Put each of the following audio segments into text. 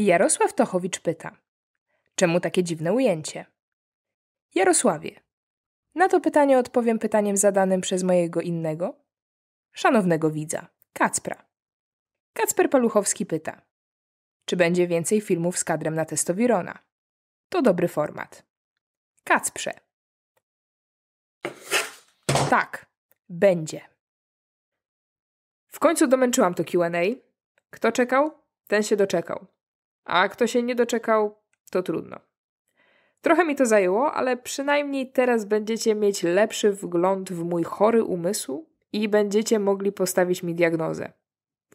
Jarosław Tochowicz pyta: Czemu takie dziwne ujęcie? Jarosławie, na to pytanie odpowiem pytaniem zadanym przez mojego innego, szanownego widza, Kacpra. Kacper Paluchowski pyta: Czy będzie więcej filmów z kadrem na testowirona? To dobry format. Kacprze. Tak, będzie. W końcu domęczyłam to QA. Kto czekał, ten się doczekał. A kto się nie doczekał, to trudno. Trochę mi to zajęło, ale przynajmniej teraz będziecie mieć lepszy wgląd w mój chory umysł i będziecie mogli postawić mi diagnozę.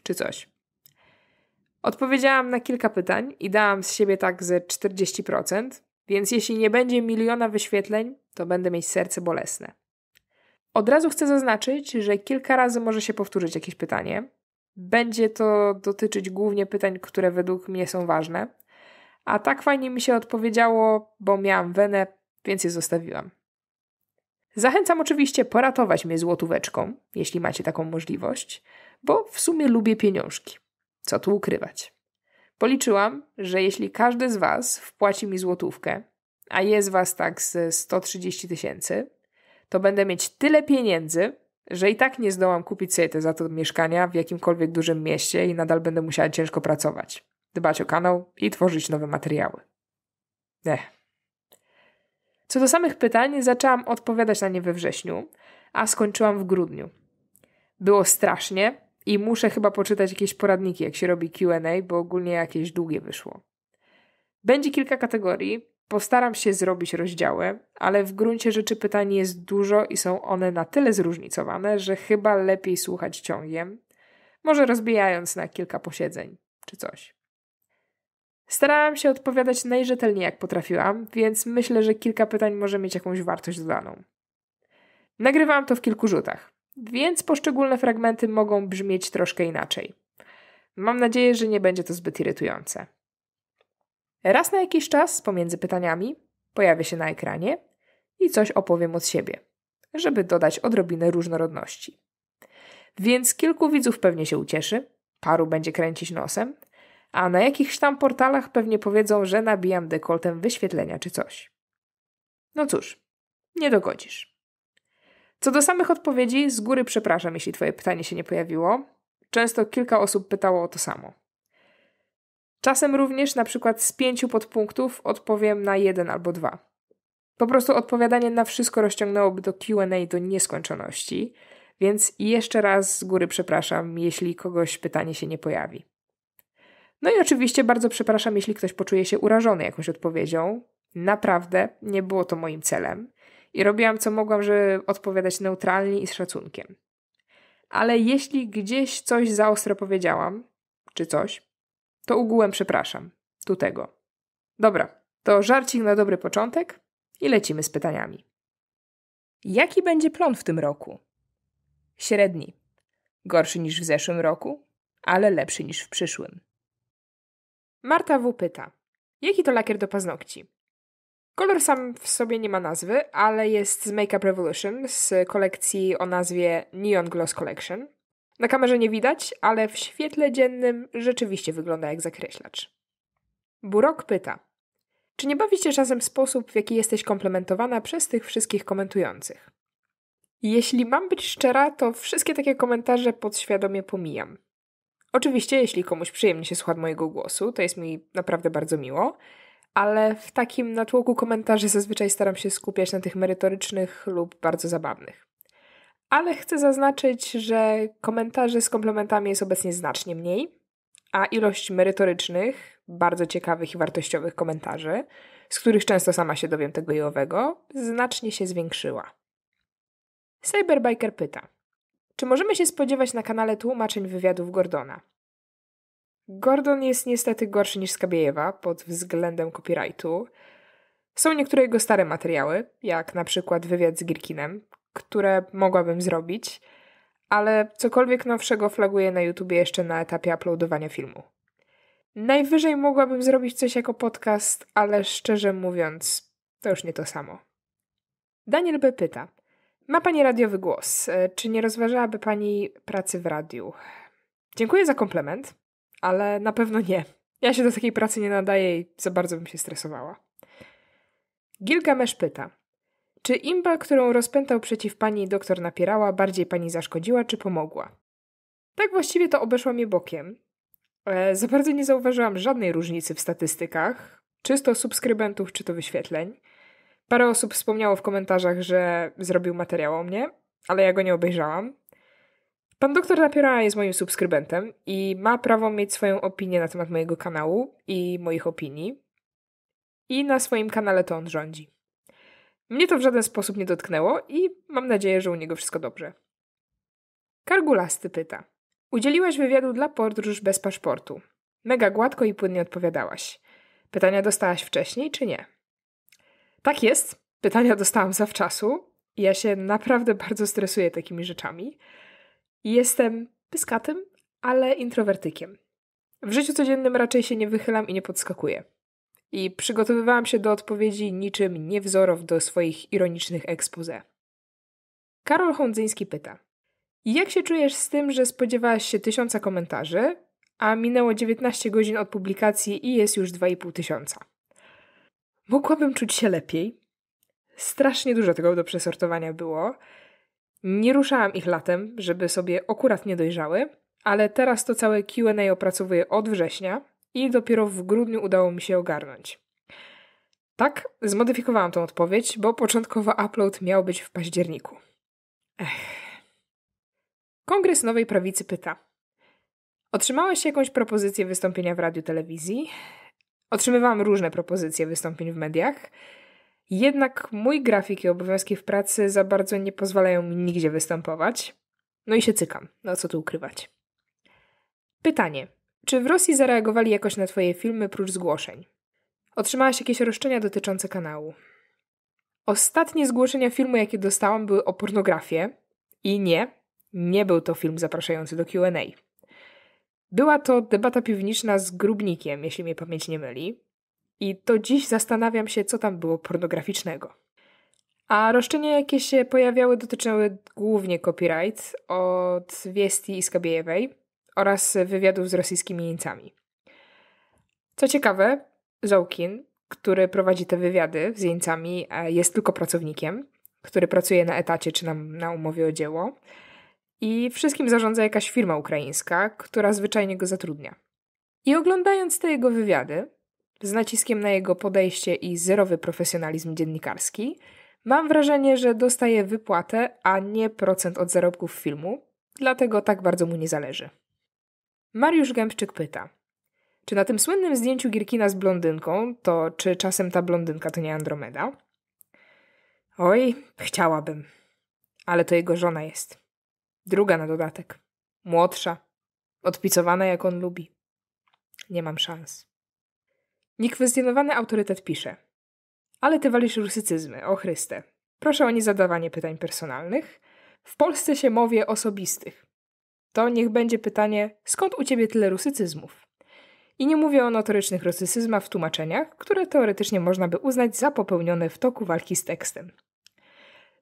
Czy coś. Odpowiedziałam na kilka pytań i dałam z siebie tak ze 40%, więc jeśli nie będzie miliona wyświetleń, to będę mieć serce bolesne. Od razu chcę zaznaczyć, że kilka razy może się powtórzyć jakieś pytanie, będzie to dotyczyć głównie pytań, które według mnie są ważne. A tak fajnie mi się odpowiedziało, bo miałam wenę, więc je zostawiłam. Zachęcam oczywiście poratować mnie złotóweczką, jeśli macie taką możliwość, bo w sumie lubię pieniążki. Co tu ukrywać? Policzyłam, że jeśli każdy z Was wpłaci mi złotówkę, a jest Was tak z 130 tysięcy, to będę mieć tyle pieniędzy, że i tak nie zdołam kupić sobie te za to mieszkania w jakimkolwiek dużym mieście i nadal będę musiała ciężko pracować, dbać o kanał i tworzyć nowe materiały. Ech. Co do samych pytań, zaczęłam odpowiadać na nie we wrześniu, a skończyłam w grudniu. Było strasznie i muszę chyba poczytać jakieś poradniki, jak się robi QA, bo ogólnie jakieś długie wyszło. Będzie kilka kategorii, Postaram się zrobić rozdziały, ale w gruncie rzeczy pytań jest dużo i są one na tyle zróżnicowane, że chyba lepiej słuchać ciągiem, może rozbijając na kilka posiedzeń czy coś. Starałam się odpowiadać najrzetelniej jak potrafiłam, więc myślę, że kilka pytań może mieć jakąś wartość dodaną. Nagrywałam to w kilku rzutach, więc poszczególne fragmenty mogą brzmieć troszkę inaczej. Mam nadzieję, że nie będzie to zbyt irytujące. Raz na jakiś czas pomiędzy pytaniami pojawię się na ekranie i coś opowiem od siebie, żeby dodać odrobinę różnorodności. Więc kilku widzów pewnie się ucieszy, paru będzie kręcić nosem, a na jakichś tam portalach pewnie powiedzą, że nabijam dekoltem wyświetlenia czy coś. No cóż, nie dogodzisz. Co do samych odpowiedzi, z góry przepraszam, jeśli Twoje pytanie się nie pojawiło. Często kilka osób pytało o to samo. Czasem również na przykład z pięciu podpunktów odpowiem na jeden albo dwa. Po prostu odpowiadanie na wszystko rozciągnęłoby do QA do nieskończoności, więc jeszcze raz z góry przepraszam, jeśli kogoś pytanie się nie pojawi. No i oczywiście bardzo przepraszam, jeśli ktoś poczuje się urażony jakąś odpowiedzią. Naprawdę nie było to moim celem i robiłam co mogłam, żeby odpowiadać neutralnie i z szacunkiem. Ale jeśli gdzieś coś za ostro powiedziałam, czy coś, to ogółem przepraszam. Tu tego. Dobra, to żarcik na dobry początek i lecimy z pytaniami. Jaki będzie plon w tym roku? Średni. Gorszy niż w zeszłym roku, ale lepszy niż w przyszłym. Marta W. pyta. Jaki to lakier do paznokci? Kolor sam w sobie nie ma nazwy, ale jest z Makeup Revolution z kolekcji o nazwie Neon Gloss Collection – na kamerze nie widać, ale w świetle dziennym rzeczywiście wygląda jak zakreślacz. Burok pyta: Czy nie bawicie czasem sposób, w jaki jesteś komplementowana przez tych wszystkich komentujących? Jeśli mam być szczera, to wszystkie takie komentarze podświadomie pomijam. Oczywiście, jeśli komuś przyjemnie się słucha mojego głosu, to jest mi naprawdę bardzo miło, ale w takim natłoku komentarzy zazwyczaj staram się skupiać na tych merytorycznych lub bardzo zabawnych ale chcę zaznaczyć, że komentarzy z komplementami jest obecnie znacznie mniej, a ilość merytorycznych, bardzo ciekawych i wartościowych komentarzy, z których często sama się dowiem tego i owego, znacznie się zwiększyła. Cyberbiker pyta: Czy możemy się spodziewać na kanale tłumaczeń wywiadów Gordona? Gordon jest niestety gorszy niż Skabiejewa pod względem copyrightu. Są niektóre jego stare materiały, jak na przykład wywiad z Girkinem, które mogłabym zrobić, ale cokolwiek nowszego flaguję na YouTubie jeszcze na etapie uploadowania filmu. Najwyżej mogłabym zrobić coś jako podcast, ale szczerze mówiąc, to już nie to samo. Daniel B. pyta: Ma Pani radiowy głos. E, czy nie rozważałaby Pani pracy w radiu? Dziękuję za komplement, ale na pewno nie. Ja się do takiej pracy nie nadaję i za bardzo bym się stresowała. Gilgamesz pyta: czy imba, którą rozpętał przeciw pani doktor Napierała, bardziej pani zaszkodziła czy pomogła? Tak właściwie to obeszła mnie bokiem. E, za bardzo nie zauważyłam żadnej różnicy w statystykach, czy to subskrybentów, czy to wyświetleń. Parę osób wspomniało w komentarzach, że zrobił materiał o mnie, ale ja go nie obejrzałam. Pan doktor Napierała jest moim subskrybentem i ma prawo mieć swoją opinię na temat mojego kanału i moich opinii. I na swoim kanale to on rządzi. Mnie to w żaden sposób nie dotknęło i mam nadzieję, że u niego wszystko dobrze. Kargulasty pyta. Udzieliłaś wywiadu dla podróż bez paszportu. Mega gładko i płynnie odpowiadałaś. Pytania dostałaś wcześniej, czy nie? Tak jest. Pytania dostałam zawczasu. Ja się naprawdę bardzo stresuję takimi rzeczami. Jestem pyskatym, ale introwertykiem. W życiu codziennym raczej się nie wychylam i nie podskakuję i przygotowywałam się do odpowiedzi niczym niewzorow do swoich ironicznych expose. Karol Hondzyński pyta: Jak się czujesz z tym, że spodziewałaś się tysiąca komentarzy, a minęło 19 godzin od publikacji i jest już 2,5 tysiąca? Mogłabym czuć się lepiej. Strasznie dużo tego do przesortowania było. Nie ruszałam ich latem, żeby sobie akurat nie dojrzały, ale teraz to całe QA opracowuję od września, i dopiero w grudniu udało mi się ogarnąć. Tak, zmodyfikowałam tą odpowiedź, bo początkowo upload miał być w październiku. Ech. Kongres Nowej Prawicy pyta. Otrzymałeś jakąś propozycję wystąpienia w radiu, telewizji? Otrzymywałam różne propozycje wystąpień w mediach, jednak mój grafik i obowiązki w pracy za bardzo nie pozwalają mi nigdzie występować. No i się cykam, no co tu ukrywać. Pytanie: czy w Rosji zareagowali jakoś na Twoje filmy prócz zgłoszeń? Otrzymałaś jakieś roszczenia dotyczące kanału. Ostatnie zgłoszenia filmu, jakie dostałam, były o pornografię. I nie, nie był to film zapraszający do QA. Była to debata piwniczna z Grubnikiem, jeśli mnie pamięć nie myli. I to dziś zastanawiam się, co tam było pornograficznego. A roszczenia, jakie się pojawiały, dotyczyły głównie copyright od Wiesti Skabiejewej oraz wywiadów z rosyjskimi jeńcami. Co ciekawe, Zołkin, który prowadzi te wywiady z jeńcami, e, jest tylko pracownikiem, który pracuje na etacie czy na, na umowie o dzieło i wszystkim zarządza jakaś firma ukraińska, która zwyczajnie go zatrudnia. I oglądając te jego wywiady, z naciskiem na jego podejście i zerowy profesjonalizm dziennikarski, mam wrażenie, że dostaje wypłatę, a nie procent od zarobków filmu, dlatego tak bardzo mu nie zależy. Mariusz Gębczyk pyta. Czy na tym słynnym zdjęciu Gierkina z blondynką, to czy czasem ta blondynka to nie Andromeda? Oj, chciałabym. Ale to jego żona jest. Druga na dodatek. Młodsza. Odpicowana jak on lubi. Nie mam szans. Niekwestionowany autorytet pisze. Ale ty walisz rusycyzmy, o Chryste. Proszę o niezadawanie pytań personalnych. W Polsce się mowie osobistych to niech będzie pytanie, skąd u ciebie tyle rusycyzmów? I nie mówię o notorycznych rusycyzmach w tłumaczeniach, które teoretycznie można by uznać za popełnione w toku walki z tekstem.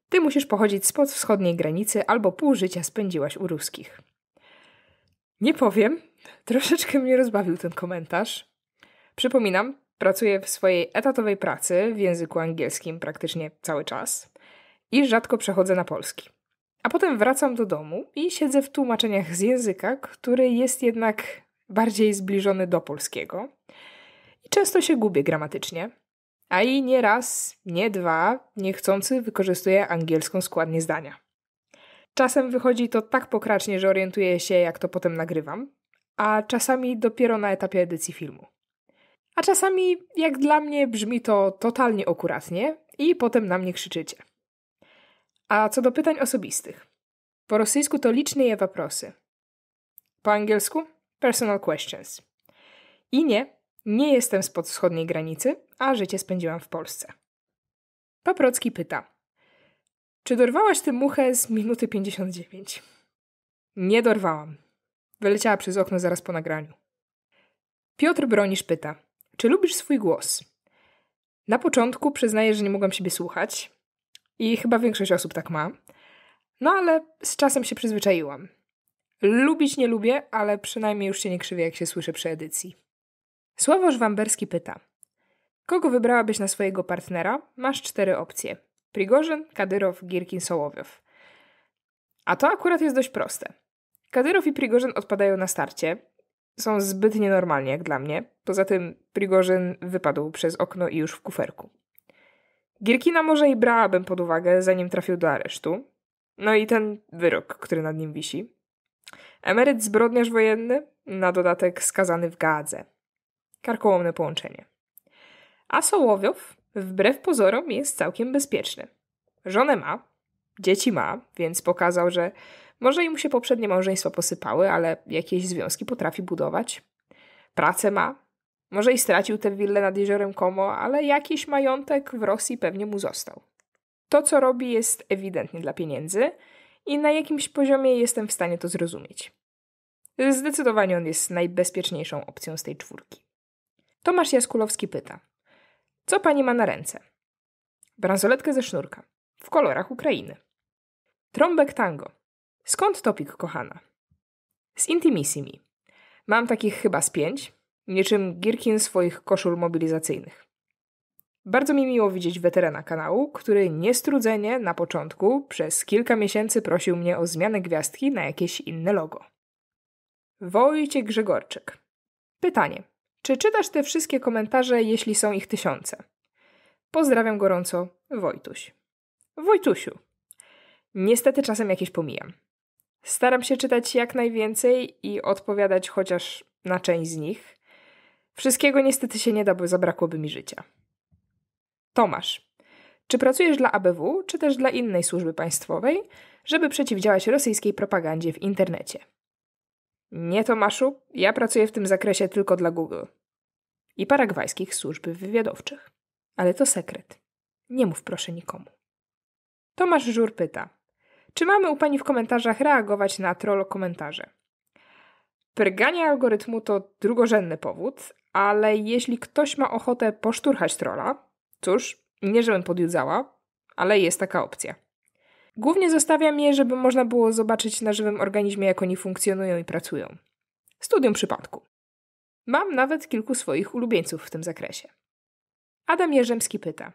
Ty musisz pochodzić spod wschodniej granicy albo pół życia spędziłaś u ruskich. Nie powiem, troszeczkę mnie rozbawił ten komentarz. Przypominam, pracuję w swojej etatowej pracy w języku angielskim praktycznie cały czas i rzadko przechodzę na polski. A potem wracam do domu i siedzę w tłumaczeniach z języka, który jest jednak bardziej zbliżony do polskiego. I często się gubię gramatycznie, a i nie raz, nie dwa, niechcący wykorzystuję angielską składnię zdania. Czasem wychodzi to tak pokracznie, że orientuję się, jak to potem nagrywam, a czasami dopiero na etapie edycji filmu. A czasami, jak dla mnie, brzmi to totalnie akuratnie i potem na mnie krzyczycie. A co do pytań osobistych. Po rosyjsku to liczne waprosy. Po angielsku personal questions. I nie, nie jestem spod wschodniej granicy, a życie spędziłam w Polsce. Paprocki pyta. Czy dorwałaś tę muchę z minuty 59? Nie dorwałam. Wyleciała przez okno zaraz po nagraniu. Piotr Bronisz pyta. Czy lubisz swój głos? Na początku przyznaję, że nie mogłam siebie słuchać, i chyba większość osób tak ma. No ale z czasem się przyzwyczaiłam. Lubić nie lubię, ale przynajmniej już się nie krzywię, jak się słyszy przy edycji. Słowoż Wamberski pyta. Kogo wybrałabyś na swojego partnera? Masz cztery opcje. Prigorzyn, Kadyrow, Gierkin, Sołowiow. A to akurat jest dość proste. Kadyrow i Prigorzyn odpadają na starcie. Są zbyt nienormalni jak dla mnie. Poza tym Prigorzyn wypadł przez okno i już w kuferku. Gierkina może i brałabym pod uwagę, zanim trafił do aresztu. No i ten wyrok, który nad nim wisi. Emeryt zbrodniarz wojenny, na dodatek skazany w gadze. Karkołomne połączenie. A Sołowiow, wbrew pozorom, jest całkiem bezpieczny. Żonę ma, dzieci ma, więc pokazał, że może i mu się poprzednie małżeństwa posypały, ale jakieś związki potrafi budować. Pracę ma, może i stracił tę willę nad jeziorem Como, ale jakiś majątek w Rosji pewnie mu został. To, co robi, jest ewidentnie dla pieniędzy i na jakimś poziomie jestem w stanie to zrozumieć. Zdecydowanie on jest najbezpieczniejszą opcją z tej czwórki. Tomasz Jaskulowski pyta: Co pani ma na ręce? Bransoletkę ze sznurka, w kolorach Ukrainy. Trąbek tango. Skąd topik, kochana? Z Intimissimi. Mam takich chyba z pięć, niczym Girkin swoich koszul mobilizacyjnych. Bardzo mi miło widzieć weterana kanału, który niestrudzenie na początku przez kilka miesięcy prosił mnie o zmianę gwiazdki na jakieś inne logo. Wojciech Grzegorczyk. Pytanie. Czy czytasz te wszystkie komentarze, jeśli są ich tysiące? Pozdrawiam gorąco, Wojtuś. Wojtusiu. Niestety czasem jakieś pomijam. Staram się czytać jak najwięcej i odpowiadać chociaż na część z nich – Wszystkiego niestety się nie da, bo zabrakłoby mi życia. Tomasz. Czy pracujesz dla ABW, czy też dla innej służby państwowej, żeby przeciwdziałać rosyjskiej propagandzie w internecie? Nie, Tomaszu, ja pracuję w tym zakresie tylko dla Google i paragwajskich służb wywiadowczych. Ale to sekret. Nie mów proszę nikomu. Tomasz Żur pyta: Czy mamy u pani w komentarzach reagować na troll komentarze? Prganie algorytmu to drugorzędny powód, ale jeśli ktoś ma ochotę poszturchać trola, cóż, nie żebym podjudzała, ale jest taka opcja. Głównie zostawiam je, żeby można było zobaczyć na żywym organizmie, jak oni funkcjonują i pracują. Studium przypadku. Mam nawet kilku swoich ulubieńców w tym zakresie. Adam Jerzemski pyta: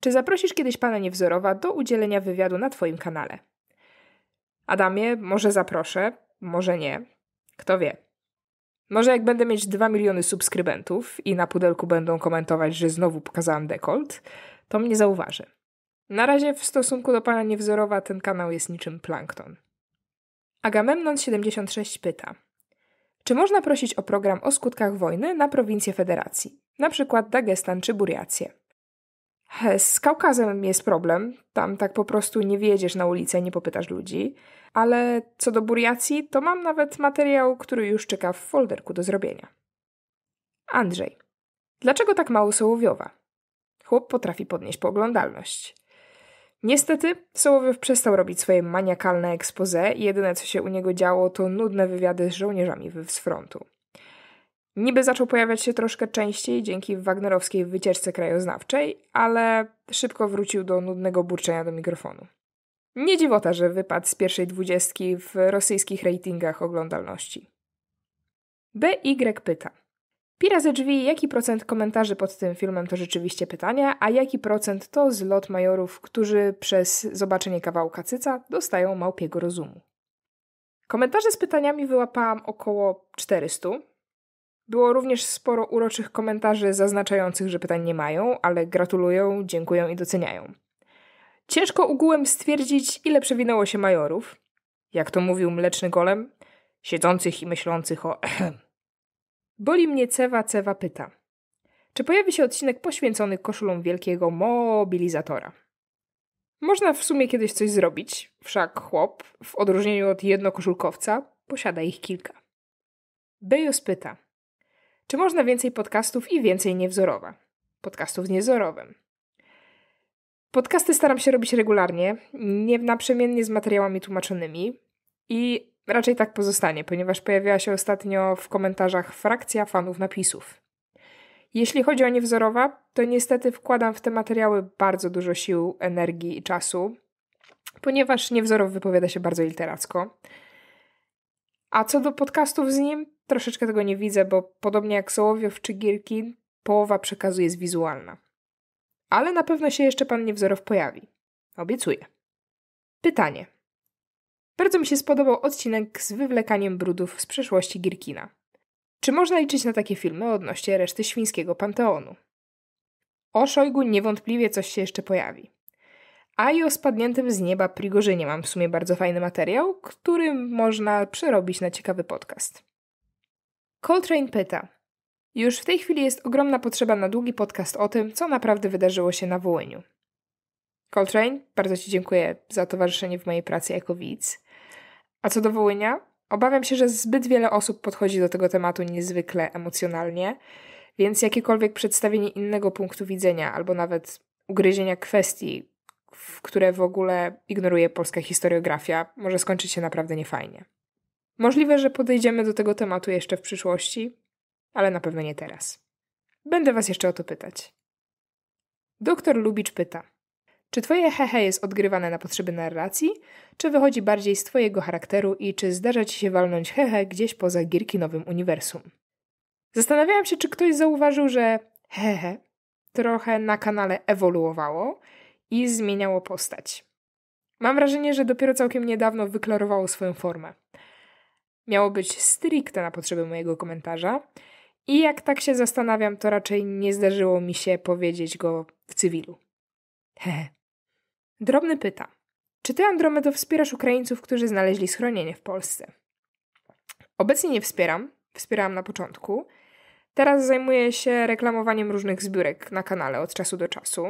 Czy zaprosisz kiedyś pana Niewzorowa do udzielenia wywiadu na twoim kanale? Adamie, może zaproszę, może nie. Kto wie. Może jak będę mieć 2 miliony subskrybentów i na pudelku będą komentować, że znowu pokazałam dekolt, to mnie zauważy. Na razie w stosunku do pana Niewzorowa ten kanał jest niczym plankton. Agamemnon76 pyta. Czy można prosić o program o skutkach wojny na prowincję federacji, na przykład Dagestan czy Buriację? Z Kaukazem jest problem, tam tak po prostu nie wjedziesz na ulicę, nie popytasz ludzi ale co do buriacji, to mam nawet materiał, który już czeka w folderku do zrobienia. Andrzej. Dlaczego tak mało Sołowiowa? Chłop potrafi podnieść pooglądalność. Niestety, Sołowiew przestał robić swoje maniakalne expose i jedyne co się u niego działo to nudne wywiady z żołnierzami z frontu. Niby zaczął pojawiać się troszkę częściej dzięki wagnerowskiej wycieczce krajoznawczej, ale szybko wrócił do nudnego burczenia do mikrofonu. Nie dziwota, że wypadł z pierwszej dwudziestki w rosyjskich ratingach oglądalności. BY pyta. Pira ze drzwi, jaki procent komentarzy pod tym filmem to rzeczywiście pytania, a jaki procent to zlot majorów, którzy przez zobaczenie kawałka cyca dostają małpiego rozumu. Komentarze z pytaniami wyłapałam około 400. Było również sporo uroczych komentarzy zaznaczających, że pytań nie mają, ale gratulują, dziękują i doceniają. Ciężko ogółem stwierdzić, ile przewinęło się majorów, jak to mówił mleczny golem, siedzących i myślących o echem. Boli mnie Cewa, Cewa pyta. Czy pojawi się odcinek poświęcony koszulom wielkiego mobilizatora? Można w sumie kiedyś coś zrobić, wszak chłop, w odróżnieniu od jednokoszulkowca, posiada ich kilka. Bejus pyta. Czy można więcej podcastów i więcej niewzorowa? Podcastów z niezorowym. Podcasty staram się robić regularnie, nie naprzemiennie z materiałami tłumaczonymi i raczej tak pozostanie, ponieważ pojawiła się ostatnio w komentarzach frakcja fanów napisów. Jeśli chodzi o niewzorowa, to niestety wkładam w te materiały bardzo dużo sił, energii i czasu, ponieważ niewzorow wypowiada się bardzo literacko. A co do podcastów z nim, troszeczkę tego nie widzę, bo podobnie jak Sołowiow czy Gierki, połowa przekazu jest wizualna ale na pewno się jeszcze pan Niewzorow pojawi. Obiecuję. Pytanie. Bardzo mi się spodobał odcinek z wywlekaniem brudów z przeszłości Girkina. Czy można liczyć na takie filmy odnośnie reszty świńskiego panteonu? O Szojgu niewątpliwie coś się jeszcze pojawi. A i o spadniętym z nieba Prigorzynie mam w sumie bardzo fajny materiał, który można przerobić na ciekawy podcast. Coltrane pyta – już w tej chwili jest ogromna potrzeba na długi podcast o tym, co naprawdę wydarzyło się na Wołyniu. Coltrane, bardzo Ci dziękuję za towarzyszenie w mojej pracy jako widz. A co do Wołynia, obawiam się, że zbyt wiele osób podchodzi do tego tematu niezwykle emocjonalnie, więc jakiekolwiek przedstawienie innego punktu widzenia albo nawet ugryzienia kwestii, w które w ogóle ignoruje polska historiografia, może skończyć się naprawdę niefajnie. Możliwe, że podejdziemy do tego tematu jeszcze w przyszłości, ale na pewno nie teraz. Będę was jeszcze o to pytać. Doktor Lubicz pyta: Czy twoje hehe jest odgrywane na potrzeby narracji, czy wychodzi bardziej z twojego charakteru i czy zdarza ci się walnąć hehe gdzieś poza Girkinowym uniwersum? Zastanawiałam się, czy ktoś zauważył, że hehe trochę na kanale ewoluowało i zmieniało postać. Mam wrażenie, że dopiero całkiem niedawno wyklarowało swoją formę. Miało być stricte na potrzeby mojego komentarza i jak tak się zastanawiam, to raczej nie zdarzyło mi się powiedzieć go w cywilu. Hehe. Drobny pyta. Czy ty, Andromedo, wspierasz Ukraińców, którzy znaleźli schronienie w Polsce? Obecnie nie wspieram. Wspierałam na początku. Teraz zajmuję się reklamowaniem różnych zbiórek na kanale od czasu do czasu.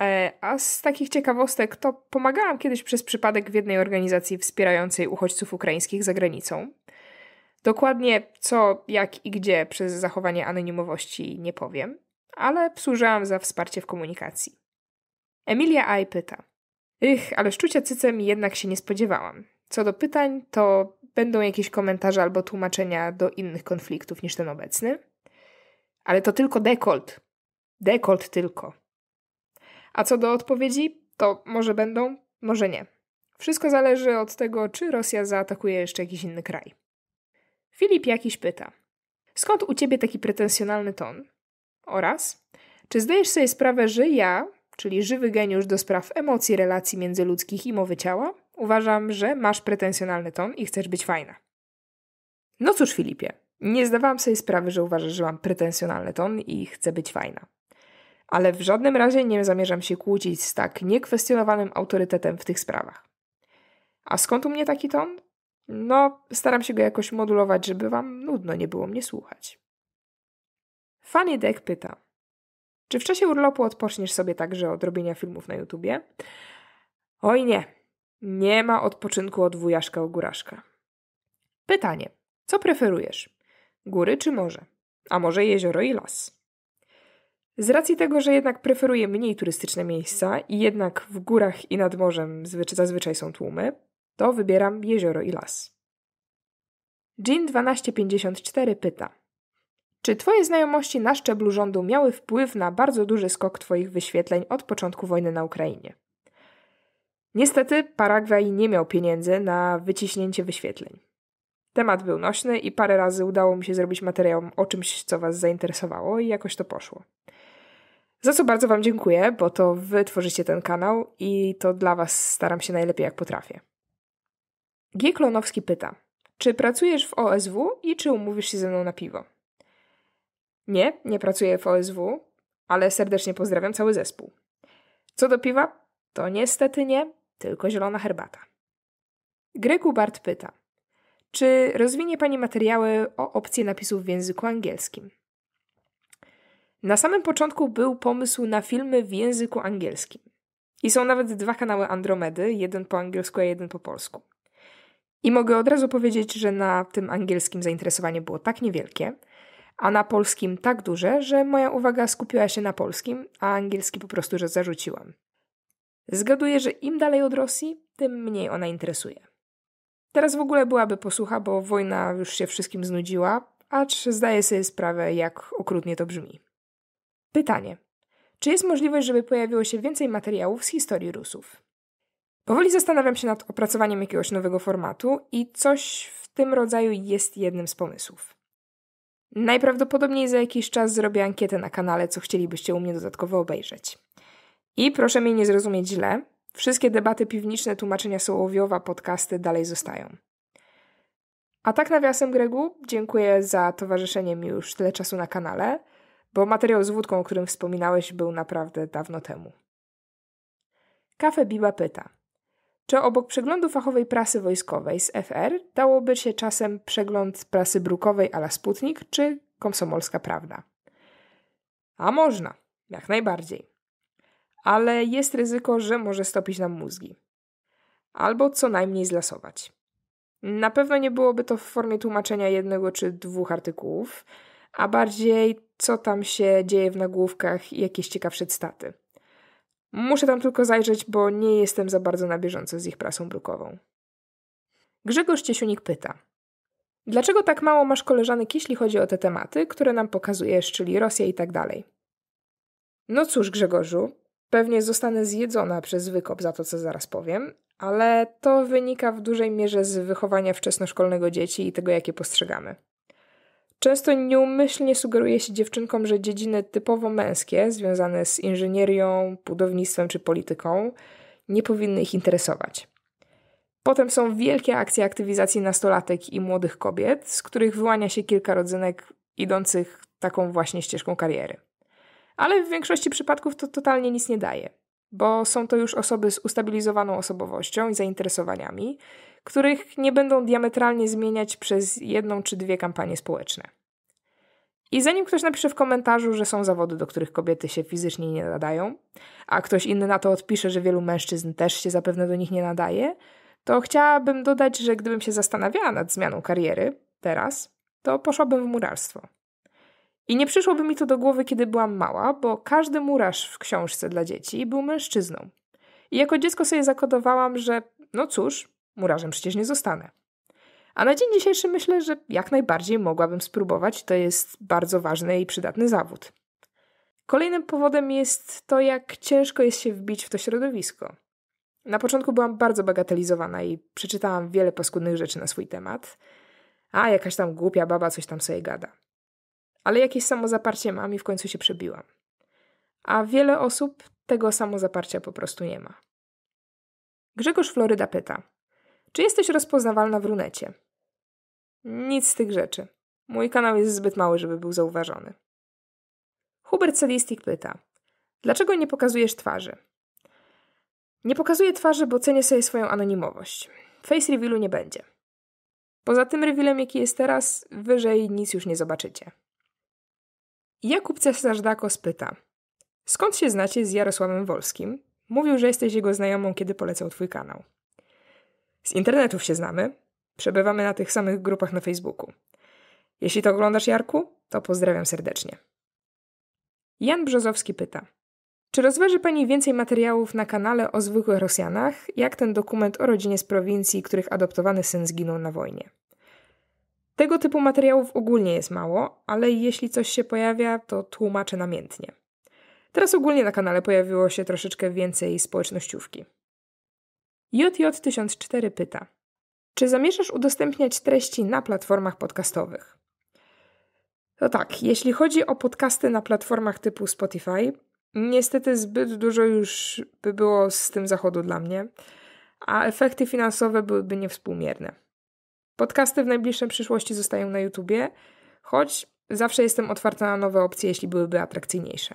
E, a z takich ciekawostek to pomagałam kiedyś przez przypadek w jednej organizacji wspierającej uchodźców ukraińskich za granicą. Dokładnie co, jak i gdzie przez zachowanie anonimowości nie powiem, ale służyłam za wsparcie w komunikacji. Emilia A. pyta. Ich, ale szczucia cycem jednak się nie spodziewałam. Co do pytań, to będą jakieś komentarze albo tłumaczenia do innych konfliktów niż ten obecny. Ale to tylko dekolt. Dekolt tylko. A co do odpowiedzi, to może będą, może nie. Wszystko zależy od tego, czy Rosja zaatakuje jeszcze jakiś inny kraj. Filip jakiś pyta: Skąd u ciebie taki pretensjonalny ton? Oraz, czy zdajesz sobie sprawę, że ja, czyli żywy geniusz do spraw emocji, relacji międzyludzkich i mowy ciała, uważam, że masz pretensjonalny ton i chcesz być fajna? No cóż, Filipie, nie zdawałam sobie sprawy, że uważasz, że mam pretensjonalny ton i chcę być fajna. Ale w żadnym razie nie zamierzam się kłócić z tak niekwestionowanym autorytetem w tych sprawach. A skąd u mnie taki ton? No, staram się go jakoś modulować, żeby wam nudno nie było mnie słuchać. Fanny Deck pyta: Czy w czasie urlopu odpoczniesz sobie także od robienia filmów na YouTubie? Oj nie, nie ma odpoczynku od wujaszka u góraszka. Pytanie: Co preferujesz? Góry czy morze? A może jezioro i las? Z racji tego, że jednak preferuję mniej turystyczne miejsca i jednak w górach i nad morzem zazwyczaj są tłumy, to wybieram jezioro i las. Jean 1254 pyta: Czy Twoje znajomości na szczeblu rządu miały wpływ na bardzo duży skok Twoich wyświetleń od początku wojny na Ukrainie? Niestety Paragwaj nie miał pieniędzy na wyciśnięcie wyświetleń. Temat był nośny i parę razy udało mi się zrobić materiał o czymś, co Was zainteresowało i jakoś to poszło. Za co bardzo Wam dziękuję, bo to Wy tworzycie ten kanał i to dla Was staram się najlepiej jak potrafię. G. Klonowski pyta: Czy pracujesz w OSW i czy umówisz się ze mną na piwo? Nie, nie pracuję w OSW, ale serdecznie pozdrawiam cały zespół. Co do piwa, to niestety nie, tylko zielona herbata. Greku Bart pyta: Czy rozwinie Pani materiały o opcję napisów w języku angielskim? Na samym początku był pomysł na filmy w języku angielskim. I są nawet dwa kanały Andromedy, jeden po angielsku, a jeden po polsku. I mogę od razu powiedzieć, że na tym angielskim zainteresowanie było tak niewielkie, a na polskim tak duże, że moja uwaga skupiła się na polskim, a angielski po prostu że zarzuciłam. Zgaduję, że im dalej od Rosji, tym mniej ona interesuje. Teraz w ogóle byłaby posłucha, bo wojna już się wszystkim znudziła, acz zdaję sobie sprawę, jak okrutnie to brzmi. Pytanie. Czy jest możliwość, żeby pojawiło się więcej materiałów z historii Rusów? Powoli zastanawiam się nad opracowaniem jakiegoś nowego formatu i coś w tym rodzaju jest jednym z pomysłów. Najprawdopodobniej za jakiś czas zrobię ankietę na kanale, co chcielibyście u mnie dodatkowo obejrzeć. I proszę mnie nie zrozumieć źle, wszystkie debaty piwniczne, tłumaczenia Sołowiowa, podcasty dalej zostają. A tak nawiasem Gregu, dziękuję za towarzyszenie mi już tyle czasu na kanale, bo materiał z wódką, o którym wspominałeś, był naprawdę dawno temu. Kafe Biba pyta – czy obok przeglądu fachowej prasy wojskowej z FR dałoby się czasem przegląd prasy brukowej ala Sputnik czy Komsomolska Prawda? A można, jak najbardziej. Ale jest ryzyko, że może stopić nam mózgi. Albo co najmniej zlasować. Na pewno nie byłoby to w formie tłumaczenia jednego czy dwóch artykułów, a bardziej co tam się dzieje w nagłówkach i jakieś ciekawsze staty. Muszę tam tylko zajrzeć, bo nie jestem za bardzo na bieżąco z ich prasą brukową. Grzegorz Ciesiunik pyta. Dlaczego tak mało masz koleżanek, jeśli chodzi o te tematy, które nam pokazujesz, czyli Rosję i tak dalej? No cóż, Grzegorzu, pewnie zostanę zjedzona przez wykop za to, co zaraz powiem, ale to wynika w dużej mierze z wychowania wczesnoszkolnego dzieci i tego, jakie postrzegamy. Często nieumyślnie sugeruje się dziewczynkom, że dziedziny typowo męskie, związane z inżynierią, budownictwem czy polityką, nie powinny ich interesować. Potem są wielkie akcje aktywizacji nastolatek i młodych kobiet, z których wyłania się kilka rodzynek idących taką właśnie ścieżką kariery. Ale w większości przypadków to totalnie nic nie daje, bo są to już osoby z ustabilizowaną osobowością i zainteresowaniami, których nie będą diametralnie zmieniać przez jedną czy dwie kampanie społeczne. I zanim ktoś napisze w komentarzu, że są zawody, do których kobiety się fizycznie nie nadają, a ktoś inny na to odpisze, że wielu mężczyzn też się zapewne do nich nie nadaje, to chciałabym dodać, że gdybym się zastanawiała nad zmianą kariery teraz, to poszłabym w murarstwo. I nie przyszłoby mi to do głowy, kiedy byłam mała, bo każdy murarz w książce dla dzieci był mężczyzną. I jako dziecko sobie zakodowałam, że no cóż, Murarzem przecież nie zostanę. A na dzień dzisiejszy myślę, że jak najbardziej mogłabym spróbować. To jest bardzo ważny i przydatny zawód. Kolejnym powodem jest to, jak ciężko jest się wbić w to środowisko. Na początku byłam bardzo bagatelizowana i przeczytałam wiele paskudnych rzeczy na swój temat. A jakaś tam głupia baba coś tam sobie gada. Ale jakieś samozaparcie mam i w końcu się przebiłam. A wiele osób tego samozaparcia po prostu nie ma. Grzegorz Floryda pyta: czy jesteś rozpoznawalna w runecie? Nic z tych rzeczy. Mój kanał jest zbyt mały, żeby był zauważony. Hubert Sadistik pyta: Dlaczego nie pokazujesz twarzy? Nie pokazuję twarzy, bo cenię sobie swoją anonimowość. Face revealu nie będzie. Poza tym revealem, jaki jest teraz, wyżej nic już nie zobaczycie. Jakub Cesarz Dako spyta: Skąd się znacie z Jarosławem Wolskim? Mówił, że jesteś jego znajomą, kiedy polecał twój kanał. Z internetów się znamy. Przebywamy na tych samych grupach na Facebooku. Jeśli to oglądasz, Jarku, to pozdrawiam serdecznie. Jan Brzozowski pyta. Czy rozważy Pani więcej materiałów na kanale o zwykłych Rosjanach, jak ten dokument o rodzinie z prowincji, których adoptowany syn zginął na wojnie? Tego typu materiałów ogólnie jest mało, ale jeśli coś się pojawia, to tłumaczę namiętnie. Teraz ogólnie na kanale pojawiło się troszeczkę więcej społecznościówki. JJ1004 pyta: Czy zamierzasz udostępniać treści na platformach podcastowych? No tak, jeśli chodzi o podcasty na platformach typu Spotify, niestety zbyt dużo już by było z tym zachodu dla mnie, a efekty finansowe byłyby niewspółmierne. Podcasty w najbliższej przyszłości zostają na YouTubie, choć zawsze jestem otwarta na nowe opcje, jeśli byłyby atrakcyjniejsze.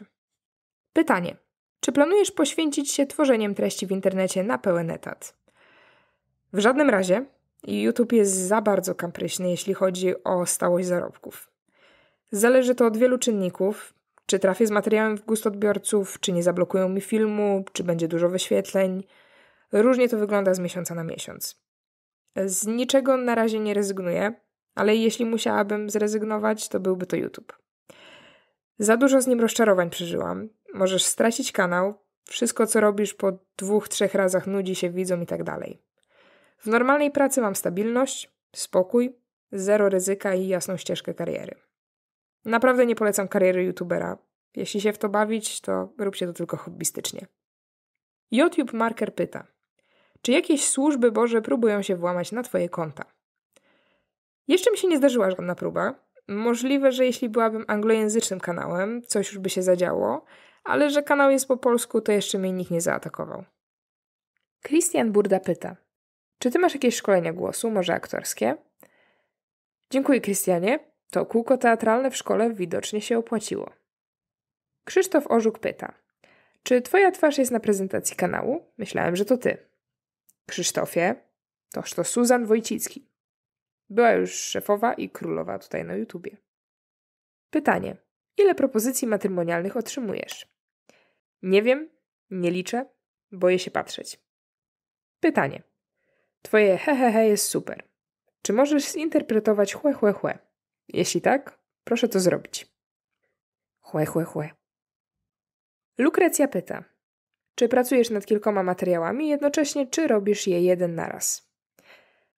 Pytanie: czy planujesz poświęcić się tworzeniem treści w internecie na pełen etat? W żadnym razie YouTube jest za bardzo kapryśny, jeśli chodzi o stałość zarobków. Zależy to od wielu czynników, czy trafię z materiałem w gust odbiorców, czy nie zablokują mi filmu, czy będzie dużo wyświetleń. Różnie to wygląda z miesiąca na miesiąc. Z niczego na razie nie rezygnuję, ale jeśli musiałabym zrezygnować, to byłby to YouTube. Za dużo z nim rozczarowań przeżyłam, możesz stracić kanał, wszystko co robisz po dwóch, trzech razach nudzi się widzom i tak dalej. W normalnej pracy mam stabilność, spokój, zero ryzyka i jasną ścieżkę kariery. Naprawdę nie polecam kariery youtubera. Jeśli się w to bawić, to róbcie to tylko hobbystycznie. YouTube Marker pyta, czy jakieś służby Boże próbują się włamać na Twoje konta? Jeszcze mi się nie zdarzyła żadna próba. Możliwe, że jeśli byłabym anglojęzycznym kanałem, coś już by się zadziało, ale że kanał jest po polsku, to jeszcze mnie nikt nie zaatakował. Christian Burda pyta: Czy ty masz jakieś szkolenia głosu, może aktorskie? Dziękuję, Christianie. To kółko teatralne w szkole widocznie się opłaciło. Krzysztof Orzuk pyta: Czy twoja twarz jest na prezentacji kanału? Myślałem, że to ty. Krzysztofie, toż to Suzan Wojcicki. Była już szefowa i królowa tutaj na YouTubie. Pytanie: Ile propozycji matrymonialnych otrzymujesz? Nie wiem, nie liczę, boję się patrzeć. Pytanie. Twoje hehehe jest super. Czy możesz zinterpretować chłe chłe chłe? Jeśli tak, proszę to zrobić. Chłe chłe chłe. Lukrecja pyta. Czy pracujesz nad kilkoma materiałami jednocześnie, czy robisz je jeden na raz?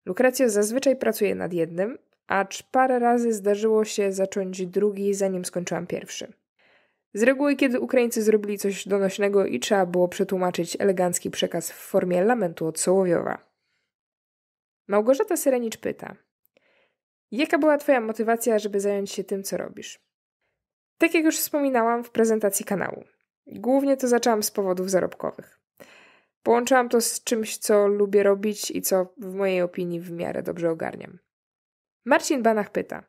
Lukrecja zazwyczaj pracuje nad jednym, acz parę razy zdarzyło się zacząć drugi, zanim skończyłam pierwszy. Z reguły, kiedy Ukraińcy zrobili coś donośnego i trzeba było przetłumaczyć elegancki przekaz w formie lamentu od Sołowiowa. Małgorzata Serenicz pyta: Jaka była Twoja motywacja, żeby zająć się tym, co robisz? Tak jak już wspominałam w prezentacji kanału, głównie to zaczęłam z powodów zarobkowych. Połączyłam to z czymś, co lubię robić i co w mojej opinii w miarę dobrze ogarniam. Marcin Banach pyta: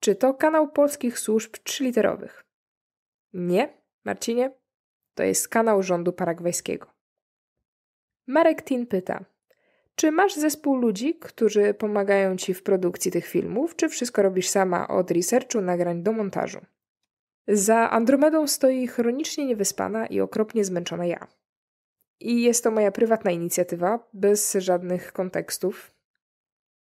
Czy to kanał polskich służb trzyliterowych? Nie, Marcinie, to jest kanał rządu paragwajskiego. Marek Tin pyta: Czy masz zespół ludzi, którzy pomagają ci w produkcji tych filmów, czy wszystko robisz sama od researchu, nagrań do montażu? Za Andromedą stoi chronicznie niewyspana i okropnie zmęczona ja. I jest to moja prywatna inicjatywa, bez żadnych kontekstów.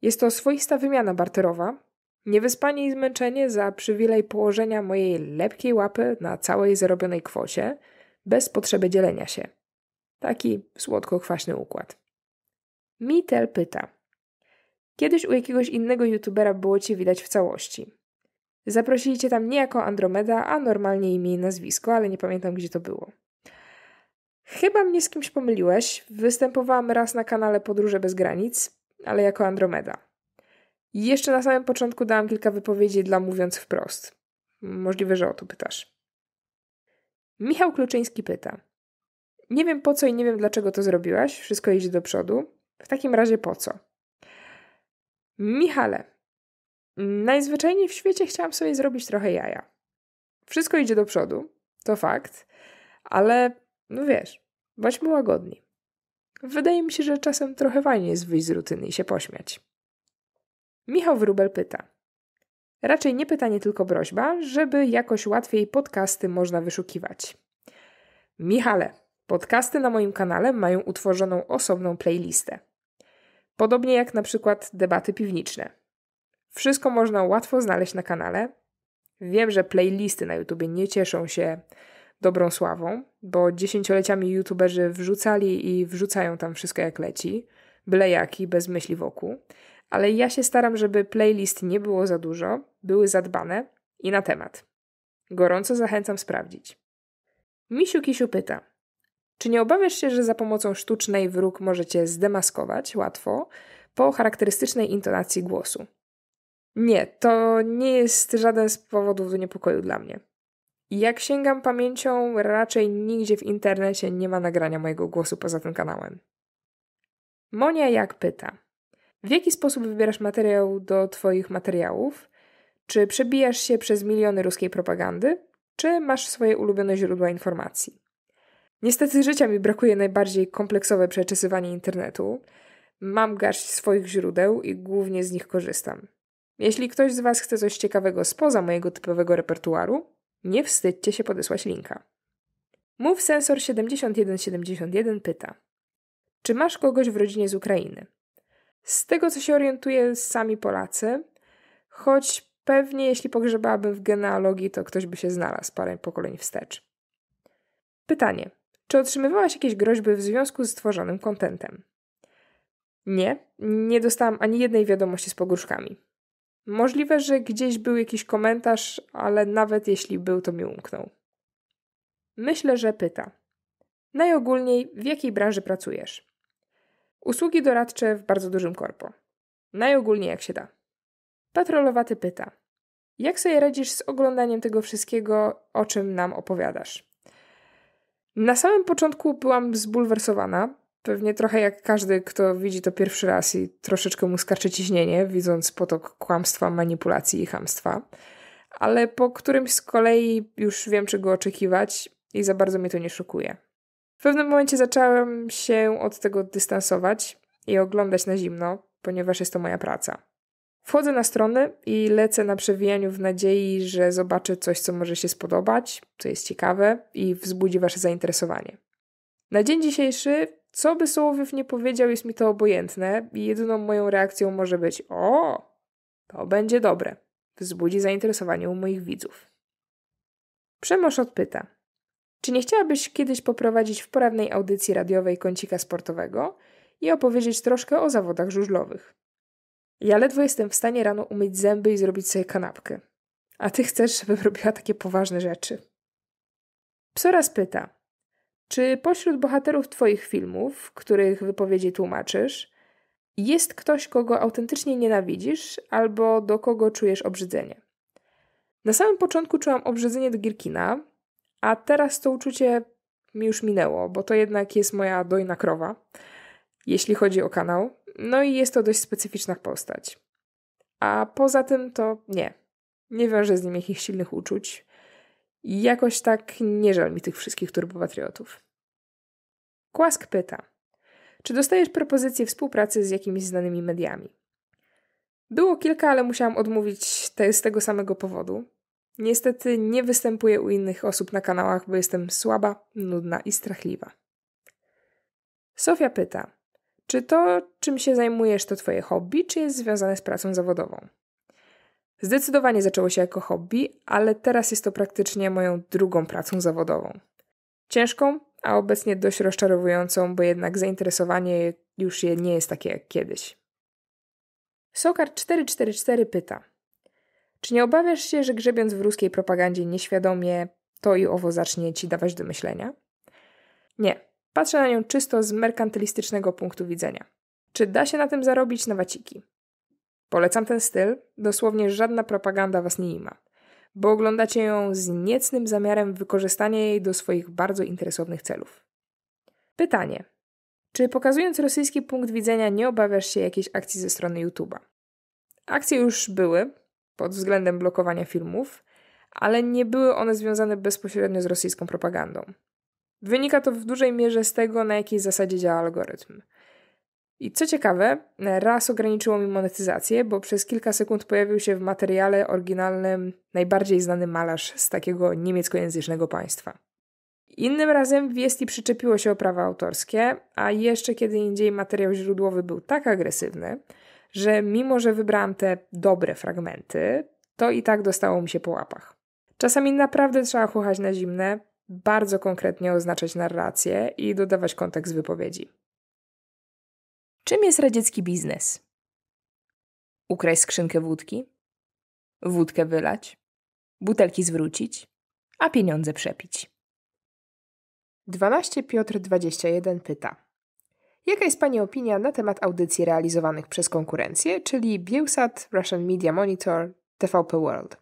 Jest to swoista wymiana barterowa, Niewyspani i zmęczenie za przywilej położenia mojej lepkiej łapy na całej zarobionej kwocie, bez potrzeby dzielenia się. Taki słodko-kwaśny układ. Mitel pyta. Kiedyś u jakiegoś innego youtubera było cię widać w całości. Zaprosili cię tam nie jako Andromeda, a normalnie imię i nazwisko, ale nie pamiętam gdzie to było. Chyba mnie z kimś pomyliłeś. Występowałam raz na kanale Podróże bez granic, ale jako Andromeda jeszcze na samym początku dałam kilka wypowiedzi dla mówiąc wprost. Możliwe, że o to pytasz. Michał Kluczyński pyta: Nie wiem po co i nie wiem dlaczego to zrobiłaś, wszystko idzie do przodu. W takim razie po co? Michale, najzwyczajniej w świecie chciałam sobie zrobić trochę jaja. Wszystko idzie do przodu, to fakt, ale no wiesz, bądźmy łagodni. Wydaje mi się, że czasem trochę fajnie jest wyjść z rutyny i się pośmiać. Michał Wrubel pyta. Raczej nie pytanie, tylko prośba, żeby jakoś łatwiej podcasty można wyszukiwać. Michale, podcasty na moim kanale mają utworzoną osobną playlistę. Podobnie jak na przykład debaty piwniczne. Wszystko można łatwo znaleźć na kanale. Wiem, że playlisty na YouTube nie cieszą się dobrą sławą, bo dziesięcioleciami YouTuberzy wrzucali i wrzucają tam wszystko jak leci, byle jaki, bez myśli wokół ale ja się staram, żeby playlist nie było za dużo, były zadbane i na temat. Gorąco zachęcam sprawdzić. Misiu Kisiu pyta: Czy nie obawiasz się, że za pomocą sztucznej wróg możecie zdemaskować łatwo po charakterystycznej intonacji głosu? Nie, to nie jest żaden z powodów do niepokoju dla mnie. Jak sięgam pamięcią, raczej nigdzie w internecie nie ma nagrania mojego głosu poza tym kanałem. Monia jak pyta: w jaki sposób wybierasz materiał do Twoich materiałów? Czy przebijasz się przez miliony ruskiej propagandy? Czy masz swoje ulubione źródła informacji? Niestety życia mi brakuje najbardziej kompleksowe przeczesywanie internetu. Mam garść swoich źródeł i głównie z nich korzystam. Jeśli ktoś z Was chce coś ciekawego spoza mojego typowego repertuaru, nie wstydźcie się podesłać linka. Mów Sensor 7171 pyta: Czy masz kogoś w rodzinie z Ukrainy? Z tego, co się orientuję, sami Polacy, choć pewnie jeśli pogrzebałabym w genealogii, to ktoś by się znalazł parę pokoleń wstecz. Pytanie. Czy otrzymywałaś jakieś groźby w związku z stworzonym kontentem? Nie, nie dostałam ani jednej wiadomości z pogróżkami. Możliwe, że gdzieś był jakiś komentarz, ale nawet jeśli był, to mi umknął. Myślę, że pyta. Najogólniej, w jakiej branży pracujesz? Usługi doradcze w bardzo dużym korpo. Najogólniej jak się da. Patrolowaty pyta. Jak sobie radzisz z oglądaniem tego wszystkiego, o czym nam opowiadasz? Na samym początku byłam zbulwersowana, pewnie trochę jak każdy, kto widzi to pierwszy raz i troszeczkę mu skarczy ciśnienie, widząc potok kłamstwa, manipulacji i hamstwa. Ale po którymś z kolei już wiem, czego oczekiwać i za bardzo mnie to nie szokuje. W pewnym momencie zacząłem się od tego dystansować i oglądać na zimno, ponieważ jest to moja praca. Wchodzę na strony i lecę na przewijaniu w nadziei, że zobaczę coś, co może się spodobać, co jest ciekawe i wzbudzi Wasze zainteresowanie. Na dzień dzisiejszy, co by Sołowiew nie powiedział, jest mi to obojętne i jedyną moją reakcją może być: O, to będzie dobre. Wzbudzi zainteresowanie u moich widzów. Przemosz odpyta: czy nie chciałabyś kiedyś poprowadzić w porawnej audycji radiowej kącika sportowego i opowiedzieć troszkę o zawodach żużlowych? Ja ledwo jestem w stanie rano umyć zęby i zrobić sobie kanapkę. A ty chcesz, żebym robiła takie poważne rzeczy. Psora pyta, czy pośród bohaterów twoich filmów, których wypowiedzi tłumaczysz, jest ktoś, kogo autentycznie nienawidzisz albo do kogo czujesz obrzydzenie? Na samym początku czułam obrzydzenie do Gierkina, a teraz to uczucie mi już minęło, bo to jednak jest moja dojna krowa, jeśli chodzi o kanał. No i jest to dość specyficzna postać. A poza tym to nie. Nie wiąże z nim jakichś silnych uczuć. I jakoś tak nie żal mi tych wszystkich turbopatriotów. Kłask pyta, czy dostajesz propozycje współpracy z jakimiś znanymi mediami? Było kilka, ale musiałam odmówić te, z tego samego powodu. Niestety nie występuję u innych osób na kanałach, bo jestem słaba, nudna i strachliwa. Sofia pyta: Czy to, czym się zajmujesz, to Twoje hobby, czy jest związane z pracą zawodową? Zdecydowanie zaczęło się jako hobby, ale teraz jest to praktycznie moją drugą pracą zawodową. Ciężką, a obecnie dość rozczarowującą, bo jednak zainteresowanie już nie jest takie jak kiedyś. Sokar 444 pyta: czy nie obawiasz się, że grzebiąc w ruskiej propagandzie nieświadomie to i owo zacznie ci dawać do myślenia? Nie. Patrzę na nią czysto z merkantylistycznego punktu widzenia. Czy da się na tym zarobić na waciki? Polecam ten styl, dosłownie żadna propaganda was nie ima, bo oglądacie ją z niecnym zamiarem wykorzystania jej do swoich bardzo interesownych celów. Pytanie. Czy pokazując rosyjski punkt widzenia nie obawiasz się jakiejś akcji ze strony YouTube'a? Akcje już były, pod względem blokowania filmów, ale nie były one związane bezpośrednio z rosyjską propagandą. Wynika to w dużej mierze z tego, na jakiej zasadzie działa algorytm. I co ciekawe, raz ograniczyło mi monetyzację, bo przez kilka sekund pojawił się w materiale oryginalnym najbardziej znany malarz z takiego niemieckojęzycznego państwa. Innym razem Wiesti przyczepiło się o prawa autorskie, a jeszcze kiedy indziej materiał źródłowy był tak agresywny, że mimo, że wybrałam te dobre fragmenty, to i tak dostało mi się po łapach. Czasami naprawdę trzeba chuchać na zimne, bardzo konkretnie oznaczać narrację i dodawać kontekst wypowiedzi. Czym jest radziecki biznes? Ukraść skrzynkę wódki, wódkę wylać, butelki zwrócić, a pieniądze przepić. 12 Piotr 21 pyta. Jaka jest Pani opinia na temat audycji realizowanych przez konkurencję, czyli Bielsat, Russian Media Monitor, TVP World?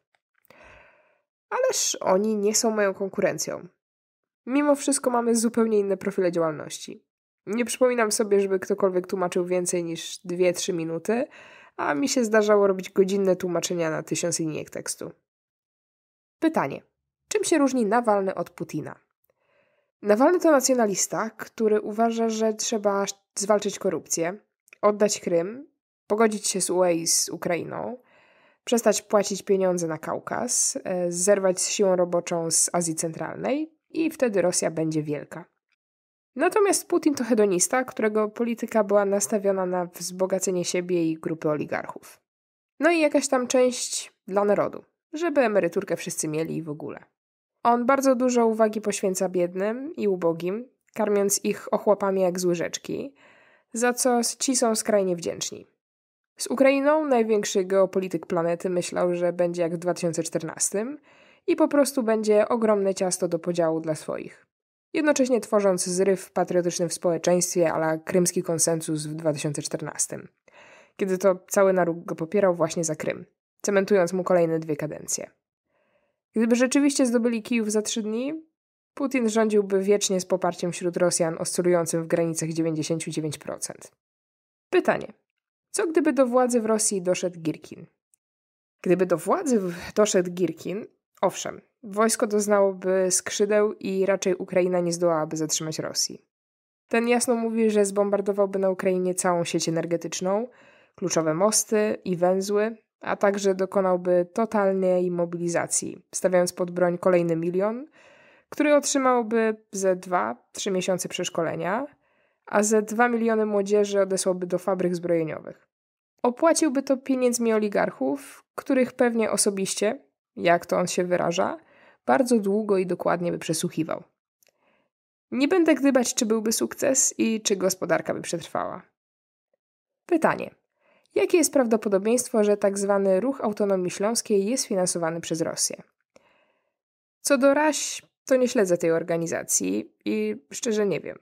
Ależ oni nie są moją konkurencją. Mimo wszystko mamy zupełnie inne profile działalności. Nie przypominam sobie, żeby ktokolwiek tłumaczył więcej niż 2-3 minuty, a mi się zdarzało robić godzinne tłumaczenia na tysiąc linijek tekstu. Pytanie. Czym się różni Nawalny od Putina? Nawalny to nacjonalista, który uważa, że trzeba zwalczyć korupcję, oddać Krym, pogodzić się z UE i z Ukrainą, przestać płacić pieniądze na Kaukaz, e, zerwać z siłą roboczą z Azji Centralnej i wtedy Rosja będzie wielka. Natomiast Putin to hedonista, którego polityka była nastawiona na wzbogacenie siebie i grupy oligarchów. No i jakaś tam część dla narodu, żeby emeryturkę wszyscy mieli w ogóle. On bardzo dużo uwagi poświęca biednym i ubogim, karmiąc ich ochłapami jak z za co ci są skrajnie wdzięczni. Z Ukrainą największy geopolityk planety myślał, że będzie jak w 2014 i po prostu będzie ogromne ciasto do podziału dla swoich. Jednocześnie tworząc zryw patriotyczny w społeczeństwie, ala krymski konsensus w 2014, kiedy to cały naród go popierał właśnie za Krym, cementując mu kolejne dwie kadencje. Gdyby rzeczywiście zdobyli Kijów za trzy dni, Putin rządziłby wiecznie z poparciem wśród Rosjan oscylującym w granicach 99%. Pytanie: co gdyby do władzy w Rosji doszedł Girkin? Gdyby do władzy doszedł Girkin, owszem, wojsko doznałoby skrzydeł i raczej Ukraina nie zdołałaby zatrzymać Rosji. Ten jasno mówi, że zbombardowałby na Ukrainie całą sieć energetyczną, kluczowe mosty i węzły, a także dokonałby totalnej mobilizacji, stawiając pod broń kolejny milion, który otrzymałby ze 2-3 miesiące przeszkolenia, a ze 2 miliony młodzieży odesłałby do fabryk zbrojeniowych. Opłaciłby to pieniędzmi oligarchów, których pewnie osobiście, jak to on się wyraża, bardzo długo i dokładnie by przesłuchiwał. Nie będę gdybać, czy byłby sukces i czy gospodarka by przetrwała. Pytanie: Jakie jest prawdopodobieństwo, że tzw. Tak ruch autonomii śląskiej jest finansowany przez Rosję? Co do Raś, to nie śledzę tej organizacji i szczerze nie wiem.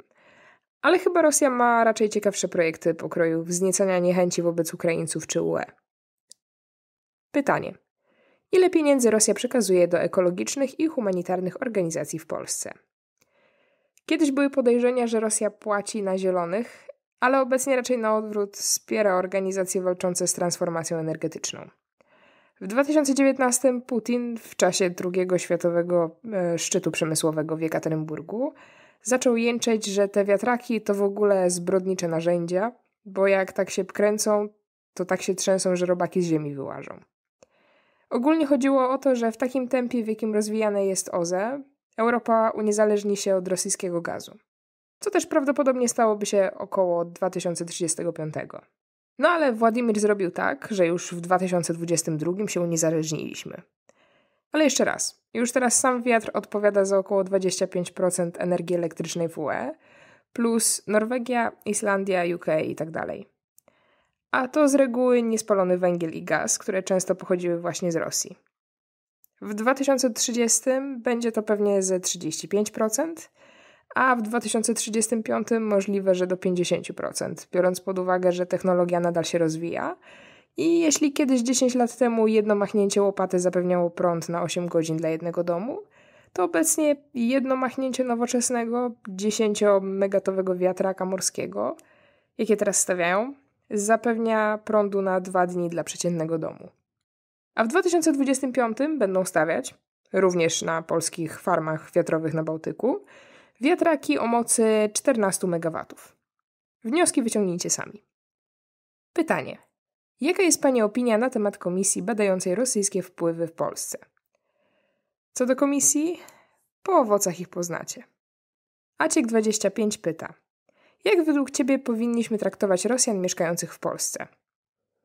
Ale chyba Rosja ma raczej ciekawsze projekty pokroju wzniecania niechęci wobec Ukraińców czy UE. Pytanie. Ile pieniędzy Rosja przekazuje do ekologicznych i humanitarnych organizacji w Polsce? Kiedyś były podejrzenia, że Rosja płaci na zielonych, ale obecnie raczej na odwrót wspiera organizacje walczące z transformacją energetyczną. W 2019 Putin w czasie drugiego światowego e, szczytu przemysłowego w Jekaterynburgu zaczął jęczeć, że te wiatraki to w ogóle zbrodnicze narzędzia, bo jak tak się kręcą, to tak się trzęsą, że robaki z ziemi wyłażą. Ogólnie chodziło o to, że w takim tempie, w jakim rozwijane jest OZE, Europa uniezależni się od rosyjskiego gazu co też prawdopodobnie stałoby się około 2035. No ale Władimir zrobił tak, że już w 2022 się uniezależniliśmy. Ale jeszcze raz, już teraz sam wiatr odpowiada za około 25% energii elektrycznej w UE, plus Norwegia, Islandia, UK i tak dalej. A to z reguły niespalony węgiel i gaz, które często pochodziły właśnie z Rosji. W 2030 będzie to pewnie ze 35%, a w 2035 możliwe, że do 50%, biorąc pod uwagę, że technologia nadal się rozwija. I jeśli kiedyś 10 lat temu jedno machnięcie łopaty zapewniało prąd na 8 godzin dla jednego domu, to obecnie jedno machnięcie nowoczesnego 10-megatowego wiatraka morskiego, jakie teraz stawiają, zapewnia prądu na 2 dni dla przeciętnego domu. A w 2025 będą stawiać, również na polskich farmach wiatrowych na Bałtyku, wiatraki o mocy 14 MW. Wnioski wyciągnijcie sami. Pytanie. Jaka jest Pani opinia na temat komisji badającej rosyjskie wpływy w Polsce? Co do komisji, po owocach ich poznacie. Aciek25 pyta: Jak według Ciebie powinniśmy traktować Rosjan mieszkających w Polsce?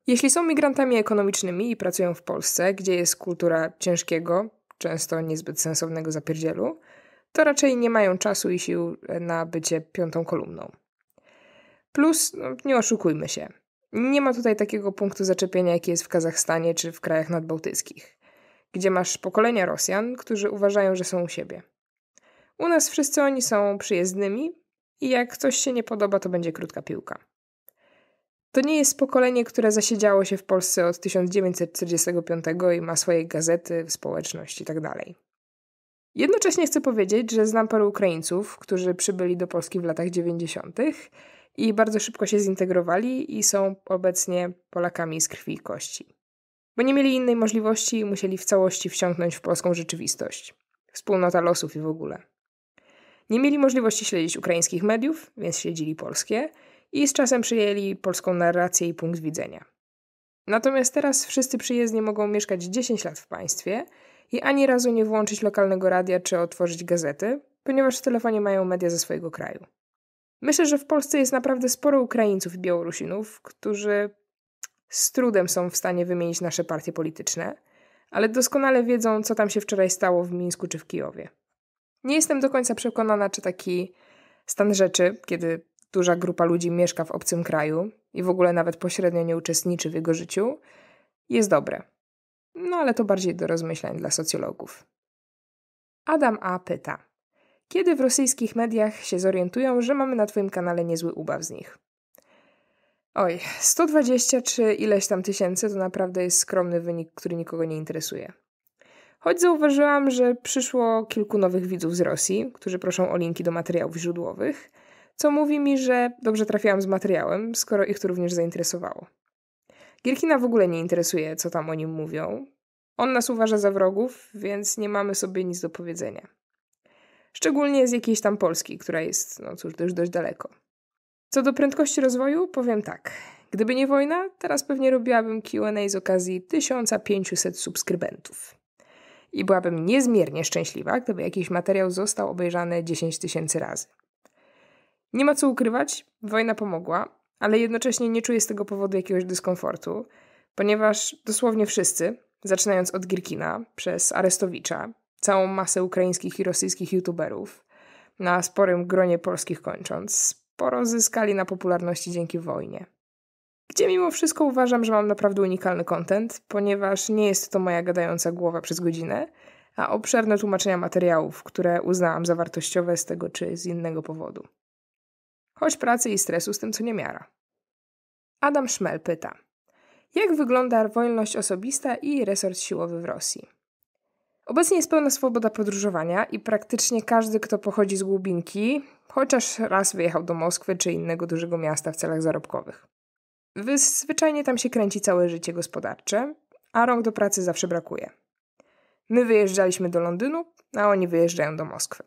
Jeśli są migrantami ekonomicznymi i pracują w Polsce, gdzie jest kultura ciężkiego, często niezbyt sensownego zapierdzielu, to raczej nie mają czasu i sił e, na bycie piątą kolumną. Plus, no, nie oszukujmy się, nie ma tutaj takiego punktu zaczepienia, jaki jest w Kazachstanie czy w krajach nadbałtyckich, gdzie masz pokolenia Rosjan, którzy uważają, że są u siebie. U nas wszyscy oni są przyjezdnymi i jak coś się nie podoba, to będzie krótka piłka. To nie jest pokolenie, które zasiedziało się w Polsce od 1945 i ma swoje gazety, społeczność itd. Tak Jednocześnie chcę powiedzieć, że znam paru Ukraińców, którzy przybyli do Polski w latach 90. i bardzo szybko się zintegrowali i są obecnie Polakami z krwi i kości. Bo nie mieli innej możliwości i musieli w całości wciągnąć w polską rzeczywistość. Wspólnota losów i w ogóle. Nie mieli możliwości śledzić ukraińskich mediów, więc śledzili polskie i z czasem przyjęli polską narrację i punkt widzenia. Natomiast teraz wszyscy przyjezdni mogą mieszkać 10 lat w państwie – i ani razu nie włączyć lokalnego radia czy otworzyć gazety, ponieważ w telefonie mają media ze swojego kraju. Myślę, że w Polsce jest naprawdę sporo Ukraińców i Białorusinów, którzy z trudem są w stanie wymienić nasze partie polityczne, ale doskonale wiedzą, co tam się wczoraj stało w Mińsku czy w Kijowie. Nie jestem do końca przekonana, czy taki stan rzeczy, kiedy duża grupa ludzi mieszka w obcym kraju i w ogóle nawet pośrednio nie uczestniczy w jego życiu, jest dobre. No ale to bardziej do rozmyślań dla socjologów. Adam A. pyta. Kiedy w rosyjskich mediach się zorientują, że mamy na Twoim kanale niezły ubaw z nich? Oj, 120 czy ileś tam tysięcy to naprawdę jest skromny wynik, który nikogo nie interesuje. Choć zauważyłam, że przyszło kilku nowych widzów z Rosji, którzy proszą o linki do materiałów źródłowych, co mówi mi, że dobrze trafiłam z materiałem, skoro ich to również zainteresowało. Gierkina w ogóle nie interesuje, co tam o nim mówią. On nas uważa za wrogów, więc nie mamy sobie nic do powiedzenia. Szczególnie z jakiejś tam Polski, która jest, no cóż, już dość daleko. Co do prędkości rozwoju, powiem tak. Gdyby nie wojna, teraz pewnie robiłabym QA z okazji 1500 subskrybentów. I byłabym niezmiernie szczęśliwa, gdyby jakiś materiał został obejrzany 10 tysięcy razy. Nie ma co ukrywać, wojna pomogła, ale jednocześnie nie czuję z tego powodu jakiegoś dyskomfortu, ponieważ dosłownie wszyscy, zaczynając od Girkina, przez Arestowicza, całą masę ukraińskich i rosyjskich youtuberów, na sporym gronie polskich kończąc, sporo zyskali na popularności dzięki wojnie. Gdzie mimo wszystko uważam, że mam naprawdę unikalny content, ponieważ nie jest to moja gadająca głowa przez godzinę, a obszerne tłumaczenia materiałów, które uznałam za wartościowe z tego czy z innego powodu choć pracy i stresu z tym co nie miara. Adam Szmel pyta: Jak wygląda wolność osobista i resort siłowy w Rosji? Obecnie jest pełna swoboda podróżowania i praktycznie każdy, kto pochodzi z głubinki, chociaż raz wyjechał do Moskwy czy innego dużego miasta w celach zarobkowych. Zwyczajnie tam się kręci całe życie gospodarcze, a rąk do pracy zawsze brakuje. My wyjeżdżaliśmy do Londynu, a oni wyjeżdżają do Moskwy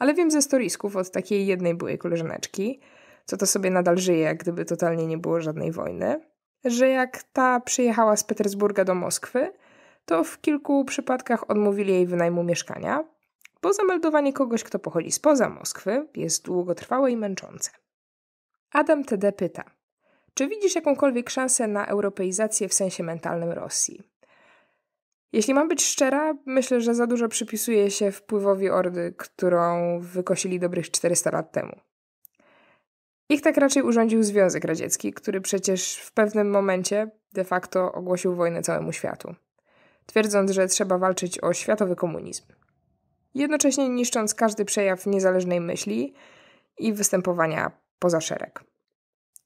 ale wiem ze storisków od takiej jednej byłej koleżaneczki, co to sobie nadal żyje, jak gdyby totalnie nie było żadnej wojny, że jak ta przyjechała z Petersburga do Moskwy, to w kilku przypadkach odmówili jej wynajmu mieszkania, bo zameldowanie kogoś, kto pochodzi spoza Moskwy, jest długotrwałe i męczące. Adam TD pyta: Czy widzisz jakąkolwiek szansę na europeizację w sensie mentalnym Rosji? Jeśli mam być szczera, myślę, że za dużo przypisuje się wpływowi Ordy, którą wykosili dobrych 400 lat temu. Ich tak raczej urządził Związek Radziecki, który przecież w pewnym momencie de facto ogłosił wojnę całemu światu, twierdząc, że trzeba walczyć o światowy komunizm. Jednocześnie niszcząc każdy przejaw niezależnej myśli i występowania poza szereg.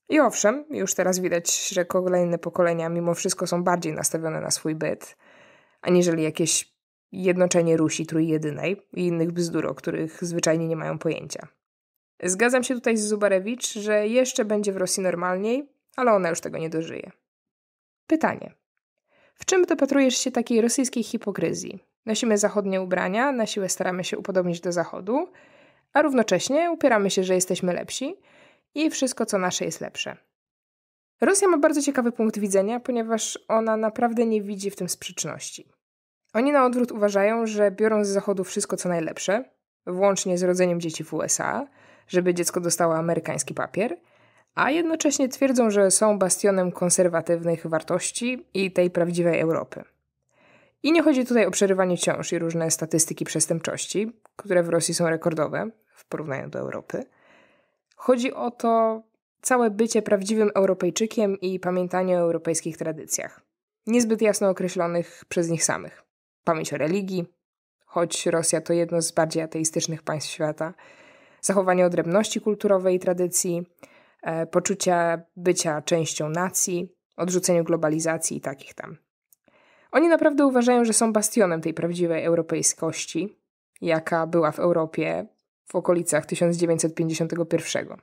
I owszem, już teraz widać, że kolejne pokolenia mimo wszystko są bardziej nastawione na swój byt – aniżeli jakieś jednoczenie Rusi Trójjedynej i innych bzdur, o których zwyczajnie nie mają pojęcia. Zgadzam się tutaj z Zubarewicz, że jeszcze będzie w Rosji normalniej, ale ona już tego nie dożyje. Pytanie. W czym dopatrujesz się takiej rosyjskiej hipokryzji? Nosimy zachodnie ubrania, na siłę staramy się upodobnić do zachodu, a równocześnie upieramy się, że jesteśmy lepsi i wszystko, co nasze, jest lepsze. Rosja ma bardzo ciekawy punkt widzenia, ponieważ ona naprawdę nie widzi w tym sprzeczności. Oni na odwrót uważają, że biorą z Zachodu wszystko co najlepsze, włącznie z rodzeniem dzieci w USA, żeby dziecko dostało amerykański papier, a jednocześnie twierdzą, że są bastionem konserwatywnych wartości i tej prawdziwej Europy. I nie chodzi tutaj o przerywanie ciąż i różne statystyki przestępczości, które w Rosji są rekordowe w porównaniu do Europy. Chodzi o to całe bycie prawdziwym Europejczykiem i pamiętanie o europejskich tradycjach, niezbyt jasno określonych przez nich samych pamięć o religii, choć Rosja to jedno z bardziej ateistycznych państw świata, zachowanie odrębności kulturowej i tradycji, e, poczucia bycia częścią nacji, odrzuceniu globalizacji i takich tam. Oni naprawdę uważają, że są bastionem tej prawdziwej europejskości, jaka była w Europie w okolicach 1951.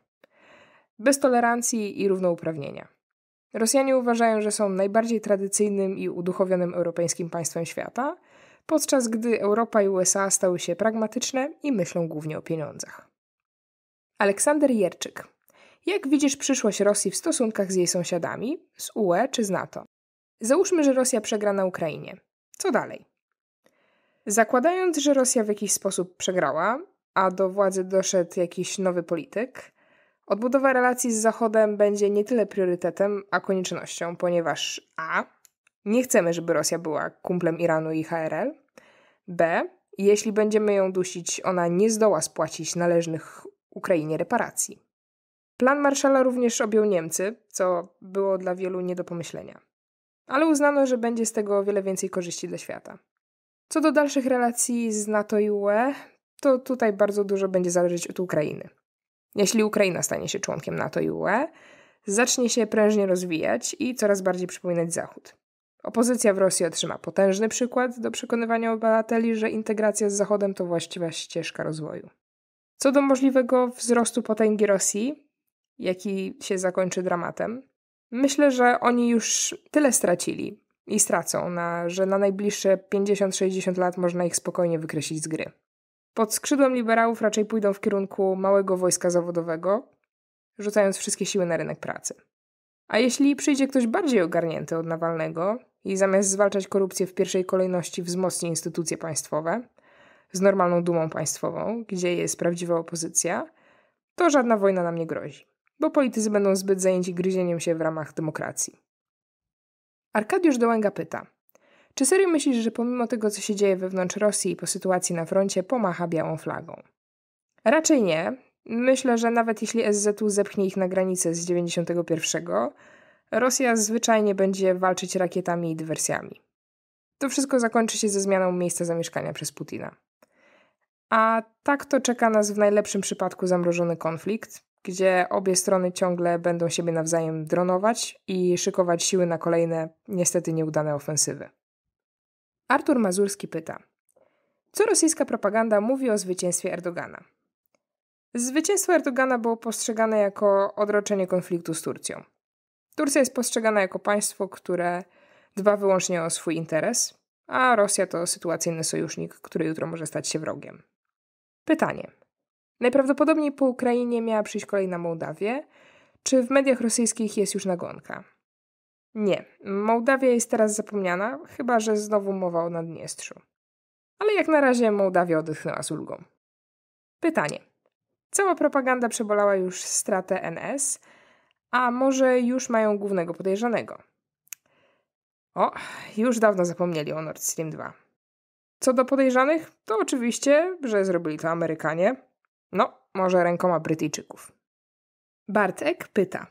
Bez tolerancji i równouprawnienia. Rosjanie uważają, że są najbardziej tradycyjnym i uduchowionym europejskim państwem świata – podczas gdy Europa i USA stały się pragmatyczne i myślą głównie o pieniądzach. Aleksander Jerczyk. Jak widzisz przyszłość Rosji w stosunkach z jej sąsiadami, z UE czy z NATO? Załóżmy, że Rosja przegra na Ukrainie. Co dalej? Zakładając, że Rosja w jakiś sposób przegrała, a do władzy doszedł jakiś nowy polityk, odbudowa relacji z Zachodem będzie nie tyle priorytetem, a koniecznością, ponieważ A. Nie chcemy, żeby Rosja była kumplem Iranu i HRL. B. Jeśli będziemy ją dusić, ona nie zdoła spłacić należnych Ukrainie reparacji. Plan Marszala również objął Niemcy, co było dla wielu nie do pomyślenia. Ale uznano, że będzie z tego o wiele więcej korzyści dla świata. Co do dalszych relacji z NATO i UE, to tutaj bardzo dużo będzie zależeć od Ukrainy. Jeśli Ukraina stanie się członkiem NATO i UE, zacznie się prężnie rozwijać i coraz bardziej przypominać Zachód. Opozycja w Rosji otrzyma potężny przykład do przekonywania obywateli, że integracja z Zachodem to właściwa ścieżka rozwoju. Co do możliwego wzrostu potęgi Rosji, jaki się zakończy dramatem, myślę, że oni już tyle stracili i stracą, na, że na najbliższe 50-60 lat można ich spokojnie wykreślić z gry. Pod skrzydłem liberałów raczej pójdą w kierunku małego wojska zawodowego, rzucając wszystkie siły na rynek pracy. A jeśli przyjdzie ktoś bardziej ogarnięty od Nawalnego, i zamiast zwalczać korupcję w pierwszej kolejności wzmocni instytucje państwowe z normalną dumą państwową, gdzie jest prawdziwa opozycja, to żadna wojna nam nie grozi, bo politycy będą zbyt zajęci gryzieniem się w ramach demokracji. Arkadiusz Dołęga pyta, czy serio myślisz, że pomimo tego, co się dzieje wewnątrz Rosji i po sytuacji na froncie, pomacha białą flagą? Raczej nie. Myślę, że nawet jeśli SZU zepchnie ich na granicę z 91, Rosja zwyczajnie będzie walczyć rakietami i dywersjami. To wszystko zakończy się ze zmianą miejsca zamieszkania przez Putina. A tak to czeka nas w najlepszym przypadku zamrożony konflikt, gdzie obie strony ciągle będą siebie nawzajem dronować i szykować siły na kolejne, niestety nieudane ofensywy. Artur Mazurski pyta: Co rosyjska propaganda mówi o zwycięstwie Erdogana? Zwycięstwo Erdogana było postrzegane jako odroczenie konfliktu z Turcją. Turcja jest postrzegana jako państwo, które dba wyłącznie o swój interes, a Rosja to sytuacyjny sojusznik, który jutro może stać się wrogiem. Pytanie. Najprawdopodobniej po Ukrainie miała przyjść kolejna Mołdawię. Czy w mediach rosyjskich jest już nagonka? Nie, Mołdawia jest teraz zapomniana, chyba że znowu mowa o Naddniestrzu. Ale jak na razie Mołdawia odetchnęła z ulgą. Pytanie. Cała propaganda przebolała już stratę NS, a może już mają głównego podejrzanego? O, już dawno zapomnieli o Nord Stream 2. Co do podejrzanych, to oczywiście, że zrobili to Amerykanie. No, może rękoma Brytyjczyków. Bartek pyta.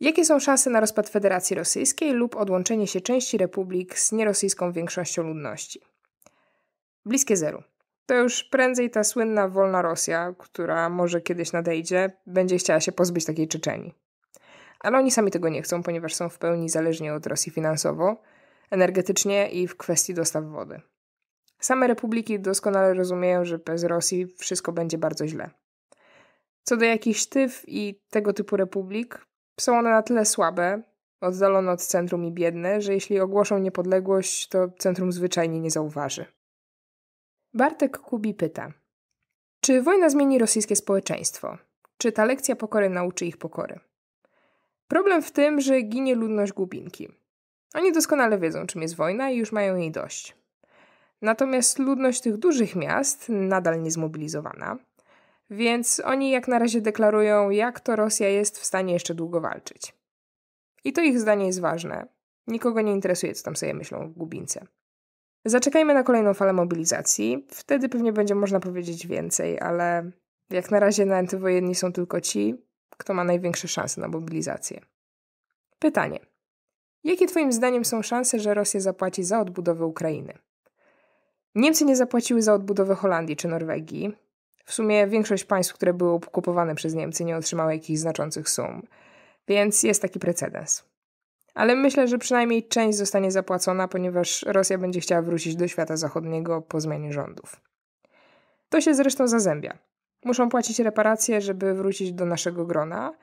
Jakie są szanse na rozpad Federacji Rosyjskiej lub odłączenie się części republik z nierosyjską większością ludności? Bliskie zeru. To już prędzej ta słynna wolna Rosja, która może kiedyś nadejdzie, będzie chciała się pozbyć takiej Czeczeni ale oni sami tego nie chcą, ponieważ są w pełni zależni od Rosji finansowo, energetycznie i w kwestii dostaw wody. Same republiki doskonale rozumieją, że bez Rosji wszystko będzie bardzo źle. Co do jakichś tyw i tego typu republik, są one na tyle słabe, oddalone od centrum i biedne, że jeśli ogłoszą niepodległość, to centrum zwyczajnie nie zauważy. Bartek Kubi pyta: Czy wojna zmieni rosyjskie społeczeństwo? Czy ta lekcja pokory nauczy ich pokory? Problem w tym, że ginie ludność Głubinki. Oni doskonale wiedzą, czym jest wojna i już mają jej dość. Natomiast ludność tych dużych miast nadal niezmobilizowana, więc oni jak na razie deklarują, jak to Rosja jest w stanie jeszcze długo walczyć. I to ich zdanie jest ważne. Nikogo nie interesuje, co tam sobie myślą w Gubince. Zaczekajmy na kolejną falę mobilizacji, wtedy pewnie będzie można powiedzieć więcej, ale jak na razie na antywojenni są tylko ci, kto ma największe szanse na mobilizację. Pytanie. Jakie Twoim zdaniem są szanse, że Rosja zapłaci za odbudowę Ukrainy? Niemcy nie zapłaciły za odbudowę Holandii czy Norwegii. W sumie większość państw, które były okupowane przez Niemcy, nie otrzymały jakichś znaczących sum, więc jest taki precedens. Ale myślę, że przynajmniej część zostanie zapłacona, ponieważ Rosja będzie chciała wrócić do świata zachodniego po zmianie rządów. To się zresztą zazębia. Muszą płacić reparacje, żeby wrócić do naszego grona,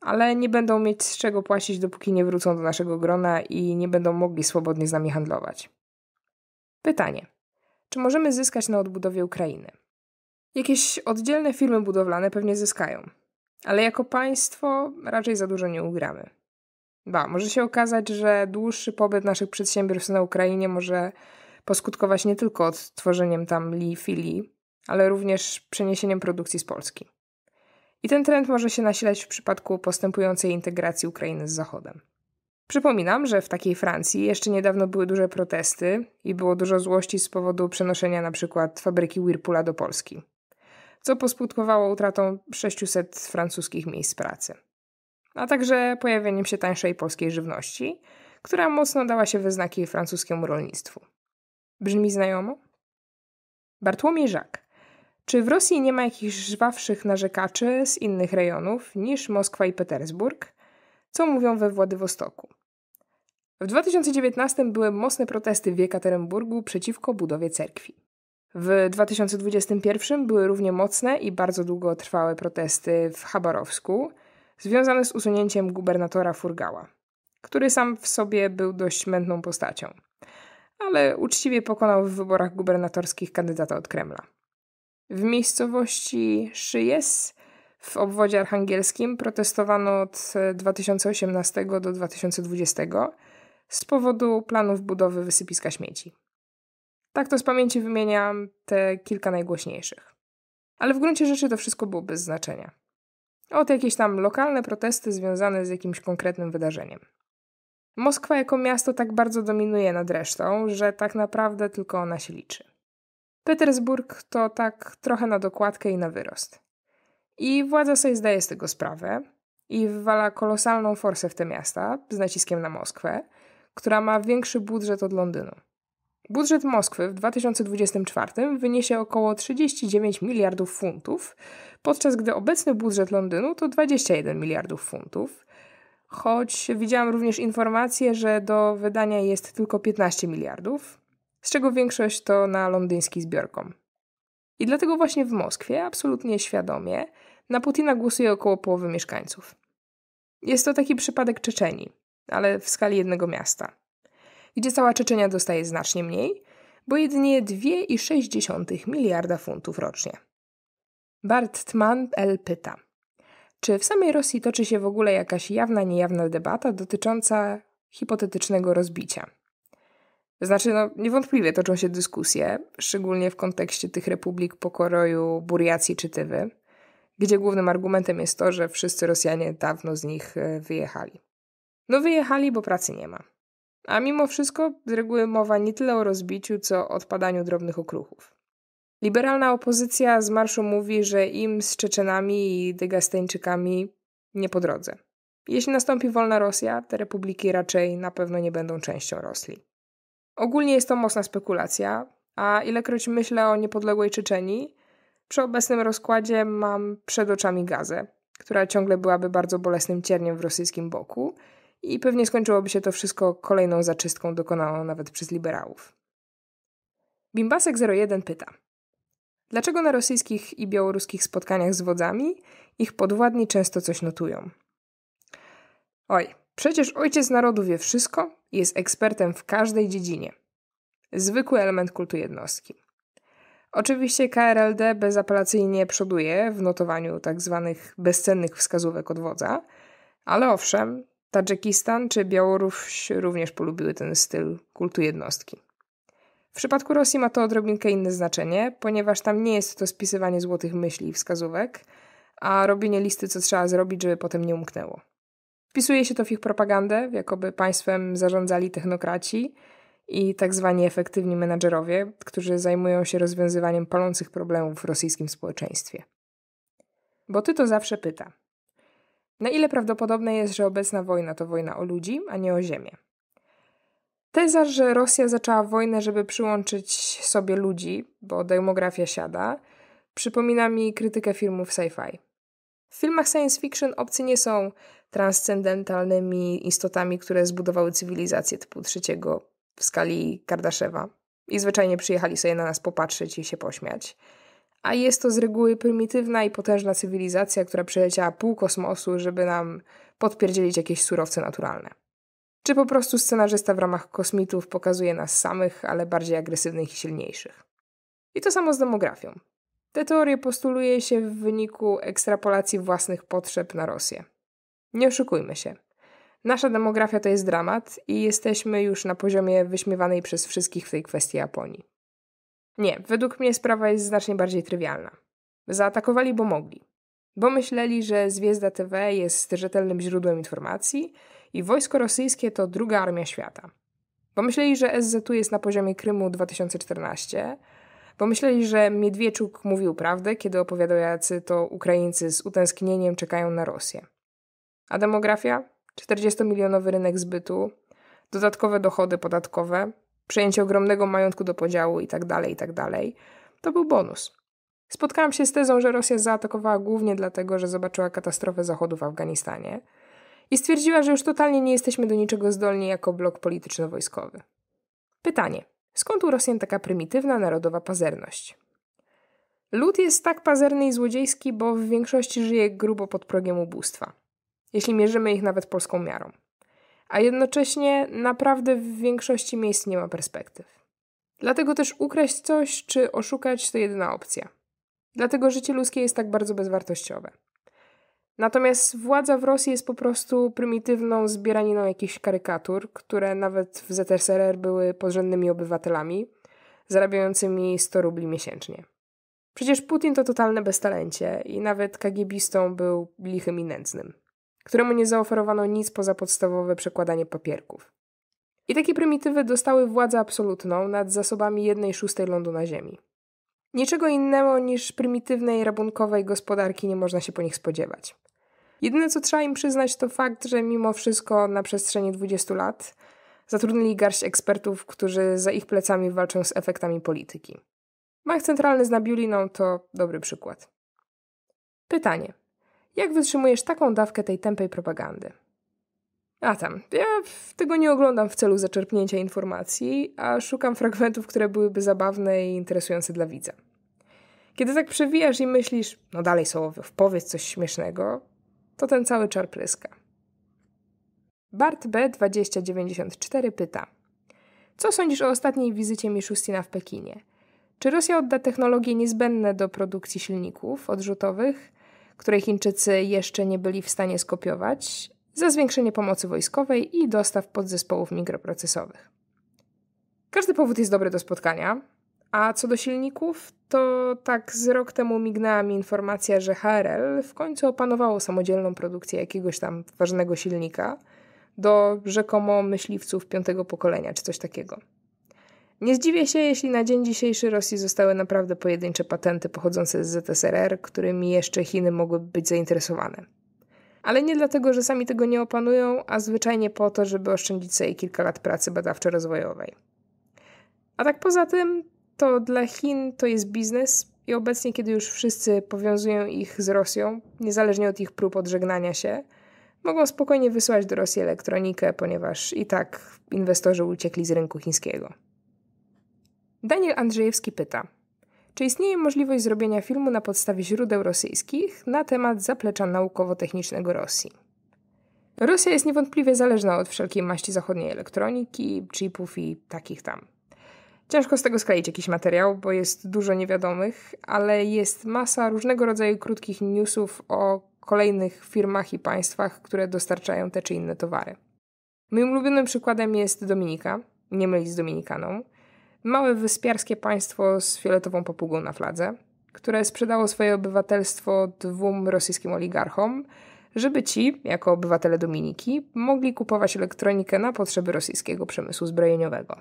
ale nie będą mieć z czego płacić, dopóki nie wrócą do naszego grona i nie będą mogli swobodnie z nami handlować. Pytanie: czy możemy zyskać na odbudowie Ukrainy? Jakieś oddzielne firmy budowlane pewnie zyskają, ale jako państwo raczej za dużo nie ugramy. Ba, może się okazać, że dłuższy pobyt naszych przedsiębiorstw na Ukrainie może poskutkować nie tylko odtworzeniem tam li filii ale również przeniesieniem produkcji z Polski. I ten trend może się nasilać w przypadku postępującej integracji Ukrainy z Zachodem. Przypominam, że w takiej Francji jeszcze niedawno były duże protesty i było dużo złości z powodu przenoszenia np. fabryki Whirlpoola do Polski, co poskutkowało utratą 600 francuskich miejsc pracy, a także pojawieniem się tańszej polskiej żywności, która mocno dała się wyznaki francuskiemu rolnictwu. Brzmi znajomo? Bartłomiej Żak, czy w Rosji nie ma jakichś żwawszych narzekaczy z innych rejonów niż Moskwa i Petersburg? Co mówią we Władywostoku? W 2019 były mocne protesty w Jekaterynburgu przeciwko budowie cerkwi. W 2021 były równie mocne i bardzo długotrwałe protesty w Chabarowsku, związane z usunięciem gubernatora Furgała, który sam w sobie był dość mętną postacią, ale uczciwie pokonał w wyborach gubernatorskich kandydata od Kremla. W miejscowości Szyjes w obwodzie archangelskim protestowano od 2018 e, do 2020 z powodu planów budowy wysypiska śmieci. Tak to z pamięci wymieniam te kilka najgłośniejszych. Ale w gruncie rzeczy to wszystko było bez znaczenia. Od jakieś tam lokalne protesty związane z jakimś konkretnym wydarzeniem. Moskwa jako miasto tak bardzo dominuje nad resztą, że tak naprawdę tylko ona się liczy. Petersburg to tak trochę na dokładkę i na wyrost. I władza sobie zdaje z tego sprawę i wywala kolosalną forsę w te miasta z naciskiem na Moskwę, która ma większy budżet od Londynu. Budżet Moskwy w 2024 wyniesie około 39 miliardów funtów, podczas gdy obecny budżet Londynu to 21 miliardów funtów, choć widziałam również informację, że do wydania jest tylko 15 miliardów, z czego większość to na londyński zbiorkom. I dlatego właśnie w Moskwie, absolutnie świadomie, na Putina głosuje około połowy mieszkańców. Jest to taki przypadek Czeczeni, ale w skali jednego miasta, gdzie cała Czeczenia dostaje znacznie mniej, bo jedynie 2,6 miliarda funtów rocznie. Bart Tman L. pyta, czy w samej Rosji toczy się w ogóle jakaś jawna, niejawna debata dotycząca hipotetycznego rozbicia, znaczy, no, niewątpliwie toczą się dyskusje, szczególnie w kontekście tych republik pokroju Buriacji czy Tywy, gdzie głównym argumentem jest to, że wszyscy Rosjanie dawno z nich e, wyjechali. No wyjechali, bo pracy nie ma. A mimo wszystko z reguły mowa nie tyle o rozbiciu, co o odpadaniu drobnych okruchów. Liberalna opozycja z marszu mówi, że im z Czeczenami i Dygasteńczykami nie po drodze. Jeśli nastąpi wolna Rosja, te republiki raczej na pewno nie będą częścią Rosji. Ogólnie jest to mocna spekulacja, a ilekroć myślę o niepodległej Czeczeni, przy obecnym rozkładzie mam przed oczami gazę, która ciągle byłaby bardzo bolesnym cierniem w rosyjskim boku i pewnie skończyłoby się to wszystko kolejną zaczystką dokonaną nawet przez liberałów. Bimbasek01 pyta. Dlaczego na rosyjskich i białoruskich spotkaniach z wodzami ich podwładni często coś notują? Oj, Przecież ojciec narodu wie wszystko i jest ekspertem w każdej dziedzinie. Zwykły element kultu jednostki. Oczywiście KRLD bezapelacyjnie przoduje w notowaniu tzw. Tak bezcennych wskazówek od wodza, ale owszem, Tadżykistan czy Białoruś również polubiły ten styl kultu jednostki. W przypadku Rosji ma to odrobinkę inne znaczenie, ponieważ tam nie jest to spisywanie złotych myśli i wskazówek, a robienie listy, co trzeba zrobić, żeby potem nie umknęło. Wpisuje się to w ich propagandę, jakoby państwem zarządzali technokraci i tak zwani efektywni menadżerowie, którzy zajmują się rozwiązywaniem palących problemów w rosyjskim społeczeństwie. Bo ty to zawsze pyta. Na ile prawdopodobne jest, że obecna wojna to wojna o ludzi, a nie o ziemię? Teza, że Rosja zaczęła wojnę, żeby przyłączyć sobie ludzi, bo demografia siada, przypomina mi krytykę filmów sci-fi. W filmach science fiction obcy nie są transcendentalnymi istotami, które zbudowały cywilizację typu trzeciego w skali Kardaszewa. I zwyczajnie przyjechali sobie na nas popatrzeć i się pośmiać. A jest to z reguły prymitywna i potężna cywilizacja, która przeleciała pół kosmosu, żeby nam podpierdzielić jakieś surowce naturalne. Czy po prostu scenarzysta w ramach kosmitów pokazuje nas samych, ale bardziej agresywnych i silniejszych. I to samo z demografią. Te teorie postuluje się w wyniku ekstrapolacji własnych potrzeb na Rosję. Nie oszukujmy się. Nasza demografia to jest dramat i jesteśmy już na poziomie wyśmiewanej przez wszystkich w tej kwestii Japonii. Nie, według mnie sprawa jest znacznie bardziej trywialna. Zaatakowali, bo mogli. Bo myśleli, że Zwiezda TV jest rzetelnym źródłem informacji i wojsko rosyjskie to druga armia świata. Bo myśleli, że SZU jest na poziomie Krymu 2014, bo myśleli, że Miedwieczuk mówił prawdę, kiedy opowiadał, jacy to Ukraińcy z utęsknieniem czekają na Rosję. A demografia? 40-milionowy rynek zbytu, dodatkowe dochody podatkowe, przejęcie ogromnego majątku do podziału itd., tak itd. Tak to był bonus. Spotkałam się z tezą, że Rosja zaatakowała głównie dlatego, że zobaczyła katastrofę Zachodu w Afganistanie i stwierdziła, że już totalnie nie jesteśmy do niczego zdolni jako blok polityczno-wojskowy. Pytanie: skąd u Rosjan taka prymitywna narodowa pazerność? Lud jest tak pazerny i złodziejski, bo w większości żyje grubo pod progiem ubóstwa jeśli mierzymy ich nawet polską miarą. A jednocześnie naprawdę w większości miejsc nie ma perspektyw. Dlatego też ukraść coś czy oszukać to jedyna opcja. Dlatego życie ludzkie jest tak bardzo bezwartościowe. Natomiast władza w Rosji jest po prostu prymitywną zbieraniną jakichś karykatur, które nawet w ZSRR były podrzędnymi obywatelami, zarabiającymi 100 rubli miesięcznie. Przecież Putin to totalne beztalencie i nawet kagiebistą był lichym i nędznym któremu nie zaoferowano nic poza podstawowe przekładanie papierków. I takie prymitywy dostały władzę absolutną nad zasobami jednej szóstej lądu na Ziemi. Niczego innego niż prymitywnej, rabunkowej gospodarki nie można się po nich spodziewać. Jedyne co trzeba im przyznać to fakt, że mimo wszystko na przestrzeni 20 lat zatrudnili garść ekspertów, którzy za ich plecami walczą z efektami polityki. Bank centralny z Nabiuliną to dobry przykład. Pytanie. Jak wytrzymujesz taką dawkę tej tępej propagandy? A tam, ja tego nie oglądam w celu zaczerpnięcia informacji, a szukam fragmentów, które byłyby zabawne i interesujące dla widza. Kiedy tak przewijasz i myślisz, no dalej w powiedz coś śmiesznego, to ten cały czar pryska. Bart B2094 pyta. Co sądzisz o ostatniej wizycie Miszustina w Pekinie? Czy Rosja odda technologie niezbędne do produkcji silników odrzutowych – której Chińczycy jeszcze nie byli w stanie skopiować, za zwiększenie pomocy wojskowej i dostaw podzespołów mikroprocesowych. Każdy powód jest dobry do spotkania, a co do silników, to tak z rok temu mignęła mi informacja, że HRL w końcu opanowało samodzielną produkcję jakiegoś tam ważnego silnika do rzekomo myśliwców piątego pokolenia czy coś takiego. Nie zdziwię się, jeśli na dzień dzisiejszy Rosji zostały naprawdę pojedyncze patenty pochodzące z ZSRR, którymi jeszcze Chiny mogłyby być zainteresowane. Ale nie dlatego, że sami tego nie opanują, a zwyczajnie po to, żeby oszczędzić sobie kilka lat pracy badawczo-rozwojowej. A tak poza tym, to dla Chin to jest biznes i obecnie, kiedy już wszyscy powiązują ich z Rosją, niezależnie od ich prób odżegnania się, mogą spokojnie wysłać do Rosji elektronikę, ponieważ i tak inwestorzy uciekli z rynku chińskiego. Daniel Andrzejewski pyta: Czy istnieje możliwość zrobienia filmu na podstawie źródeł rosyjskich na temat zaplecza naukowo-technicznego Rosji? Rosja jest niewątpliwie zależna od wszelkiej maści zachodniej elektroniki, chipów i takich tam. Ciężko z tego skleić jakiś materiał, bo jest dużo niewiadomych, ale jest masa różnego rodzaju krótkich newsów o kolejnych firmach i państwach, które dostarczają te czy inne towary. Moim ulubionym przykładem jest Dominika, nie mylić z Dominikaną, małe wyspiarskie państwo z fioletową papugą na fladze, które sprzedało swoje obywatelstwo dwóm rosyjskim oligarchom, żeby ci, jako obywatele Dominiki, mogli kupować elektronikę na potrzeby rosyjskiego przemysłu zbrojeniowego.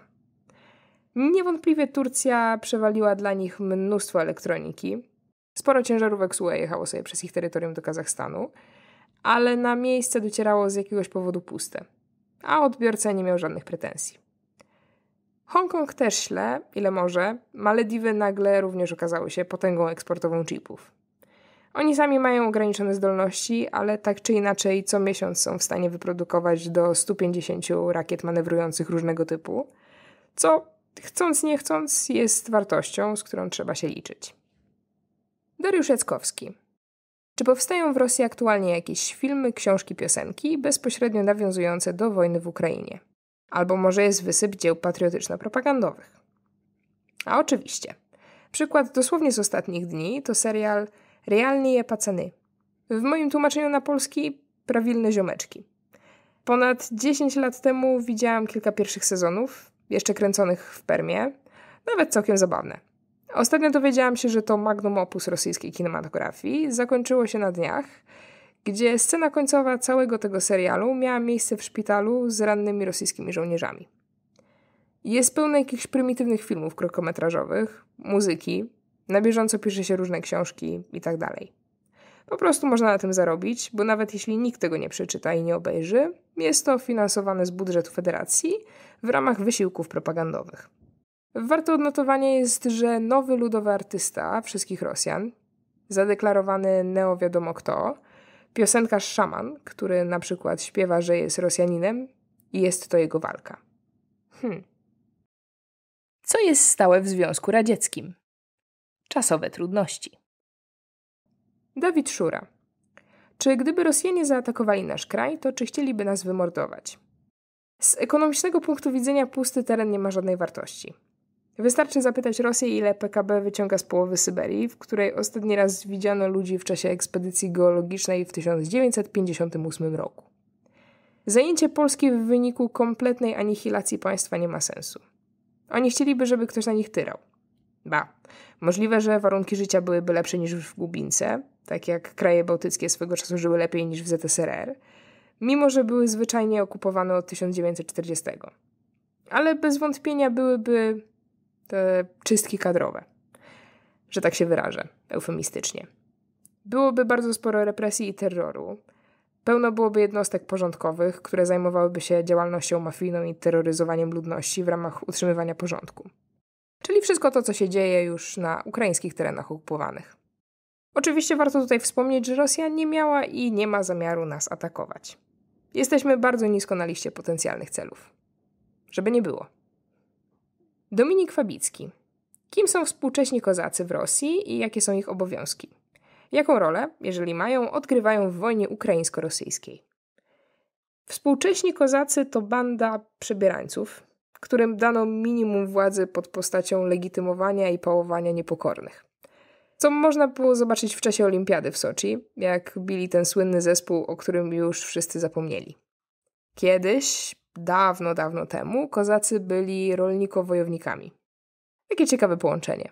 Niewątpliwie Turcja przewaliła dla nich mnóstwo elektroniki. Sporo ciężarówek SUE jechało sobie przez ich terytorium do Kazachstanu, ale na miejsce docierało z jakiegoś powodu puste, a odbiorca nie miał żadnych pretensji. Hongkong też śle, ile może. Malediwy nagle również okazały się potęgą eksportową chipów. Oni sami mają ograniczone zdolności, ale tak czy inaczej co miesiąc są w stanie wyprodukować do 150 rakiet manewrujących różnego typu, co chcąc nie chcąc jest wartością, z którą trzeba się liczyć. Dariusz Jackowski. Czy powstają w Rosji aktualnie jakieś filmy, książki, piosenki bezpośrednio nawiązujące do wojny w Ukrainie? albo może jest wysyp dzieł patriotyczno-propagandowych. A oczywiście, przykład dosłownie z ostatnich dni to serial Realnie je paceny. W moim tłumaczeniu na polski prawilne ziomeczki. Ponad 10 lat temu widziałam kilka pierwszych sezonów, jeszcze kręconych w Permie, nawet całkiem zabawne. Ostatnio dowiedziałam się, że to magnum opus rosyjskiej kinematografii zakończyło się na dniach gdzie scena końcowa całego tego serialu miała miejsce w szpitalu z rannymi rosyjskimi żołnierzami. Jest pełno jakichś prymitywnych filmów krokometrażowych, muzyki, na bieżąco pisze się różne książki itd. Tak po prostu można na tym zarobić, bo nawet jeśli nikt tego nie przeczyta i nie obejrzy, jest to finansowane z budżetu federacji w ramach wysiłków propagandowych. Warte odnotowanie jest, że nowy ludowy artysta wszystkich Rosjan, zadeklarowany neo wiadomo kto, Piosenka szaman, który na przykład śpiewa, że jest Rosjaninem i jest to jego walka. Hmm. Co jest stałe w Związku Radzieckim? Czasowe trudności. Dawid Szura. Czy gdyby Rosjanie zaatakowali nasz kraj, to czy chcieliby nas wymordować? Z ekonomicznego punktu widzenia pusty teren nie ma żadnej wartości. Wystarczy zapytać Rosję, ile PKB wyciąga z połowy Syberii, w której ostatni raz widziano ludzi w czasie ekspedycji geologicznej w 1958 roku. Zajęcie Polski w wyniku kompletnej anihilacji państwa nie ma sensu. Oni chcieliby, żeby ktoś na nich tyrał. Ba, możliwe, że warunki życia byłyby lepsze niż w Gubince, tak jak kraje bałtyckie swego czasu żyły lepiej niż w ZSRR, mimo że były zwyczajnie okupowane od 1940. Ale bez wątpienia byłyby te czystki kadrowe, że tak się wyrażę, eufemistycznie. Byłoby bardzo sporo represji i terroru. Pełno byłoby jednostek porządkowych, które zajmowałyby się działalnością mafijną i terroryzowaniem ludności w ramach utrzymywania porządku. Czyli wszystko to, co się dzieje już na ukraińskich terenach okupowanych. Oczywiście warto tutaj wspomnieć, że Rosja nie miała i nie ma zamiaru nas atakować. Jesteśmy bardzo nisko na liście potencjalnych celów. Żeby nie było. Dominik Fabicki. Kim są współcześni kozacy w Rosji i jakie są ich obowiązki? Jaką rolę, jeżeli mają, odgrywają w wojnie ukraińsko-rosyjskiej? Współcześni kozacy to banda przebierańców, którym dano minimum władzy pod postacią legitymowania i pałowania niepokornych. Co można było zobaczyć w czasie olimpiady w Soczi, jak bili ten słynny zespół, o którym już wszyscy zapomnieli. Kiedyś, dawno, dawno temu kozacy byli rolnikowojownikami. Jakie ciekawe połączenie.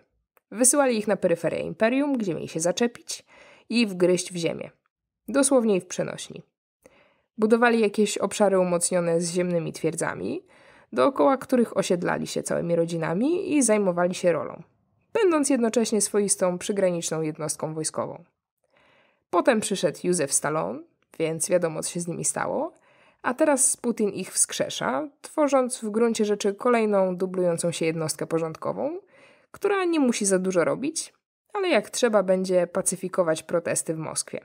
Wysyłali ich na peryferię imperium, gdzie mieli się zaczepić i wgryźć w ziemię. Dosłownie i w przenośni. Budowali jakieś obszary umocnione z ziemnymi twierdzami, dookoła których osiedlali się całymi rodzinami i zajmowali się rolą, będąc jednocześnie swoistą przygraniczną jednostką wojskową. Potem przyszedł Józef Stallone, więc wiadomo, co się z nimi stało, a teraz Putin ich wskrzesza, tworząc w gruncie rzeczy kolejną dublującą się jednostkę porządkową, która nie musi za dużo robić, ale jak trzeba będzie pacyfikować protesty w Moskwie.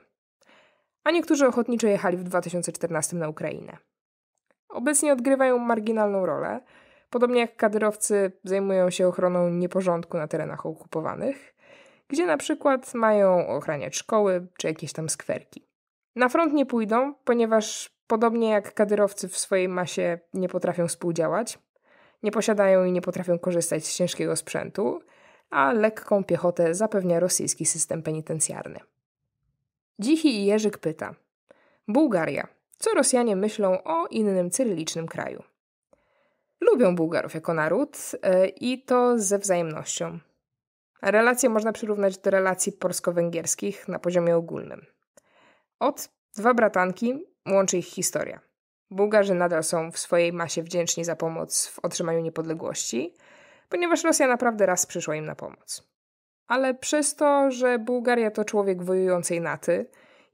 A niektórzy ochotniczo jechali w 2014 na Ukrainę. Obecnie odgrywają marginalną rolę, podobnie jak kadyrowcy zajmują się ochroną nieporządku na terenach okupowanych, gdzie na przykład mają ochraniać szkoły czy jakieś tam skwerki. Na front nie pójdą, ponieważ Podobnie jak kadyrowcy w swojej masie nie potrafią współdziałać, nie posiadają i nie potrafią korzystać z ciężkiego sprzętu, a lekką piechotę zapewnia rosyjski system penitencjarny. Dzichi i Jerzyk pyta: Bułgaria. Co Rosjanie myślą o innym cyrylicznym kraju? Lubią Bułgarów jako naród yy, i to ze wzajemnością. Relacje można przyrównać do relacji polsko-węgierskich na poziomie ogólnym. Od dwa bratanki łączy ich historia. Bułgarzy nadal są w swojej masie wdzięczni za pomoc w otrzymaniu niepodległości, ponieważ Rosja naprawdę raz przyszła im na pomoc. Ale przez to, że Bułgaria to człowiek wojującej naty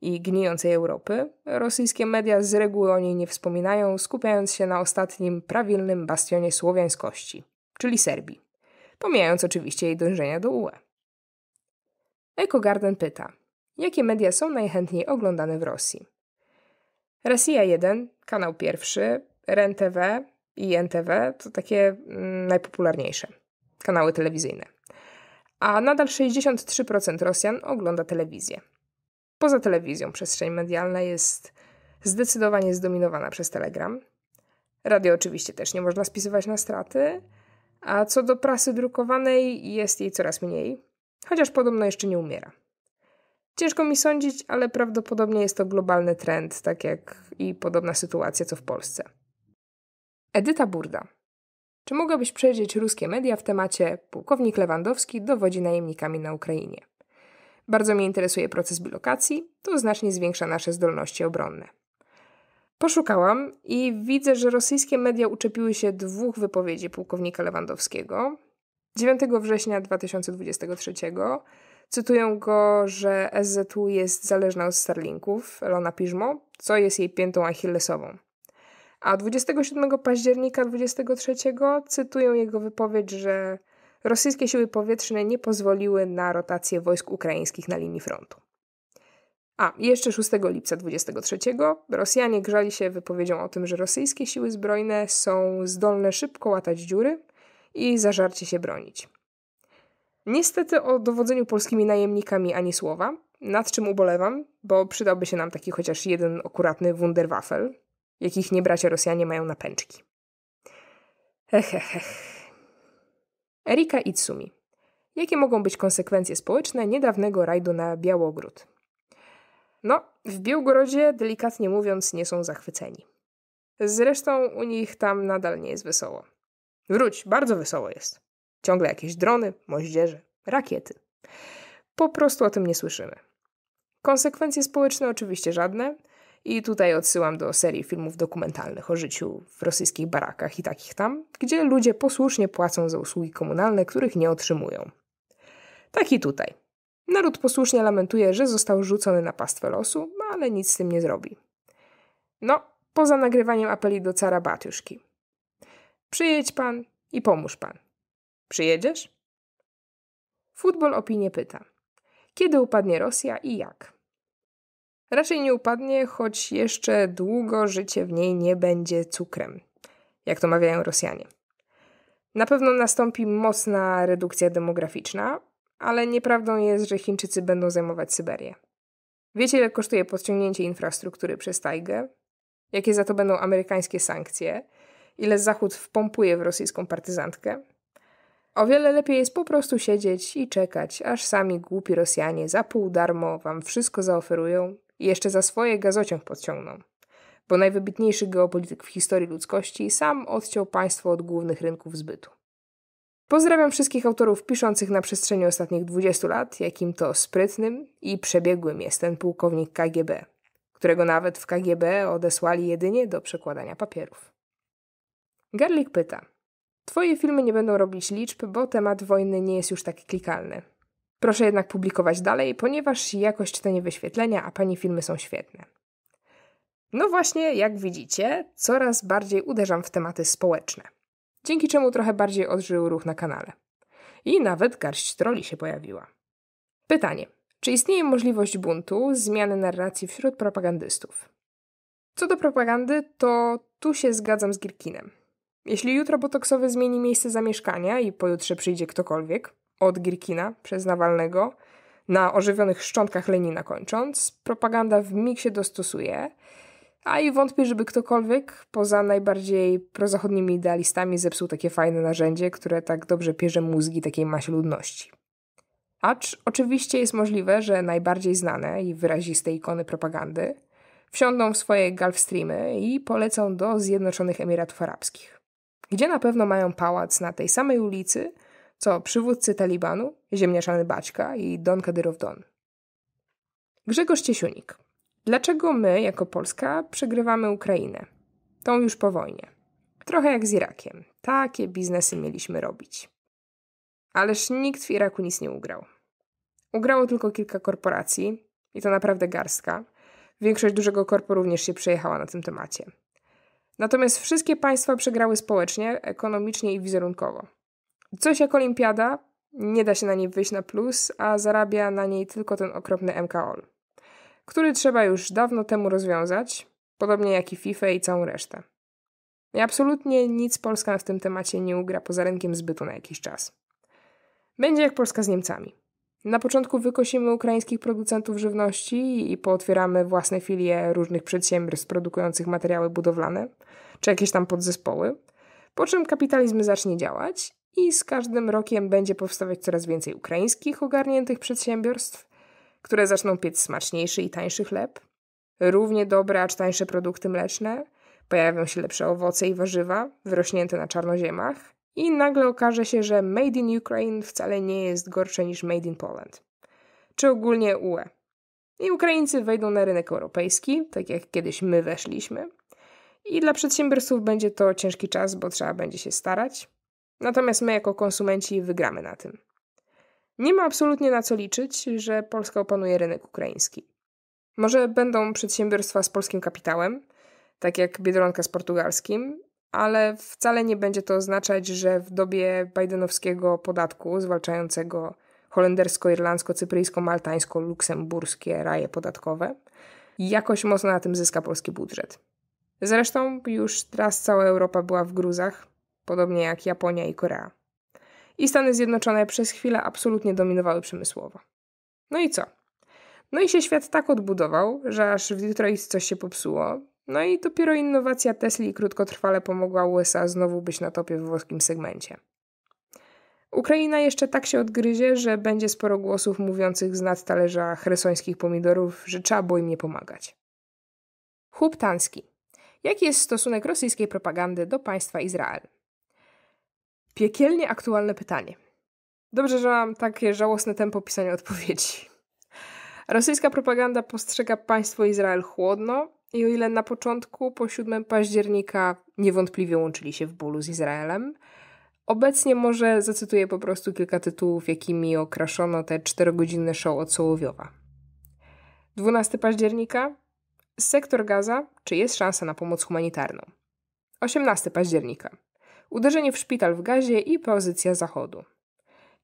i gnijącej Europy, rosyjskie media z reguły o niej nie wspominają, skupiając się na ostatnim prawilnym bastionie słowiańskości, czyli Serbii, pomijając oczywiście jej dążenia do UE. Eco Garden pyta, jakie media są najchętniej oglądane w Rosji? Rosja 1, kanał pierwszy, REN-TV i NTV to takie najpopularniejsze kanały telewizyjne. A nadal 63% Rosjan ogląda telewizję. Poza telewizją przestrzeń medialna jest zdecydowanie zdominowana przez Telegram. Radio oczywiście też nie można spisywać na straty, a co do prasy drukowanej jest jej coraz mniej, chociaż podobno jeszcze nie umiera. Ciężko mi sądzić, ale prawdopodobnie jest to globalny trend, tak jak i podobna sytuacja co w Polsce. Edyta Burda. Czy mogłabyś przejrzeć ruskie media w temacie Pułkownik Lewandowski dowodzi najemnikami na Ukrainie? Bardzo mnie interesuje proces bilokacji, to znacznie zwiększa nasze zdolności obronne. Poszukałam i widzę, że rosyjskie media uczepiły się dwóch wypowiedzi pułkownika Lewandowskiego. 9 września 2023 Cytują go, że SZU jest zależna od Starlinków, Elona Piżmo, co jest jej piętą achillesową. A 27 października 23 cytują jego wypowiedź, że rosyjskie siły powietrzne nie pozwoliły na rotację wojsk ukraińskich na linii frontu. A jeszcze 6 lipca 23 Rosjanie grzali się wypowiedzią o tym, że rosyjskie siły zbrojne są zdolne szybko łatać dziury i zażarcie się bronić. Niestety o dowodzeniu polskimi najemnikami ani słowa, nad czym ubolewam, bo przydałby się nam taki chociaż jeden akuratny Wunderwaffel, jakich nie bracia Rosjanie mają na pęczki. Ech, Erika Itsumi. Jakie mogą być konsekwencje społeczne niedawnego rajdu na Białogród? No, w Białgorodzie, delikatnie mówiąc, nie są zachwyceni. Zresztą u nich tam nadal nie jest wesoło. Wróć, bardzo wesoło jest. Ciągle jakieś drony, moździerze, rakiety. Po prostu o tym nie słyszymy. Konsekwencje społeczne oczywiście żadne. I tutaj odsyłam do serii filmów dokumentalnych o życiu w rosyjskich barakach i takich tam, gdzie ludzie posłusznie płacą za usługi komunalne, których nie otrzymują. Tak i tutaj. Naród posłusznie lamentuje, że został rzucony na pastwę losu, ale nic z tym nie zrobi. No, poza nagrywaniem apeli do cara Batiuszki. Przyjedź pan i pomóż pan. Przyjedziesz? Futbol opinię pyta. Kiedy upadnie Rosja i jak? Raczej nie upadnie, choć jeszcze długo życie w niej nie będzie cukrem, jak to mawiają Rosjanie. Na pewno nastąpi mocna redukcja demograficzna, ale nieprawdą jest, że Chińczycy będą zajmować Syberię. Wiecie, ile kosztuje podciągnięcie infrastruktury przez Tajgę? Jakie za to będą amerykańskie sankcje? Ile Zachód wpompuje w rosyjską partyzantkę? O wiele lepiej jest po prostu siedzieć i czekać, aż sami głupi Rosjanie za pół darmo wam wszystko zaoferują i jeszcze za swoje gazociąg podciągną. Bo najwybitniejszy geopolityk w historii ludzkości sam odciął państwo od głównych rynków zbytu. Pozdrawiam wszystkich autorów piszących na przestrzeni ostatnich 20 lat, jakim to sprytnym i przebiegłym jest ten pułkownik KGB, którego nawet w KGB odesłali jedynie do przekładania papierów. Garlik pyta – Twoje filmy nie będą robić liczb, bo temat wojny nie jest już taki klikalny. Proszę jednak publikować dalej, ponieważ jakość to nie wyświetlenia, a Pani filmy są świetne. No właśnie, jak widzicie, coraz bardziej uderzam w tematy społeczne. Dzięki czemu trochę bardziej odżył ruch na kanale. I nawet garść troli się pojawiła. Pytanie. Czy istnieje możliwość buntu, zmiany narracji wśród propagandystów? Co do propagandy, to tu się zgadzam z Girkinem. Jeśli jutro botoksowy zmieni miejsce zamieszkania i pojutrze przyjdzie ktokolwiek, od Girkina przez Nawalnego, na ożywionych szczątkach Lenina kończąc, propaganda w się dostosuje, a i wątpię, żeby ktokolwiek poza najbardziej prozachodnimi idealistami zepsuł takie fajne narzędzie, które tak dobrze pierze mózgi takiej masie ludności. Acz oczywiście jest możliwe, że najbardziej znane i wyraziste ikony propagandy wsiądą w swoje Gulfstreamy i polecą do Zjednoczonych Emiratów Arabskich gdzie na pewno mają pałac na tej samej ulicy, co przywódcy Talibanu, ziemniaczany Baćka i Don Kadyrow Don. Grzegorz Ciesiunik. Dlaczego my, jako Polska, przegrywamy Ukrainę? Tą już po wojnie. Trochę jak z Irakiem. Takie biznesy mieliśmy robić. Ależ nikt w Iraku nic nie ugrał. Ugrało tylko kilka korporacji, i to naprawdę garstka. Większość dużego korpo również się przejechała na tym temacie. Natomiast wszystkie państwa przegrały społecznie, ekonomicznie i wizerunkowo. Coś jak olimpiada, nie da się na niej wyjść na plus, a zarabia na niej tylko ten okropny MKOL, który trzeba już dawno temu rozwiązać, podobnie jak i FIFA i całą resztę. I absolutnie nic Polska w tym temacie nie ugra poza rynkiem zbytu na jakiś czas. Będzie jak Polska z Niemcami. Na początku wykosimy ukraińskich producentów żywności i pootwieramy własne filie różnych przedsiębiorstw produkujących materiały budowlane, czy jakieś tam podzespoły, po czym kapitalizm zacznie działać i z każdym rokiem będzie powstawać coraz więcej ukraińskich ogarniętych przedsiębiorstw, które zaczną piec smaczniejszy i tańszy chleb, równie dobre, acz tańsze produkty mleczne, pojawią się lepsze owoce i warzywa wyrośnięte na czarnoziemach, i nagle okaże się, że Made in Ukraine wcale nie jest gorsze niż Made in Poland, czy ogólnie UE. I Ukraińcy wejdą na rynek europejski, tak jak kiedyś my weszliśmy. I dla przedsiębiorców będzie to ciężki czas, bo trzeba będzie się starać. Natomiast my, jako konsumenci, wygramy na tym. Nie ma absolutnie na co liczyć, że Polska opanuje rynek ukraiński. Może będą przedsiębiorstwa z polskim kapitałem, tak jak Biedronka z portugalskim, ale wcale nie będzie to oznaczać, że w dobie bidenowskiego podatku zwalczającego holendersko-irlandzko-cypryjsko-maltańsko-luksemburskie raje podatkowe, jakoś mocno na tym zyska polski budżet. Zresztą już teraz cała Europa była w gruzach, podobnie jak Japonia i Korea. I Stany Zjednoczone przez chwilę absolutnie dominowały przemysłowo. No i co? No i się świat tak odbudował, że aż w Detroit coś się popsuło, no i dopiero innowacja Tesli krótkotrwale pomogła USA znowu być na topie w włoskim segmencie. Ukraina jeszcze tak się odgryzie, że będzie sporo głosów mówiących z nad talerza chrysońskich pomidorów, że trzeba było im nie pomagać. Chłoptanski. Jaki jest stosunek rosyjskiej propagandy do państwa Izrael? Piekielnie aktualne pytanie. Dobrze, że mam takie żałosne tempo pisania odpowiedzi. Rosyjska propaganda postrzega państwo Izrael chłodno, i o ile na początku, po 7 października, niewątpliwie łączyli się w bólu z Izraelem, obecnie może zacytuję po prostu kilka tytułów, jakimi okraszono te czterogodzinne show od Sołowiowa. 12 października Sektor Gaza, czy jest szansa na pomoc humanitarną? 18 października Uderzenie w szpital w Gazie i pozycja Zachodu.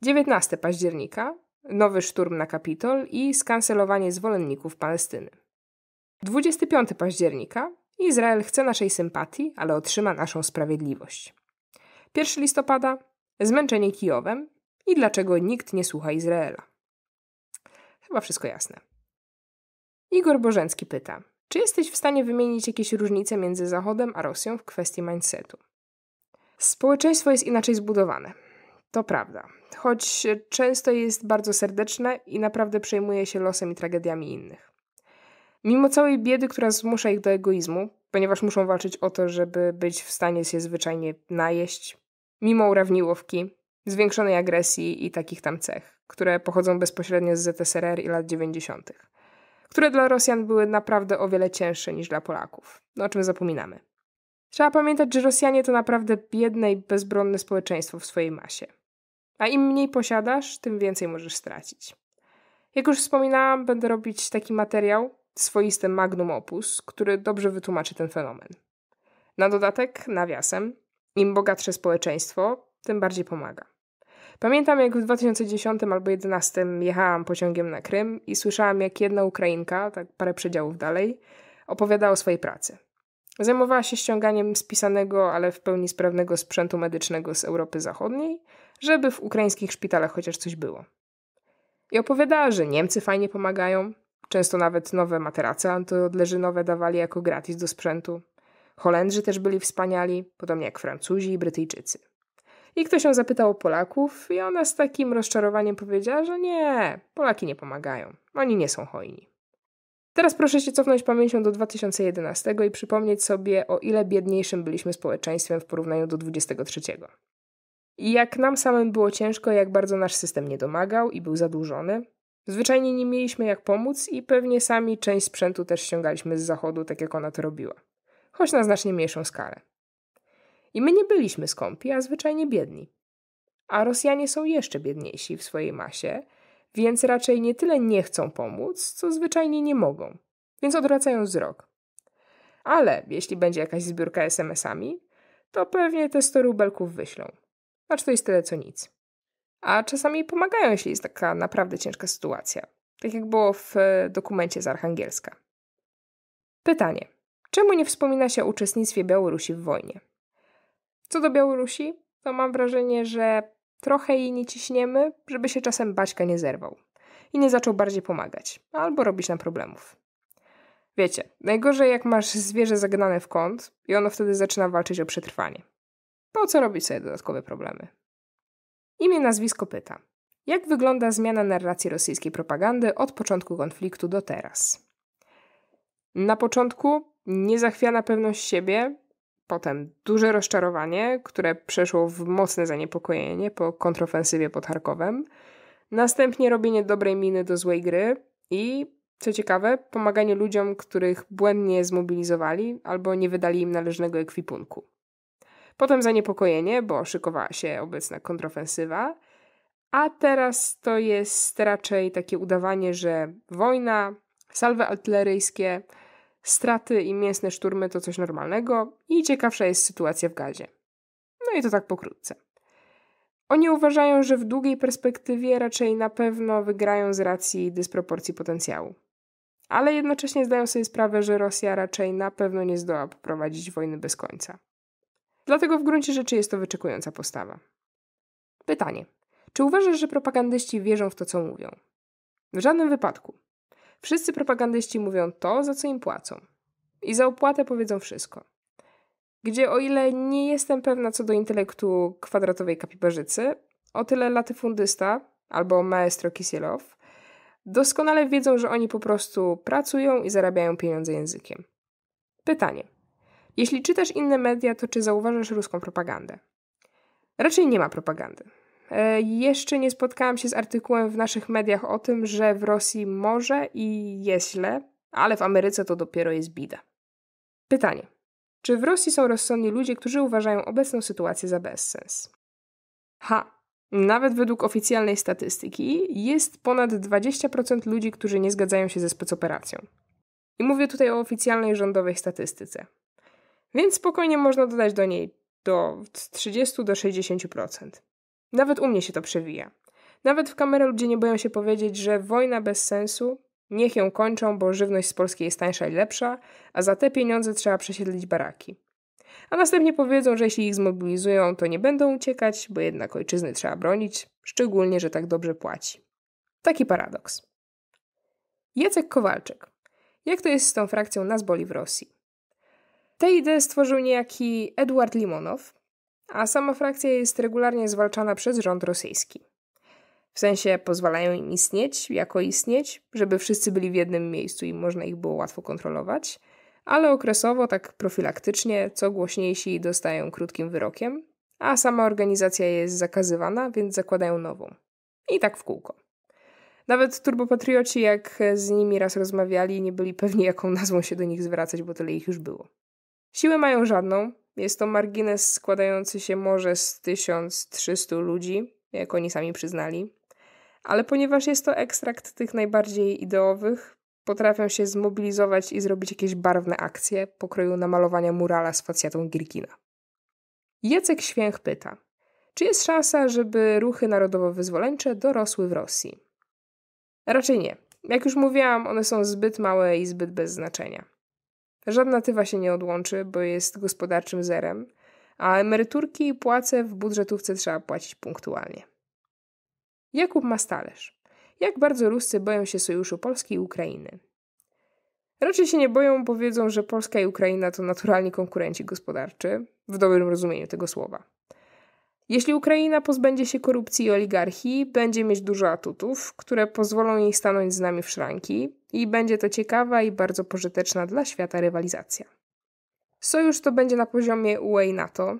19 października Nowy szturm na Kapitol i skancelowanie zwolenników Palestyny. 25 października Izrael chce naszej sympatii, ale otrzyma naszą sprawiedliwość. 1 listopada zmęczenie Kijowem i dlaczego nikt nie słucha Izraela. Chyba wszystko jasne. Igor Bożencki pyta: Czy jesteś w stanie wymienić jakieś różnice między Zachodem a Rosją w kwestii mindsetu? Społeczeństwo jest inaczej zbudowane. To prawda. Choć często jest bardzo serdeczne i naprawdę przejmuje się losem i tragediami innych. Mimo całej biedy, która zmusza ich do egoizmu, ponieważ muszą walczyć o to, żeby być w stanie się zwyczajnie najeść, mimo urawniłowki, zwiększonej agresji i takich tam cech, które pochodzą bezpośrednio z ZSRR i lat 90., które dla Rosjan były naprawdę o wiele cięższe niż dla Polaków, no o czym zapominamy. Trzeba pamiętać, że Rosjanie to naprawdę biedne i bezbronne społeczeństwo w swojej masie. A im mniej posiadasz, tym więcej możesz stracić. Jak już wspominałam, będę robić taki materiał, swoisty magnum opus, który dobrze wytłumaczy ten fenomen. Na dodatek, nawiasem, im bogatsze społeczeństwo, tym bardziej pomaga. Pamiętam, jak w 2010 albo 2011 jechałam pociągiem na Krym i słyszałam, jak jedna Ukrainka, tak parę przedziałów dalej, opowiadała o swojej pracy. Zajmowała się ściąganiem spisanego, ale w pełni sprawnego sprzętu medycznego z Europy Zachodniej, żeby w ukraińskich szpitalach chociaż coś było. I opowiadała, że Niemcy fajnie pomagają, Często nawet nowe materace antyodleżynowe dawali jako gratis do sprzętu. Holendrzy też byli wspaniali, podobnie jak Francuzi i Brytyjczycy. I ktoś ją zapytał o Polaków, i ona z takim rozczarowaniem powiedziała, że nie, Polaki nie pomagają, oni nie są hojni. Teraz proszę się cofnąć pamięcią do 2011 i przypomnieć sobie, o ile biedniejszym byliśmy społeczeństwem w porównaniu do 23. I jak nam samym było ciężko, jak bardzo nasz system nie domagał i był zadłużony, Zwyczajnie nie mieliśmy jak pomóc i pewnie sami część sprzętu też ściągaliśmy z zachodu, tak jak ona to robiła, choć na znacznie mniejszą skalę. I my nie byliśmy skąpi, a zwyczajnie biedni. A Rosjanie są jeszcze biedniejsi w swojej masie, więc raczej nie tyle nie chcą pomóc, co zwyczajnie nie mogą, więc odwracają wzrok. Ale jeśli będzie jakaś zbiórka SMS-ami, to pewnie te 100 rubelków wyślą. Acz znaczy to jest tyle co nic a czasami pomagają, jeśli jest taka naprawdę ciężka sytuacja, tak jak było w e, dokumencie z Archangielska. Pytanie: czemu nie wspomina się o uczestnictwie Białorusi w wojnie? Co do Białorusi, to mam wrażenie, że trochę jej nie ciśniemy, żeby się czasem baćka nie zerwał i nie zaczął bardziej pomagać albo robić nam problemów. Wiecie, najgorzej jak masz zwierzę zagnane w kąt i ono wtedy zaczyna walczyć o przetrwanie. Po co robić sobie dodatkowe problemy? Imię, nazwisko pyta. Jak wygląda zmiana narracji rosyjskiej propagandy od początku konfliktu do teraz? Na początku niezachwiana pewność siebie, potem duże rozczarowanie, które przeszło w mocne zaniepokojenie po kontrofensywie pod Harkowem, następnie robienie dobrej miny do złej gry i, co ciekawe, pomaganie ludziom, których błędnie zmobilizowali albo nie wydali im należnego ekwipunku. Potem zaniepokojenie, bo szykowała się obecna kontrofensywa. A teraz to jest raczej takie udawanie, że wojna, salwy artyleryjskie, straty i mięsne szturmy to coś normalnego i ciekawsza jest sytuacja w gazie. No i to tak pokrótce. Oni uważają, że w długiej perspektywie raczej na pewno wygrają z racji dysproporcji potencjału. Ale jednocześnie zdają sobie sprawę, że Rosja raczej na pewno nie zdoła poprowadzić wojny bez końca. Dlatego w gruncie rzeczy jest to wyczekująca postawa. Pytanie. Czy uważasz, że propagandyści wierzą w to, co mówią? W żadnym wypadku. Wszyscy propagandyści mówią to, za co im płacą. I za opłatę powiedzą wszystko. Gdzie o ile nie jestem pewna co do intelektu kwadratowej kapibarzycy, o tyle latyfundysta albo maestro Kisielow doskonale wiedzą, że oni po prostu pracują i zarabiają pieniądze językiem. Pytanie. Jeśli czytasz inne media, to czy zauważasz ruską propagandę? Raczej nie ma propagandy. E, jeszcze nie spotkałam się z artykułem w naszych mediach o tym, że w Rosji może i jest źle, ale w Ameryce to dopiero jest bida. Pytanie. Czy w Rosji są rozsądni ludzie, którzy uważają obecną sytuację za bezsens? Ha, nawet według oficjalnej statystyki jest ponad 20% ludzi, którzy nie zgadzają się ze specoperacją. I mówię tutaj o oficjalnej rządowej statystyce więc spokojnie można dodać do niej do 30 do 60%. Nawet u mnie się to przewija. Nawet w kamerę ludzie nie boją się powiedzieć, że wojna bez sensu, niech ją kończą, bo żywność z Polski jest tańsza i lepsza, a za te pieniądze trzeba przesiedlić baraki. A następnie powiedzą, że jeśli ich zmobilizują, to nie będą uciekać, bo jednak ojczyzny trzeba bronić, szczególnie, że tak dobrze płaci. Taki paradoks. Jacek Kowalczyk. Jak to jest z tą frakcją Nas Boli w Rosji? Te idee stworzył niejaki Edward Limonow, a sama frakcja jest regularnie zwalczana przez rząd rosyjski. W sensie pozwalają im istnieć, jako istnieć, żeby wszyscy byli w jednym miejscu i można ich było łatwo kontrolować, ale okresowo, tak profilaktycznie, co głośniejsi dostają krótkim wyrokiem, a sama organizacja jest zakazywana, więc zakładają nową. I tak w kółko. Nawet turbopatrioci, jak z nimi raz rozmawiali, nie byli pewni, jaką nazwą się do nich zwracać, bo tyle ich już było. Siły mają żadną. Jest to margines składający się może z 1300 ludzi, jak oni sami przyznali. Ale ponieważ jest to ekstrakt tych najbardziej ideowych, potrafią się zmobilizować i zrobić jakieś barwne akcje pokroju namalowania murala z facjatą Girkina. Jacek Święch pyta, czy jest szansa, żeby ruchy narodowo-wyzwoleńcze dorosły w Rosji? Raczej nie. Jak już mówiłam, one są zbyt małe i zbyt bez znaczenia. Żadna tywa się nie odłączy, bo jest gospodarczym zerem, a emeryturki i płace w budżetówce trzeba płacić punktualnie. Jakub Mastalerz. Jak bardzo Ruscy boją się sojuszu Polski i Ukrainy? Raczej się nie boją, powiedzą, że Polska i Ukraina to naturalni konkurenci gospodarczy, w dobrym rozumieniu tego słowa. Jeśli Ukraina pozbędzie się korupcji i oligarchii, będzie mieć dużo atutów, które pozwolą jej stanąć z nami w szranki i będzie to ciekawa i bardzo pożyteczna dla świata rywalizacja. Sojusz to będzie na poziomie UE i NATO,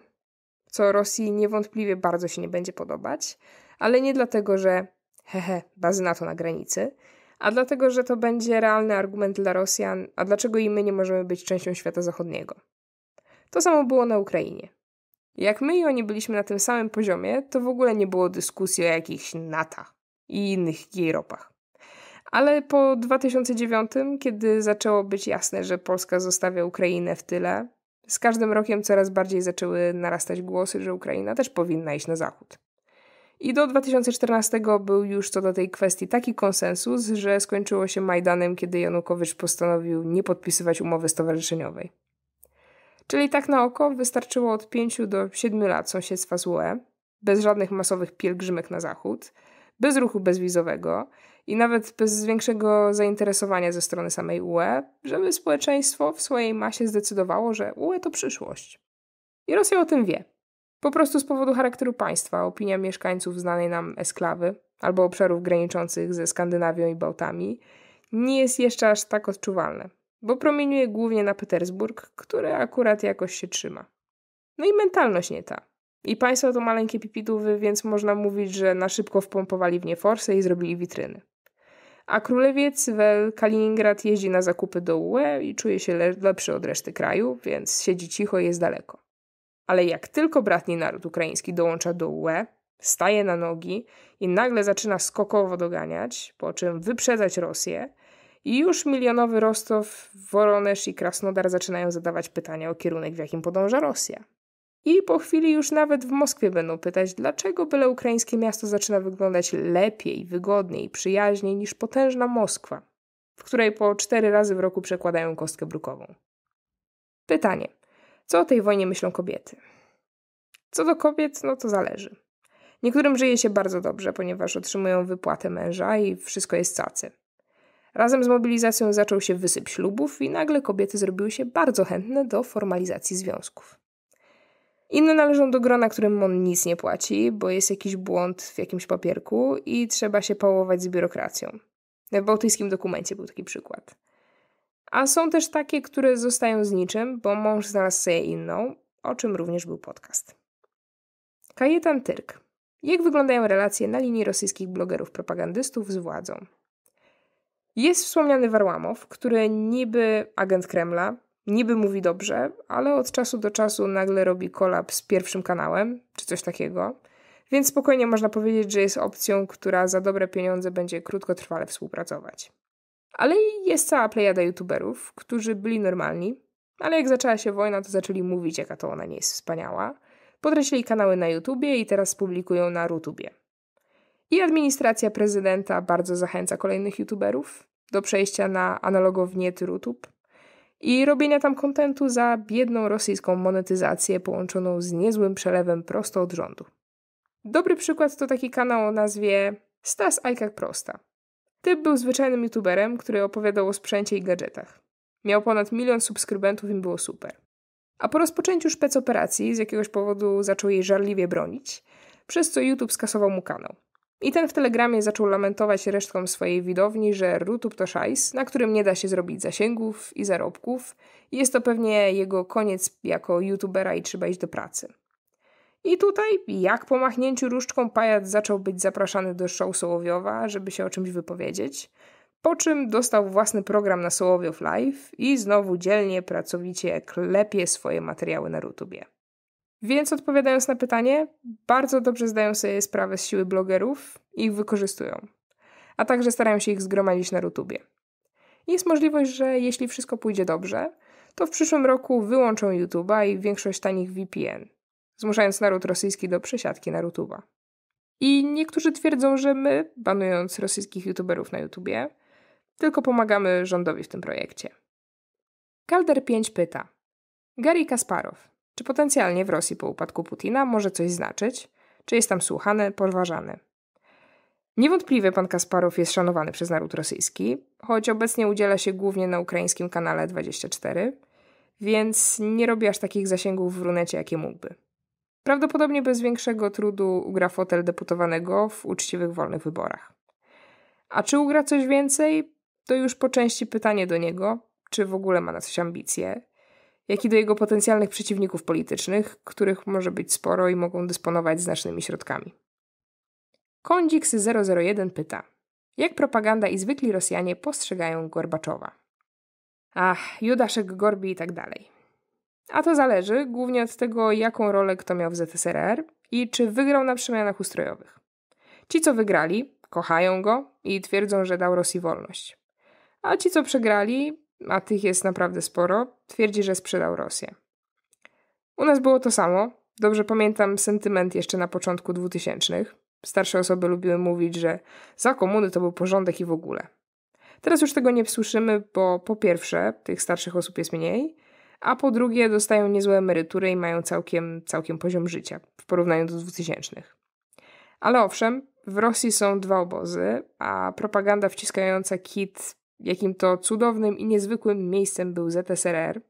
co Rosji niewątpliwie bardzo się nie będzie podobać, ale nie dlatego, że hehe, bazy NATO na granicy, a dlatego, że to będzie realny argument dla Rosjan, a dlaczego i my nie możemy być częścią świata zachodniego. To samo było na Ukrainie. Jak my i oni byliśmy na tym samym poziomie, to w ogóle nie było dyskusji o jakichś NATO i innych ropach. Ale po 2009, kiedy zaczęło być jasne, że Polska zostawia Ukrainę w tyle, z każdym rokiem coraz bardziej zaczęły narastać głosy, że Ukraina też powinna iść na zachód. I do 2014 był już co do tej kwestii taki konsensus, że skończyło się Majdanem, kiedy Janukowycz postanowił nie podpisywać umowy stowarzyszeniowej. Czyli tak na oko wystarczyło od 5 do 7 lat sąsiedztwa z UE, bez żadnych masowych pielgrzymek na zachód, bez ruchu bezwizowego i nawet bez większego zainteresowania ze strony samej UE, żeby społeczeństwo w swojej masie zdecydowało, że UE to przyszłość. I Rosja o tym wie. Po prostu z powodu charakteru państwa, opinia mieszkańców znanej nam esklawy albo obszarów graniczących ze Skandynawią i Bałtami nie jest jeszcze aż tak odczuwalna bo promieniuje głównie na Petersburg, który akurat jakoś się trzyma. No i mentalność nie ta. I państwo to maleńkie pipidówy, więc można mówić, że na szybko wpompowali w nie forsę i zrobili witryny. A królewiec wel Kaliningrad jeździ na zakupy do UE i czuje się le lepszy od reszty kraju, więc siedzi cicho i jest daleko. Ale jak tylko bratni naród ukraiński dołącza do UE, staje na nogi i nagle zaczyna skokowo doganiać, po czym wyprzedzać Rosję – i już milionowy Rostow, Woronesz i Krasnodar zaczynają zadawać pytania o kierunek, w jakim podąża Rosja. I po chwili już nawet w Moskwie będą pytać, dlaczego byle ukraińskie miasto zaczyna wyglądać lepiej, wygodniej, przyjaźniej niż potężna Moskwa, w której po cztery razy w roku przekładają kostkę brukową. Pytanie. Co o tej wojnie myślą kobiety? Co do kobiet, no to zależy. Niektórym żyje się bardzo dobrze, ponieważ otrzymują wypłatę męża i wszystko jest cacy. Razem z mobilizacją zaczął się wysyp ślubów i nagle kobiety zrobiły się bardzo chętne do formalizacji związków. Inne należą do grona, którym on nic nie płaci, bo jest jakiś błąd w jakimś papierku i trzeba się pałować z biurokracją. W bałtyjskim dokumencie był taki przykład. A są też takie, które zostają z niczym, bo mąż znalazł sobie inną, o czym również był podcast. Kajetan Tyrk. Jak wyglądają relacje na linii rosyjskich blogerów propagandystów z władzą? Jest wspomniany Warłamow, który niby agent Kremla, niby mówi dobrze, ale od czasu do czasu nagle robi kolab z pierwszym kanałem, czy coś takiego. Więc spokojnie można powiedzieć, że jest opcją, która za dobre pieniądze będzie krótkotrwale współpracować. Ale jest cała plejada youtuberów, którzy byli normalni, ale jak zaczęła się wojna, to zaczęli mówić, jaka to ona nie jest wspaniała. Podreślili kanały na YouTubie i teraz publikują na Rutubie. I administracja prezydenta bardzo zachęca kolejnych youtuberów, do przejścia na analogownie YouTube i robienia tam kontentu za biedną rosyjską monetyzację połączoną z niezłym przelewem prosto od rządu. Dobry przykład to taki kanał o nazwie Stas Ajkak Prosta. Typ był zwyczajnym youtuberem, który opowiadał o sprzęcie i gadżetach. Miał ponad milion subskrybentów i było super. A po rozpoczęciu szpec operacji z jakiegoś powodu zaczął jej żarliwie bronić, przez co YouTube skasował mu kanał. I ten w telegramie zaczął lamentować resztkom swojej widowni, że Rutub to szajs, na którym nie da się zrobić zasięgów i zarobków. jest to pewnie jego koniec jako youtubera i trzeba iść do pracy. I tutaj, jak po machnięciu różdżką, Pajat zaczął być zapraszany do show Sołowiowa, żeby się o czymś wypowiedzieć, po czym dostał własny program na Sołowiow Live i znowu dzielnie, pracowicie klepie swoje materiały na YouTubie. Więc odpowiadając na pytanie, bardzo dobrze zdają sobie sprawę z siły blogerów i ich wykorzystują, a także starają się ich zgromadzić na YouTubie. Jest możliwość, że jeśli wszystko pójdzie dobrze, to w przyszłym roku wyłączą YouTube'a i większość tanich VPN, zmuszając naród rosyjski do przesiadki na YouTube'a. I niektórzy twierdzą, że my, banując rosyjskich YouTuberów na YouTubie, tylko pomagamy rządowi w tym projekcie. Kalder 5 pyta. Gary Kasparow, czy potencjalnie w Rosji po upadku Putina może coś znaczyć? Czy jest tam słuchany, podważany? Niewątpliwie pan Kasparow jest szanowany przez naród rosyjski, choć obecnie udziela się głównie na ukraińskim kanale 24, więc nie robi aż takich zasięgów w runecie, jakie mógłby. Prawdopodobnie bez większego trudu ugra fotel deputowanego w uczciwych wolnych wyborach. A czy ugra coś więcej? To już po części pytanie do niego, czy w ogóle ma na coś ambicje, jak i do jego potencjalnych przeciwników politycznych, których może być sporo i mogą dysponować znacznymi środkami. Kondziks 001 pyta: Jak propaganda i zwykli Rosjanie postrzegają Gorbaczowa? Ach, Judaszek Gorbi i tak dalej. A to zależy głównie od tego, jaką rolę kto miał w ZSRR i czy wygrał na przemianach ustrojowych. Ci, co wygrali, kochają go i twierdzą, że dał Rosji wolność. A ci, co przegrali, a tych jest naprawdę sporo, Twierdzi, że sprzedał Rosję. U nas było to samo. Dobrze pamiętam sentyment jeszcze na początku 2000. Starsze osoby lubiły mówić, że za komuny to był porządek i w ogóle. Teraz już tego nie słyszymy, bo po pierwsze, tych starszych osób jest mniej, a po drugie, dostają niezłe emerytury i mają całkiem, całkiem poziom życia w porównaniu do 2000. Ale owszem, w Rosji są dwa obozy, a propaganda wciskająca kit Jakim to cudownym i niezwykłym miejscem był ZSRR,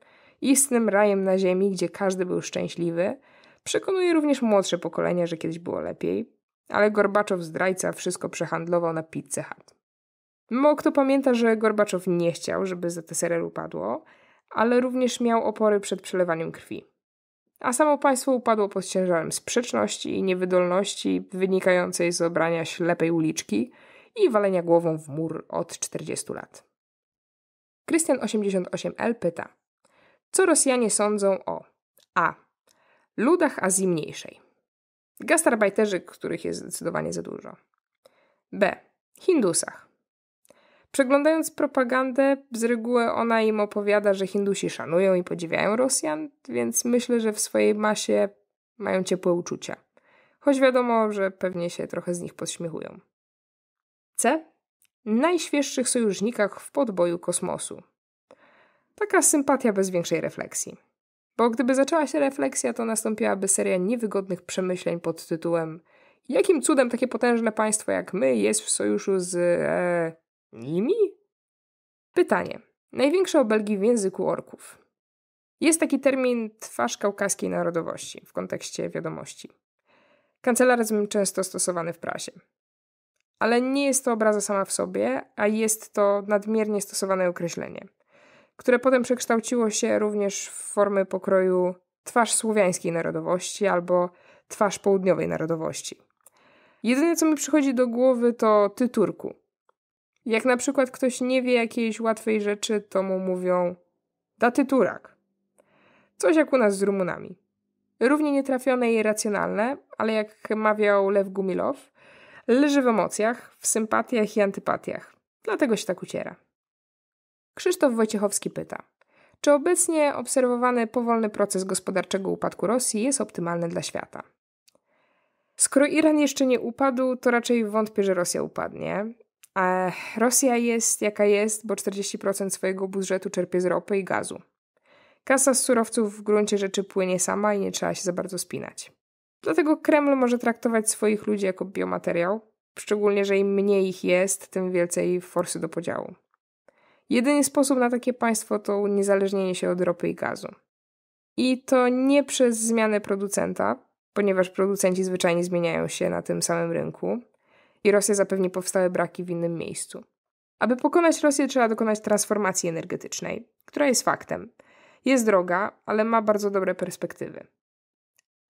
istnym rajem na ziemi, gdzie każdy był szczęśliwy, przekonuje również młodsze pokolenia, że kiedyś było lepiej, ale Gorbaczow zdrajca wszystko przehandlował na pizzę Hut. Mo kto pamięta, że Gorbaczow nie chciał, żeby ZSRR upadło, ale również miał opory przed przelewaniem krwi. A samo państwo upadło pod ciężarem sprzeczności i niewydolności wynikającej z obrania ślepej uliczki – i walenia głową w mur od 40 lat. Krystian88L pyta, co Rosjanie sądzą o a. ludach Azji Mniejszej, gastarbajterzy, których jest zdecydowanie za dużo, b. Hindusach, Przeglądając propagandę, z reguły ona im opowiada, że Hindusi szanują i podziwiają Rosjan, więc myślę, że w swojej masie mają ciepłe uczucia. Choć wiadomo, że pewnie się trochę z nich podśmiechują. C. Najświeższych sojusznikach w podboju kosmosu. Taka sympatia bez większej refleksji. Bo gdyby zaczęła się refleksja, to nastąpiłaby seria niewygodnych przemyśleń pod tytułem Jakim cudem takie potężne państwo jak my jest w sojuszu z... E, nimi? Pytanie. Największe obelgi w języku orków. Jest taki termin twarz kaukaskiej narodowości w kontekście wiadomości. Kancelaryzm często stosowany w prasie ale nie jest to obraza sama w sobie, a jest to nadmiernie stosowane określenie, które potem przekształciło się również w formy pokroju twarz słowiańskiej narodowości albo twarz południowej narodowości. Jedyne, co mi przychodzi do głowy, to ty Turku. Jak na przykład ktoś nie wie jakiejś łatwej rzeczy, to mu mówią da ty Turak. Coś jak u nas z Rumunami. Równie nietrafione i irracjonalne, ale jak mawiał Lew Gumilow – leży w emocjach, w sympatiach i antypatiach. Dlatego się tak uciera. Krzysztof Wojciechowski pyta: Czy obecnie obserwowany powolny proces gospodarczego upadku Rosji jest optymalny dla świata? Skoro Iran jeszcze nie upadł, to raczej wątpię, że Rosja upadnie. A Rosja jest jaka jest, bo 40% swojego budżetu czerpie z ropy i gazu. Kasa z surowców w gruncie rzeczy płynie sama i nie trzeba się za bardzo spinać. Dlatego Kreml może traktować swoich ludzi jako biomateriał, szczególnie że im mniej ich jest, tym więcej forsy do podziału. Jedyny sposób na takie państwo to uniezależnienie się od ropy i gazu. I to nie przez zmianę producenta, ponieważ producenci zwyczajnie zmieniają się na tym samym rynku i Rosja zapewni powstałe braki w innym miejscu. Aby pokonać Rosję, trzeba dokonać transformacji energetycznej, która jest faktem. Jest droga, ale ma bardzo dobre perspektywy.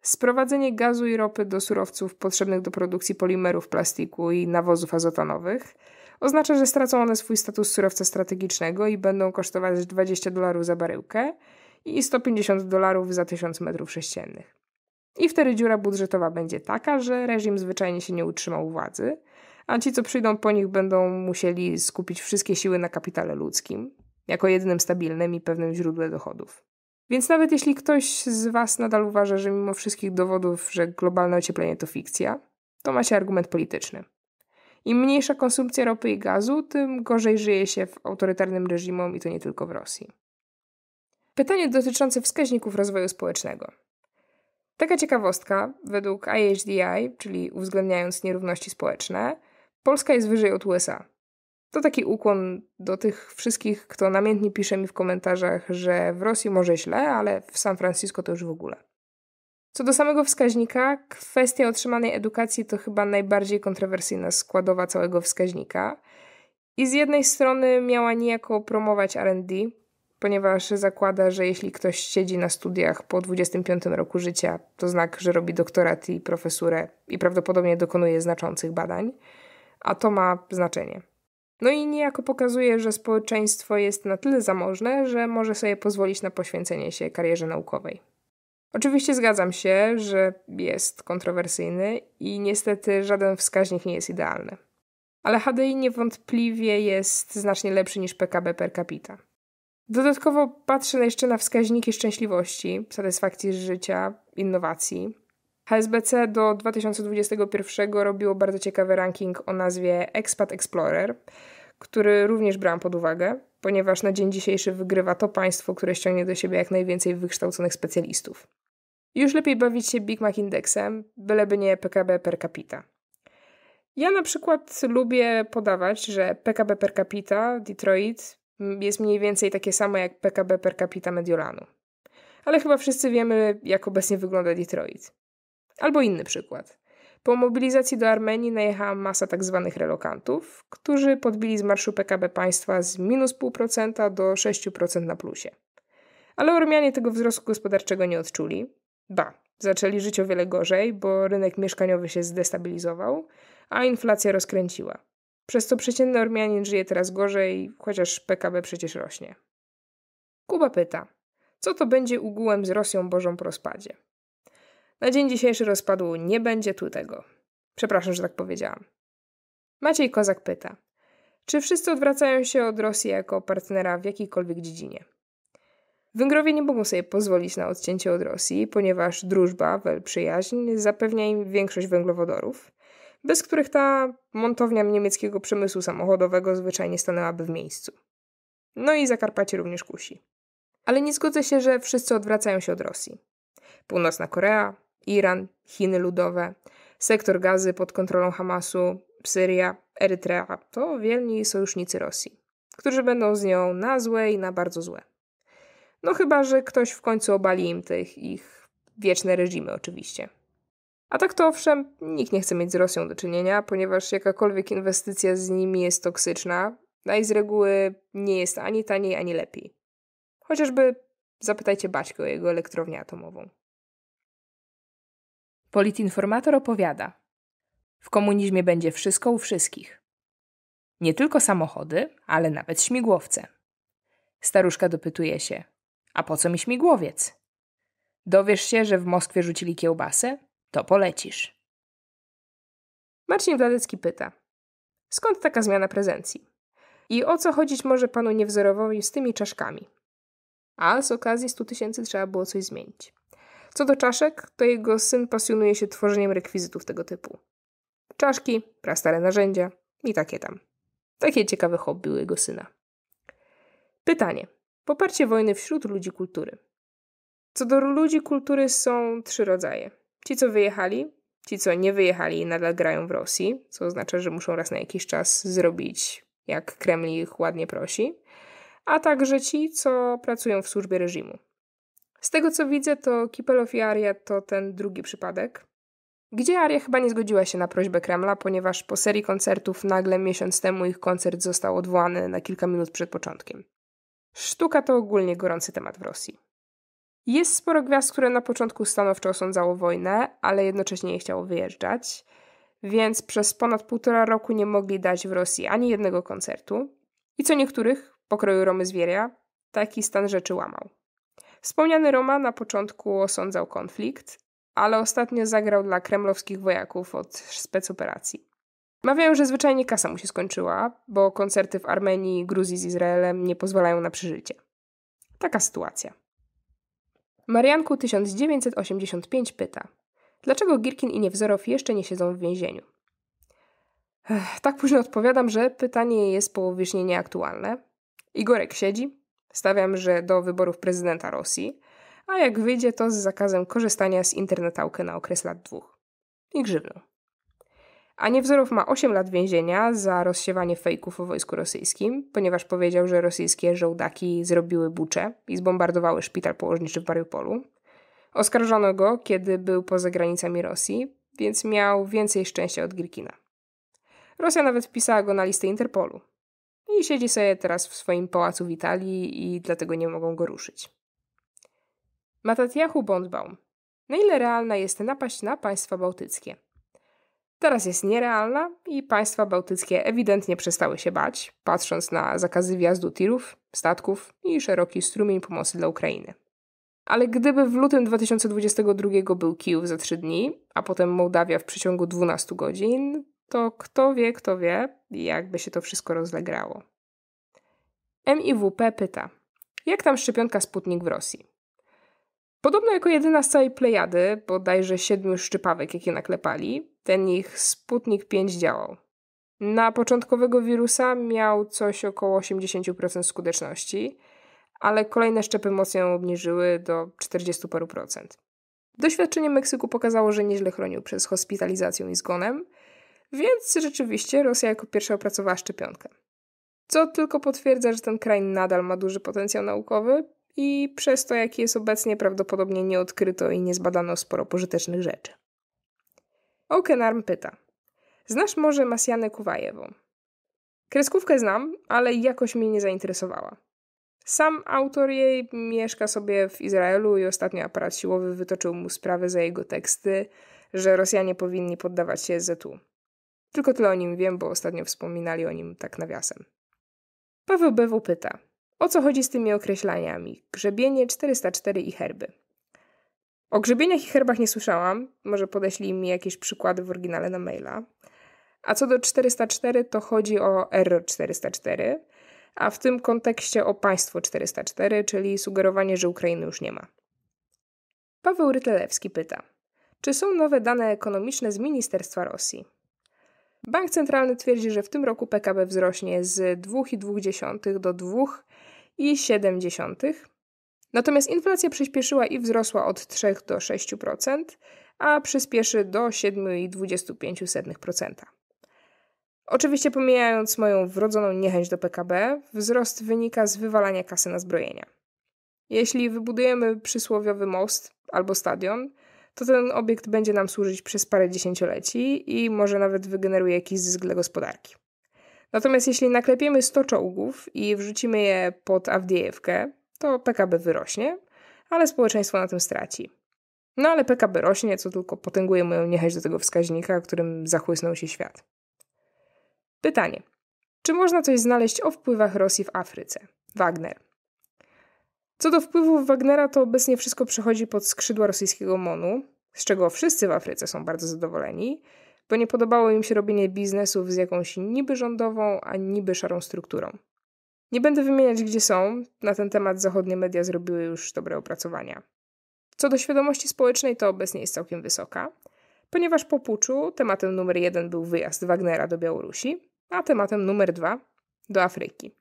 Sprowadzenie gazu i ropy do surowców potrzebnych do produkcji polimerów plastiku i nawozów azotanowych oznacza, że stracą one swój status surowca strategicznego i będą kosztować 20 dolarów za baryłkę i 150 dolarów za 1000 metrów sześciennych. I wtedy dziura budżetowa będzie taka, że reżim zwyczajnie się nie utrzymał władzy, a ci, co przyjdą po nich, będą musieli skupić wszystkie siły na kapitale ludzkim, jako jedynym stabilnym i pewnym źródłem dochodów. Więc nawet jeśli ktoś z Was nadal uważa, że mimo wszystkich dowodów, że globalne ocieplenie to fikcja, to macie argument polityczny. Im mniejsza konsumpcja ropy i gazu, tym gorzej żyje się w autorytarnym reżimom i to nie tylko w Rosji. Pytanie dotyczące wskaźników rozwoju społecznego. Taka ciekawostka, według IHDI, czyli uwzględniając nierówności społeczne, Polska jest wyżej od USA, to taki ukłon do tych wszystkich, kto namiętnie pisze mi w komentarzach, że w Rosji może źle, ale w San Francisco to już w ogóle. Co do samego wskaźnika, kwestia otrzymanej edukacji to chyba najbardziej kontrowersyjna składowa całego wskaźnika. I z jednej strony miała niejako promować RD, ponieważ zakłada, że jeśli ktoś siedzi na studiach po 25 roku życia, to znak, że robi doktorat i profesurę i prawdopodobnie dokonuje znaczących badań, a to ma znaczenie. No i niejako pokazuje, że społeczeństwo jest na tyle zamożne, że może sobie pozwolić na poświęcenie się karierze naukowej. Oczywiście zgadzam się, że jest kontrowersyjny i niestety żaden wskaźnik nie jest idealny. Ale HDI niewątpliwie jest znacznie lepszy niż PKB per capita. Dodatkowo patrzę jeszcze na wskaźniki szczęśliwości, satysfakcji z życia, innowacji, HSBC do 2021 robiło bardzo ciekawy ranking o nazwie Expat Explorer, który również brałam pod uwagę, ponieważ na dzień dzisiejszy wygrywa to państwo, które ściągnie do siebie jak najwięcej wykształconych specjalistów. Już lepiej bawić się Big Mac Indeksem, byleby nie PKB per capita. Ja na przykład lubię podawać, że PKB per capita Detroit jest mniej więcej takie samo jak PKB per capita Mediolanu. Ale chyba wszyscy wiemy, jak obecnie wygląda Detroit. Albo inny przykład. Po mobilizacji do Armenii najechała masa tzw. Tak relokantów, którzy podbili z marszu PKB państwa z minus 0,5% do 6% na plusie. Ale Ormianie tego wzrostu gospodarczego nie odczuli. Ba, zaczęli żyć o wiele gorzej, bo rynek mieszkaniowy się zdestabilizował, a inflacja rozkręciła. Przez to przeciętny Ormianin żyje teraz gorzej, chociaż PKB przecież rośnie. Kuba pyta, co to będzie ugułem z Rosją Bożą po rozpadzie? Na dzień dzisiejszy rozpadu nie będzie tu tego. Przepraszam, że tak powiedziałam. Maciej Kozak pyta, czy wszyscy odwracają się od Rosji jako partnera w jakiejkolwiek dziedzinie? Węgrowie nie mogą sobie pozwolić na odcięcie od Rosji, ponieważ drużba, wel przyjaźń, zapewnia im większość węglowodorów, bez których ta montownia niemieckiego przemysłu samochodowego zwyczajnie stanęłaby w miejscu. No i Zakarpacie również kusi. Ale nie zgodzę się, że wszyscy odwracają się od Rosji. Północna Korea, Iran, Chiny Ludowe, sektor gazy pod kontrolą Hamasu, Syria, Erytrea to wielni sojusznicy Rosji, którzy będą z nią na złe i na bardzo złe. No chyba, że ktoś w końcu obali im tych ich wieczne reżimy oczywiście. A tak to owszem, nikt nie chce mieć z Rosją do czynienia, ponieważ jakakolwiek inwestycja z nimi jest toksyczna, a no i z reguły nie jest ani taniej, ani lepiej. Chociażby zapytajcie Baćkę o jego elektrownię atomową. Politinformator opowiada: W komunizmie będzie wszystko u wszystkich. Nie tylko samochody, ale nawet śmigłowce. Staruszka dopytuje się: A po co mi śmigłowiec? Dowiesz się, że w Moskwie rzucili kiełbasę? To polecisz. Marcin Wladecki pyta: Skąd taka zmiana prezencji? I o co chodzić może panu niewzorowowi z tymi czaszkami? A z okazji 100 tysięcy trzeba było coś zmienić. Co do czaszek, to jego syn pasjonuje się tworzeniem rekwizytów tego typu. Czaszki, prastare narzędzia i takie tam. Takie ciekawe hobby jego syna. Pytanie. Poparcie wojny wśród ludzi kultury. Co do ludzi kultury są trzy rodzaje. Ci, co wyjechali, ci, co nie wyjechali i nadal grają w Rosji, co oznacza, że muszą raz na jakiś czas zrobić, jak Kreml ich ładnie prosi, a także ci, co pracują w służbie reżimu, z tego co widzę, to Kipelow i Aria to ten drugi przypadek. Gdzie Aria chyba nie zgodziła się na prośbę Kremla, ponieważ po serii koncertów nagle miesiąc temu ich koncert został odwołany na kilka minut przed początkiem. Sztuka to ogólnie gorący temat w Rosji. Jest sporo gwiazd, które na początku stanowczo osądzało wojnę, ale jednocześnie nie chciało wyjeżdżać, więc przez ponad półtora roku nie mogli dać w Rosji ani jednego koncertu. I co niektórych, pokroju Romy Zwieria, taki stan rzeczy łamał. Wspomniany Roma na początku osądzał konflikt, ale ostatnio zagrał dla kremlowskich wojaków od specoperacji. Mawiają, że zwyczajnie kasa mu się skończyła, bo koncerty w Armenii, Gruzji z Izraelem nie pozwalają na przeżycie. Taka sytuacja. Marianku 1985 pyta: Dlaczego Girkin i Niewzorow jeszcze nie siedzą w więzieniu? Ech, tak późno odpowiadam, że pytanie jest połowicznie nieaktualne. Igorek siedzi, Stawiam, że do wyborów prezydenta Rosji, a jak wyjdzie, to z zakazem korzystania z internetałki na okres lat dwóch. I grzywną. A Niewzorów ma 8 lat więzienia za rozsiewanie fejków o wojsku rosyjskim, ponieważ powiedział, że rosyjskie żołdaki zrobiły bucze i zbombardowały szpital położniczy w Mariupolu. Oskarżono go, kiedy był poza granicami Rosji, więc miał więcej szczęścia od Girkina. Rosja nawet wpisała go na listę Interpolu i siedzi sobie teraz w swoim pałacu w Italii i dlatego nie mogą go ruszyć. Matatiahu Bondbaum. Na ile realna jest napaść na państwa bałtyckie? Teraz jest nierealna i państwa bałtyckie ewidentnie przestały się bać, patrząc na zakazy wjazdu tirów, statków i szeroki strumień pomocy dla Ukrainy. Ale gdyby w lutym 2022 był Kijów za 3 dni, a potem Mołdawia w przeciągu 12 godzin, to kto wie, kto wie, jakby się to wszystko rozlegrało. MIWP pyta, jak tam szczepionka Sputnik w Rosji? Podobno jako jedyna z całej plejady, bodajże siedmiu szczypawek, jakie naklepali, ten ich Sputnik 5 działał. Na początkowego wirusa miał coś około 80% skuteczności, ale kolejne szczepy mocno ją obniżyły do 40 paru procent. Doświadczenie Meksyku pokazało, że nieźle chronił przez hospitalizację i zgonem, więc rzeczywiście Rosja jako pierwsza opracowała szczepionkę. Co tylko potwierdza, że ten kraj nadal ma duży potencjał naukowy i przez to, jaki jest obecnie, prawdopodobnie nie odkryto i nie zbadano sporo pożytecznych rzeczy. Okenarm pyta. Znasz może Masjanę Kuwajewą? Kreskówkę znam, ale jakoś mnie nie zainteresowała. Sam autor jej mieszka sobie w Izraelu i ostatnio aparat siłowy wytoczył mu sprawę za jego teksty, że Rosjanie powinni poddawać się ZU. Tylko tyle o nim wiem, bo ostatnio wspominali o nim tak nawiasem. Paweł BW pyta, o co chodzi z tymi określaniami? Grzebienie 404 i herby. O grzebieniach i herbach nie słyszałam, może podeślij mi jakieś przykłady w oryginale na maila. A co do 404, to chodzi o R 404, a w tym kontekście o państwo 404, czyli sugerowanie, że Ukrainy już nie ma. Paweł Rytelewski pyta: Czy są nowe dane ekonomiczne z Ministerstwa Rosji? Bank centralny twierdzi, że w tym roku PKB wzrośnie z 2,2 do 2,7. Natomiast inflacja przyspieszyła i wzrosła od 3 do 6%, a przyspieszy do 7,25%. Oczywiście pomijając moją wrodzoną niechęć do PKB, wzrost wynika z wywalania kasy na zbrojenia. Jeśli wybudujemy przysłowiowy most albo stadion, to ten obiekt będzie nam służyć przez parę dziesięcioleci i może nawet wygeneruje jakiś zysk dla gospodarki. Natomiast jeśli naklepiemy 100 czołgów i wrzucimy je pod Avdiejewkę, to PKB wyrośnie, ale społeczeństwo na tym straci. No ale PKB rośnie, co tylko potęguje moją niechęć do tego wskaźnika, którym zachłysnął się świat. Pytanie. Czy można coś znaleźć o wpływach Rosji w Afryce? Wagner. Co do wpływów Wagnera, to obecnie wszystko przechodzi pod skrzydła rosyjskiego MONU, z czego wszyscy w Afryce są bardzo zadowoleni, bo nie podobało im się robienie biznesów z jakąś niby rządową, a niby szarą strukturą. Nie będę wymieniać, gdzie są, na ten temat zachodnie media zrobiły już dobre opracowania. Co do świadomości społecznej, to obecnie jest całkiem wysoka, ponieważ po puczu tematem numer jeden był wyjazd Wagnera do Białorusi, a tematem numer dwa do Afryki.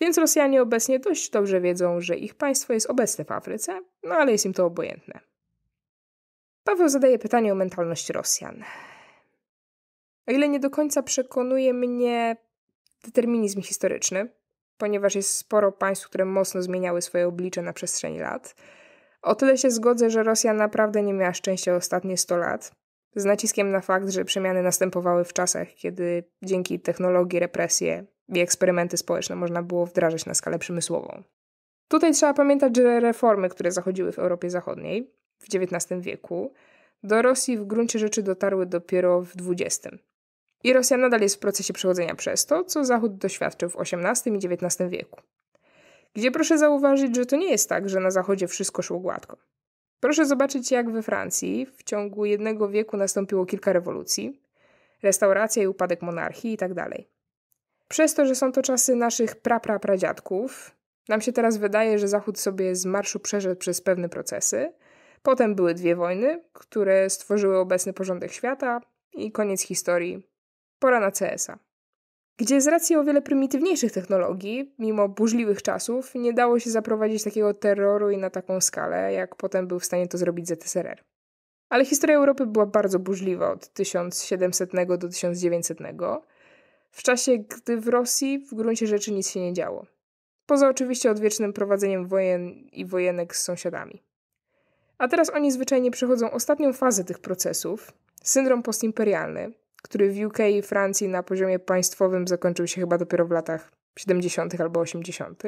Więc Rosjanie obecnie dość dobrze wiedzą, że ich państwo jest obecne w Afryce, no ale jest im to obojętne. Paweł zadaje pytanie o mentalność Rosjan. O ile nie do końca przekonuje mnie determinizm historyczny, ponieważ jest sporo państw, które mocno zmieniały swoje oblicze na przestrzeni lat, o tyle się zgodzę, że Rosja naprawdę nie miała szczęścia ostatnie 100 lat, z naciskiem na fakt, że przemiany następowały w czasach, kiedy dzięki technologii represje i eksperymenty społeczne można było wdrażać na skalę przemysłową. Tutaj trzeba pamiętać, że reformy, które zachodziły w Europie Zachodniej w XIX wieku, do Rosji w gruncie rzeczy dotarły dopiero w XX. I Rosja nadal jest w procesie przechodzenia przez to, co Zachód doświadczył w XVIII i XIX wieku. Gdzie proszę zauważyć, że to nie jest tak, że na Zachodzie wszystko szło gładko. Proszę zobaczyć, jak we Francji w ciągu jednego wieku nastąpiło kilka rewolucji, restauracja i upadek monarchii itd. Tak przez to, że są to czasy naszych prapra prapra-pradziadków, nam się teraz wydaje, że Zachód sobie z marszu przeszedł przez pewne procesy. Potem były dwie wojny, które stworzyły obecny porządek świata i koniec historii. Pora na CS-a. Gdzie z racji o wiele prymitywniejszych technologii, mimo burzliwych czasów, nie dało się zaprowadzić takiego terroru i na taką skalę, jak potem był w stanie to zrobić ZSRR. Ale historia Europy była bardzo burzliwa od 1700 do 1900 w czasie gdy w Rosji w gruncie rzeczy nic się nie działo. Poza oczywiście odwiecznym prowadzeniem wojen i wojenek z sąsiadami. A teraz oni zwyczajnie przechodzą ostatnią fazę tych procesów, syndrom postimperialny, który w UK i Francji na poziomie państwowym zakończył się chyba dopiero w latach 70. albo 80.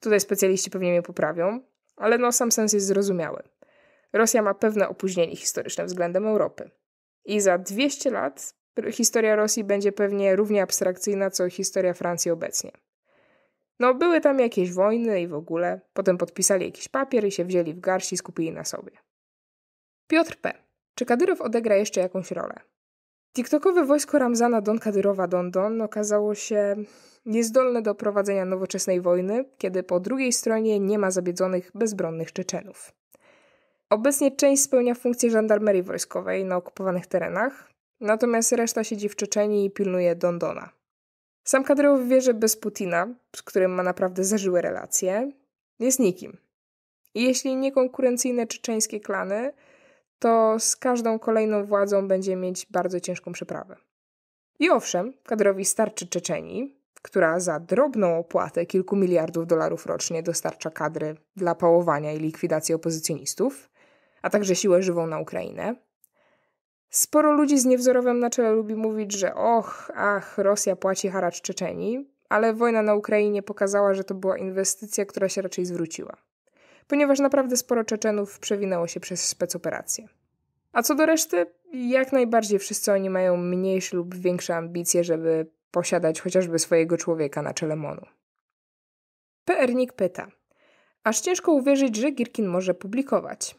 Tutaj specjaliści pewnie mnie poprawią, ale no sam sens jest zrozumiały. Rosja ma pewne opóźnienie historyczne względem Europy. I za 200 lat historia Rosji będzie pewnie równie abstrakcyjna, co historia Francji obecnie. No, były tam jakieś wojny i w ogóle. Potem podpisali jakiś papier i się wzięli w garści i skupili na sobie. Piotr P. Czy Kadyrow odegra jeszcze jakąś rolę? TikTokowe wojsko Ramzana Don Kadyrowa Don Don okazało się niezdolne do prowadzenia nowoczesnej wojny, kiedy po drugiej stronie nie ma zabiedzonych, bezbronnych Czeczenów. Obecnie część spełnia funkcję żandarmerii wojskowej na okupowanych terenach, natomiast reszta siedzi w Czeczeniu i pilnuje Dondona. Sam Kadyrow wie, że bez Putina, z którym ma naprawdę zażyłe relacje, jest nikim. I jeśli niekonkurencyjne czeczeńskie klany, to z każdą kolejną władzą będzie mieć bardzo ciężką przeprawę. I owszem, Kadyrowi starczy Czeczeni, która za drobną opłatę kilku miliardów dolarów rocznie dostarcza kadry dla pałowania i likwidacji opozycjonistów, a także siłę żywą na Ukrainę. Sporo ludzi z niewzorowem na czele lubi mówić, że och, ach, Rosja płaci haracz Czeczeni, ale wojna na Ukrainie pokazała, że to była inwestycja, która się raczej zwróciła. Ponieważ naprawdę sporo Czeczenów przewinęło się przez specoperacje. A co do reszty, jak najbardziej wszyscy oni mają mniejsze lub większe ambicje, żeby posiadać chociażby swojego człowieka na czele MONU. Pr. Nik pyta. Aż ciężko uwierzyć, że Girkin może publikować.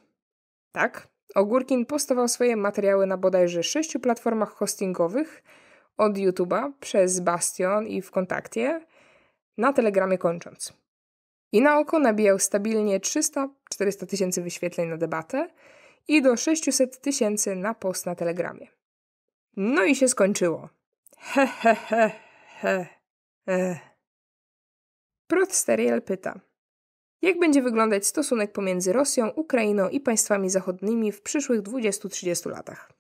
Tak, Ogórkin postował swoje materiały na bodajże sześciu platformach hostingowych, od YouTube'a przez Bastion i w Kontakcie, na Telegramie kończąc. I na oko nabijał stabilnie 300-400 tysięcy wyświetleń na debatę i do 600 tysięcy na post na Telegramie. No i się skończyło. He, he, he, he. Prot pyta – jak będzie wyglądać stosunek pomiędzy Rosją, Ukrainą i państwami zachodnimi w przyszłych 20-30 latach?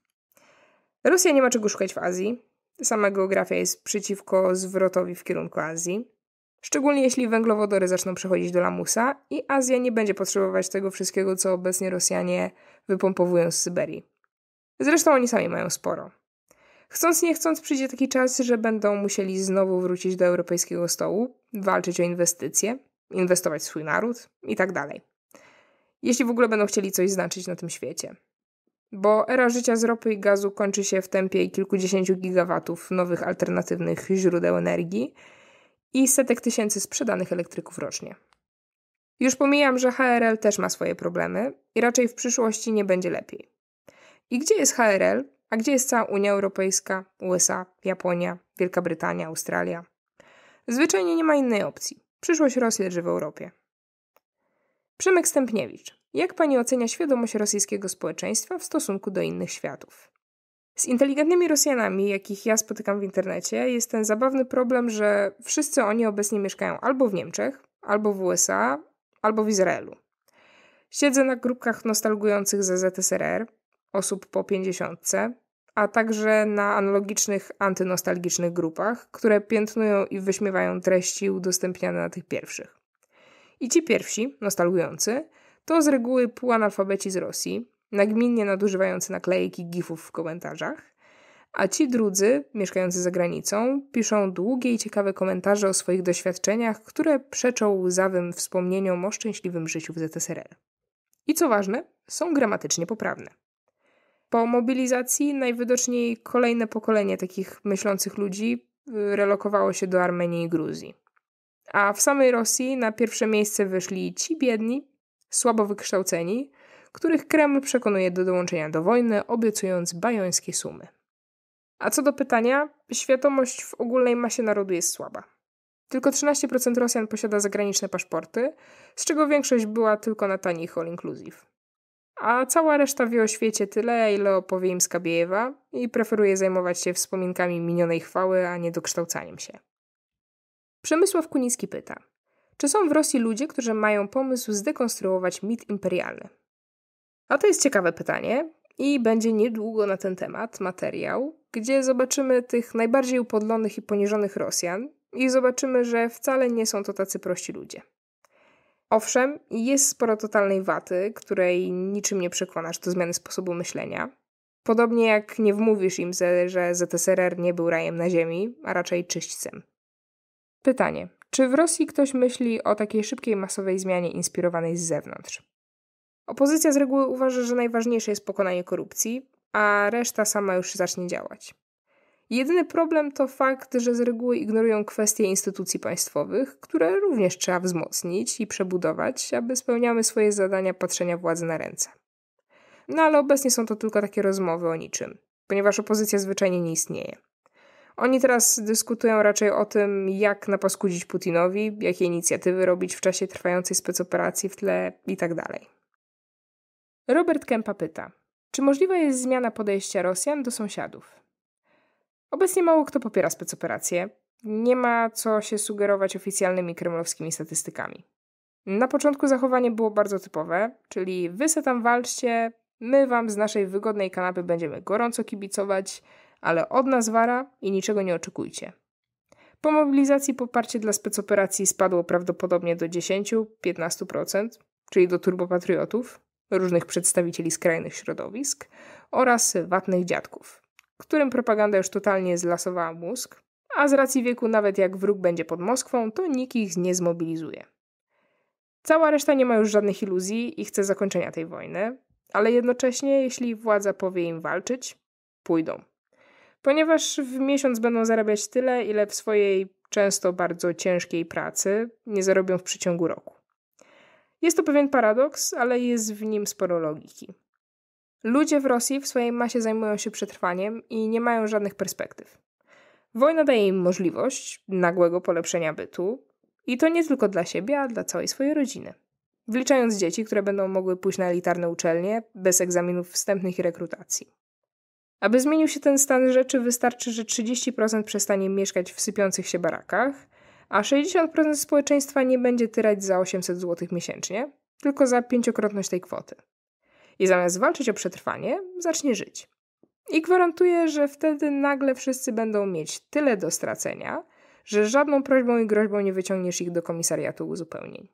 Rosja nie ma czego szukać w Azji. Sama geografia jest przeciwko zwrotowi w kierunku Azji. Szczególnie jeśli węglowodory zaczną przechodzić do lamusa i Azja nie będzie potrzebować tego wszystkiego, co obecnie Rosjanie wypompowują z Syberii. Zresztą oni sami mają sporo. Chcąc nie chcąc przyjdzie taki czas, że będą musieli znowu wrócić do europejskiego stołu, walczyć o inwestycje – inwestować w swój naród i tak dalej. Jeśli w ogóle będą chcieli coś znaczyć na tym świecie. Bo era życia z ropy i gazu kończy się w tempie kilkudziesięciu gigawatów nowych alternatywnych źródeł energii i setek tysięcy sprzedanych elektryków rocznie. Już pomijam, że HRL też ma swoje problemy i raczej w przyszłości nie będzie lepiej. I gdzie jest HRL, a gdzie jest cała Unia Europejska, USA, Japonia, Wielka Brytania, Australia? Zwyczajnie nie ma innej opcji. Przyszłość Rosji leży w Europie. Przemek Stępniewicz. Jak pani ocenia świadomość rosyjskiego społeczeństwa w stosunku do innych światów? Z inteligentnymi Rosjanami, jakich ja spotykam w internecie, jest ten zabawny problem, że wszyscy oni obecnie mieszkają albo w Niemczech, albo w USA, albo w Izraelu. Siedzę na grupkach nostalgujących za ZSRR, osób po pięćdziesiątce, a także na analogicznych antynostalgicznych grupach, które piętnują i wyśmiewają treści udostępniane na tych pierwszych. I ci pierwsi, nostalgujący, to z reguły półanalfabeci z Rosji, nagminnie nadużywający naklejki gifów w komentarzach, a ci drudzy, mieszkający za granicą, piszą długie i ciekawe komentarze o swoich doświadczeniach, które przeczą łzawym wspomnieniom o szczęśliwym życiu w ZSRR. I co ważne, są gramatycznie poprawne. Po mobilizacji najwidoczniej kolejne pokolenie takich myślących ludzi y, relokowało się do Armenii i Gruzji. A w samej Rosji na pierwsze miejsce wyszli ci biedni, słabo wykształceni, których Kreml przekonuje do dołączenia do wojny, obiecując bajońskie sumy. A co do pytania, świadomość w ogólnej masie narodu jest słaba. Tylko 13% Rosjan posiada zagraniczne paszporty, z czego większość była tylko na tanich all inclusive a cała reszta wie o świecie tyle, ile opowie im Skabiejewa i preferuje zajmować się wspominkami minionej chwały, a nie dokształcaniem się. Przemysław Kunicki pyta, czy są w Rosji ludzie, którzy mają pomysł zdekonstruować mit imperialny? A to jest ciekawe pytanie i będzie niedługo na ten temat materiał, gdzie zobaczymy tych najbardziej upodlonych i poniżonych Rosjan i zobaczymy, że wcale nie są to tacy prości ludzie. Owszem, jest sporo totalnej waty, której niczym nie przekonasz do zmiany sposobu myślenia. Podobnie jak nie wmówisz im, że ZSRR nie był rajem na ziemi, a raczej czyśćcem. Pytanie. Czy w Rosji ktoś myśli o takiej szybkiej, masowej zmianie inspirowanej z zewnątrz? Opozycja z reguły uważa, że najważniejsze jest pokonanie korupcji, a reszta sama już zacznie działać. Jedyny problem to fakt, że z reguły ignorują kwestie instytucji państwowych, które również trzeba wzmocnić i przebudować, aby spełniały swoje zadania patrzenia władzy na ręce. No ale obecnie są to tylko takie rozmowy o niczym, ponieważ opozycja zwyczajnie nie istnieje. Oni teraz dyskutują raczej o tym, jak napaskudzić Putinowi, jakie inicjatywy robić w czasie trwającej specoperacji w tle itd. Tak Robert Kempa pyta, czy możliwa jest zmiana podejścia Rosjan do sąsiadów? Obecnie mało kto popiera specoperacje. Nie ma co się sugerować oficjalnymi kremlowskimi statystykami. Na początku zachowanie było bardzo typowe, czyli wy se tam walczcie, my wam z naszej wygodnej kanapy będziemy gorąco kibicować, ale od nas wara i niczego nie oczekujcie. Po mobilizacji poparcie dla specoperacji spadło prawdopodobnie do 10-15%, czyli do turbopatriotów, różnych przedstawicieli skrajnych środowisk oraz watnych dziadków którym propaganda już totalnie zlasowała mózg, a z racji wieku nawet jak wróg będzie pod Moskwą, to nikt ich nie zmobilizuje. Cała reszta nie ma już żadnych iluzji i chce zakończenia tej wojny, ale jednocześnie jeśli władza powie im walczyć, pójdą. Ponieważ w miesiąc będą zarabiać tyle, ile w swojej często bardzo ciężkiej pracy nie zarobią w przeciągu roku. Jest to pewien paradoks, ale jest w nim sporo logiki. Ludzie w Rosji w swojej masie zajmują się przetrwaniem i nie mają żadnych perspektyw. Wojna daje im możliwość nagłego polepszenia bytu i to nie tylko dla siebie, a dla całej swojej rodziny. Wliczając dzieci, które będą mogły pójść na elitarne uczelnie bez egzaminów wstępnych i rekrutacji. Aby zmienił się ten stan rzeczy, wystarczy, że 30% przestanie mieszkać w sypiących się barakach, a 60% społeczeństwa nie będzie tyrać za 800 zł miesięcznie, tylko za pięciokrotność tej kwoty i zamiast walczyć o przetrwanie, zacznie żyć. I gwarantuję, że wtedy nagle wszyscy będą mieć tyle do stracenia, że żadną prośbą i groźbą nie wyciągniesz ich do komisariatu uzupełnień.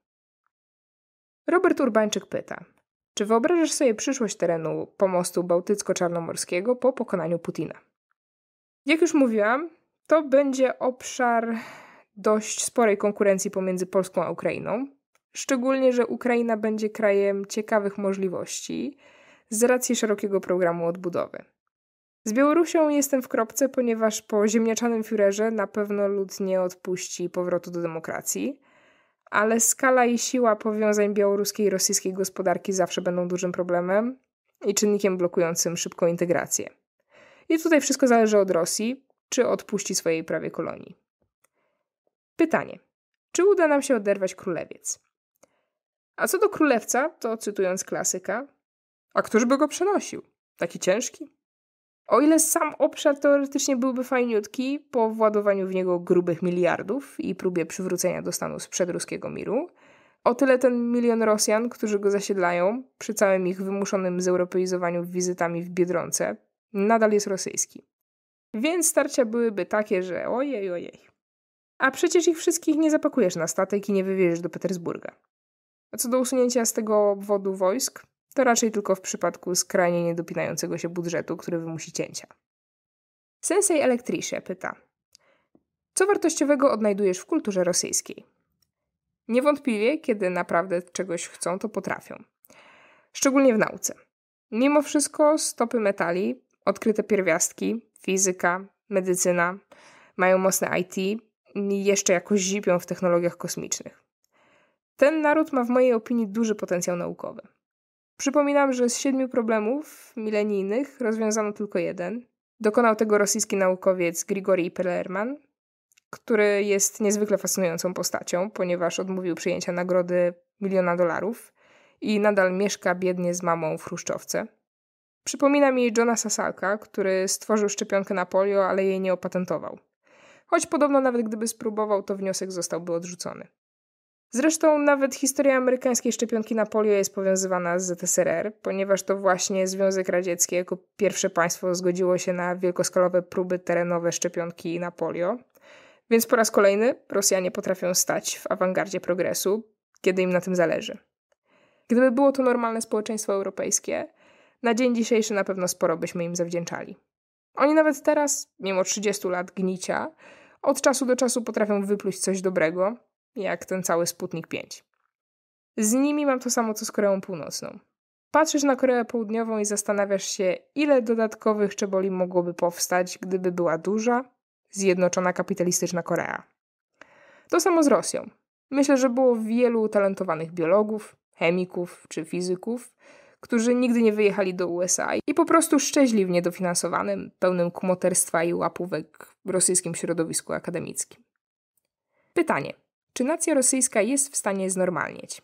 Robert Urbańczyk pyta: Czy wyobrażasz sobie przyszłość terenu pomostu bałtycko-czarnomorskiego po pokonaniu Putina? Jak już mówiłam, to będzie obszar dość sporej konkurencji pomiędzy Polską a Ukrainą, Szczególnie, że Ukraina będzie krajem ciekawych możliwości z racji szerokiego programu odbudowy. Z Białorusią jestem w kropce, ponieważ po ziemniaczanym Führerze na pewno lud nie odpuści powrotu do demokracji, ale skala i siła powiązań białoruskiej i rosyjskiej gospodarki zawsze będą dużym problemem i czynnikiem blokującym szybką integrację. I tutaj wszystko zależy od Rosji, czy odpuści swojej prawie kolonii. Pytanie: czy uda nam się oderwać królewiec? A co do królewca, to cytując klasyka, a któż by go przenosił? Taki ciężki? O ile sam obszar teoretycznie byłby fajniutki, po władowaniu w niego grubych miliardów i próbie przywrócenia do stanu sprzed ruskiego miru, o tyle ten milion Rosjan, którzy go zasiedlają, przy całym ich wymuszonym zeuropeizowaniu wizytami w Biedronce, nadal jest rosyjski. Więc starcia byłyby takie, że ojej, ojej. A przecież ich wszystkich nie zapakujesz na statek i nie wywieziesz do Petersburga. A co do usunięcia z tego obwodu wojsk, to raczej tylko w przypadku skrajnie niedopinającego się budżetu, który wymusi cięcia. Sensei Elektrisze pyta: Co wartościowego odnajdujesz w kulturze rosyjskiej? Niewątpliwie, kiedy naprawdę czegoś chcą, to potrafią. Szczególnie w nauce. Mimo wszystko stopy metali, odkryte pierwiastki, fizyka, medycyna, mają mocne IT, i jeszcze jakoś zipią w technologiach kosmicznych. Ten naród ma w mojej opinii duży potencjał naukowy. Przypominam, że z siedmiu problemów milenijnych rozwiązano tylko jeden. Dokonał tego rosyjski naukowiec Grigori Pelerman, który jest niezwykle fascynującą postacią, ponieważ odmówił przyjęcia nagrody miliona dolarów i nadal mieszka biednie z mamą w Chruszczowce. Przypomina mi Johna Sasalka, który stworzył szczepionkę na polio, ale jej nie opatentował. Choć podobno nawet gdyby spróbował, to wniosek zostałby odrzucony. Zresztą nawet historia amerykańskiej szczepionki na polio jest powiązywana z ZSRR, ponieważ to właśnie Związek Radziecki jako pierwsze państwo zgodziło się na wielkoskalowe próby terenowe szczepionki na polio. Więc po raz kolejny Rosjanie potrafią stać w awangardzie progresu, kiedy im na tym zależy. Gdyby było to normalne społeczeństwo europejskie, na dzień dzisiejszy na pewno sporo byśmy im zawdzięczali. Oni nawet teraz, mimo 30 lat gnicia, od czasu do czasu potrafią wypluć coś dobrego, jak ten cały Sputnik 5. Z nimi mam to samo co z Koreą Północną. Patrzysz na Koreę Południową i zastanawiasz się, ile dodatkowych czeboli mogłoby powstać, gdyby była duża, zjednoczona kapitalistyczna Korea. To samo z Rosją. Myślę, że było wielu utalentowanych biologów, chemików czy fizyków, którzy nigdy nie wyjechali do USA i po prostu szczęśli w niedofinansowanym, pełnym kumoterstwa i łapówek rosyjskim środowisku akademickim. Pytanie: czy nacja rosyjska jest w stanie znormalnieć.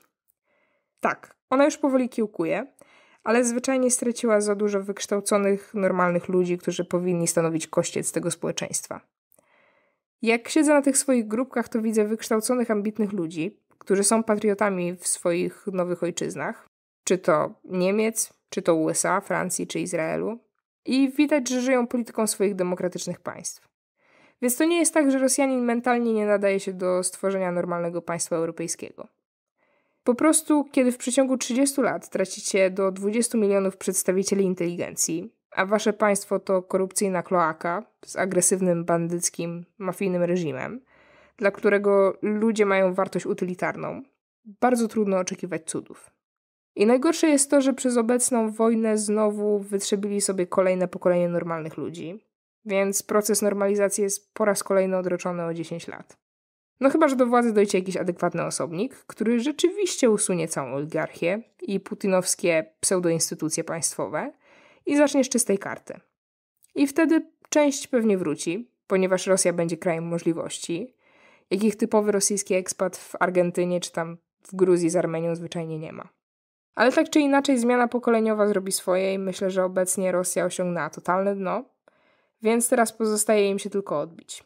Tak, ona już powoli kiełkuje, ale zwyczajnie straciła za dużo wykształconych, normalnych ludzi, którzy powinni stanowić kościec tego społeczeństwa. Jak siedzę na tych swoich grupkach, to widzę wykształconych, ambitnych ludzi, którzy są patriotami w swoich nowych ojczyznach, czy to Niemiec, czy to USA, Francji, czy Izraelu, i widać, że żyją polityką swoich demokratycznych państw. Więc to nie jest tak, że Rosjanin mentalnie nie nadaje się do stworzenia normalnego państwa europejskiego. Po prostu, kiedy w przeciągu 30 lat tracicie do 20 milionów przedstawicieli inteligencji, a wasze państwo to korupcyjna kloaka z agresywnym, bandyckim, mafijnym reżimem, dla którego ludzie mają wartość utylitarną, bardzo trudno oczekiwać cudów. I najgorsze jest to, że przez obecną wojnę znowu wytrzebili sobie kolejne pokolenie normalnych ludzi, więc proces normalizacji jest po raz kolejny odroczony o 10 lat. No chyba, że do władzy dojdzie jakiś adekwatny osobnik, który rzeczywiście usunie całą oligarchię i putinowskie pseudoinstytucje państwowe i zacznie z czystej karty. I wtedy część pewnie wróci, ponieważ Rosja będzie krajem możliwości, jakich typowy rosyjski ekspat w Argentynie czy tam w Gruzji z Armenią zwyczajnie nie ma. Ale tak czy inaczej zmiana pokoleniowa zrobi swoje i myślę, że obecnie Rosja osiągnęła totalne dno więc teraz pozostaje im się tylko odbić.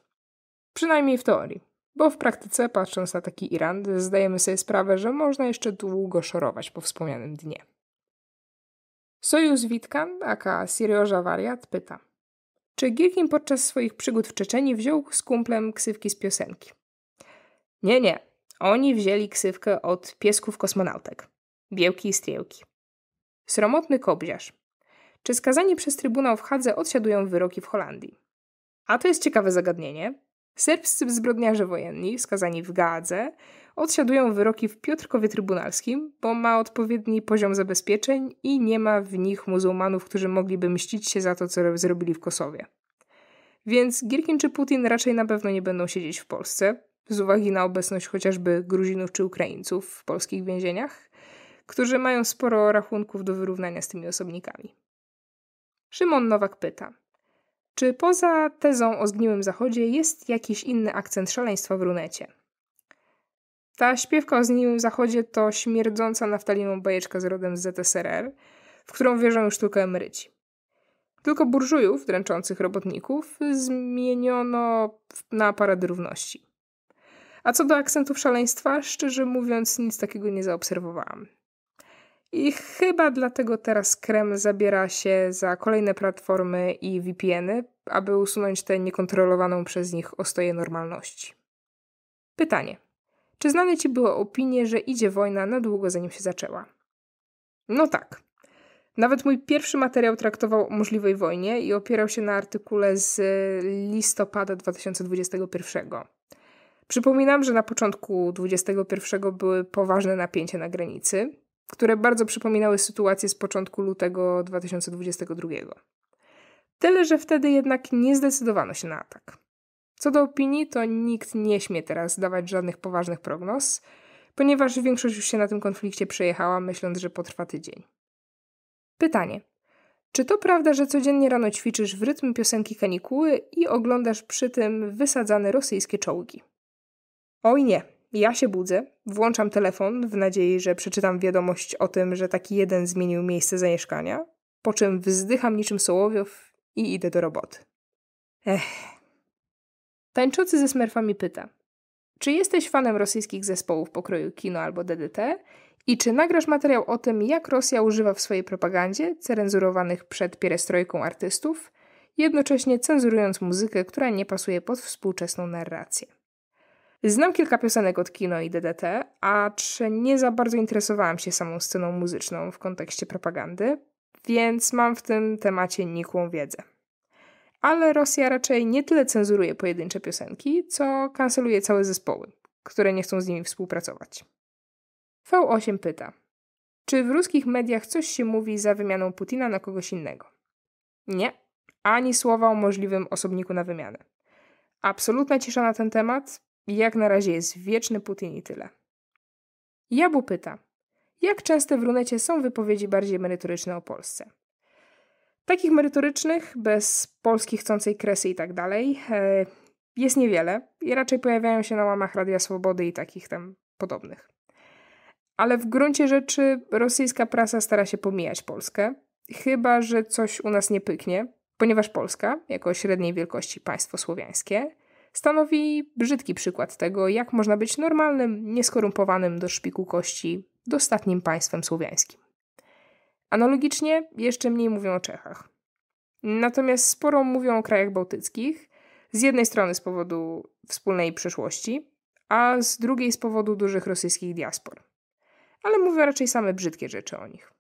Przynajmniej w teorii. Bo w praktyce, patrząc na taki Iran, zdajemy sobie sprawę, że można jeszcze długo szorować po wspomnianym dnie. Sojusz Witkan, aka Sirioża Wariat, pyta. Czy Gilkin podczas swoich przygód w Czeczeniu wziął z kumplem ksywki z piosenki? Nie, nie. Oni wzięli ksywkę od piesków kosmonautek. Biełki i striełki. Sromotny kobziarz czy skazani przez Trybunał w Hadze odsiadują wyroki w Holandii. A to jest ciekawe zagadnienie. Serbscy zbrodniarze wojenni, skazani w Gadze, odsiadują wyroki w Piotrkowie Trybunalskim, bo ma odpowiedni poziom zabezpieczeń i nie ma w nich muzułmanów, którzy mogliby mścić się za to, co zrobili w Kosowie. Więc Gierkin czy Putin raczej na pewno nie będą siedzieć w Polsce, z uwagi na obecność chociażby Gruzinów czy Ukraińców w polskich więzieniach, którzy mają sporo rachunków do wyrównania z tymi osobnikami. Szymon Nowak pyta. Czy poza tezą o zgniłym zachodzie jest jakiś inny akcent szaleństwa w runecie? Ta śpiewka o zgniłym zachodzie to śmierdząca naftaliną bajeczka z rodem z ZSRR, w którą wierzą już tylko emeryci. Tylko burżujów dręczących robotników zmieniono na parady równości. A co do akcentów szaleństwa, szczerze mówiąc, nic takiego nie zaobserwowałam. I chyba dlatego teraz Kreml zabiera się za kolejne platformy i VPN-y, aby usunąć tę niekontrolowaną przez nich ostoję normalności. Pytanie. Czy znane ci było opinie, że idzie wojna na długo zanim się zaczęła? No tak. Nawet mój pierwszy materiał traktował o możliwej wojnie i opierał się na artykule z listopada 2021. Przypominam, że na początku 2021 były poważne napięcia na granicy, które bardzo przypominały sytuację z początku lutego 2022. Tyle, że wtedy jednak nie zdecydowano się na atak. Co do opinii, to nikt nie śmie teraz dawać żadnych poważnych prognoz, ponieważ większość już się na tym konflikcie przejechała, myśląc, że potrwa tydzień. Pytanie. Czy to prawda, że codziennie rano ćwiczysz w rytm piosenki Kanikuły i oglądasz przy tym wysadzane rosyjskie czołgi? Oj nie, ja się budzę, włączam telefon w nadziei, że przeczytam wiadomość o tym, że taki jeden zmienił miejsce zamieszkania, po czym wzdycham niczym Sołowiow i idę do roboty. Ech. Tańczący ze smerfami pyta, czy jesteś fanem rosyjskich zespołów pokroju kino albo DDT i czy nagrasz materiał o tym, jak Rosja używa w swojej propagandzie cenzurowanych przed pierestrojką artystów, jednocześnie cenzurując muzykę, która nie pasuje pod współczesną narrację. Znam kilka piosenek od kino i DDT, a czy nie za bardzo interesowałam się samą sceną muzyczną w kontekście propagandy, więc mam w tym temacie nikłą wiedzę. Ale Rosja raczej nie tyle cenzuruje pojedyncze piosenki, co kanceluje całe zespoły, które nie chcą z nimi współpracować. V8 pyta: Czy w ruskich mediach coś się mówi za wymianą Putina na kogoś innego? Nie, ani słowa o możliwym osobniku na wymianę. Absolutna cisza na ten temat, jak na razie jest wieczny Putin i tyle. Jabu pyta, jak częste w runecie są wypowiedzi bardziej merytoryczne o Polsce? Takich merytorycznych, bez Polski chcącej kresy i tak dalej, e, jest niewiele i raczej pojawiają się na łamach Radia Swobody i takich tam podobnych. Ale w gruncie rzeczy rosyjska prasa stara się pomijać Polskę, chyba że coś u nas nie pyknie, ponieważ Polska, jako średniej wielkości państwo słowiańskie, stanowi brzydki przykład tego, jak można być normalnym, nieskorumpowanym do szpiku kości, dostatnim państwem słowiańskim. Analogicznie jeszcze mniej mówią o Czechach. Natomiast sporo mówią o krajach bałtyckich, z jednej strony z powodu wspólnej przeszłości, a z drugiej z powodu dużych rosyjskich diaspor. Ale mówią raczej same brzydkie rzeczy o nich.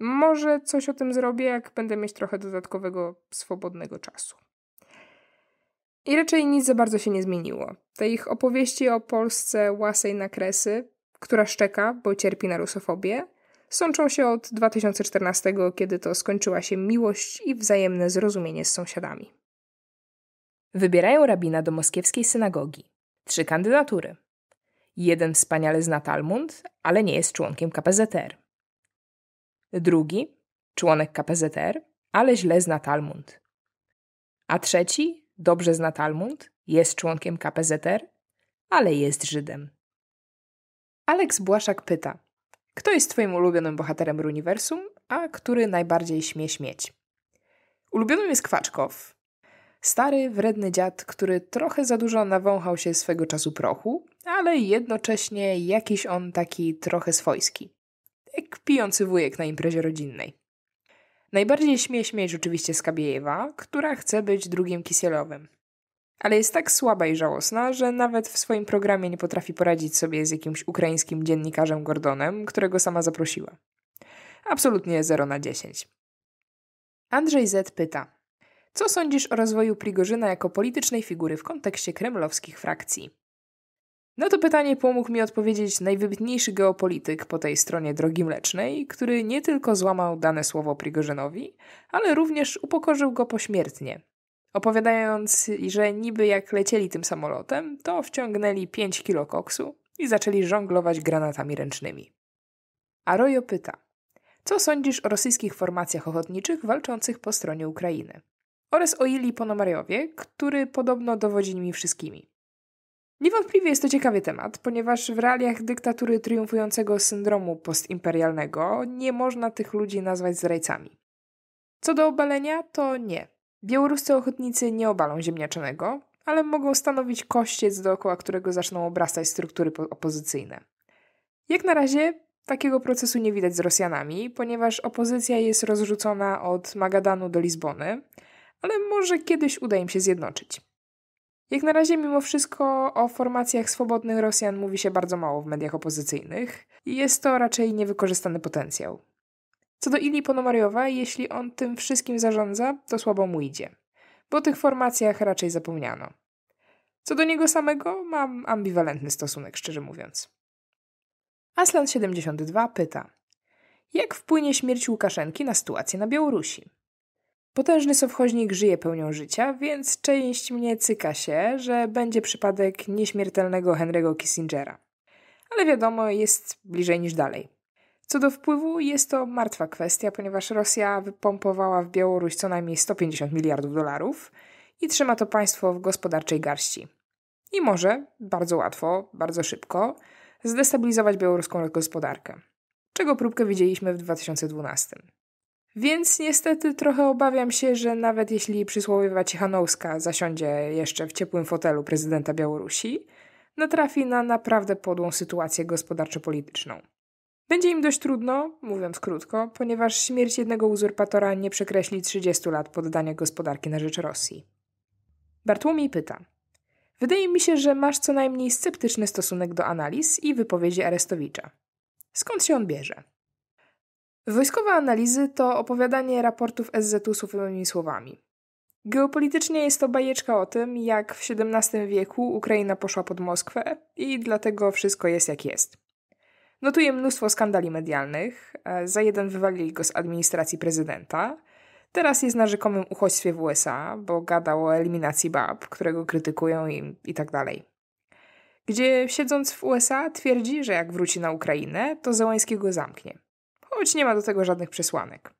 Może coś o tym zrobię, jak będę mieć trochę dodatkowego, swobodnego czasu. I raczej nic za bardzo się nie zmieniło. Te ich opowieści o Polsce łasej na kresy, która szczeka, bo cierpi na rusofobię, sączą się od 2014, kiedy to skończyła się miłość i wzajemne zrozumienie z sąsiadami. Wybierają rabina do moskiewskiej synagogi. Trzy kandydatury. Jeden wspaniale zna Talmud, ale nie jest członkiem KPZR. Drugi, członek KPZR, ale źle zna Talmud. A trzeci dobrze zna Talmud, jest członkiem KPZR, ale jest Żydem. Aleks Błaszak pyta, kto jest Twoim ulubionym bohaterem uniwersum, a który najbardziej śmie śmieć? Ulubionym jest Kwaczkow, stary, wredny dziad, który trochę za dużo nawąchał się swego czasu prochu, ale jednocześnie jakiś on taki trochę swojski. Jak pijący wujek na imprezie rodzinnej. Najbardziej śmieje się Skabiejewa, która chce być drugim Kisielowym. Ale jest tak słaba i żałosna, że nawet w swoim programie nie potrafi poradzić sobie z jakimś ukraińskim dziennikarzem Gordonem, którego sama zaprosiła. Absolutnie 0 na 10. Andrzej Z pyta: Co sądzisz o rozwoju Prigorzyna jako politycznej figury w kontekście kremlowskich frakcji? Na to pytanie pomógł mi odpowiedzieć najwybitniejszy geopolityk po tej stronie drogi mlecznej, który nie tylko złamał dane słowo Prigorzynowi, ale również upokorzył go pośmiertnie. Opowiadając, że niby jak lecieli tym samolotem, to wciągnęli 5 kilo koksu i zaczęli żonglować granatami ręcznymi. Arojo pyta, co sądzisz o rosyjskich formacjach ochotniczych walczących po stronie Ukrainy? Oraz o Ili Ponomariowie, który podobno dowodzi nimi wszystkimi. Niewątpliwie jest to ciekawy temat, ponieważ w realiach dyktatury triumfującego syndromu postimperialnego nie można tych ludzi nazwać zdrajcami. Co do obalenia, to nie. Białoruscy ochotnicy nie obalą ziemniaczanego, ale mogą stanowić kościec, dookoła którego zaczną obrastać struktury opozycyjne. Jak na razie takiego procesu nie widać z Rosjanami, ponieważ opozycja jest rozrzucona od Magadanu do Lizbony, ale może kiedyś uda im się zjednoczyć. Jak na razie, mimo wszystko, o formacjach swobodnych Rosjan mówi się bardzo mało w mediach opozycyjnych i jest to raczej niewykorzystany potencjał. Co do Ili Ponomariowa, jeśli on tym wszystkim zarządza, to słabo mu idzie, bo o tych formacjach raczej zapomniano. Co do niego samego, mam ambiwalentny stosunek, szczerze mówiąc. Aslan72 pyta: Jak wpłynie śmierć Łukaszenki na sytuację na Białorusi? Potężny sowchoźnik żyje pełnią życia, więc część mnie cyka się, że będzie przypadek nieśmiertelnego Henry'ego Kissingera. Ale wiadomo, jest bliżej niż dalej. Co do wpływu, jest to martwa kwestia, ponieważ Rosja wypompowała w Białoruś co najmniej 150 miliardów dolarów i trzyma to państwo w gospodarczej garści. I może bardzo łatwo, bardzo szybko zdestabilizować białoruską gospodarkę, czego próbkę widzieliśmy w 2012. Więc niestety trochę obawiam się, że nawet jeśli przysłowiowa Cichanowska zasiądzie jeszcze w ciepłym fotelu prezydenta Białorusi, natrafi na naprawdę podłą sytuację gospodarczo-polityczną. Będzie im dość trudno, mówiąc krótko, ponieważ śmierć jednego uzurpatora nie przekreśli 30 lat poddania gospodarki na rzecz Rosji. Bartłomiej pyta. Wydaje mi się, że masz co najmniej sceptyczny stosunek do analiz i wypowiedzi Arestowicza. Skąd się on bierze? Wojskowe analizy to opowiadanie raportów SZ-u surowymi słowami. Geopolitycznie jest to bajeczka o tym, jak w XVII wieku Ukraina poszła pod Moskwę i dlatego wszystko jest jak jest. Notuje mnóstwo skandali medialnych, za jeden wywalili go z administracji prezydenta, teraz jest na rzekomym uchodźstwie w USA, bo gadał o eliminacji bab, którego krytykują im i tak dalej. Gdzie siedząc w USA twierdzi, że jak wróci na Ukrainę, to Załańskiego zamknie choć nie ma do tego żadnych przesłanek.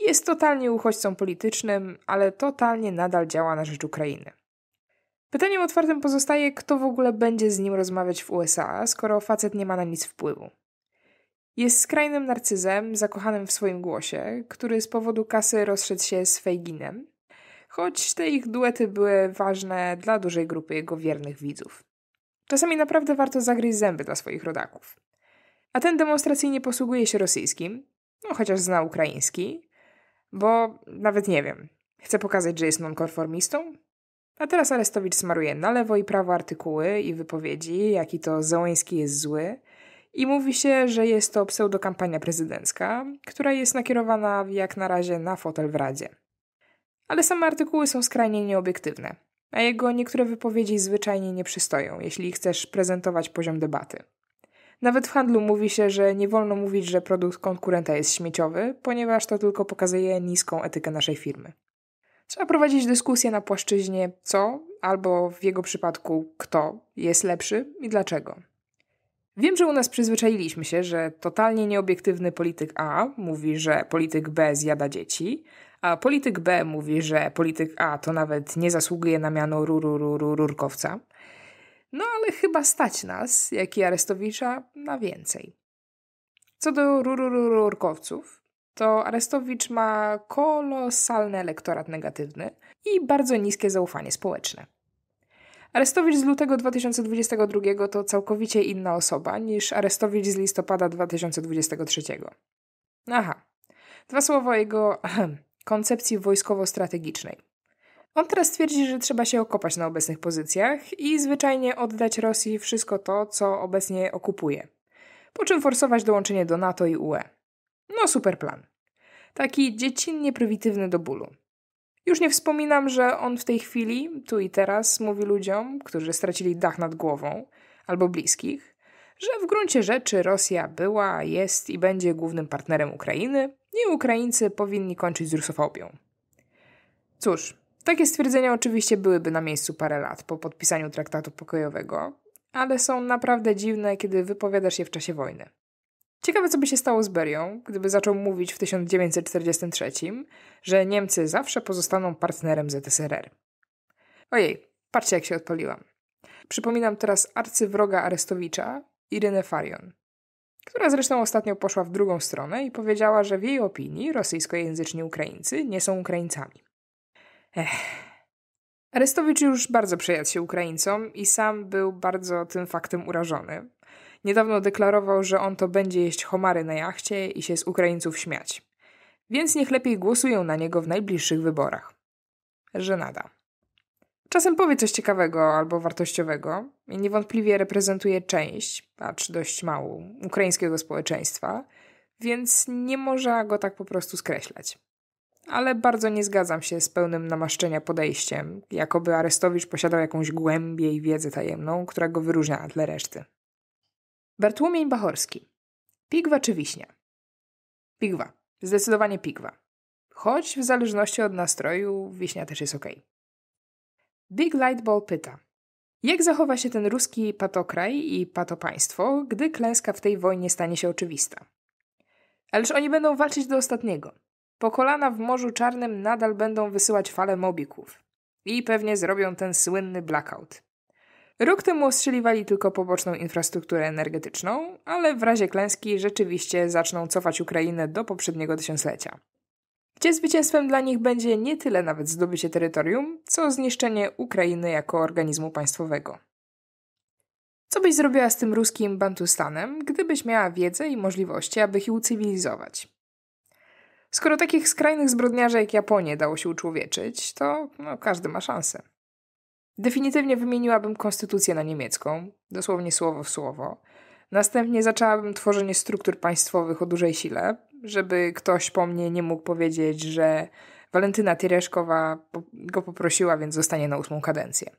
Jest totalnie uchodźcą politycznym, ale totalnie nadal działa na rzecz Ukrainy. Pytaniem otwartym pozostaje, kto w ogóle będzie z nim rozmawiać w USA, skoro facet nie ma na nic wpływu. Jest skrajnym narcyzem, zakochanym w swoim głosie, który z powodu kasy rozszedł się z Fejginem, choć te ich duety były ważne dla dużej grupy jego wiernych widzów. Czasami naprawdę warto zagryźć zęby dla swoich rodaków. A ten demonstracyjnie posługuje się rosyjskim, no chociaż zna ukraiński, bo nawet nie wiem, chce pokazać, że jest nonkonformistą? A teraz Arestowicz smaruje na lewo i prawo artykuły i wypowiedzi, jaki to Zołański jest zły, i mówi się, że jest to pseudokampania prezydencka, która jest nakierowana jak na razie na fotel w Radzie. Ale same artykuły są skrajnie nieobiektywne, a jego niektóre wypowiedzi zwyczajnie nie przystoją, jeśli chcesz prezentować poziom debaty. Nawet w handlu mówi się, że nie wolno mówić, że produkt konkurenta jest śmieciowy, ponieważ to tylko pokazuje niską etykę naszej firmy. Trzeba prowadzić dyskusję na płaszczyźnie co, albo w jego przypadku kto jest lepszy i dlaczego. Wiem, że u nas przyzwyczailiśmy się, że totalnie nieobiektywny polityk A mówi, że polityk B zjada dzieci, a polityk B mówi, że polityk A to nawet nie zasługuje na miano rururururkowca. Rur, no ale chyba stać nas, jak i Arestowicza, na więcej. Co do rurururkowców, to Arestowicz ma kolosalny elektorat negatywny i bardzo niskie zaufanie społeczne. Arestowicz z lutego 2022 to całkowicie inna osoba niż Arestowicz z listopada 2023. Aha. Dwa słowa o jego koncepcji wojskowo-strategicznej. On teraz twierdzi, że trzeba się okopać na obecnych pozycjach i zwyczajnie oddać Rosji wszystko to, co obecnie okupuje. Po czym forsować dołączenie do NATO i UE. No super plan. Taki dziecinnie prymitywny do bólu. Już nie wspominam, że on w tej chwili, tu i teraz, mówi ludziom, którzy stracili dach nad głową albo bliskich, że w gruncie rzeczy Rosja była, jest i będzie głównym partnerem Ukrainy i Ukraińcy powinni kończyć z rusofobią. Cóż, takie stwierdzenia oczywiście byłyby na miejscu parę lat po podpisaniu traktatu pokojowego, ale są naprawdę dziwne, kiedy wypowiadasz je w czasie wojny. Ciekawe, co by się stało z Berią, gdyby zaczął mówić w 1943, że Niemcy zawsze pozostaną partnerem ZSRR. Ojej, patrzcie jak się odpaliłam. Przypominam teraz arcywroga Arestowicza, Irynę Farion, która zresztą ostatnio poszła w drugą stronę i powiedziała, że w jej opinii rosyjskojęzyczni Ukraińcy nie są Ukraińcami. Ech. Arestowicz już bardzo przejadł się Ukraińcom i sam był bardzo tym faktem urażony. Niedawno deklarował, że on to będzie jeść homary na jachcie i się z Ukraińców śmiać. Więc niech lepiej głosują na niego w najbliższych wyborach. Żenada. Czasem powie coś ciekawego albo wartościowego i niewątpliwie reprezentuje część, acz dość małą, ukraińskiego społeczeństwa, więc nie można go tak po prostu skreślać ale bardzo nie zgadzam się z pełnym namaszczenia podejściem, jakoby Arestowicz posiadał jakąś głębię i wiedzę tajemną, która go wyróżnia tle reszty. Bartłomień Bachorski. Pigwa czy wiśnia? Pigwa. Zdecydowanie pigwa. Choć w zależności od nastroju wiśnia też jest ok. Big Lightball pyta. Jak zachowa się ten ruski patokraj i patopaństwo, gdy klęska w tej wojnie stanie się oczywista? Ależ oni będą walczyć do ostatniego – po kolana w Morzu Czarnym nadal będą wysyłać fale mobików. I pewnie zrobią ten słynny blackout. Rok temu ostrzeliwali tylko poboczną infrastrukturę energetyczną, ale w razie klęski rzeczywiście zaczną cofać Ukrainę do poprzedniego tysiąclecia. Gdzie zwycięstwem dla nich będzie nie tyle nawet zdobycie terytorium, co zniszczenie Ukrainy jako organizmu państwowego. Co byś zrobiła z tym ruskim Bantustanem, gdybyś miała wiedzę i możliwości, aby ich ucywilizować? Skoro takich skrajnych zbrodniarzy jak Japonię dało się uczłowieczyć, to no, każdy ma szansę. Definitywnie wymieniłabym konstytucję na niemiecką, dosłownie słowo w słowo. Następnie zaczęłabym tworzenie struktur państwowych o dużej sile, żeby ktoś po mnie nie mógł powiedzieć, że Walentyna Tyreszkowa go poprosiła, więc zostanie na ósmą kadencję.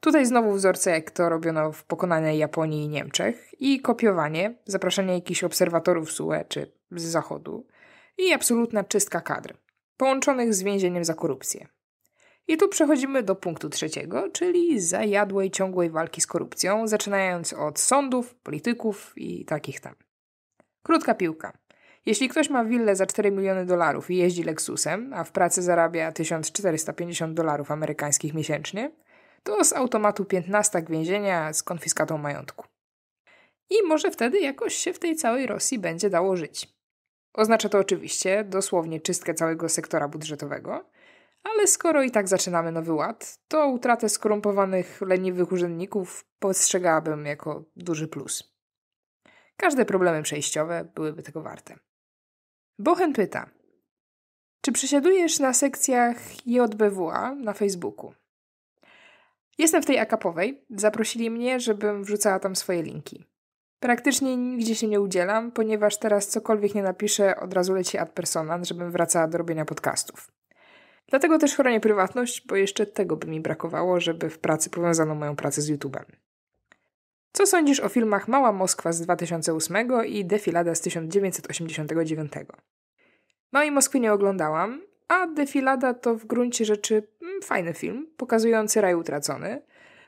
Tutaj znowu wzorce, jak to robiono w pokonanej Japonii i Niemczech, i kopiowanie, zapraszanie jakichś obserwatorów SUE czy z zachodu – i absolutna czystka kadr, połączonych z więzieniem za korupcję. I tu przechodzimy do punktu trzeciego, czyli zajadłej ciągłej walki z korupcją, zaczynając od sądów, polityków i takich tam. Krótka piłka. Jeśli ktoś ma willę za 4 miliony dolarów i jeździ Lexusem, a w pracy zarabia 1450 dolarów amerykańskich miesięcznie, to z automatu 15 więzienia z konfiskatą majątku. I może wtedy jakoś się w tej całej Rosji będzie dało żyć. Oznacza to oczywiście dosłownie czystkę całego sektora budżetowego, ale skoro i tak zaczynamy nowy ład, to utratę skorumpowanych, leniwych urzędników postrzegałabym jako duży plus. Każde problemy przejściowe byłyby tego warte. Bochen pyta: Czy przesiadujesz na sekcjach JBWA na Facebooku? Jestem w tej akapowej. Zaprosili mnie, żebym wrzucała tam swoje linki. Praktycznie nigdzie się nie udzielam, ponieważ teraz cokolwiek nie napiszę, od razu leci ad personam, żebym wracała do robienia podcastów. Dlatego też chronię prywatność, bo jeszcze tego by mi brakowało, żeby w pracy powiązano moją pracę z YouTube'em. Co sądzisz o filmach Mała Moskwa z 2008 i Defilada z 1989? Małej no Moskwy nie oglądałam, a Defilada to w gruncie rzeczy mm, fajny film, pokazujący raj utracony,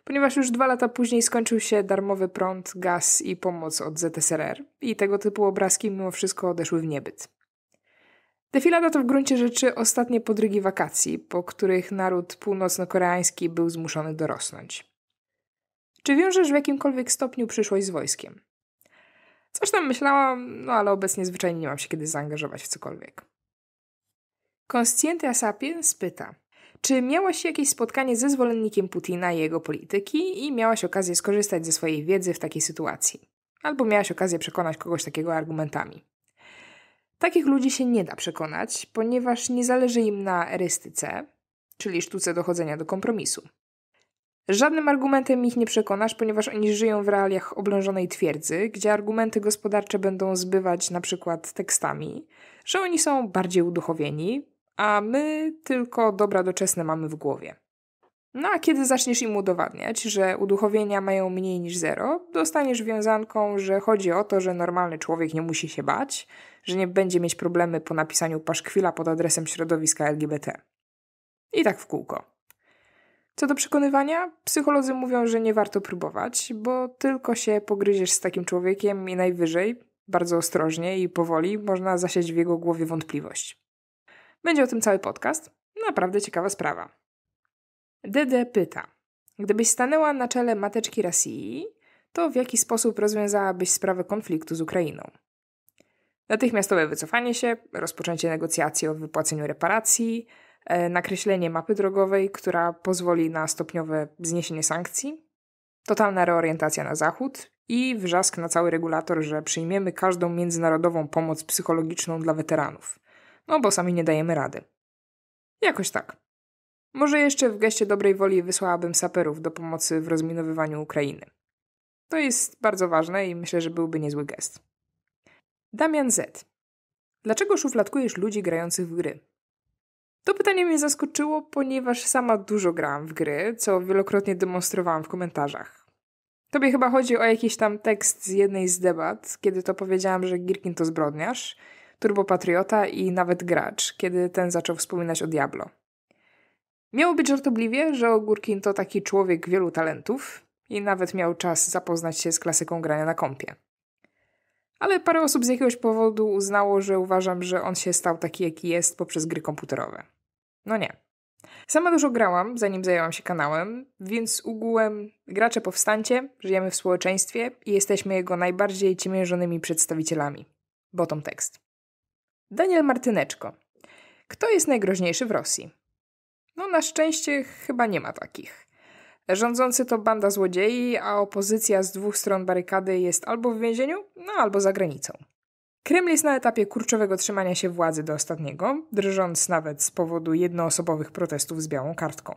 ponieważ już dwa lata później skończył się darmowy prąd, gaz i pomoc od ZSRR i tego typu obrazki mimo wszystko odeszły w niebyt. Defilada to w gruncie rzeczy ostatnie podrygi wakacji, po których naród północno-koreański był zmuszony dorosnąć. Czy wiążesz w jakimkolwiek stopniu przyszłość z wojskiem? Coś tam myślałam, no ale obecnie zwyczajnie nie mam się kiedy zaangażować w cokolwiek. Conscientia Sapiens pyta – czy miałaś jakieś spotkanie ze zwolennikiem Putina i jego polityki i miałaś okazję skorzystać ze swojej wiedzy w takiej sytuacji? Albo miałaś okazję przekonać kogoś takiego argumentami? Takich ludzi się nie da przekonać, ponieważ nie zależy im na erystyce, czyli sztuce dochodzenia do kompromisu. Żadnym argumentem ich nie przekonasz, ponieważ oni żyją w realiach oblężonej twierdzy, gdzie argumenty gospodarcze będą zbywać na przykład tekstami, że oni są bardziej uduchowieni, a my tylko dobra doczesne mamy w głowie. No a kiedy zaczniesz im udowadniać, że uduchowienia mają mniej niż zero, dostaniesz wiązanką, że chodzi o to, że normalny człowiek nie musi się bać, że nie będzie mieć problemy po napisaniu paszkwila pod adresem środowiska LGBT. I tak w kółko. Co do przekonywania, psycholodzy mówią, że nie warto próbować, bo tylko się pogryziesz z takim człowiekiem i najwyżej, bardzo ostrożnie i powoli, można zasiać w jego głowie wątpliwość. Będzie o tym cały podcast. Naprawdę ciekawa sprawa. DD pyta: Gdybyś stanęła na czele mateczki Rosji, to w jaki sposób rozwiązałabyś sprawę konfliktu z Ukrainą? Natychmiastowe wycofanie się, rozpoczęcie negocjacji o wypłaceniu reparacji, e, nakreślenie mapy drogowej, która pozwoli na stopniowe zniesienie sankcji, totalna reorientacja na zachód i wrzask na cały regulator, że przyjmiemy każdą międzynarodową pomoc psychologiczną dla weteranów – no bo sami nie dajemy rady. Jakoś tak. Może jeszcze w geście dobrej woli wysłałabym saperów do pomocy w rozminowywaniu Ukrainy. To jest bardzo ważne i myślę, że byłby niezły gest. Damian Z. Dlaczego szufladkujesz ludzi grających w gry? To pytanie mnie zaskoczyło, ponieważ sama dużo grałam w gry, co wielokrotnie demonstrowałam w komentarzach. Tobie chyba chodzi o jakiś tam tekst z jednej z debat, kiedy to powiedziałam, że Girkin to zbrodniarz – turbopatriota i nawet gracz, kiedy ten zaczął wspominać o Diablo. Miało być żartobliwie, że Ogórkin to taki człowiek wielu talentów i nawet miał czas zapoznać się z klasyką grania na kompie. Ale parę osób z jakiegoś powodu uznało, że uważam, że on się stał taki jaki jest poprzez gry komputerowe. No nie. Sama dużo grałam, zanim zajęłam się kanałem, więc ogółem gracze powstancie, żyjemy w społeczeństwie i jesteśmy jego najbardziej ciemiężonymi przedstawicielami. Bottom tekst. Daniel Martyneczko. Kto jest najgroźniejszy w Rosji? No, na szczęście chyba nie ma takich. Rządzący to banda złodziei, a opozycja z dwóch stron barykady jest albo w więzieniu, no albo za granicą. Kreml jest na etapie kurczowego trzymania się władzy do ostatniego, drżąc nawet z powodu jednoosobowych protestów z białą kartką.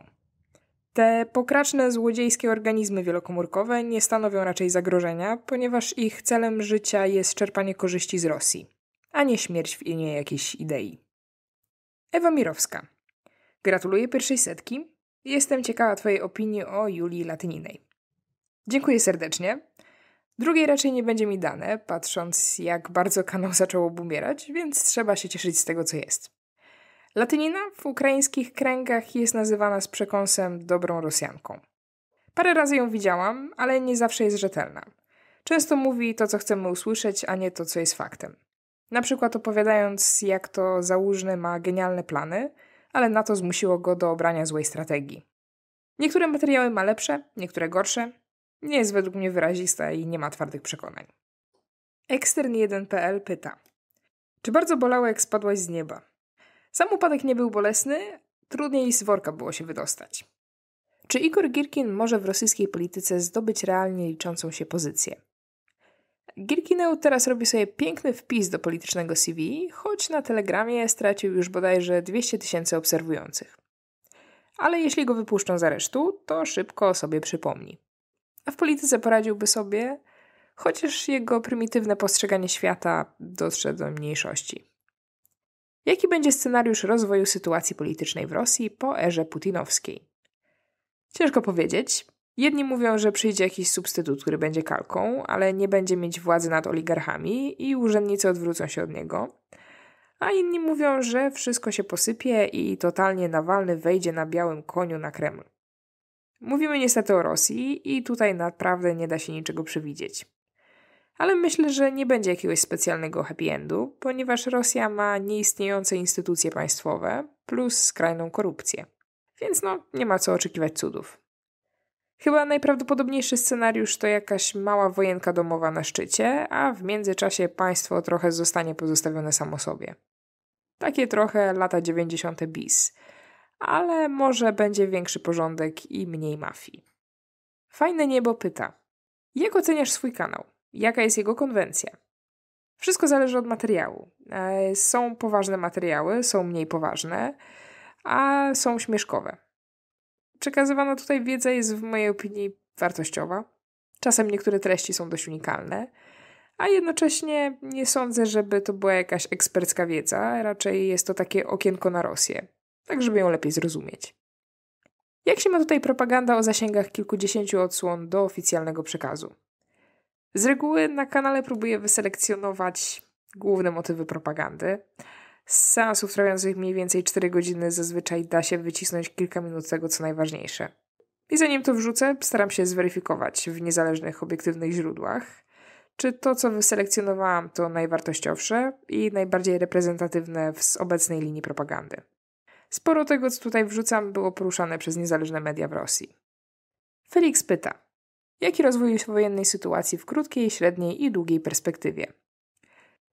Te pokraczne złodziejskie organizmy wielokomórkowe nie stanowią raczej zagrożenia, ponieważ ich celem życia jest czerpanie korzyści z Rosji a nie śmierć w imię jakiejś idei. Ewa Mirowska. Gratuluję pierwszej setki. Jestem ciekawa Twojej opinii o Julii Latyninej. Dziękuję serdecznie. Drugiej raczej nie będzie mi dane, patrząc jak bardzo kanał zaczął obumierać, więc trzeba się cieszyć z tego, co jest. Latynina w ukraińskich kręgach jest nazywana z przekąsem dobrą Rosjanką. Parę razy ją widziałam, ale nie zawsze jest rzetelna. Często mówi to, co chcemy usłyszeć, a nie to, co jest faktem. Na przykład opowiadając, jak to Załużny ma genialne plany, ale na to zmusiło go do obrania złej strategii. Niektóre materiały ma lepsze, niektóre gorsze. Nie jest według mnie wyrazista i nie ma twardych przekonań. Ekstern1.pl pyta: Czy bardzo bolało, jak spadłaś z nieba? Sam upadek nie był bolesny, trudniej z worka było się wydostać. Czy Igor Girkin może w rosyjskiej polityce zdobyć realnie liczącą się pozycję? Girkineu teraz robi sobie piękny wpis do politycznego CV, choć na Telegramie stracił już bodajże 200 tysięcy obserwujących. Ale jeśli go wypuszczą z aresztu, to szybko sobie przypomni. A w polityce poradziłby sobie, chociaż jego prymitywne postrzeganie świata dotrze do mniejszości. Jaki będzie scenariusz rozwoju sytuacji politycznej w Rosji po erze putinowskiej? Ciężko powiedzieć, Jedni mówią, że przyjdzie jakiś substytut, który będzie kalką, ale nie będzie mieć władzy nad oligarchami i urzędnicy odwrócą się od niego. A inni mówią, że wszystko się posypie i totalnie Nawalny wejdzie na białym koniu na Kreml. Mówimy niestety o Rosji i tutaj naprawdę nie da się niczego przewidzieć. Ale myślę, że nie będzie jakiegoś specjalnego happy endu, ponieważ Rosja ma nieistniejące instytucje państwowe plus skrajną korupcję. Więc no, nie ma co oczekiwać cudów. Chyba najprawdopodobniejszy scenariusz to jakaś mała wojenka domowa na szczycie, a w międzyczasie państwo trochę zostanie pozostawione samo sobie. Takie trochę lata 90. bis, ale może będzie większy porządek i mniej mafii. Fajne niebo pyta: Jak oceniasz swój kanał? Jaka jest jego konwencja? Wszystko zależy od materiału. E, są poważne materiały, są mniej poważne, a są śmieszkowe. Przekazywana tutaj wiedza jest w mojej opinii wartościowa. Czasem niektóre treści są dość unikalne, a jednocześnie nie sądzę, żeby to była jakaś ekspercka wiedza, raczej jest to takie okienko na Rosję, tak żeby ją lepiej zrozumieć. Jak się ma tutaj propaganda o zasięgach kilkudziesięciu odsłon do oficjalnego przekazu? Z reguły na kanale próbuję wyselekcjonować główne motywy propagandy, z seansów trwających mniej więcej 4 godziny zazwyczaj da się wycisnąć kilka minut tego, co najważniejsze. I zanim to wrzucę, staram się zweryfikować w niezależnych, obiektywnych źródłach, czy to, co wyselekcjonowałam, to najwartościowsze i najbardziej reprezentatywne z obecnej linii propagandy. Sporo tego, co tutaj wrzucam, było poruszane przez niezależne media w Rosji. Felix pyta: Jaki rozwój wojennej sytuacji w krótkiej, średniej i długiej perspektywie?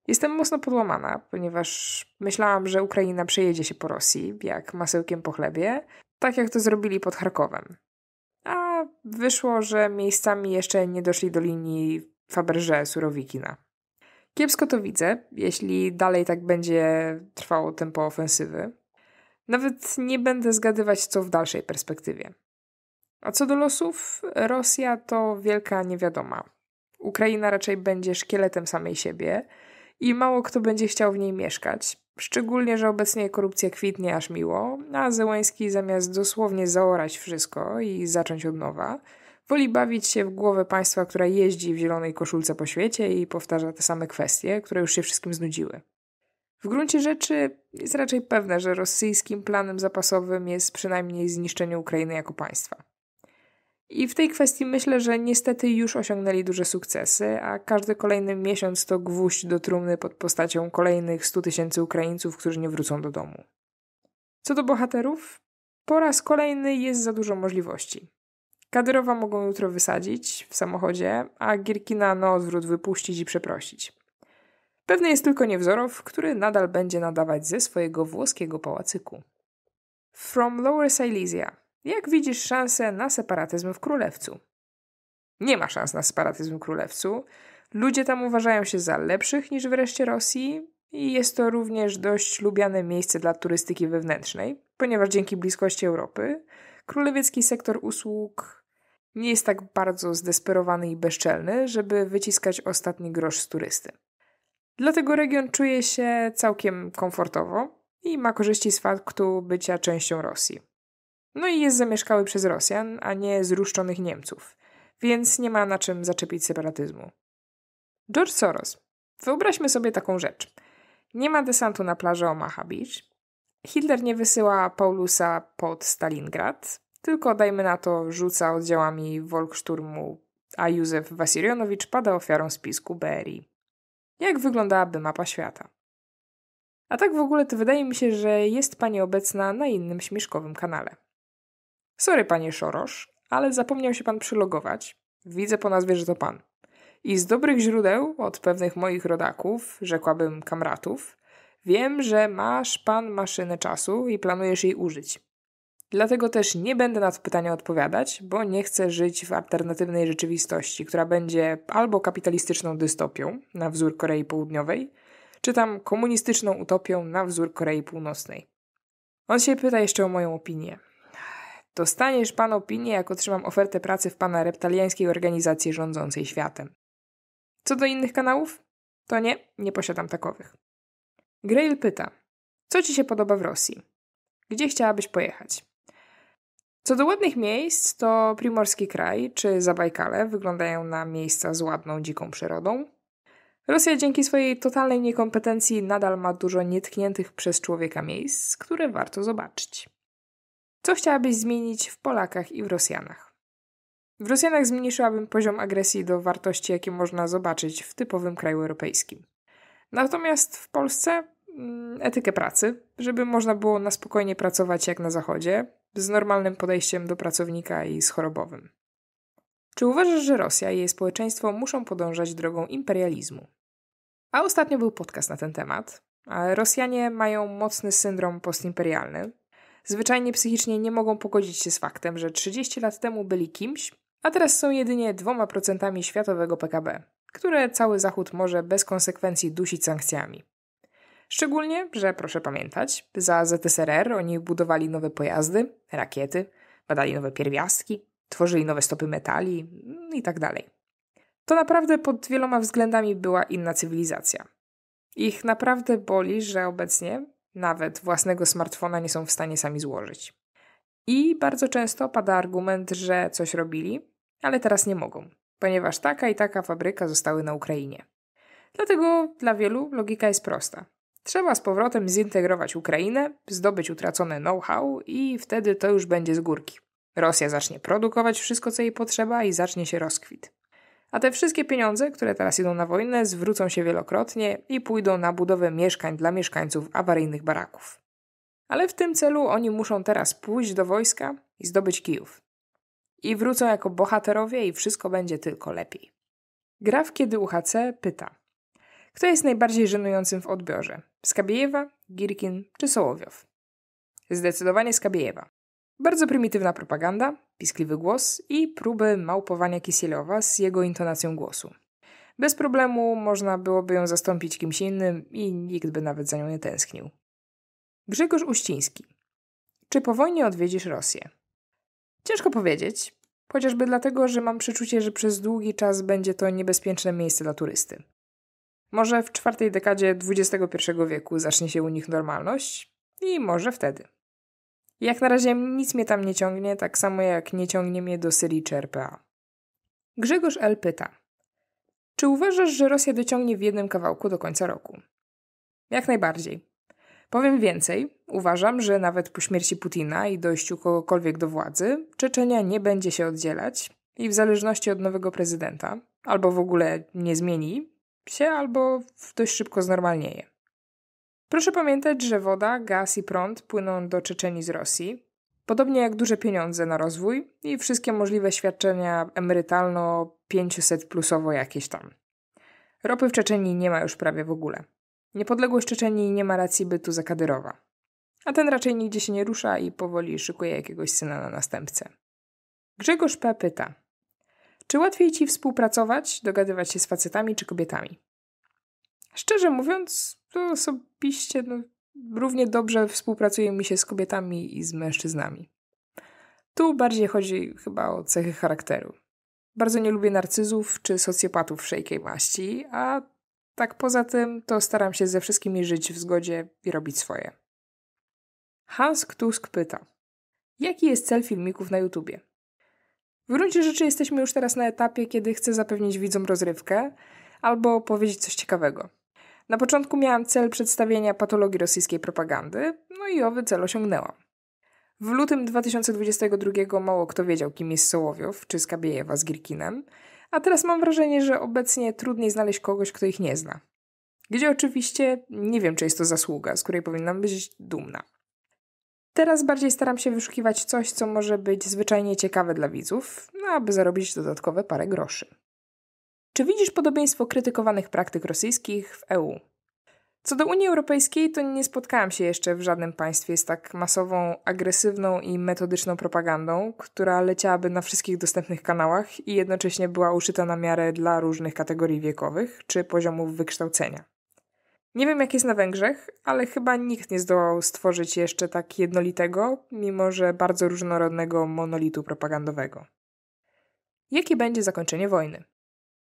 Jestem mocno podłamana, ponieważ myślałam, że Ukraina przejedzie się po Rosji, jak masełkiem po chlebie, tak jak to zrobili pod Charkowem. A wyszło, że miejscami jeszcze nie doszli do linii Faberże Surowikina. Kiepsko to widzę, jeśli dalej tak będzie trwało tempo ofensywy. Nawet nie będę zgadywać, co w dalszej perspektywie. A co do losów, Rosja to wielka niewiadoma. Ukraina raczej będzie szkieletem samej siebie – i mało kto będzie chciał w niej mieszkać. Szczególnie, że obecnie korupcja kwitnie aż miło, a Zełański zamiast dosłownie zaorać wszystko i zacząć od nowa, woli bawić się w głowę państwa, która jeździ w zielonej koszulce po świecie i powtarza te same kwestie, które już się wszystkim znudziły. W gruncie rzeczy jest raczej pewne, że rosyjskim planem zapasowym jest przynajmniej zniszczenie Ukrainy jako państwa. I w tej kwestii myślę, że niestety już osiągnęli duże sukcesy, a każdy kolejny miesiąc to gwóźdź do trumny pod postacią kolejnych 100 tysięcy Ukraińców, którzy nie wrócą do domu. Co do bohaterów, po raz kolejny jest za dużo możliwości. Kadyrowa mogą jutro wysadzić w samochodzie, a Gierkina na odwrót wypuścić i przeprosić. Pewny jest tylko Niewzorow, który nadal będzie nadawać ze swojego włoskiego pałacyku. From Lower Silesia, jak widzisz szansę na separatyzm w królewcu? Nie ma szans na separatyzm w królewcu. Ludzie tam uważają się za lepszych niż wreszcie Rosji i jest to również dość lubiane miejsce dla turystyki wewnętrznej, ponieważ dzięki bliskości Europy królewiecki sektor usług nie jest tak bardzo zdesperowany i bezczelny, żeby wyciskać ostatni grosz z turysty. Dlatego region czuje się całkiem komfortowo i ma korzyści z faktu bycia częścią Rosji. No i jest zamieszkały przez Rosjan, a nie zruszczonych Niemców, więc nie ma na czym zaczepić separatyzmu. George Soros. Wyobraźmy sobie taką rzecz. Nie ma desantu na plaży Omaha Beach. Hitler nie wysyła Paulusa pod Stalingrad, tylko dajmy na to rzuca oddziałami Volksturmu, a Józef Wasirionowicz pada ofiarą spisku BRI. Jak wyglądałaby mapa świata? A tak w ogóle to wydaje mi się, że jest pani obecna na innym śmieszkowym kanale. Sorry, panie Szorosz, ale zapomniał się pan przylogować. Widzę po nazwie, że to pan. I z dobrych źródeł, od pewnych moich rodaków, rzekłabym kamratów, wiem, że masz pan maszynę czasu i planujesz jej użyć. Dlatego też nie będę na to pytanie odpowiadać, bo nie chcę żyć w alternatywnej rzeczywistości, która będzie albo kapitalistyczną dystopią na wzór Korei Południowej, czy tam komunistyczną utopią na wzór Korei Północnej. On się pyta jeszcze o moją opinię. Dostaniesz pan opinię, jak otrzymam ofertę pracy w pana reptaliańskiej organizacji rządzącej światem. Co do innych kanałów? To nie, nie posiadam takowych. Grail pyta: Co ci się podoba w Rosji? Gdzie chciałabyś pojechać? Co do ładnych miejsc, to Primorski kraj czy Zabajkale wyglądają na miejsca z ładną, dziką przyrodą. Rosja dzięki swojej totalnej niekompetencji nadal ma dużo nietkniętych przez człowieka miejsc, które warto zobaczyć. Co chciałabyś zmienić w Polakach i w Rosjanach? W Rosjanach zmniejszyłabym poziom agresji do wartości, jakie można zobaczyć w typowym kraju europejskim. Natomiast w Polsce mm, etykę pracy, żeby można było na spokojnie pracować jak na zachodzie, z normalnym podejściem do pracownika i z chorobowym. Czy uważasz, że Rosja i jej społeczeństwo muszą podążać drogą imperializmu? A ostatnio był podcast na ten temat. Rosjanie mają mocny syndrom postimperialny, zwyczajnie psychicznie nie mogą pogodzić się z faktem, że 30 lat temu byli kimś, a teraz są jedynie 2% światowego PKB, które cały Zachód może bez konsekwencji dusić sankcjami. Szczególnie, że proszę pamiętać, za ZSRR oni budowali nowe pojazdy, rakiety, badali nowe pierwiastki, tworzyli nowe stopy metali mm, itd. Tak to naprawdę pod wieloma względami była inna cywilizacja. Ich naprawdę boli, że obecnie nawet własnego smartfona nie są w stanie sami złożyć. I bardzo często pada argument, że coś robili, ale teraz nie mogą, ponieważ taka i taka fabryka zostały na Ukrainie. Dlatego dla wielu logika jest prosta. Trzeba z powrotem zintegrować Ukrainę, zdobyć utracone know-how i wtedy to już będzie z górki. Rosja zacznie produkować wszystko, co jej potrzeba i zacznie się rozkwit. A te wszystkie pieniądze, które teraz idą na wojnę, zwrócą się wielokrotnie i pójdą na budowę mieszkań dla mieszkańców awaryjnych baraków. Ale w tym celu oni muszą teraz pójść do wojska i zdobyć Kijów. I wrócą jako bohaterowie i wszystko będzie tylko lepiej. Graf kiedy UHC pyta: Kto jest najbardziej żenującym w odbiorze? Skabiejewa, Girkin czy Sołowiow? Zdecydowanie Skabiejewa. Bardzo prymitywna propaganda, piskliwy głos i próby małpowania Kisielowa z jego intonacją głosu. Bez problemu można byłoby ją zastąpić kimś innym i nikt by nawet za nią nie tęsknił. Grzegorz Uściński. Czy po wojnie odwiedzisz Rosję? Ciężko powiedzieć, chociażby dlatego, że mam przeczucie, że przez długi czas będzie to niebezpieczne miejsce dla turysty. Może w czwartej dekadzie XXI wieku zacznie się u nich normalność i może wtedy. Jak na razie nic mnie tam nie ciągnie, tak samo jak nie ciągnie mnie do Syrii czy RPA. Grzegorz L. pyta. Czy uważasz, że Rosja dociągnie w jednym kawałku do końca roku? Jak najbardziej. Powiem więcej, uważam, że nawet po śmierci Putina i dojściu kogokolwiek do władzy, Czeczenia nie będzie się oddzielać i w zależności od nowego prezydenta, albo w ogóle nie zmieni się, albo dość szybko znormalnieje. Proszę pamiętać, że woda, gaz i prąd płyną do Czeczeni z Rosji, podobnie jak duże pieniądze na rozwój i wszystkie możliwe świadczenia emerytalno 500 plusowo jakieś tam. Ropy w Czeczeni nie ma już prawie w ogóle. Niepodległość Czeczeni nie ma racji bytu za Kadyrowa. A ten raczej nigdzie się nie rusza i powoli szykuje jakiegoś syna na następcę. Grzegorz P. pyta. Czy łatwiej ci współpracować, dogadywać się z facetami czy kobietami? Szczerze mówiąc, to osobiście no, równie dobrze współpracuje mi się z kobietami i z mężczyznami. Tu bardziej chodzi chyba o cechy charakteru. Bardzo nie lubię narcyzów czy socjopatów wszelkiej maści, a tak poza tym to staram się ze wszystkimi żyć w zgodzie i robić swoje. Hans Tusk pyta: Jaki jest cel filmików na YouTubie? W gruncie rzeczy jesteśmy już teraz na etapie, kiedy chcę zapewnić widzom rozrywkę albo powiedzieć coś ciekawego. Na początku miałam cel przedstawienia patologii rosyjskiej propagandy, no i owy cel osiągnęłam. W lutym 2022 mało kto wiedział, kim jest Sołowiow czy Skabiejewa z Girkinem, a teraz mam wrażenie, że obecnie trudniej znaleźć kogoś, kto ich nie zna. Gdzie oczywiście nie wiem, czy jest to zasługa, z której powinnam być dumna. Teraz bardziej staram się wyszukiwać coś, co może być zwyczajnie ciekawe dla widzów, no aby zarobić dodatkowe parę groszy. Czy widzisz podobieństwo krytykowanych praktyk rosyjskich w EU? Co do Unii Europejskiej, to nie spotkałam się jeszcze w żadnym państwie z tak masową, agresywną i metodyczną propagandą, która leciałaby na wszystkich dostępnych kanałach i jednocześnie była uszyta na miarę dla różnych kategorii wiekowych czy poziomów wykształcenia. Nie wiem, jak jest na Węgrzech, ale chyba nikt nie zdołał stworzyć jeszcze tak jednolitego, mimo że bardzo różnorodnego monolitu propagandowego. Jakie będzie zakończenie wojny?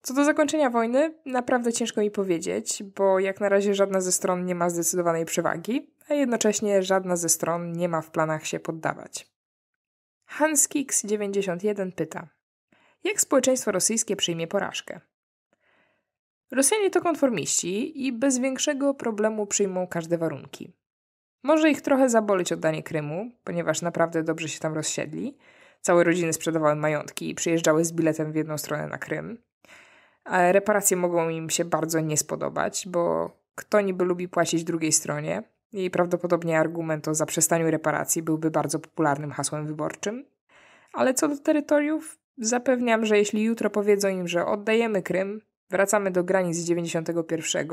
Co do zakończenia wojny, naprawdę ciężko mi powiedzieć, bo jak na razie żadna ze stron nie ma zdecydowanej przewagi, a jednocześnie żadna ze stron nie ma w planach się poddawać. Hans Kicks 91 pyta: Jak społeczeństwo rosyjskie przyjmie porażkę? Rosjanie to konformiści i bez większego problemu przyjmą każde warunki. Może ich trochę zabolić oddanie Krymu, ponieważ naprawdę dobrze się tam rozsiedli. Całe rodziny sprzedawały majątki i przyjeżdżały z biletem w jedną stronę na Krym ale reparacje mogą im się bardzo nie spodobać, bo kto niby lubi płacić drugiej stronie i prawdopodobnie argument o zaprzestaniu reparacji byłby bardzo popularnym hasłem wyborczym. Ale co do terytoriów, zapewniam, że jeśli jutro powiedzą im, że oddajemy Krym, wracamy do granic z 91,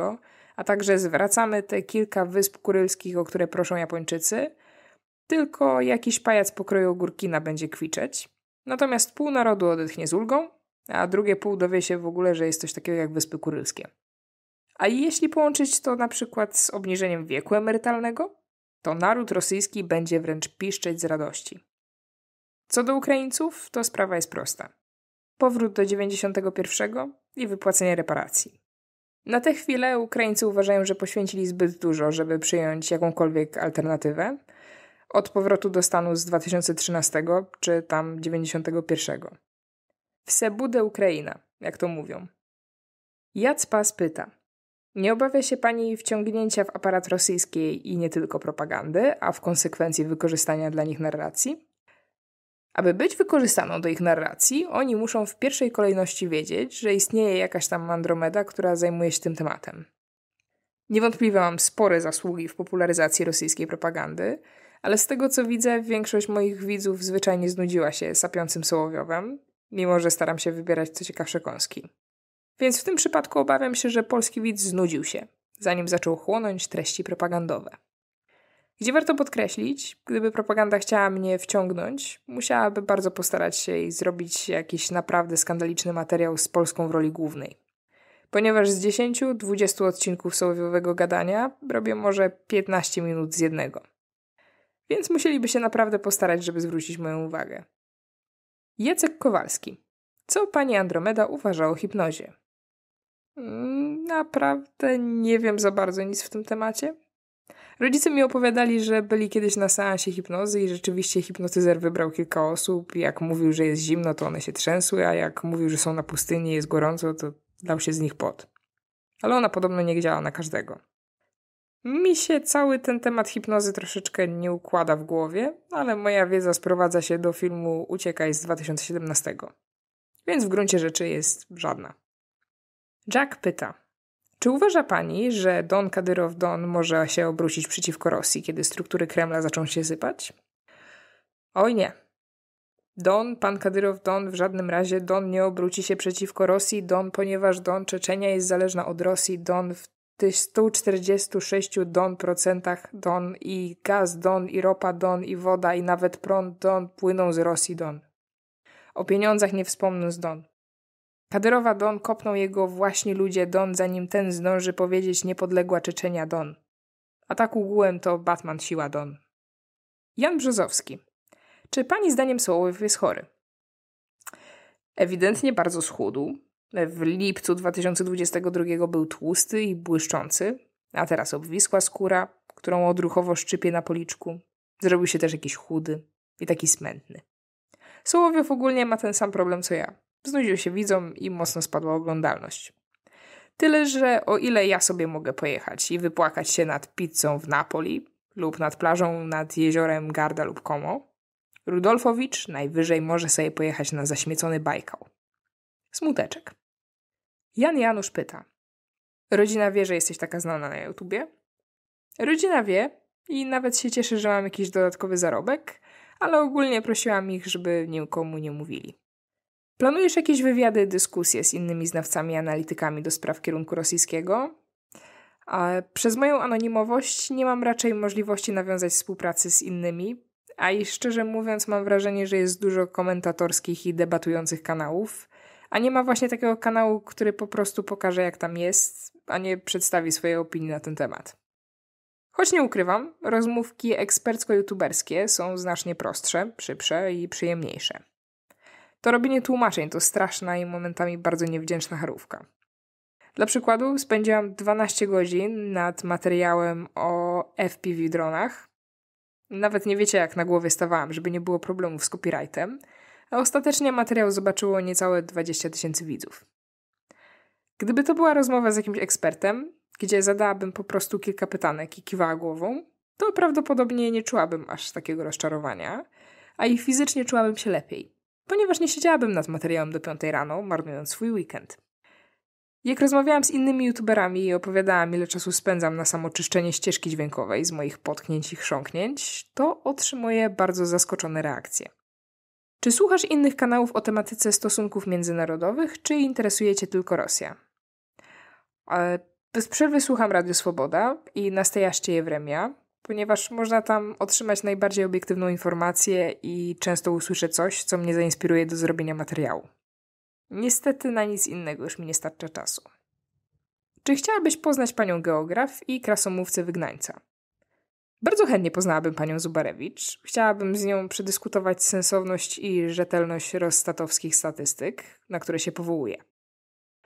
a także zwracamy te kilka wysp kurylskich, o które proszą Japończycy, tylko jakiś pajac pokroju ogórkina będzie kwiczeć. Natomiast pół narodu odetchnie z ulgą, a drugie pół dowie się w ogóle, że jest coś takiego jak Wyspy Kurylskie. A jeśli połączyć to na przykład z obniżeniem wieku emerytalnego, to naród rosyjski będzie wręcz piszczeć z radości. Co do Ukraińców, to sprawa jest prosta. Powrót do 91 i wypłacenie reparacji. Na tę chwilę Ukraińcy uważają, że poświęcili zbyt dużo, żeby przyjąć jakąkolwiek alternatywę od powrotu do stanu z 2013 czy tam 91. Wsebudę Ukraina, jak to mówią. Jacpas pyta. Nie obawia się pani wciągnięcia w aparat rosyjskiej i nie tylko propagandy, a w konsekwencji wykorzystania dla nich narracji? Aby być wykorzystaną do ich narracji, oni muszą w pierwszej kolejności wiedzieć, że istnieje jakaś tam Andromeda, która zajmuje się tym tematem. Niewątpliwie mam spore zasługi w popularyzacji rosyjskiej propagandy, ale z tego co widzę, większość moich widzów zwyczajnie znudziła się sapiącym Sołowiowem, mimo że staram się wybierać co ciekawsze kąski. Więc w tym przypadku obawiam się, że polski widz znudził się, zanim zaczął chłonąć treści propagandowe. Gdzie warto podkreślić, gdyby propaganda chciała mnie wciągnąć, musiałaby bardzo postarać się i zrobić jakiś naprawdę skandaliczny materiał z Polską w roli głównej. Ponieważ z 10-20 odcinków słowiowego gadania robię może 15 minut z jednego. Więc musieliby się naprawdę postarać, żeby zwrócić moją uwagę. Jacek Kowalski. Co pani Andromeda uważa o hipnozie? Mm, naprawdę nie wiem za bardzo nic w tym temacie. Rodzice mi opowiadali, że byli kiedyś na seansie hipnozy i rzeczywiście hipnotyzer wybrał kilka osób. Jak mówił, że jest zimno, to one się trzęsły, a jak mówił, że są na pustyni i jest gorąco, to dał się z nich pot. Ale ona podobno nie działa na każdego. Mi się cały ten temat hipnozy troszeczkę nie układa w głowie, ale moja wiedza sprowadza się do filmu Uciekaj z 2017, więc w gruncie rzeczy jest żadna. Jack pyta: Czy uważa pani, że Don Kadyrow Don może się obrócić przeciwko Rosji, kiedy struktury Kremla zaczą się sypać? Oj nie. Don, pan Kadyrow Don w żadnym razie Don nie obróci się przeciwko Rosji, Don, ponieważ Don Czeczenia jest zależna od Rosji, Don w tych 146 don procentach don i gaz don i ropa don i woda i nawet prąd don płyną z Rosji don. O pieniądzach nie wspomnę z don. Kaderowa don kopną jego właśnie ludzie don zanim ten zdąży powiedzieć niepodległa Czeczenia don. a tak ugułem to Batman siła don. Jan Brzozowski. Czy pani zdaniem Sołow jest chory? Ewidentnie bardzo schudł, w lipcu 2022 był tłusty i błyszczący, a teraz obwisła skóra, którą odruchowo szczypie na policzku. Zrobił się też jakiś chudy i taki smętny. Sołowiew ogólnie ma ten sam problem co ja. Znudził się widzom i mocno spadła oglądalność. Tyle, że o ile ja sobie mogę pojechać i wypłakać się nad pizzą w Napoli lub nad plażą nad jeziorem Garda lub Como, Rudolfowicz najwyżej może sobie pojechać na zaśmiecony Bajkał. Smuteczek. Jan Janusz pyta. Rodzina wie, że jesteś taka znana na YouTubie? Rodzina wie i nawet się cieszy, że mam jakiś dodatkowy zarobek, ale ogólnie prosiłam ich, żeby nikomu nie mówili. Planujesz jakieś wywiady, dyskusje z innymi znawcami analitykami do spraw kierunku rosyjskiego? A przez moją anonimowość nie mam raczej możliwości nawiązać współpracy z innymi, a i szczerze mówiąc mam wrażenie, że jest dużo komentatorskich i debatujących kanałów, a nie ma właśnie takiego kanału, który po prostu pokaże, jak tam jest, a nie przedstawi swojej opinii na ten temat. Choć nie ukrywam, rozmówki ekspercko-youtuberskie są znacznie prostsze, szybsze i przyjemniejsze. To robienie tłumaczeń to straszna i momentami bardzo niewdzięczna harówka. Dla przykładu spędziłam 12 godzin nad materiałem o FPV dronach. Nawet nie wiecie, jak na głowie stawałam, żeby nie było problemów z copyrightem – a ostatecznie materiał zobaczyło niecałe 20 tysięcy widzów. Gdyby to była rozmowa z jakimś ekspertem, gdzie zadałabym po prostu kilka pytanek i kiwała głową, to prawdopodobnie nie czułabym aż takiego rozczarowania, a i fizycznie czułabym się lepiej, ponieważ nie siedziałabym nad materiałem do 5 rano, marnując swój weekend. Jak rozmawiałam z innymi youtuberami i opowiadałam, ile czasu spędzam na samoczyszczenie ścieżki dźwiękowej z moich potknięć i chrząknięć, to otrzymuję bardzo zaskoczone reakcje. Czy słuchasz innych kanałów o tematyce stosunków międzynarodowych, czy interesuje Cię tylko Rosja? E, bez przerwy słucham Radio Swoboda i Nastajaście Jewremia, ponieważ można tam otrzymać najbardziej obiektywną informację i często usłyszę coś, co mnie zainspiruje do zrobienia materiału. Niestety na nic innego już mi nie starcza czasu. Czy chciałabyś poznać panią geograf i krasomówcę wygnańca? Bardzo chętnie poznałabym panią Zubarewicz. Chciałabym z nią przedyskutować sensowność i rzetelność rozstatowskich statystyk, na które się powołuje.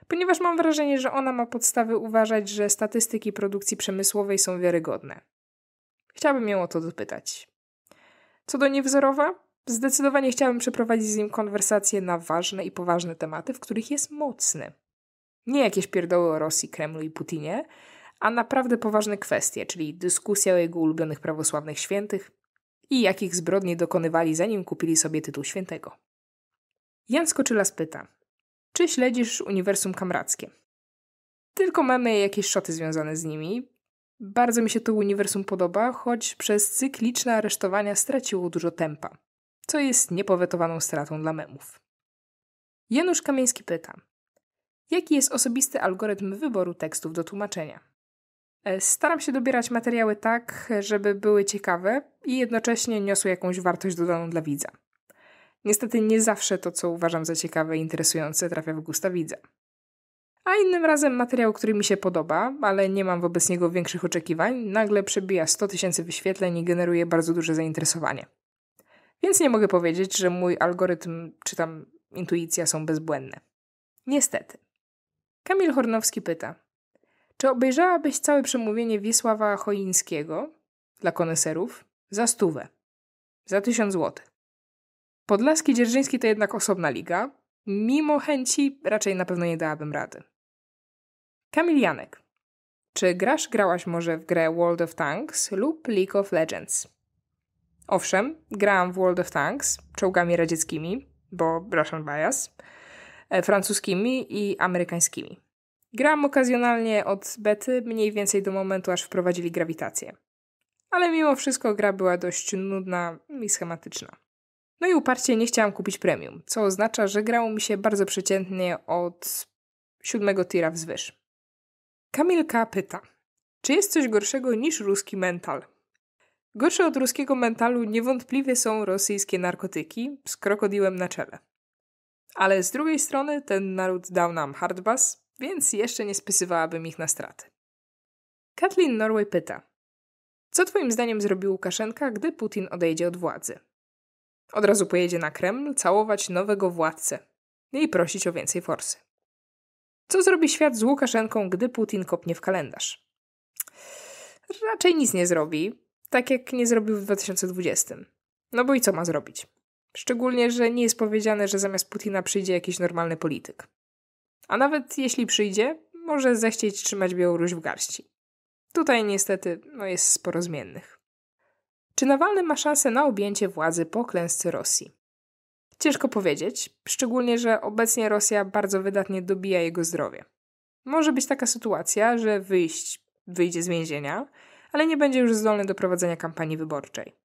Ponieważ mam wrażenie, że ona ma podstawy uważać, że statystyki produkcji przemysłowej są wiarygodne. Chciałabym ją o to dopytać. Co do niewzorowa, zdecydowanie chciałabym przeprowadzić z nim konwersację na ważne i poważne tematy, w których jest mocny. Nie jakieś pierdoły o Rosji, Kremlu i Putinie, a naprawdę poważne kwestie, czyli dyskusja o jego ulubionych prawosławnych świętych i jakich zbrodni dokonywali zanim kupili sobie tytuł świętego. Jan Skoczylas pyta, czy śledzisz uniwersum kamrackie? Tylko mamy jakieś szoty związane z nimi. Bardzo mi się to uniwersum podoba, choć przez cykliczne aresztowania straciło dużo tempa, co jest niepowetowaną stratą dla memów. Janusz Kamieński pyta, jaki jest osobisty algorytm wyboru tekstów do tłumaczenia? E, staram się dobierać materiały tak, żeby były ciekawe i jednocześnie niosły jakąś wartość dodaną dla widza. Niestety nie zawsze to, co uważam za ciekawe i interesujące, trafia w gusta widza. A innym razem materiał, który mi się podoba, ale nie mam wobec niego większych oczekiwań, nagle przebija 100 tysięcy wyświetleń i generuje bardzo duże zainteresowanie. Więc nie mogę powiedzieć, że mój algorytm czy tam intuicja są bezbłędne. Niestety. Kamil Hornowski pyta: czy obejrzałabyś całe przemówienie Wisława Choińskiego dla koneserów za stówę, za tysiąc złotych? Podlaski Dzierżyński to jednak osobna liga. Mimo chęci raczej na pewno nie dałabym rady. Kamil Janek. Czy grasz, grałaś może w grę World of Tanks lub League of Legends? Owszem, grałam w World of Tanks czołgami radzieckimi, bo Russian Bias, e, francuskimi i amerykańskimi. Gram okazjonalnie od bety, mniej więcej do momentu, aż wprowadzili grawitację. Ale mimo wszystko gra była dość nudna i schematyczna. No i uparcie nie chciałam kupić premium, co oznacza, że grało mi się bardzo przeciętnie od siódmego tira wzwyż. Kamilka pyta, czy jest coś gorszego niż ruski mental? Gorsze od ruskiego mentalu niewątpliwie są rosyjskie narkotyki z krokodiłem na czele. Ale z drugiej strony ten naród dał nam hardbass, więc jeszcze nie spisywałabym ich na straty. Kathleen Norway pyta: Co Twoim zdaniem zrobi Łukaszenka, gdy Putin odejdzie od władzy? Od razu pojedzie na Kreml całować nowego władcę i prosić o więcej forsy. Co zrobi świat z Łukaszenką, gdy Putin kopnie w kalendarz? Raczej nic nie zrobi, tak jak nie zrobił w 2020. No bo i co ma zrobić? Szczególnie, że nie jest powiedziane, że zamiast Putina przyjdzie jakiś normalny polityk a nawet jeśli przyjdzie, może zechcieć trzymać Białoruś w garści. Tutaj niestety no, jest sporo zmiennych. Czy Nawalny ma szansę na objęcie władzy po klęsce Rosji? Ciężko powiedzieć, szczególnie, że obecnie Rosja bardzo wydatnie dobija jego zdrowie. Może być taka sytuacja, że wyjść, wyjdzie z więzienia, ale nie będzie już zdolny do prowadzenia kampanii wyborczej.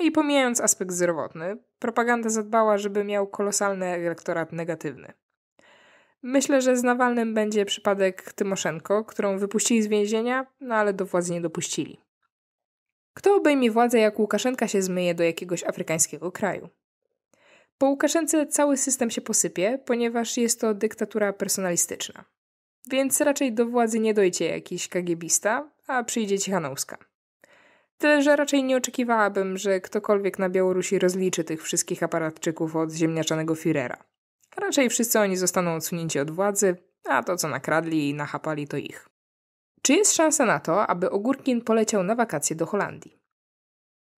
I pomijając aspekt zdrowotny, propaganda zadbała, żeby miał kolosalny elektorat negatywny. Myślę, że z Nawalnym będzie przypadek Tymoszenko, którą wypuścili z więzienia, no ale do władzy nie dopuścili. Kto obejmie władzę, jak Łukaszenka się zmyje do jakiegoś afrykańskiego kraju? Po Łukaszence cały system się posypie, ponieważ jest to dyktatura personalistyczna. Więc raczej do władzy nie dojdzie jakiś kagiebista, a przyjdzie Cichanowska. Tyle, że raczej nie oczekiwałabym, że ktokolwiek na Białorusi rozliczy tych wszystkich aparatczyków od ziemniaczanego Firera. Raczej wszyscy oni zostaną odsunięci od władzy, a to co nakradli i nachapali to ich. Czy jest szansa na to, aby Ogórkin poleciał na wakacje do Holandii?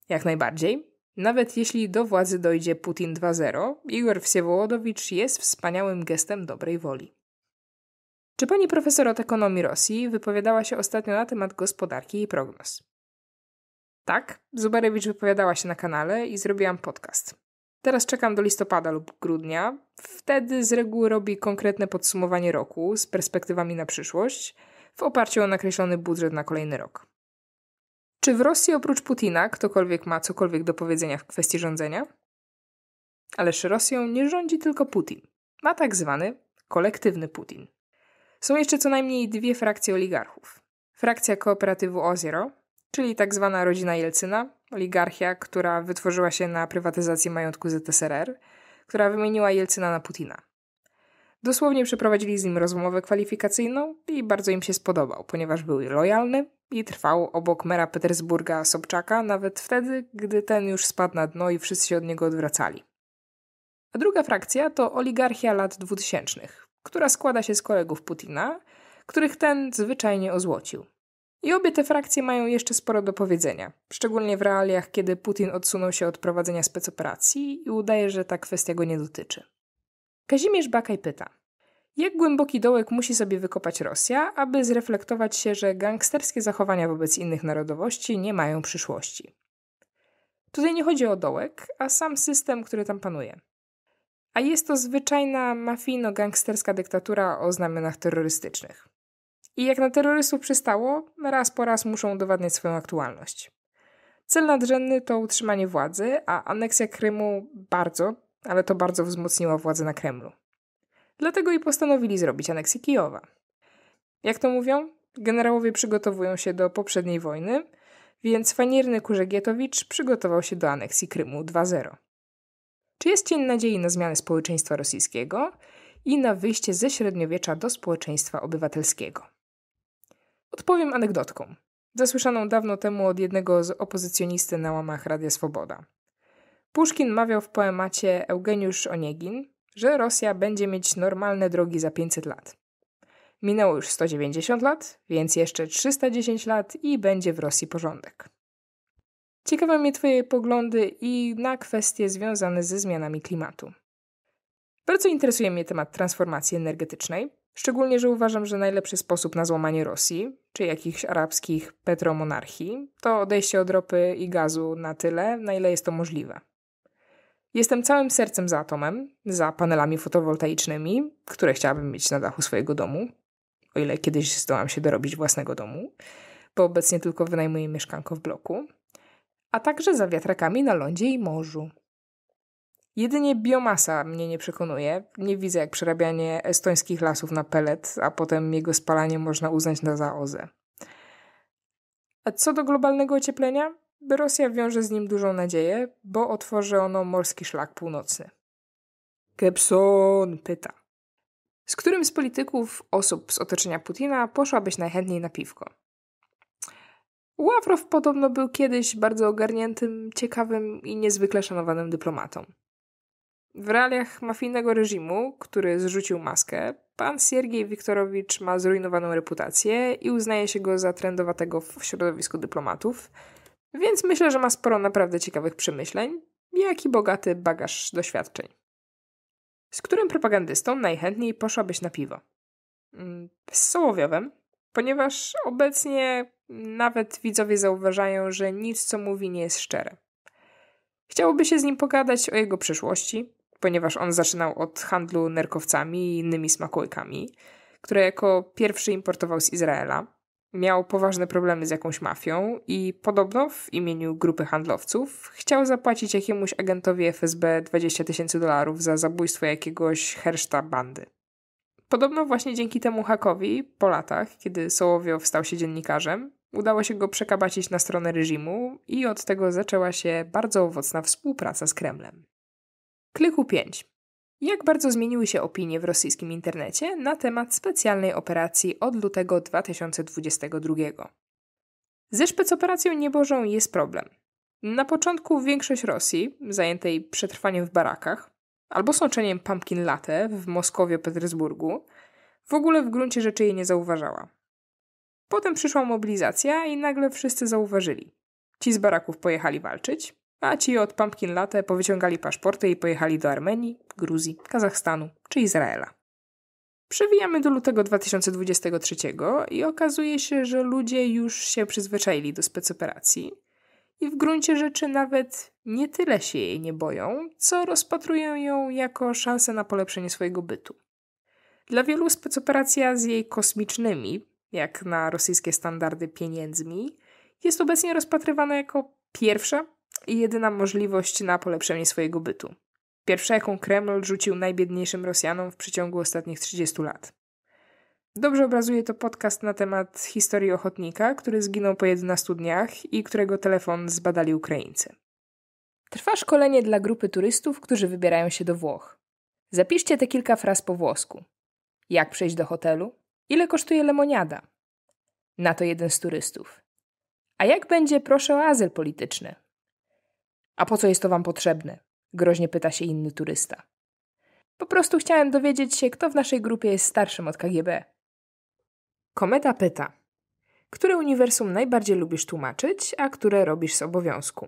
Jak najbardziej. Nawet jeśli do władzy dojdzie Putin 2.0, Igor Wsiewołodowicz jest wspaniałym gestem dobrej woli. Czy pani profesor od ekonomii Rosji wypowiadała się ostatnio na temat gospodarki i prognoz? Tak, Zubarewicz wypowiadała się na kanale i zrobiłam podcast. Teraz czekam do listopada lub grudnia. Wtedy z reguły robi konkretne podsumowanie roku z perspektywami na przyszłość w oparciu o nakreślony budżet na kolejny rok. Czy w Rosji oprócz Putina ktokolwiek ma cokolwiek do powiedzenia w kwestii rządzenia? Ależ Rosją nie rządzi tylko Putin. Ma tak zwany kolektywny Putin. Są jeszcze co najmniej dwie frakcje oligarchów. Frakcja kooperatywu Oziero, czyli tak zwana rodzina Jelcyna, oligarchia, która wytworzyła się na prywatyzacji majątku ZSRR, która wymieniła Jelcyna na Putina. Dosłownie przeprowadzili z nim rozmowę kwalifikacyjną i bardzo im się spodobał, ponieważ był lojalny i trwał obok mera Petersburga Sobczaka nawet wtedy, gdy ten już spadł na dno i wszyscy się od niego odwracali. A druga frakcja to oligarchia lat 2000, która składa się z kolegów Putina, których ten zwyczajnie ozłocił. I obie te frakcje mają jeszcze sporo do powiedzenia, szczególnie w realiach, kiedy Putin odsunął się od prowadzenia specoperacji i udaje, że ta kwestia go nie dotyczy. Kazimierz Bakaj pyta, jak głęboki dołek musi sobie wykopać Rosja, aby zreflektować się, że gangsterskie zachowania wobec innych narodowości nie mają przyszłości? Tutaj nie chodzi o dołek, a sam system, który tam panuje. A jest to zwyczajna mafijno-gangsterska dyktatura o znamionach terrorystycznych. I jak na terrorystów przystało, raz po raz muszą udowadniać swoją aktualność. Cel nadrzędny to utrzymanie władzy, a aneksja Krymu bardzo, ale to bardzo wzmocniła władzę na Kremlu. Dlatego i postanowili zrobić aneksję Kijowa. Jak to mówią? Generałowie przygotowują się do poprzedniej wojny, więc fanierny Kurzegietowicz przygotował się do aneksji Krymu 2.0. Czy jest cień nadziei na zmianę społeczeństwa rosyjskiego i na wyjście ze średniowiecza do społeczeństwa obywatelskiego? Odpowiem anegdotką, zasłyszaną dawno temu od jednego z opozycjonisty na łamach Radia Swoboda. Puszkin mawiał w poemacie Eugeniusz Oniegin, że Rosja będzie mieć normalne drogi za 500 lat. Minęło już 190 lat, więc jeszcze 310 lat i będzie w Rosji porządek. Ciekawe mnie Twoje poglądy i na kwestie związane ze zmianami klimatu. Bardzo interesuje mnie temat transformacji energetycznej, Szczególnie, że uważam, że najlepszy sposób na złamanie Rosji, czy jakichś arabskich petromonarchii, to odejście od ropy i gazu na tyle, na ile jest to możliwe. Jestem całym sercem za atomem, za panelami fotowoltaicznymi, które chciałabym mieć na dachu swojego domu, o ile kiedyś zdołam się dorobić własnego domu, bo obecnie tylko wynajmuję mieszkanko w bloku, a także za wiatrakami na lądzie i morzu. Jedynie biomasa mnie nie przekonuje. Nie widzę, jak przerabianie estońskich lasów na pelet, a potem jego spalanie można uznać na zaozę. A co do globalnego ocieplenia? Rosja wiąże z nim dużą nadzieję, bo otworzy ono morski szlak północny. Kepson pyta. Z którym z polityków, osób z otoczenia Putina poszłabyś najchętniej na piwko? Ławrow podobno był kiedyś bardzo ogarniętym, ciekawym i niezwykle szanowanym dyplomatą. W realiach mafijnego reżimu, który zrzucił maskę, pan Siergiej Wiktorowicz ma zrujnowaną reputację i uznaje się go za trendowatego w środowisku dyplomatów, więc myślę, że ma sporo naprawdę ciekawych przemyśleń, jak i bogaty bagaż doświadczeń. Z którym propagandystą najchętniej poszłabyś na piwo? Mm, z Sołowiowem, ponieważ obecnie nawet widzowie zauważają, że nic co mówi nie jest szczere. Chciałoby się z nim pogadać o jego przyszłości, ponieważ on zaczynał od handlu nerkowcami i innymi smakołykami, które jako pierwszy importował z Izraela. Miał poważne problemy z jakąś mafią i podobno w imieniu grupy handlowców chciał zapłacić jakiemuś agentowi FSB 20 tysięcy dolarów za zabójstwo jakiegoś herszta bandy. Podobno właśnie dzięki temu hakowi, po latach, kiedy Sołowiow stał się dziennikarzem, udało się go przekabacić na stronę reżimu i od tego zaczęła się bardzo owocna współpraca z Kremlem. Kliku 5. Jak bardzo zmieniły się opinie w rosyjskim internecie na temat specjalnej operacji od lutego 2022? Ze szpecoperacją niebożą jest problem. Na początku większość Rosji, zajętej przetrwaniem w barakach, albo sączeniem pumpkin latte w Moskwie, Petersburgu, w ogóle w gruncie rzeczy jej nie zauważała. Potem przyszła mobilizacja i nagle wszyscy zauważyli. Ci z baraków pojechali walczyć, a ci od Pumpkin Latte powyciągali paszporty i pojechali do Armenii, Gruzji, Kazachstanu czy Izraela. Przewijamy do lutego 2023 i okazuje się, że ludzie już się przyzwyczaili do specoperacji i w gruncie rzeczy nawet nie tyle się jej nie boją, co rozpatrują ją jako szansę na polepszenie swojego bytu. Dla wielu specoperacja z jej kosmicznymi, jak na rosyjskie standardy pieniędzmi, jest obecnie rozpatrywana jako pierwsza i jedyna możliwość na polepszenie swojego bytu. Pierwsza, jaką Kreml rzucił najbiedniejszym Rosjanom w przeciągu ostatnich 30 lat. Dobrze obrazuje to podcast na temat historii ochotnika, który zginął po 11 dniach i którego telefon zbadali Ukraińcy. Trwa szkolenie dla grupy turystów, którzy wybierają się do Włoch. Zapiszcie te kilka fraz po włosku. Jak przejść do hotelu? Ile kosztuje lemoniada? Na to jeden z turystów. A jak będzie proszę o azyl polityczny? A po co jest to wam potrzebne? Groźnie pyta się inny turysta. Po prostu chciałem dowiedzieć się, kto w naszej grupie jest starszym od KGB. Kometa pyta: Które uniwersum najbardziej lubisz tłumaczyć, a które robisz z obowiązku?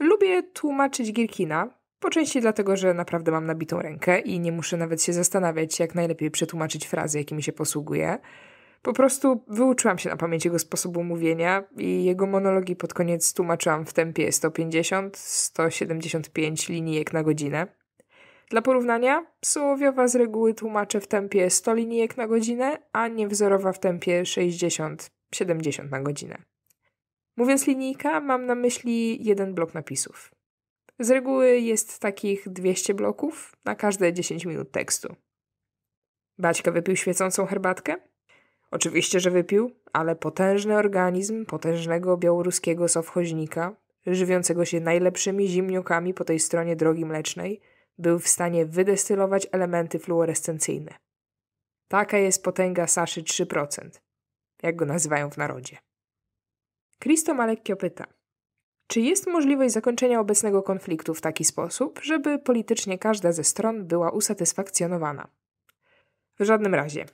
Lubię tłumaczyć Gierkina, po części dlatego, że naprawdę mam nabitą rękę i nie muszę nawet się zastanawiać, jak najlepiej przetłumaczyć frazy, jakimi się posługuję. Po prostu wyuczyłam się na pamięć jego sposobu mówienia i jego monologi pod koniec tłumaczyłam w tempie 150-175 linijek na godzinę. Dla porównania, Słowiowa z reguły tłumaczy w tempie 100 linijek na godzinę, a niewzorowa w tempie 60-70 na godzinę. Mówiąc linijka, mam na myśli jeden blok napisów. Z reguły jest takich 200 bloków na każde 10 minut tekstu. Baćka wypił świecącą herbatkę? Oczywiście, że wypił, ale potężny organizm potężnego białoruskiego sowchoźnika, żywiącego się najlepszymi zimniukami po tej stronie drogi mlecznej, był w stanie wydestylować elementy fluorescencyjne. Taka jest potęga Saszy 3%, jak go nazywają w narodzie. Kristo Malekio pyta, czy jest możliwość zakończenia obecnego konfliktu w taki sposób, żeby politycznie każda ze stron była usatysfakcjonowana? W żadnym razie.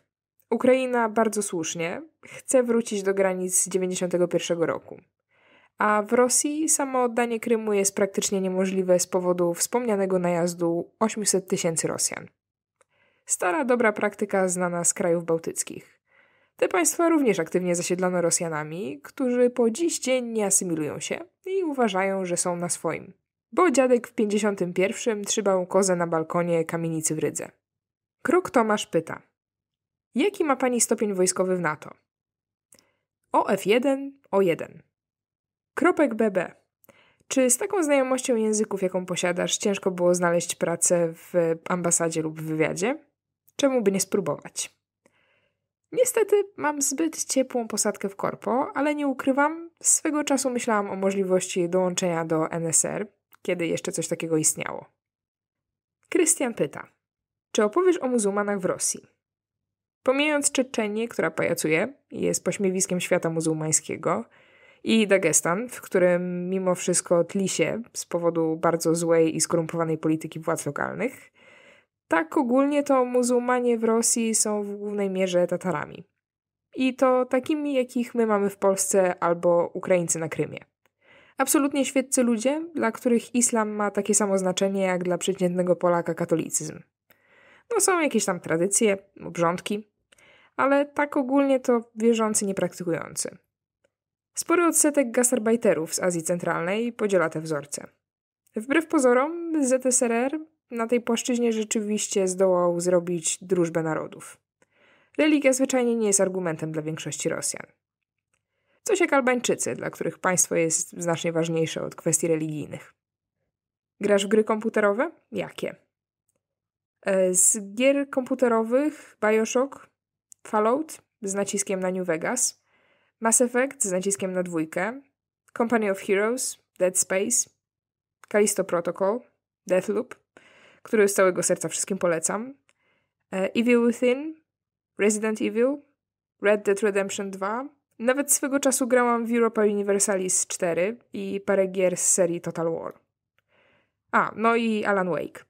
Ukraina bardzo słusznie chce wrócić do granic 91 1991 roku. A w Rosji samo oddanie Krymu jest praktycznie niemożliwe z powodu wspomnianego najazdu 800 tysięcy Rosjan. Stara dobra praktyka znana z krajów bałtyckich. Te państwa również aktywnie zasiedlano Rosjanami, którzy po dziś dzień nie asymilują się i uważają, że są na swoim. Bo dziadek w 51 trzymał kozę na balkonie kamienicy w Rydze. Kruk Tomasz pyta – Jaki ma Pani stopień wojskowy w NATO? OF1, O1. Kropek BB. Czy z taką znajomością języków, jaką posiadasz, ciężko było znaleźć pracę w ambasadzie lub wywiadzie? Czemu by nie spróbować? Niestety mam zbyt ciepłą posadkę w korpo, ale nie ukrywam, swego czasu myślałam o możliwości dołączenia do NSR, kiedy jeszcze coś takiego istniało. Krystian pyta: Czy opowiesz o muzułmanach w Rosji? Pomijając Czeczenię, która pajacuje i jest pośmiewiskiem świata muzułmańskiego, i Dagestan, w którym mimo wszystko tli się z powodu bardzo złej i skorumpowanej polityki władz lokalnych, tak ogólnie to muzułmanie w Rosji są w głównej mierze Tatarami. I to takimi, jakich my mamy w Polsce albo Ukraińcy na Krymie. Absolutnie świeccy ludzie, dla których islam ma takie samo znaczenie jak dla przeciętnego Polaka katolicyzm. No są jakieś tam tradycje, obrządki, ale tak ogólnie to wierzący niepraktykujący. Spory odsetek gastarbeiterów z Azji Centralnej podziela te wzorce. Wbrew pozorom, ZSRR na tej płaszczyźnie rzeczywiście zdołał zrobić drużbę narodów. Religia zwyczajnie nie jest argumentem dla większości Rosjan. Coś jak Albańczycy, dla których państwo jest znacznie ważniejsze od kwestii religijnych. Grasz w gry komputerowe? Jakie? E, z gier komputerowych Bioshock, Fallout z naciskiem na New Vegas, Mass Effect z naciskiem na dwójkę, Company of Heroes, Dead Space, Callisto Protocol, Deathloop, który z całego serca wszystkim polecam, e, Evil Within, Resident Evil, Red Dead Redemption 2. Nawet swego czasu grałam w Europa Universalis 4 i parę gier z serii Total War. A, no i Alan Wake.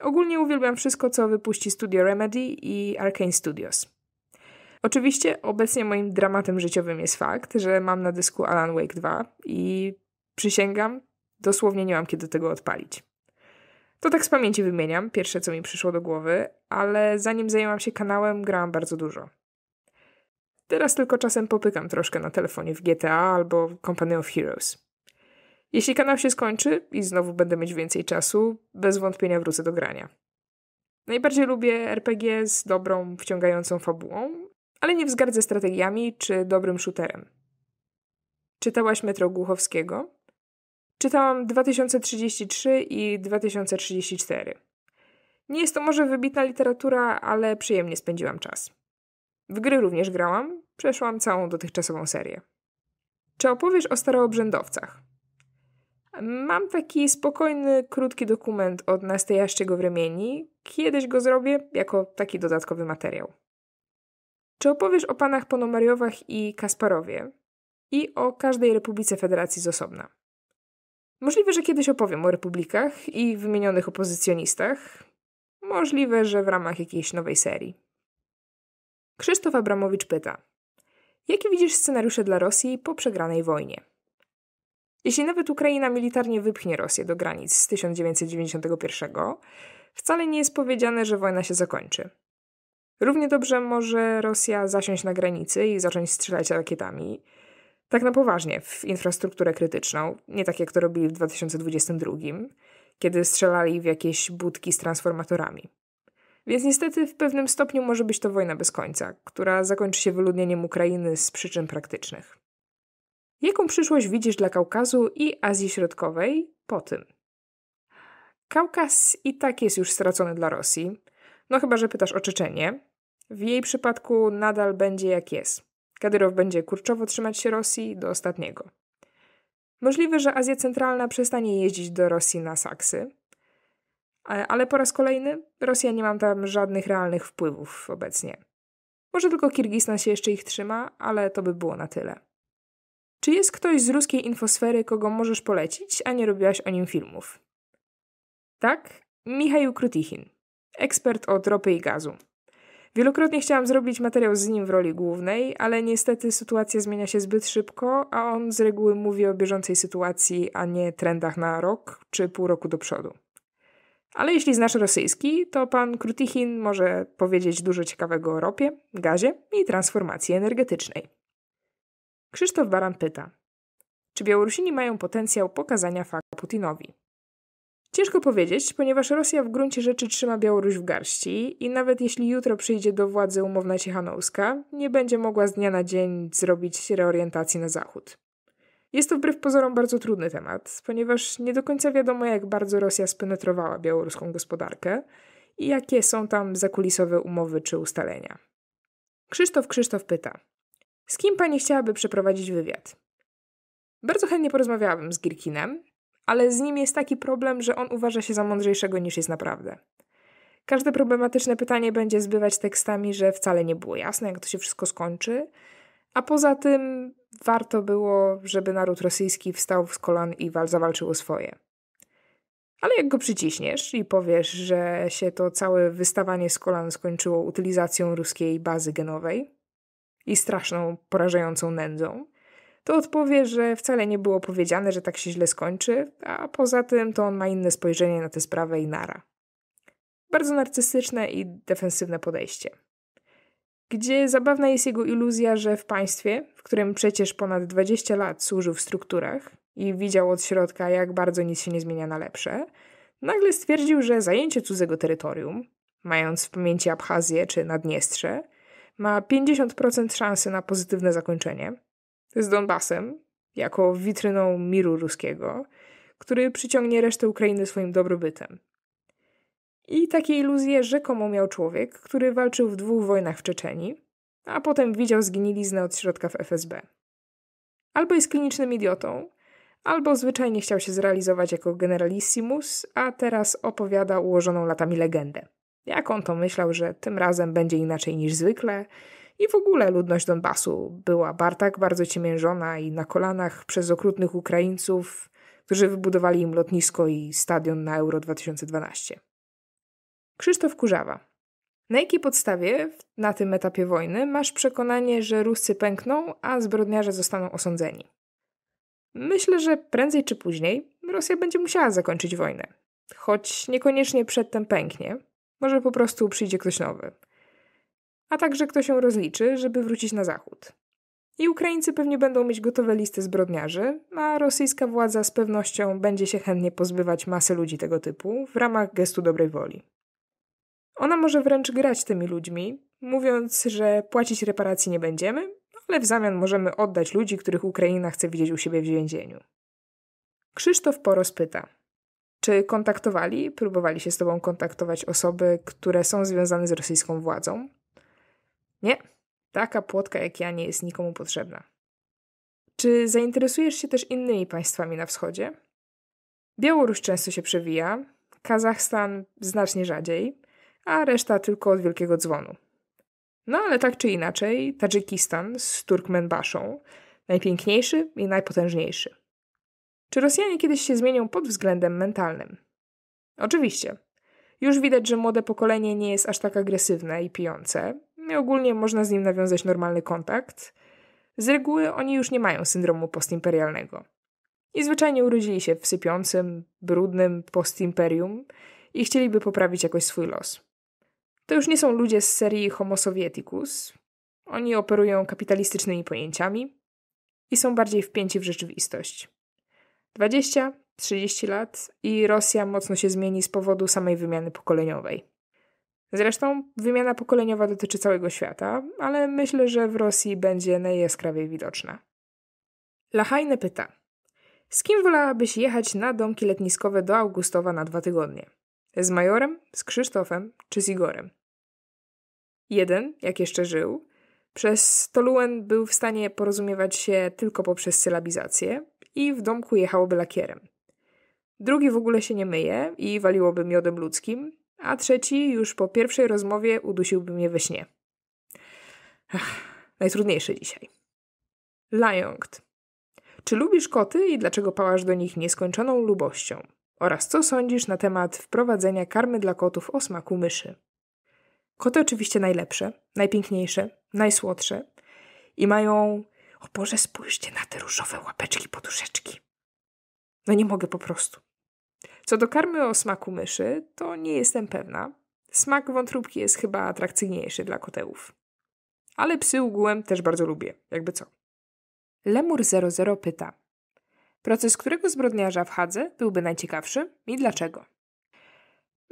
Ogólnie uwielbiam wszystko, co wypuści studio Remedy i Arkane Studios. Oczywiście obecnie moim dramatem życiowym jest fakt, że mam na dysku Alan Wake 2 i przysięgam, dosłownie nie mam kiedy tego odpalić. To tak z pamięci wymieniam, pierwsze co mi przyszło do głowy, ale zanim zajęłam się kanałem, grałam bardzo dużo. Teraz tylko czasem popykam troszkę na telefonie w GTA albo Company of Heroes. Jeśli kanał się skończy i znowu będę mieć więcej czasu, bez wątpienia wrócę do grania. Najbardziej lubię RPG z dobrą, wciągającą fabułą, ale nie wzgardzę strategiami czy dobrym shooterem. Czytałaś Metro Głuchowskiego? Czytałam 2033 i 2034. Nie jest to może wybitna literatura, ale przyjemnie spędziłam czas. W gry również grałam, przeszłam całą dotychczasową serię. Czy opowiesz o staroobrzędowcach? Mam taki spokojny, krótki dokument od Nasteja wremieni. Kiedyś go zrobię jako taki dodatkowy materiał. Czy opowiesz o panach Ponomariowach i Kasparowie i o każdej republice federacji z osobna? Możliwe, że kiedyś opowiem o republikach i wymienionych opozycjonistach. Możliwe, że w ramach jakiejś nowej serii. Krzysztof Abramowicz pyta: Jakie widzisz scenariusze dla Rosji po przegranej wojnie? Jeśli nawet Ukraina militarnie wypchnie Rosję do granic z 1991, wcale nie jest powiedziane, że wojna się zakończy. Równie dobrze może Rosja zasiąść na granicy i zacząć strzelać rakietami. Tak na poważnie, w infrastrukturę krytyczną, nie tak jak to robili w 2022, kiedy strzelali w jakieś budki z transformatorami. Więc niestety w pewnym stopniu może być to wojna bez końca, która zakończy się wyludnieniem Ukrainy z przyczyn praktycznych. Jaką przyszłość widzisz dla Kaukazu i Azji Środkowej po tym? Kaukaz i tak jest już stracony dla Rosji. No chyba, że pytasz o Czeczenie, w jej przypadku nadal będzie jak jest. Kadyrow będzie kurczowo trzymać się Rosji do ostatniego. Możliwe, że Azja Centralna przestanie jeździć do Rosji na saksy, ale po raz kolejny Rosja nie ma tam żadnych realnych wpływów obecnie. Może tylko Kirgistan się jeszcze ich trzyma, ale to by było na tyle. Czy jest ktoś z ruskiej infosfery, kogo możesz polecić, a nie robiłaś o nim filmów? Tak, Michał Krutichin, ekspert od ropy i gazu. Wielokrotnie chciałam zrobić materiał z nim w roli głównej, ale niestety sytuacja zmienia się zbyt szybko, a on z reguły mówi o bieżącej sytuacji, a nie trendach na rok czy pół roku do przodu. Ale jeśli znasz rosyjski, to pan Krutichin może powiedzieć dużo ciekawego o ropie, gazie i transformacji energetycznej. Krzysztof Baran pyta: Czy Białorusini mają potencjał pokazania faktu Putinowi? Ciężko powiedzieć, ponieważ Rosja w gruncie rzeczy trzyma Białoruś w garści i nawet jeśli jutro przyjdzie do władzy umowna Ciechanowska, nie będzie mogła z dnia na dzień zrobić reorientacji na zachód. Jest to wbrew pozorom bardzo trudny temat, ponieważ nie do końca wiadomo, jak bardzo Rosja spenetrowała białoruską gospodarkę i jakie są tam zakulisowe umowy czy ustalenia. Krzysztof Krzysztof pyta: Z kim pani chciałaby przeprowadzić wywiad? Bardzo chętnie porozmawiałabym z Girkinem, ale z nim jest taki problem, że on uważa się za mądrzejszego niż jest naprawdę. Każde problematyczne pytanie będzie zbywać tekstami, że wcale nie było jasne, jak to się wszystko skończy, a poza tym warto było, żeby naród rosyjski wstał z kolan i zawalczył o swoje. Ale jak go przyciśniesz i powiesz, że się to całe wystawanie z kolan skończyło utylizacją ruskiej bazy genowej i straszną, porażającą nędzą, to odpowie, że wcale nie było powiedziane, że tak się źle skończy, a poza tym to on ma inne spojrzenie na tę sprawę i nara. Bardzo narcystyczne i defensywne podejście. Gdzie zabawna jest jego iluzja, że w państwie, w którym przecież ponad 20 lat służył w strukturach i widział od środka, jak bardzo nic się nie zmienia na lepsze, nagle stwierdził, że zajęcie cudzego terytorium, mając w pamięci Abchazję czy Naddniestrze, ma 50% szansy na pozytywne zakończenie – z Donbasem jako witryną miru ruskiego, który przyciągnie resztę Ukrainy swoim dobrobytem. I takie iluzje rzekomo miał człowiek, który walczył w dwóch wojnach w Czeczeni, a potem widział zgniliznę od środka w FSB. Albo jest klinicznym idiotą, albo zwyczajnie chciał się zrealizować jako generalissimus, a teraz opowiada ułożoną latami legendę. Jak on to myślał, że tym razem będzie inaczej niż zwykle i w ogóle ludność Donbasu była bartak bardzo ciemiężona i na kolanach przez okrutnych Ukraińców, którzy wybudowali im lotnisko i stadion na Euro 2012. Krzysztof Kurzawa. Na jakiej podstawie na tym etapie wojny masz przekonanie, że Ruscy pękną, a zbrodniarze zostaną osądzeni? Myślę, że prędzej czy później Rosja będzie musiała zakończyć wojnę. Choć niekoniecznie przedtem pęknie, może po prostu przyjdzie ktoś nowy – a także kto się rozliczy, żeby wrócić na zachód. I Ukraińcy pewnie będą mieć gotowe listy zbrodniarzy, a rosyjska władza z pewnością będzie się chętnie pozbywać masy ludzi tego typu w ramach gestu dobrej woli. Ona może wręcz grać tymi ludźmi, mówiąc, że płacić reparacji nie będziemy, ale w zamian możemy oddać ludzi, których Ukraina chce widzieć u siebie w więzieniu. Krzysztof Poros pyta: Czy kontaktowali, próbowali się z Tobą kontaktować osoby, które są związane z rosyjską władzą? Nie, taka płotka jak ja nie jest nikomu potrzebna. Czy zainteresujesz się też innymi państwami na wschodzie? Białoruś często się przewija, Kazachstan znacznie rzadziej, a reszta tylko od wielkiego dzwonu. No ale tak czy inaczej, Tadżykistan z Turkmenbaszą najpiękniejszy i najpotężniejszy. Czy Rosjanie kiedyś się zmienią pod względem mentalnym? Oczywiście. Już widać, że młode pokolenie nie jest aż tak agresywne i pijące, i ogólnie można z nim nawiązać normalny kontakt. Z reguły oni już nie mają syndromu postimperialnego. I zwyczajnie urodzili się w sypiącym, brudnym postimperium i chcieliby poprawić jakoś swój los. To już nie są ludzie z serii Homo Sovieticus. Oni operują kapitalistycznymi pojęciami i są bardziej wpięci w rzeczywistość. 20, 30 lat i Rosja mocno się zmieni z powodu samej wymiany pokoleniowej. Zresztą wymiana pokoleniowa dotyczy całego świata, ale myślę, że w Rosji będzie najjaskrawiej widoczna. Lahajne pyta: Z kim wolałabyś jechać na domki letniskowe do Augustowa na dwa tygodnie? Z Majorem, z Krzysztofem czy z Igorem? Jeden, jak jeszcze żył, przez Toluen był w stanie porozumiewać się tylko poprzez sylabizację i w domku jechałoby lakierem. Drugi w ogóle się nie myje i waliłoby miodem ludzkim, a trzeci już po pierwszej rozmowie udusiłby mnie we śnie. Ach, najtrudniejszy dzisiaj. Lajongt. Czy lubisz koty i dlaczego pałasz do nich nieskończoną lubością? Oraz co sądzisz na temat wprowadzenia karmy dla kotów o smaku myszy? Koty oczywiście najlepsze, najpiękniejsze, najsłodsze i mają. O Boże, spójrzcie na te różowe łapeczki, poduszeczki. No nie mogę po prostu. Co do karmy o smaku myszy, to nie jestem pewna. Smak wątróbki jest chyba atrakcyjniejszy dla kotełów. Ale psy ugułem też bardzo lubię, jakby co. Lemur 00 pyta. Proces którego zbrodniarza w Hadze byłby najciekawszy i dlaczego?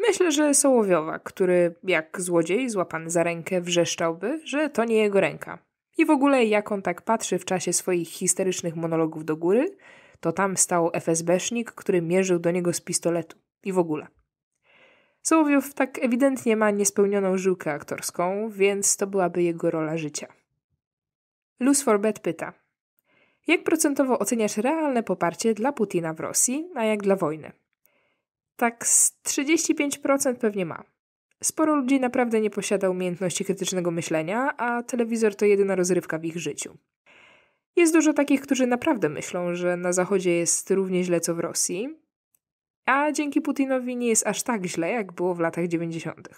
Myślę, że Sołowiowa, który jak złodziej złapany za rękę wrzeszczałby, że to nie jego ręka. I w ogóle jak on tak patrzy w czasie swoich histerycznych monologów do góry, to tam stał FSBsznik, który mierzył do niego z pistoletu. I w ogóle. Sołowiów tak ewidentnie ma niespełnioną żyłkę aktorską, więc to byłaby jego rola życia. Luz Forbet pyta: Jak procentowo oceniasz realne poparcie dla Putina w Rosji, a jak dla wojny? Tak z 35% pewnie ma. Sporo ludzi naprawdę nie posiada umiejętności krytycznego myślenia, a telewizor to jedyna rozrywka w ich życiu. Jest dużo takich, którzy naprawdę myślą, że na Zachodzie jest równie źle co w Rosji, a dzięki Putinowi nie jest aż tak źle, jak było w latach 90.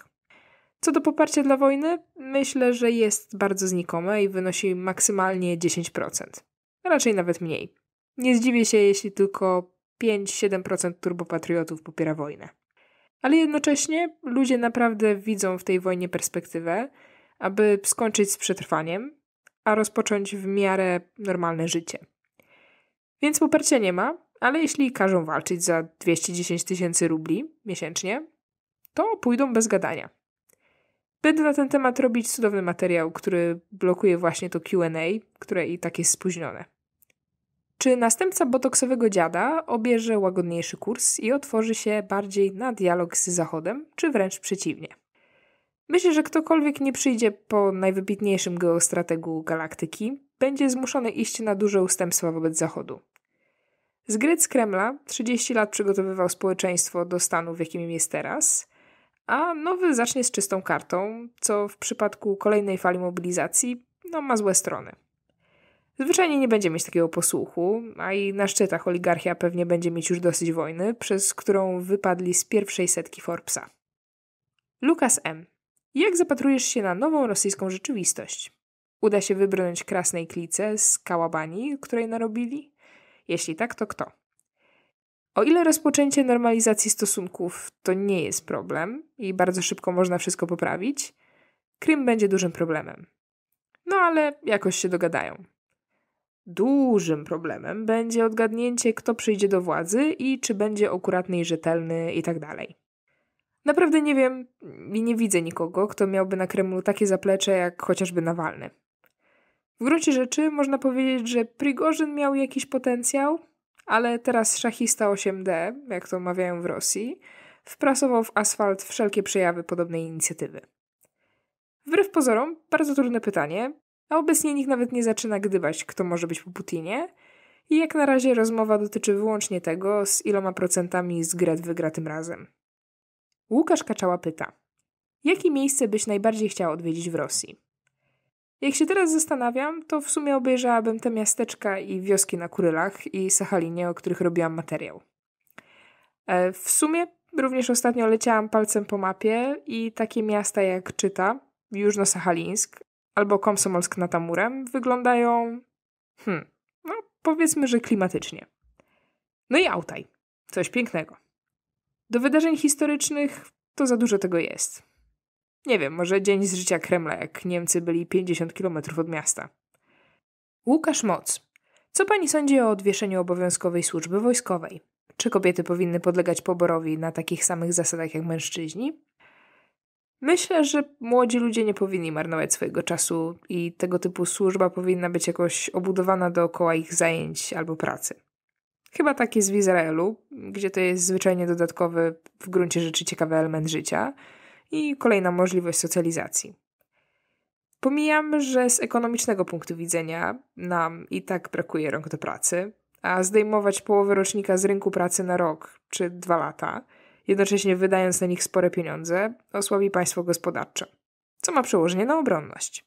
Co do poparcia dla wojny, myślę, że jest bardzo znikome i wynosi maksymalnie 10%, raczej nawet mniej. Nie zdziwię się, jeśli tylko 5-7% turbopatriotów popiera wojnę. Ale jednocześnie ludzie naprawdę widzą w tej wojnie perspektywę, aby skończyć z przetrwaniem, a rozpocząć w miarę normalne życie. Więc poparcia nie ma, ale jeśli każą walczyć za 210 tysięcy rubli miesięcznie, to pójdą bez gadania. Będę na ten temat robić cudowny materiał, który blokuje właśnie to QA, które i tak jest spóźnione. Czy następca botoksowego dziada obierze łagodniejszy kurs i otworzy się bardziej na dialog z Zachodem, czy wręcz przeciwnie? Myślę, że ktokolwiek nie przyjdzie po najwybitniejszym geostrategu galaktyki, będzie zmuszony iść na duże ustępstwa wobec Zachodu. Zgryt Kremla 30 lat przygotowywał społeczeństwo do stanu, w jakim jest teraz, a nowy zacznie z czystą kartą, co w przypadku kolejnej fali mobilizacji no, ma złe strony. Zwyczajnie nie będzie mieć takiego posłuchu, a i na szczytach oligarchia pewnie będzie mieć już dosyć wojny, przez którą wypadli z pierwszej setki Forbesa. Lukas M. Jak zapatrujesz się na nową rosyjską rzeczywistość? Uda się wybrnąć krasnej klice z kałabani, której narobili? Jeśli tak, to kto? O ile rozpoczęcie normalizacji stosunków to nie jest problem i bardzo szybko można wszystko poprawić, Krym będzie dużym problemem. No ale jakoś się dogadają. Dużym problemem będzie odgadnięcie, kto przyjdzie do władzy i czy będzie akuratny i rzetelny itd. Tak Naprawdę nie wiem i nie widzę nikogo, kto miałby na Kremlu takie zaplecze jak chociażby Nawalny. W gruncie rzeczy można powiedzieć, że Prigorzyn miał jakiś potencjał, ale teraz szachista 8D, jak to mawiają w Rosji, wprasował w asfalt wszelkie przejawy podobnej inicjatywy. Wbrew pozorom, bardzo trudne pytanie, a obecnie nikt nawet nie zaczyna gdybać, kto może być po Putinie, i jak na razie rozmowa dotyczy wyłącznie tego, z iloma procentami z Gret wygra tym razem. Łukasz Kaczała pyta: Jakie miejsce byś najbardziej chciał odwiedzić w Rosji? Jak się teraz zastanawiam, to w sumie obejrzałabym te miasteczka i wioski na Kurylach i Sachalinie, o których robiłam materiał. E, w sumie również ostatnio leciałam palcem po mapie i takie miasta jak Czyta, Jużno-Sachalińsk albo Komsomolsk nad Amurem wyglądają, hmm, no powiedzmy, że klimatycznie. No i autaj, coś pięknego. Do wydarzeń historycznych to za dużo tego jest. Nie wiem, może dzień z życia Kremla, jak Niemcy byli 50 km od miasta. Łukasz Moc. Co pani sądzi o odwieszeniu obowiązkowej służby wojskowej? Czy kobiety powinny podlegać poborowi na takich samych zasadach jak mężczyźni? Myślę, że młodzi ludzie nie powinni marnować swojego czasu i tego typu służba powinna być jakoś obudowana dookoła ich zajęć albo pracy. Chyba tak jest w Izraelu, gdzie to jest zwyczajnie dodatkowy, w gruncie rzeczy ciekawy element życia i kolejna możliwość socjalizacji. Pomijam, że z ekonomicznego punktu widzenia nam i tak brakuje rąk do pracy, a zdejmować połowę rocznika z rynku pracy na rok czy dwa lata, jednocześnie wydając na nich spore pieniądze, osłabi państwo gospodarcze, co ma przełożenie na obronność.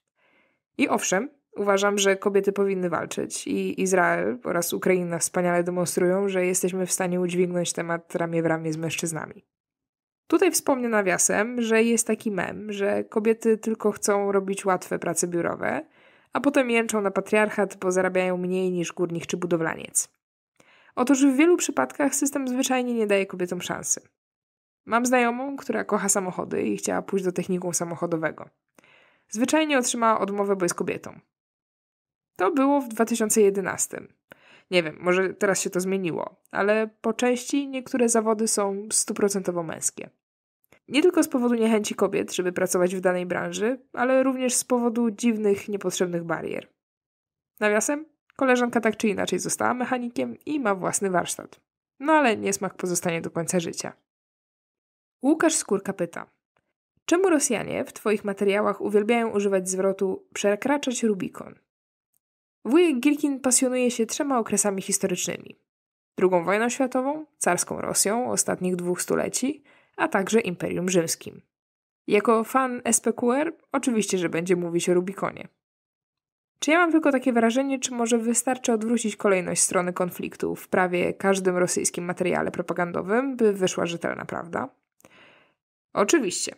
I owszem, Uważam, że kobiety powinny walczyć i Izrael oraz Ukraina wspaniale demonstrują, że jesteśmy w stanie udźwignąć temat ramię w ramię z mężczyznami. Tutaj wspomnę nawiasem, że jest taki mem, że kobiety tylko chcą robić łatwe prace biurowe, a potem jęczą na patriarchat, bo zarabiają mniej niż górnik czy budowlaniec. Otóż w wielu przypadkach system zwyczajnie nie daje kobietom szansy. Mam znajomą, która kocha samochody i chciała pójść do technikum samochodowego. Zwyczajnie otrzymała odmowę, bo jest kobietą. To było w 2011. Nie wiem, może teraz się to zmieniło, ale po części niektóre zawody są stuprocentowo męskie. Nie tylko z powodu niechęci kobiet, żeby pracować w danej branży, ale również z powodu dziwnych, niepotrzebnych barier. Nawiasem, koleżanka tak czy inaczej została mechanikiem i ma własny warsztat. No ale niesmak pozostanie do końca życia. Łukasz Skórka pyta. Czemu Rosjanie w Twoich materiałach uwielbiają używać zwrotu przekraczać Rubikon? Wujek Gilkin pasjonuje się trzema okresami historycznymi. II wojną światową, carską Rosją ostatnich dwóch stuleci, a także Imperium Rzymskim. Jako fan SPQR oczywiście, że będzie mówić o Rubikonie. Czy ja mam tylko takie wrażenie, czy może wystarczy odwrócić kolejność strony konfliktu w prawie każdym rosyjskim materiale propagandowym, by wyszła rzetelna prawda? Oczywiście.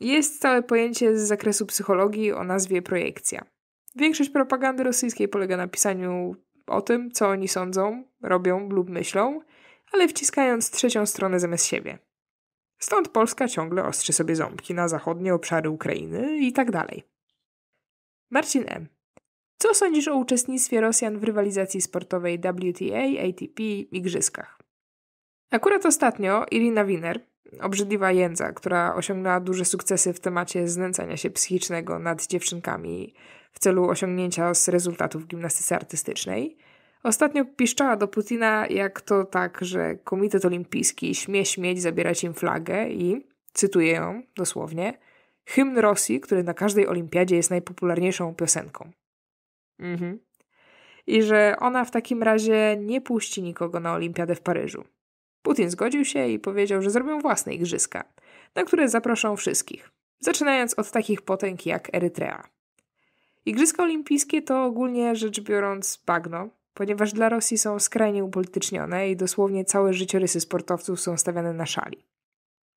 Jest całe pojęcie z zakresu psychologii o nazwie projekcja – Większość propagandy rosyjskiej polega na pisaniu o tym, co oni sądzą, robią lub myślą, ale wciskając trzecią stronę zamiast siebie. Stąd Polska ciągle ostrzy sobie ząbki na zachodnie obszary Ukrainy i tak dalej. Marcin M. Co sądzisz o uczestnictwie Rosjan w rywalizacji sportowej WTA, ATP, Igrzyskach? Akurat ostatnio Irina Winer, obrzydliwa jędza, która osiągnęła duże sukcesy w temacie znęcania się psychicznego nad dziewczynkami, w celu osiągnięcia rezultatów w gimnastyce artystycznej. Ostatnio piszczała do Putina, jak to tak, że Komitet Olimpijski śmie śmieć zabierać im flagę i, cytuję ją dosłownie, hymn Rosji, który na każdej olimpiadzie jest najpopularniejszą piosenką. Mhm. I że ona w takim razie nie puści nikogo na olimpiadę w Paryżu. Putin zgodził się i powiedział, że zrobią własne igrzyska, na które zaproszą wszystkich, zaczynając od takich potęg jak Erytrea. Igrzyska olimpijskie to ogólnie rzecz biorąc bagno, ponieważ dla Rosji są skrajnie upolitycznione i dosłownie całe życiorysy sportowców są stawiane na szali.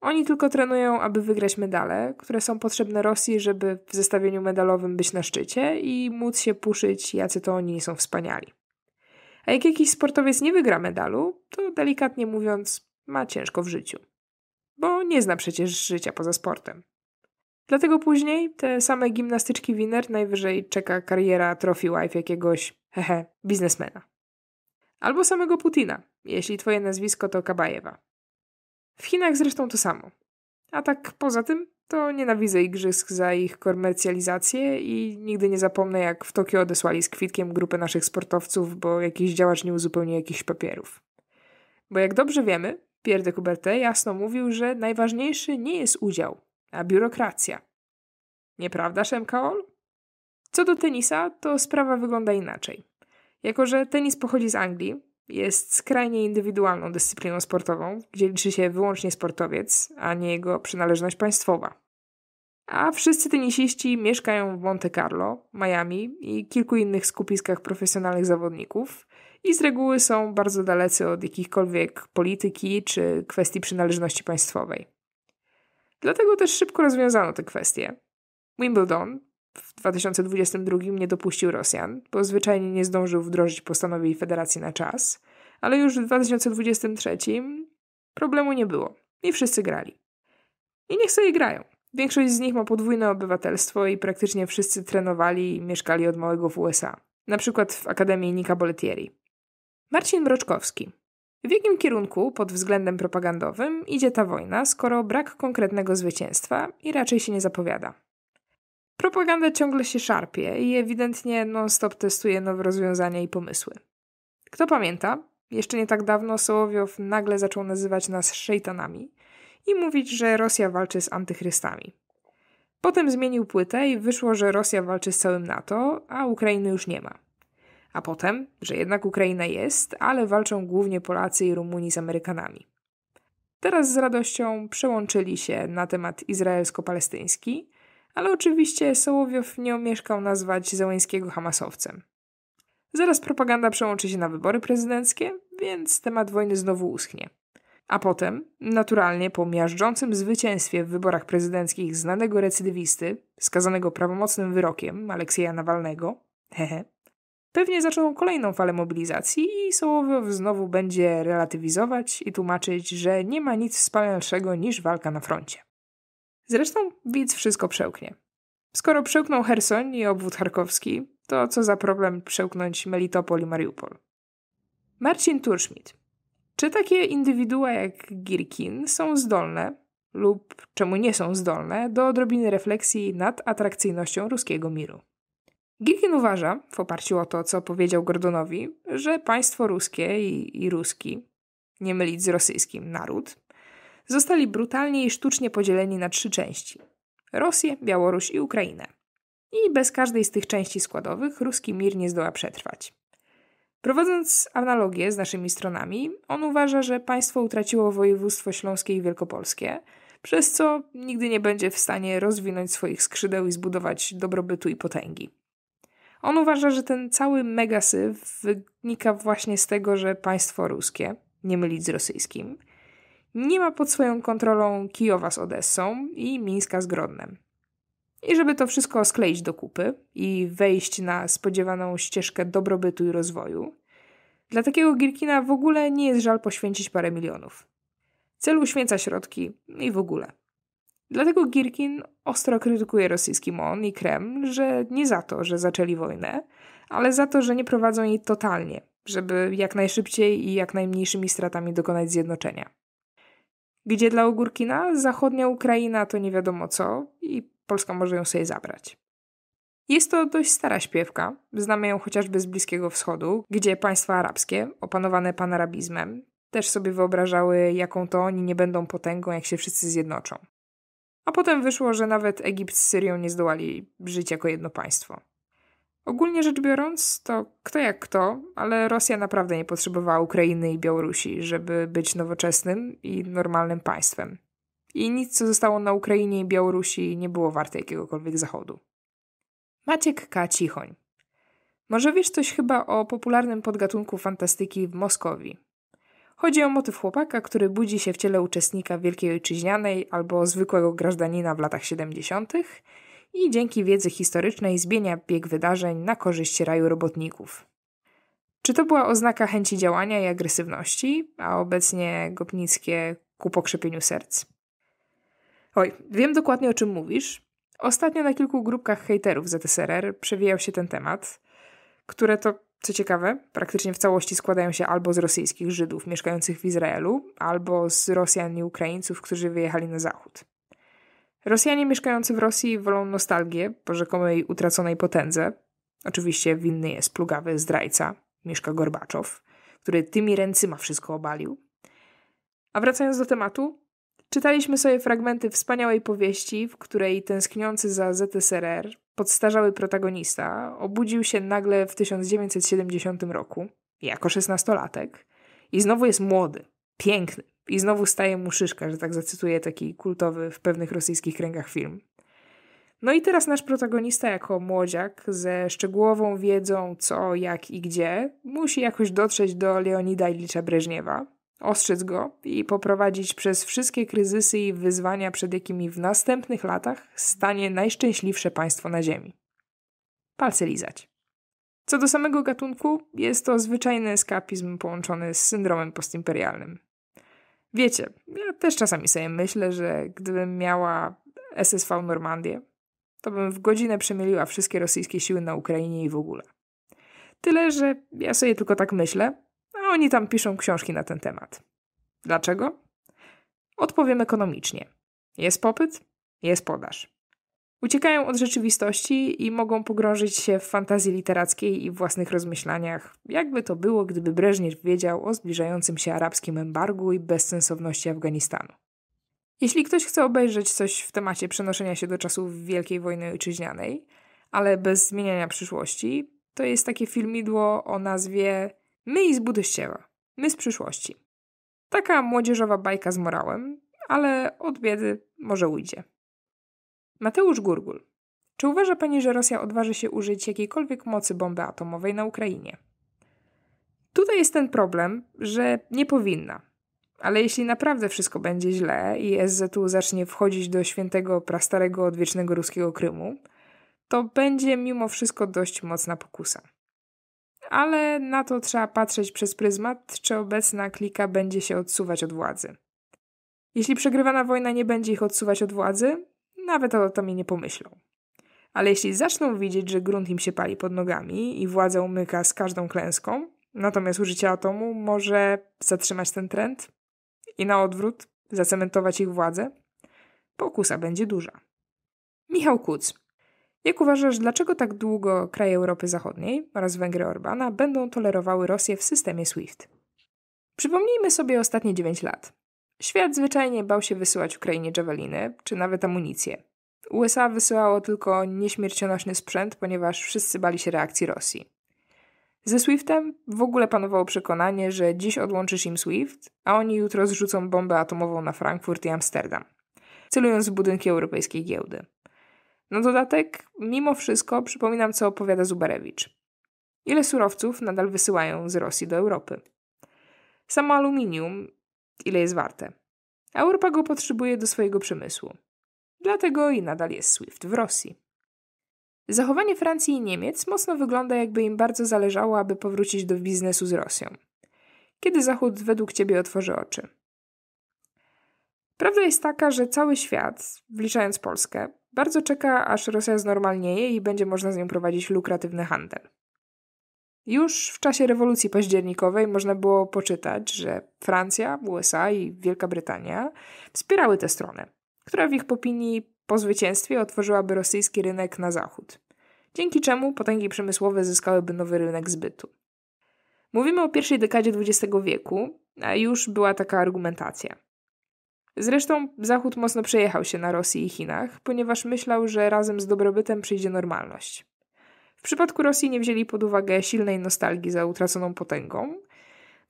Oni tylko trenują, aby wygrać medale, które są potrzebne Rosji, żeby w zestawieniu medalowym być na szczycie i móc się puszyć, jacy to oni są wspaniali. A jak jakiś sportowiec nie wygra medalu, to delikatnie mówiąc, ma ciężko w życiu. Bo nie zna przecież życia poza sportem. Dlatego później te same gimnastyczki Wiener najwyżej czeka kariera trophy wife jakiegoś, hehe, biznesmena. Albo samego Putina, jeśli twoje nazwisko to Kabajewa. W Chinach zresztą to samo. A tak poza tym, to nienawidzę igrzysk za ich komercjalizację i nigdy nie zapomnę, jak w Tokio odesłali z kwitkiem grupę naszych sportowców, bo jakiś działacz nie uzupełnił jakichś papierów. Bo jak dobrze wiemy, Pierre de Coubertin jasno mówił, że najważniejszy nie jest udział, a biurokracja. Nieprawda, Szemkaol? Co do tenisa, to sprawa wygląda inaczej. Jako, że tenis pochodzi z Anglii, jest skrajnie indywidualną dyscypliną sportową, gdzie liczy się wyłącznie sportowiec, a nie jego przynależność państwowa. A wszyscy tenisiści mieszkają w Monte Carlo, Miami i kilku innych skupiskach profesjonalnych zawodników i z reguły są bardzo dalecy od jakichkolwiek polityki czy kwestii przynależności państwowej. Dlatego też szybko rozwiązano tę kwestię. Wimbledon w 2022 nie dopuścił Rosjan, bo zwyczajnie nie zdążył wdrożyć postanowień federacji na czas, ale już w 2023 problemu nie było i wszyscy grali. I niech sobie grają. Większość z nich ma podwójne obywatelstwo i praktycznie wszyscy trenowali i mieszkali od małego w USA, na przykład w Akademii Nika Boletieri. Marcin Mroczkowski, w jakim kierunku pod względem propagandowym idzie ta wojna, skoro brak konkretnego zwycięstwa i raczej się nie zapowiada? Propaganda ciągle się szarpie i ewidentnie non-stop testuje nowe rozwiązania i pomysły. Kto pamięta, jeszcze nie tak dawno Sołowiow nagle zaczął nazywać nas szejtanami i mówić, że Rosja walczy z antychrystami. Potem zmienił płytę i wyszło, że Rosja walczy z całym NATO, a Ukrainy już nie ma a potem, że jednak Ukraina jest, ale walczą głównie Polacy i Rumuni z Amerykanami. Teraz z radością przełączyli się na temat izraelsko-palestyński, ale oczywiście Sołowiow nie omieszkał nazwać Zełęńskiego hamasowcem. Zaraz propaganda przełączy się na wybory prezydenckie, więc temat wojny znowu uschnie. A potem, naturalnie po miażdżącym zwycięstwie w wyborach prezydenckich znanego recydywisty, skazanego prawomocnym wyrokiem Aleksieja Nawalnego, hehe, Pewnie zaczną kolejną falę mobilizacji i Sołowow znowu będzie relatywizować i tłumaczyć, że nie ma nic wspanialszego niż walka na froncie. Zresztą widz wszystko przełknie. Skoro przełknął Herson i obwód charkowski, to co za problem przełknąć Melitopol i Mariupol. Marcin Turschmidt. Czy takie indywidua jak Girkin są zdolne, lub czemu nie są zdolne, do odrobiny refleksji nad atrakcyjnością ruskiego miru? Gilkin uważa, w oparciu o to, co powiedział Gordonowi, że państwo ruskie i, i ruski, nie mylić z rosyjskim, naród, zostali brutalnie i sztucznie podzieleni na trzy części: Rosję, Białoruś i Ukrainę. I bez każdej z tych części składowych ruski mir nie zdoła przetrwać. Prowadząc analogię z naszymi stronami, on uważa, że państwo utraciło województwo śląskie i wielkopolskie, przez co nigdy nie będzie w stanie rozwinąć swoich skrzydeł i zbudować dobrobytu i potęgi. On uważa, że ten cały megasyf wynika właśnie z tego, że państwo ruskie, nie mylić z rosyjskim, nie ma pod swoją kontrolą Kijowa z Odessą i Mińska z Grodnem. I żeby to wszystko skleić do kupy i wejść na spodziewaną ścieżkę dobrobytu i rozwoju, dla takiego Gierkina w ogóle nie jest żal poświęcić parę milionów. Cel uświęca środki i w ogóle. Dlatego Girkin ostro krytykuje rosyjski MON i Kreml, że nie za to, że zaczęli wojnę, ale za to, że nie prowadzą jej totalnie, żeby jak najszybciej i jak najmniejszymi stratami dokonać zjednoczenia. Gdzie dla Ogórkina zachodnia Ukraina to nie wiadomo co i Polska może ją sobie zabrać. Jest to dość stara śpiewka, znamy ją chociażby z Bliskiego Wschodu, gdzie państwa arabskie, opanowane panarabizmem, też sobie wyobrażały, jaką to oni nie będą potęgą, jak się wszyscy zjednoczą. A potem wyszło, że nawet Egipt z Syrią nie zdołali żyć jako jedno państwo. Ogólnie rzecz biorąc, to kto jak kto, ale Rosja naprawdę nie potrzebowała Ukrainy i Białorusi, żeby być nowoczesnym i normalnym państwem. I nic, co zostało na Ukrainie i Białorusi, nie było warte jakiegokolwiek zachodu. Maciek K. Cichoń. Może wiesz coś chyba o popularnym podgatunku fantastyki w Moskwie, Chodzi o motyw chłopaka, który budzi się w ciele uczestnika Wielkiej Ojczyźnianej albo zwykłego grażdanina w latach 70. i dzięki wiedzy historycznej zmienia bieg wydarzeń na korzyść raju robotników. Czy to była oznaka chęci działania i agresywności, a obecnie Gopnickie ku pokrzepieniu serc? Oj, wiem dokładnie o czym mówisz. Ostatnio na kilku grupkach hejterów ZSRR przewijał się ten temat, które to co ciekawe, praktycznie w całości składają się albo z rosyjskich Żydów mieszkających w Izraelu, albo z Rosjan i Ukraińców, którzy wyjechali na zachód. Rosjanie mieszkający w Rosji wolą nostalgię po rzekomej utraconej potędze. Oczywiście winny jest plugawy zdrajca, Mieszka Gorbaczow, który tymi ręcyma wszystko obalił. A wracając do tematu, Czytaliśmy sobie fragmenty wspaniałej powieści, w której tęskniący za ZSRR, podstarzały protagonista, obudził się nagle w 1970 roku, jako szesnastolatek, i znowu jest młody, piękny, i znowu staje mu szyszka, że tak zacytuję taki kultowy w pewnych rosyjskich kręgach film. No i teraz nasz protagonista, jako młodziak, ze szczegółową wiedzą co, jak i gdzie, musi jakoś dotrzeć do Leonida Ilicza Breżniewa, ostrzec go i poprowadzić przez wszystkie kryzysy i wyzwania, przed jakimi w następnych latach stanie najszczęśliwsze państwo na Ziemi. Palce lizać. Co do samego gatunku, jest to zwyczajny eskapizm połączony z syndromem postimperialnym. Wiecie, ja też czasami sobie myślę, że gdybym miała SSV Normandię, to bym w godzinę przemieliła wszystkie rosyjskie siły na Ukrainie i w ogóle. Tyle, że ja sobie tylko tak myślę, oni tam piszą książki na ten temat. Dlaczego? Odpowiem ekonomicznie. Jest popyt, jest podaż. Uciekają od rzeczywistości i mogą pogrążyć się w fantazji literackiej i własnych rozmyślaniach, jakby to było, gdyby Breżniew wiedział o zbliżającym się arabskim embargu i bezsensowności Afganistanu. Jeśli ktoś chce obejrzeć coś w temacie przenoszenia się do czasów Wielkiej Wojny Ojczyźnianej, ale bez zmieniania przyszłości, to jest takie filmidło o nazwie My i z Budyściewa. My z przyszłości. Taka młodzieżowa bajka z morałem, ale od biedy może ujdzie. Mateusz Gurgul. Czy uważa Pani, że Rosja odważy się użyć jakiejkolwiek mocy bomby atomowej na Ukrainie? Tutaj jest ten problem, że nie powinna. Ale jeśli naprawdę wszystko będzie źle i SZU zacznie wchodzić do świętego, prastarego, odwiecznego ruskiego Krymu, to będzie mimo wszystko dość mocna pokusa ale na to trzeba patrzeć przez pryzmat, czy obecna klika będzie się odsuwać od władzy. Jeśli przegrywana wojna nie będzie ich odsuwać od władzy, nawet o to mi nie pomyślą. Ale jeśli zaczną widzieć, że grunt im się pali pod nogami i władza umyka z każdą klęską, natomiast użycie atomu może zatrzymać ten trend i na odwrót zacementować ich władzę, pokusa będzie duża. Michał Kuc, jak uważasz, dlaczego tak długo kraje Europy Zachodniej oraz Węgry Orbana będą tolerowały Rosję w systemie SWIFT? Przypomnijmy sobie ostatnie 9 lat. Świat zwyczajnie bał się wysyłać Ukrainie javeliny, czy nawet amunicję. USA wysyłało tylko nieśmiercionośny sprzęt, ponieważ wszyscy bali się reakcji Rosji. Ze Swiftem w ogóle panowało przekonanie, że dziś odłączysz im Swift, a oni jutro zrzucą bombę atomową na Frankfurt i Amsterdam, celując w budynki europejskiej giełdy. Na dodatek, mimo wszystko, przypominam, co opowiada Zubarewicz. Ile surowców nadal wysyłają z Rosji do Europy? Samo aluminium, ile jest warte? Europa go potrzebuje do swojego przemysłu. Dlatego i nadal jest SWIFT w Rosji. Zachowanie Francji i Niemiec mocno wygląda, jakby im bardzo zależało, aby powrócić do biznesu z Rosją. Kiedy Zachód według Ciebie otworzy oczy? Prawda jest taka, że cały świat, wliczając Polskę, bardzo czeka, aż Rosja znormalnieje i będzie można z nią prowadzić lukratywny handel. Już w czasie rewolucji październikowej można było poczytać, że Francja, USA i Wielka Brytania wspierały tę stronę, która w ich opinii po zwycięstwie otworzyłaby rosyjski rynek na zachód, dzięki czemu potęgi przemysłowe zyskałyby nowy rynek zbytu. Mówimy o pierwszej dekadzie XX wieku, a już była taka argumentacja – Zresztą Zachód mocno przejechał się na Rosji i Chinach, ponieważ myślał, że razem z dobrobytem przyjdzie normalność. W przypadku Rosji nie wzięli pod uwagę silnej nostalgii za utraconą potęgą,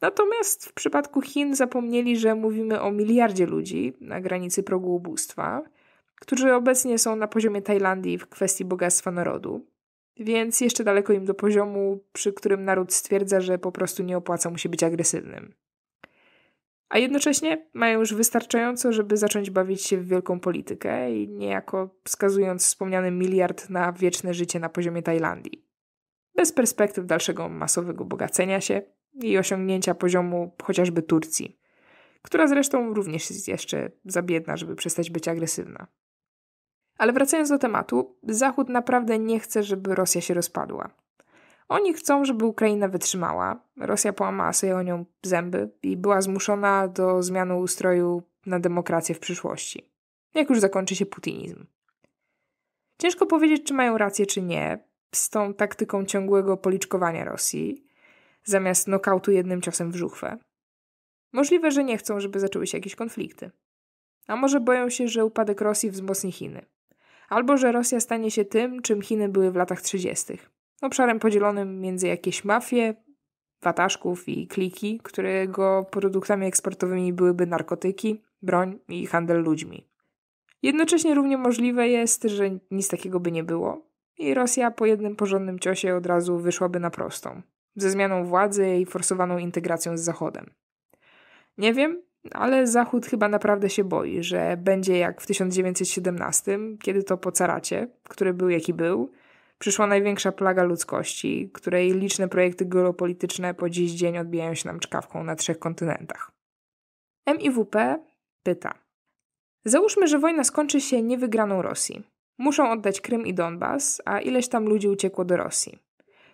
natomiast w przypadku Chin zapomnieli, że mówimy o miliardzie ludzi na granicy progu ubóstwa, którzy obecnie są na poziomie Tajlandii w kwestii bogactwa narodu, więc jeszcze daleko im do poziomu, przy którym naród stwierdza, że po prostu nie opłaca mu się być agresywnym a jednocześnie mają już wystarczająco, żeby zacząć bawić się w wielką politykę i niejako wskazując wspomniany miliard na wieczne życie na poziomie Tajlandii. Bez perspektyw dalszego masowego bogacenia się i osiągnięcia poziomu chociażby Turcji, która zresztą również jest jeszcze za biedna, żeby przestać być agresywna. Ale wracając do tematu, Zachód naprawdę nie chce, żeby Rosja się rozpadła. Oni chcą, żeby Ukraina wytrzymała. Rosja połamała sobie o nią zęby i była zmuszona do zmiany ustroju na demokrację w przyszłości. Jak już zakończy się putinizm. Ciężko powiedzieć, czy mają rację, czy nie, z tą taktyką ciągłego policzkowania Rosji, zamiast nokautu jednym ciosem w żuchwę. Możliwe, że nie chcą, żeby zaczęły się jakieś konflikty. A może boją się, że upadek Rosji wzmocni Chiny. Albo że Rosja stanie się tym, czym Chiny były w latach 30 obszarem podzielonym między jakieś mafie, wataszków i kliki, którego produktami eksportowymi byłyby narkotyki, broń i handel ludźmi. Jednocześnie równie możliwe jest, że nic takiego by nie było i Rosja po jednym porządnym ciosie od razu wyszłaby na prostą, ze zmianą władzy i forsowaną integracją z Zachodem. Nie wiem, ale Zachód chyba naprawdę się boi, że będzie jak w 1917, kiedy to po caracie, który był jaki był, przyszła największa plaga ludzkości, której liczne projekty geopolityczne po dziś dzień odbijają się nam czkawką na trzech kontynentach. MIWP pyta. Załóżmy, że wojna skończy się niewygraną Rosji. Muszą oddać Krym i Donbas, a ileś tam ludzi uciekło do Rosji.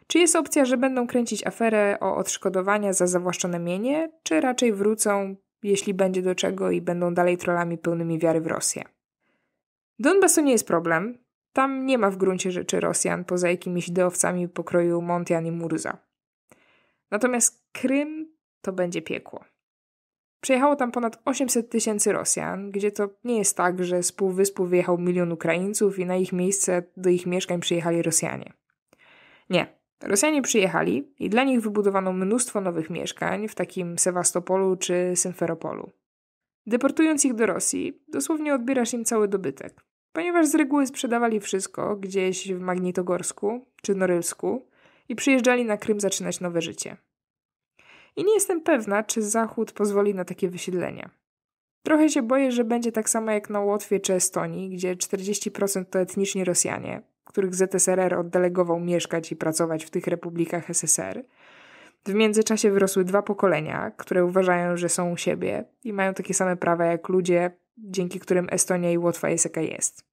Czy jest opcja, że będą kręcić aferę o odszkodowania za zawłaszczone mienie, czy raczej wrócą, jeśli będzie do czego, i będą dalej trollami pełnymi wiary w Rosję? Donbasu nie jest problem, tam nie ma w gruncie rzeczy Rosjan poza jakimiś ideowcami pokroju Montian i Murza. Natomiast Krym to będzie piekło. Przejechało tam ponad 800 tysięcy Rosjan, gdzie to nie jest tak, że z półwyspu wyjechał milion Ukraińców i na ich miejsce do ich mieszkań przyjechali Rosjanie. Nie. Rosjanie przyjechali i dla nich wybudowano mnóstwo nowych mieszkań w takim Sewastopolu czy Symferopolu. Deportując ich do Rosji, dosłownie odbierasz im cały dobytek ponieważ z reguły sprzedawali wszystko gdzieś w Magnitogorsku czy Norylsku i przyjeżdżali na Krym zaczynać nowe życie. I nie jestem pewna, czy Zachód pozwoli na takie wysiedlenia. Trochę się boję, że będzie tak samo jak na Łotwie czy Estonii, gdzie 40% to etniczni Rosjanie, których ZSRR oddelegował mieszkać i pracować w tych republikach SSR. W międzyczasie wyrosły dwa pokolenia, które uważają, że są u siebie i mają takie same prawa jak ludzie dzięki którym Estonia i Łotwa jest jaka jest.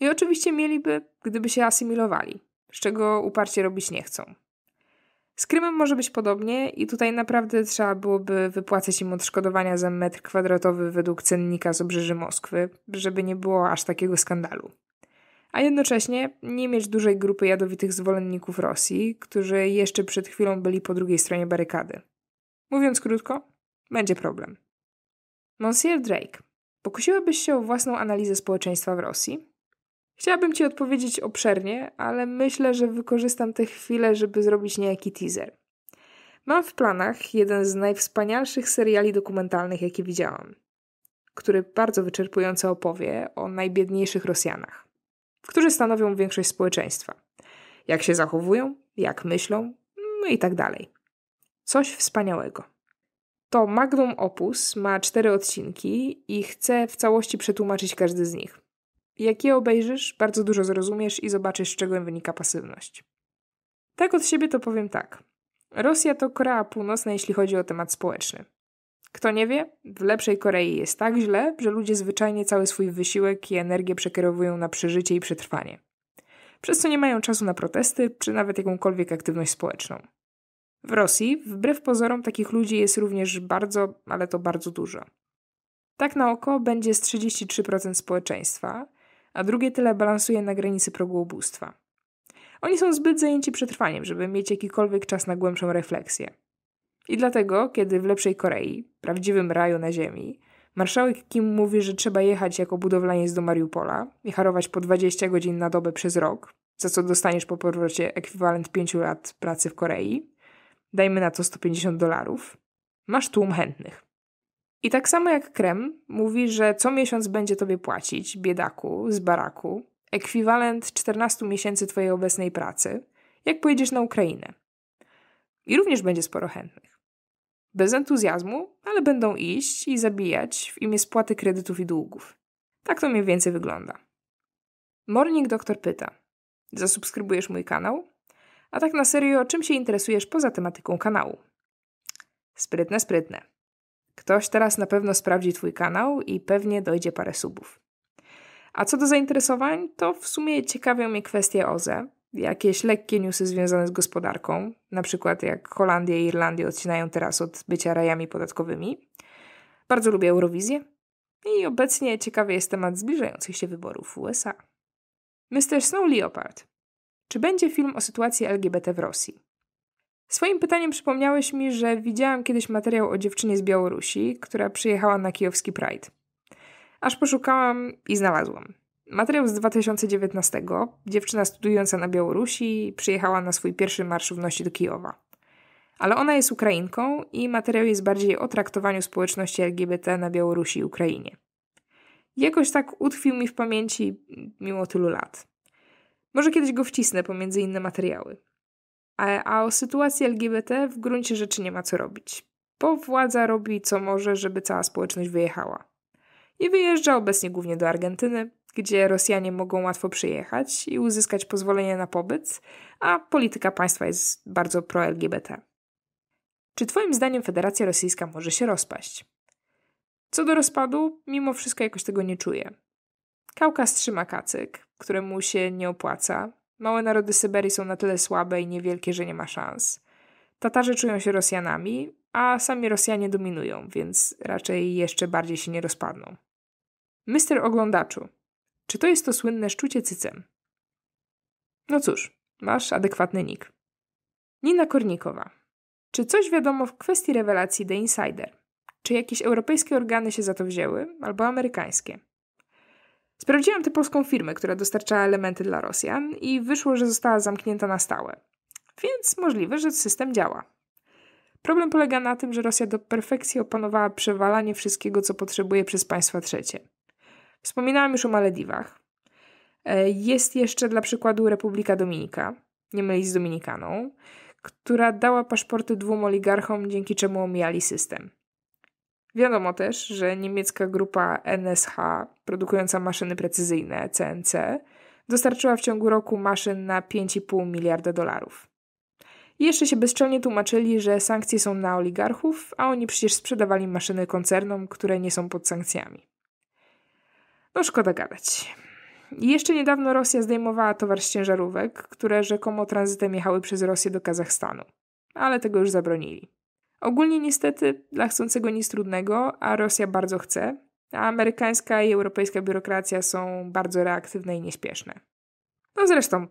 I oczywiście mieliby, gdyby się asymilowali, z czego uparcie robić nie chcą. Z Krymem może być podobnie i tutaj naprawdę trzeba byłoby wypłacać im odszkodowania za metr kwadratowy według cennika z obrzeży Moskwy, żeby nie było aż takiego skandalu. A jednocześnie nie mieć dużej grupy jadowitych zwolenników Rosji, którzy jeszcze przed chwilą byli po drugiej stronie barykady. Mówiąc krótko, będzie problem. Monsieur Drake, Pokusiłabyś się o własną analizę społeczeństwa w Rosji? Chciałabym Ci odpowiedzieć obszernie, ale myślę, że wykorzystam tę chwilę, żeby zrobić niejaki teaser. Mam w planach jeden z najwspanialszych seriali dokumentalnych, jakie widziałam, który bardzo wyczerpująco opowie o najbiedniejszych Rosjanach, którzy stanowią większość społeczeństwa. Jak się zachowują, jak myślą, no i tak dalej. Coś wspaniałego. To magnum opus ma cztery odcinki i chcę w całości przetłumaczyć każdy z nich. Jak je obejrzysz, bardzo dużo zrozumiesz i zobaczysz, z czego wynika pasywność. Tak od siebie to powiem tak. Rosja to Korea Północna, jeśli chodzi o temat społeczny. Kto nie wie, w lepszej Korei jest tak źle, że ludzie zwyczajnie cały swój wysiłek i energię przekierowują na przeżycie i przetrwanie. Przez co nie mają czasu na protesty czy nawet jakąkolwiek aktywność społeczną. W Rosji, wbrew pozorom, takich ludzi jest również bardzo, ale to bardzo dużo. Tak na oko będzie z 33% społeczeństwa, a drugie tyle balansuje na granicy progu ubóstwa. Oni są zbyt zajęci przetrwaniem, żeby mieć jakikolwiek czas na głębszą refleksję. I dlatego, kiedy w lepszej Korei, prawdziwym raju na ziemi, marszałek Kim mówi, że trzeba jechać jako budowlaniec do Mariupola i harować po 20 godzin na dobę przez rok, za co dostaniesz po powrocie ekwiwalent 5 lat pracy w Korei, dajmy na to 150 dolarów, masz tłum chętnych. I tak samo jak Krem mówi, że co miesiąc będzie tobie płacić, biedaku, z baraku, ekwiwalent 14 miesięcy twojej obecnej pracy, jak pojedziesz na Ukrainę. I również będzie sporo chętnych. Bez entuzjazmu, ale będą iść i zabijać w imię spłaty kredytów i długów. Tak to mniej więcej wygląda. Morning Doktor pyta: Zasubskrybujesz mój kanał? A tak na serio, czym się interesujesz poza tematyką kanału? Sprytne, sprytne. Ktoś teraz na pewno sprawdzi Twój kanał i pewnie dojdzie parę subów. A co do zainteresowań, to w sumie ciekawią mnie kwestie OZE, jakieś lekkie newsy związane z gospodarką, na przykład jak Holandia i Irlandia odcinają teraz od bycia rajami podatkowymi. Bardzo lubię Eurowizję i obecnie ciekawy jest temat zbliżających się wyborów w USA. Mr. Snow Leopard czy będzie film o sytuacji LGBT w Rosji? Swoim pytaniem przypomniałeś mi, że widziałam kiedyś materiał o dziewczynie z Białorusi, która przyjechała na kijowski Pride. Aż poszukałam i znalazłam. Materiał z 2019. Dziewczyna studiująca na Białorusi przyjechała na swój pierwszy marsz równości do Kijowa. Ale ona jest Ukrainką i materiał jest bardziej o traktowaniu społeczności LGBT na Białorusi i Ukrainie. Jakoś tak utkwił mi w pamięci mimo tylu lat. Może kiedyś go wcisnę pomiędzy inne materiały. A, a o sytuacji LGBT w gruncie rzeczy nie ma co robić, bo władza robi co może, żeby cała społeczność wyjechała. I wyjeżdża obecnie głównie do Argentyny, gdzie Rosjanie mogą łatwo przyjechać i uzyskać pozwolenie na pobyt, a polityka państwa jest bardzo pro-LGBT. Czy Twoim zdaniem Federacja Rosyjska może się rozpaść? Co do rozpadu, mimo wszystko jakoś tego nie czuję. Kaukas trzyma kacyk, któremu się nie opłaca. Małe narody Syberii są na tyle słabe i niewielkie, że nie ma szans. Tatarzy czują się Rosjanami, a sami Rosjanie dominują, więc raczej jeszcze bardziej się nie rozpadną. Mister Oglądaczu, czy to jest to słynne szczucie cycem? No cóż, masz adekwatny nick. Nina Kornikowa. Czy coś wiadomo w kwestii rewelacji The Insider? Czy jakieś europejskie organy się za to wzięły, albo amerykańskie? Sprawdziłam tę polską firmę, która dostarczała elementy dla Rosjan i wyszło, że została zamknięta na stałe. Więc możliwe, że system działa. Problem polega na tym, że Rosja do perfekcji opanowała przewalanie wszystkiego, co potrzebuje przez państwa trzecie. Wspominałam już o Malediwach. E, jest jeszcze dla przykładu Republika Dominika, nie mylić z Dominikaną, która dała paszporty dwóm oligarchom, dzięki czemu omijali system. Wiadomo też, że niemiecka grupa NSH, produkująca maszyny precyzyjne CNC, dostarczyła w ciągu roku maszyn na 5,5 miliarda dolarów. I jeszcze się bezczelnie tłumaczyli, że sankcje są na oligarchów, a oni przecież sprzedawali maszyny koncernom, które nie są pod sankcjami. No szkoda gadać. I jeszcze niedawno Rosja zdejmowała towar z ciężarówek, które rzekomo tranzytem jechały przez Rosję do Kazachstanu, ale tego już zabronili. Ogólnie niestety dla chcącego nic trudnego, a Rosja bardzo chce, a amerykańska i europejska biurokracja są bardzo reaktywne i nieśpieszne. No zresztą,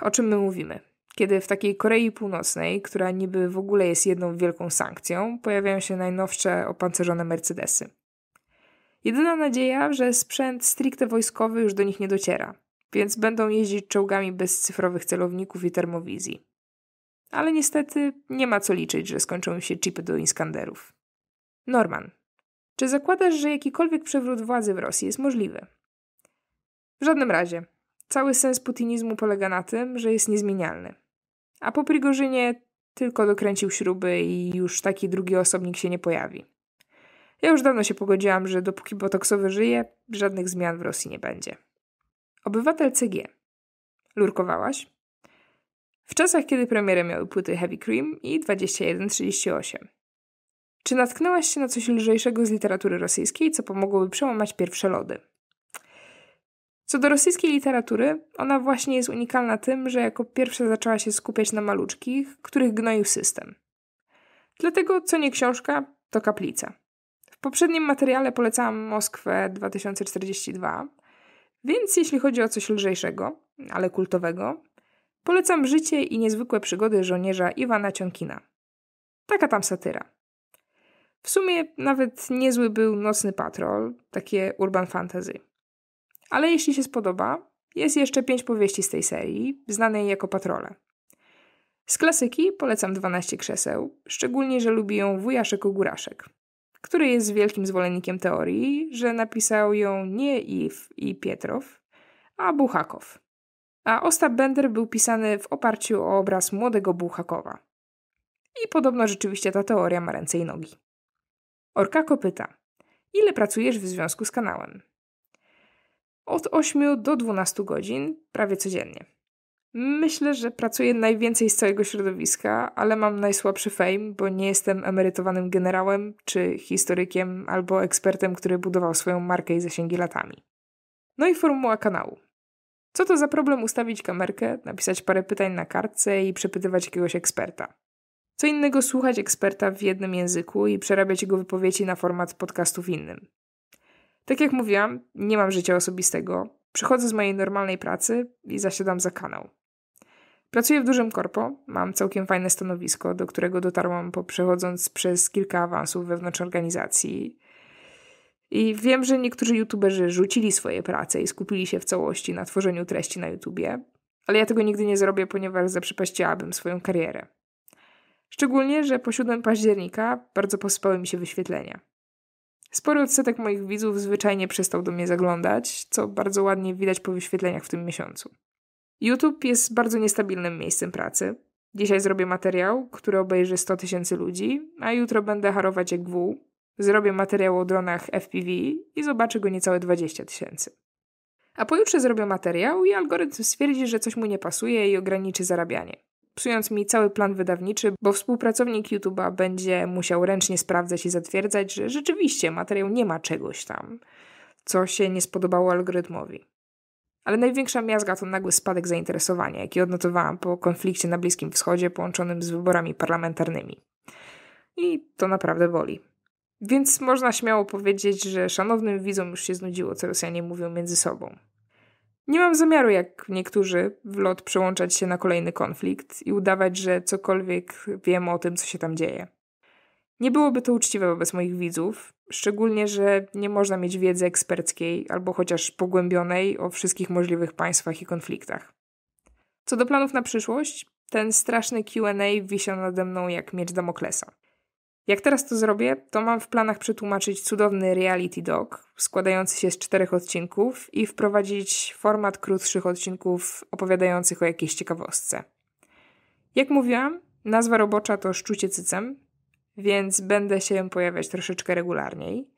o czym my mówimy? Kiedy w takiej Korei Północnej, która niby w ogóle jest jedną wielką sankcją, pojawiają się najnowsze opancerzone Mercedesy. Jedyna nadzieja, że sprzęt stricte wojskowy już do nich nie dociera, więc będą jeździć czołgami bez cyfrowych celowników i termowizji. Ale niestety nie ma co liczyć, że skończą się chipy do Iskanderów. Norman, czy zakładasz, że jakikolwiek przewrót władzy w Rosji jest możliwy? W żadnym razie. Cały sens putinizmu polega na tym, że jest niezmienialny. A po Prigorzynie tylko dokręcił śruby i już taki drugi osobnik się nie pojawi. Ja już dawno się pogodziłam, że dopóki botoksowy żyje, żadnych zmian w Rosji nie będzie. Obywatel CG. Lurkowałaś? w czasach, kiedy premierę miały płyty Heavy Cream i 2138. Czy natknęłaś się na coś lżejszego z literatury rosyjskiej, co pomogłoby przełamać pierwsze lody? Co do rosyjskiej literatury, ona właśnie jest unikalna tym, że jako pierwsza zaczęła się skupiać na maluczkich, których gnoił system. Dlatego co nie książka, to kaplica. W poprzednim materiale polecałam Moskwę 2042, więc jeśli chodzi o coś lżejszego, ale kultowego, Polecam życie i niezwykłe przygody żołnierza Iwana Cionkina. Taka tam satyra. W sumie nawet niezły był Nocny Patrol, takie urban fantasy. Ale jeśli się spodoba, jest jeszcze pięć powieści z tej serii, znanej jako Patrole. Z klasyki polecam 12 krzeseł, szczególnie, że lubi ją wujaszek Ogóraszek, który jest wielkim zwolennikiem teorii, że napisał ją nie Iw i Pietrow, a Buchakow a Ostab Bender był pisany w oparciu o obraz młodego Bułhakowa. I podobno rzeczywiście ta teoria ma ręce i nogi. Orkako pyta, ile pracujesz w związku z kanałem? Od 8 do 12 godzin, prawie codziennie. Myślę, że pracuję najwięcej z całego środowiska, ale mam najsłabszy fame, bo nie jestem emerytowanym generałem, czy historykiem, albo ekspertem, który budował swoją markę i zasięgi latami. No i formuła kanału. Co to za problem ustawić kamerkę, napisać parę pytań na kartce i przepytywać jakiegoś eksperta? Co innego słuchać eksperta w jednym języku i przerabiać jego wypowiedzi na format podcastu w innym. Tak jak mówiłam, nie mam życia osobistego. Przychodzę z mojej normalnej pracy i zasiadam za kanał. Pracuję w dużym korpo, mam całkiem fajne stanowisko, do którego dotarłam po przechodząc przez kilka awansów wewnątrz organizacji. I wiem, że niektórzy youtuberzy rzucili swoje prace i skupili się w całości na tworzeniu treści na YouTubie, ale ja tego nigdy nie zrobię, ponieważ zaprzepaściłabym swoją karierę. Szczególnie, że po 7 października bardzo pospały mi się wyświetlenia. Spory odsetek moich widzów zwyczajnie przestał do mnie zaglądać, co bardzo ładnie widać po wyświetleniach w tym miesiącu. YouTube jest bardzo niestabilnym miejscem pracy. Dzisiaj zrobię materiał, który obejrzy 100 tysięcy ludzi, a jutro będę harować jak wół, Zrobię materiał o dronach FPV i zobaczy go niecałe 20 tysięcy. A pojutrze zrobię materiał i algorytm stwierdzi, że coś mu nie pasuje i ograniczy zarabianie. Psując mi cały plan wydawniczy, bo współpracownik YouTube'a będzie musiał ręcznie sprawdzać i zatwierdzać, że rzeczywiście materiał nie ma czegoś tam, co się nie spodobało algorytmowi. Ale największa miazga to nagły spadek zainteresowania, jaki odnotowałam po konflikcie na Bliskim Wschodzie połączonym z wyborami parlamentarnymi. I to naprawdę boli. Więc można śmiało powiedzieć, że szanownym widzom już się znudziło, co Rosjanie mówią między sobą. Nie mam zamiaru, jak niektórzy, w lot przełączać się na kolejny konflikt i udawać, że cokolwiek wiem o tym, co się tam dzieje. Nie byłoby to uczciwe wobec moich widzów, szczególnie, że nie można mieć wiedzy eksperckiej albo chociaż pogłębionej o wszystkich możliwych państwach i konfliktach. Co do planów na przyszłość, ten straszny QA wisiał nade mną jak miecz Damoklesa. Jak teraz to zrobię, to mam w planach przetłumaczyć cudowny reality doc, składający się z czterech odcinków i wprowadzić format krótszych odcinków opowiadających o jakiejś ciekawostce. Jak mówiłam, nazwa robocza to szczucie cycem, więc będę się pojawiać troszeczkę regularniej.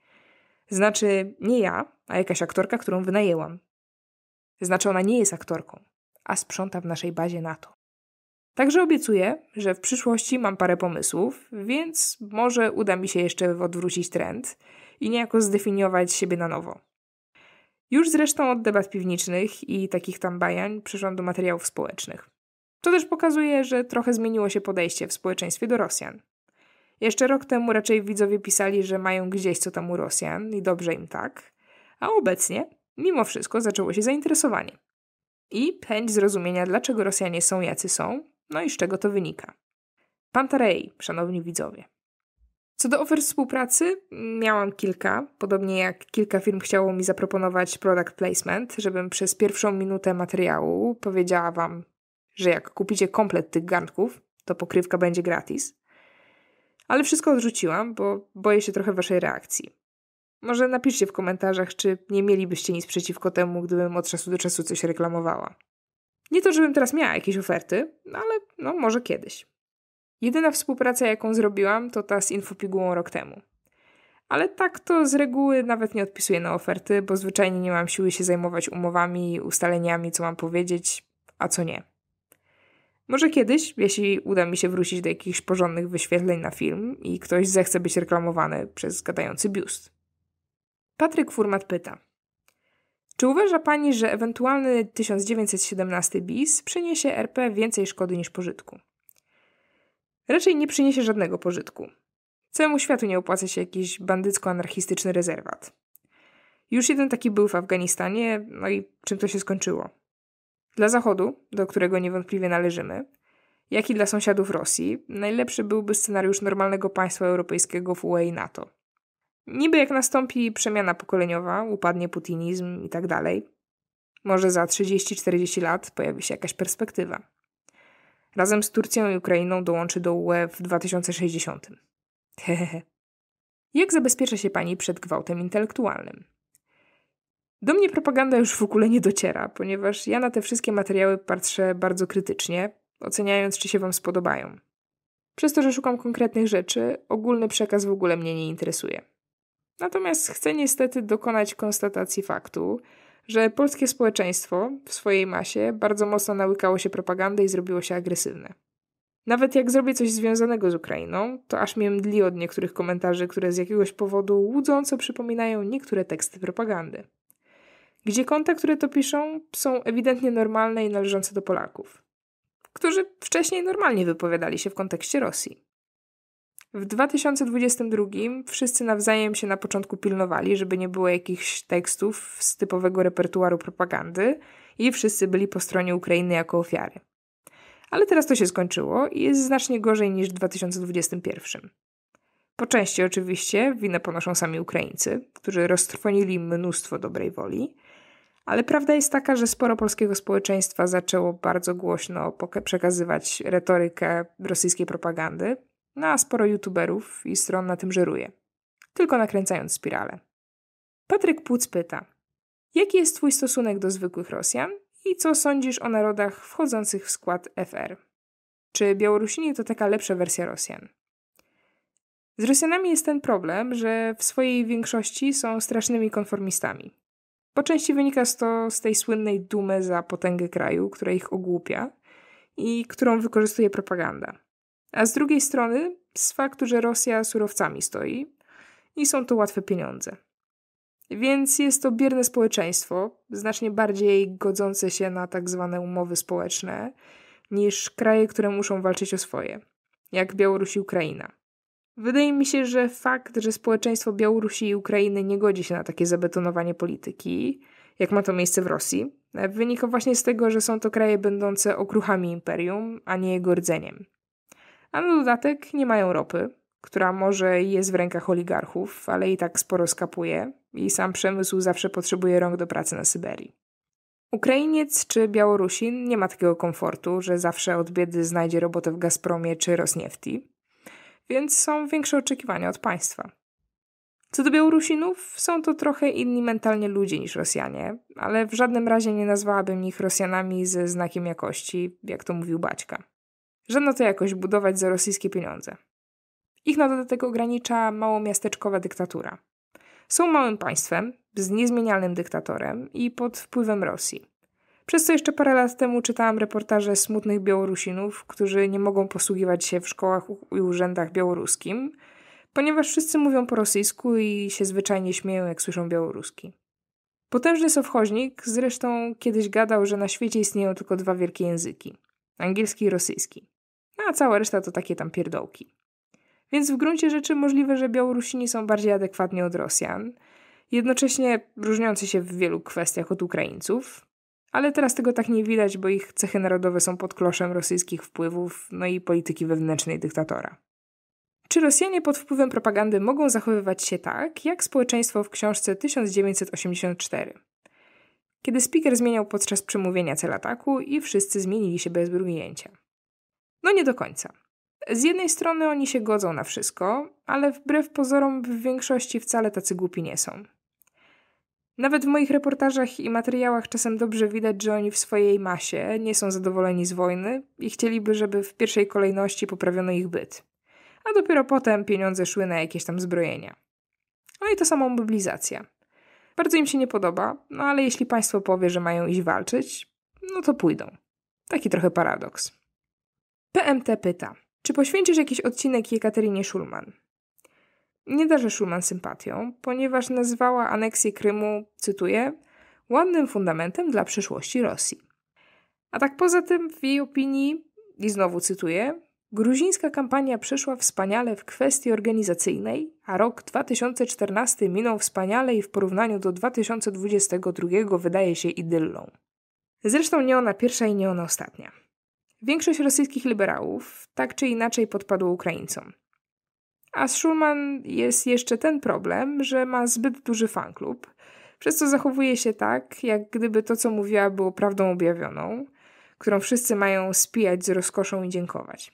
Znaczy nie ja, a jakaś aktorka, którą wynajęłam. Znaczy ona nie jest aktorką, a sprząta w naszej bazie NATO. Także obiecuję, że w przyszłości mam parę pomysłów, więc może uda mi się jeszcze odwrócić trend i niejako zdefiniować siebie na nowo. Już zresztą od debat piwniczych i takich tam bajań przeszłam do materiałów społecznych. To też pokazuje, że trochę zmieniło się podejście w społeczeństwie do Rosjan. Jeszcze rok temu raczej widzowie pisali, że mają gdzieś co tam u Rosjan i dobrze im tak, a obecnie, mimo wszystko, zaczęło się zainteresowanie. I chęć zrozumienia, dlaczego Rosjanie są jacy są no i z czego to wynika? Pantarei, szanowni widzowie. Co do ofert współpracy, miałam kilka, podobnie jak kilka firm chciało mi zaproponować product placement, żebym przez pierwszą minutę materiału powiedziała wam, że jak kupicie komplet tych garnków, to pokrywka będzie gratis. Ale wszystko odrzuciłam, bo boję się trochę waszej reakcji. Może napiszcie w komentarzach, czy nie mielibyście nic przeciwko temu, gdybym od czasu do czasu coś reklamowała. Nie to, żebym teraz miała jakieś oferty, no ale no może kiedyś. Jedyna współpraca, jaką zrobiłam, to ta z infopigułą rok temu. Ale tak to z reguły nawet nie odpisuję na oferty, bo zwyczajnie nie mam siły się zajmować umowami, ustaleniami, co mam powiedzieć, a co nie. Może kiedyś, jeśli uda mi się wrócić do jakichś porządnych wyświetleń na film i ktoś zechce być reklamowany przez gadający biust. Patryk Furmat pyta – czy uważa Pani, że ewentualny 1917 bis przyniesie RP więcej szkody niż pożytku? Raczej nie przyniesie żadnego pożytku. Całemu światu nie opłaca się jakiś bandycko-anarchistyczny rezerwat. Już jeden taki był w Afganistanie, no i czym to się skończyło? Dla Zachodu, do którego niewątpliwie należymy, jak i dla sąsiadów Rosji, najlepszy byłby scenariusz normalnego państwa europejskiego w UE i NATO – Niby jak nastąpi przemiana pokoleniowa, upadnie putinizm i tak dalej, może za 30-40 lat pojawi się jakaś perspektywa. Razem z Turcją i Ukrainą dołączy do UE w 2060. Hehehe. Jak zabezpiecza się pani przed gwałtem intelektualnym? Do mnie propaganda już w ogóle nie dociera, ponieważ ja na te wszystkie materiały patrzę bardzo krytycznie, oceniając, czy się wam spodobają. Przez to, że szukam konkretnych rzeczy, ogólny przekaz w ogóle mnie nie interesuje. Natomiast chcę niestety dokonać konstatacji faktu, że polskie społeczeństwo w swojej masie bardzo mocno nałykało się propagandy i zrobiło się agresywne. Nawet jak zrobię coś związanego z Ukrainą, to aż mnie mdli od niektórych komentarzy, które z jakiegoś powodu łudząco przypominają niektóre teksty propagandy. Gdzie konta, które to piszą, są ewidentnie normalne i należące do Polaków, którzy wcześniej normalnie wypowiadali się w kontekście Rosji. W 2022 wszyscy nawzajem się na początku pilnowali, żeby nie było jakichś tekstów z typowego repertuaru propagandy i wszyscy byli po stronie Ukrainy jako ofiary. Ale teraz to się skończyło i jest znacznie gorzej niż w 2021. Po części oczywiście winę ponoszą sami Ukraińcy, którzy roztrwonili mnóstwo dobrej woli, ale prawda jest taka, że sporo polskiego społeczeństwa zaczęło bardzo głośno przekazywać retorykę rosyjskiej propagandy, no a sporo youtuberów i stron na tym żeruje, tylko nakręcając spirale. Patryk Płuc pyta, jaki jest Twój stosunek do zwykłych Rosjan i co sądzisz o narodach wchodzących w skład FR? Czy Białorusini to taka lepsza wersja Rosjan? Z Rosjanami jest ten problem, że w swojej większości są strasznymi konformistami. Po części wynika to z tej słynnej dumy za potęgę kraju, która ich ogłupia i którą wykorzystuje propaganda. A z drugiej strony z faktu, że Rosja surowcami stoi i są to łatwe pieniądze. Więc jest to bierne społeczeństwo, znacznie bardziej godzące się na tak zwane umowy społeczne, niż kraje, które muszą walczyć o swoje, jak Białoruś i Ukraina. Wydaje mi się, że fakt, że społeczeństwo Białorusi i Ukrainy nie godzi się na takie zabetonowanie polityki, jak ma to miejsce w Rosji, wynika właśnie z tego, że są to kraje będące okruchami imperium, a nie jego rdzeniem a na dodatek nie mają ropy, która może jest w rękach oligarchów, ale i tak sporo skapuje i sam przemysł zawsze potrzebuje rąk do pracy na Syberii. Ukrainiec czy Białorusin nie ma takiego komfortu, że zawsze od biedy znajdzie robotę w Gazpromie czy Rosniefti, więc są większe oczekiwania od państwa. Co do Białorusinów, są to trochę inni mentalnie ludzie niż Rosjanie, ale w żadnym razie nie nazwałabym ich Rosjanami ze znakiem jakości, jak to mówił Baćka. Żadno to jakoś budować za rosyjskie pieniądze. Ich na dodatek ogranicza małomiasteczkowa dyktatura. Są małym państwem, z niezmienialnym dyktatorem i pod wpływem Rosji. Przez co jeszcze parę lat temu czytałam reportaże smutnych Białorusinów, którzy nie mogą posługiwać się w szkołach i urzędach białoruskim, ponieważ wszyscy mówią po rosyjsku i się zwyczajnie śmieją, jak słyszą białoruski. Potężny sowchoźnik zresztą kiedyś gadał, że na świecie istnieją tylko dwa wielkie języki angielski i rosyjski a cała reszta to takie tam pierdołki. Więc w gruncie rzeczy możliwe, że Białorusini są bardziej adekwatni od Rosjan, jednocześnie różniący się w wielu kwestiach od Ukraińców, ale teraz tego tak nie widać, bo ich cechy narodowe są pod kloszem rosyjskich wpływów, no i polityki wewnętrznej dyktatora. Czy Rosjanie pod wpływem propagandy mogą zachowywać się tak, jak społeczeństwo w książce 1984? Kiedy speaker zmieniał podczas przemówienia cel ataku i wszyscy zmienili się bez mrugnięcia. No nie do końca. Z jednej strony oni się godzą na wszystko, ale wbrew pozorom w większości wcale tacy głupi nie są. Nawet w moich reportażach i materiałach czasem dobrze widać, że oni w swojej masie nie są zadowoleni z wojny i chcieliby, żeby w pierwszej kolejności poprawiono ich byt. A dopiero potem pieniądze szły na jakieś tam zbrojenia. No i to samo mobilizacja. Bardzo im się nie podoba, no ale jeśli państwo powie, że mają iść walczyć, no to pójdą. Taki trochę paradoks. PMT pyta, czy poświęcisz jakiś odcinek Jekaterinie Szulman? Nie darzę Szulman sympatią, ponieważ nazwała aneksję Krymu, cytuję, ładnym fundamentem dla przyszłości Rosji. A tak poza tym, w jej opinii, i znowu cytuję, gruzińska kampania przeszła wspaniale w kwestii organizacyjnej, a rok 2014 minął wspaniale i w porównaniu do 2022 wydaje się idyllą. Zresztą nie ona pierwsza i nie ona ostatnia. Większość rosyjskich liberałów tak czy inaczej podpadła Ukraińcom. A z Schulman jest jeszcze ten problem, że ma zbyt duży fanklub, przez co zachowuje się tak, jak gdyby to, co mówiła, było prawdą objawioną, którą wszyscy mają spijać z rozkoszą i dziękować.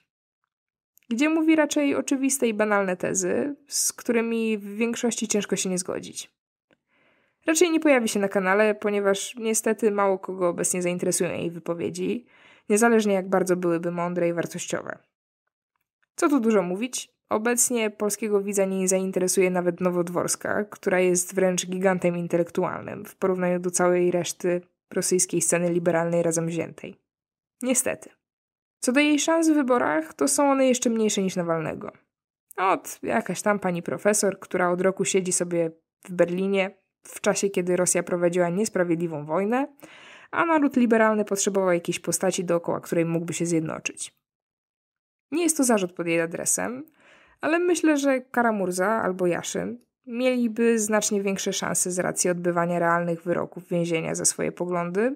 Gdzie mówi raczej oczywiste i banalne tezy, z którymi w większości ciężko się nie zgodzić. Raczej nie pojawi się na kanale, ponieważ niestety mało kogo obecnie zainteresują jej wypowiedzi, niezależnie jak bardzo byłyby mądre i wartościowe. Co tu dużo mówić? Obecnie polskiego widza nie zainteresuje nawet Nowodworska, która jest wręcz gigantem intelektualnym w porównaniu do całej reszty rosyjskiej sceny liberalnej razem wziętej. Niestety. Co do jej szans w wyborach, to są one jeszcze mniejsze niż Nawalnego. Od jakaś tam pani profesor, która od roku siedzi sobie w Berlinie, w czasie kiedy Rosja prowadziła niesprawiedliwą wojnę, a naród liberalny potrzebował jakiejś postaci dookoła której mógłby się zjednoczyć. Nie jest to zarzut pod jej adresem, ale myślę, że Karamurza albo Jaszyn mieliby znacznie większe szanse z racji odbywania realnych wyroków więzienia za swoje poglądy,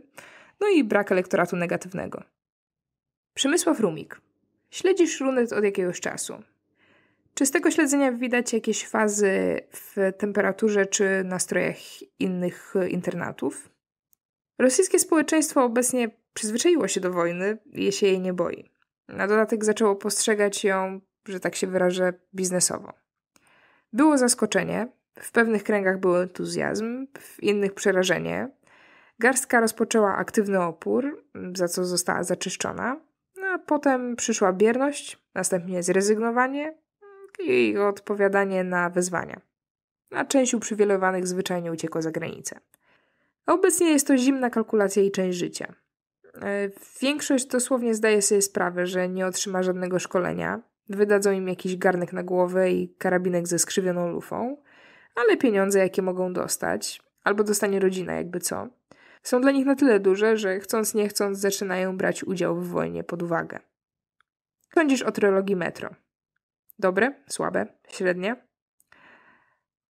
no i brak elektoratu negatywnego. Przemysław Rumik. Śledzisz runet od jakiegoś czasu. Czy z tego śledzenia widać jakieś fazy w temperaturze czy nastrojach innych internatów? Rosyjskie społeczeństwo obecnie przyzwyczaiło się do wojny i się jej nie boi. Na dodatek zaczęło postrzegać ją, że tak się wyrażę, biznesowo. Było zaskoczenie, w pewnych kręgach był entuzjazm, w innych przerażenie. Garstka rozpoczęła aktywny opór, za co została zaczyszczona, no a potem przyszła bierność, następnie zrezygnowanie i odpowiadanie na wezwania. A część uprzywilejowanych zwyczajnie uciekła za granicę. A obecnie jest to zimna kalkulacja i część życia. E, większość dosłownie zdaje sobie sprawę, że nie otrzyma żadnego szkolenia. Wydadzą im jakiś garnek na głowę i karabinek ze skrzywioną lufą, ale pieniądze, jakie mogą dostać, albo dostanie rodzina, jakby co, są dla nich na tyle duże, że chcąc nie chcąc zaczynają brać udział w wojnie pod uwagę. Sądzisz o trylogii Metro. Dobre, słabe, średnie.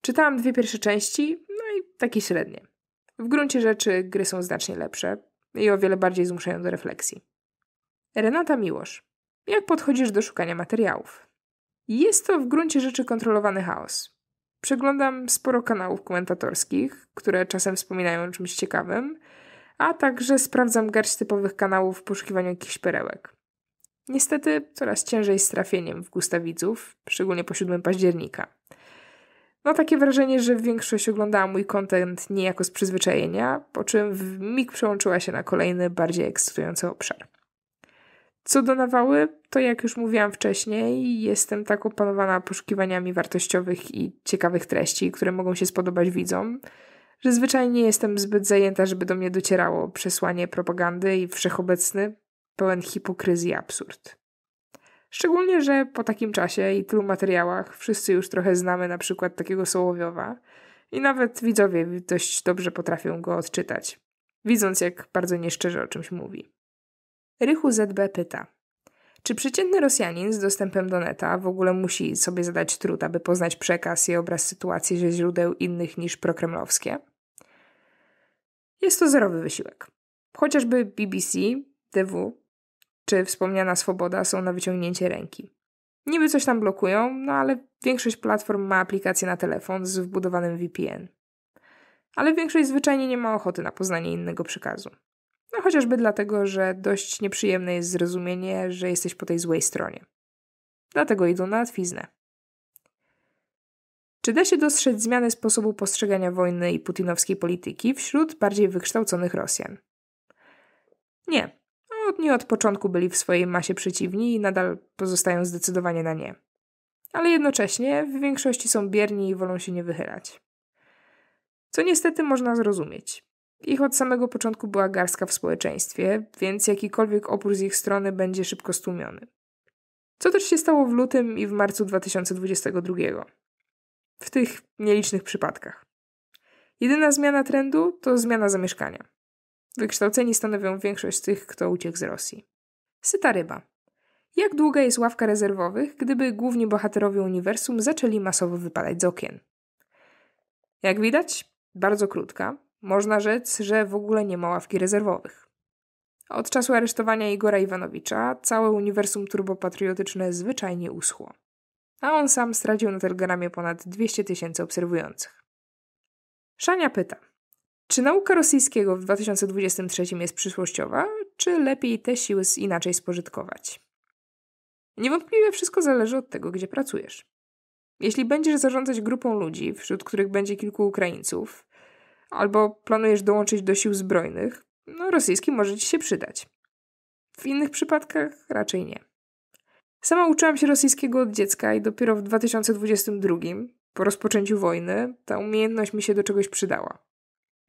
Czytałam dwie pierwsze części, no i takie średnie. W gruncie rzeczy gry są znacznie lepsze i o wiele bardziej zmuszają do refleksji. Renata Miłosz. Jak podchodzisz do szukania materiałów? Jest to w gruncie rzeczy kontrolowany chaos. Przeglądam sporo kanałów komentatorskich, które czasem wspominają o czymś ciekawym, a także sprawdzam garść typowych kanałów w poszukiwaniu jakichś perełek. Niestety coraz ciężej z trafieniem w gusta widzów, szczególnie po 7 października. No takie wrażenie, że większość oglądała mój content niejako z przyzwyczajenia, po czym w mig przełączyła się na kolejny, bardziej ekscytujący obszar. Co nawały, to jak już mówiłam wcześniej, jestem tak opanowana poszukiwaniami wartościowych i ciekawych treści, które mogą się spodobać widzom, że zwyczajnie jestem zbyt zajęta, żeby do mnie docierało przesłanie propagandy i wszechobecny, pełen hipokryzji absurd. Szczególnie, że po takim czasie i tylu materiałach wszyscy już trochę znamy na przykład takiego Sołowiowa i nawet widzowie dość dobrze potrafią go odczytać, widząc jak bardzo nieszczerze o czymś mówi. Rychu ZB pyta, czy przeciętny Rosjanin z dostępem do neta w ogóle musi sobie zadać trud, aby poznać przekaz i obraz sytuacji ze źródeł innych niż prokremlowskie? Jest to zerowy wysiłek. Chociażby BBC, DW czy wspomniana swoboda są na wyciągnięcie ręki. Niby coś tam blokują, no ale większość platform ma aplikację na telefon z wbudowanym VPN. Ale większość zwyczajnie nie ma ochoty na poznanie innego przekazu. No chociażby dlatego, że dość nieprzyjemne jest zrozumienie, że jesteś po tej złej stronie. Dlatego idą na łatwiznę. Czy da się dostrzec zmiany sposobu postrzegania wojny i putinowskiej polityki wśród bardziej wykształconych Rosjan? Nie, Skotni od początku byli w swojej masie przeciwni i nadal pozostają zdecydowanie na nie. Ale jednocześnie w większości są bierni i wolą się nie wychylać. Co niestety można zrozumieć. Ich od samego początku była garstka w społeczeństwie, więc jakikolwiek opór z ich strony będzie szybko stłumiony. Co też się stało w lutym i w marcu 2022. W tych nielicznych przypadkach. Jedyna zmiana trendu to zmiana zamieszkania. Wykształceni stanowią większość z tych, kto uciekł z Rosji. Syta ryba. Jak długa jest ławka rezerwowych, gdyby główni bohaterowie uniwersum zaczęli masowo wypadać z okien? Jak widać, bardzo krótka. Można rzec, że w ogóle nie ma ławki rezerwowych. Od czasu aresztowania Igora Iwanowicza całe uniwersum turbopatriotyczne zwyczajnie uschło. A on sam stracił na telegramie ponad 200 tysięcy obserwujących. Szania pyta – czy nauka rosyjskiego w 2023 jest przyszłościowa, czy lepiej te siły inaczej spożytkować? Niewątpliwie wszystko zależy od tego, gdzie pracujesz. Jeśli będziesz zarządzać grupą ludzi, wśród których będzie kilku Ukraińców, albo planujesz dołączyć do sił zbrojnych, no rosyjski może ci się przydać. W innych przypadkach raczej nie. Sama uczyłam się rosyjskiego od dziecka i dopiero w 2022, po rozpoczęciu wojny, ta umiejętność mi się do czegoś przydała.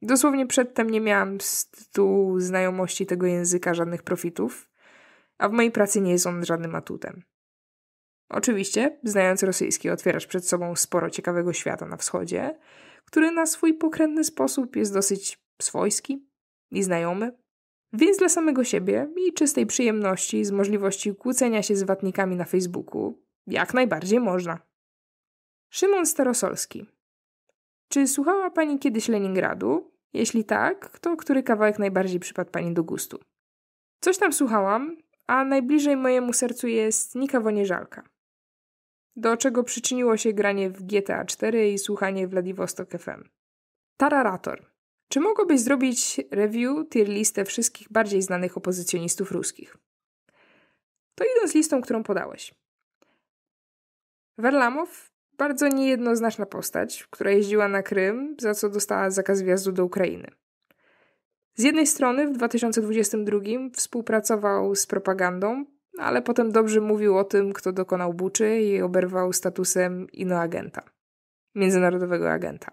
Dosłownie przedtem nie miałam z tytułu znajomości tego języka żadnych profitów, a w mojej pracy nie jest on żadnym atutem. Oczywiście, znając rosyjski, otwierasz przed sobą sporo ciekawego świata na wschodzie, który na swój pokrętny sposób jest dosyć swojski i znajomy. Więc dla samego siebie i czystej przyjemności z możliwości kłócenia się z watnikami na Facebooku, jak najbardziej można. Szymon Starosolski. Czy słuchała pani kiedyś Leningradu? Jeśli tak, to który kawałek najbardziej przypadł Pani do gustu? Coś tam słuchałam, a najbliżej mojemu sercu jest Nika żalka. Do czego przyczyniło się granie w GTA 4 i słuchanie w Vladivostok FM. Tararator. Czy mogłabyś zrobić review, tier listę wszystkich bardziej znanych opozycjonistów ruskich? To idąc listą, którą podałeś. Werlamow, bardzo niejednoznaczna postać, która jeździła na Krym, za co dostała zakaz wjazdu do Ukrainy. Z jednej strony w 2022 współpracował z propagandą, ale potem dobrze mówił o tym, kto dokonał buczy i oberwał statusem inoagenta, międzynarodowego agenta.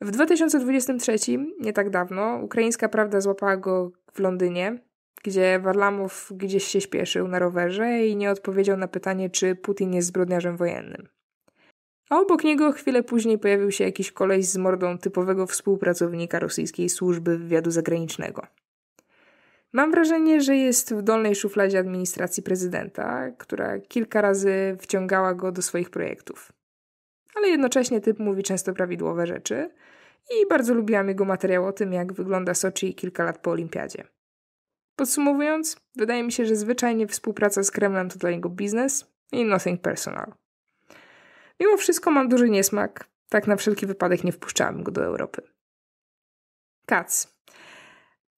W 2023, nie tak dawno, ukraińska prawda złapała go w Londynie, gdzie Warlamow gdzieś się śpieszył na rowerze i nie odpowiedział na pytanie, czy Putin jest zbrodniarzem wojennym. A obok niego chwilę później pojawił się jakiś koleś z mordą typowego współpracownika rosyjskiej służby wywiadu zagranicznego. Mam wrażenie, że jest w dolnej szufladzie administracji prezydenta, która kilka razy wciągała go do swoich projektów. Ale jednocześnie typ mówi często prawidłowe rzeczy i bardzo lubiłam jego materiał o tym, jak wygląda Soczi kilka lat po olimpiadzie. Podsumowując, wydaje mi się, że zwyczajnie współpraca z Kremlem to dla niego biznes i nothing personal. Mimo wszystko mam duży niesmak. Tak na wszelki wypadek nie wpuszczałem go do Europy. Kac.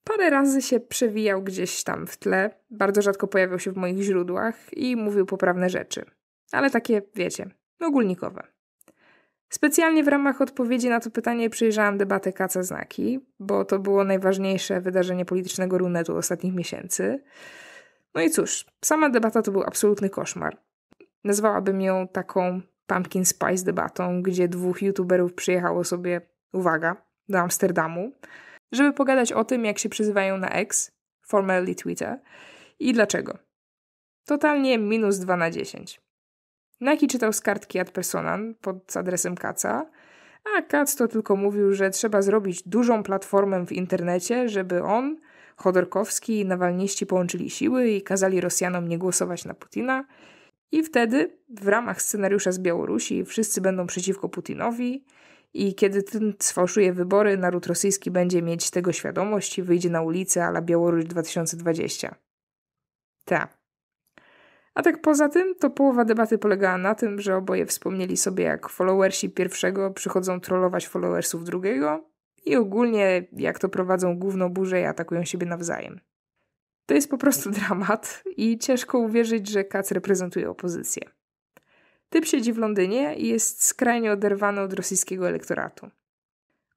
Parę razy się przewijał gdzieś tam w tle, bardzo rzadko pojawiał się w moich źródłach i mówił poprawne rzeczy. Ale takie, wiecie, ogólnikowe. Specjalnie w ramach odpowiedzi na to pytanie przyjrzałam debatę Kaca Znaki, bo to było najważniejsze wydarzenie politycznego runetu ostatnich miesięcy. No i cóż, sama debata to był absolutny koszmar. Nazwałabym ją taką Pumpkin Spice debatą, gdzie dwóch youtuberów przyjechało sobie, uwaga, do Amsterdamu, żeby pogadać o tym, jak się przyzywają na X, formerly Twitter, i dlaczego. Totalnie minus 2 na 10. Naki czytał z kartki ad personam pod adresem Kaca, a Kac to tylko mówił, że trzeba zrobić dużą platformę w internecie, żeby on, Chodorkowski i Nawalniści połączyli siły i kazali Rosjanom nie głosować na Putina – i wtedy w ramach scenariusza z Białorusi wszyscy będą przeciwko Putinowi i kiedy ten sfałszuje wybory, naród rosyjski będzie mieć tego świadomość i wyjdzie na ulicę ala Białoruś 2020. Ta. A tak poza tym, to połowa debaty polegała na tym, że oboje wspomnieli sobie, jak followersi pierwszego przychodzą trollować followersów drugiego i ogólnie jak to prowadzą główną burzę i atakują siebie nawzajem. To jest po prostu dramat i ciężko uwierzyć, że Kac reprezentuje opozycję. Typ siedzi w Londynie i jest skrajnie oderwany od rosyjskiego elektoratu.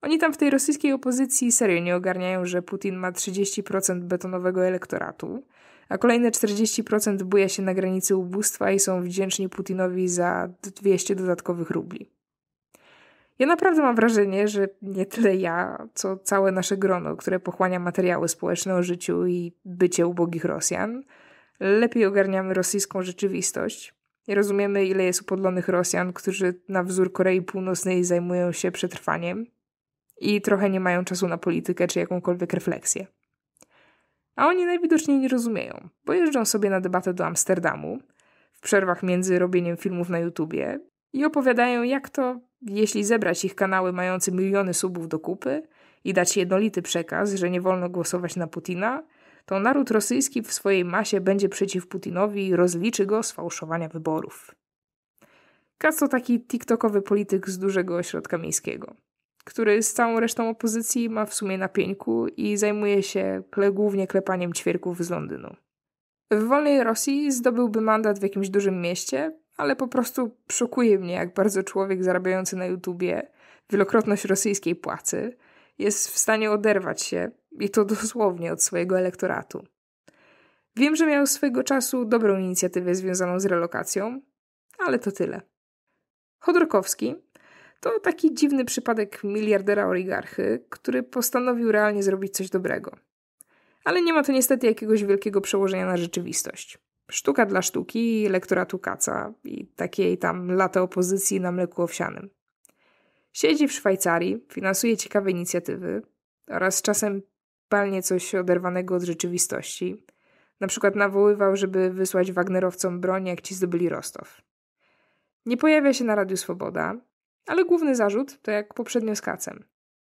Oni tam w tej rosyjskiej opozycji serio nie ogarniają, że Putin ma 30% betonowego elektoratu, a kolejne 40% buja się na granicy ubóstwa i są wdzięczni Putinowi za 200 dodatkowych rubli. Ja naprawdę mam wrażenie, że nie tyle ja, co całe nasze grono, które pochłania materiały społeczne o życiu i bycie ubogich Rosjan, lepiej ogarniamy rosyjską rzeczywistość. Nie rozumiemy, ile jest upodlonych Rosjan, którzy na wzór Korei Północnej zajmują się przetrwaniem i trochę nie mają czasu na politykę czy jakąkolwiek refleksję. A oni najwidoczniej nie rozumieją, bo jeżdżą sobie na debatę do Amsterdamu w przerwach między robieniem filmów na YouTubie i opowiadają, jak to jeśli zebrać ich kanały mające miliony subów do kupy i dać jednolity przekaz, że nie wolno głosować na Putina, to naród rosyjski w swojej masie będzie przeciw Putinowi i rozliczy go z fałszowania wyborów. Kac to taki tiktokowy polityk z dużego ośrodka miejskiego, który z całą resztą opozycji ma w sumie na pieńku i zajmuje się głównie klepaniem ćwierków z Londynu. W wolnej Rosji zdobyłby mandat w jakimś dużym mieście, ale po prostu szokuje mnie, jak bardzo człowiek zarabiający na YouTubie wielokrotność rosyjskiej płacy jest w stanie oderwać się, i to dosłownie, od swojego elektoratu. Wiem, że miał swego czasu dobrą inicjatywę związaną z relokacją, ale to tyle. Chodorkowski to taki dziwny przypadek miliardera oligarchy, który postanowił realnie zrobić coś dobrego. Ale nie ma to niestety jakiegoś wielkiego przełożenia na rzeczywistość. Sztuka dla sztuki, lektura Tukaca i takiej tam lata opozycji na mleku owsianym. Siedzi w Szwajcarii, finansuje ciekawe inicjatywy oraz czasem palnie coś oderwanego od rzeczywistości. Na przykład nawoływał, żeby wysłać Wagnerowcom broń, jak ci zdobyli Rostow. Nie pojawia się na Radiu Swoboda, ale główny zarzut to jak poprzednio z Kacem.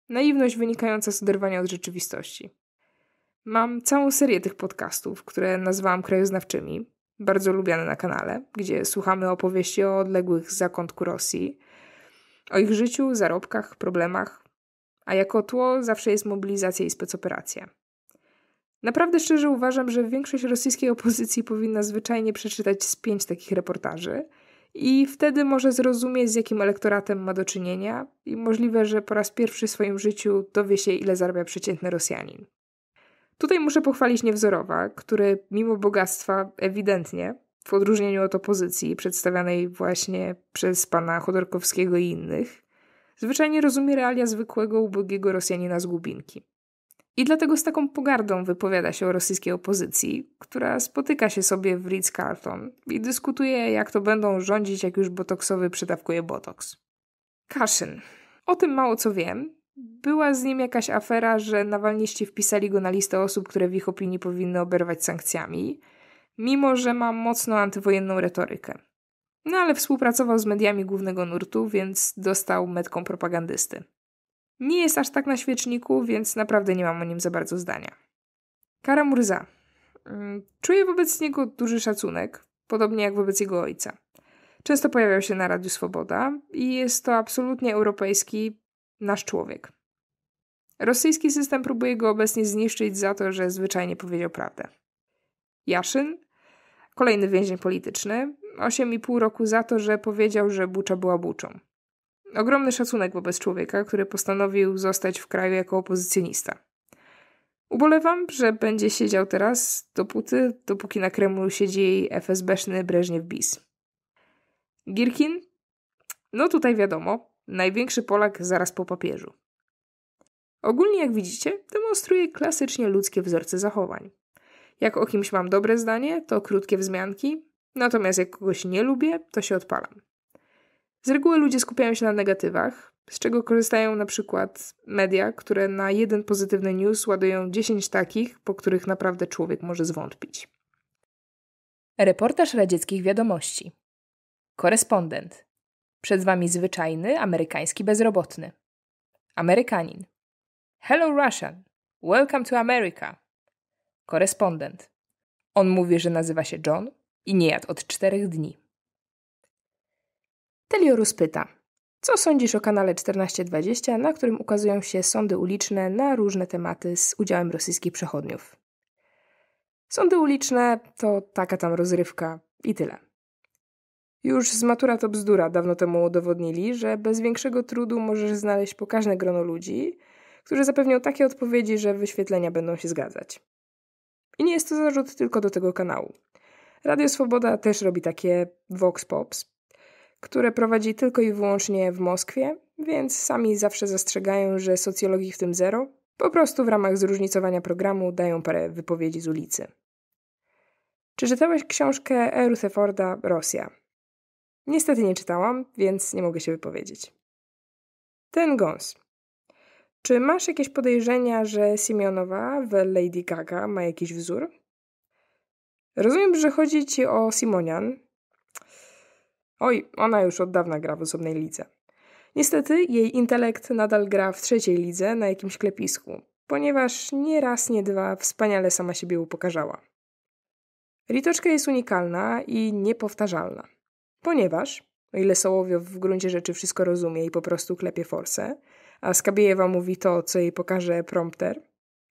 Naiwność wynikająca z oderwania od rzeczywistości. Mam całą serię tych podcastów, które nazwałam krajoznawczymi, bardzo lubiane na kanale, gdzie słuchamy opowieści o odległych zakątku Rosji, o ich życiu, zarobkach, problemach, a jako tło zawsze jest mobilizacja i specoperacja. Naprawdę szczerze uważam, że większość rosyjskiej opozycji powinna zwyczajnie przeczytać z pięć takich reportaży i wtedy może zrozumieć, z jakim elektoratem ma do czynienia i możliwe, że po raz pierwszy w swoim życiu dowie się, ile zarabia przeciętny Rosjanin. Tutaj muszę pochwalić Niewzorowa, który mimo bogactwa ewidentnie, w odróżnieniu od opozycji przedstawianej właśnie przez pana Chodorkowskiego i innych, zwyczajnie rozumie realia zwykłego, ubogiego Rosjanina z Gubinki. I dlatego z taką pogardą wypowiada się o rosyjskiej opozycji, która spotyka się sobie w Ritz-Carlton i dyskutuje, jak to będą rządzić, jak już botoksowy przedawkuje botoks. Kaszyn. O tym mało co wiem, była z nim jakaś afera, że nawalniści wpisali go na listę osób, które w ich opinii powinny oberwać sankcjami, mimo że ma mocno antywojenną retorykę. No ale współpracował z mediami głównego nurtu, więc dostał metką propagandysty. Nie jest aż tak na świeczniku, więc naprawdę nie mam o nim za bardzo zdania. Kara Murza. Mm, czuję wobec niego duży szacunek, podobnie jak wobec jego ojca. Często pojawiał się na Radiu Swoboda i jest to absolutnie europejski, nasz człowiek. Rosyjski system próbuje go obecnie zniszczyć za to, że zwyczajnie powiedział prawdę. Jaszyn, kolejny więzień polityczny, 8,5 roku za to, że powiedział, że Bucza była Buczą. Ogromny szacunek wobec człowieka, który postanowił zostać w kraju jako opozycjonista. Ubolewam, że będzie siedział teraz dopóty, dopóki na Kremlu siedzi jej FSB-szny Breżniew BIS. Girkin? No tutaj wiadomo, Największy Polak zaraz po papieżu. Ogólnie, jak widzicie, demonstruje klasycznie ludzkie wzorce zachowań. Jak o kimś mam dobre zdanie, to krótkie wzmianki, natomiast jak kogoś nie lubię, to się odpalam. Z reguły ludzie skupiają się na negatywach, z czego korzystają na przykład media, które na jeden pozytywny news ładują 10 takich, po których naprawdę człowiek może zwątpić. Reportaż radzieckich wiadomości. Korespondent. Przed wami zwyczajny amerykański bezrobotny. Amerykanin. Hello Russian. Welcome to America. Korespondent. On mówi, że nazywa się John i nie jadł od czterech dni. Teliorus pyta. Co sądzisz o kanale 1420, na którym ukazują się sądy uliczne na różne tematy z udziałem rosyjskich przechodniów? Sądy uliczne to taka tam rozrywka i tyle. Już z matura to bzdura dawno temu udowodnili, że bez większego trudu możesz znaleźć pokaźne grono ludzi, którzy zapewnią takie odpowiedzi, że wyświetlenia będą się zgadzać. I nie jest to zarzut tylko do tego kanału. Radio Swoboda też robi takie vox pops, które prowadzi tylko i wyłącznie w Moskwie, więc sami zawsze zastrzegają, że socjologii w tym zero. Po prostu w ramach zróżnicowania programu dają parę wypowiedzi z ulicy. Czy czytałeś książkę Erutheforda Rosja? Niestety nie czytałam, więc nie mogę się wypowiedzieć. Ten gąs. Czy masz jakieś podejrzenia, że Simeonowa w Lady Gaga ma jakiś wzór? Rozumiem, że chodzi ci o Simonian. Oj, ona już od dawna gra w osobnej lidze. Niestety jej intelekt nadal gra w trzeciej lidze na jakimś klepisku, ponieważ nie raz, nie dwa wspaniale sama siebie upokarzała. Litoczka jest unikalna i niepowtarzalna. Ponieważ, o ile Sołowio w gruncie rzeczy wszystko rozumie i po prostu klepie forsę, a Skabiejewa mówi to, co jej pokaże prompter,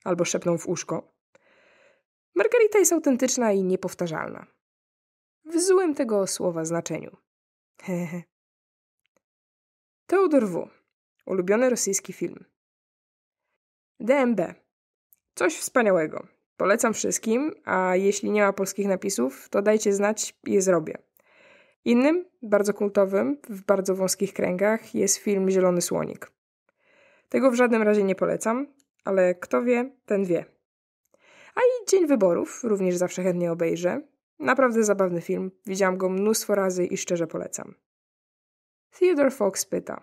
albo szepną w uszko, Margarita jest autentyczna i niepowtarzalna. W złym tego słowa znaczeniu. Hehe. Teodor W. Ulubiony rosyjski film. DMB. Coś wspaniałego. Polecam wszystkim, a jeśli nie ma polskich napisów, to dajcie znać i je zrobię. Innym, bardzo kultowym, w bardzo wąskich kręgach, jest film Zielony Słonik. Tego w żadnym razie nie polecam, ale kto wie, ten wie. A i Dzień Wyborów również zawsze chętnie obejrzę. Naprawdę zabawny film, widziałam go mnóstwo razy i szczerze polecam. Theodore Fox pyta: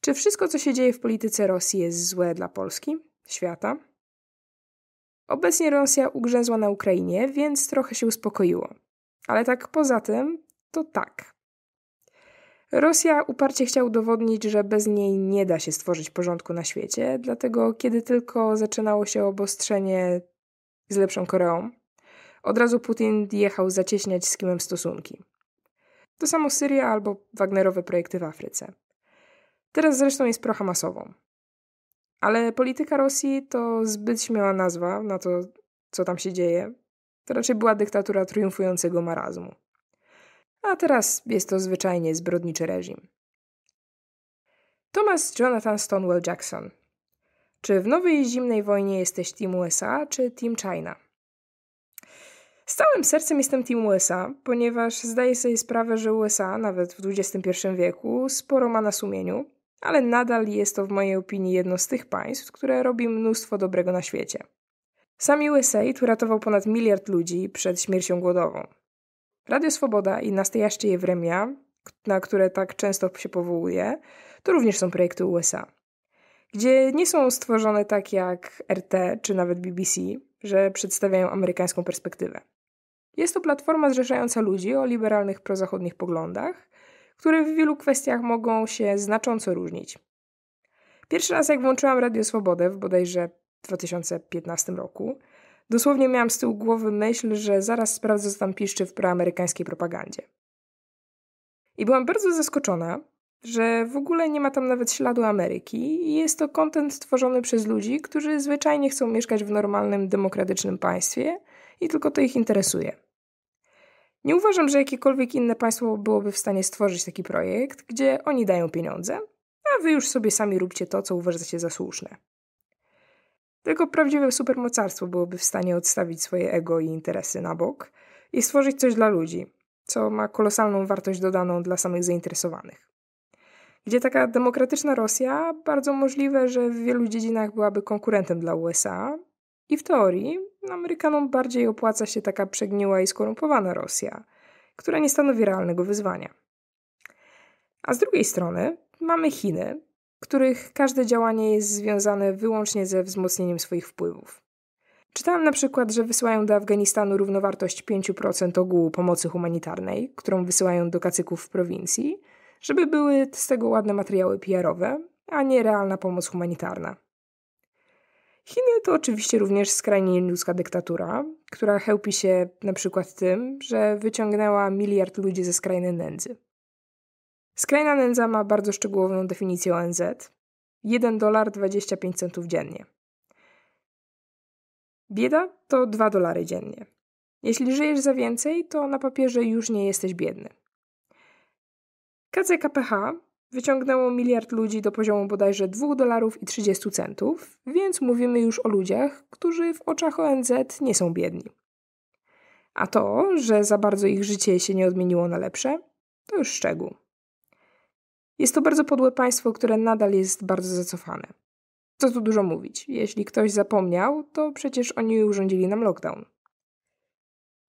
Czy wszystko, co się dzieje w polityce Rosji, jest złe dla Polski, świata? Obecnie Rosja ugrzęzła na Ukrainie, więc trochę się uspokoiło. Ale tak poza tym, to tak. Rosja uparcie chciała udowodnić, że bez niej nie da się stworzyć porządku na świecie, dlatego kiedy tylko zaczynało się obostrzenie z lepszą Koreą, od razu Putin jechał zacieśniać z Kimem stosunki. To samo Syria albo Wagnerowe projekty w Afryce. Teraz zresztą jest procha Ale polityka Rosji to zbyt śmiała nazwa na to, co tam się dzieje. To raczej była dyktatura triumfującego marazmu a teraz jest to zwyczajnie zbrodniczy reżim. Thomas Jonathan Stonewall Jackson. Czy w nowej zimnej wojnie jesteś Team USA czy Team China? Z całym sercem jestem Team USA, ponieważ zdaję sobie sprawę, że USA, nawet w XXI wieku, sporo ma na sumieniu, ale nadal jest to w mojej opinii jedno z tych państw, które robi mnóstwo dobrego na świecie. Sam USA tu ratował ponad miliard ludzi przed śmiercią głodową. Radio Swoboda i Nastajaście Jewremia, na które tak często się powołuje, to również są projekty USA, gdzie nie są stworzone tak jak RT czy nawet BBC, że przedstawiają amerykańską perspektywę. Jest to platforma zrzeszająca ludzi o liberalnych prozachodnich poglądach, które w wielu kwestiach mogą się znacząco różnić. Pierwszy raz, jak włączyłam Radio Swobodę w bodajże 2015 roku, Dosłownie miałam z tyłu głowy myśl, że zaraz sprawdzę, co tam piszczy w proamerykańskiej propagandzie. I byłam bardzo zaskoczona, że w ogóle nie ma tam nawet śladu Ameryki i jest to kontent tworzony przez ludzi, którzy zwyczajnie chcą mieszkać w normalnym, demokratycznym państwie i tylko to ich interesuje. Nie uważam, że jakiekolwiek inne państwo byłoby w stanie stworzyć taki projekt, gdzie oni dają pieniądze, a wy już sobie sami róbcie to, co uważacie za słuszne. Tylko prawdziwe supermocarstwo byłoby w stanie odstawić swoje ego i interesy na bok i stworzyć coś dla ludzi, co ma kolosalną wartość dodaną dla samych zainteresowanych. Gdzie taka demokratyczna Rosja bardzo możliwe, że w wielu dziedzinach byłaby konkurentem dla USA i w teorii Amerykanom bardziej opłaca się taka przegniła i skorumpowana Rosja, która nie stanowi realnego wyzwania. A z drugiej strony mamy Chiny, których każde działanie jest związane wyłącznie ze wzmocnieniem swoich wpływów. Czytałam na przykład, że wysyłają do Afganistanu równowartość 5% ogółu pomocy humanitarnej, którą wysyłają do kacyków w prowincji, żeby były z tego ładne materiały PR-owe, a nie realna pomoc humanitarna. Chiny to oczywiście również skrajnie ludzka dyktatura, która chełpi się na przykład tym, że wyciągnęła miliard ludzi ze skrajnej nędzy. Skrajna nędza ma bardzo szczegółową definicję ONZ. 1 dolar 25 centów dziennie. Bieda to 2 dolary dziennie. Jeśli żyjesz za więcej, to na papierze już nie jesteś biedny. KCKPH wyciągnęło miliard ludzi do poziomu bodajże 2 dolarów i 30 centów, więc mówimy już o ludziach, którzy w oczach ONZ nie są biedni. A to, że za bardzo ich życie się nie odmieniło na lepsze, to już szczegół. Jest to bardzo podłe państwo, które nadal jest bardzo zacofane. Co tu dużo mówić, jeśli ktoś zapomniał, to przecież oni urządzili nam lockdown.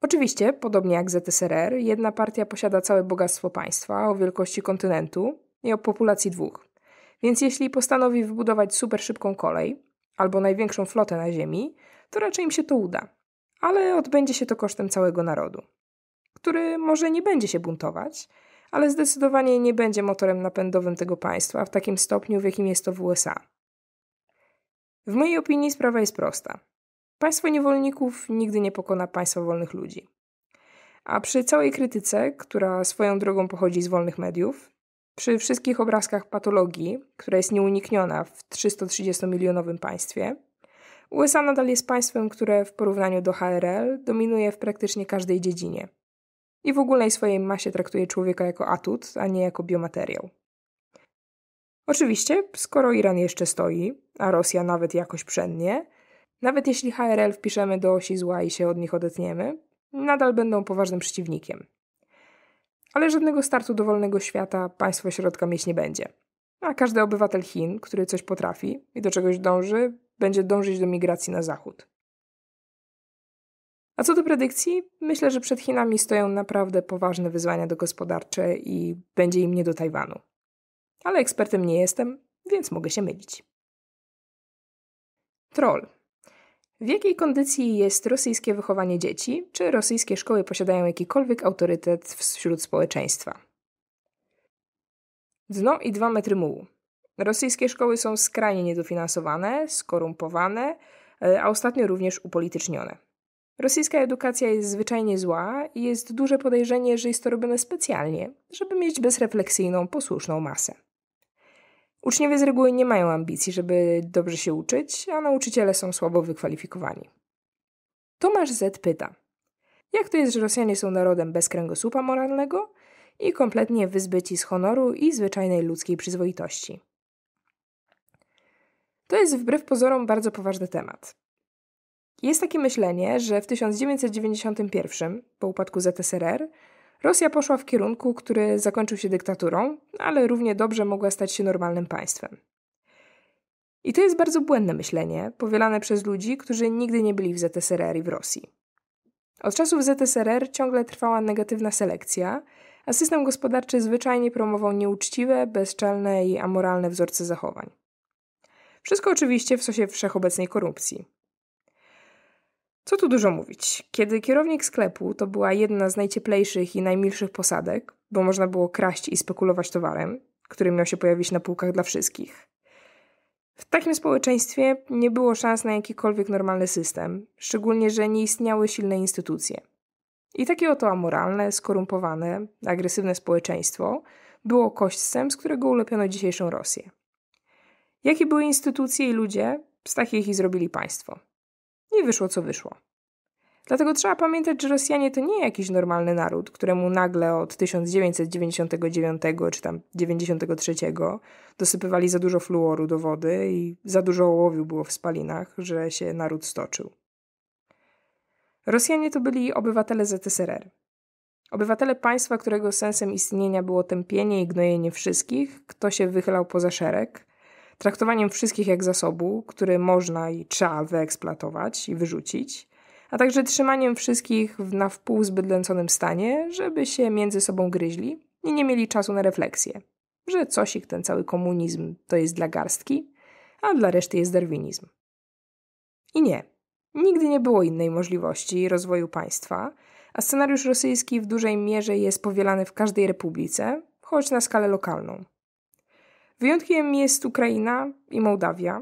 Oczywiście, podobnie jak ZSRR, jedna partia posiada całe bogactwo państwa o wielkości kontynentu i o populacji dwóch. Więc jeśli postanowi wybudować super szybką kolej albo największą flotę na Ziemi, to raczej im się to uda. Ale odbędzie się to kosztem całego narodu, który może nie będzie się buntować, ale zdecydowanie nie będzie motorem napędowym tego państwa w takim stopniu, w jakim jest to w USA. W mojej opinii sprawa jest prosta. Państwo niewolników nigdy nie pokona państwa wolnych ludzi. A przy całej krytyce, która swoją drogą pochodzi z wolnych mediów, przy wszystkich obrazkach patologii, która jest nieunikniona w 330-milionowym państwie, USA nadal jest państwem, które w porównaniu do HRL dominuje w praktycznie każdej dziedzinie – i w ogóle i swojej masie traktuje człowieka jako atut, a nie jako biomateriał. Oczywiście, skoro Iran jeszcze stoi, a Rosja nawet jakoś przednie, nawet jeśli HRL wpiszemy do osi zła i się od nich odetniemy, nadal będą poważnym przeciwnikiem. Ale żadnego startu do wolnego świata państwo środka mieć nie będzie. A każdy obywatel Chin, który coś potrafi i do czegoś dąży, będzie dążyć do migracji na zachód. A co do predykcji, myślę, że przed Chinami stoją naprawdę poważne wyzwania gospodarcze i będzie im nie do Tajwanu. Ale ekspertem nie jestem, więc mogę się mylić. Troll. W jakiej kondycji jest rosyjskie wychowanie dzieci? Czy rosyjskie szkoły posiadają jakikolwiek autorytet wśród społeczeństwa? Dno i dwa metry mułu. Rosyjskie szkoły są skrajnie niedofinansowane, skorumpowane, e, a ostatnio również upolitycznione. Rosyjska edukacja jest zwyczajnie zła i jest duże podejrzenie, że jest to robione specjalnie, żeby mieć bezrefleksyjną, posłuszną masę. Uczniowie z reguły nie mają ambicji, żeby dobrze się uczyć, a nauczyciele są słabo wykwalifikowani. Tomasz Z pyta: Jak to jest, że Rosjanie są narodem bez kręgosłupa moralnego i kompletnie wyzbyci z honoru i zwyczajnej ludzkiej przyzwoitości? To jest wbrew pozorom bardzo poważny temat. Jest takie myślenie, że w 1991, po upadku ZSRR, Rosja poszła w kierunku, który zakończył się dyktaturą, ale równie dobrze mogła stać się normalnym państwem. I to jest bardzo błędne myślenie, powielane przez ludzi, którzy nigdy nie byli w ZSRR i w Rosji. Od czasów ZSRR ciągle trwała negatywna selekcja, a system gospodarczy zwyczajnie promował nieuczciwe, bezczelne i amoralne wzorce zachowań. Wszystko oczywiście w sosie wszechobecnej korupcji. Co tu dużo mówić? Kiedy kierownik sklepu to była jedna z najcieplejszych i najmilszych posadek, bo można było kraść i spekulować towarem, który miał się pojawić na półkach dla wszystkich. W takim społeczeństwie nie było szans na jakikolwiek normalny system, szczególnie że nie istniały silne instytucje. I takie oto amoralne, skorumpowane, agresywne społeczeństwo było kośćcem, z którego ulepiono dzisiejszą Rosję. Jakie były instytucje i ludzie, z takich i zrobili państwo – i wyszło co wyszło. Dlatego trzeba pamiętać, że Rosjanie to nie jakiś normalny naród, któremu nagle od 1999 czy tam 93 dosypywali za dużo fluoru do wody i za dużo ołowiu było w spalinach, że się naród stoczył. Rosjanie to byli obywatele ZSRR. Obywatele państwa, którego sensem istnienia było tępienie i gnojenie wszystkich, kto się wychylał poza szereg, traktowaniem wszystkich jak zasobu, który można i trzeba wyeksploatować i wyrzucić, a także trzymaniem wszystkich w na wpół zbydlęconym stanie, żeby się między sobą gryźli i nie mieli czasu na refleksję, że coś ich ten cały komunizm to jest dla garstki, a dla reszty jest darwinizm. I nie, nigdy nie było innej możliwości rozwoju państwa, a scenariusz rosyjski w dużej mierze jest powielany w każdej republice, choć na skalę lokalną. Wyjątkiem jest Ukraina i Mołdawia,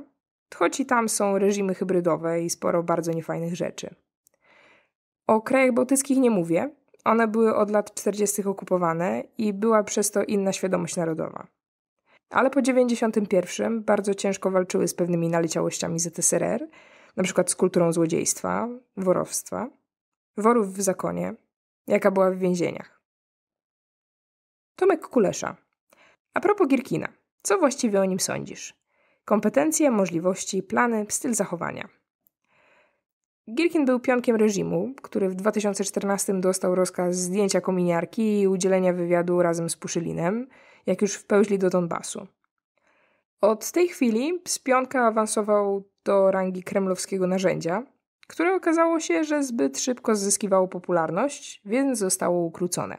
choć i tam są reżimy hybrydowe i sporo bardzo niefajnych rzeczy. O krajach bałtyckich nie mówię, one były od lat 40. okupowane i była przez to inna świadomość narodowa. Ale po 91 bardzo ciężko walczyły z pewnymi naleciałościami ZSRR, np. z kulturą złodziejstwa, worowstwa, worów w zakonie, jaka była w więzieniach. Tomek Kulesza. A propos Gierkina. Co właściwie o nim sądzisz? Kompetencje, możliwości, plany, styl zachowania. Gierkin był pionkiem reżimu, który w 2014 dostał rozkaz zdjęcia kominiarki i udzielenia wywiadu razem z Puszylinem, jak już wpełźli do Donbasu. Od tej chwili z pionka awansował do rangi kremlowskiego narzędzia, które okazało się, że zbyt szybko zyskiwało popularność, więc zostało ukrócone.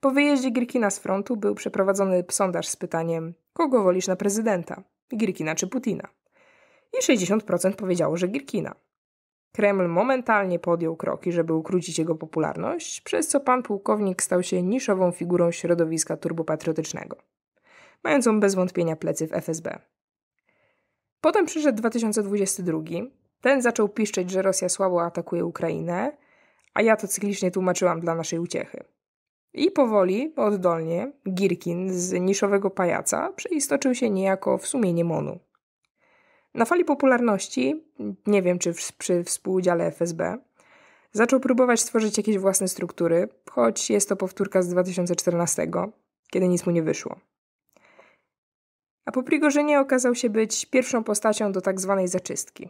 Po wyjeździe Gierkina z frontu był przeprowadzony sondaż z pytaniem Kogo wolisz na prezydenta? Girkina czy Putina? I 60% powiedziało, że Girkina. Kreml momentalnie podjął kroki, żeby ukrócić jego popularność, przez co pan pułkownik stał się niszową figurą środowiska turbopatriotycznego, mającą bez wątpienia plecy w FSB. Potem przyszedł 2022. Ten zaczął piszczeć, że Rosja słabo atakuje Ukrainę, a ja to cyklicznie tłumaczyłam dla naszej uciechy. I powoli, oddolnie, Girkin z niszowego pajaca przeistoczył się niejako w sumienie Monu. Na fali popularności, nie wiem czy w, przy współudziale FSB, zaczął próbować stworzyć jakieś własne struktury, choć jest to powtórka z 2014, kiedy nic mu nie wyszło. A po Prigorzynie okazał się być pierwszą postacią do tak zwanej zaczystki.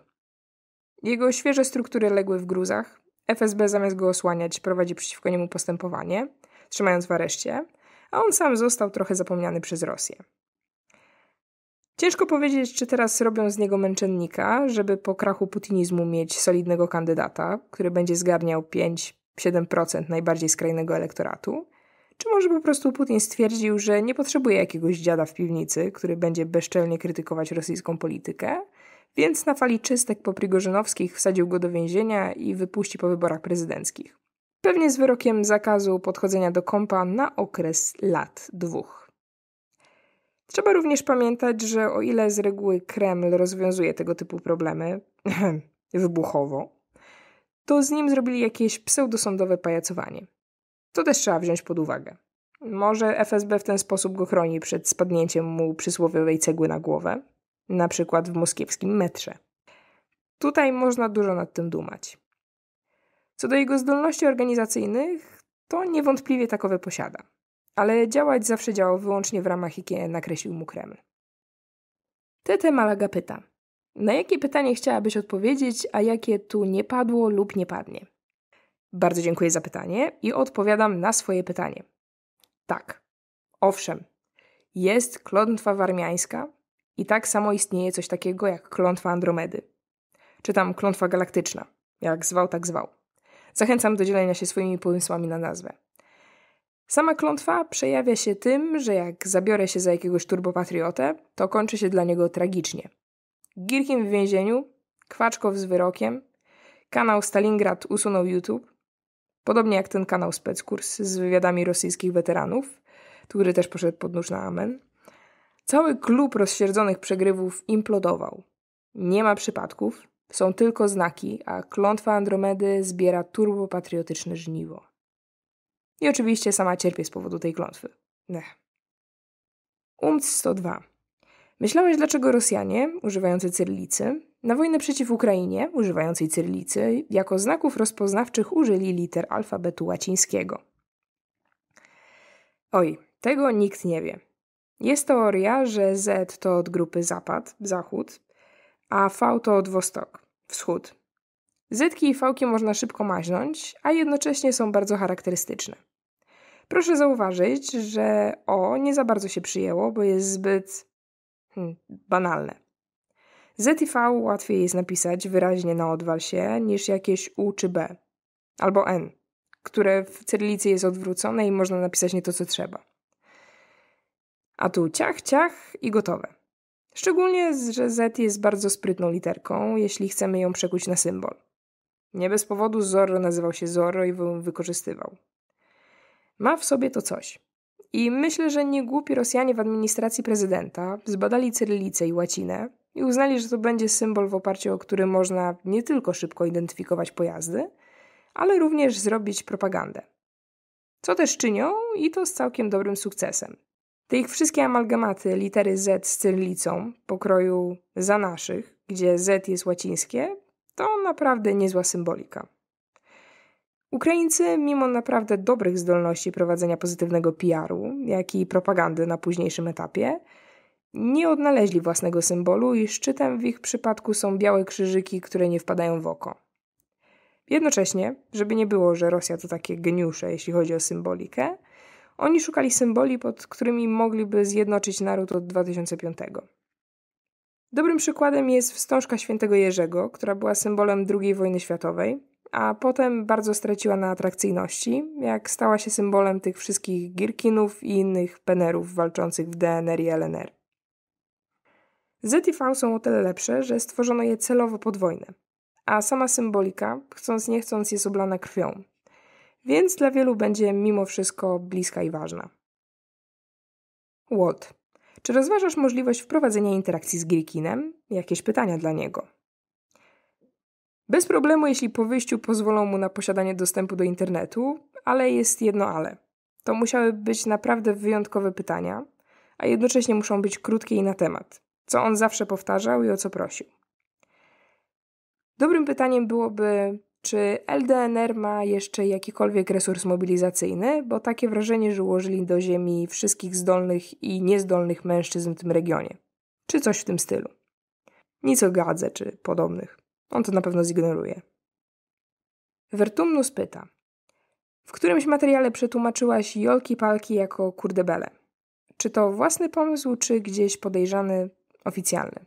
Jego świeże struktury legły w gruzach, FSB zamiast go osłaniać prowadzi przeciwko niemu postępowanie – trzymając w areszcie, a on sam został trochę zapomniany przez Rosję. Ciężko powiedzieć, czy teraz robią z niego męczennika, żeby po krachu putinizmu mieć solidnego kandydata, który będzie zgarniał 5-7% najbardziej skrajnego elektoratu, czy może po prostu Putin stwierdził, że nie potrzebuje jakiegoś dziada w piwnicy, który będzie bezczelnie krytykować rosyjską politykę, więc na fali czystek poprigorzynowskich wsadził go do więzienia i wypuści po wyborach prezydenckich pewnie z wyrokiem zakazu podchodzenia do kompa na okres lat dwóch. Trzeba również pamiętać, że o ile z reguły Kreml rozwiązuje tego typu problemy wybuchowo, to z nim zrobili jakieś pseudosądowe pajacowanie. To też trzeba wziąć pod uwagę. Może FSB w ten sposób go chroni przed spadnięciem mu przysłowiowej cegły na głowę, na przykład w moskiewskim metrze. Tutaj można dużo nad tym dumać. Co do jego zdolności organizacyjnych, to niewątpliwie takowe posiada. Ale działać zawsze działał wyłącznie w ramach, jakie nakreślił mu Kreml. Tete Malaga pyta. Na jakie pytanie chciałabyś odpowiedzieć, a jakie tu nie padło lub nie padnie? Bardzo dziękuję za pytanie i odpowiadam na swoje pytanie. Tak. Owszem. Jest klątwa warmiańska i tak samo istnieje coś takiego jak klątwa Andromedy. czy tam klątwa galaktyczna. Jak zwał, tak zwał. Zachęcam do dzielenia się swoimi pomysłami na nazwę. Sama klątwa przejawia się tym, że jak zabiorę się za jakiegoś turbopatriotę, to kończy się dla niego tragicznie. Girkin w więzieniu, Kwaczkow z wyrokiem, kanał Stalingrad usunął YouTube, podobnie jak ten kanał Speckurs z wywiadami rosyjskich weteranów, który też poszedł pod nóż na amen. Cały klub rozsierdzonych przegrywów implodował. Nie ma przypadków, są tylko znaki, a klątwa Andromedy zbiera turbopatriotyczne żniwo. I oczywiście sama cierpię z powodu tej klątwy. Nech. UMC 102. Myślałeś, dlaczego Rosjanie, używający cyrlicy, na wojnę przeciw Ukrainie, używającej cyrlicy, jako znaków rozpoznawczych użyli liter alfabetu łacińskiego. Oj, tego nikt nie wie. Jest teoria, że Z to od grupy Zapad, Zachód, a V to dwostok, wschód. Zetki i fałki można szybko maźnąć, a jednocześnie są bardzo charakterystyczne. Proszę zauważyć, że O nie za bardzo się przyjęło, bo jest zbyt hmm, banalne. Z i V łatwiej jest napisać wyraźnie na odwalsie niż jakieś U czy B albo N, które w cyrylicy jest odwrócone i można napisać nie to, co trzeba. A tu ciach, ciach i gotowe. Szczególnie, że Z jest bardzo sprytną literką, jeśli chcemy ją przekuć na symbol. Nie bez powodu Zorro nazywał się Zorro i ją wykorzystywał. Ma w sobie to coś. I myślę, że niegłupi Rosjanie w administracji prezydenta zbadali cyrylicę i łacinę i uznali, że to będzie symbol, w oparciu o który można nie tylko szybko identyfikować pojazdy, ale również zrobić propagandę. Co też czynią i to z całkiem dobrym sukcesem. Te ich wszystkie amalgamaty litery Z z cyrylicą pokroju za naszych, gdzie Z jest łacińskie, to naprawdę niezła symbolika. Ukraińcy, mimo naprawdę dobrych zdolności prowadzenia pozytywnego PR-u, jak i propagandy na późniejszym etapie, nie odnaleźli własnego symbolu i szczytem w ich przypadku są białe krzyżyki, które nie wpadają w oko. Jednocześnie, żeby nie było, że Rosja to takie geniusze, jeśli chodzi o symbolikę, oni szukali symboli, pod którymi mogliby zjednoczyć naród od 2005. Dobrym przykładem jest wstążka świętego Jerzego, która była symbolem II wojny światowej, a potem bardzo straciła na atrakcyjności, jak stała się symbolem tych wszystkich Gierkinów i innych penerów walczących w DNR i LNR. V są o tyle lepsze, że stworzono je celowo pod wojnę, a sama symbolika, chcąc nie chcąc, jest oblana krwią więc dla wielu będzie mimo wszystko bliska i ważna. Łot. czy rozważasz możliwość wprowadzenia interakcji z Gilkinem? Jakieś pytania dla niego? Bez problemu, jeśli po wyjściu pozwolą mu na posiadanie dostępu do internetu, ale jest jedno ale. To musiały być naprawdę wyjątkowe pytania, a jednocześnie muszą być krótkie i na temat, co on zawsze powtarzał i o co prosił. Dobrym pytaniem byłoby, czy LDNR ma jeszcze jakikolwiek resurs mobilizacyjny? Bo takie wrażenie, że ułożyli do ziemi wszystkich zdolnych i niezdolnych mężczyzn w tym regionie. Czy coś w tym stylu. Nic o Gadze czy podobnych. On to na pewno zignoruje. Vertumnus pyta. W którymś materiale przetłumaczyłaś Jolki Palki jako kurdebele. Czy to własny pomysł, czy gdzieś podejrzany oficjalny?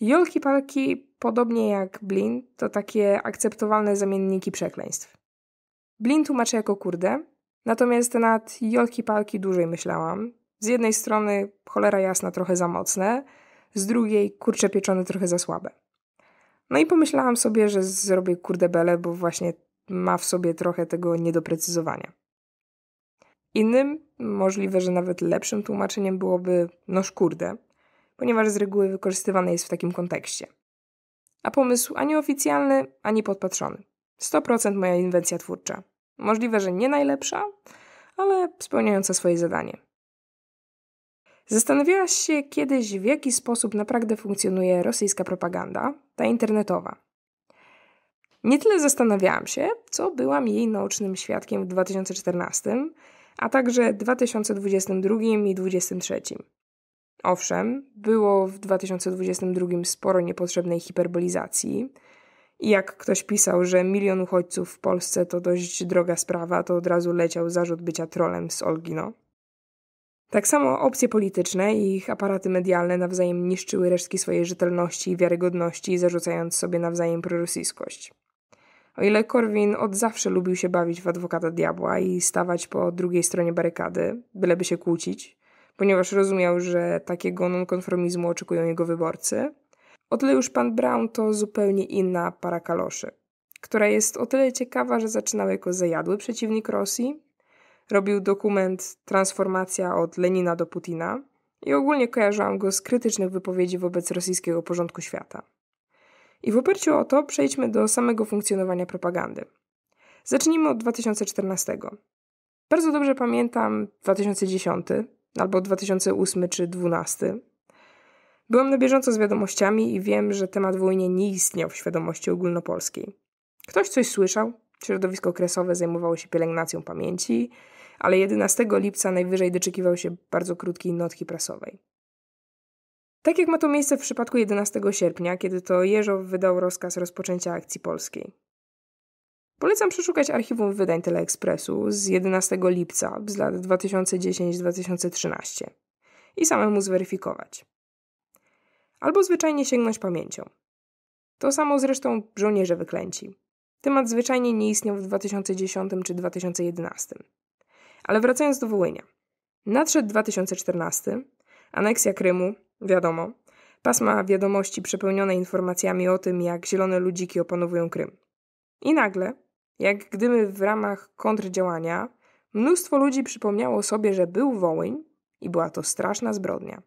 Jolki Palki podobnie jak blin, to takie akceptowalne zamienniki przekleństw. Blin tłumaczę jako kurde, natomiast nad jolki palki dłużej myślałam. Z jednej strony cholera jasna trochę za mocne, z drugiej kurcze pieczone trochę za słabe. No i pomyślałam sobie, że zrobię kurde bele, bo właśnie ma w sobie trochę tego niedoprecyzowania. Innym, możliwe, że nawet lepszym tłumaczeniem byłoby noż kurde, ponieważ z reguły wykorzystywane jest w takim kontekście – a pomysł ani oficjalny, ani podpatrzony. 100% moja inwencja twórcza. Możliwe, że nie najlepsza, ale spełniająca swoje zadanie. Zastanawiałaś się kiedyś, w jaki sposób naprawdę funkcjonuje rosyjska propaganda, ta internetowa. Nie tyle zastanawiałam się, co byłam jej naocznym świadkiem w 2014, a także 2022 i 2023. Owszem, było w 2022 sporo niepotrzebnej hiperbolizacji. I jak ktoś pisał, że milion uchodźców w Polsce to dość droga sprawa, to od razu leciał zarzut bycia trolem z Olgino. Tak samo opcje polityczne i ich aparaty medialne nawzajem niszczyły resztki swojej rzetelności i wiarygodności, zarzucając sobie nawzajem prorosyjskość. O ile Korwin od zawsze lubił się bawić w adwokata diabła i stawać po drugiej stronie barykady, byleby się kłócić, ponieważ rozumiał, że takiego nonkonformizmu oczekują jego wyborcy. O tyle już pan Brown to zupełnie inna para kaloszy, która jest o tyle ciekawa, że zaczynał jako zajadły przeciwnik Rosji, robił dokument Transformacja od Lenina do Putina i ogólnie kojarzyłam go z krytycznych wypowiedzi wobec rosyjskiego porządku świata. I w oparciu o to przejdźmy do samego funkcjonowania propagandy. Zacznijmy od 2014. Bardzo dobrze pamiętam 2010, albo 2008 czy 2012. Byłam na bieżąco z wiadomościami i wiem, że temat wojny nie istniał w świadomości ogólnopolskiej. Ktoś coś słyszał, środowisko kresowe zajmowało się pielęgnacją pamięci, ale 11 lipca najwyżej doczekiwał się bardzo krótkiej notki prasowej. Tak jak ma to miejsce w przypadku 11 sierpnia, kiedy to Jeżow wydał rozkaz rozpoczęcia akcji polskiej. Polecam przeszukać archiwum wydań Teleekspresu z 11 lipca z lat 2010-2013 i samemu zweryfikować. Albo zwyczajnie sięgnąć pamięcią. To samo zresztą żołnierze wyklęci. Temat zwyczajnie nie istniał w 2010 czy 2011. Ale wracając do Wołynia. Nadszedł 2014, aneksja Krymu, wiadomo, pasma wiadomości przepełnione informacjami o tym, jak zielone ludziki opanowują Krym. I nagle, jak gdyby w ramach kontrdziałania mnóstwo ludzi przypomniało sobie, że był Wołyń i była to straszna zbrodnia.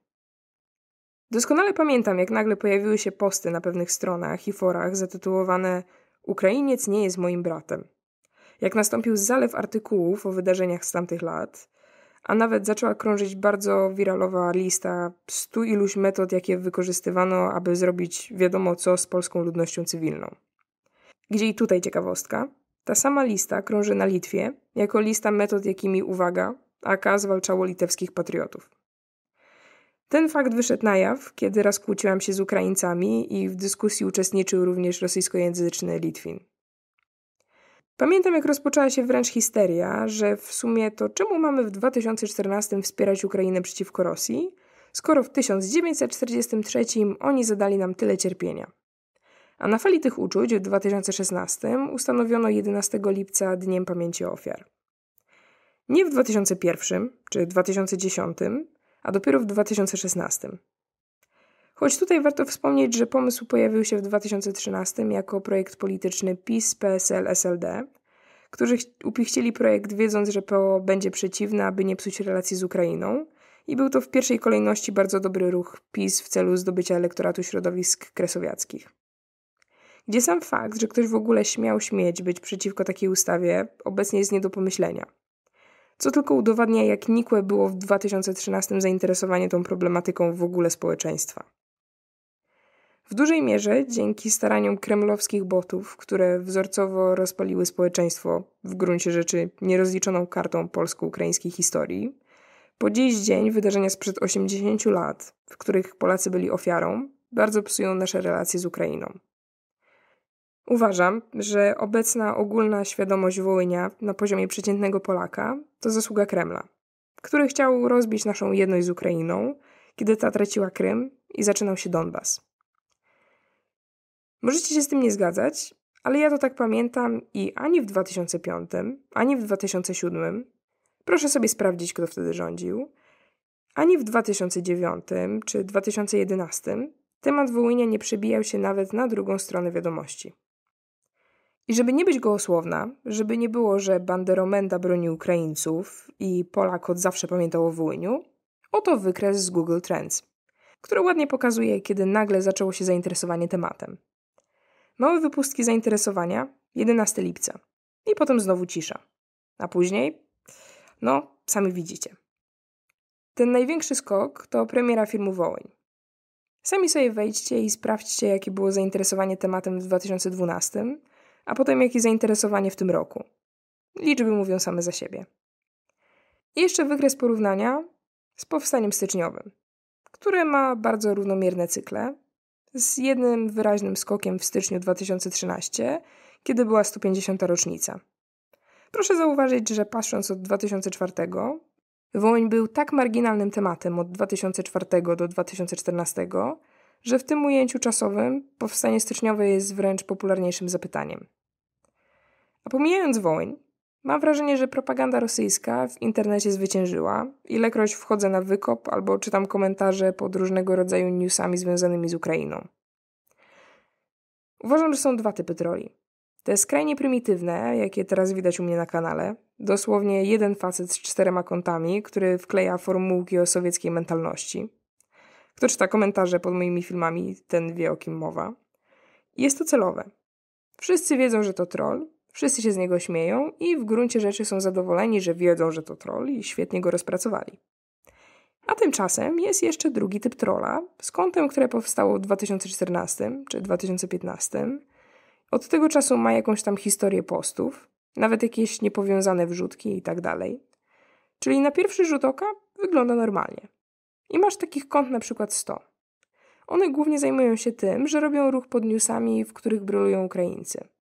Doskonale pamiętam, jak nagle pojawiły się posty na pewnych stronach i forach zatytułowane Ukrainiec nie jest moim bratem. Jak nastąpił zalew artykułów o wydarzeniach z tamtych lat, a nawet zaczęła krążyć bardzo wiralowa lista stu iluś metod, jakie wykorzystywano, aby zrobić wiadomo co z polską ludnością cywilną. Gdzie i tutaj ciekawostka – ta sama lista krąży na Litwie jako lista metod, jakimi, uwaga, AK zwalczało litewskich patriotów. Ten fakt wyszedł na jaw, kiedy raz kłóciłam się z Ukraińcami i w dyskusji uczestniczył również rosyjskojęzyczny Litwin. Pamiętam, jak rozpoczęła się wręcz histeria, że w sumie to czemu mamy w 2014 wspierać Ukrainę przeciwko Rosji, skoro w 1943 oni zadali nam tyle cierpienia. A na fali tych uczuć w 2016 ustanowiono 11 lipca Dniem Pamięci Ofiar. Nie w 2001 czy 2010, a dopiero w 2016. Choć tutaj warto wspomnieć, że pomysł pojawił się w 2013 jako projekt polityczny PiS, PSL, SLD, którzy upichcieli projekt wiedząc, że PO będzie przeciwne, aby nie psuć relacji z Ukrainą i był to w pierwszej kolejności bardzo dobry ruch PiS w celu zdobycia elektoratu środowisk kresowiackich gdzie sam fakt, że ktoś w ogóle śmiał śmieć być przeciwko takiej ustawie, obecnie jest nie do pomyślenia. Co tylko udowadnia, jak nikłe było w 2013 zainteresowanie tą problematyką w ogóle społeczeństwa. W dużej mierze dzięki staraniom kremlowskich botów, które wzorcowo rozpaliły społeczeństwo w gruncie rzeczy nierozliczoną kartą polsko-ukraińskiej historii, po dziś dzień wydarzenia sprzed 80 lat, w których Polacy byli ofiarą, bardzo psują nasze relacje z Ukrainą. Uważam, że obecna ogólna świadomość Wołynia na poziomie przeciętnego Polaka to zasługa Kremla, który chciał rozbić naszą jedność z Ukrainą, kiedy ta traciła Krym i zaczynał się Donbas. Możecie się z tym nie zgadzać, ale ja to tak pamiętam i ani w 2005, ani w 2007, proszę sobie sprawdzić, kto wtedy rządził, ani w 2009 czy 2011 temat Wołynia nie przebijał się nawet na drugą stronę wiadomości. I żeby nie być gołosłowna, żeby nie było, że Banderomenda broni Ukraińców i Polak od zawsze pamiętał o Wołyniu, oto wykres z Google Trends, który ładnie pokazuje, kiedy nagle zaczęło się zainteresowanie tematem. Małe wypustki zainteresowania 11 lipca i potem znowu cisza. A później, no, sami widzicie. Ten największy skok to premiera filmu Wołyń. Sami sobie wejdźcie i sprawdźcie, jakie było zainteresowanie tematem w 2012 a potem jak i zainteresowanie w tym roku. Liczby mówią same za siebie. I jeszcze wykres porównania z powstaniem styczniowym, które ma bardzo równomierne cykle, z jednym wyraźnym skokiem w styczniu 2013, kiedy była 150. rocznica. Proszę zauważyć, że patrząc od 2004, Wołyń był tak marginalnym tematem od 2004 do 2014, że w tym ujęciu czasowym powstanie styczniowe jest wręcz popularniejszym zapytaniem. A pomijając woń, mam wrażenie, że propaganda rosyjska w internecie zwyciężyła. Ilekroć wchodzę na wykop albo czytam komentarze pod różnego rodzaju newsami związanymi z Ukrainą. Uważam, że są dwa typy troli. Te skrajnie prymitywne, jakie teraz widać u mnie na kanale, dosłownie jeden facet z czterema kątami, który wkleja formułki o sowieckiej mentalności. Kto czyta komentarze pod moimi filmami, ten wie o kim mowa. Jest to celowe. Wszyscy wiedzą, że to troll Wszyscy się z niego śmieją i w gruncie rzeczy są zadowoleni, że wiedzą, że to troll i świetnie go rozpracowali. A tymczasem jest jeszcze drugi typ trola z kątem, które powstało w 2014 czy 2015. Od tego czasu ma jakąś tam historię postów, nawet jakieś niepowiązane wrzutki i tak dalej. Czyli na pierwszy rzut oka wygląda normalnie. I masz takich kont na przykład 100. One głównie zajmują się tym, że robią ruch pod newsami, w których brylują Ukraińcy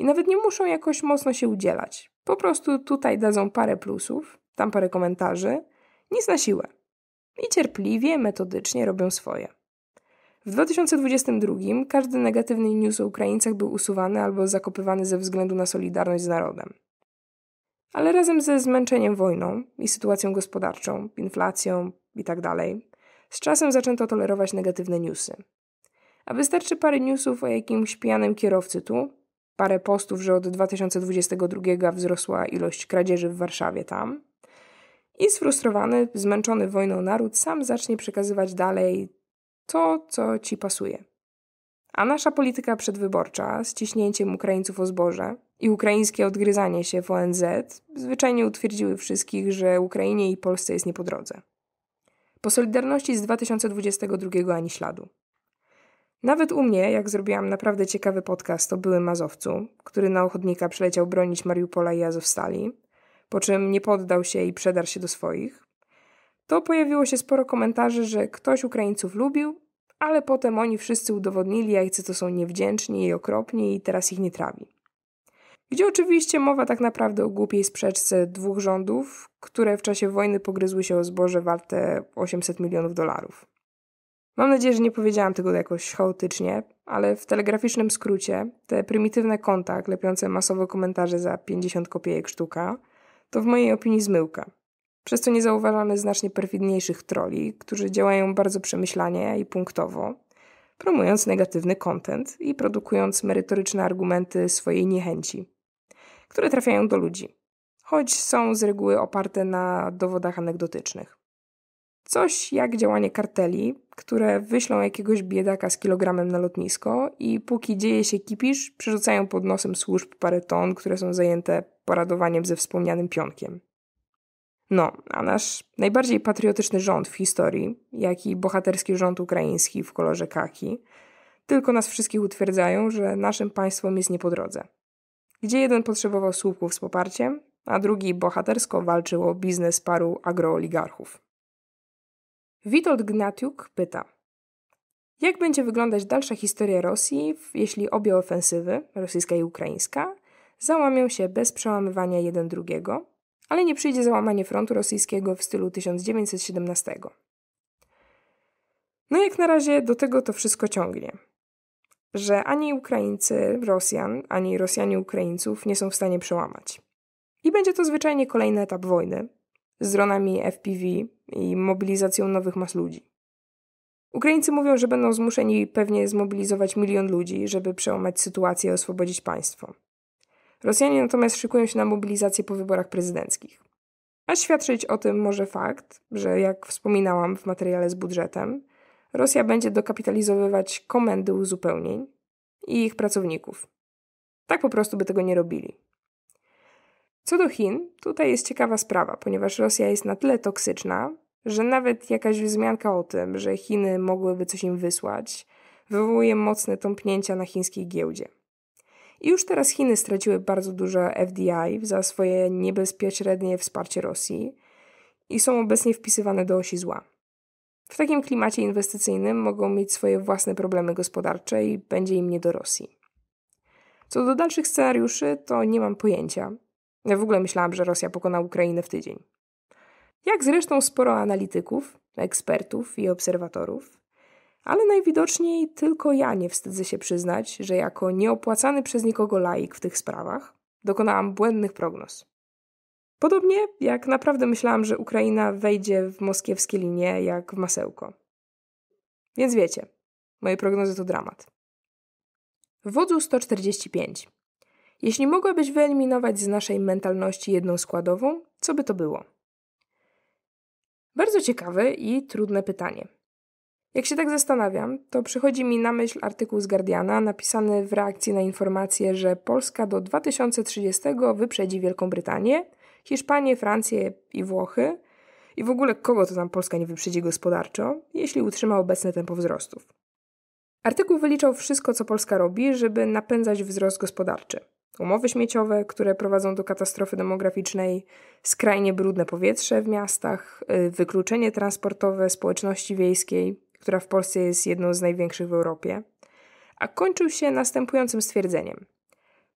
i nawet nie muszą jakoś mocno się udzielać. Po prostu tutaj dadzą parę plusów, tam parę komentarzy, nic na siłę. I cierpliwie, metodycznie robią swoje. W 2022 każdy negatywny news o Ukraińcach był usuwany albo zakopywany ze względu na solidarność z narodem. Ale razem ze zmęczeniem wojną i sytuacją gospodarczą, inflacją itd., tak z czasem zaczęto tolerować negatywne newsy. A wystarczy parę newsów o jakimś pijanym kierowcy tu, parę postów, że od 2022 wzrosła ilość kradzieży w Warszawie tam. I sfrustrowany, zmęczony wojną naród sam zacznie przekazywać dalej to, co ci pasuje. A nasza polityka przedwyborcza z ciśnięciem Ukraińców o zboże i ukraińskie odgryzanie się w ONZ zwyczajnie utwierdziły wszystkich, że Ukrainie i Polsce jest nie po drodze. Po Solidarności z 2022 ani śladu. Nawet u mnie, jak zrobiłam naprawdę ciekawy podcast o byłym Mazowcu, który na ochotnika przyleciał bronić Mariupola i Azowstali, po czym nie poddał się i przedarł się do swoich, to pojawiło się sporo komentarzy, że ktoś Ukraińców lubił, ale potem oni wszyscy udowodnili, jacy to są niewdzięczni i okropni i teraz ich nie trawi. Gdzie oczywiście mowa tak naprawdę o głupiej sprzeczce dwóch rządów, które w czasie wojny pogryzły się o zboże warte 800 milionów dolarów. Mam nadzieję, że nie powiedziałam tego jakoś chaotycznie, ale w telegraficznym skrócie te prymitywne konta klepiące masowo komentarze za 50 kopiejek sztuka to w mojej opinii zmyłka. Przez to nie zauważamy znacznie perfidniejszych troli, którzy działają bardzo przemyślanie i punktowo, promując negatywny content i produkując merytoryczne argumenty swojej niechęci, które trafiają do ludzi, choć są z reguły oparte na dowodach anegdotycznych. Coś jak działanie karteli, które wyślą jakiegoś biedaka z kilogramem na lotnisko i póki dzieje się kipisz, przerzucają pod nosem służb parę ton, które są zajęte poradowaniem ze wspomnianym pionkiem. No, a nasz najbardziej patriotyczny rząd w historii, jak i bohaterski rząd ukraiński w kolorze kaki, tylko nas wszystkich utwierdzają, że naszym państwom jest nie po drodze. Gdzie jeden potrzebował słupków z poparciem, a drugi bohatersko walczył o biznes paru agrooligarchów. Witold Gnatiuk pyta: Jak będzie wyglądać dalsza historia Rosji, jeśli obie ofensywy, rosyjska i ukraińska, załamią się bez przełamywania jeden drugiego, ale nie przyjdzie załamanie frontu rosyjskiego w stylu 1917? No jak na razie do tego to wszystko ciągnie. Że ani Ukraińcy Rosjan, ani Rosjanie Ukraińców nie są w stanie przełamać. I będzie to zwyczajnie kolejny etap wojny, z dronami FPV i mobilizacją nowych mas ludzi. Ukraińcy mówią, że będą zmuszeni pewnie zmobilizować milion ludzi, żeby przełamać sytuację i oswobodzić państwo. Rosjanie natomiast szykują się na mobilizację po wyborach prezydenckich. A świadczyć o tym może fakt, że jak wspominałam w materiale z budżetem, Rosja będzie dokapitalizowywać komendy uzupełnień i ich pracowników. Tak po prostu by tego nie robili. Co do Chin, tutaj jest ciekawa sprawa, ponieważ Rosja jest na tyle toksyczna, że nawet jakaś wzmianka o tym, że Chiny mogłyby coś im wysłać, wywołuje mocne tąpnięcia na chińskiej giełdzie. I już teraz Chiny straciły bardzo dużo FDI za swoje niebezpośrednie wsparcie Rosji i są obecnie wpisywane do osi zła. W takim klimacie inwestycyjnym mogą mieć swoje własne problemy gospodarcze i będzie im nie do Rosji. Co do dalszych scenariuszy, to nie mam pojęcia, ja w ogóle myślałam, że Rosja pokona Ukrainę w tydzień. Jak zresztą sporo analityków, ekspertów i obserwatorów, ale najwidoczniej tylko ja nie wstydzę się przyznać, że jako nieopłacany przez nikogo laik w tych sprawach dokonałam błędnych prognoz. Podobnie jak naprawdę myślałam, że Ukraina wejdzie w moskiewskie linie jak w masełko. Więc wiecie, moje prognozy to dramat. Wodzu 145 jeśli mogłabyś wyeliminować z naszej mentalności jedną składową, co by to było? Bardzo ciekawe i trudne pytanie. Jak się tak zastanawiam, to przychodzi mi na myśl artykuł z Guardiana napisany w reakcji na informację, że Polska do 2030 wyprzedzi Wielką Brytanię, Hiszpanię, Francję i Włochy i w ogóle kogo to tam Polska nie wyprzedzi gospodarczo, jeśli utrzyma obecne tempo wzrostów. Artykuł wyliczał wszystko, co Polska robi, żeby napędzać wzrost gospodarczy. Umowy śmieciowe, które prowadzą do katastrofy demograficznej, skrajnie brudne powietrze w miastach, y, wykluczenie transportowe społeczności wiejskiej, która w Polsce jest jedną z największych w Europie. A kończył się następującym stwierdzeniem.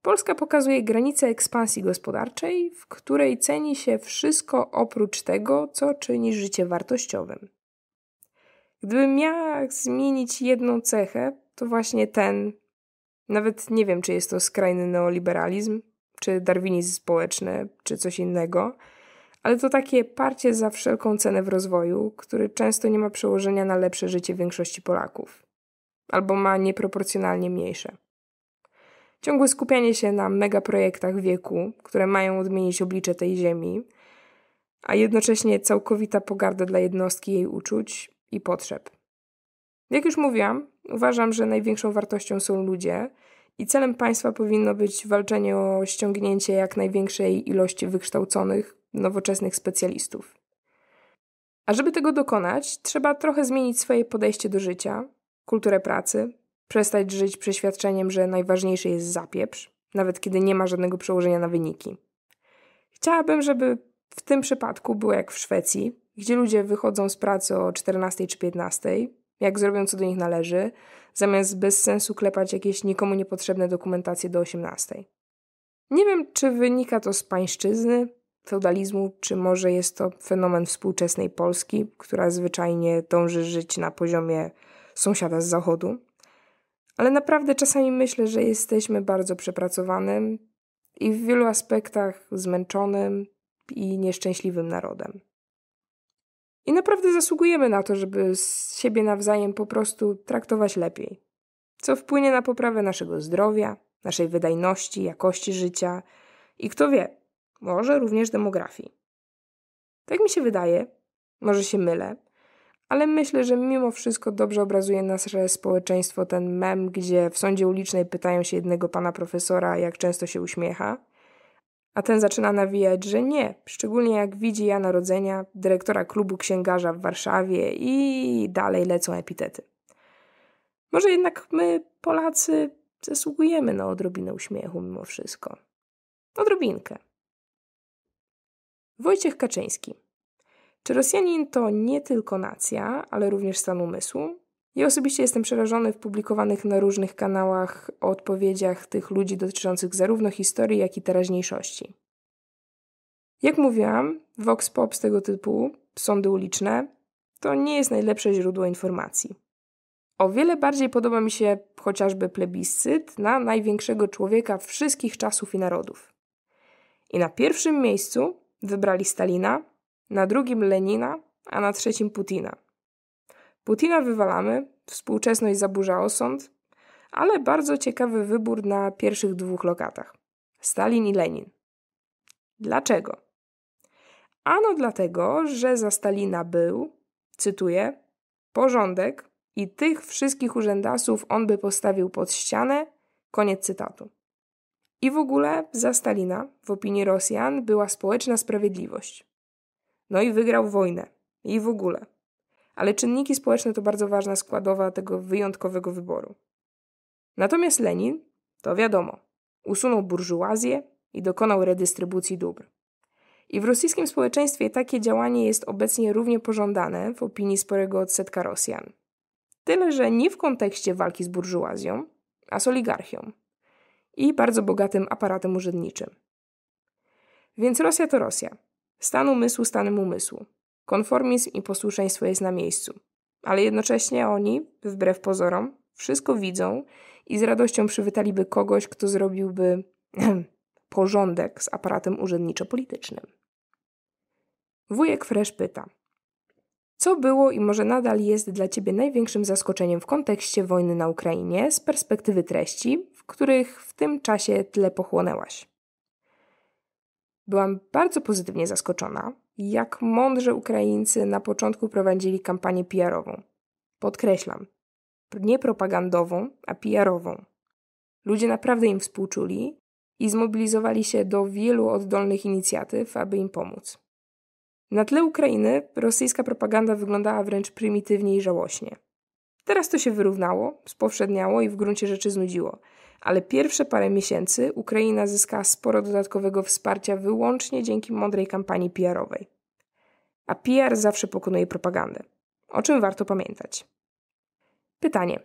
Polska pokazuje granicę ekspansji gospodarczej, w której ceni się wszystko oprócz tego, co czyni życie wartościowym. Gdybym miała zmienić jedną cechę, to właśnie ten nawet nie wiem, czy jest to skrajny neoliberalizm, czy darwinizm społeczny, czy coś innego, ale to takie parcie za wszelką cenę w rozwoju, który często nie ma przełożenia na lepsze życie większości Polaków, albo ma nieproporcjonalnie mniejsze. Ciągłe skupianie się na megaprojektach wieku, które mają odmienić oblicze tej ziemi, a jednocześnie całkowita pogarda dla jednostki jej uczuć i potrzeb. Jak już mówiłam, uważam, że największą wartością są ludzie i celem państwa powinno być walczenie o ściągnięcie jak największej ilości wykształconych, nowoczesnych specjalistów. A żeby tego dokonać, trzeba trochę zmienić swoje podejście do życia, kulturę pracy, przestać żyć przeświadczeniem, że najważniejszy jest zapieprz, nawet kiedy nie ma żadnego przełożenia na wyniki. Chciałabym, żeby w tym przypadku było jak w Szwecji, gdzie ludzie wychodzą z pracy o 14 czy 15, jak zrobią co do nich należy, zamiast bez sensu klepać jakieś nikomu niepotrzebne dokumentacje do 18. Nie wiem, czy wynika to z pańszczyzny, feudalizmu, czy może jest to fenomen współczesnej Polski, która zwyczajnie dąży żyć na poziomie sąsiada z zachodu. Ale naprawdę czasami myślę, że jesteśmy bardzo przepracowanym i w wielu aspektach zmęczonym i nieszczęśliwym narodem. I naprawdę zasługujemy na to, żeby z siebie nawzajem po prostu traktować lepiej, co wpłynie na poprawę naszego zdrowia, naszej wydajności, jakości życia i kto wie, może również demografii. Tak mi się wydaje, może się mylę, ale myślę, że mimo wszystko dobrze obrazuje nasze społeczeństwo ten mem, gdzie w sądzie ulicznej pytają się jednego pana profesora, jak często się uśmiecha, a ten zaczyna nawijać, że nie, szczególnie jak widzi ja narodzenia dyrektora klubu księgarza w Warszawie i dalej lecą epitety. Może jednak my, Polacy, zasługujemy na odrobinę uśmiechu mimo wszystko. Odrobinkę. Wojciech Kaczyński. Czy Rosjanin to nie tylko nacja, ale również stan umysłu? Ja osobiście jestem przerażony w publikowanych na różnych kanałach odpowiedziach tych ludzi dotyczących zarówno historii, jak i teraźniejszości. Jak mówiłam, Vox Pop z tego typu, sądy uliczne, to nie jest najlepsze źródło informacji. O wiele bardziej podoba mi się chociażby plebiscyt na największego człowieka wszystkich czasów i narodów. I na pierwszym miejscu wybrali Stalina, na drugim Lenina, a na trzecim Putina. Putina wywalamy, współczesność zaburza osąd, ale bardzo ciekawy wybór na pierwszych dwóch lokatach. Stalin i Lenin. Dlaczego? Ano dlatego, że za Stalina był, cytuję, porządek i tych wszystkich urzędasów on by postawił pod ścianę, koniec cytatu. I w ogóle za Stalina, w opinii Rosjan, była społeczna sprawiedliwość. No i wygrał wojnę. I w ogóle ale czynniki społeczne to bardzo ważna składowa tego wyjątkowego wyboru. Natomiast Lenin, to wiadomo, usunął burżuazję i dokonał redystrybucji dóbr. I w rosyjskim społeczeństwie takie działanie jest obecnie równie pożądane w opinii sporego odsetka Rosjan. Tyle, że nie w kontekście walki z burżuazją, a z oligarchią i bardzo bogatym aparatem urzędniczym. Więc Rosja to Rosja. Stan umysłu stanem umysłu. Konformizm i posłuszeństwo jest na miejscu, ale jednocześnie oni, wbrew pozorom, wszystko widzą i z radością przywitaliby kogoś, kto zrobiłby porządek z aparatem urzędniczo-politycznym. Wujek Fresh pyta: Co było i może nadal jest dla ciebie największym zaskoczeniem w kontekście wojny na Ukrainie z perspektywy treści, w których w tym czasie tyle pochłonęłaś? Byłam bardzo pozytywnie zaskoczona, jak mądrze Ukraińcy na początku prowadzili kampanię PR-ową. Podkreślam, nie propagandową, a PR-ową. Ludzie naprawdę im współczuli i zmobilizowali się do wielu oddolnych inicjatyw, aby im pomóc. Na tle Ukrainy rosyjska propaganda wyglądała wręcz prymitywnie i żałośnie. Teraz to się wyrównało, spowszedniało i w gruncie rzeczy znudziło – ale pierwsze parę miesięcy Ukraina zyskała sporo dodatkowego wsparcia wyłącznie dzięki mądrej kampanii PR-owej. A PR zawsze pokonuje propagandę. O czym warto pamiętać? Pytanie: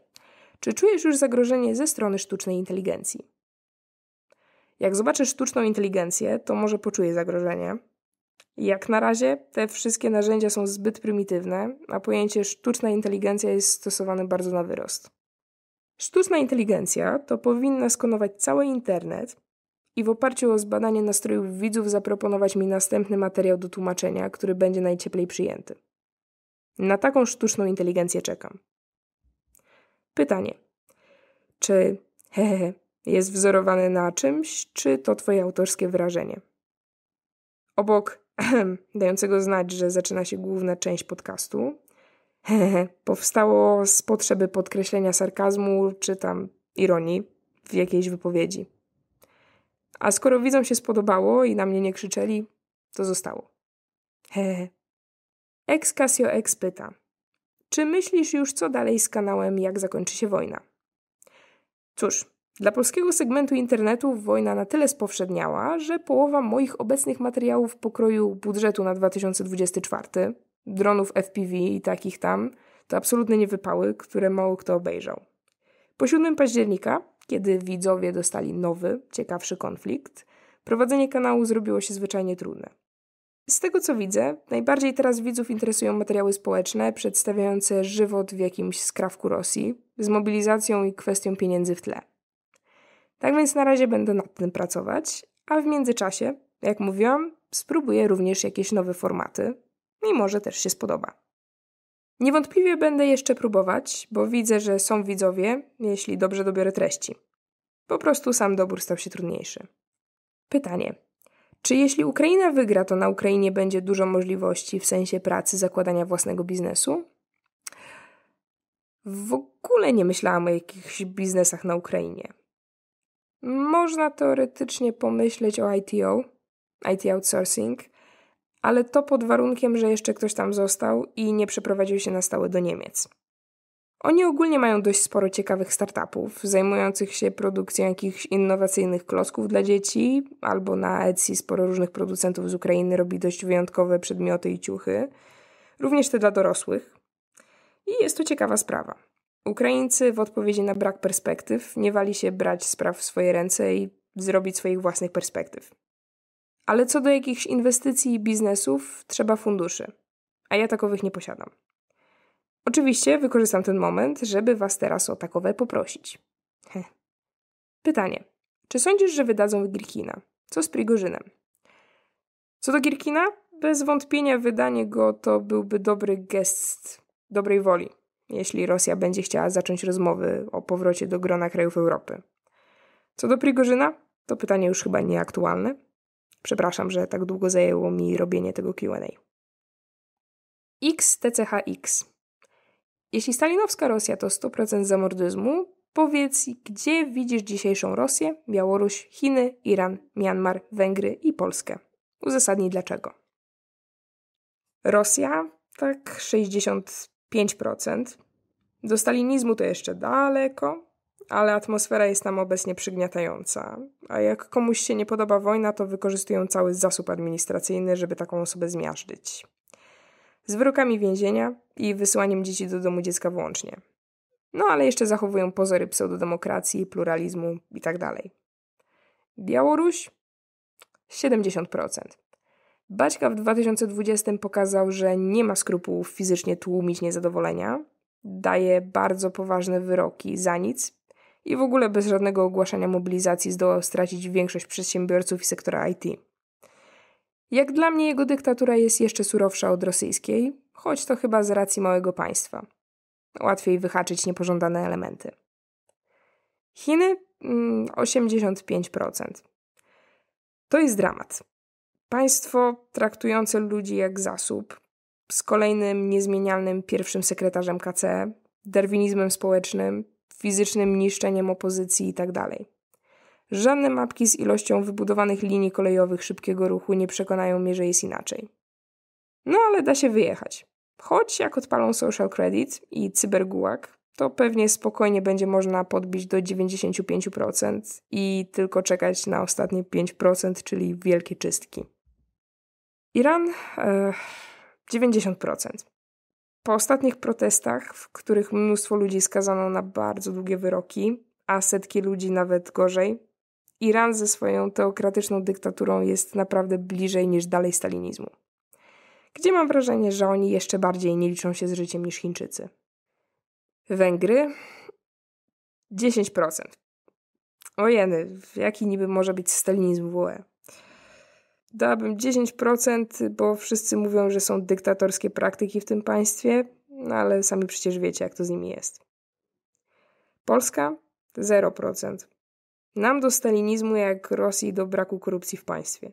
czy czujesz już zagrożenie ze strony sztucznej inteligencji? Jak zobaczysz sztuczną inteligencję, to może poczujesz zagrożenie. Jak na razie te wszystkie narzędzia są zbyt prymitywne, a pojęcie sztuczna inteligencja jest stosowane bardzo na wyrost. Sztuczna inteligencja to powinna skonować cały internet i w oparciu o zbadanie nastrojów widzów zaproponować mi następny materiał do tłumaczenia, który będzie najcieplej przyjęty. Na taką sztuczną inteligencję czekam. Pytanie. Czy hehehe, jest wzorowany na czymś, czy to twoje autorskie wrażenie? Obok dającego znać, że zaczyna się główna część podcastu, powstało z potrzeby podkreślenia sarkazmu czy tam ironii w jakiejś wypowiedzi. A skoro widzom się spodobało i na mnie nie krzyczeli, to zostało. Hehe. Ex Casio Ex pyta. Czy myślisz już, co dalej z kanałem, jak zakończy się wojna? Cóż, dla polskiego segmentu internetu wojna na tyle spowszedniała, że połowa moich obecnych materiałów pokroju budżetu na 2024 dronów FPV i takich tam, to absolutne niewypały, które mało kto obejrzał. Po 7 października, kiedy widzowie dostali nowy, ciekawszy konflikt, prowadzenie kanału zrobiło się zwyczajnie trudne. Z tego co widzę, najbardziej teraz widzów interesują materiały społeczne przedstawiające żywot w jakimś skrawku Rosji, z mobilizacją i kwestią pieniędzy w tle. Tak więc na razie będę nad tym pracować, a w międzyczasie, jak mówiłam, spróbuję również jakieś nowe formaty, i może też się spodoba. Niewątpliwie będę jeszcze próbować, bo widzę, że są widzowie, jeśli dobrze dobiorę treści. Po prostu sam dobór stał się trudniejszy. Pytanie. Czy jeśli Ukraina wygra, to na Ukrainie będzie dużo możliwości w sensie pracy, zakładania własnego biznesu? W ogóle nie myślałam o jakichś biznesach na Ukrainie. Można teoretycznie pomyśleć o ITO, IT outsourcing, ale to pod warunkiem, że jeszcze ktoś tam został i nie przeprowadził się na stałe do Niemiec. Oni ogólnie mają dość sporo ciekawych startupów, zajmujących się produkcją jakichś innowacyjnych klocków dla dzieci, albo na Etsy sporo różnych producentów z Ukrainy robi dość wyjątkowe przedmioty i ciuchy, również te dla dorosłych. I jest to ciekawa sprawa. Ukraińcy w odpowiedzi na brak perspektyw nie wali się brać spraw w swoje ręce i zrobić swoich własnych perspektyw ale co do jakichś inwestycji i biznesów trzeba funduszy, a ja takowych nie posiadam. Oczywiście wykorzystam ten moment, żeby Was teraz o takowe poprosić. Heh. Pytanie. Czy sądzisz, że wydadzą Girkina? Co z Prigorzynem? Co do Girkina? Bez wątpienia wydanie go to byłby dobry gest dobrej woli, jeśli Rosja będzie chciała zacząć rozmowy o powrocie do grona krajów Europy. Co do Prigorzyna? To pytanie już chyba nieaktualne. Przepraszam, że tak długo zajęło mi robienie tego QA. XTCHX. Jeśli stalinowska Rosja to 100% zamordyzmu, powiedz, gdzie widzisz dzisiejszą Rosję, Białoruś, Chiny, Iran, Mianmar, Węgry i Polskę? Uzasadnij dlaczego. Rosja tak 65%. Do stalinizmu to jeszcze daleko, ale atmosfera jest tam obecnie przygniatająca. A jak komuś się nie podoba wojna, to wykorzystują cały zasób administracyjny, żeby taką osobę zmiażdżyć. Z wyrokami więzienia i wysłaniem dzieci do domu dziecka włącznie. No ale jeszcze zachowują pozory pseudodemokracji, pluralizmu itd. Tak Białoruś 70%. Baćka w 2020 pokazał, że nie ma skrupułów fizycznie tłumić niezadowolenia. Daje bardzo poważne wyroki za nic, i w ogóle bez żadnego ogłaszania mobilizacji zdołał stracić większość przedsiębiorców i sektora IT. Jak dla mnie jego dyktatura jest jeszcze surowsza od rosyjskiej, choć to chyba z racji małego państwa. Łatwiej wyhaczyć niepożądane elementy. Chiny 85%. Mm, to jest dramat. Państwo traktujące ludzi jak zasób, z kolejnym niezmienialnym pierwszym sekretarzem KC, e, darwinizmem społecznym, fizycznym niszczeniem opozycji itd. Tak Żadne mapki z ilością wybudowanych linii kolejowych szybkiego ruchu nie przekonają mnie, że jest inaczej. No ale da się wyjechać. Choć jak odpalą social credit i cybergułak, to pewnie spokojnie będzie można podbić do 95% i tylko czekać na ostatnie 5%, czyli wielkie czystki. Iran e, 90%. Po ostatnich protestach, w których mnóstwo ludzi skazano na bardzo długie wyroki, a setki ludzi nawet gorzej, Iran ze swoją teokratyczną dyktaturą jest naprawdę bliżej niż dalej stalinizmu. Gdzie mam wrażenie, że oni jeszcze bardziej nie liczą się z życiem niż Chińczycy. Węgry 10%. Ojeny, jaki niby może być stalinizm w UE? Dałabym 10%, bo wszyscy mówią, że są dyktatorskie praktyki w tym państwie, no ale sami przecież wiecie, jak to z nimi jest. Polska 0%. Nam do stalinizmu jak Rosji do braku korupcji w państwie.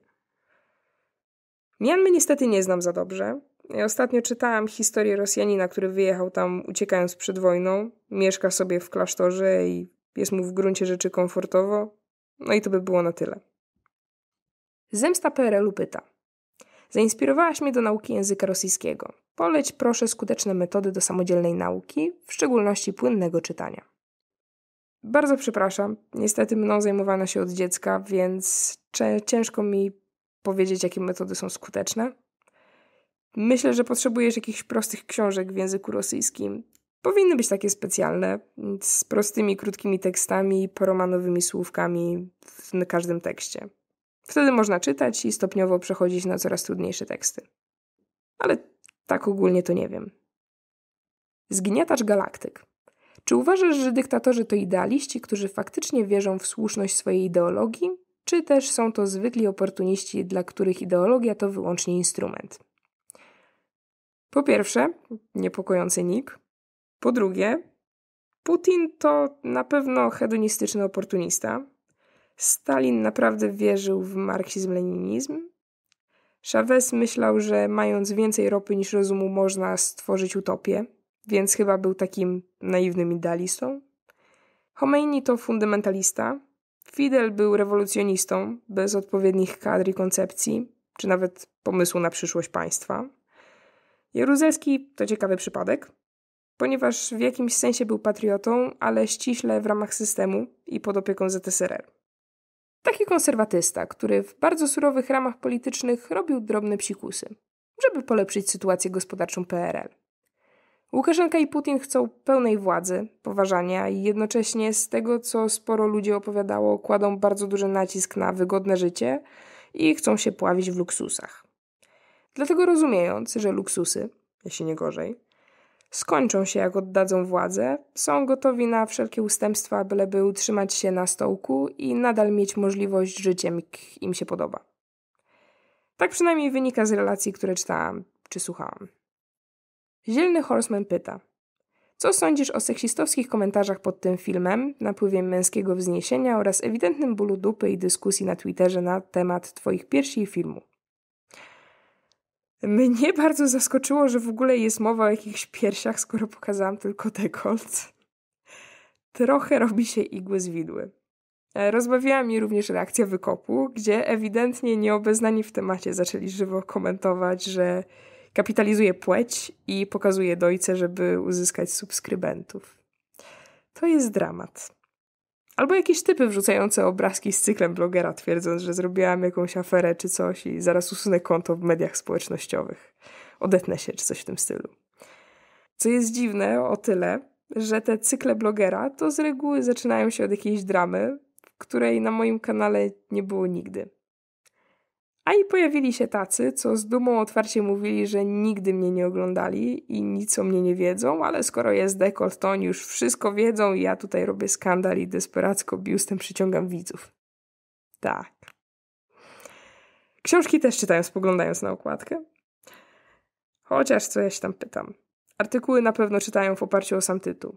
Mianmy niestety nie znam za dobrze. Ja ostatnio czytałam historię Rosjanina, który wyjechał tam uciekając przed wojną, mieszka sobie w klasztorze i jest mu w gruncie rzeczy komfortowo. No i to by było na tyle. Zemsta PRL-u pyta. Zainspirowałaś mnie do nauki języka rosyjskiego. Poleć proszę skuteczne metody do samodzielnej nauki, w szczególności płynnego czytania. Bardzo przepraszam, niestety mną zajmowano się od dziecka, więc ciężko mi powiedzieć, jakie metody są skuteczne. Myślę, że potrzebujesz jakichś prostych książek w języku rosyjskim. Powinny być takie specjalne, z prostymi, krótkimi tekstami, poromanowymi słówkami w każdym tekście. Wtedy można czytać i stopniowo przechodzić na coraz trudniejsze teksty. Ale tak ogólnie to nie wiem. Zgniatacz galaktyk. Czy uważasz, że dyktatorzy to idealiści, którzy faktycznie wierzą w słuszność swojej ideologii, czy też są to zwykli oportuniści, dla których ideologia to wyłącznie instrument? Po pierwsze, niepokojący nick. Po drugie, Putin to na pewno hedonistyczny oportunista, Stalin naprawdę wierzył w marksizm-leninizm. Chavez myślał, że mając więcej ropy niż rozumu można stworzyć utopię, więc chyba był takim naiwnym idealistą. Khomeini to fundamentalista. Fidel był rewolucjonistą bez odpowiednich kadr i koncepcji, czy nawet pomysłu na przyszłość państwa. Jaruzelski to ciekawy przypadek, ponieważ w jakimś sensie był patriotą, ale ściśle w ramach systemu i pod opieką ZSRR. Taki konserwatysta, który w bardzo surowych ramach politycznych robił drobne psikusy, żeby polepszyć sytuację gospodarczą PRL. Łukaszenka i Putin chcą pełnej władzy, poważania i jednocześnie z tego, co sporo ludzi opowiadało, kładą bardzo duży nacisk na wygodne życie i chcą się pławić w luksusach. Dlatego rozumiejąc, że luksusy, jeśli nie gorzej, skończą się, jak oddadzą władzę, są gotowi na wszelkie ustępstwa, byleby utrzymać się na stołku i nadal mieć możliwość życia, jak im się podoba. Tak przynajmniej wynika z relacji, które czytałam czy słuchałam. Zielny Horseman pyta: Co sądzisz o seksistowskich komentarzach pod tym filmem, napływie męskiego wzniesienia oraz ewidentnym bólu dupy i dyskusji na Twitterze na temat Twoich piersi i filmu? Mnie bardzo zaskoczyło, że w ogóle jest mowa o jakichś piersiach, skoro pokazałam tylko te kolce. Trochę robi się igły z widły. E, Rozbawiła mi również reakcja wykopu, gdzie ewidentnie nieobeznani w temacie zaczęli żywo komentować, że kapitalizuje płeć i pokazuje dojce, żeby uzyskać subskrybentów. To jest dramat. Albo jakieś typy wrzucające obrazki z cyklem blogera, twierdząc, że zrobiłam jakąś aferę czy coś i zaraz usunę konto w mediach społecznościowych. Odetnę się czy coś w tym stylu. Co jest dziwne o tyle, że te cykle blogera to z reguły zaczynają się od jakiejś dramy, której na moim kanale nie było nigdy. A i pojawili się tacy, co z dumą otwarcie mówili, że nigdy mnie nie oglądali i nic o mnie nie wiedzą, ale skoro jest dekolt, to oni już wszystko wiedzą i ja tutaj robię skandal i desperacko biustem przyciągam widzów. Tak. Książki też czytają, spoglądając na okładkę. Chociaż co ja się tam pytam. Artykuły na pewno czytają w oparciu o sam tytuł.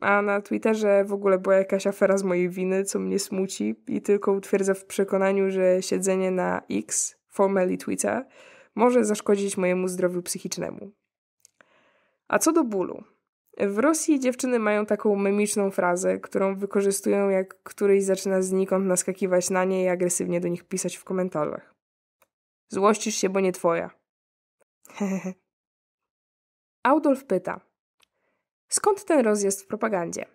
A na Twitterze w ogóle była jakaś afera z mojej winy, co mnie smuci i tylko utwierdza w przekonaniu, że siedzenie na X, formerly Twitter, może zaszkodzić mojemu zdrowiu psychicznemu. A co do bólu? W Rosji dziewczyny mają taką memiczną frazę, którą wykorzystują, jak któryś zaczyna znikąd naskakiwać na nie i agresywnie do nich pisać w komentarzach. Złościsz się, bo nie twoja. Audolf pyta – Skąd ten rozjazd w propagandzie?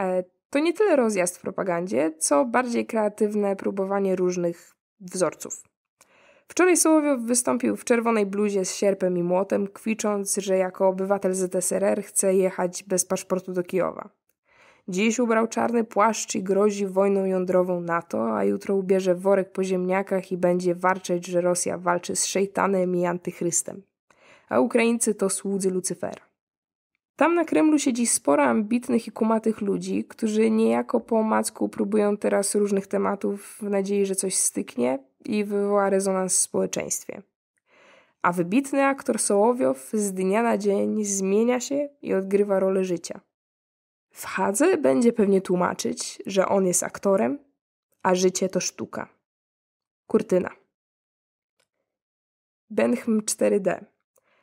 E, to nie tyle rozjazd w propagandzie, co bardziej kreatywne próbowanie różnych wzorców. Wczoraj Sołowiow wystąpił w czerwonej bluzie z sierpem i młotem, kwicząc, że jako obywatel ZSRR chce jechać bez paszportu do Kijowa. Dziś ubrał czarny płaszcz i grozi wojną jądrową NATO, a jutro ubierze worek po ziemniakach i będzie warczeć, że Rosja walczy z szejtanem i antychrystem. A Ukraińcy to słudzy Lucyfera. Tam na Kremlu siedzi sporo ambitnych i kumatych ludzi, którzy niejako po macku próbują teraz różnych tematów w nadziei, że coś styknie i wywoła rezonans w społeczeństwie. A wybitny aktor Sołowiow z dnia na dzień zmienia się i odgrywa rolę życia. W Hadze będzie pewnie tłumaczyć, że on jest aktorem, a życie to sztuka. Kurtyna. Benchm 4D.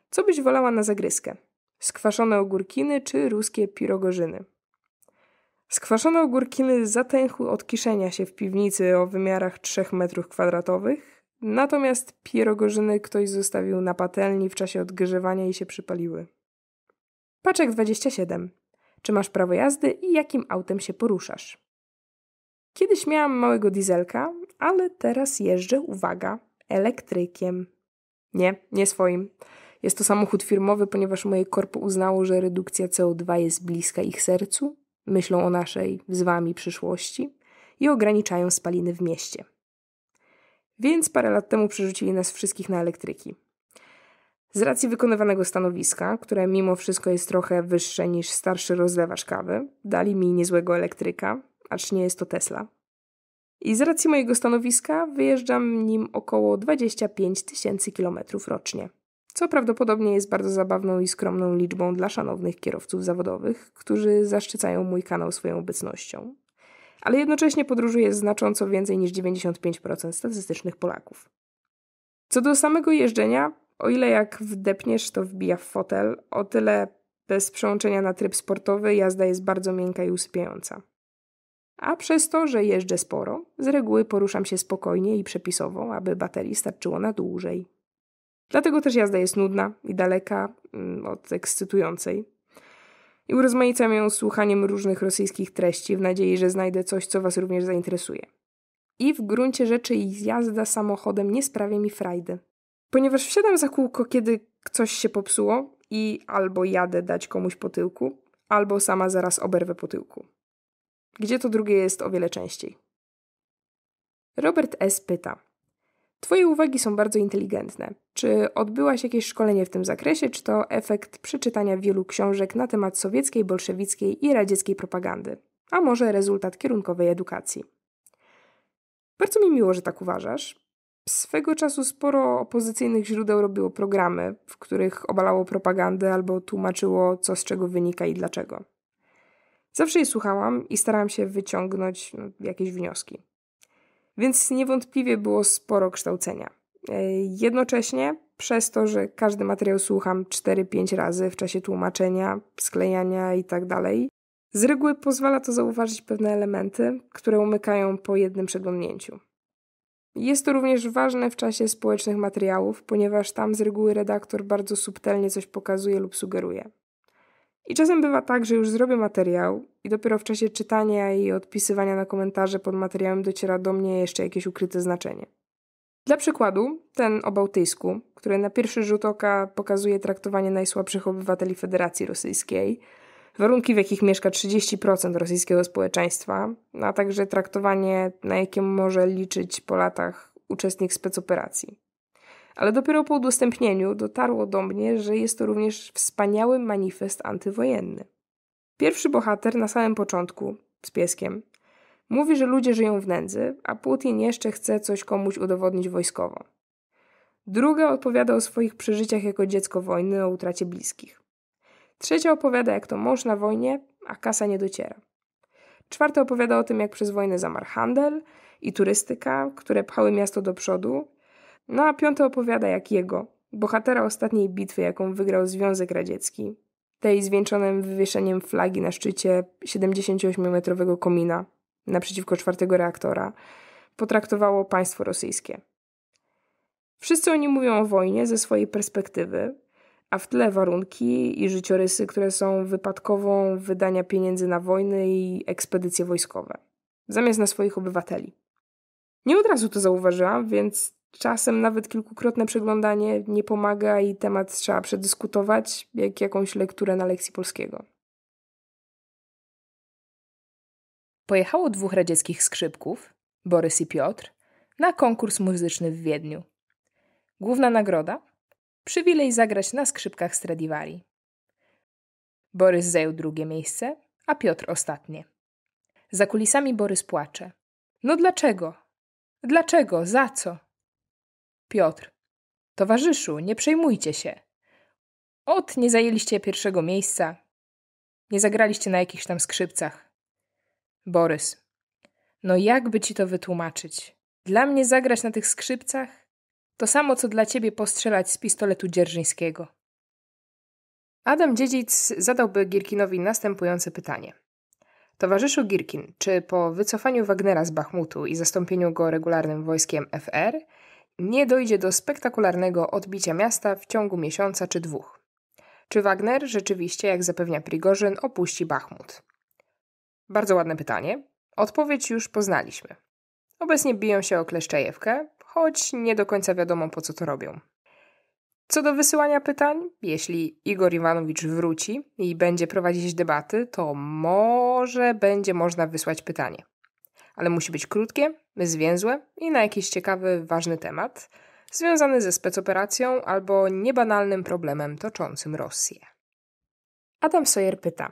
Co byś wolała na zagryskę? skwaszone ogórkiny czy ruskie pirogorzyny. Skwaszone ogórkiny zatęchły od kiszenia się w piwnicy o wymiarach 3 metrów kwadratowych, natomiast pierogorzyny ktoś zostawił na patelni w czasie odgrzewania i się przypaliły. Paczek 27. Czy masz prawo jazdy i jakim autem się poruszasz? Kiedyś miałam małego dieselka, ale teraz jeżdżę, uwaga, elektrykiem. Nie, nie swoim. Jest to samochód firmowy, ponieważ moje korpo uznało, że redukcja CO2 jest bliska ich sercu, myślą o naszej z wami przyszłości i ograniczają spaliny w mieście. Więc parę lat temu przerzucili nas wszystkich na elektryki. Z racji wykonywanego stanowiska, które mimo wszystko jest trochę wyższe niż starszy rozlewacz kawy, dali mi niezłego elektryka, acz nie jest to Tesla. I z racji mojego stanowiska wyjeżdżam nim około 25 tysięcy kilometrów rocznie co prawdopodobnie jest bardzo zabawną i skromną liczbą dla szanownych kierowców zawodowych, którzy zaszczycają mój kanał swoją obecnością. Ale jednocześnie podróżuje znacząco więcej niż 95% statystycznych Polaków. Co do samego jeżdżenia, o ile jak wdepniesz, to wbija w fotel, o tyle bez przełączenia na tryb sportowy jazda jest bardzo miękka i usypiająca. A przez to, że jeżdżę sporo, z reguły poruszam się spokojnie i przepisowo, aby baterii starczyło na dłużej. Dlatego też jazda jest nudna i daleka mm, od ekscytującej. I urozmaicam ją słuchaniem różnych rosyjskich treści w nadziei, że znajdę coś, co Was również zainteresuje. I w gruncie rzeczy jazda samochodem nie sprawia mi frajdy. Ponieważ wsiadam za kółko, kiedy coś się popsuło i albo jadę dać komuś po tyłku, albo sama zaraz oberwę po tyłku. Gdzie to drugie jest o wiele częściej. Robert S. pyta – Twoje uwagi są bardzo inteligentne. Czy odbyłaś jakieś szkolenie w tym zakresie, czy to efekt przeczytania wielu książek na temat sowieckiej, bolszewickiej i radzieckiej propagandy? A może rezultat kierunkowej edukacji? Bardzo mi miło, że tak uważasz. Swego czasu sporo opozycyjnych źródeł robiło programy, w których obalało propagandę albo tłumaczyło, co z czego wynika i dlaczego. Zawsze je słuchałam i starałam się wyciągnąć no, jakieś wnioski więc niewątpliwie było sporo kształcenia. E, jednocześnie, przez to, że każdy materiał słucham 4-5 razy w czasie tłumaczenia, sklejania itd., tak z reguły pozwala to zauważyć pewne elementy, które umykają po jednym przeglądnięciu. Jest to również ważne w czasie społecznych materiałów, ponieważ tam z reguły redaktor bardzo subtelnie coś pokazuje lub sugeruje. I czasem bywa tak, że już zrobię materiał i dopiero w czasie czytania i odpisywania na komentarze pod materiałem dociera do mnie jeszcze jakieś ukryte znaczenie. Dla przykładu, ten o Bałtyjsku, który na pierwszy rzut oka pokazuje traktowanie najsłabszych obywateli Federacji Rosyjskiej, warunki, w jakich mieszka 30% rosyjskiego społeczeństwa, a także traktowanie, na jakie może liczyć po latach uczestnik specoperacji ale dopiero po udostępnieniu dotarło do mnie, że jest to również wspaniały manifest antywojenny. Pierwszy bohater na samym początku, z pieskiem, mówi, że ludzie żyją w nędzy, a Putin jeszcze chce coś komuś udowodnić wojskowo. Druga opowiada o swoich przeżyciach jako dziecko wojny, o utracie bliskich. Trzecia opowiada, jak to mąż na wojnie, a kasa nie dociera. Czwarta opowiada o tym, jak przez wojnę zamarł handel i turystyka, które pchały miasto do przodu, no a piąte opowiada jak jego, bohatera ostatniej bitwy, jaką wygrał Związek Radziecki, tej zwieńczonym wywieszeniem flagi na szczycie 78-metrowego komina naprzeciwko czwartego reaktora, potraktowało państwo rosyjskie. Wszyscy oni mówią o wojnie ze swojej perspektywy, a w tle warunki i życiorysy, które są wypadkową wydania pieniędzy na wojny i ekspedycje wojskowe, zamiast na swoich obywateli. Nie od razu to zauważyłam, więc Czasem nawet kilkukrotne przeglądanie nie pomaga i temat trzeba przedyskutować, jak jakąś lekturę na lekcji polskiego. Pojechało dwóch radzieckich skrzypków, Borys i Piotr, na konkurs muzyczny w Wiedniu. Główna nagroda? Przywilej zagrać na skrzypkach Stradivari. Borys zajął drugie miejsce, a Piotr ostatnie. Za kulisami Borys płacze. No dlaczego? Dlaczego? Za co? Piotr. Towarzyszu, nie przejmujcie się. Ot, nie zajęliście pierwszego miejsca. Nie zagraliście na jakichś tam skrzypcach. Borys. No jakby ci to wytłumaczyć? Dla mnie zagrać na tych skrzypcach to samo, co dla ciebie postrzelać z pistoletu dzierżyńskiego. Adam Dziedzic zadałby Gierkinowi następujące pytanie. Towarzyszu Girkin, czy po wycofaniu Wagnera z Bachmutu i zastąpieniu go regularnym wojskiem FR nie dojdzie do spektakularnego odbicia miasta w ciągu miesiąca czy dwóch. Czy Wagner rzeczywiście, jak zapewnia Prigorzyn, opuści Bachmut? Bardzo ładne pytanie. Odpowiedź już poznaliśmy. Obecnie biją się o Kleszczejewkę, choć nie do końca wiadomo po co to robią. Co do wysyłania pytań, jeśli Igor Iwanowicz wróci i będzie prowadzić debaty, to może będzie można wysłać pytanie ale musi być krótkie, zwięzłe i na jakiś ciekawy, ważny temat, związany ze specoperacją albo niebanalnym problemem toczącym Rosję. Adam Sawyer pyta: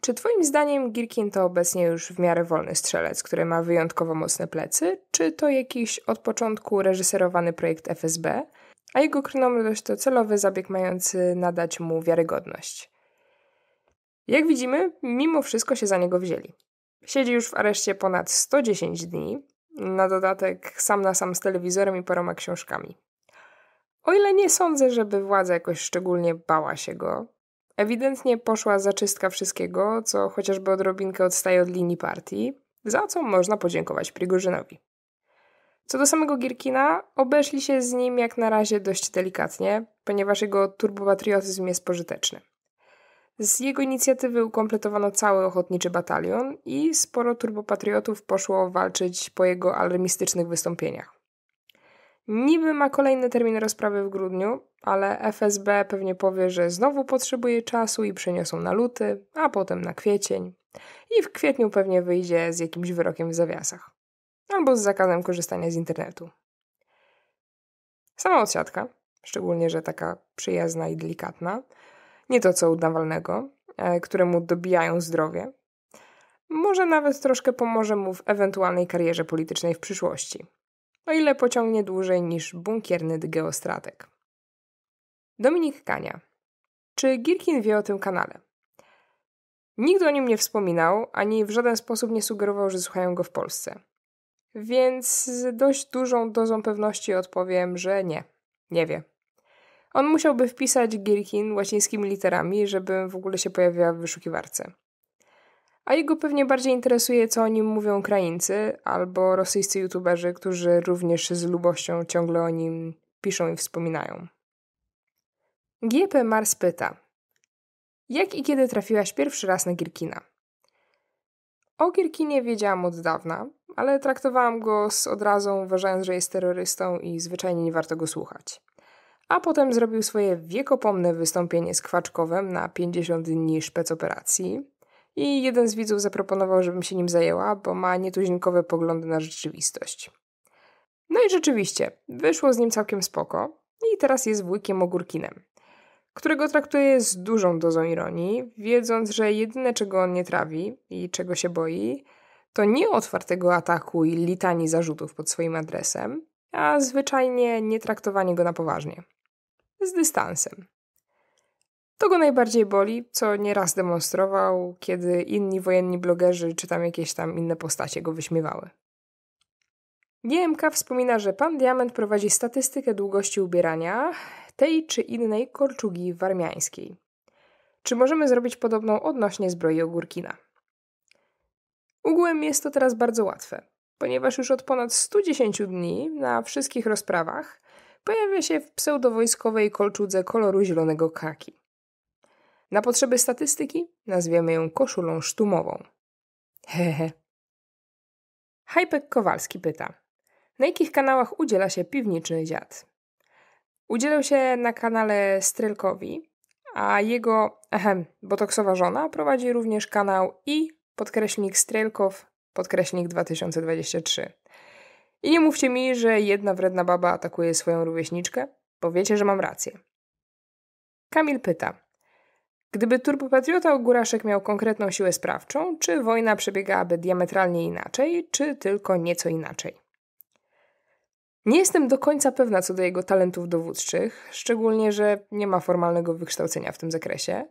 Czy Twoim zdaniem Girkin to obecnie już w miarę wolny strzelec, który ma wyjątkowo mocne plecy, czy to jakiś od początku reżyserowany projekt FSB, a jego krynomlość to celowy zabieg mający nadać mu wiarygodność? Jak widzimy, mimo wszystko się za niego wzięli. Siedzi już w areszcie ponad 110 dni, na dodatek sam na sam z telewizorem i paroma książkami. O ile nie sądzę, żeby władza jakoś szczególnie bała się go, ewidentnie poszła zaczystka wszystkiego, co chociażby odrobinkę odstaje od linii partii, za co można podziękować Prigorzynowi. Co do samego Gierkina, obeszli się z nim jak na razie dość delikatnie, ponieważ jego turbopatriotyzm jest pożyteczny. Z jego inicjatywy ukompletowano cały ochotniczy batalion i sporo turbopatriotów poszło walczyć po jego alarmistycznych wystąpieniach. Niby ma kolejny termin rozprawy w grudniu, ale FSB pewnie powie, że znowu potrzebuje czasu i przeniosą na luty, a potem na kwiecień. I w kwietniu pewnie wyjdzie z jakimś wyrokiem w zawiasach. Albo z zakazem korzystania z internetu. Sama odsiadka, szczególnie że taka przyjazna i delikatna, nie to co u Nawalnego, e, któremu dobijają zdrowie. Może nawet troszkę pomoże mu w ewentualnej karierze politycznej w przyszłości, o ile pociągnie dłużej niż bunkierny geostratek. Dominik Kania. Czy Girkin wie o tym kanale? Nikt o nim nie wspominał, ani w żaden sposób nie sugerował, że słuchają go w Polsce. Więc z dość dużą dozą pewności odpowiem, że nie, nie wie. On musiałby wpisać Gierkin łacińskimi literami, żeby w ogóle się pojawiła w wyszukiwarce. A jego pewnie bardziej interesuje, co o nim mówią Ukraińcy albo rosyjscy youtuberzy, którzy również z lubością ciągle o nim piszą i wspominają. GP Mars pyta: Jak i kiedy trafiłaś pierwszy raz na Gierkina? O Gierkinie wiedziałam od dawna, ale traktowałam go z odrazą, uważając, że jest terrorystą i zwyczajnie nie warto go słuchać a potem zrobił swoje wiekopomne wystąpienie z Kwaczkowem na 50 dni szpec operacji. I jeden z widzów zaproponował, żebym się nim zajęła, bo ma nietuzinkowe poglądy na rzeczywistość. No i rzeczywiście, wyszło z nim całkiem spoko i teraz jest wujkiem ogórkinem, którego traktuje z dużą dozą ironii, wiedząc, że jedyne czego on nie trawi i czego się boi, to nie otwartego ataku i litanii zarzutów pod swoim adresem, a zwyczajnie nie traktowanie go na poważnie z dystansem. To go najbardziej boli, co nieraz demonstrował, kiedy inni wojenni blogerzy czy tam jakieś tam inne postacie go wyśmiewały. GMK wspomina, że pan Diament prowadzi statystykę długości ubierania tej czy innej korczugi warmiańskiej. Czy możemy zrobić podobną odnośnie zbroi Ogórkina? Ogółem jest to teraz bardzo łatwe, ponieważ już od ponad 110 dni na wszystkich rozprawach pojawia się w pseudowojskowej kolczudze koloru zielonego kaki. Na potrzeby statystyki nazwiemy ją koszulą sztumową. Hehe. Hajpek Kowalski pyta. Na jakich kanałach udziela się piwniczny dziad? Udzielał się na kanale Strylkowi, a jego, ehem, botoksowa żona prowadzi również kanał i podkreśnik Strylkow, podkreśnik 2023. I nie mówcie mi, że jedna wredna baba atakuje swoją rówieśniczkę, bo wiecie, że mam rację. Kamil pyta. Gdyby turbopatriota Ogóraszek miał konkretną siłę sprawczą, czy wojna przebiegałaby diametralnie inaczej, czy tylko nieco inaczej? Nie jestem do końca pewna co do jego talentów dowódczych, szczególnie, że nie ma formalnego wykształcenia w tym zakresie,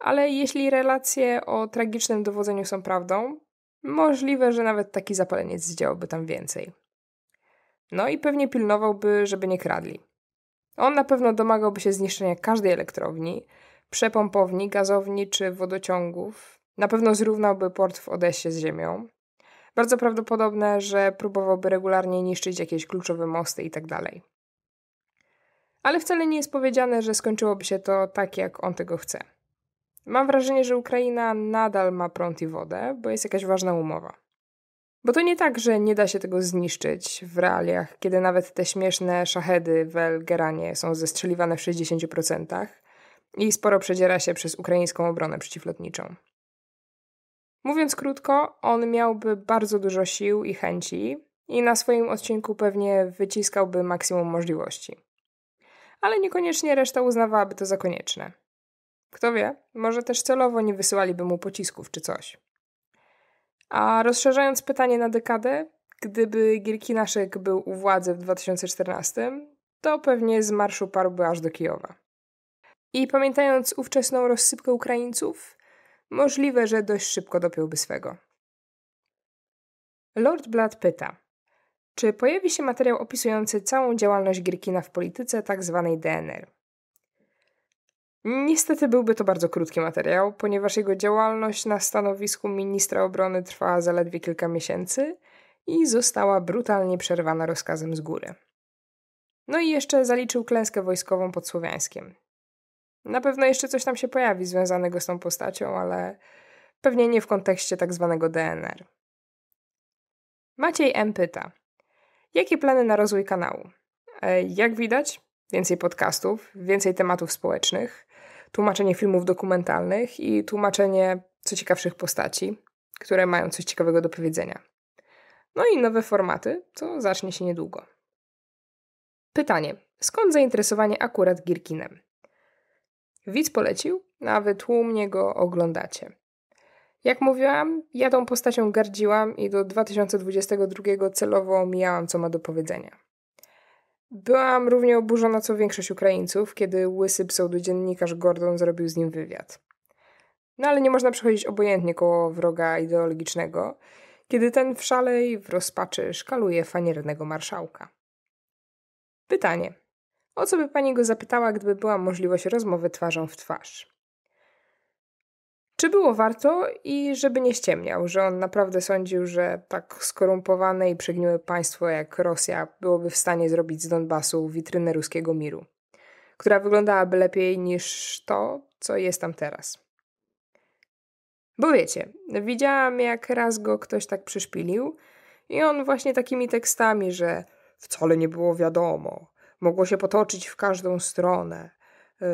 ale jeśli relacje o tragicznym dowodzeniu są prawdą, możliwe, że nawet taki zapaleniec zdziałby tam więcej. No i pewnie pilnowałby, żeby nie kradli. On na pewno domagałby się zniszczenia każdej elektrowni, przepompowni, gazowni czy wodociągów. Na pewno zrównałby port w Odessie z ziemią. Bardzo prawdopodobne, że próbowałby regularnie niszczyć jakieś kluczowe mosty itd. Tak Ale wcale nie jest powiedziane, że skończyłoby się to tak, jak on tego chce. Mam wrażenie, że Ukraina nadal ma prąd i wodę, bo jest jakaś ważna umowa. Bo to nie tak, że nie da się tego zniszczyć w realiach, kiedy nawet te śmieszne szachedy w Elgeranie są zestrzeliwane w 60% i sporo przedziera się przez ukraińską obronę przeciwlotniczą. Mówiąc krótko, on miałby bardzo dużo sił i chęci i na swoim odcinku pewnie wyciskałby maksimum możliwości. Ale niekoniecznie reszta uznawałaby to za konieczne. Kto wie, może też celowo nie wysyłaliby mu pocisków czy coś. A rozszerzając pytanie na dekadę, gdyby Gierki był u władzy w 2014, to pewnie z marszu parłby aż do Kijowa. I pamiętając ówczesną rozsypkę Ukraińców, możliwe, że dość szybko dopiąłby swego. Lord Blad pyta, czy pojawi się materiał opisujący całą działalność Gierkina w polityce tzw. Tak DNR? Niestety byłby to bardzo krótki materiał, ponieważ jego działalność na stanowisku ministra obrony trwała zaledwie kilka miesięcy i została brutalnie przerwana rozkazem z góry. No i jeszcze zaliczył klęskę wojskową pod Słowiańskiem. Na pewno jeszcze coś tam się pojawi związanego z tą postacią, ale pewnie nie w kontekście tak zwanego DNR. Maciej M. pyta: Jakie plany na rozwój kanału? E, jak widać, więcej podcastów, więcej tematów społecznych, tłumaczenie filmów dokumentalnych i tłumaczenie co ciekawszych postaci, które mają coś ciekawego do powiedzenia. No i nowe formaty, co zacznie się niedługo. Pytanie: skąd zainteresowanie akurat Girkinem? Widz polecił, a wy tłumnie go oglądacie. Jak mówiłam, ja tą postacią gardziłam i do 2022 celowo omijałam, co ma do powiedzenia. Byłam równie oburzona co większość Ukraińców, kiedy łysy pseudodziennikarz Gordon zrobił z nim wywiad. No ale nie można przechodzić obojętnie koło wroga ideologicznego, kiedy ten w szalej, w rozpaczy szkaluje faniernego marszałka. Pytanie. O co by pani go zapytała, gdyby była możliwość rozmowy twarzą w twarz? czy było warto i żeby nie ściemniał, że on naprawdę sądził, że tak skorumpowane i przegniłe państwo jak Rosja byłoby w stanie zrobić z Donbasu witrynę ruskiego miru, która wyglądałaby lepiej niż to, co jest tam teraz. Bo wiecie, widziałam jak raz go ktoś tak przyszpilił i on właśnie takimi tekstami, że wcale nie było wiadomo, mogło się potoczyć w każdą stronę,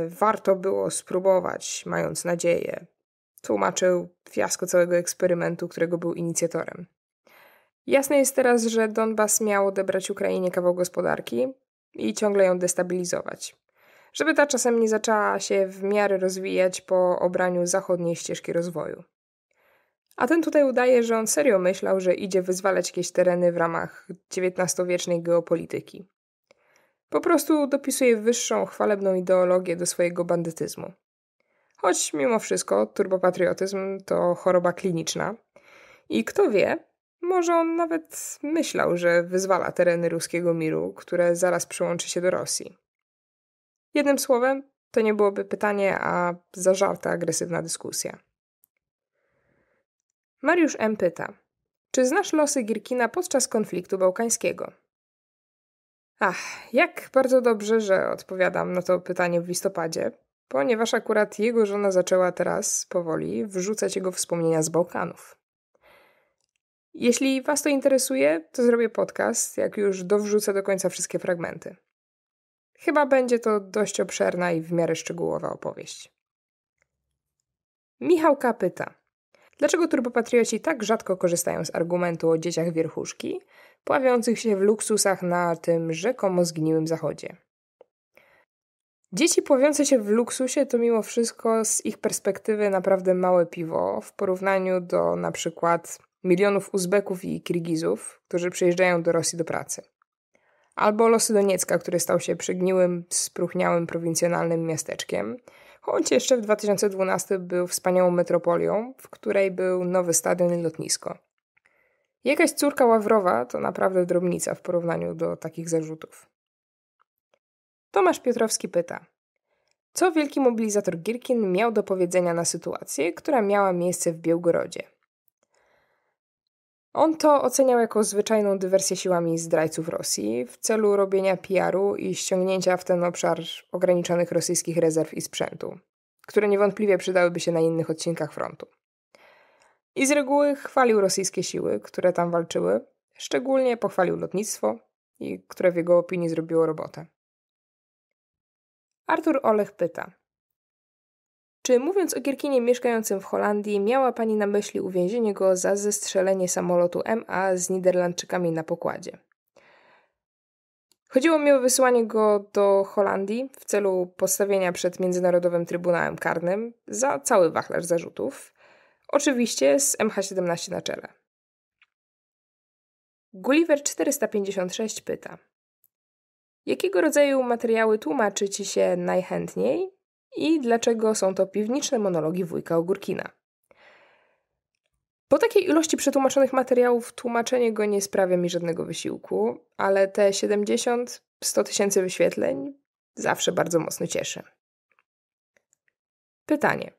warto było spróbować, mając nadzieję tłumaczył fiasko całego eksperymentu, którego był inicjatorem. Jasne jest teraz, że Donbas miał odebrać Ukrainie kawał gospodarki i ciągle ją destabilizować, żeby ta czasem nie zaczęła się w miarę rozwijać po obraniu zachodniej ścieżki rozwoju. A ten tutaj udaje, że on serio myślał, że idzie wyzwalać jakieś tereny w ramach XIX-wiecznej geopolityki. Po prostu dopisuje wyższą, chwalebną ideologię do swojego bandytyzmu. Choć mimo wszystko turbopatriotyzm to choroba kliniczna i kto wie, może on nawet myślał, że wyzwala tereny ruskiego miru, które zaraz przyłączy się do Rosji. Jednym słowem, to nie byłoby pytanie, a zażarta agresywna dyskusja. Mariusz M. pyta: Czy znasz losy Girkina podczas konfliktu bałkańskiego? Ach, jak bardzo dobrze, że odpowiadam na to pytanie w listopadzie, ponieważ akurat jego żona zaczęła teraz powoli wrzucać jego wspomnienia z Bałkanów. Jeśli Was to interesuje, to zrobię podcast, jak już dowrzucę do końca wszystkie fragmenty. Chyba będzie to dość obszerna i w miarę szczegółowa opowieść. Michałka pyta. Dlaczego turbopatrioci tak rzadko korzystają z argumentu o dzieciach wierchuszki, pławiących się w luksusach na tym rzekomo zgniłym zachodzie? Dzieci pławiące się w luksusie to mimo wszystko z ich perspektywy naprawdę małe piwo w porównaniu do na przykład milionów Uzbeków i Kirgizów, którzy przyjeżdżają do Rosji do pracy. Albo losy Doniecka, który stał się przygniłym, spruchniałym prowincjonalnym miasteczkiem, choć jeszcze w 2012 był wspaniałą metropolią, w której był nowy stadion i lotnisko. Jakaś córka Ławrowa to naprawdę drobnica w porównaniu do takich zarzutów. Tomasz Piotrowski pyta: Co wielki mobilizator Gierkin miał do powiedzenia na sytuację, która miała miejsce w Białgorodzie? On to oceniał jako zwyczajną dywersję siłami zdrajców Rosji w celu robienia PR-u i ściągnięcia w ten obszar ograniczonych rosyjskich rezerw i sprzętu, które niewątpliwie przydałyby się na innych odcinkach frontu. I z reguły chwalił rosyjskie siły, które tam walczyły, szczególnie pochwalił lotnictwo, i które w jego opinii zrobiło robotę. Artur Olech pyta. Czy mówiąc o Gierkinie mieszkającym w Holandii, miała Pani na myśli uwięzienie go za zestrzelenie samolotu MA z Niderlandczykami na pokładzie? Chodziło mi o wysłanie go do Holandii w celu postawienia przed Międzynarodowym Trybunałem Karnym za cały wachlarz zarzutów, oczywiście z MH17 na czele. Gulliver 456 pyta – Jakiego rodzaju materiały tłumaczy Ci się najchętniej i dlaczego są to piwniczne monologi wujka Ogórkina? Po takiej ilości przetłumaczonych materiałów tłumaczenie go nie sprawia mi żadnego wysiłku, ale te 70-100 tysięcy wyświetleń zawsze bardzo mocno cieszy. Pytanie.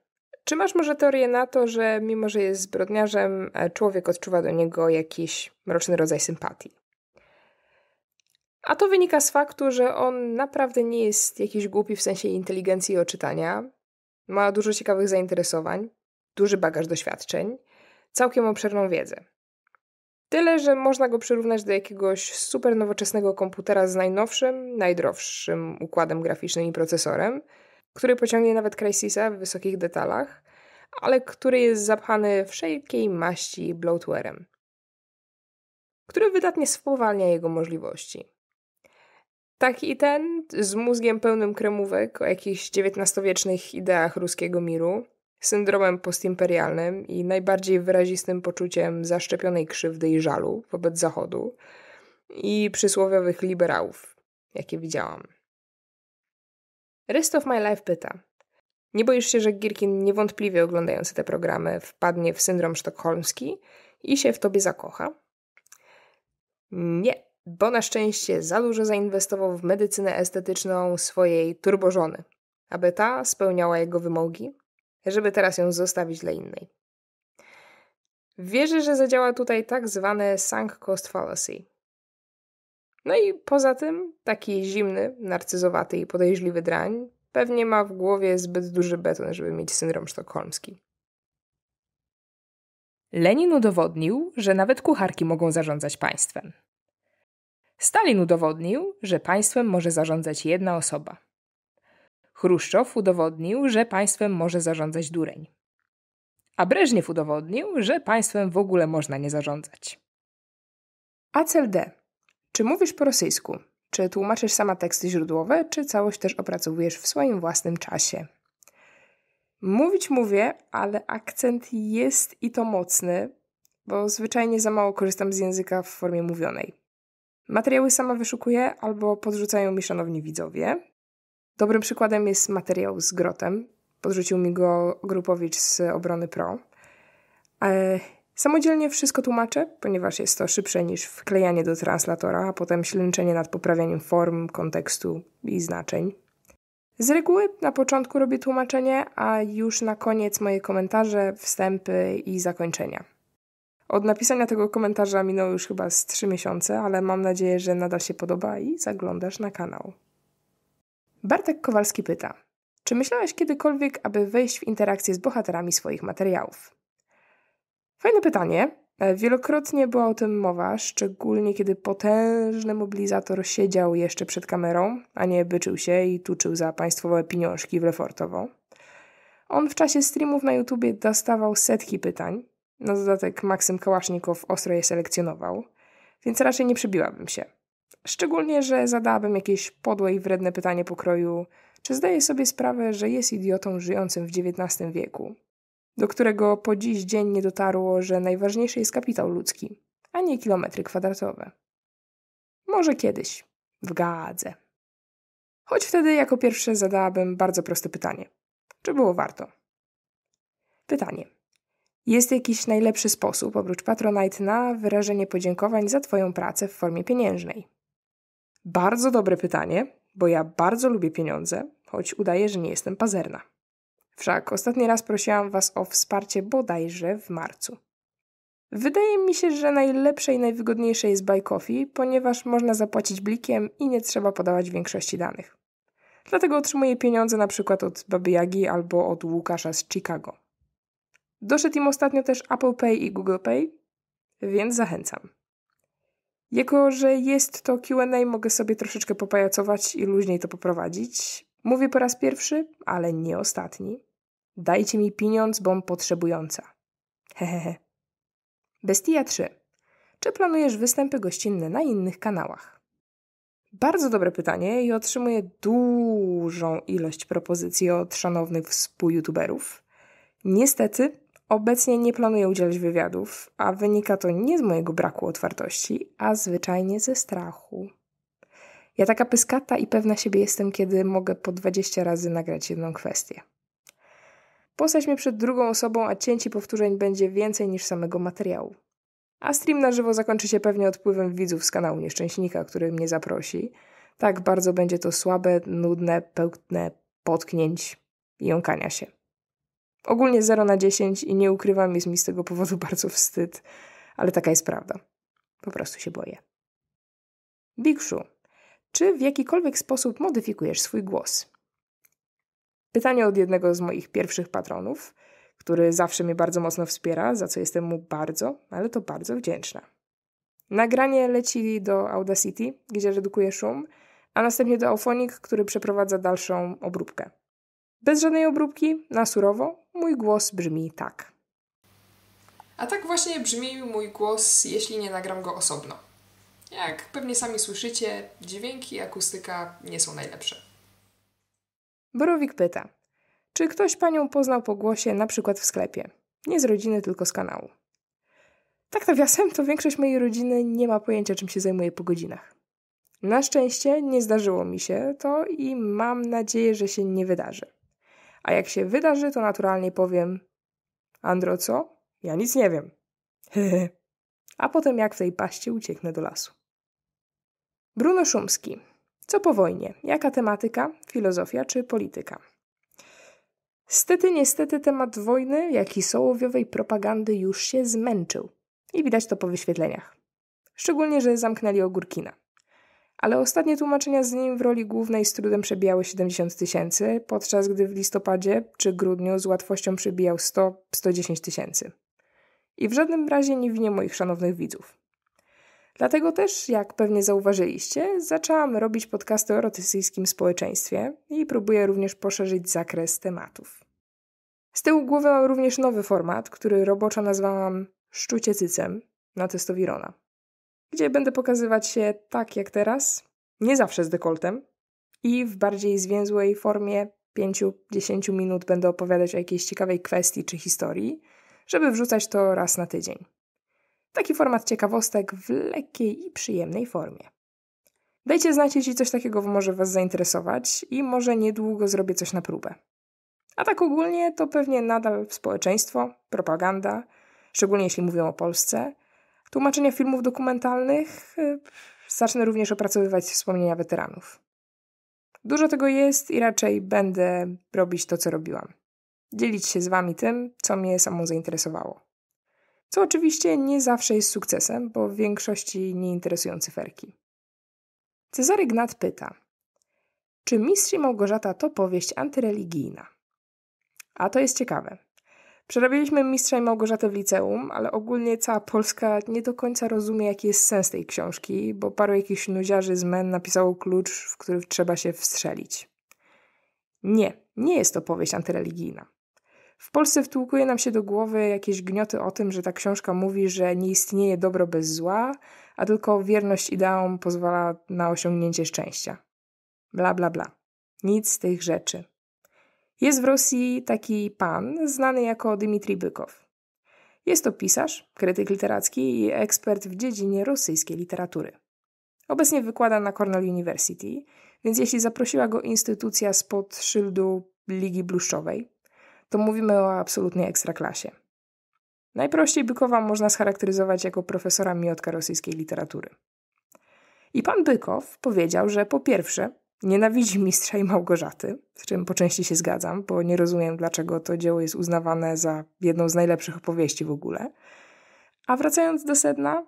Czy masz może teorię na to, że mimo że jest zbrodniarzem, e, człowiek odczuwa do niego jakiś mroczny rodzaj sympatii? A to wynika z faktu, że on naprawdę nie jest jakiś głupi w sensie inteligencji i oczytania. Ma dużo ciekawych zainteresowań, duży bagaż doświadczeń, całkiem obszerną wiedzę. Tyle, że można go przyrównać do jakiegoś super nowoczesnego komputera z najnowszym, najdroższym układem graficznym i procesorem, który pociągnie nawet Crysisa w wysokich detalach, ale który jest zapchany wszelkiej maści bloatwarem, który wydatnie spowalnia jego możliwości. Taki ten, z mózgiem pełnym kremówek o jakichś XIX-wiecznych ideach ruskiego miru, syndromem postimperialnym i najbardziej wyrazistym poczuciem zaszczepionej krzywdy i żalu wobec Zachodu i przysłowiowych liberałów, jakie widziałam. Rest of My Life pyta. Nie boisz się, że Girkin niewątpliwie oglądający te programy wpadnie w syndrom sztokholmski i się w tobie zakocha? Nie bo na szczęście za dużo zainwestował w medycynę estetyczną swojej turbożony, aby ta spełniała jego wymogi, żeby teraz ją zostawić dla innej. Wierzę, że zadziała tutaj tak zwane sunk cost fallacy. No i poza tym taki zimny, narcyzowaty i podejrzliwy drań pewnie ma w głowie zbyt duży beton, żeby mieć syndrom sztokholmski. Lenin udowodnił, że nawet kucharki mogą zarządzać państwem. Stalin udowodnił, że państwem może zarządzać jedna osoba. Chruszczow udowodnił, że państwem może zarządzać dureń. A Breżniew udowodnił, że państwem w ogóle można nie zarządzać. ACLD. Czy mówisz po rosyjsku? Czy tłumaczysz sama teksty źródłowe, czy całość też opracowujesz w swoim własnym czasie? Mówić mówię, ale akcent jest i to mocny, bo zwyczajnie za mało korzystam z języka w formie mówionej. Materiały sama wyszukuję albo podrzucają mi szanowni widzowie. Dobrym przykładem jest materiał z grotem. Podrzucił mi go Grupowicz z Obrony Pro. E, samodzielnie wszystko tłumaczę, ponieważ jest to szybsze niż wklejanie do translatora, a potem ślęczenie nad poprawianiem form, kontekstu i znaczeń. Z reguły na początku robię tłumaczenie, a już na koniec moje komentarze, wstępy i zakończenia. Od napisania tego komentarza minęło już chyba z 3 miesiące, ale mam nadzieję, że nadal się podoba i zaglądasz na kanał. Bartek Kowalski pyta: Czy myślałeś kiedykolwiek, aby wejść w interakcję z bohaterami swoich materiałów? Fajne pytanie. Wielokrotnie była o tym mowa, szczególnie kiedy potężny mobilizator siedział jeszcze przed kamerą, a nie byczył się i tuczył za państwowe pieniążki w Lefortowo. On w czasie streamów na YouTubie dostawał setki pytań, na dodatek Maksym Kałasznikow ostro je selekcjonował, więc raczej nie przybiłabym się. Szczególnie, że zadałabym jakieś podłe i wredne pytanie pokroju, czy zdaje sobie sprawę, że jest idiotą żyjącym w XIX wieku, do którego po dziś dzień nie dotarło, że najważniejszy jest kapitał ludzki, a nie kilometry kwadratowe. Może kiedyś, w gadze. Choć wtedy jako pierwsze zadałabym bardzo proste pytanie. Czy było warto? Pytanie. Jest jakiś najlepszy sposób, oprócz Patronite, na wyrażenie podziękowań za Twoją pracę w formie pieniężnej? Bardzo dobre pytanie, bo ja bardzo lubię pieniądze, choć udaję, że nie jestem pazerna. Wszak ostatni raz prosiłam Was o wsparcie bodajże w marcu. Wydaje mi się, że najlepsze i najwygodniejsze jest Buy Coffee, ponieważ można zapłacić blikiem i nie trzeba podawać większości danych. Dlatego otrzymuję pieniądze na przykład od Baby albo od Łukasza z Chicago. Doszedł im ostatnio też Apple Pay i Google Pay, więc zachęcam. Jako, że jest to QA, mogę sobie troszeczkę popajacować i luźniej to poprowadzić. Mówię po raz pierwszy, ale nie ostatni. Dajcie mi pieniądz, bom potrzebująca. Hehehe. Bestia 3. Czy planujesz występy gościnne na innych kanałach? Bardzo dobre pytanie i otrzymuję dużą ilość propozycji od szanownych współyoutuberów. Niestety, Obecnie nie planuję udzielać wywiadów, a wynika to nie z mojego braku otwartości, a zwyczajnie ze strachu. Ja taka pyskata i pewna siebie jestem, kiedy mogę po 20 razy nagrać jedną kwestię. Postać mnie przed drugą osobą, a cięci powtórzeń będzie więcej niż samego materiału. A stream na żywo zakończy się pewnie odpływem widzów z kanału Nieszczęśnika, który mnie zaprosi. Tak bardzo będzie to słabe, nudne, pełne potknięć i jąkania się. Ogólnie 0 na 10 i nie ukrywam, jest mi z tego powodu bardzo wstyd, ale taka jest prawda. Po prostu się boję. Big czy w jakikolwiek sposób modyfikujesz swój głos? Pytanie od jednego z moich pierwszych patronów, który zawsze mnie bardzo mocno wspiera, za co jestem mu bardzo, ale to bardzo wdzięczna. Nagranie leci do Audacity, gdzie redukuje szum, a następnie do Auphonic, który przeprowadza dalszą obróbkę. Bez żadnej obróbki, na surowo, mój głos brzmi tak. A tak właśnie brzmi mój głos, jeśli nie nagram go osobno. Jak pewnie sami słyszycie, dźwięki i akustyka nie są najlepsze. Borowik pyta, czy ktoś panią poznał po głosie, na przykład w sklepie? Nie z rodziny, tylko z kanału. Tak nawiasem, to większość mojej rodziny nie ma pojęcia, czym się zajmuję po godzinach. Na szczęście nie zdarzyło mi się to i mam nadzieję, że się nie wydarzy. A jak się wydarzy, to naturalnie powiem: Andro, co? Ja nic nie wiem. A potem jak w tej paście ucieknę do lasu. Bruno Szumski. Co po wojnie? Jaka tematyka? Filozofia czy polityka? Stety, niestety temat wojny, jak i sołowiowej propagandy już się zmęczył. I widać to po wyświetleniach. Szczególnie, że zamknęli Ogórkina ale ostatnie tłumaczenia z nim w roli głównej z trudem przebijały 70 tysięcy, podczas gdy w listopadzie czy grudniu z łatwością przebijał 100-110 tysięcy. I w żadnym razie nie winię moich szanownych widzów. Dlatego też, jak pewnie zauważyliście, zaczęłam robić podcasty o rosyjskim społeczeństwie i próbuję również poszerzyć zakres tematów. Z tyłu głowy mam również nowy format, który roboczo nazwałam Szczucie Cycem na testowirona gdzie będę pokazywać się tak jak teraz, nie zawsze z dekoltem i w bardziej zwięzłej formie 5-10 minut będę opowiadać o jakiejś ciekawej kwestii czy historii, żeby wrzucać to raz na tydzień. Taki format ciekawostek w lekkiej i przyjemnej formie. Dajcie znać, jeśli coś takiego może Was zainteresować i może niedługo zrobię coś na próbę. A tak ogólnie to pewnie nadal społeczeństwo, propaganda, szczególnie jeśli mówią o Polsce – tłumaczenia filmów dokumentalnych, y, zacznę również opracowywać wspomnienia weteranów. Dużo tego jest i raczej będę robić to, co robiłam. Dzielić się z Wami tym, co mnie samo zainteresowało. Co oczywiście nie zawsze jest sukcesem, bo w większości nie interesują cyferki. Cezary Gnat pyta, czy Mistrz i Małgorzata to powieść antyreligijna? A to jest ciekawe. Przerabialiśmy Mistrza i Małgorzatę w liceum, ale ogólnie cała Polska nie do końca rozumie, jaki jest sens tej książki, bo paru jakichś nudziarzy z MEN napisało klucz, w który trzeba się wstrzelić. Nie, nie jest to powieść antyreligijna. W Polsce wtłukuje nam się do głowy jakieś gnioty o tym, że ta książka mówi, że nie istnieje dobro bez zła, a tylko wierność ideałom pozwala na osiągnięcie szczęścia. Bla, bla, bla. Nic z tych rzeczy. Jest w Rosji taki pan znany jako Dmitrij Bykow. Jest to pisarz, krytyk literacki i ekspert w dziedzinie rosyjskiej literatury. Obecnie wykłada na Cornell University, więc jeśli zaprosiła go instytucja spod szyldu Ligi Bluszczowej, to mówimy o absolutnej ekstraklasie. Najprościej Bykowa można scharakteryzować jako profesora miotka rosyjskiej literatury. I pan Bykow powiedział, że po pierwsze, Nienawidzi mistrza i Małgorzaty, z czym po części się zgadzam, bo nie rozumiem, dlaczego to dzieło jest uznawane za jedną z najlepszych opowieści w ogóle. A wracając do sedna,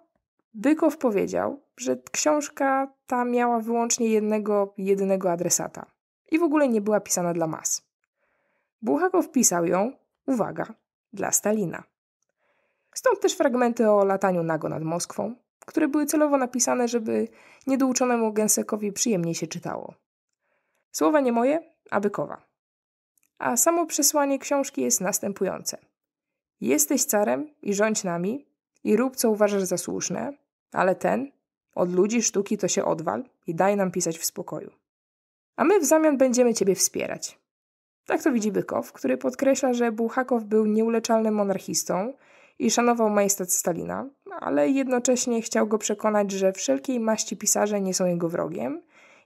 Bykow powiedział, że książka ta miała wyłącznie jednego, jedynego adresata i w ogóle nie była pisana dla mas. Buchakow pisał ją, uwaga, dla Stalina. Stąd też fragmenty o lataniu nago nad Moskwą, które były celowo napisane, żeby niedouczonemu gęsekowi przyjemniej się czytało. Słowa nie moje, a bykowa. A samo przesłanie książki jest następujące. Jesteś carem i rządź nami i rób, co uważasz za słuszne, ale ten, od ludzi sztuki to się odwal i daj nam pisać w spokoju. A my w zamian będziemy ciebie wspierać. Tak to widzi Bykow, który podkreśla, że Buchakow był nieuleczalnym monarchistą, i szanował majestat Stalina, ale jednocześnie chciał go przekonać, że wszelkiej maści pisarze nie są jego wrogiem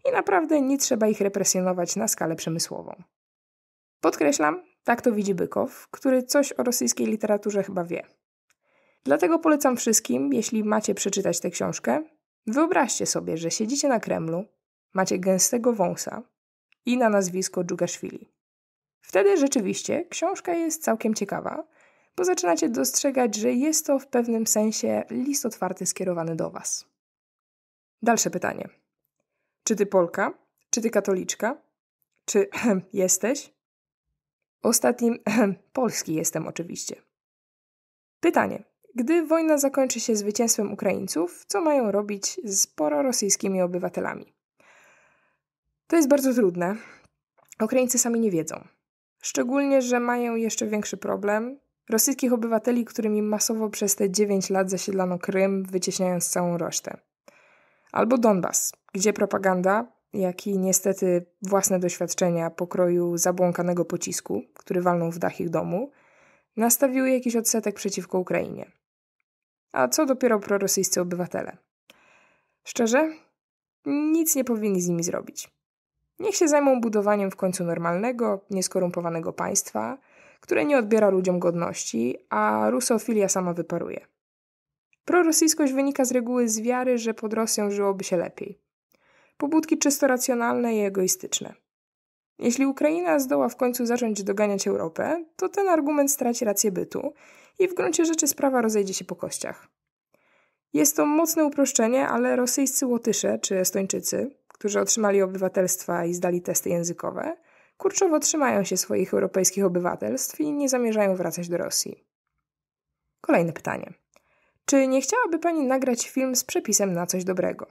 i naprawdę nie trzeba ich represjonować na skalę przemysłową. Podkreślam, tak to widzi Bykow, który coś o rosyjskiej literaturze chyba wie. Dlatego polecam wszystkim, jeśli macie przeczytać tę książkę, wyobraźcie sobie, że siedzicie na Kremlu, macie gęstego wąsa i na nazwisko Dżugaszwili. Wtedy rzeczywiście książka jest całkiem ciekawa, bo zaczynacie dostrzegać, że jest to w pewnym sensie list otwarty skierowany do Was. Dalsze pytanie. Czy ty Polka? Czy ty katoliczka? Czy jesteś? Ostatnim polski jestem oczywiście. Pytanie. Gdy wojna zakończy się zwycięstwem Ukraińców, co mają robić z pororosyjskimi obywatelami? To jest bardzo trudne. Ukraińcy sami nie wiedzą. Szczególnie, że mają jeszcze większy problem, rosyjskich obywateli, którymi masowo przez te 9 lat zasiedlano Krym, wycieśniając całą resztę. Albo Donbas, gdzie propaganda, jak i niestety własne doświadczenia pokroju zabłąkanego pocisku, który walnął w dach ich domu, nastawiły jakiś odsetek przeciwko Ukrainie. A co dopiero prorosyjscy obywatele? Szczerze, nic nie powinni z nimi zrobić. Niech się zajmą budowaniem w końcu normalnego, nieskorumpowanego państwa – które nie odbiera ludziom godności, a rusofilia sama wyparuje. Prorosyjskość wynika z reguły z wiary, że pod Rosją żyłoby się lepiej. Pobudki czysto racjonalne i egoistyczne. Jeśli Ukraina zdoła w końcu zacząć doganiać Europę, to ten argument straci rację bytu i w gruncie rzeczy sprawa rozejdzie się po kościach. Jest to mocne uproszczenie, ale rosyjscy Łotysze czy Estończycy, którzy otrzymali obywatelstwa i zdali testy językowe, kurczowo trzymają się swoich europejskich obywatelstw i nie zamierzają wracać do Rosji. Kolejne pytanie. Czy nie chciałaby Pani nagrać film z przepisem na coś dobrego?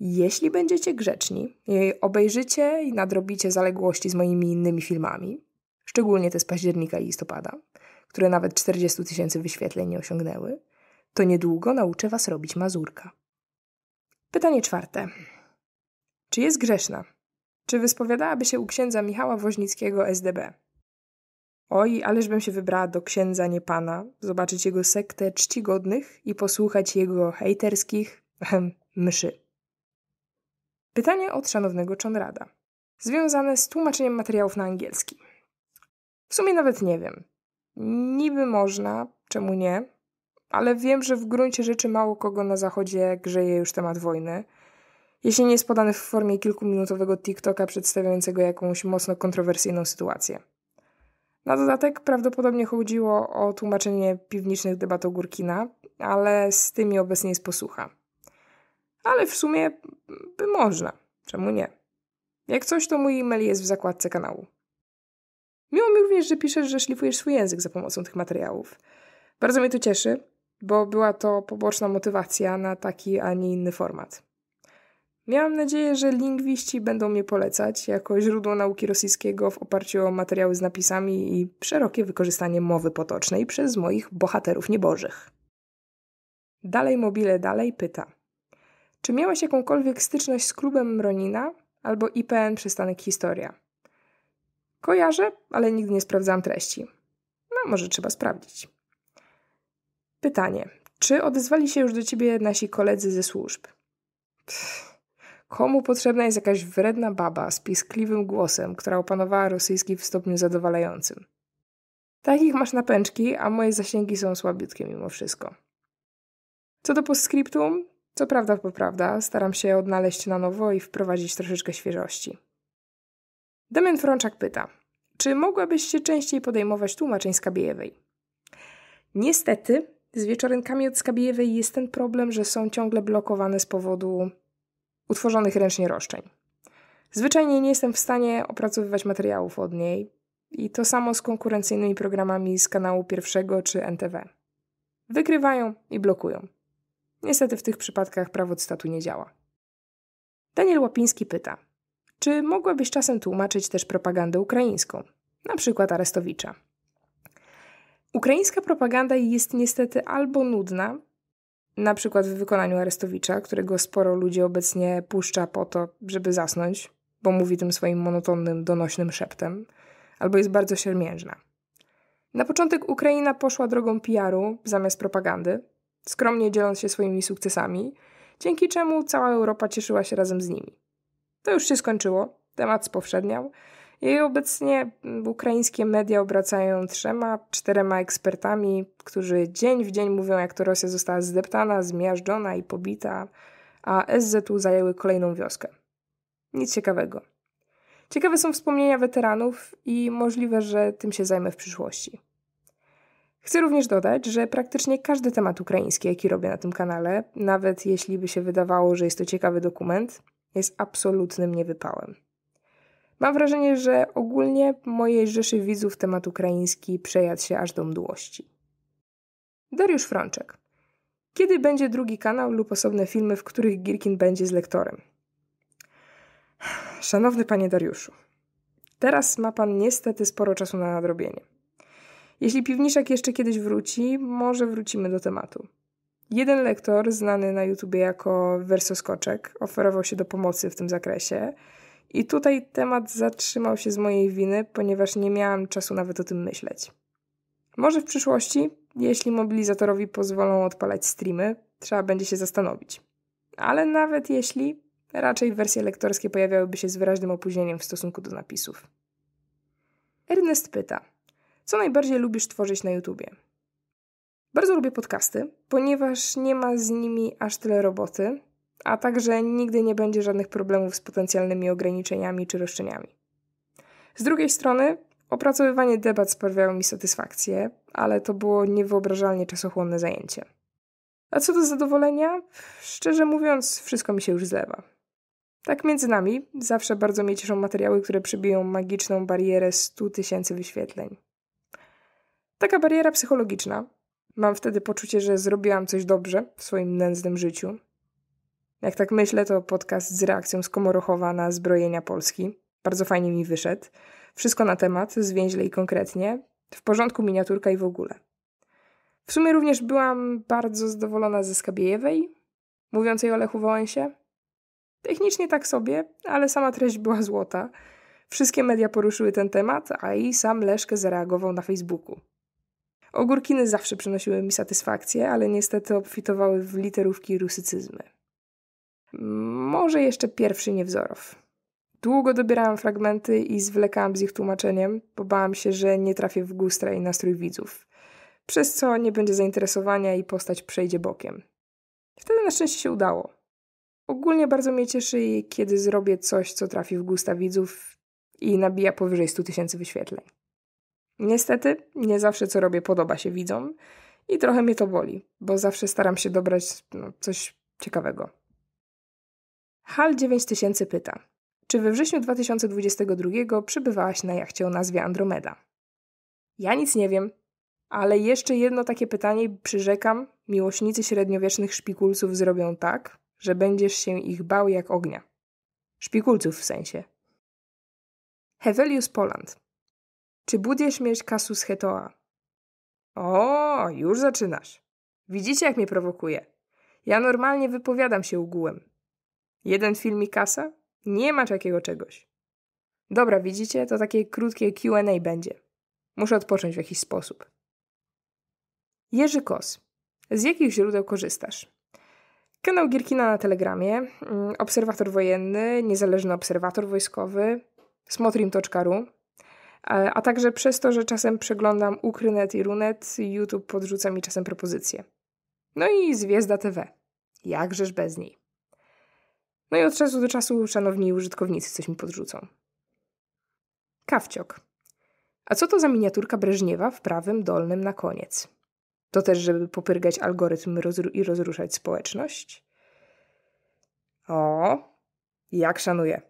Jeśli będziecie grzeczni, obejrzycie i nadrobicie zaległości z moimi innymi filmami, szczególnie te z października i listopada, które nawet 40 tysięcy wyświetleń nie osiągnęły, to niedługo nauczę Was robić mazurka. Pytanie czwarte. Czy jest grzeszna? Czy wyspowiadałaby się u księdza Michała Woźnickiego SDB? Oj, ależbym się wybrała do księdza, nie pana, zobaczyć jego sektę czcigodnych i posłuchać jego hejterskich mszy. Pytanie od szanownego Czonrada, związane z tłumaczeniem materiałów na angielski. W sumie nawet nie wiem. Niby można, czemu nie, ale wiem, że w gruncie rzeczy mało kogo na zachodzie grzeje już temat wojny – jeśli nie jest podany w formie kilkuminutowego TikToka przedstawiającego jakąś mocno kontrowersyjną sytuację. Na dodatek prawdopodobnie chodziło o tłumaczenie piwniczych debat Ogórkina, ale z tymi obecnie jest posłucha. Ale w sumie by można, czemu nie? Jak coś, to mój e-mail jest w zakładce kanału. Miło mi również, że piszesz, że szlifujesz swój język za pomocą tych materiałów. Bardzo mnie to cieszy, bo była to poboczna motywacja na taki, a nie inny format. Miałam nadzieję, że lingwiści będą mnie polecać jako źródło nauki rosyjskiego w oparciu o materiały z napisami i szerokie wykorzystanie mowy potocznej przez moich bohaterów niebożych. Dalej Mobile dalej pyta. Czy miałaś jakąkolwiek styczność z klubem Mronina albo IPN Przystanek Historia? Kojarzę, ale nigdy nie sprawdzałam treści. No, może trzeba sprawdzić. Pytanie. Czy odezwali się już do ciebie nasi koledzy ze służb? Pff. Komu potrzebna jest jakaś wredna baba z piskliwym głosem, która opanowała rosyjski w stopniu zadowalającym? Takich masz napęczki, a moje zasięgi są słabiutkie mimo wszystko. Co do postscriptum, co prawda po prawda, staram się odnaleźć na nowo i wprowadzić troszeczkę świeżości. Damian Frączak pyta, czy mogłabyś się częściej podejmować tłumaczeń Skabijewej? Niestety, z wieczorynkami od Skabijewej jest ten problem, że są ciągle blokowane z powodu utworzonych ręcznie roszczeń. Zwyczajnie nie jestem w stanie opracowywać materiałów od niej i to samo z konkurencyjnymi programami z kanału pierwszego czy NTV. Wykrywają i blokują. Niestety w tych przypadkach prawo cytatu nie działa. Daniel Łapiński pyta, czy mogłabyś czasem tłumaczyć też propagandę ukraińską, na przykład Arestowicza? Ukraińska propaganda jest niestety albo nudna, na przykład w wykonaniu Arestowicza, którego sporo ludzi obecnie puszcza po to, żeby zasnąć, bo mówi tym swoim monotonnym, donośnym szeptem, albo jest bardzo siermiężna. Na początek Ukraina poszła drogą PR-u zamiast propagandy, skromnie dzieląc się swoimi sukcesami, dzięki czemu cała Europa cieszyła się razem z nimi. To już się skończyło, temat spowszedniał, i obecnie ukraińskie media obracają trzema, czterema ekspertami, którzy dzień w dzień mówią, jak to Rosja została zdeptana, zmiażdżona i pobita, a SZU zajęły kolejną wioskę. Nic ciekawego. Ciekawe są wspomnienia weteranów i możliwe, że tym się zajmę w przyszłości. Chcę również dodać, że praktycznie każdy temat ukraiński, jaki robię na tym kanale, nawet jeśli by się wydawało, że jest to ciekawy dokument, jest absolutnym niewypałem. Mam wrażenie, że ogólnie mojej rzeszy widzów temat ukraiński przejadł się aż do mdłości. Dariusz Frączek. Kiedy będzie drugi kanał lub osobne filmy, w których Girkin będzie z lektorem? Szanowny panie Dariuszu, teraz ma pan niestety sporo czasu na nadrobienie. Jeśli piwniczek jeszcze kiedyś wróci, może wrócimy do tematu. Jeden lektor, znany na YouTubie jako Wersoskoczek, oferował się do pomocy w tym zakresie i tutaj temat zatrzymał się z mojej winy, ponieważ nie miałam czasu nawet o tym myśleć. Może w przyszłości, jeśli mobilizatorowi pozwolą odpalać streamy, trzeba będzie się zastanowić. Ale nawet jeśli, raczej wersje lektorskie pojawiałyby się z wyraźnym opóźnieniem w stosunku do napisów. Ernest pyta: Co najbardziej lubisz tworzyć na YouTubie? Bardzo lubię podcasty, ponieważ nie ma z nimi aż tyle roboty, a także nigdy nie będzie żadnych problemów z potencjalnymi ograniczeniami czy roszczeniami. Z drugiej strony, opracowywanie debat sprawiało mi satysfakcję, ale to było niewyobrażalnie czasochłonne zajęcie. A co do zadowolenia, szczerze mówiąc, wszystko mi się już zlewa. Tak między nami, zawsze bardzo mnie cieszą materiały, które przybiją magiczną barierę 100 tysięcy wyświetleń. Taka bariera psychologiczna. Mam wtedy poczucie, że zrobiłam coś dobrze w swoim nędznym życiu, jak tak myślę, to podcast z reakcją Skomorochowa na zbrojenia Polski. Bardzo fajnie mi wyszedł. Wszystko na temat, zwięźle i konkretnie. W porządku miniaturka i w ogóle. W sumie również byłam bardzo zadowolona ze Skabiejewej, mówiącej o Lechu Wałęsie. Technicznie tak sobie, ale sama treść była złota. Wszystkie media poruszyły ten temat, a i sam Leszkę zareagował na Facebooku. Ogórkiny zawsze przynosiły mi satysfakcję, ale niestety obfitowały w literówki i rusycyzmy. Może jeszcze pierwszy niewzorow. Długo dobierałam fragmenty i zwlekałam z ich tłumaczeniem, bo bałam się, że nie trafię w gustra i nastrój widzów, przez co nie będzie zainteresowania i postać przejdzie bokiem. Wtedy na szczęście się udało. Ogólnie bardzo mnie cieszy, kiedy zrobię coś, co trafi w gusta widzów i nabija powyżej 100 tysięcy wyświetleń. Niestety, nie zawsze co robię podoba się widzom i trochę mnie to boli, bo zawsze staram się dobrać no, coś ciekawego. HAL 9000 pyta. Czy we wrześniu 2022 przybywałaś na jachcie o nazwie Andromeda? Ja nic nie wiem, ale jeszcze jedno takie pytanie przyrzekam, miłośnicy średniowiecznych szpikulców zrobią tak, że będziesz się ich bał jak ognia. Szpikulców w sensie. Hevelius Poland. Czy buduje mieć Kasus Hetoa? O, już zaczynasz. Widzicie, jak mnie prowokuje. Ja normalnie wypowiadam się ugułem. Jeden film i kasa? Nie ma takiego czegoś. Dobra, widzicie, to takie krótkie QA będzie. Muszę odpocząć w jakiś sposób. Jerzy Kos. Z jakich źródeł korzystasz? Kanał Gierkina na Telegramie, mm, Obserwator Wojenny, Niezależny Obserwator Wojskowy, smotrim.ru, a także przez to, że czasem przeglądam Ukrynet i Runet, YouTube podrzuca mi czasem propozycje. No i Zwiezda TV. Jakżeż bez niej. No i od czasu do czasu szanowni użytkownicy coś mi podrzucą. Kawciok. A co to za miniaturka Breżniewa w prawym dolnym na koniec? To też, żeby popyrgać algorytm rozru i rozruszać społeczność? O, jak szanuję.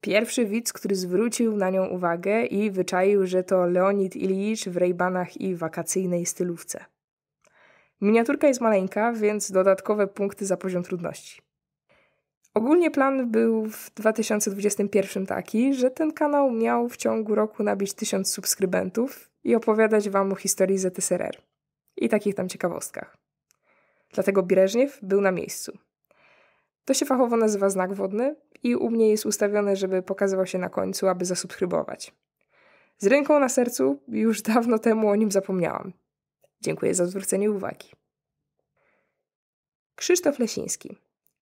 Pierwszy widz, który zwrócił na nią uwagę i wyczaił, że to Leonid Ilicz w rejbanach i wakacyjnej stylówce. Miniaturka jest maleńka, więc dodatkowe punkty za poziom trudności. Ogólnie plan był w 2021 taki, że ten kanał miał w ciągu roku nabić 1000 subskrybentów i opowiadać Wam o historii ZSRR i takich tam ciekawostkach. Dlatego Bireżniew był na miejscu. To się fachowo nazywa znak wodny i u mnie jest ustawione, żeby pokazywał się na końcu, aby zasubskrybować. Z ręką na sercu już dawno temu o nim zapomniałam. Dziękuję za zwrócenie uwagi. Krzysztof Lesiński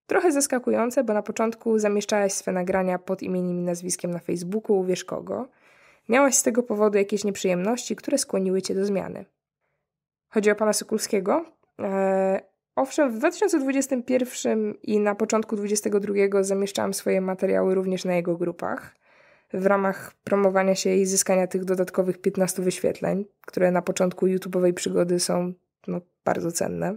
Trochę zaskakujące, bo na początku zamieszczałaś swe nagrania pod imieniem i nazwiskiem na Facebooku, wiesz kogo. Miałaś z tego powodu jakieś nieprzyjemności, które skłoniły cię do zmiany. Chodzi o pana Sokulskiego. Eee, owszem, w 2021 i na początku 2022 zamieszczałam swoje materiały również na jego grupach w ramach promowania się i zyskania tych dodatkowych 15 wyświetleń, które na początku YouTube'owej przygody są no, bardzo cenne.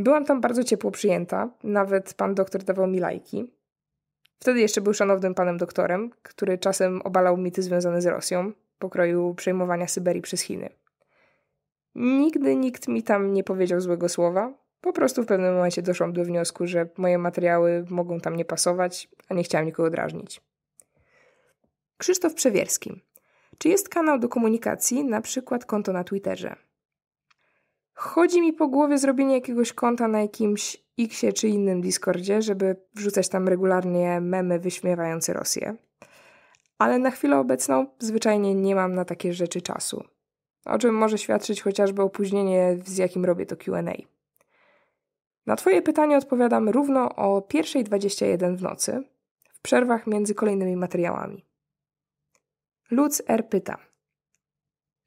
Byłam tam bardzo ciepło przyjęta, nawet pan doktor dawał mi lajki. Wtedy jeszcze był szanownym panem doktorem, który czasem obalał mity związane z Rosją, pokroju przejmowania Syberii przez Chiny. Nigdy nikt mi tam nie powiedział złego słowa, po prostu w pewnym momencie doszłam do wniosku, że moje materiały mogą tam nie pasować, a nie chciałam nikogo drażnić. Krzysztof Przewierski. Czy jest kanał do komunikacji, na przykład konto na Twitterze? Chodzi mi po głowie zrobienie jakiegoś konta na jakimś Xie czy innym Discordzie, żeby wrzucać tam regularnie memy wyśmiewające Rosję. Ale na chwilę obecną zwyczajnie nie mam na takie rzeczy czasu. O czym może świadczyć chociażby opóźnienie, z jakim robię to QA. Na Twoje pytanie odpowiadam równo o 1.21 w nocy, w przerwach między kolejnymi materiałami. Lutz R. pyta.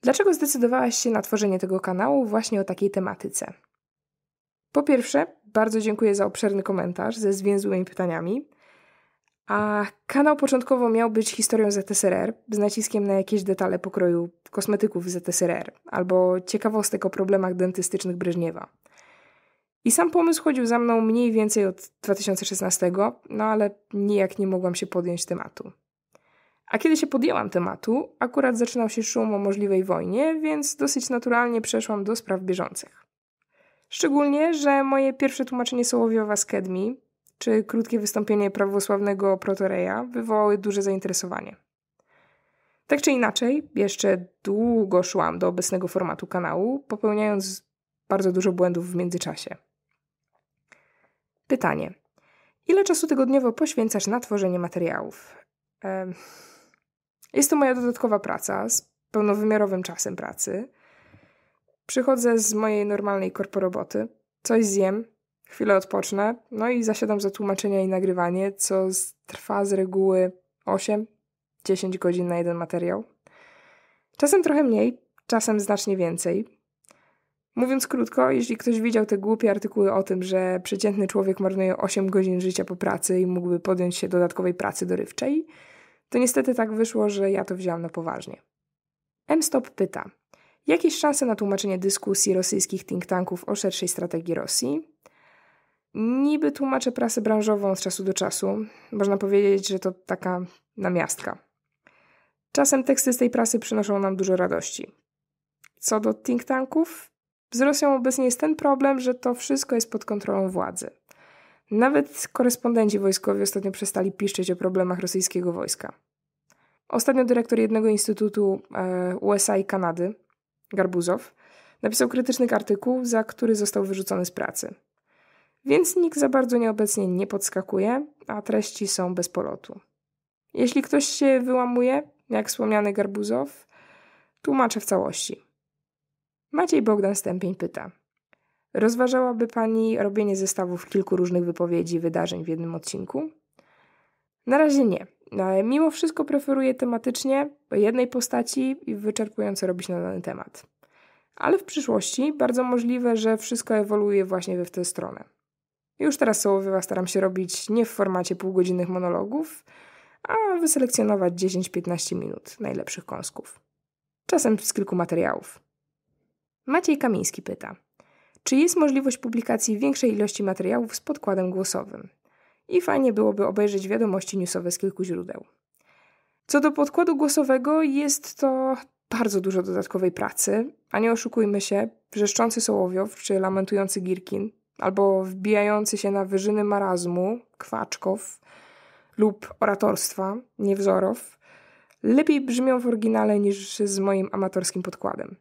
Dlaczego zdecydowałaś się na tworzenie tego kanału właśnie o takiej tematyce? Po pierwsze, bardzo dziękuję za obszerny komentarz ze zwięzłymi pytaniami. A kanał początkowo miał być historią ZSRR z naciskiem na jakieś detale pokroju kosmetyków ZSRR albo ciekawostek o problemach dentystycznych Breżniewa. I sam pomysł chodził za mną mniej więcej od 2016, no ale nijak nie mogłam się podjąć tematu. A kiedy się podjęłam tematu, akurat zaczynał się szum o możliwej wojnie, więc dosyć naturalnie przeszłam do spraw bieżących. Szczególnie, że moje pierwsze tłumaczenie Sołowiowa z Kedmi, czy krótkie wystąpienie prawosławnego protoreja wywołały duże zainteresowanie. Tak czy inaczej, jeszcze długo szłam do obecnego formatu kanału, popełniając bardzo dużo błędów w międzyczasie. Pytanie. Ile czasu tygodniowo poświęcasz na tworzenie materiałów? Ehm, jest to moja dodatkowa praca z pełnowymiarowym czasem pracy. Przychodzę z mojej normalnej korporoboty, coś zjem, chwilę odpocznę, no i zasiadam za tłumaczenia i nagrywanie, co trwa z reguły 8-10 godzin na jeden materiał. Czasem trochę mniej, czasem znacznie więcej. Mówiąc krótko, jeśli ktoś widział te głupie artykuły o tym, że przeciętny człowiek marnuje 8 godzin życia po pracy i mógłby podjąć się dodatkowej pracy dorywczej, to niestety tak wyszło, że ja to wziąłem na poważnie. M-Stop pyta: Jakieś szanse na tłumaczenie dyskusji rosyjskich think tanków o szerszej strategii Rosji? Niby tłumaczę prasę branżową z czasu do czasu. Można powiedzieć, że to taka namiastka. Czasem teksty z tej prasy przynoszą nam dużo radości. Co do think tanków, z Rosją obecnie jest ten problem, że to wszystko jest pod kontrolą władzy. Nawet korespondenci wojskowi ostatnio przestali piszczeć o problemach rosyjskiego wojska. Ostatnio dyrektor jednego instytutu e, USA i Kanady, Garbuzow, napisał krytyczny artykuł, za który został wyrzucony z pracy. Więc nikt za bardzo nieobecnie nie podskakuje, a treści są bez polotu. Jeśli ktoś się wyłamuje, jak wspomniany Garbuzow, tłumaczę w całości. Maciej Bogdan Stępień pyta – Rozważałaby Pani robienie zestawów kilku różnych wypowiedzi wydarzeń w jednym odcinku? Na razie nie. No, mimo wszystko preferuję tematycznie jednej postaci i wyczerpująco robić na dany temat. Ale w przyszłości bardzo możliwe, że wszystko ewoluuje właśnie w tę stronę. Już teraz Sołowiewa staram się robić nie w formacie półgodzinnych monologów, a wyselekcjonować 10-15 minut najlepszych kąsków. Czasem z kilku materiałów. Maciej Kamiński pyta – czy jest możliwość publikacji większej ilości materiałów z podkładem głosowym? I fajnie byłoby obejrzeć wiadomości newsowe z kilku źródeł. Co do podkładu głosowego, jest to bardzo dużo dodatkowej pracy, a nie oszukujmy się, wrzeszczący Sołowiow czy lamentujący Girkin, albo wbijający się na wyżyny marazmu Kwaczkow lub oratorstwa Niewzorow, lepiej brzmią w oryginale niż z moim amatorskim podkładem.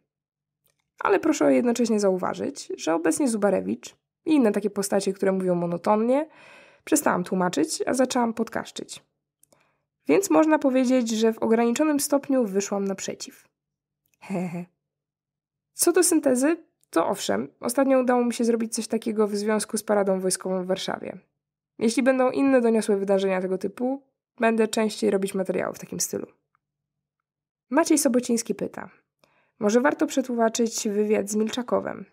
Ale proszę jednocześnie zauważyć, że obecnie Zubarewicz i inne takie postacie, które mówią monotonnie, przestałam tłumaczyć, a zaczęłam podkaszczyć. Więc można powiedzieć, że w ograniczonym stopniu wyszłam naprzeciw. Hehe. Co do syntezy, to owszem, ostatnio udało mi się zrobić coś takiego w związku z paradą wojskową w Warszawie. Jeśli będą inne doniosłe wydarzenia tego typu, będę częściej robić materiały w takim stylu. Maciej Sobociński pyta. Może warto przetłumaczyć wywiad z Milczakowem.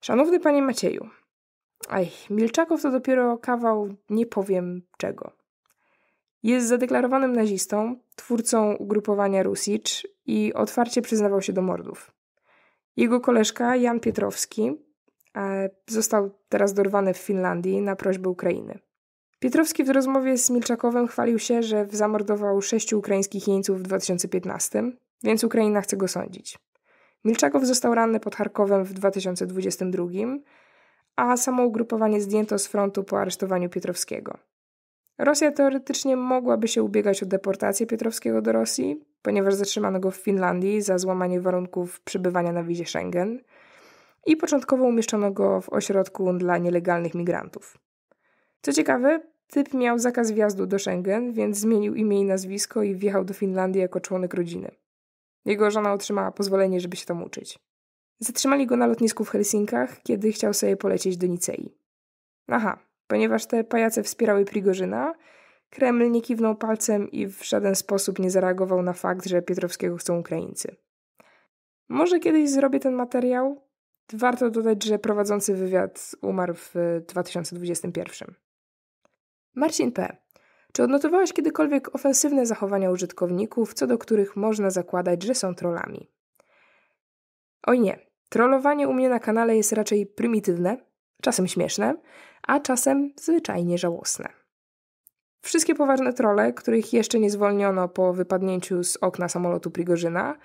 Szanowny panie Macieju, aj, Milczakow to dopiero kawał nie powiem czego. Jest zadeklarowanym nazistą, twórcą ugrupowania Rusicz i otwarcie przyznawał się do mordów. Jego koleżka Jan Pietrowski e, został teraz dorwany w Finlandii na prośbę Ukrainy. Pietrowski w rozmowie z Milczakowem chwalił się, że zamordował sześciu ukraińskich jeńców w 2015, więc Ukraina chce go sądzić. Milczakow został ranny pod Charkowem w 2022, a samo ugrupowanie zdjęto z frontu po aresztowaniu Pietrowskiego. Rosja teoretycznie mogłaby się ubiegać o deportację Pietrowskiego do Rosji, ponieważ zatrzymano go w Finlandii za złamanie warunków przebywania na wizie Schengen i początkowo umieszczono go w ośrodku dla nielegalnych migrantów. Co ciekawe, typ miał zakaz wjazdu do Schengen, więc zmienił imię i nazwisko i wjechał do Finlandii jako członek rodziny. Jego żona otrzymała pozwolenie, żeby się tam uczyć. Zatrzymali go na lotnisku w Helsinkach, kiedy chciał sobie polecieć do Nicei. Aha, ponieważ te pajace wspierały Prigorzyna, Kreml nie kiwnął palcem i w żaden sposób nie zareagował na fakt, że Pietrowskiego chcą Ukraińcy. Może kiedyś zrobię ten materiał? Warto dodać, że prowadzący wywiad umarł w 2021. Marcin P. Czy odnotowałeś kiedykolwiek ofensywne zachowania użytkowników, co do których można zakładać, że są trollami? Oj nie, trollowanie u mnie na kanale jest raczej prymitywne, czasem śmieszne, a czasem zwyczajnie żałosne. Wszystkie poważne trole, których jeszcze nie zwolniono po wypadnięciu z okna samolotu Prigorzyna,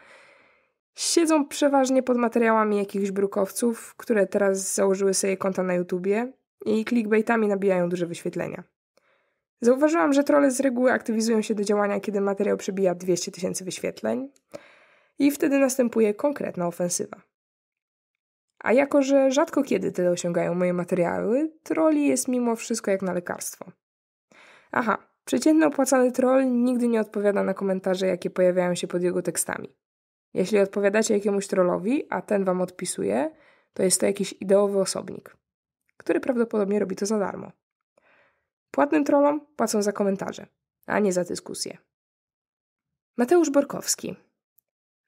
siedzą przeważnie pod materiałami jakichś brukowców, które teraz założyły sobie konta na YouTubie i clickbaitami nabijają duże wyświetlenia. Zauważyłam, że trolle z reguły aktywizują się do działania, kiedy materiał przebija 200 tysięcy wyświetleń i wtedy następuje konkretna ofensywa. A jako, że rzadko kiedy tyle osiągają moje materiały, troli jest mimo wszystko jak na lekarstwo. Aha, przeciętny opłacany troll nigdy nie odpowiada na komentarze, jakie pojawiają się pod jego tekstami. Jeśli odpowiadacie jakiemuś trollowi, a ten wam odpisuje, to jest to jakiś ideowy osobnik, który prawdopodobnie robi to za darmo. Płatnym trollom płacą za komentarze, a nie za dyskusję. Mateusz Borkowski.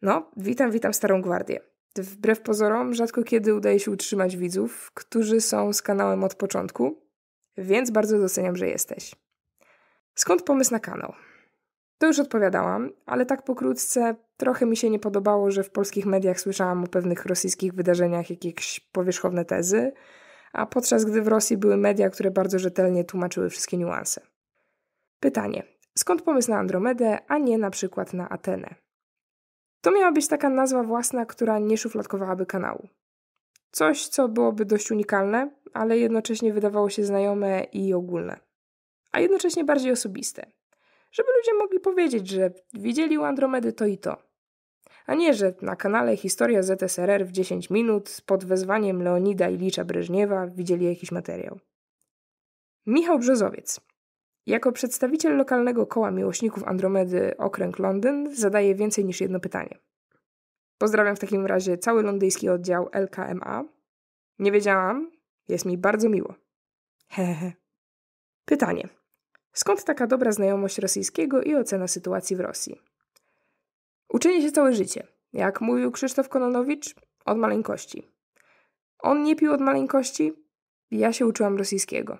No, witam, witam Starą Gwardię. Wbrew pozorom, rzadko kiedy udaje się utrzymać widzów, którzy są z kanałem od początku, więc bardzo doceniam, że jesteś. Skąd pomysł na kanał? To już odpowiadałam, ale tak pokrótce trochę mi się nie podobało, że w polskich mediach słyszałam o pewnych rosyjskich wydarzeniach jakieś powierzchowne tezy, a podczas gdy w Rosji były media, które bardzo rzetelnie tłumaczyły wszystkie niuanse. Pytanie: skąd pomysł na Andromedę, a nie na przykład na Atenę? To miała być taka nazwa własna, która nie szufladkowałaby kanału. Coś, co byłoby dość unikalne, ale jednocześnie wydawało się znajome i ogólne, a jednocześnie bardziej osobiste. Żeby ludzie mogli powiedzieć, że widzieli u Andromedy to i to, a nie, że na kanale Historia ZSRR w 10 minut pod wezwaniem Leonida Ilicza Breżniewa widzieli jakiś materiał. Michał Brzozowiec. Jako przedstawiciel lokalnego koła miłośników Andromedy Okręg Londyn zadaje więcej niż jedno pytanie. Pozdrawiam w takim razie cały londyński oddział LKMA. Nie wiedziałam, jest mi bardzo miło. Hehe. Pytanie. Skąd taka dobra znajomość rosyjskiego i ocena sytuacji w Rosji? Uczenie się całe życie. Jak mówił Krzysztof Kononowicz, od maleńkości. On nie pił od maleńkości, ja się uczyłam rosyjskiego.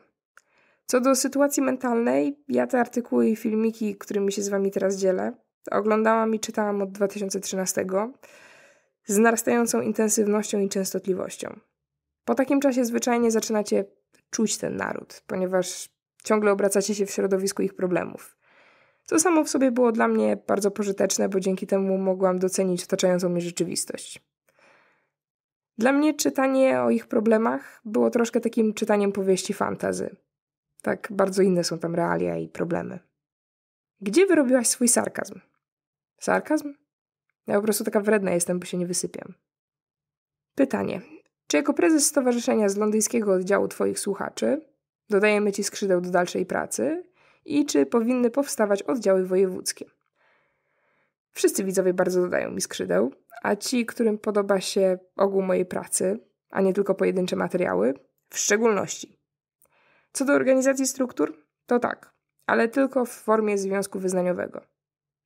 Co do sytuacji mentalnej, ja te artykuły i filmiki, którymi się z wami teraz dzielę, oglądałam i czytałam od 2013 z narastającą intensywnością i częstotliwością. Po takim czasie zwyczajnie zaczynacie czuć ten naród, ponieważ ciągle obracacie się w środowisku ich problemów co samo w sobie było dla mnie bardzo pożyteczne, bo dzięki temu mogłam docenić otaczającą mnie rzeczywistość. Dla mnie czytanie o ich problemach było troszkę takim czytaniem powieści fantazy. Tak bardzo inne są tam realia i problemy. Gdzie wyrobiłaś swój sarkazm? Sarkazm? Ja po prostu taka wredna jestem, bo się nie wysypiam. Pytanie. Czy jako prezes stowarzyszenia z londyńskiego oddziału Twoich słuchaczy dodajemy Ci skrzydeł do dalszej pracy, i czy powinny powstawać oddziały wojewódzkie. Wszyscy widzowie bardzo dodają mi skrzydeł, a ci, którym podoba się ogół mojej pracy, a nie tylko pojedyncze materiały, w szczególności. Co do organizacji struktur, to tak, ale tylko w formie związku wyznaniowego.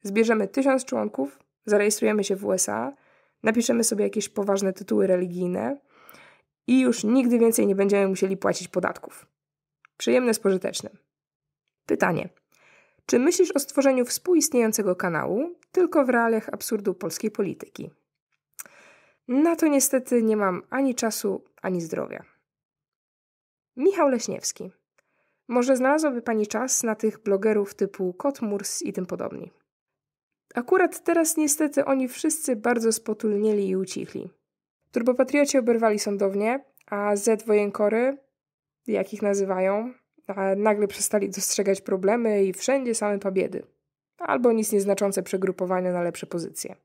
Zbierzemy tysiąc członków, zarejestrujemy się w USA, napiszemy sobie jakieś poważne tytuły religijne i już nigdy więcej nie będziemy musieli płacić podatków. Przyjemne z pożytecznym. Pytanie. Czy myślisz o stworzeniu współistniejącego kanału, tylko w realiach absurdu polskiej polityki? Na to niestety nie mam ani czasu, ani zdrowia. Michał Leśniewski. Może znalazłaby Pani czas na tych blogerów typu Kotmurs i tym podobni. Akurat teraz niestety oni wszyscy bardzo spotulnieli i ucichli. Turbopatrioci oberwali sądownie, a Z wojenkory, jak ich nazywają, a nagle przestali dostrzegać problemy i wszędzie same pobiedy, albo nic nieznaczące przegrupowania na lepsze pozycje.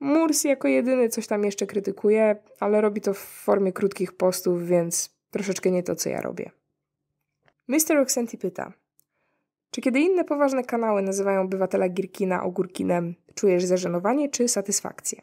Murs jako jedyny coś tam jeszcze krytykuje, ale robi to w formie krótkich postów, więc troszeczkę nie to, co ja robię. Mr. Oxenti pyta, czy kiedy inne poważne kanały nazywają obywatela Girkina ogórkinem, czujesz zażenowanie czy satysfakcję?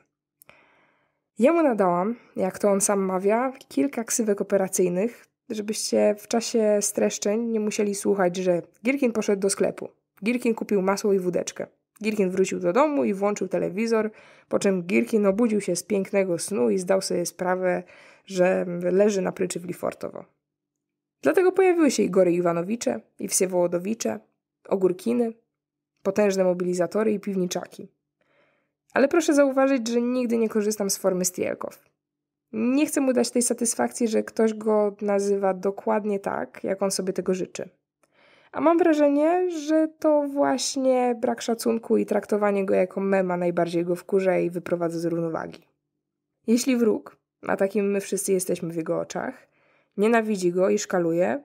Jemu nadałam, jak to on sam mawia, kilka ksywek operacyjnych, żebyście w czasie streszczeń nie musieli słuchać, że Girkin poszedł do sklepu, Girkin kupił masło i wódeczkę, Girkin wrócił do domu i włączył telewizor, po czym Girkin obudził się z pięknego snu i zdał sobie sprawę, że leży na pryczy w Lifortowo. Dlatego pojawiły się Igory Iwanowicze i Wsiewołodowicze, ogórkiny, potężne mobilizatory i piwniczaki. Ale proszę zauważyć, że nigdy nie korzystam z formy Stielkow. Nie chce mu dać tej satysfakcji, że ktoś go nazywa dokładnie tak, jak on sobie tego życzy. A mam wrażenie, że to właśnie brak szacunku i traktowanie go jako mema najbardziej go wkurza i wyprowadza z równowagi. Jeśli wróg, a takim my wszyscy jesteśmy w jego oczach, nienawidzi go i szkaluje,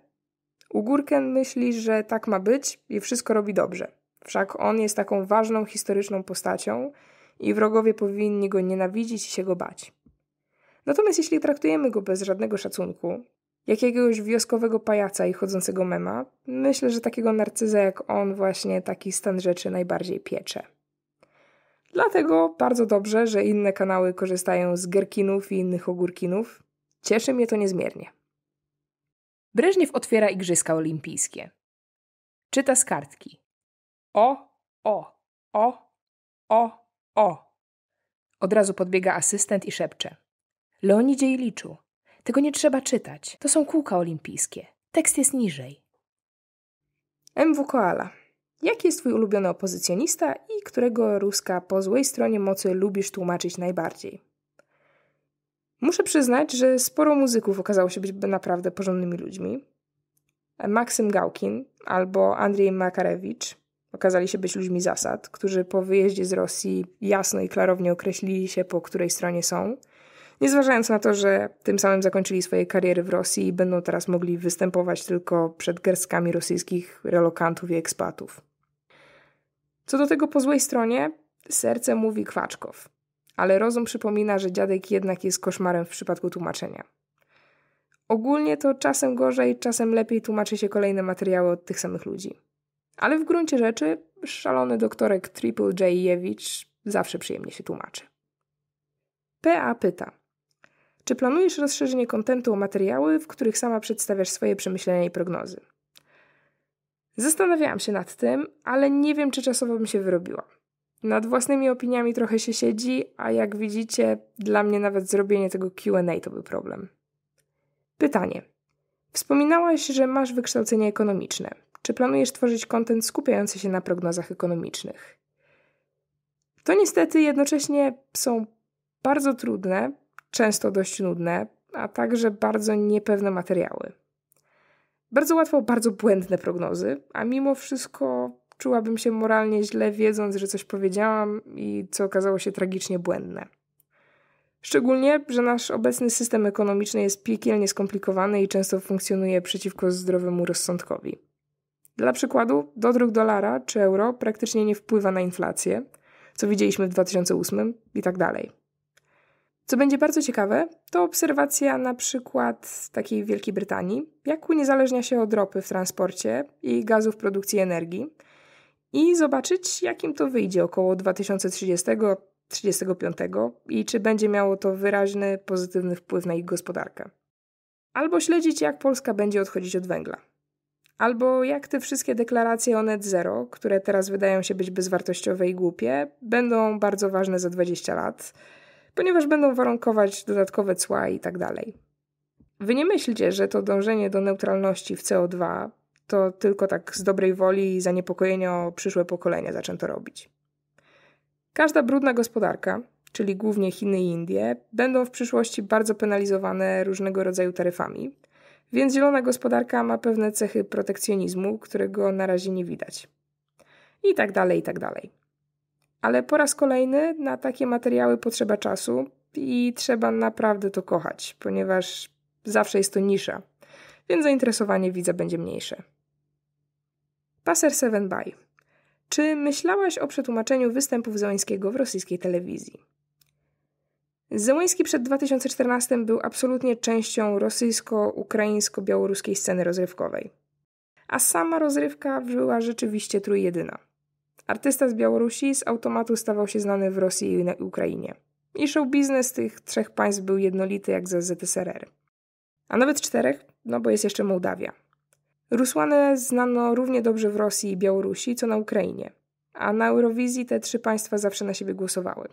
Ugurken myśli, że tak ma być i wszystko robi dobrze. Wszak on jest taką ważną historyczną postacią i wrogowie powinni go nienawidzić i się go bać. Natomiast jeśli traktujemy go bez żadnego szacunku, jakiegoś wioskowego pajaca i chodzącego mema, myślę, że takiego narcyza jak on właśnie taki stan rzeczy najbardziej piecze. Dlatego bardzo dobrze, że inne kanały korzystają z gerkinów i innych ogórkinów. Cieszy mnie to niezmiernie. Breżniew otwiera Igrzyska Olimpijskie. Czyta z kartki. O, o, o, o, o. Od razu podbiega asystent i szepcze. Leonidzie Iliczu. Tego nie trzeba czytać. To są kółka olimpijskie. Tekst jest niżej. MW Koala. Jaki jest twój ulubiony opozycjonista i którego Ruska po złej stronie mocy lubisz tłumaczyć najbardziej? Muszę przyznać, że sporo muzyków okazało się być naprawdę porządnymi ludźmi. Maksym Gałkin albo Andrzej Makarewicz okazali się być ludźmi zasad, którzy po wyjeździe z Rosji jasno i klarownie określili się, po której stronie są – nie zważając na to, że tym samym zakończyli swoje kariery w Rosji i będą teraz mogli występować tylko przed gerskami rosyjskich relokantów i ekspatów. Co do tego po złej stronie, serce mówi Kwaczkow, ale rozum przypomina, że dziadek jednak jest koszmarem w przypadku tłumaczenia. Ogólnie to czasem gorzej, czasem lepiej tłumaczy się kolejne materiały od tych samych ludzi. Ale w gruncie rzeczy szalony doktorek Triple J. Jewicz zawsze przyjemnie się tłumaczy. PA pyta. Czy planujesz rozszerzenie kontentu o materiały, w których sama przedstawiasz swoje przemyślenia i prognozy? Zastanawiałam się nad tym, ale nie wiem, czy czasowo bym się wyrobiła. Nad własnymi opiniami trochę się siedzi, a jak widzicie, dla mnie nawet zrobienie tego QA to był problem. Pytanie. Wspominałaś, że masz wykształcenie ekonomiczne. Czy planujesz tworzyć kontent skupiający się na prognozach ekonomicznych? To niestety jednocześnie są bardzo trudne, często dość nudne, a także bardzo niepewne materiały. Bardzo łatwo, bardzo błędne prognozy, a mimo wszystko czułabym się moralnie źle, wiedząc, że coś powiedziałam i co okazało się tragicznie błędne. Szczególnie, że nasz obecny system ekonomiczny jest piekielnie skomplikowany i często funkcjonuje przeciwko zdrowemu rozsądkowi. Dla przykładu, dodruk dolara czy euro praktycznie nie wpływa na inflację, co widzieliśmy w 2008 i tak dalej. Co będzie bardzo ciekawe, to obserwacja na przykład takiej Wielkiej Brytanii, jak uniezależnia się od ropy w transporcie i gazu w produkcji energii i zobaczyć, jakim to wyjdzie około 2030-35 i czy będzie miało to wyraźny, pozytywny wpływ na ich gospodarkę. Albo śledzić, jak Polska będzie odchodzić od węgla. Albo jak te wszystkie deklaracje o net zero, które teraz wydają się być bezwartościowe i głupie, będą bardzo ważne za 20 lat – ponieważ będą warunkować dodatkowe cła i tak dalej. Wy nie myślcie, że to dążenie do neutralności w CO2 to tylko tak z dobrej woli i zaniepokojenia o przyszłe pokolenia zaczęto robić. Każda brudna gospodarka, czyli głównie Chiny i Indie, będą w przyszłości bardzo penalizowane różnego rodzaju taryfami, więc zielona gospodarka ma pewne cechy protekcjonizmu, którego na razie nie widać. I tak dalej, i tak dalej. Ale po raz kolejny na takie materiały potrzeba czasu i trzeba naprawdę to kochać, ponieważ zawsze jest to nisza, więc zainteresowanie widza będzie mniejsze. Passer 7 by. Czy myślałaś o przetłumaczeniu występów Zońskiego w rosyjskiej telewizji? Zełyński przed 2014 był absolutnie częścią rosyjsko-ukraińsko-białoruskiej sceny rozrywkowej. A sama rozrywka była rzeczywiście trójjedyna. Artysta z Białorusi z automatu stawał się znany w Rosji i na Ukrainie. I show biznes tych trzech państw był jednolity jak za ZSRR. A nawet czterech, no bo jest jeszcze Mołdawia. Rusłanę znano równie dobrze w Rosji i Białorusi, co na Ukrainie. A na Eurowizji te trzy państwa zawsze na siebie głosowały.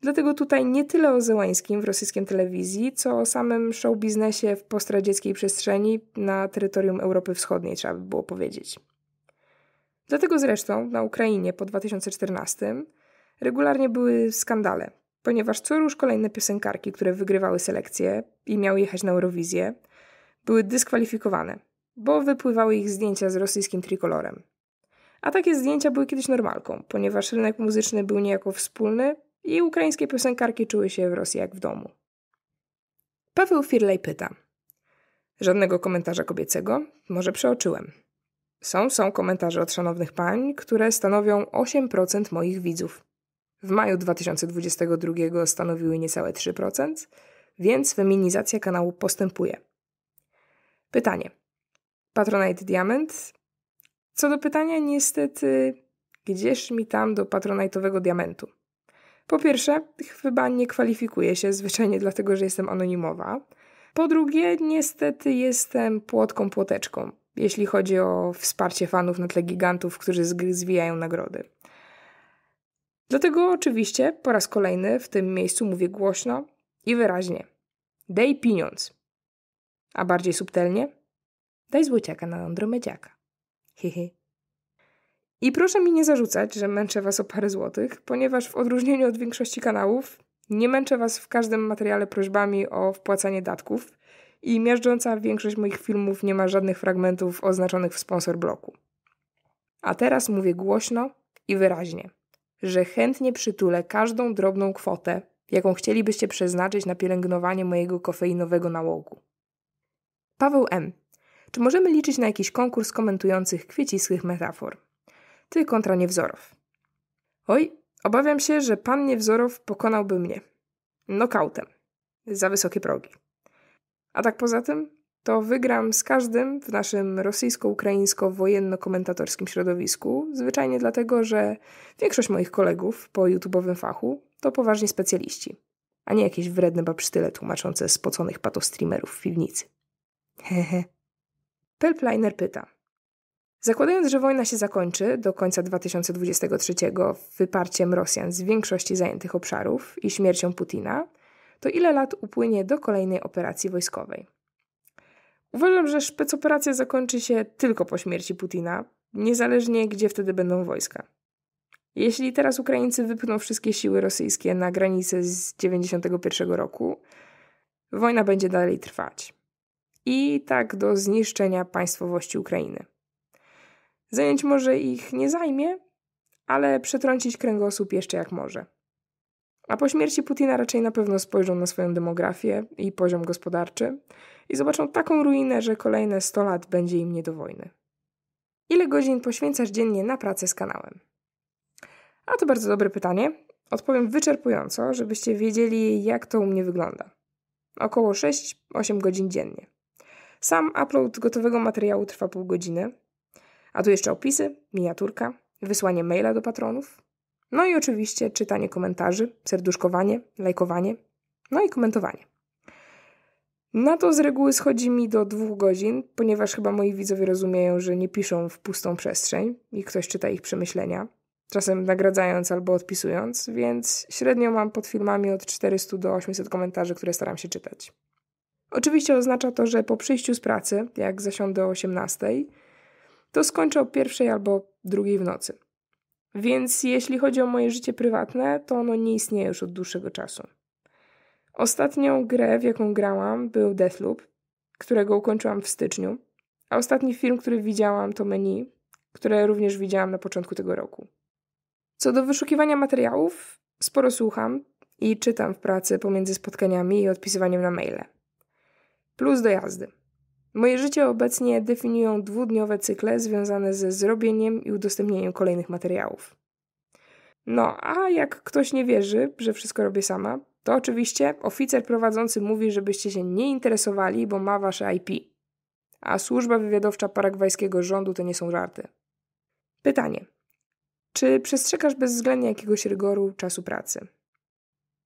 Dlatego tutaj nie tyle o Zełańskim w rosyjskiej telewizji, co o samym show biznesie w postradzieckiej przestrzeni na terytorium Europy Wschodniej, trzeba by było powiedzieć. Dlatego zresztą na Ukrainie po 2014 regularnie były skandale, ponieważ co już kolejne piosenkarki, które wygrywały selekcje i miały jechać na Eurowizję, były dyskwalifikowane, bo wypływały ich zdjęcia z rosyjskim trikolorem. A takie zdjęcia były kiedyś normalką, ponieważ rynek muzyczny był niejako wspólny i ukraińskie piosenkarki czuły się w Rosji jak w domu. Paweł Firlej pyta. Żadnego komentarza kobiecego? Może przeoczyłem. Są, są komentarze od szanownych pań, które stanowią 8% moich widzów. W maju 2022 stanowiły niecałe 3%, więc feminizacja kanału postępuje. Pytanie. Patronite Diament? Co do pytania, niestety, gdzież mi tam do patronajtowego diamentu? Po pierwsze, chyba nie kwalifikuję się zwyczajnie dlatego, że jestem anonimowa. Po drugie, niestety jestem płotką płoteczką jeśli chodzi o wsparcie fanów na tle gigantów, którzy zwijają nagrody. Dlatego oczywiście po raz kolejny w tym miejscu mówię głośno i wyraźnie. Daj pieniądz. A bardziej subtelnie? Daj złociaka na Andromedziaka. Hehe. I proszę mi nie zarzucać, że męczę was o parę złotych, ponieważ w odróżnieniu od większości kanałów nie męczę was w każdym materiale prośbami o wpłacanie datków, i miażdżąca większość moich filmów nie ma żadnych fragmentów oznaczonych w sponsor bloku. A teraz mówię głośno i wyraźnie, że chętnie przytulę każdą drobną kwotę, jaką chcielibyście przeznaczyć na pielęgnowanie mojego kofeinowego nałogu. Paweł M. Czy możemy liczyć na jakiś konkurs komentujących kwiecisłych metafor? Ty kontra niewzorów. Oj, obawiam się, że pan niewzorów pokonałby mnie. Nokautem. Za wysokie progi. A tak poza tym, to wygram z każdym w naszym rosyjsko-ukraińsko-wojenno-komentatorskim środowisku, zwyczajnie dlatego, że większość moich kolegów po YouTube'owym fachu to poważni specjaliści, a nie jakieś wredne babsztyle tłumaczące spoconych patostreamerów w piwnicy. Hehe. Pelpliner pyta. Zakładając, że wojna się zakończy do końca 2023 wyparciem Rosjan z większości zajętych obszarów i śmiercią Putina – to ile lat upłynie do kolejnej operacji wojskowej. Uważam, że szpecoperacja zakończy się tylko po śmierci Putina, niezależnie gdzie wtedy będą wojska. Jeśli teraz Ukraińcy wypchną wszystkie siły rosyjskie na granicę z 1991 roku, wojna będzie dalej trwać. I tak do zniszczenia państwowości Ukrainy. Zająć może ich nie zajmie, ale przetrącić kręgosłup jeszcze jak może. A po śmierci Putina raczej na pewno spojrzą na swoją demografię i poziom gospodarczy i zobaczą taką ruinę, że kolejne 100 lat będzie im nie do wojny. Ile godzin poświęcasz dziennie na pracę z kanałem? A to bardzo dobre pytanie. Odpowiem wyczerpująco, żebyście wiedzieli, jak to u mnie wygląda. Około 6-8 godzin dziennie. Sam upload gotowego materiału trwa pół godziny, a tu jeszcze opisy, miniaturka, wysłanie maila do patronów, no i oczywiście czytanie komentarzy, serduszkowanie, lajkowanie, no i komentowanie. Na to z reguły schodzi mi do dwóch godzin, ponieważ chyba moi widzowie rozumieją, że nie piszą w pustą przestrzeń i ktoś czyta ich przemyślenia, czasem nagradzając albo odpisując, więc średnio mam pod filmami od 400 do 800 komentarzy, które staram się czytać. Oczywiście oznacza to, że po przyjściu z pracy, jak zasiądę o 18, to skończę o pierwszej albo drugiej w nocy. Więc jeśli chodzi o moje życie prywatne, to ono nie istnieje już od dłuższego czasu. Ostatnią grę, w jaką grałam, był Deathloop, którego ukończyłam w styczniu, a ostatni film, który widziałam, to menu, które również widziałam na początku tego roku. Co do wyszukiwania materiałów, sporo słucham i czytam w pracy pomiędzy spotkaniami i odpisywaniem na maile. Plus do jazdy. Moje życie obecnie definiują dwudniowe cykle związane ze zrobieniem i udostępnieniem kolejnych materiałów. No, a jak ktoś nie wierzy, że wszystko robię sama, to oczywiście oficer prowadzący mówi, żebyście się nie interesowali, bo ma wasze IP. A służba wywiadowcza paragwajskiego rządu to nie są żarty. Pytanie. Czy przestrzegasz bezwzględnie jakiegoś rygoru czasu pracy?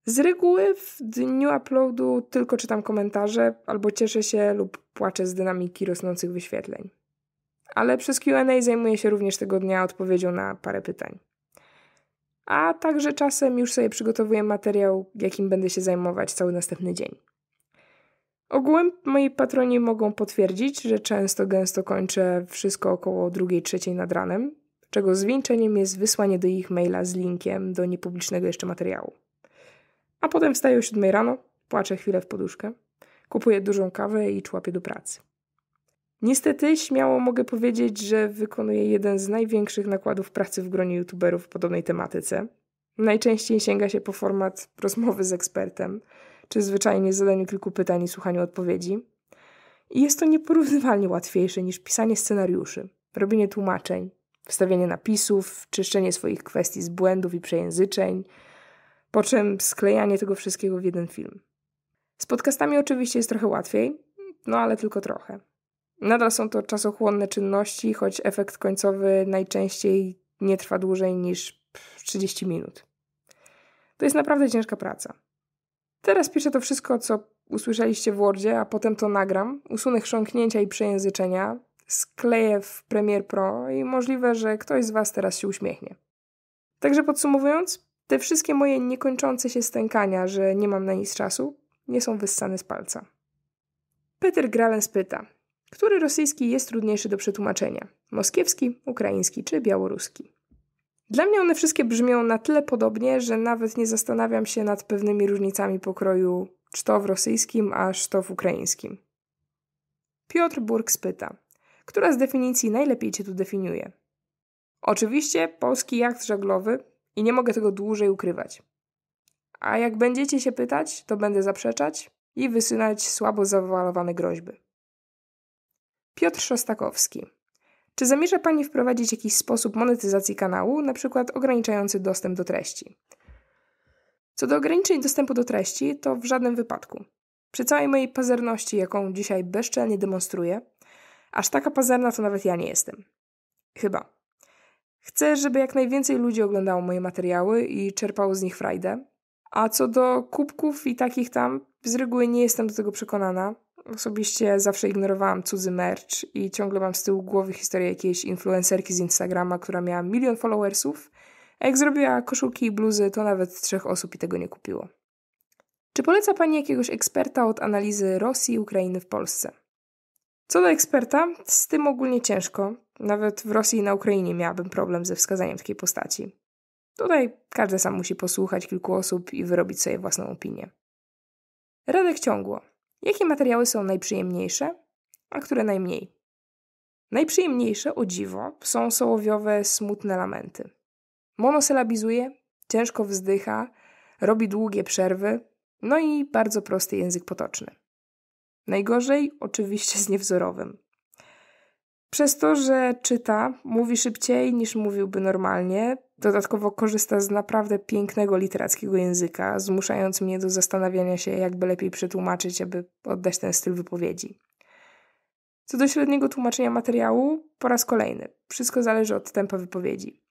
Z reguły w dniu uploadu tylko czytam komentarze albo cieszę się lub płaczę z dynamiki rosnących wyświetleń. Ale przez QA zajmuję się również tego dnia odpowiedzią na parę pytań. A także czasem już sobie przygotowuję materiał, jakim będę się zajmować cały następny dzień. Ogółem moi patroni mogą potwierdzić, że często gęsto kończę wszystko około 2-3 nad ranem, czego zwieńczeniem jest wysłanie do ich maila z linkiem do niepublicznego jeszcze materiału. A potem wstaję o 7 rano, płaczę chwilę w poduszkę, kupuję dużą kawę i człapię do pracy. Niestety, śmiało mogę powiedzieć, że wykonuję jeden z największych nakładów pracy w gronie youtuberów w podobnej tematyce. Najczęściej sięga się po format rozmowy z ekspertem, czy zwyczajnie zadaniu kilku pytań i słuchaniu odpowiedzi. I jest to nieporównywalnie łatwiejsze niż pisanie scenariuszy, robienie tłumaczeń, wstawianie napisów, czyszczenie swoich kwestii z błędów i przejęzyczeń, po czym sklejanie tego wszystkiego w jeden film. Z podcastami oczywiście jest trochę łatwiej, no ale tylko trochę. Nadal są to czasochłonne czynności, choć efekt końcowy najczęściej nie trwa dłużej niż 30 minut. To jest naprawdę ciężka praca. Teraz piszę to wszystko, co usłyszeliście w Wordzie, a potem to nagram, usunę chrząknięcia i przejęzyczenia, skleję w Premiere Pro i możliwe, że ktoś z Was teraz się uśmiechnie. Także podsumowując, te wszystkie moje niekończące się stękania, że nie mam na nic czasu, nie są wyssane z palca. Peter Gralens pyta, który rosyjski jest trudniejszy do przetłumaczenia? Moskiewski, ukraiński czy białoruski? Dla mnie one wszystkie brzmią na tyle podobnie, że nawet nie zastanawiam się nad pewnymi różnicami pokroju, czy to w rosyjskim, a to w ukraińskim. Piotr Burks pyta, która z definicji najlepiej Cię tu definiuje? Oczywiście polski jacht żaglowy i nie mogę tego dłużej ukrywać. A jak będziecie się pytać, to będę zaprzeczać i wysyłać słabo zawalowane groźby. Piotr Szostakowski. Czy zamierza Pani wprowadzić jakiś sposób monetyzacji kanału, na przykład ograniczający dostęp do treści? Co do ograniczeń dostępu do treści, to w żadnym wypadku. Przy całej mojej pazerności, jaką dzisiaj bezczelnie demonstruję, aż taka pazerna to nawet ja nie jestem. Chyba. Chcę, żeby jak najwięcej ludzi oglądało moje materiały i czerpało z nich frajdę. A co do kubków i takich tam, z reguły nie jestem do tego przekonana. Osobiście zawsze ignorowałam cudzy merch i ciągle mam z tyłu głowy historię jakiejś influencerki z Instagrama, która miała milion followersów, a jak zrobiła koszulki i bluzy, to nawet trzech osób i tego nie kupiło. Czy poleca Pani jakiegoś eksperta od analizy Rosji i Ukrainy w Polsce? Co do eksperta, z tym ogólnie ciężko. Nawet w Rosji i na Ukrainie miałabym problem ze wskazaniem takiej postaci. Tutaj każdy sam musi posłuchać kilku osób i wyrobić sobie własną opinię. Radek ciągło. Jakie materiały są najprzyjemniejsze, a które najmniej? Najprzyjemniejsze, o dziwo, są sołowiowe, smutne lamenty. Monoselabizuje, ciężko wzdycha, robi długie przerwy, no i bardzo prosty język potoczny. Najgorzej oczywiście z niewzorowym. Przez to, że czyta, mówi szybciej niż mówiłby normalnie, dodatkowo korzysta z naprawdę pięknego literackiego języka, zmuszając mnie do zastanawiania się, jakby lepiej przetłumaczyć, aby oddać ten styl wypowiedzi. Co do średniego tłumaczenia materiału, po raz kolejny, wszystko zależy od tempa wypowiedzi.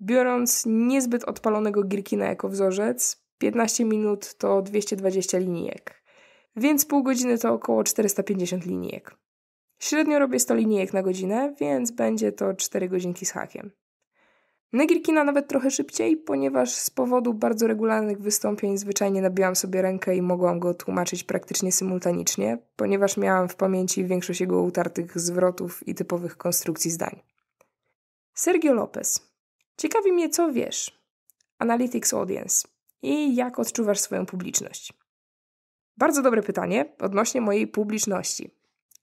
Biorąc niezbyt odpalonego Girkina jako wzorzec, 15 minut to 220 linijek, więc pół godziny to około 450 linijek. Średnio robię 100 linijek na godzinę, więc będzie to 4 godzinki z hakiem. Negirkina nawet trochę szybciej, ponieważ z powodu bardzo regularnych wystąpień zwyczajnie nabiłam sobie rękę i mogłam go tłumaczyć praktycznie symultanicznie, ponieważ miałam w pamięci większość jego utartych zwrotów i typowych konstrukcji zdań. Sergio Lopez. Ciekawi mnie, co wiesz. Analytics Audience. I jak odczuwasz swoją publiczność? Bardzo dobre pytanie odnośnie mojej publiczności.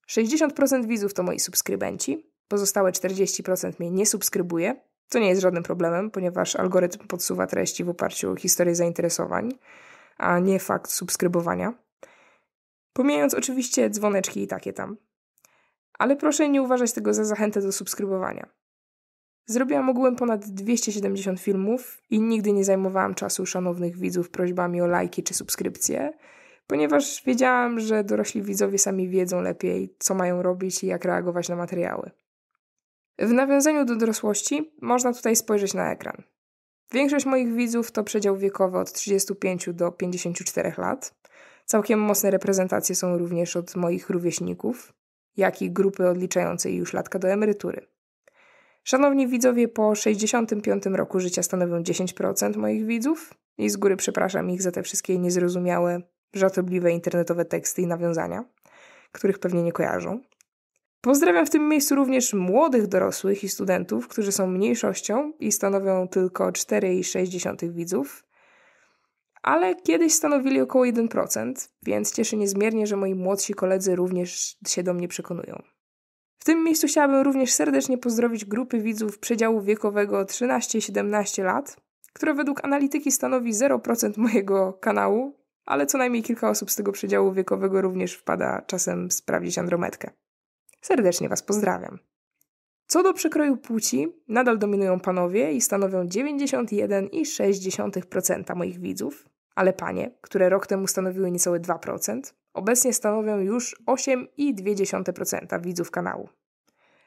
60% widzów to moi subskrybenci, pozostałe 40% mnie nie subskrybuje, co nie jest żadnym problemem, ponieważ algorytm podsuwa treści w oparciu o historię zainteresowań, a nie fakt subskrybowania. Pomijając oczywiście dzwoneczki i takie tam. Ale proszę nie uważać tego za zachętę do subskrybowania. Zrobiłam ogółem ponad 270 filmów i nigdy nie zajmowałam czasu szanownych widzów prośbami o lajki czy subskrypcje, ponieważ wiedziałam, że dorośli widzowie sami wiedzą lepiej, co mają robić i jak reagować na materiały. W nawiązaniu do dorosłości można tutaj spojrzeć na ekran. Większość moich widzów to przedział wiekowy od 35 do 54 lat. Całkiem mocne reprezentacje są również od moich rówieśników, jak i grupy odliczającej już latka do emerytury. Szanowni widzowie, po 65 roku życia stanowią 10% moich widzów i z góry przepraszam ich za te wszystkie niezrozumiałe żartobliwe internetowe teksty i nawiązania, których pewnie nie kojarzą. Pozdrawiam w tym miejscu również młodych dorosłych i studentów, którzy są mniejszością i stanowią tylko 4,6 widzów, ale kiedyś stanowili około 1%, więc cieszę niezmiernie, że moi młodsi koledzy również się do mnie przekonują. W tym miejscu chciałabym również serdecznie pozdrowić grupy widzów przedziału wiekowego 13-17 lat, które według analityki stanowi 0% mojego kanału, ale co najmniej kilka osób z tego przedziału wiekowego również wpada czasem sprawdzić Andromedkę. Serdecznie Was pozdrawiam. Co do przekroju płci, nadal dominują panowie i stanowią 91,6% moich widzów, ale panie, które rok temu stanowiły niecałe 2%, obecnie stanowią już 8,2% widzów kanału.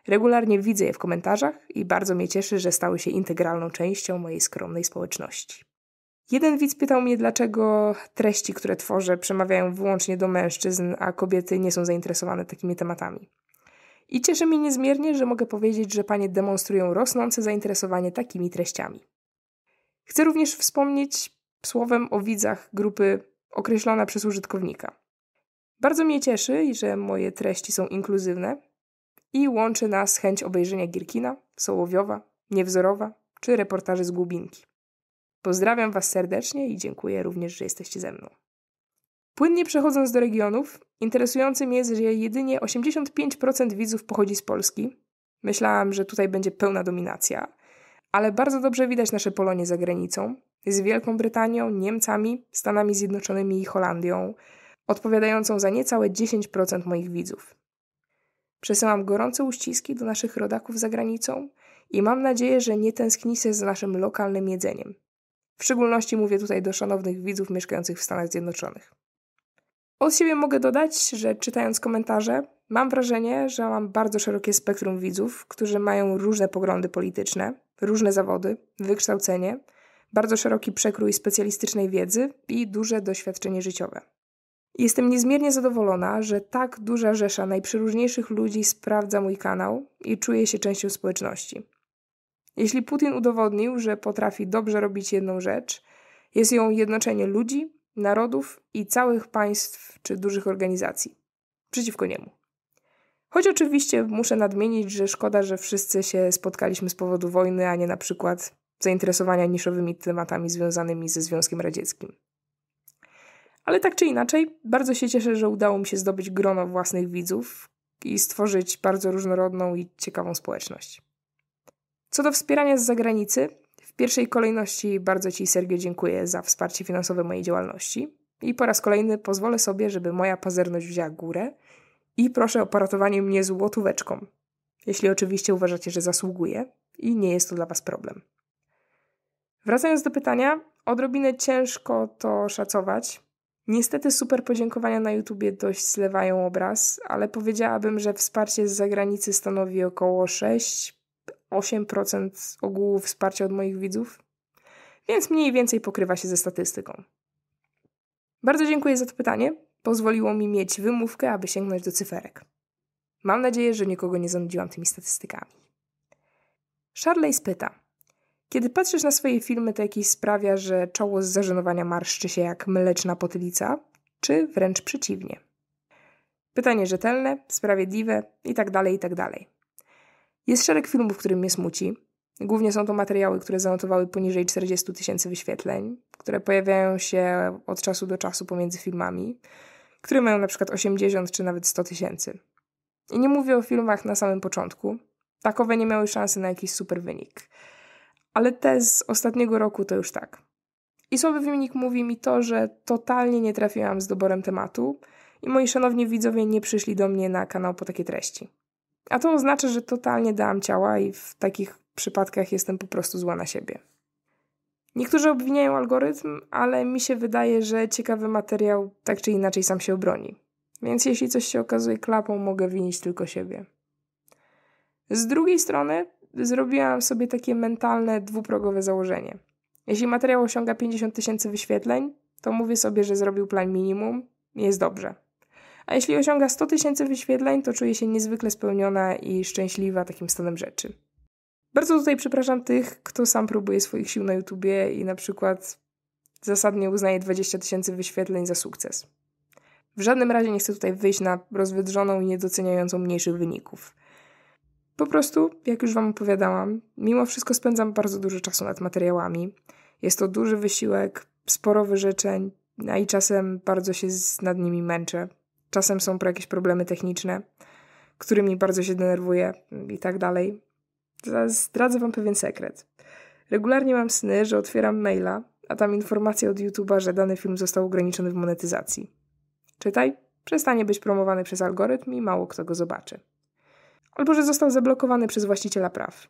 Regularnie widzę je w komentarzach i bardzo mnie cieszy, że stały się integralną częścią mojej skromnej społeczności. Jeden widz pytał mnie, dlaczego treści, które tworzę, przemawiają wyłącznie do mężczyzn, a kobiety nie są zainteresowane takimi tematami. I cieszy mnie niezmiernie, że mogę powiedzieć, że panie demonstrują rosnące zainteresowanie takimi treściami. Chcę również wspomnieć słowem o widzach grupy określona przez użytkownika. Bardzo mnie cieszy, że moje treści są inkluzywne i łączy nas chęć obejrzenia Gierkina, Sołowiowa, Niewzorowa czy reportaży z Głubinki. Pozdrawiam Was serdecznie i dziękuję również, że jesteście ze mną. Płynnie przechodząc do regionów, interesującym jest, że jedynie 85% widzów pochodzi z Polski. Myślałam, że tutaj będzie pełna dominacja, ale bardzo dobrze widać nasze polonie za granicą, z Wielką Brytanią, Niemcami, Stanami Zjednoczonymi i Holandią, odpowiadającą za niecałe 10% moich widzów. Przesyłam gorące uściski do naszych rodaków za granicą i mam nadzieję, że nie tęsknicie za naszym lokalnym jedzeniem, w szczególności mówię tutaj do szanownych widzów mieszkających w Stanach Zjednoczonych. Od siebie mogę dodać, że czytając komentarze, mam wrażenie, że mam bardzo szerokie spektrum widzów, którzy mają różne poglądy polityczne, różne zawody, wykształcenie, bardzo szeroki przekrój specjalistycznej wiedzy i duże doświadczenie życiowe. Jestem niezmiernie zadowolona, że tak duża rzesza najprzeróżniejszych ludzi sprawdza mój kanał i czuje się częścią społeczności. Jeśli Putin udowodnił, że potrafi dobrze robić jedną rzecz, jest ją jednoczenie ludzi, narodów i całych państw czy dużych organizacji przeciwko niemu. Choć oczywiście muszę nadmienić, że szkoda, że wszyscy się spotkaliśmy z powodu wojny, a nie na przykład zainteresowania niszowymi tematami związanymi ze Związkiem Radzieckim. Ale tak czy inaczej, bardzo się cieszę, że udało mi się zdobyć grono własnych widzów i stworzyć bardzo różnorodną i ciekawą społeczność. Co do wspierania z zagranicy, w pierwszej kolejności bardzo Ci, Sergio, dziękuję za wsparcie finansowe mojej działalności. I po raz kolejny pozwolę sobie, żeby moja pazerność wzięła górę i proszę o poratowanie mnie złotóweczką, jeśli oczywiście uważacie, że zasługuje i nie jest to dla Was problem. Wracając do pytania, odrobinę ciężko to szacować. Niestety super podziękowania na YouTubie dość zlewają obraz, ale powiedziałabym, że wsparcie z zagranicy stanowi około sześć. 8% ogółu wsparcia od moich widzów, więc mniej więcej pokrywa się ze statystyką. Bardzo dziękuję za to pytanie. Pozwoliło mi mieć wymówkę, aby sięgnąć do cyferek. Mam nadzieję, że nikogo nie zanudziłam tymi statystykami. Charles pyta: Kiedy patrzysz na swoje filmy, to jakiś sprawia, że czoło z zażenowania marszczy się jak mleczna potylica, czy wręcz przeciwnie? Pytanie rzetelne, sprawiedliwe itd., tak itd. Tak jest szereg filmów, który mnie smuci. Głównie są to materiały, które zanotowały poniżej 40 tysięcy wyświetleń, które pojawiają się od czasu do czasu pomiędzy filmami, które mają na przykład 80 czy nawet 100 tysięcy. I nie mówię o filmach na samym początku. Takowe nie miały szansy na jakiś super wynik. Ale te z ostatniego roku to już tak. I słaby wynik mówi mi to, że totalnie nie trafiłam z doborem tematu i moi szanowni widzowie nie przyszli do mnie na kanał po takie treści. A to oznacza, że totalnie dałam ciała i w takich przypadkach jestem po prostu zła na siebie. Niektórzy obwiniają algorytm, ale mi się wydaje, że ciekawy materiał tak czy inaczej sam się obroni. Więc jeśli coś się okazuje klapą, mogę winić tylko siebie. Z drugiej strony zrobiłam sobie takie mentalne dwuprogowe założenie. Jeśli materiał osiąga 50 tysięcy wyświetleń, to mówię sobie, że zrobił plan minimum, jest dobrze a jeśli osiąga 100 tysięcy wyświetleń, to czuje się niezwykle spełniona i szczęśliwa takim stanem rzeczy. Bardzo tutaj przepraszam tych, kto sam próbuje swoich sił na YouTubie i na przykład zasadnie uznaje 20 tysięcy wyświetleń za sukces. W żadnym razie nie chcę tutaj wyjść na rozwydrzoną i niedoceniającą mniejszych wyników. Po prostu, jak już Wam opowiadałam, mimo wszystko spędzam bardzo dużo czasu nad materiałami. Jest to duży wysiłek, sporo wyrzeczeń, a i czasem bardzo się nad nimi męczę czasem są jakieś problemy techniczne, którymi bardzo się denerwuję i tak dalej. Zdradzę Wam pewien sekret. Regularnie mam sny, że otwieram maila, a tam informacja od YouTube'a, że dany film został ograniczony w monetyzacji. Czytaj, przestanie być promowany przez algorytm i mało kto go zobaczy. Albo że został zablokowany przez właściciela praw.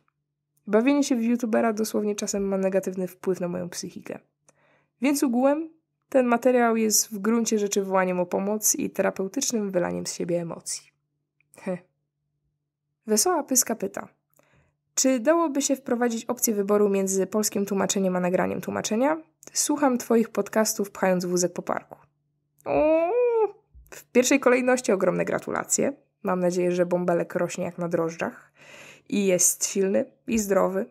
Bawienie się w YouTubera dosłownie czasem ma negatywny wpływ na moją psychikę. Więc ogółem ten materiał jest w gruncie rzeczy wołaniem o pomoc i terapeutycznym wylaniem z siebie emocji. Heh. Wesoła Pyska pyta. Czy dałoby się wprowadzić opcję wyboru między polskim tłumaczeniem a nagraniem tłumaczenia? Słucham Twoich podcastów pchając wózek po parku. O, w pierwszej kolejności ogromne gratulacje. Mam nadzieję, że bąbelek rośnie jak na drożdżach i jest silny i zdrowy.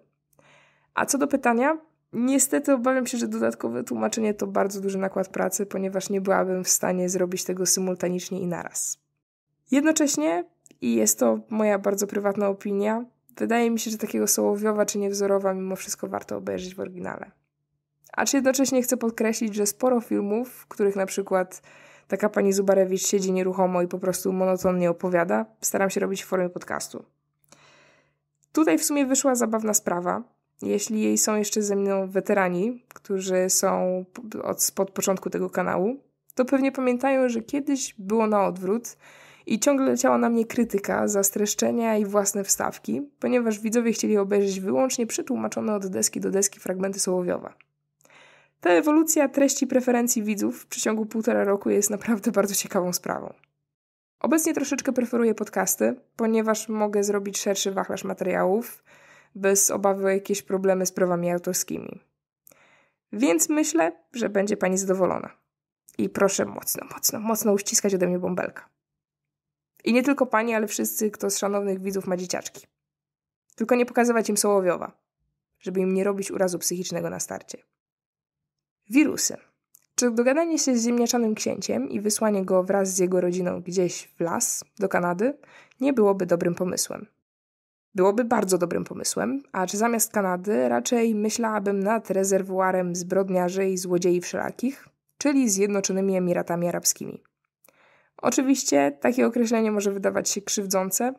A co do pytania, Niestety obawiam się, że dodatkowe tłumaczenie to bardzo duży nakład pracy, ponieważ nie byłabym w stanie zrobić tego symultanicznie i naraz. Jednocześnie, i jest to moja bardzo prywatna opinia, wydaje mi się, że takiego Sołowiowa czy Niewzorowa mimo wszystko warto obejrzeć w oryginale. Acz jednocześnie chcę podkreślić, że sporo filmów, w których na przykład taka pani Zubarewicz siedzi nieruchomo i po prostu monotonnie opowiada, staram się robić w formie podcastu. Tutaj w sumie wyszła zabawna sprawa, jeśli są jeszcze ze mną weterani, którzy są od, od początku tego kanału, to pewnie pamiętają, że kiedyś było na odwrót i ciągle leciała na mnie krytyka za streszczenia i własne wstawki, ponieważ widzowie chcieli obejrzeć wyłącznie przetłumaczone od deski do deski fragmenty Sołowiowa. Ta ewolucja treści preferencji widzów w przeciągu półtora roku jest naprawdę bardzo ciekawą sprawą. Obecnie troszeczkę preferuję podcasty, ponieważ mogę zrobić szerszy wachlarz materiałów – bez obawy o jakieś problemy z prawami autorskimi. Więc myślę, że będzie Pani zadowolona. I proszę mocno, mocno, mocno uściskać ode mnie bąbelka. I nie tylko Pani, ale wszyscy, kto z szanownych widzów ma dzieciaczki. Tylko nie pokazywać im Sołowiowa, żeby im nie robić urazu psychicznego na starcie. Wirusy. Czy dogadanie się z ziemniaczanym księciem i wysłanie go wraz z jego rodziną gdzieś w las, do Kanady, nie byłoby dobrym pomysłem? byłoby bardzo dobrym pomysłem, a czy zamiast Kanady raczej myślałabym nad rezerwuarem zbrodniarzy i złodziei wszelakich, czyli Zjednoczonymi Emiratami Arabskimi. Oczywiście takie określenie może wydawać się krzywdzące,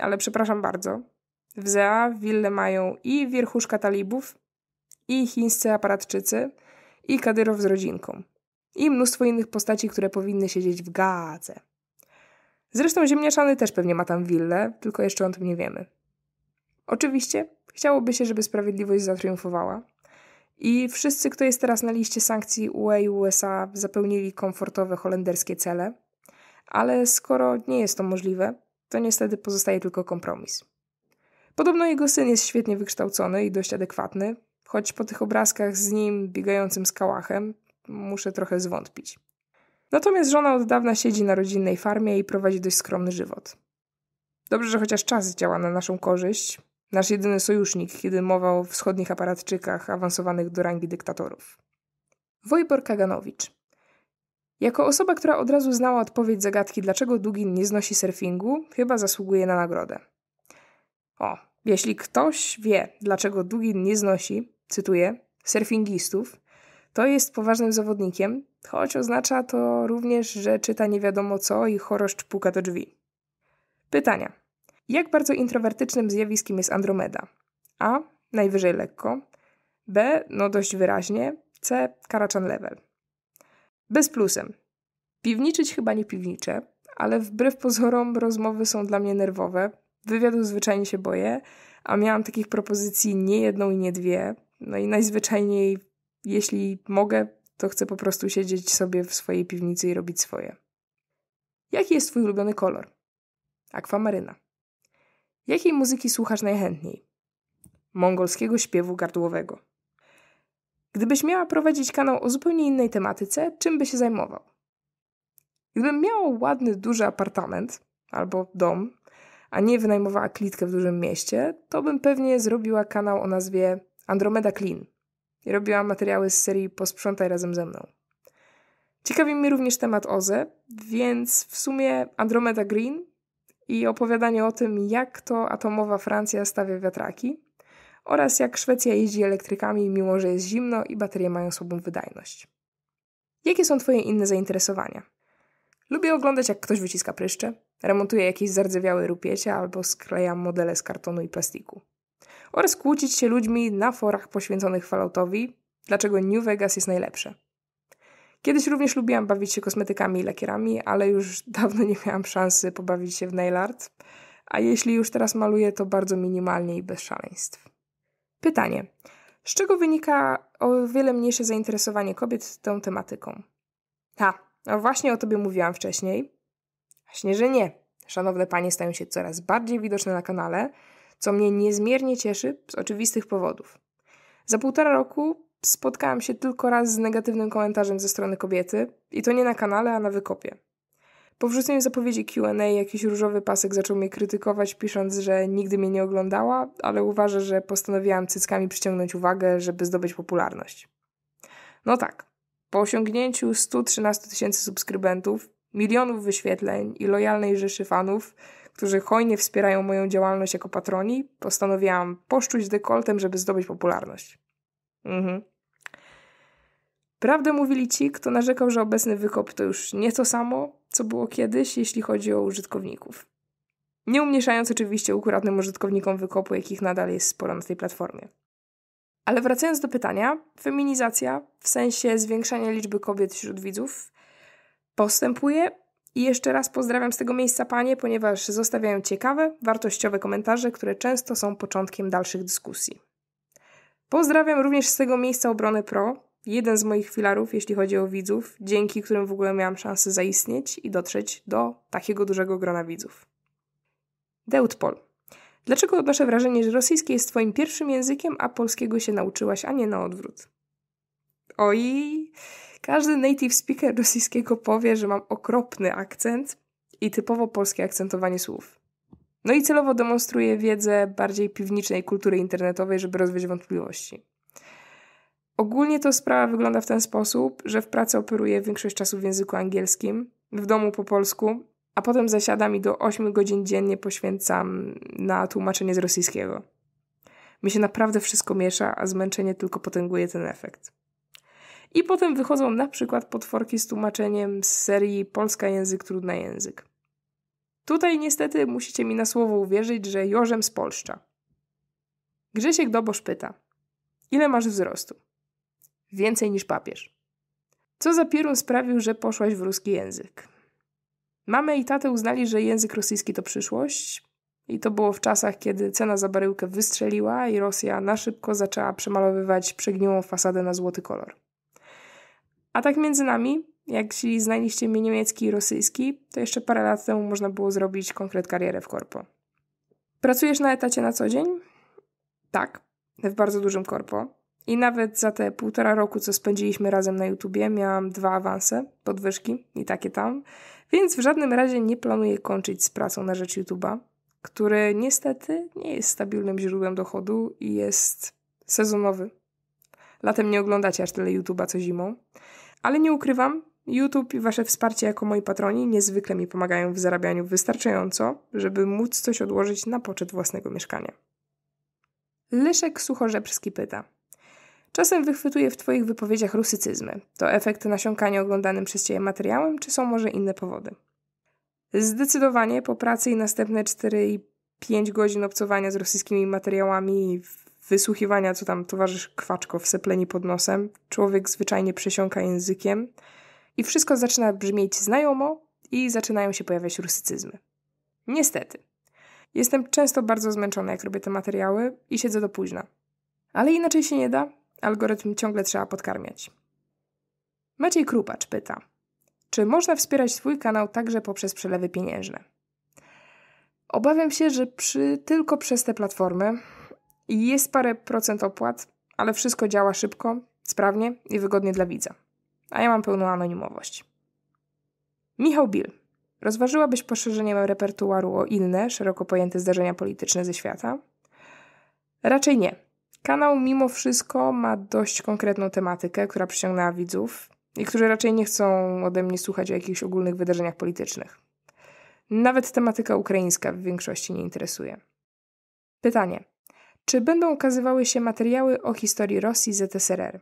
ale przepraszam bardzo. W ZEA willę mają i wierchuszka talibów, i chińscy aparatczycy, i Kadyrow z rodzinką, i mnóstwo innych postaci, które powinny siedzieć w Gaze. Zresztą ziemniaczany też pewnie ma tam willę, tylko jeszcze o tym nie wiemy. Oczywiście chciałoby się, żeby sprawiedliwość zatriumfowała. I wszyscy, kto jest teraz na liście sankcji UE i USA, zapełnili komfortowe holenderskie cele, ale skoro nie jest to możliwe, to niestety pozostaje tylko kompromis. Podobno jego syn jest świetnie wykształcony i dość adekwatny, choć po tych obrazkach z nim biegającym z kałachem muszę trochę zwątpić. Natomiast żona od dawna siedzi na rodzinnej farmie i prowadzi dość skromny żywot. Dobrze, że chociaż czas działa na naszą korzyść, Nasz jedyny sojusznik, kiedy mowa o wschodnich aparatczykach awansowanych do rangi dyktatorów. Wojbor Kaganowicz. Jako osoba, która od razu znała odpowiedź zagadki, dlaczego Dugin nie znosi surfingu, chyba zasługuje na nagrodę. O, jeśli ktoś wie, dlaczego Dugin nie znosi, cytuję, surfingistów, to jest poważnym zawodnikiem, choć oznacza to również, że czyta nie wiadomo co i choroszcz puka do drzwi. Pytania. Jak bardzo introwertycznym zjawiskiem jest Andromeda? A. Najwyżej lekko. B. No dość wyraźnie. C. Karaczan level. Bez plusem. Piwniczyć chyba nie piwnicze, ale wbrew pozorom rozmowy są dla mnie nerwowe. Wywiadu zwyczajnie się boję, a miałam takich propozycji nie jedną i nie dwie. No i najzwyczajniej, jeśli mogę, to chcę po prostu siedzieć sobie w swojej piwnicy i robić swoje. Jaki jest Twój ulubiony kolor? Akwamaryna. Jakiej muzyki słuchasz najchętniej? Mongolskiego śpiewu gardłowego. Gdybyś miała prowadzić kanał o zupełnie innej tematyce, czym by się zajmował? Gdybym miała ładny, duży apartament albo dom, a nie wynajmowała klitkę w dużym mieście, to bym pewnie zrobiła kanał o nazwie Andromeda Clean i robiła materiały z serii Posprzątaj razem ze mną. Ciekawi mnie również temat OZE, więc w sumie Andromeda Green i opowiadanie o tym, jak to atomowa Francja stawia wiatraki oraz jak Szwecja jeździ elektrykami, mimo że jest zimno i baterie mają słabą wydajność. Jakie są Twoje inne zainteresowania? Lubię oglądać, jak ktoś wyciska pryszcze, remontuje jakieś zardzewiałe rupiecie albo skleja modele z kartonu i plastiku. Oraz kłócić się ludźmi na forach poświęconych Falloutowi, dlaczego New Vegas jest najlepsze. Kiedyś również lubiłam bawić się kosmetykami i lakierami, ale już dawno nie miałam szansy pobawić się w nail art, a jeśli już teraz maluję, to bardzo minimalnie i bez szaleństw. Pytanie. Z czego wynika o wiele mniejsze zainteresowanie kobiet tą tematyką? Ha, no właśnie o tobie mówiłam wcześniej. Właśnie, że nie. Szanowne panie stają się coraz bardziej widoczne na kanale, co mnie niezmiernie cieszy z oczywistych powodów. Za półtora roku spotkałam się tylko raz z negatywnym komentarzem ze strony kobiety i to nie na kanale, a na wykopie. Po wrzuceniu zapowiedzi QA jakiś różowy pasek zaczął mnie krytykować, pisząc, że nigdy mnie nie oglądała, ale uważa, że postanowiłam cyckami przyciągnąć uwagę, żeby zdobyć popularność. No tak, po osiągnięciu 113 tysięcy subskrybentów, milionów wyświetleń i lojalnej rzeszy fanów, którzy hojnie wspierają moją działalność jako patroni, postanowiłam poszczuć dekoltem, żeby zdobyć popularność. Mhm. Prawdę mówili ci, kto narzekał, że obecny wykop to już nie to samo, co było kiedyś, jeśli chodzi o użytkowników. Nie umniejszając oczywiście akuratnym użytkownikom wykopu, jakich nadal jest sporo na tej platformie. Ale wracając do pytania, feminizacja w sensie zwiększania liczby kobiet wśród widzów postępuje i jeszcze raz pozdrawiam z tego miejsca panie, ponieważ zostawiają ciekawe, wartościowe komentarze, które często są początkiem dalszych dyskusji. Pozdrawiam również z tego miejsca obrony pro, jeden z moich filarów, jeśli chodzi o widzów, dzięki którym w ogóle miałam szansę zaistnieć i dotrzeć do takiego dużego grona widzów. Deutpol. Dlaczego odnoszę wrażenie, że rosyjski jest twoim pierwszym językiem, a polskiego się nauczyłaś, a nie na odwrót? Oj, każdy native speaker rosyjskiego powie, że mam okropny akcent i typowo polskie akcentowanie słów. No i celowo demonstruję wiedzę bardziej piwnicznej kultury internetowej, żeby rozwiać wątpliwości. Ogólnie to sprawa wygląda w ten sposób, że w pracy operuję większość czasu w języku angielskim, w domu po polsku, a potem zasiadam i do 8 godzin dziennie poświęcam na tłumaczenie z rosyjskiego. Mi się naprawdę wszystko miesza, a zmęczenie tylko potęguje ten efekt. I potem wychodzą na przykład potworki z tłumaczeniem z serii Polska język, trudna język. Tutaj niestety musicie mi na słowo uwierzyć, że Jorzem z Polszcza. Grzesiek Dobosz pyta, ile masz wzrostu? Więcej niż papież. Co za pierun sprawił, że poszłaś w ruski język? Mamy i tatę uznali, że język rosyjski to przyszłość. I to było w czasach, kiedy cena za baryłkę wystrzeliła i Rosja na szybko zaczęła przemalowywać przegniłą fasadę na złoty kolor. A tak między nami, jak jeśli znaliście mnie niemiecki i rosyjski, to jeszcze parę lat temu można było zrobić konkret karierę w korpo. Pracujesz na etacie na co dzień? Tak, w bardzo dużym korpo. I nawet za te półtora roku, co spędziliśmy razem na YouTubie, miałam dwa awanse, podwyżki i takie tam, więc w żadnym razie nie planuję kończyć z pracą na rzecz YouTuba, który niestety nie jest stabilnym źródłem dochodu i jest sezonowy. Latem nie oglądacie aż tyle YouTuba co zimą, ale nie ukrywam, YouTube i Wasze wsparcie jako moi patroni niezwykle mi pomagają w zarabianiu wystarczająco, żeby móc coś odłożyć na poczet własnego mieszkania. Leszek Suchorzebski pyta – Czasem wychwytuje w Twoich wypowiedziach rusycyzmy. To efekt nasiąkania oglądanym przez Ciebie materiałem, czy są może inne powody? Zdecydowanie po pracy i następne 4 i 5 godzin obcowania z rosyjskimi materiałami wysłuchiwania, co tam towarzysz Kwaczko w sepleni pod nosem, człowiek zwyczajnie przesiąka językiem i wszystko zaczyna brzmieć znajomo i zaczynają się pojawiać rusycyzmy. Niestety. Jestem często bardzo zmęczona, jak robię te materiały i siedzę do późna. Ale inaczej się nie da, Algorytm ciągle trzeba podkarmiać. Maciej Krupacz pyta, czy można wspierać swój kanał także poprzez przelewy pieniężne? Obawiam się, że przy, tylko przez te platformy jest parę procent opłat, ale wszystko działa szybko, sprawnie i wygodnie dla widza. A ja mam pełną anonimowość. Michał Bill. Rozważyłabyś poszerzenie repertuaru o inne, szeroko pojęte zdarzenia polityczne ze świata? Raczej nie. Kanał mimo wszystko ma dość konkretną tematykę, która przyciągnęła widzów i którzy raczej nie chcą ode mnie słuchać o jakichś ogólnych wydarzeniach politycznych. Nawet tematyka ukraińska w większości nie interesuje. Pytanie. Czy będą ukazywały się materiały o historii Rosji ZSRR?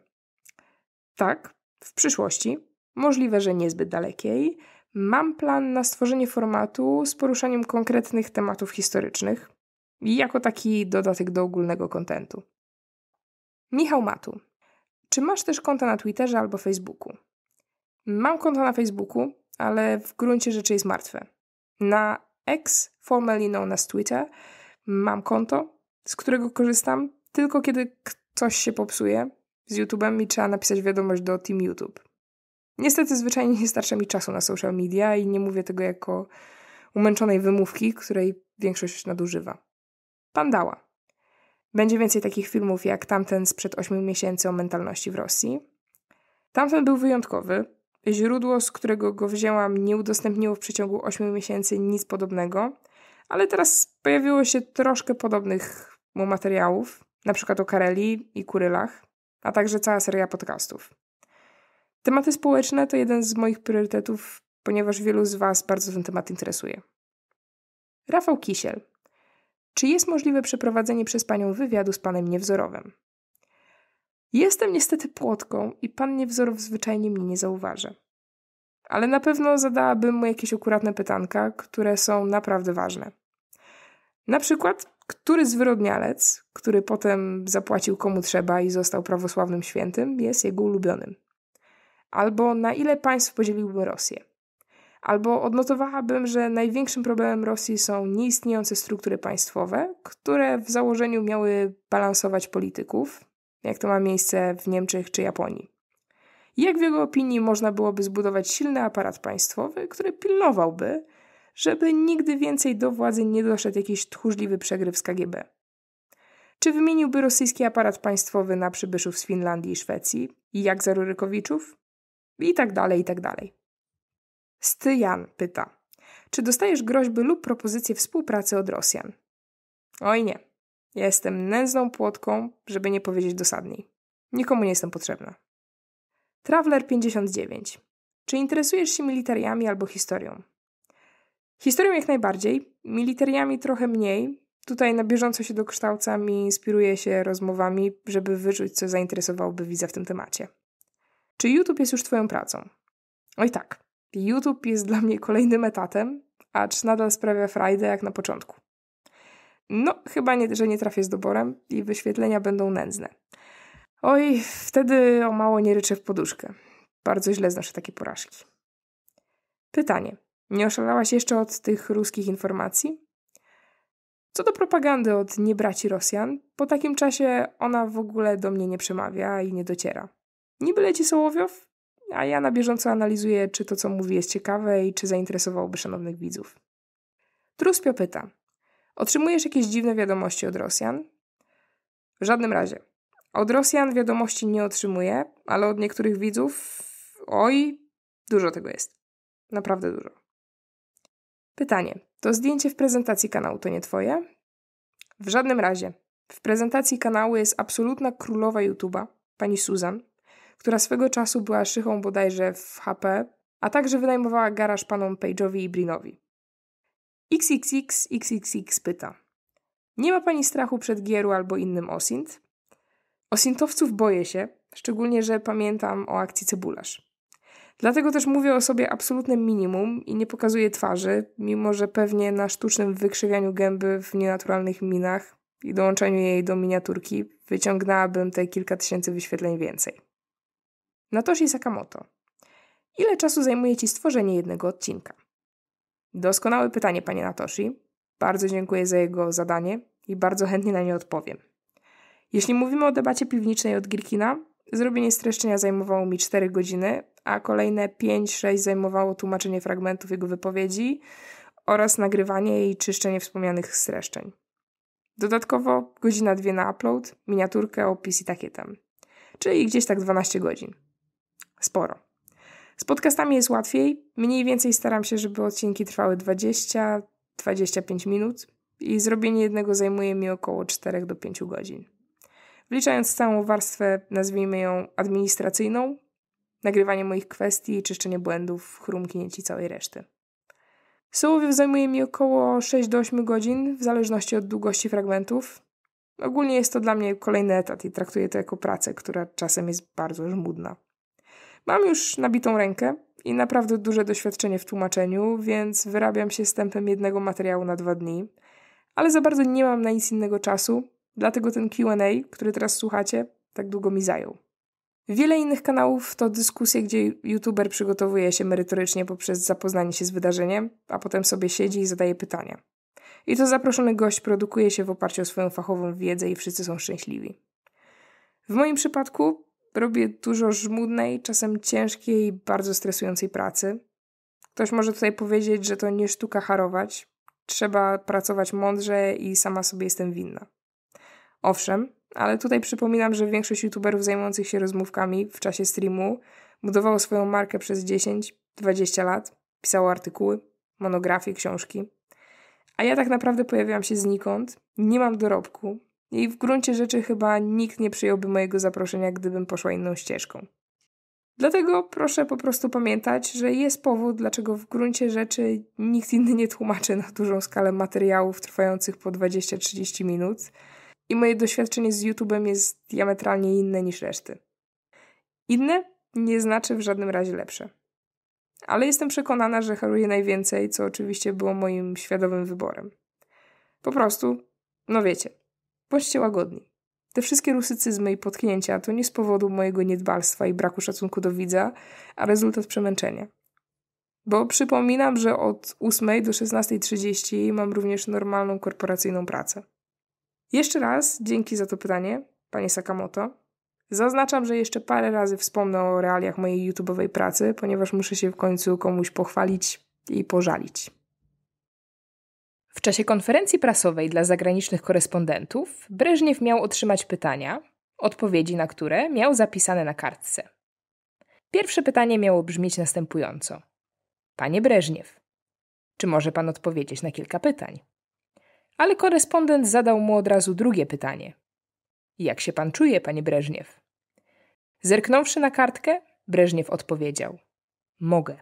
Tak, w przyszłości, możliwe, że niezbyt dalekiej, mam plan na stworzenie formatu z poruszaniem konkretnych tematów historycznych, jako taki dodatek do ogólnego kontentu. Michał Matu. Czy masz też konta na Twitterze albo Facebooku? Mam konto na Facebooku, ale w gruncie rzeczy jest martwe. Na X, formerly known as Twitter, mam konto, z którego korzystam tylko kiedy ktoś się popsuje z YouTube'em i trzeba napisać wiadomość do Team YouTube. Niestety zwyczajnie nie starcza mi czasu na social media i nie mówię tego jako umęczonej wymówki, której większość nadużywa. Pandała. Będzie więcej takich filmów jak tamten sprzed 8 miesięcy o mentalności w Rosji. Tamten był wyjątkowy. Źródło, z którego go wzięłam, nie udostępniło w przeciągu 8 miesięcy nic podobnego, ale teraz pojawiło się troszkę podobnych mu materiałów, na przykład o Kareli i Kurylach, a także cała seria podcastów. Tematy społeczne to jeden z moich priorytetów, ponieważ wielu z Was bardzo ten temat interesuje. Rafał Kisiel, czy jest możliwe przeprowadzenie przez panią wywiadu z panem Niewzorowym. Jestem niestety płotką i pan Niewzorow zwyczajnie mnie nie zauważy. Ale na pewno zadałabym mu jakieś akuratne pytanka, które są naprawdę ważne. Na przykład, który zwyrodnialec, który potem zapłacił komu trzeba i został prawosławnym świętym, jest jego ulubionym? Albo na ile państw podzieliłby Rosję? Albo odnotowałabym, że największym problemem Rosji są nieistniejące struktury państwowe, które w założeniu miały balansować polityków, jak to ma miejsce w Niemczech czy Japonii. Jak w jego opinii można byłoby zbudować silny aparat państwowy, który pilnowałby, żeby nigdy więcej do władzy nie doszedł jakiś tchórzliwy przegryw z KGB? Czy wymieniłby rosyjski aparat państwowy na przybyszów z Finlandii i Szwecji, jak za Rurykowiczów? I tak dalej, i tak dalej. Styjan pyta, czy dostajesz groźby lub propozycje współpracy od Rosjan? Oj nie, ja jestem nędzną płotką, żeby nie powiedzieć dosadniej. Nikomu nie jestem potrzebna. Traveler 59. Czy interesujesz się militariami albo historią? Historią jak najbardziej, militariami trochę mniej. Tutaj na bieżąco się dokształcam i inspiruję się rozmowami, żeby wyczuć, co zainteresowałoby widza w tym temacie. Czy YouTube jest już Twoją pracą? Oj tak. YouTube jest dla mnie kolejnym etatem, acz nadal sprawia frajdę jak na początku. No, chyba nie, że nie trafię z doborem i wyświetlenia będą nędzne. Oj, wtedy o mało nie ryczę w poduszkę. Bardzo źle znasz takie porażki. Pytanie. Nie oszalałaś jeszcze od tych ruskich informacji? Co do propagandy od niebraci Rosjan, po takim czasie ona w ogóle do mnie nie przemawia i nie dociera. Niby leci Sołowiow, a ja na bieżąco analizuję, czy to, co mówi, jest ciekawe i czy zainteresowałoby szanownych widzów. Truspio pyta: Otrzymujesz jakieś dziwne wiadomości od Rosjan? W żadnym razie. Od Rosjan wiadomości nie otrzymuję, ale od niektórych widzów, oj, dużo tego jest. Naprawdę dużo. Pytanie: To zdjęcie w prezentacji kanału to nie twoje? W żadnym razie. W prezentacji kanału jest absolutna królowa YouTube'a, pani Susan, która swego czasu była szychą bodajże w HP, a także wynajmowała garaż panom Page'owi i Brinowi. XXXXXX pyta. Nie ma pani strachu przed Gieru albo innym Osint? Osintowców boję się, szczególnie, że pamiętam o akcji Cebularz. Dlatego też mówię o sobie absolutnym minimum i nie pokazuję twarzy, mimo że pewnie na sztucznym wykrzywianiu gęby w nienaturalnych minach i dołączeniu jej do miniaturki wyciągnęłabym te kilka tysięcy wyświetleń więcej. Natoshi Sakamoto. Ile czasu zajmuje Ci stworzenie jednego odcinka? Doskonałe pytanie, panie Natoshi. Bardzo dziękuję za jego zadanie i bardzo chętnie na nie odpowiem. Jeśli mówimy o debacie piwniczej od Girkina, zrobienie streszczenia zajmowało mi 4 godziny, a kolejne 5-6 zajmowało tłumaczenie fragmentów jego wypowiedzi oraz nagrywanie i czyszczenie wspomnianych streszczeń. Dodatkowo godzina 2 na upload, miniaturkę, opis i takie tam. Czyli gdzieś tak 12 godzin sporo. Z podcastami jest łatwiej. Mniej więcej staram się, żeby odcinki trwały 20-25 minut i zrobienie jednego zajmuje mi około 4 do 5 godzin. Wliczając całą warstwę, nazwijmy ją administracyjną, nagrywanie moich kwestii, czyszczenie błędów, chrumknięć i całej reszty. Słowie zajmuje mi około 6 do 8 godzin, w zależności od długości fragmentów. Ogólnie jest to dla mnie kolejny etat i traktuję to jako pracę, która czasem jest bardzo żmudna. Mam już nabitą rękę i naprawdę duże doświadczenie w tłumaczeniu, więc wyrabiam się tempem jednego materiału na dwa dni, ale za bardzo nie mam na nic innego czasu, dlatego ten QA, który teraz słuchacie, tak długo mi zajął. Wiele innych kanałów to dyskusje, gdzie youtuber przygotowuje się merytorycznie poprzez zapoznanie się z wydarzeniem, a potem sobie siedzi i zadaje pytania. I to zaproszony gość produkuje się w oparciu o swoją fachową wiedzę i wszyscy są szczęśliwi. W moim przypadku Robię dużo żmudnej, czasem ciężkiej i bardzo stresującej pracy. Ktoś może tutaj powiedzieć, że to nie sztuka harować. Trzeba pracować mądrze i sama sobie jestem winna. Owszem, ale tutaj przypominam, że większość youtuberów zajmujących się rozmówkami w czasie streamu budowało swoją markę przez 10-20 lat, pisało artykuły, monografie, książki. A ja tak naprawdę pojawiłam się znikąd, nie mam dorobku, i w gruncie rzeczy chyba nikt nie przyjąłby mojego zaproszenia, gdybym poszła inną ścieżką. Dlatego proszę po prostu pamiętać, że jest powód, dlaczego w gruncie rzeczy nikt inny nie tłumaczy na dużą skalę materiałów trwających po 20-30 minut i moje doświadczenie z YouTube'em jest diametralnie inne niż reszty. Inne nie znaczy w żadnym razie lepsze. Ale jestem przekonana, że haruję najwięcej, co oczywiście było moim świadomym wyborem. Po prostu, no wiecie, Bądźcie łagodni. Te wszystkie rusycyzmy i potknięcia to nie z powodu mojego niedbalstwa i braku szacunku do widza, a rezultat przemęczenia. Bo przypominam, że od 8 do 16.30 mam również normalną korporacyjną pracę. Jeszcze raz dzięki za to pytanie, panie Sakamoto. Zaznaczam, że jeszcze parę razy wspomnę o realiach mojej YouTube'owej pracy, ponieważ muszę się w końcu komuś pochwalić i pożalić. W czasie konferencji prasowej dla zagranicznych korespondentów Breżniew miał otrzymać pytania, odpowiedzi na które miał zapisane na kartce. Pierwsze pytanie miało brzmieć następująco: Panie Breżniew, czy może pan odpowiedzieć na kilka pytań? Ale korespondent zadał mu od razu drugie pytanie: Jak się pan czuje, panie Breżniew? Zerknąwszy na kartkę, Breżniew odpowiedział: Mogę.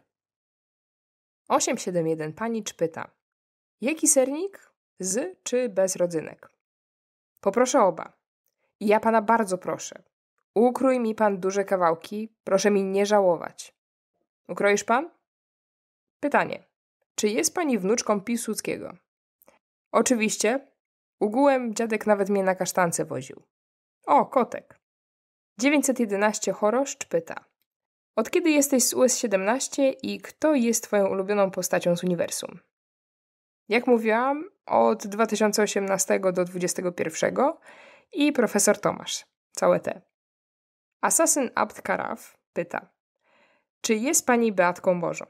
871 Panicz pyta: Jaki sernik? Z czy bez rodzynek? Poproszę oba. I ja pana bardzo proszę. Ukrój mi pan duże kawałki, proszę mi nie żałować. Ukroisz pan? Pytanie. Czy jest pani wnuczką Piłsudskiego? Oczywiście. Ugółem dziadek nawet mnie na kasztance woził. O, kotek. 911 Choroszcz pyta. Od kiedy jesteś z US-17 i kto jest twoją ulubioną postacią z uniwersum? Jak mówiłam, od 2018 do 2021 i profesor Tomasz, całe te. Asasyn Abd Karaf pyta, czy jest pani Beatką Bożą?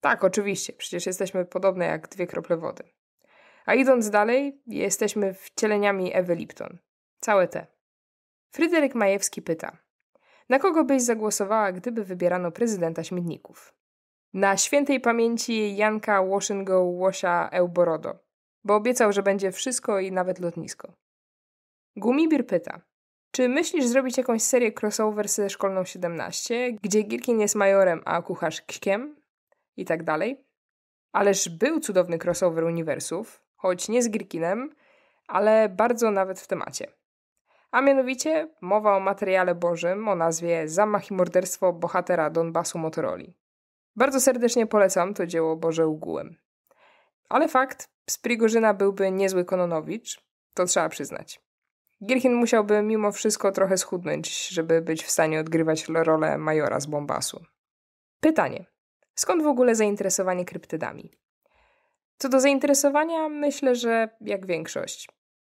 Tak, oczywiście, przecież jesteśmy podobne jak dwie krople wody. A idąc dalej, jesteśmy wcieleniami Ewy Lipton. Całe te. Fryderyk Majewski pyta, na kogo byś zagłosowała, gdyby wybierano prezydenta śmietników? na świętej pamięci Janka Washington Łosia Euborodo, bo obiecał, że będzie wszystko i nawet lotnisko. Gumibir pyta, czy myślisz zrobić jakąś serię crossover ze Szkolną 17, gdzie Girkin jest majorem, a kucharz kiem i tak dalej? Ależ był cudowny crossover uniwersów, choć nie z Girkinem, ale bardzo nawet w temacie. A mianowicie mowa o materiale bożym o nazwie Zamach i morderstwo bohatera Donbasu Motoroli. Bardzo serdecznie polecam to dzieło Boże Ugułem. Ale fakt, z Prigorzyna byłby niezły Kononowicz, to trzeba przyznać. Gierkin musiałby mimo wszystko trochę schudnąć, żeby być w stanie odgrywać rolę majora z Bombasu. Pytanie. Skąd w ogóle zainteresowanie kryptydami? Co do zainteresowania, myślę, że jak większość.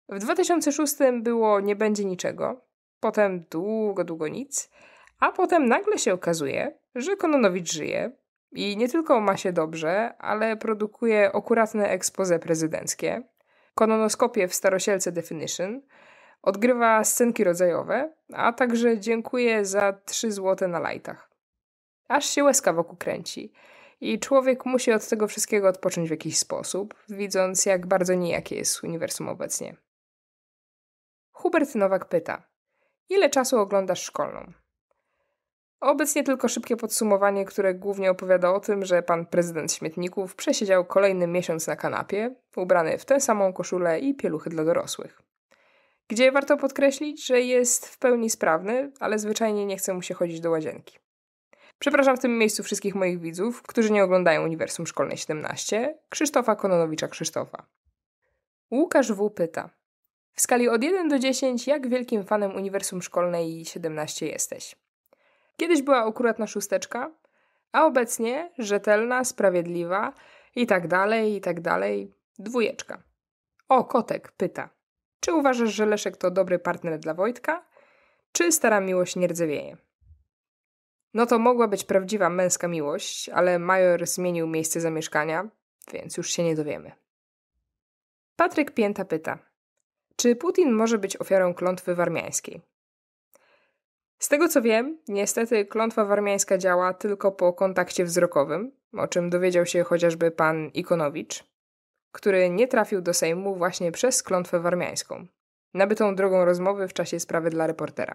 W 2006 było Nie będzie niczego, potem długo, długo nic, a potem nagle się okazuje, że Kononowicz żyje, i nie tylko ma się dobrze, ale produkuje akuratne ekspoze prezydenckie, kononoskopię w Starosielce Definition, odgrywa scenki rodzajowe, a także dziękuję za 3 złote na lajtach. Aż się łezka wokół kręci i człowiek musi od tego wszystkiego odpocząć w jakiś sposób, widząc jak bardzo nijakie jest uniwersum obecnie. Hubert Nowak pyta: Ile czasu oglądasz szkolną? Obecnie tylko szybkie podsumowanie, które głównie opowiada o tym, że pan prezydent śmietników przesiedział kolejny miesiąc na kanapie, ubrany w tę samą koszulę i pieluchy dla dorosłych. Gdzie warto podkreślić, że jest w pełni sprawny, ale zwyczajnie nie chce mu się chodzić do łazienki. Przepraszam w tym miejscu wszystkich moich widzów, którzy nie oglądają Uniwersum Szkolnej 17, Krzysztofa Kononowicza Krzysztofa. Łukasz W. pyta. W skali od 1 do 10, jak wielkim fanem Uniwersum Szkolnej 17 jesteś? Kiedyś była akurat na szósteczka, a obecnie rzetelna, sprawiedliwa i tak dalej, i tak dalej. Dwójeczka. O, kotek pyta. Czy uważasz, że Leszek to dobry partner dla Wojtka? Czy stara miłość nie rdzewieje? No to mogła być prawdziwa męska miłość, ale major zmienił miejsce zamieszkania, więc już się nie dowiemy. Patryk Pięta pyta. Czy Putin może być ofiarą klątwy warmiańskiej? Z tego co wiem, niestety klątwa warmiańska działa tylko po kontakcie wzrokowym, o czym dowiedział się chociażby pan Ikonowicz, który nie trafił do Sejmu właśnie przez klątwę warmiańską, nabytą drogą rozmowy w czasie sprawy dla reportera.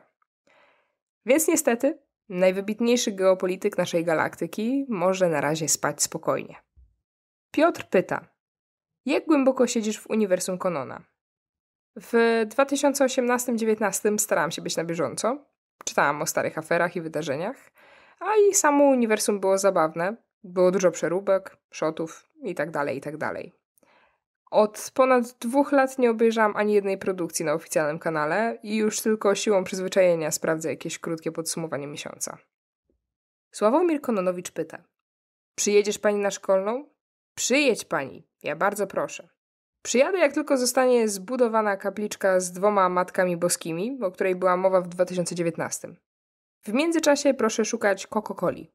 Więc niestety, najwybitniejszy geopolityk naszej galaktyki może na razie spać spokojnie. Piotr pyta: Jak głęboko siedzisz w uniwersum Konona? W 2018-19 staram się być na bieżąco, Czytałam o starych aferach i wydarzeniach, a i samo uniwersum było zabawne. Było dużo przeróbek, szotów itd., tak itd. Tak Od ponad dwóch lat nie obejrzałam ani jednej produkcji na oficjalnym kanale i już tylko siłą przyzwyczajenia sprawdzę jakieś krótkie podsumowanie miesiąca. Sławomir Kononowicz pyta. Przyjedziesz pani na szkolną? Przyjedź pani, ja bardzo proszę. Przyjadę, jak tylko zostanie zbudowana kapliczka z dwoma Matkami Boskimi, o której była mowa w 2019. W międzyczasie proszę szukać Coca-Coli.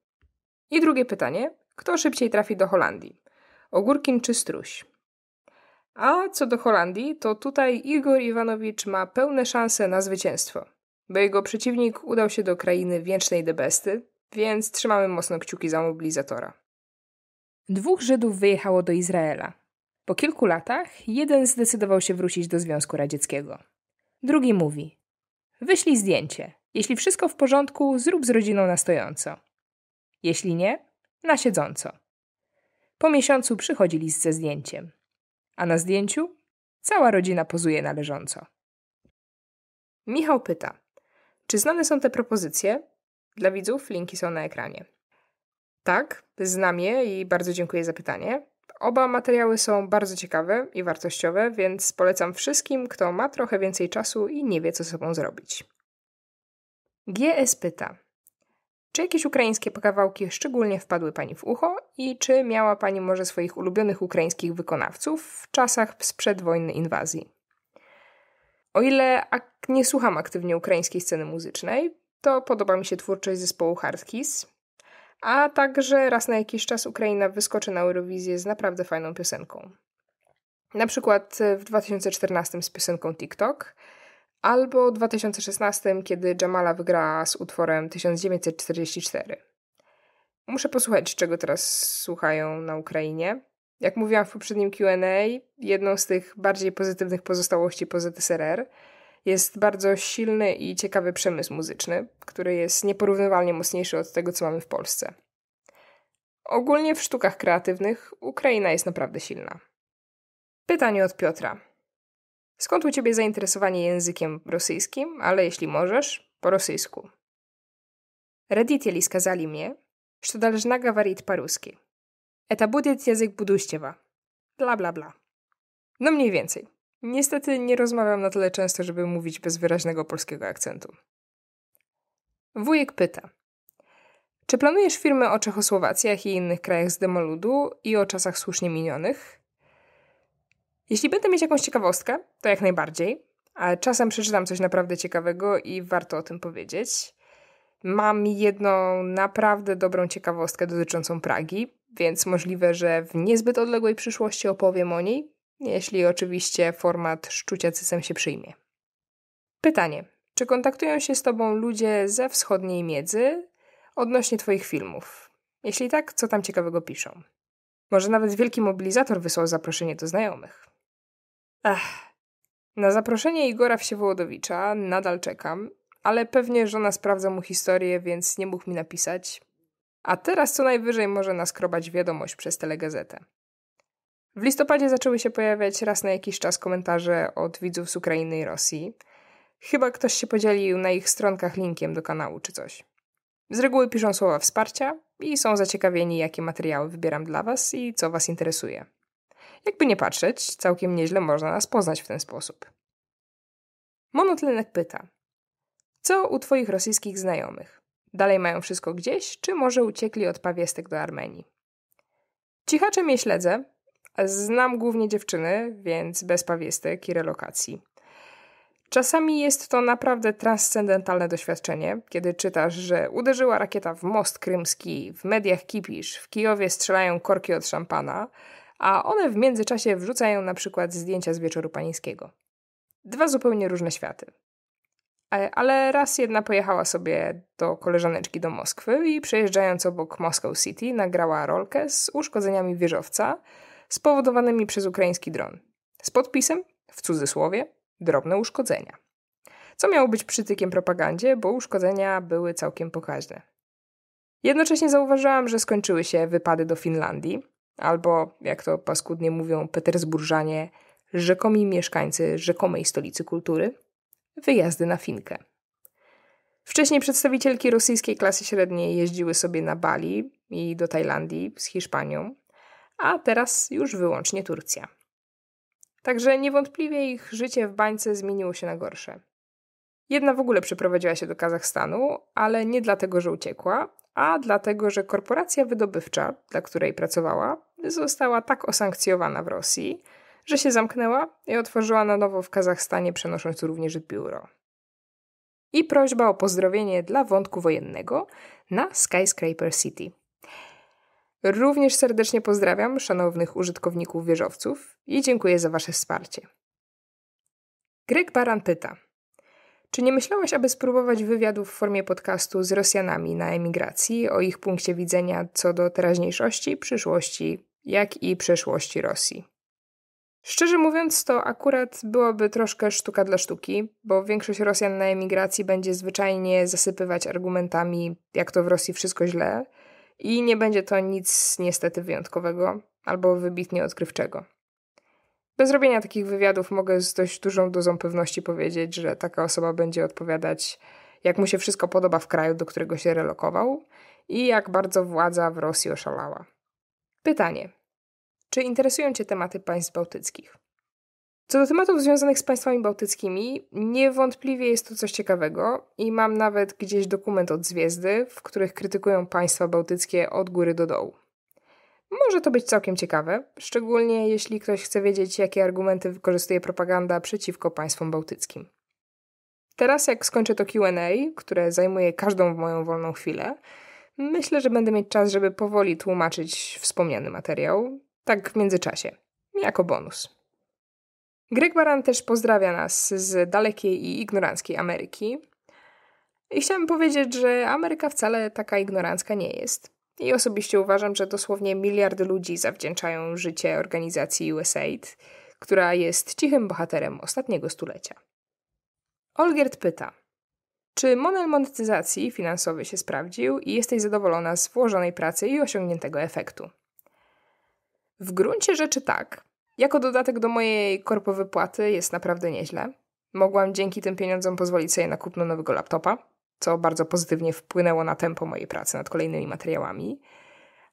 I drugie pytanie. Kto szybciej trafi do Holandii? Ogórkin czy struś? A co do Holandii, to tutaj Igor Iwanowicz ma pełne szanse na zwycięstwo, bo jego przeciwnik udał się do krainy wiecznej debesty, więc trzymamy mocno kciuki za mobilizatora. Dwóch Żydów wyjechało do Izraela. Po kilku latach jeden zdecydował się wrócić do Związku Radzieckiego. Drugi mówi: Wyślij zdjęcie. Jeśli wszystko w porządku, zrób z rodziną na stojąco. Jeśli nie, na siedząco. Po miesiącu przychodzi list ze zdjęciem. A na zdjęciu cała rodzina pozuje na leżąco. Michał pyta: Czy znane są te propozycje? Dla widzów linki są na ekranie. Tak, znam je i bardzo dziękuję za pytanie. Oba materiały są bardzo ciekawe i wartościowe, więc polecam wszystkim, kto ma trochę więcej czasu i nie wie, co z sobą zrobić. GS pyta: Czy jakieś ukraińskie kawałki szczególnie wpadły Pani w ucho i czy miała Pani może swoich ulubionych ukraińskich wykonawców w czasach sprzed wojny inwazji? O ile nie słucham aktywnie ukraińskiej sceny muzycznej, to podoba mi się twórczość zespołu Hardkiss, a także raz na jakiś czas Ukraina wyskoczy na Eurowizję z naprawdę fajną piosenką. Na przykład e, w 2014 z piosenką TikTok, albo w 2016, kiedy Jamala wygrała z utworem 1944. Muszę posłuchać, czego teraz słuchają na Ukrainie. Jak mówiłam w poprzednim QA, jedną z tych bardziej pozytywnych pozostałości po ZSRR jest bardzo silny i ciekawy przemysł muzyczny, który jest nieporównywalnie mocniejszy od tego, co mamy w Polsce. Ogólnie w sztukach kreatywnych Ukraina jest naprawdę silna. Pytanie od Piotra. Skąd u ciebie zainteresowanie językiem rosyjskim, ale jeśli możesz, po rosyjsku? Родители skazali mnie, że должна говорить по Eta Это будет язык будущего. Bla bla bla. No mniej więcej. Niestety nie rozmawiam na tyle często, żeby mówić bez wyraźnego polskiego akcentu. Wujek pyta. Czy planujesz filmy o Czechosłowacjach i innych krajach z demoludu i o czasach słusznie minionych? Jeśli będę mieć jakąś ciekawostkę, to jak najbardziej, ale czasem przeczytam coś naprawdę ciekawego i warto o tym powiedzieć. Mam jedną naprawdę dobrą ciekawostkę dotyczącą Pragi, więc możliwe, że w niezbyt odległej przyszłości opowiem o niej, jeśli oczywiście format szczucia cysem się przyjmie. Pytanie. Czy kontaktują się z Tobą ludzie ze wschodniej miedzy odnośnie Twoich filmów? Jeśli tak, co tam ciekawego piszą? Może nawet wielki mobilizator wysłał zaproszenie do znajomych. Ech. Na zaproszenie Igora Wsiewołodowicza nadal czekam, ale pewnie żona sprawdza mu historię, więc nie mógł mi napisać. A teraz co najwyżej może naskrobać wiadomość przez telegazetę. W listopadzie zaczęły się pojawiać raz na jakiś czas komentarze od widzów z Ukrainy i Rosji. Chyba ktoś się podzielił na ich stronkach linkiem do kanału czy coś. Z reguły piszą słowa wsparcia i są zaciekawieni, jakie materiały wybieram dla Was i co Was interesuje. Jakby nie patrzeć, całkiem nieźle można nas poznać w ten sposób. Monotlenek pyta: Co u Twoich rosyjskich znajomych? Dalej mają wszystko gdzieś, czy może uciekli od pawiestek do Armenii? Cichacze mnie śledzę, Znam głównie dziewczyny, więc bez pawiestek i relokacji. Czasami jest to naprawdę transcendentalne doświadczenie, kiedy czytasz, że uderzyła rakieta w most krymski, w mediach kipisz, w Kijowie strzelają korki od szampana, a one w międzyczasie wrzucają na przykład zdjęcia z wieczoru panińskiego. Dwa zupełnie różne światy. E, ale raz jedna pojechała sobie do koleżaneczki do Moskwy i przejeżdżając obok Moscow City nagrała rolkę z uszkodzeniami wieżowca – spowodowanymi przez ukraiński dron. Z podpisem, w cudzysłowie, drobne uszkodzenia. Co miało być przytykiem propagandzie, bo uszkodzenia były całkiem pokaźne. Jednocześnie zauważyłam, że skończyły się wypady do Finlandii, albo, jak to paskudnie mówią petersburżanie, rzekomi mieszkańcy rzekomej stolicy kultury, wyjazdy na Finkę. Wcześniej przedstawicielki rosyjskiej klasy średniej jeździły sobie na Bali i do Tajlandii z Hiszpanią, a teraz już wyłącznie Turcja. Także niewątpliwie ich życie w bańce zmieniło się na gorsze. Jedna w ogóle przeprowadziła się do Kazachstanu, ale nie dlatego, że uciekła, a dlatego, że korporacja wydobywcza, dla której pracowała, została tak osankcjowana w Rosji, że się zamknęła i otworzyła na nowo w Kazachstanie, przenosząc również biuro. I prośba o pozdrowienie dla wątku wojennego na Skyscraper City. Również serdecznie pozdrawiam szanownych użytkowników wieżowców i dziękuję za Wasze wsparcie. Greg Baran pyta: Czy nie myślałeś, aby spróbować wywiadu w formie podcastu z Rosjanami na emigracji o ich punkcie widzenia co do teraźniejszości, przyszłości, jak i przeszłości Rosji? Szczerze mówiąc, to akurat byłoby troszkę sztuka dla sztuki, bo większość Rosjan na emigracji będzie zwyczajnie zasypywać argumentami, jak to w Rosji wszystko źle i nie będzie to nic niestety wyjątkowego albo wybitnie odkrywczego. Bez robienia takich wywiadów mogę z dość dużą dozą pewności powiedzieć, że taka osoba będzie odpowiadać, jak mu się wszystko podoba w kraju, do którego się relokował i jak bardzo władza w Rosji oszalała. Pytanie: czy interesują Cię tematy państw bałtyckich? Co do tematów związanych z państwami bałtyckimi, niewątpliwie jest to coś ciekawego i mam nawet gdzieś dokument od Zwiezdy, w których krytykują państwa bałtyckie od góry do dołu. Może to być całkiem ciekawe, szczególnie jeśli ktoś chce wiedzieć, jakie argumenty wykorzystuje propaganda przeciwko państwom bałtyckim. Teraz, jak skończę to QA, które zajmuje każdą moją wolną chwilę, myślę, że będę mieć czas, żeby powoli tłumaczyć wspomniany materiał, tak w międzyczasie, jako bonus. Greg Baran też pozdrawia nas z dalekiej i ignoranckiej Ameryki. I chciałam powiedzieć, że Ameryka wcale taka ignorancka nie jest. I osobiście uważam, że dosłownie miliardy ludzi zawdzięczają życie organizacji USAID, która jest cichym bohaterem ostatniego stulecia. Olgierd pyta, czy model monetyzacji finansowy się sprawdził i jesteś zadowolona z włożonej pracy i osiągniętego efektu? W gruncie rzeczy tak, jako dodatek do mojej korpowej płaty jest naprawdę nieźle. Mogłam dzięki tym pieniądzom pozwolić sobie na kupno nowego laptopa, co bardzo pozytywnie wpłynęło na tempo mojej pracy nad kolejnymi materiałami.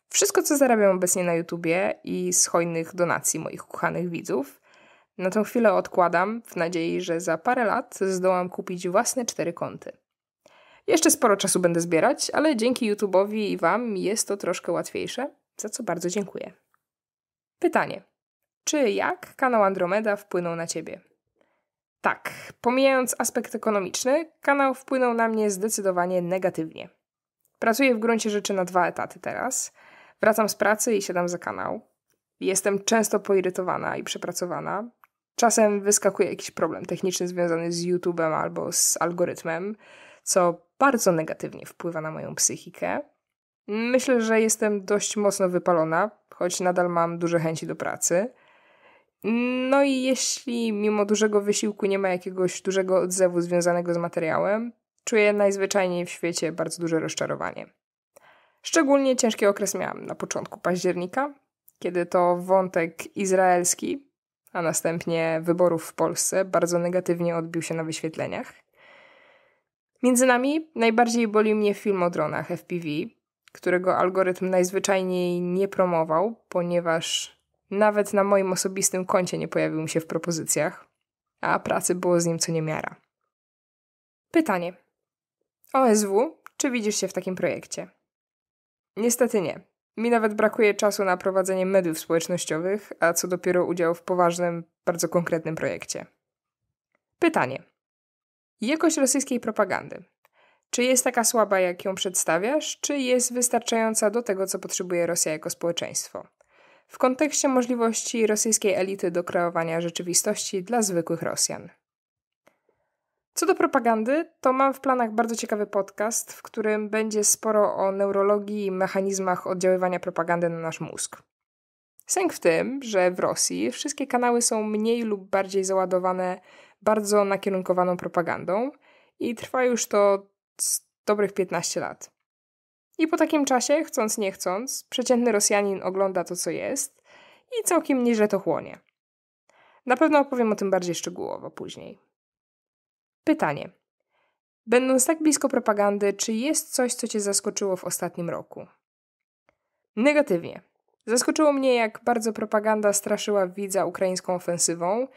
Wszystko, co zarabiam obecnie na YouTubie i z hojnych donacji moich kochanych widzów, na tą chwilę odkładam w nadziei, że za parę lat zdołam kupić własne cztery konty. Jeszcze sporo czasu będę zbierać, ale dzięki YouTube'owi i Wam jest to troszkę łatwiejsze, za co bardzo dziękuję. Pytanie czy jak kanał Andromeda wpłynął na ciebie. Tak, pomijając aspekt ekonomiczny, kanał wpłynął na mnie zdecydowanie negatywnie. Pracuję w gruncie rzeczy na dwa etaty teraz. Wracam z pracy i siadam za kanał. Jestem często poirytowana i przepracowana. Czasem wyskakuje jakiś problem techniczny związany z YouTube'em albo z algorytmem, co bardzo negatywnie wpływa na moją psychikę. Myślę, że jestem dość mocno wypalona, choć nadal mam duże chęci do pracy. No i jeśli mimo dużego wysiłku nie ma jakiegoś dużego odzewu związanego z materiałem, czuję najzwyczajniej w świecie bardzo duże rozczarowanie. Szczególnie ciężki okres miałam na początku października, kiedy to wątek izraelski, a następnie wyborów w Polsce bardzo negatywnie odbił się na wyświetleniach. Między nami najbardziej boli mnie film o dronach FPV, którego algorytm najzwyczajniej nie promował, ponieważ nawet na moim osobistym koncie nie pojawił mi się w propozycjach, a pracy było z nim co niemiara. Pytanie. OSW, czy widzisz się w takim projekcie? Niestety nie. Mi nawet brakuje czasu na prowadzenie mediów społecznościowych, a co dopiero udział w poważnym, bardzo konkretnym projekcie. Pytanie. Jakość rosyjskiej propagandy. Czy jest taka słaba, jak ją przedstawiasz, czy jest wystarczająca do tego, co potrzebuje Rosja jako społeczeństwo? w kontekście możliwości rosyjskiej elity do kreowania rzeczywistości dla zwykłych Rosjan. Co do propagandy, to mam w planach bardzo ciekawy podcast, w którym będzie sporo o neurologii i mechanizmach oddziaływania propagandy na nasz mózg. Sęk w tym, że w Rosji wszystkie kanały są mniej lub bardziej załadowane bardzo nakierunkowaną propagandą i trwa już to z dobrych 15 lat. I po takim czasie, chcąc nie chcąc, przeciętny Rosjanin ogląda to, co jest i całkiem nieźle to chłonie. Na pewno opowiem o tym bardziej szczegółowo później. Pytanie. Będąc tak blisko propagandy, czy jest coś, co Cię zaskoczyło w ostatnim roku? Negatywnie. Zaskoczyło mnie, jak bardzo propaganda straszyła widza ukraińską ofensywą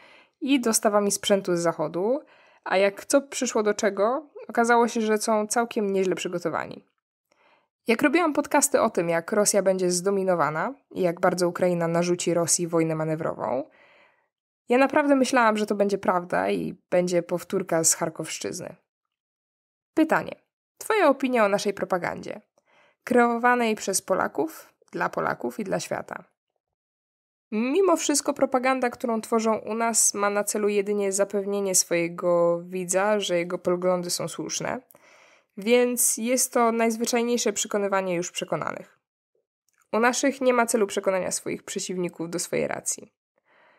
i dostawami sprzętu z zachodu, a jak co przyszło do czego, okazało się, że są całkiem nieźle przygotowani. Jak robiłam podcasty o tym, jak Rosja będzie zdominowana i jak bardzo Ukraina narzuci Rosji wojnę manewrową, ja naprawdę myślałam, że to będzie prawda i będzie powtórka z Charkowszczyzny. Pytanie. Twoja opinia o naszej propagandzie, kreowanej przez Polaków, dla Polaków i dla świata. Mimo wszystko propaganda, którą tworzą u nas, ma na celu jedynie zapewnienie swojego widza, że jego poglądy są słuszne – więc jest to najzwyczajniejsze przekonywanie już przekonanych. U naszych nie ma celu przekonania swoich przeciwników do swojej racji.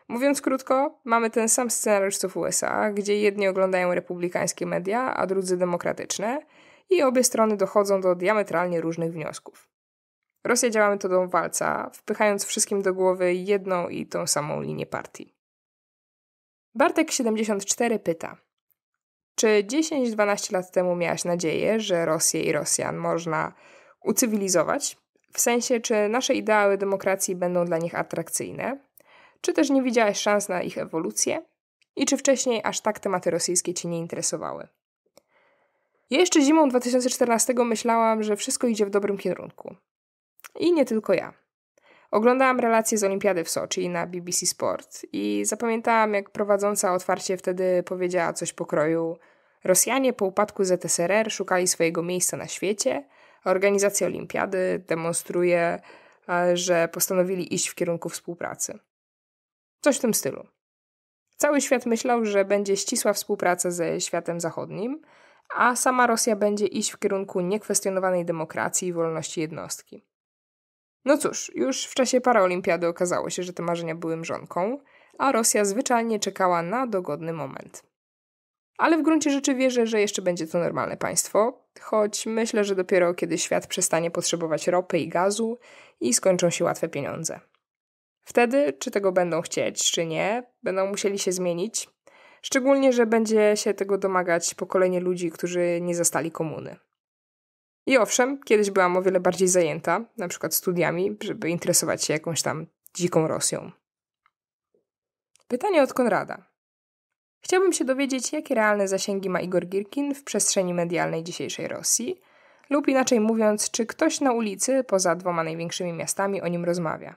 Mówiąc krótko, mamy ten sam scenariusz co w USA, gdzie jedni oglądają republikańskie media, a drudzy demokratyczne i obie strony dochodzą do diametralnie różnych wniosków. Rosja działa metodą walca, wpychając wszystkim do głowy jedną i tą samą linię partii. Bartek74 pyta – czy 10-12 lat temu miałaś nadzieję, że Rosję i Rosjan można ucywilizować? W sensie, czy nasze ideały demokracji będą dla nich atrakcyjne? Czy też nie widziałaś szans na ich ewolucję? I czy wcześniej aż tak tematy rosyjskie ci nie interesowały? Ja jeszcze zimą 2014 myślałam, że wszystko idzie w dobrym kierunku. I nie tylko ja. Oglądałam relacje z Olimpiady w Soczi na BBC Sport i zapamiętałam, jak prowadząca otwarcie wtedy powiedziała coś po kroju. Rosjanie po upadku ZSRR szukali swojego miejsca na świecie, a organizacja olimpiady demonstruje, e, że postanowili iść w kierunku współpracy. Coś w tym stylu. Cały świat myślał, że będzie ścisła współpraca ze światem zachodnim, a sama Rosja będzie iść w kierunku niekwestionowanej demokracji i wolności jednostki. No cóż, już w czasie paraolimpiady okazało się, że te marzenia były mrzonką, a Rosja zwyczajnie czekała na dogodny moment ale w gruncie rzeczy wierzę, że jeszcze będzie to normalne państwo, choć myślę, że dopiero kiedy świat przestanie potrzebować ropy i gazu i skończą się łatwe pieniądze. Wtedy, czy tego będą chcieć, czy nie, będą musieli się zmienić, szczególnie, że będzie się tego domagać pokolenie ludzi, którzy nie zastali komuny. I owszem, kiedyś byłam o wiele bardziej zajęta, na przykład studiami, żeby interesować się jakąś tam dziką Rosją. Pytanie od Konrada. Chciałbym się dowiedzieć, jakie realne zasięgi ma Igor Girkin w przestrzeni medialnej dzisiejszej Rosji, lub inaczej mówiąc, czy ktoś na ulicy poza dwoma największymi miastami o nim rozmawia.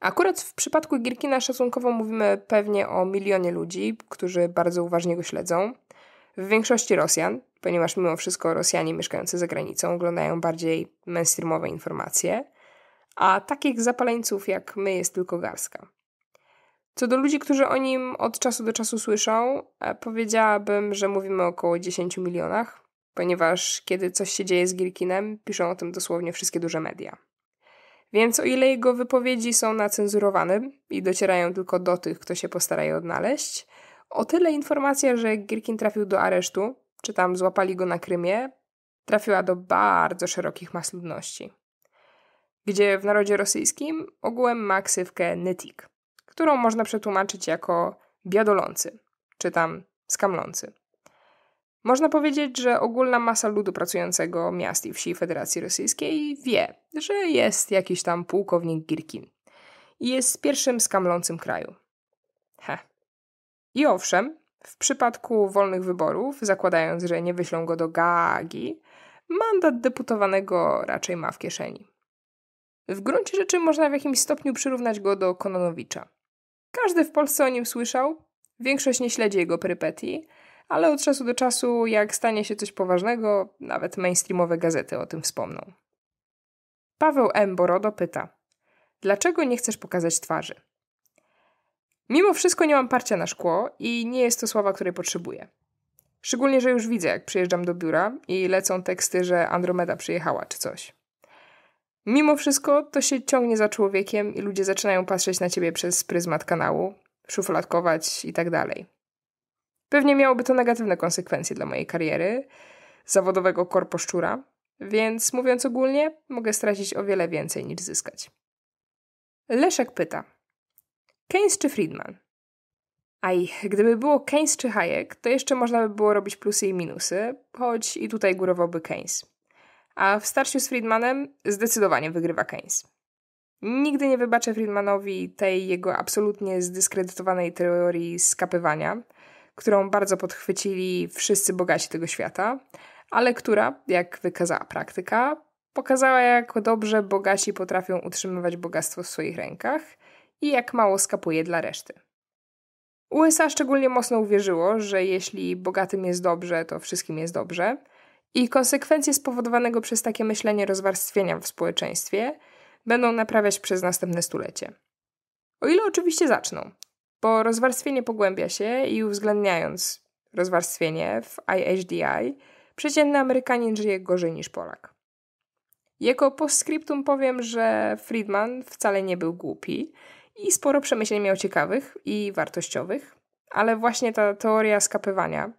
Akurat w przypadku Girkina szacunkowo mówimy pewnie o milionie ludzi, którzy bardzo uważnie go śledzą. W większości Rosjan, ponieważ mimo wszystko Rosjanie mieszkający za granicą oglądają bardziej mainstreamowe informacje, a takich zapaleńców jak my jest tylko garstka. Co do ludzi, którzy o nim od czasu do czasu słyszą, e, powiedziałabym, że mówimy o około 10 milionach, ponieważ kiedy coś się dzieje z Gilkinem, piszą o tym dosłownie wszystkie duże media. Więc o ile jego wypowiedzi są nacenzurowane i docierają tylko do tych, kto się postara je odnaleźć, o tyle informacja, że Gierkin trafił do aresztu, czy tam złapali go na Krymie, trafiła do bardzo szerokich mas ludności, gdzie w narodzie rosyjskim ogółem ma ksywkę Nytik którą można przetłumaczyć jako biadolący, czy tam skamlący. Można powiedzieć, że ogólna masa ludu pracującego miast i wsi Federacji Rosyjskiej wie, że jest jakiś tam pułkownik Girkin i jest pierwszym skamlącym kraju. He. I owszem, w przypadku wolnych wyborów, zakładając, że nie wyślą go do Gagi, mandat deputowanego raczej ma w kieszeni. W gruncie rzeczy można w jakimś stopniu przyrównać go do Kononowicza. Każdy w Polsce o nim słyszał, większość nie śledzi jego perypetii, ale od czasu do czasu, jak stanie się coś poważnego, nawet mainstreamowe gazety o tym wspomną. Paweł M. Borodo pyta: Dlaczego nie chcesz pokazać twarzy? Mimo wszystko nie mam parcia na szkło i nie jest to sława, której potrzebuję. Szczególnie, że już widzę, jak przyjeżdżam do biura i lecą teksty, że Andromeda przyjechała czy coś. Mimo wszystko to się ciągnie za człowiekiem i ludzie zaczynają patrzeć na ciebie przez pryzmat kanału, szufladkować i tak dalej. Pewnie miałoby to negatywne konsekwencje dla mojej kariery, zawodowego korposzczura, więc mówiąc ogólnie, mogę stracić o wiele więcej niż zyskać. Leszek pyta: Keynes czy Friedman? Aj, gdyby było Keynes czy Hayek, to jeszcze można by było robić plusy i minusy, choć i tutaj górowałby Keynes a w starciu z Friedmanem zdecydowanie wygrywa Keynes. Nigdy nie wybaczę Friedmanowi tej jego absolutnie zdyskredytowanej teorii skapywania, którą bardzo podchwycili wszyscy bogaci tego świata, ale która, jak wykazała praktyka, pokazała, jak dobrze bogaci potrafią utrzymywać bogactwo w swoich rękach i jak mało skapuje dla reszty. USA szczególnie mocno uwierzyło, że jeśli bogatym jest dobrze, to wszystkim jest dobrze – i konsekwencje spowodowanego przez takie myślenie rozwarstwienia w społeczeństwie będą naprawiać przez następne stulecie. O ile oczywiście zaczną, bo rozwarstwienie pogłębia się i uwzględniając rozwarstwienie w IHDI, przeciętny Amerykanin żyje gorzej niż Polak. Jako postscriptum powiem, że Friedman wcale nie był głupi i sporo przemyśleń miał ciekawych i wartościowych, ale właśnie ta teoria skapywania,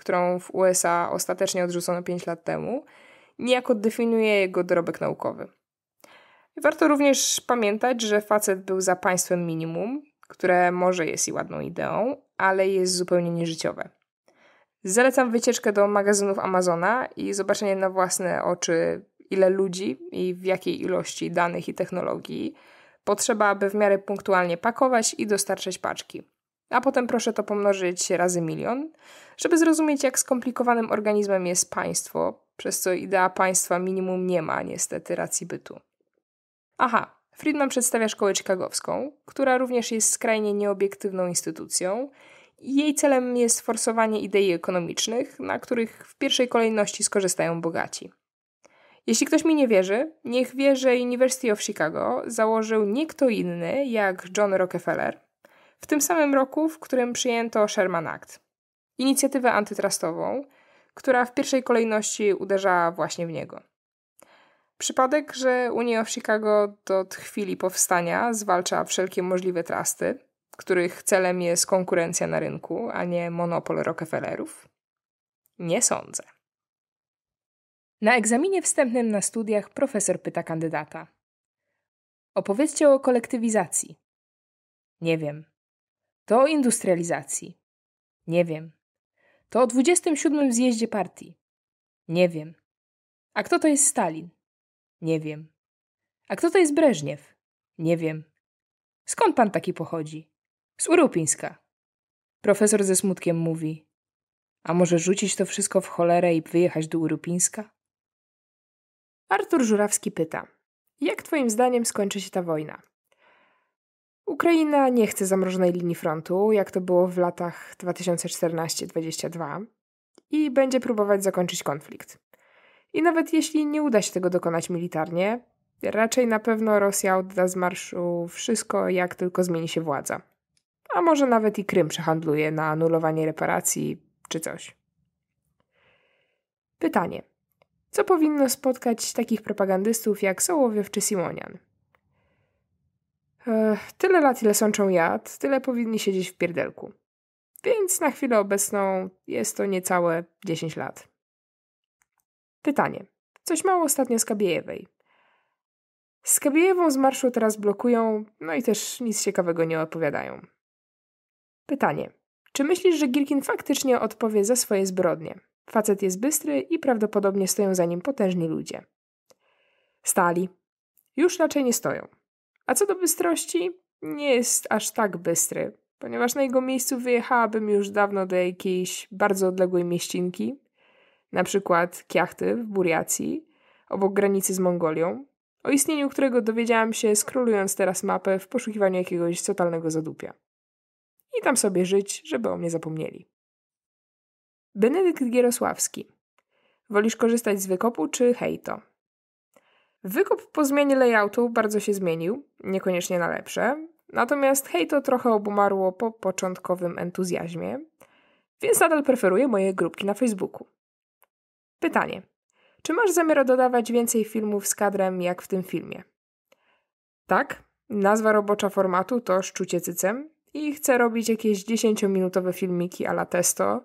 którą w USA ostatecznie odrzucono 5 lat temu, niejako definiuje jego dorobek naukowy. Warto również pamiętać, że facet był za państwem minimum, które może jest i ładną ideą, ale jest zupełnie nieżyciowe. Zalecam wycieczkę do magazynów Amazona i zobaczenie na własne oczy, ile ludzi i w jakiej ilości danych i technologii potrzeba, aby w miarę punktualnie pakować i dostarczać paczki. A potem proszę to pomnożyć razy milion, żeby zrozumieć, jak skomplikowanym organizmem jest państwo, przez co idea państwa minimum nie ma niestety racji bytu. Aha, Friedman przedstawia szkołę chicagowską, która również jest skrajnie nieobiektywną instytucją. Jej celem jest forsowanie idei ekonomicznych, na których w pierwszej kolejności skorzystają bogaci. Jeśli ktoś mi nie wierzy, niech wie, że University of Chicago założył nie kto inny jak John Rockefeller, w tym samym roku, w którym przyjęto Sherman Act, inicjatywę antytrustową, która w pierwszej kolejności uderzała właśnie w niego. Przypadek, że Unia of Chicago od chwili powstania zwalcza wszelkie możliwe trusty, których celem jest konkurencja na rynku, a nie monopol Rockefellerów? Nie sądzę. Na egzaminie wstępnym na studiach profesor pyta kandydata: Opowiedzcie o kolektywizacji. Nie wiem, to o industrializacji. Nie wiem. To o 27 zjeździe partii. Nie wiem. A kto to jest Stalin? Nie wiem. A kto to jest Breżniew? Nie wiem. Skąd pan taki pochodzi? Z Urupińska. Profesor ze smutkiem mówi. A może rzucić to wszystko w cholerę i wyjechać do Urupińska? Artur Żurawski pyta. Jak twoim zdaniem skończy się ta wojna? Ukraina nie chce zamrożonej linii frontu, jak to było w latach 2014 2022 i będzie próbować zakończyć konflikt. I nawet jeśli nie uda się tego dokonać militarnie, raczej na pewno Rosja odda z marszu wszystko, jak tylko zmieni się władza. A może nawet i Krym przehandluje na anulowanie reparacji czy coś. Pytanie. Co powinno spotkać takich propagandystów jak Sołowiew czy Simonian? E, tyle lat, ile sączą jad, tyle powinni siedzieć w pierdelku. Więc na chwilę obecną jest to niecałe 10 lat. Pytanie. Coś mało ostatnio z Kabiejewej. Z Kabiejewą z marszu teraz blokują, no i też nic ciekawego nie opowiadają. Pytanie. Czy myślisz, że Girkin faktycznie odpowie za swoje zbrodnie? Facet jest bystry i prawdopodobnie stoją za nim potężni ludzie. Stali. Już raczej nie stoją. A co do bystrości, nie jest aż tak bystry, ponieważ na jego miejscu wyjechałabym już dawno do jakiejś bardzo odległej mieścinki, na przykład Kiachty w Buriacji, obok granicy z Mongolią, o istnieniu którego dowiedziałam się skrolując teraz mapę w poszukiwaniu jakiegoś totalnego zadupia. I tam sobie żyć, żeby o mnie zapomnieli. Benedykt Gierosławski. Wolisz korzystać z wykopu czy hejto? Wykup po zmianie layoutu bardzo się zmienił, niekoniecznie na lepsze, natomiast hej to trochę obumarło po początkowym entuzjazmie, więc nadal preferuję moje grupki na Facebooku. Pytanie. Czy masz zamiar dodawać więcej filmów z kadrem jak w tym filmie? Tak, nazwa robocza formatu to Szczucie Cycem i chcę robić jakieś 10-minutowe filmiki ala testo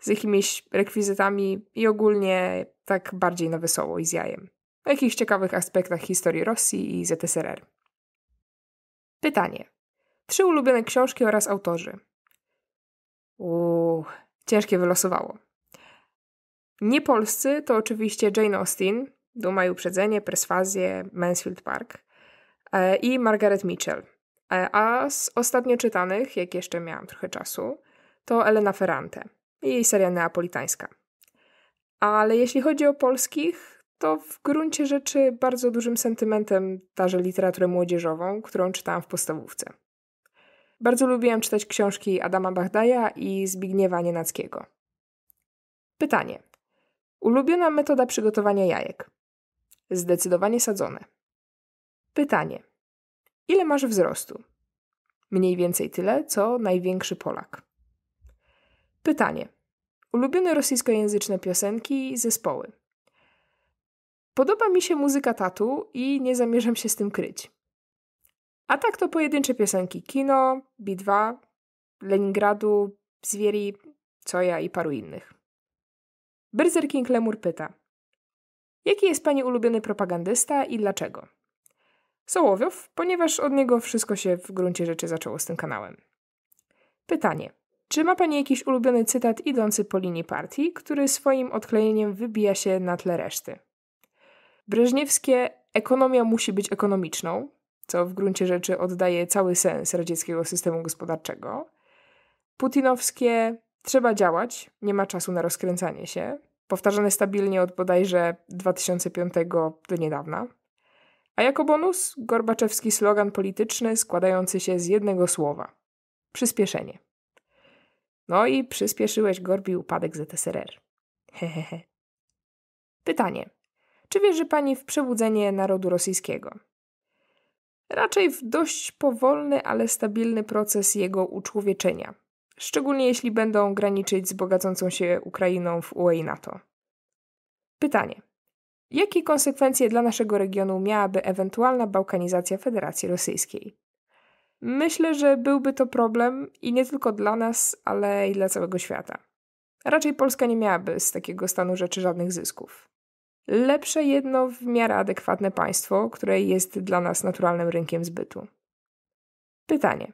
z jakimiś rekwizytami i ogólnie tak bardziej na wesoło i z jajem o jakichś ciekawych aspektach historii Rosji i ZSRR. Pytanie. Trzy ulubione książki oraz autorzy. Uuu, ciężkie wylosowało. Nie polscy to oczywiście Jane Austen, Duma i Uprzedzenie, Perswazję, Mansfield Park e, i Margaret Mitchell. E, a z ostatnio czytanych, jak jeszcze miałam trochę czasu, to Elena Ferrante i jej seria neapolitańska. Ale jeśli chodzi o polskich, to w gruncie rzeczy bardzo dużym sentymentem darzę literaturę młodzieżową, którą czytałam w podstawówce. Bardzo lubiłam czytać książki Adama Bachdaja i Zbigniewa Nienackiego. Pytanie. Ulubiona metoda przygotowania jajek? Zdecydowanie sadzone. Pytanie. Ile masz wzrostu? Mniej więcej tyle, co największy Polak. Pytanie. Ulubione rosyjskojęzyczne piosenki i zespoły? Podoba mi się muzyka tatu i nie zamierzam się z tym kryć. A tak to pojedyncze piosenki Kino, B2, Leningradu, Zwieri, Coja i paru innych. Berzer King Lemur pyta Jaki jest Pani ulubiony propagandysta i dlaczego? Sołowiow, ponieważ od niego wszystko się w gruncie rzeczy zaczęło z tym kanałem. Pytanie. Czy ma Pani jakiś ulubiony cytat idący po linii partii, który swoim odklejeniem wybija się na tle reszty? Breżniewskie ekonomia musi być ekonomiczną, co w gruncie rzeczy oddaje cały sens radzieckiego systemu gospodarczego. Putinowskie trzeba działać, nie ma czasu na rozkręcanie się, powtarzane stabilnie od bodajże 2005 do niedawna. A jako bonus gorbaczewski slogan polityczny składający się z jednego słowa przyspieszenie. No i przyspieszyłeś Gorbi upadek ZSRR. Hehehe. Pytanie. Czy wierzy pani w przebudzenie narodu rosyjskiego? Raczej w dość powolny, ale stabilny proces jego uczłowieczenia, szczególnie jeśli będą graniczyć z bogacącą się Ukrainą w UE i NATO. Pytanie. Jakie konsekwencje dla naszego regionu miałaby ewentualna bałkanizacja Federacji Rosyjskiej? Myślę, że byłby to problem i nie tylko dla nas, ale i dla całego świata. Raczej Polska nie miałaby z takiego stanu rzeczy żadnych zysków lepsze jedno w miarę adekwatne państwo, które jest dla nas naturalnym rynkiem zbytu. Pytanie.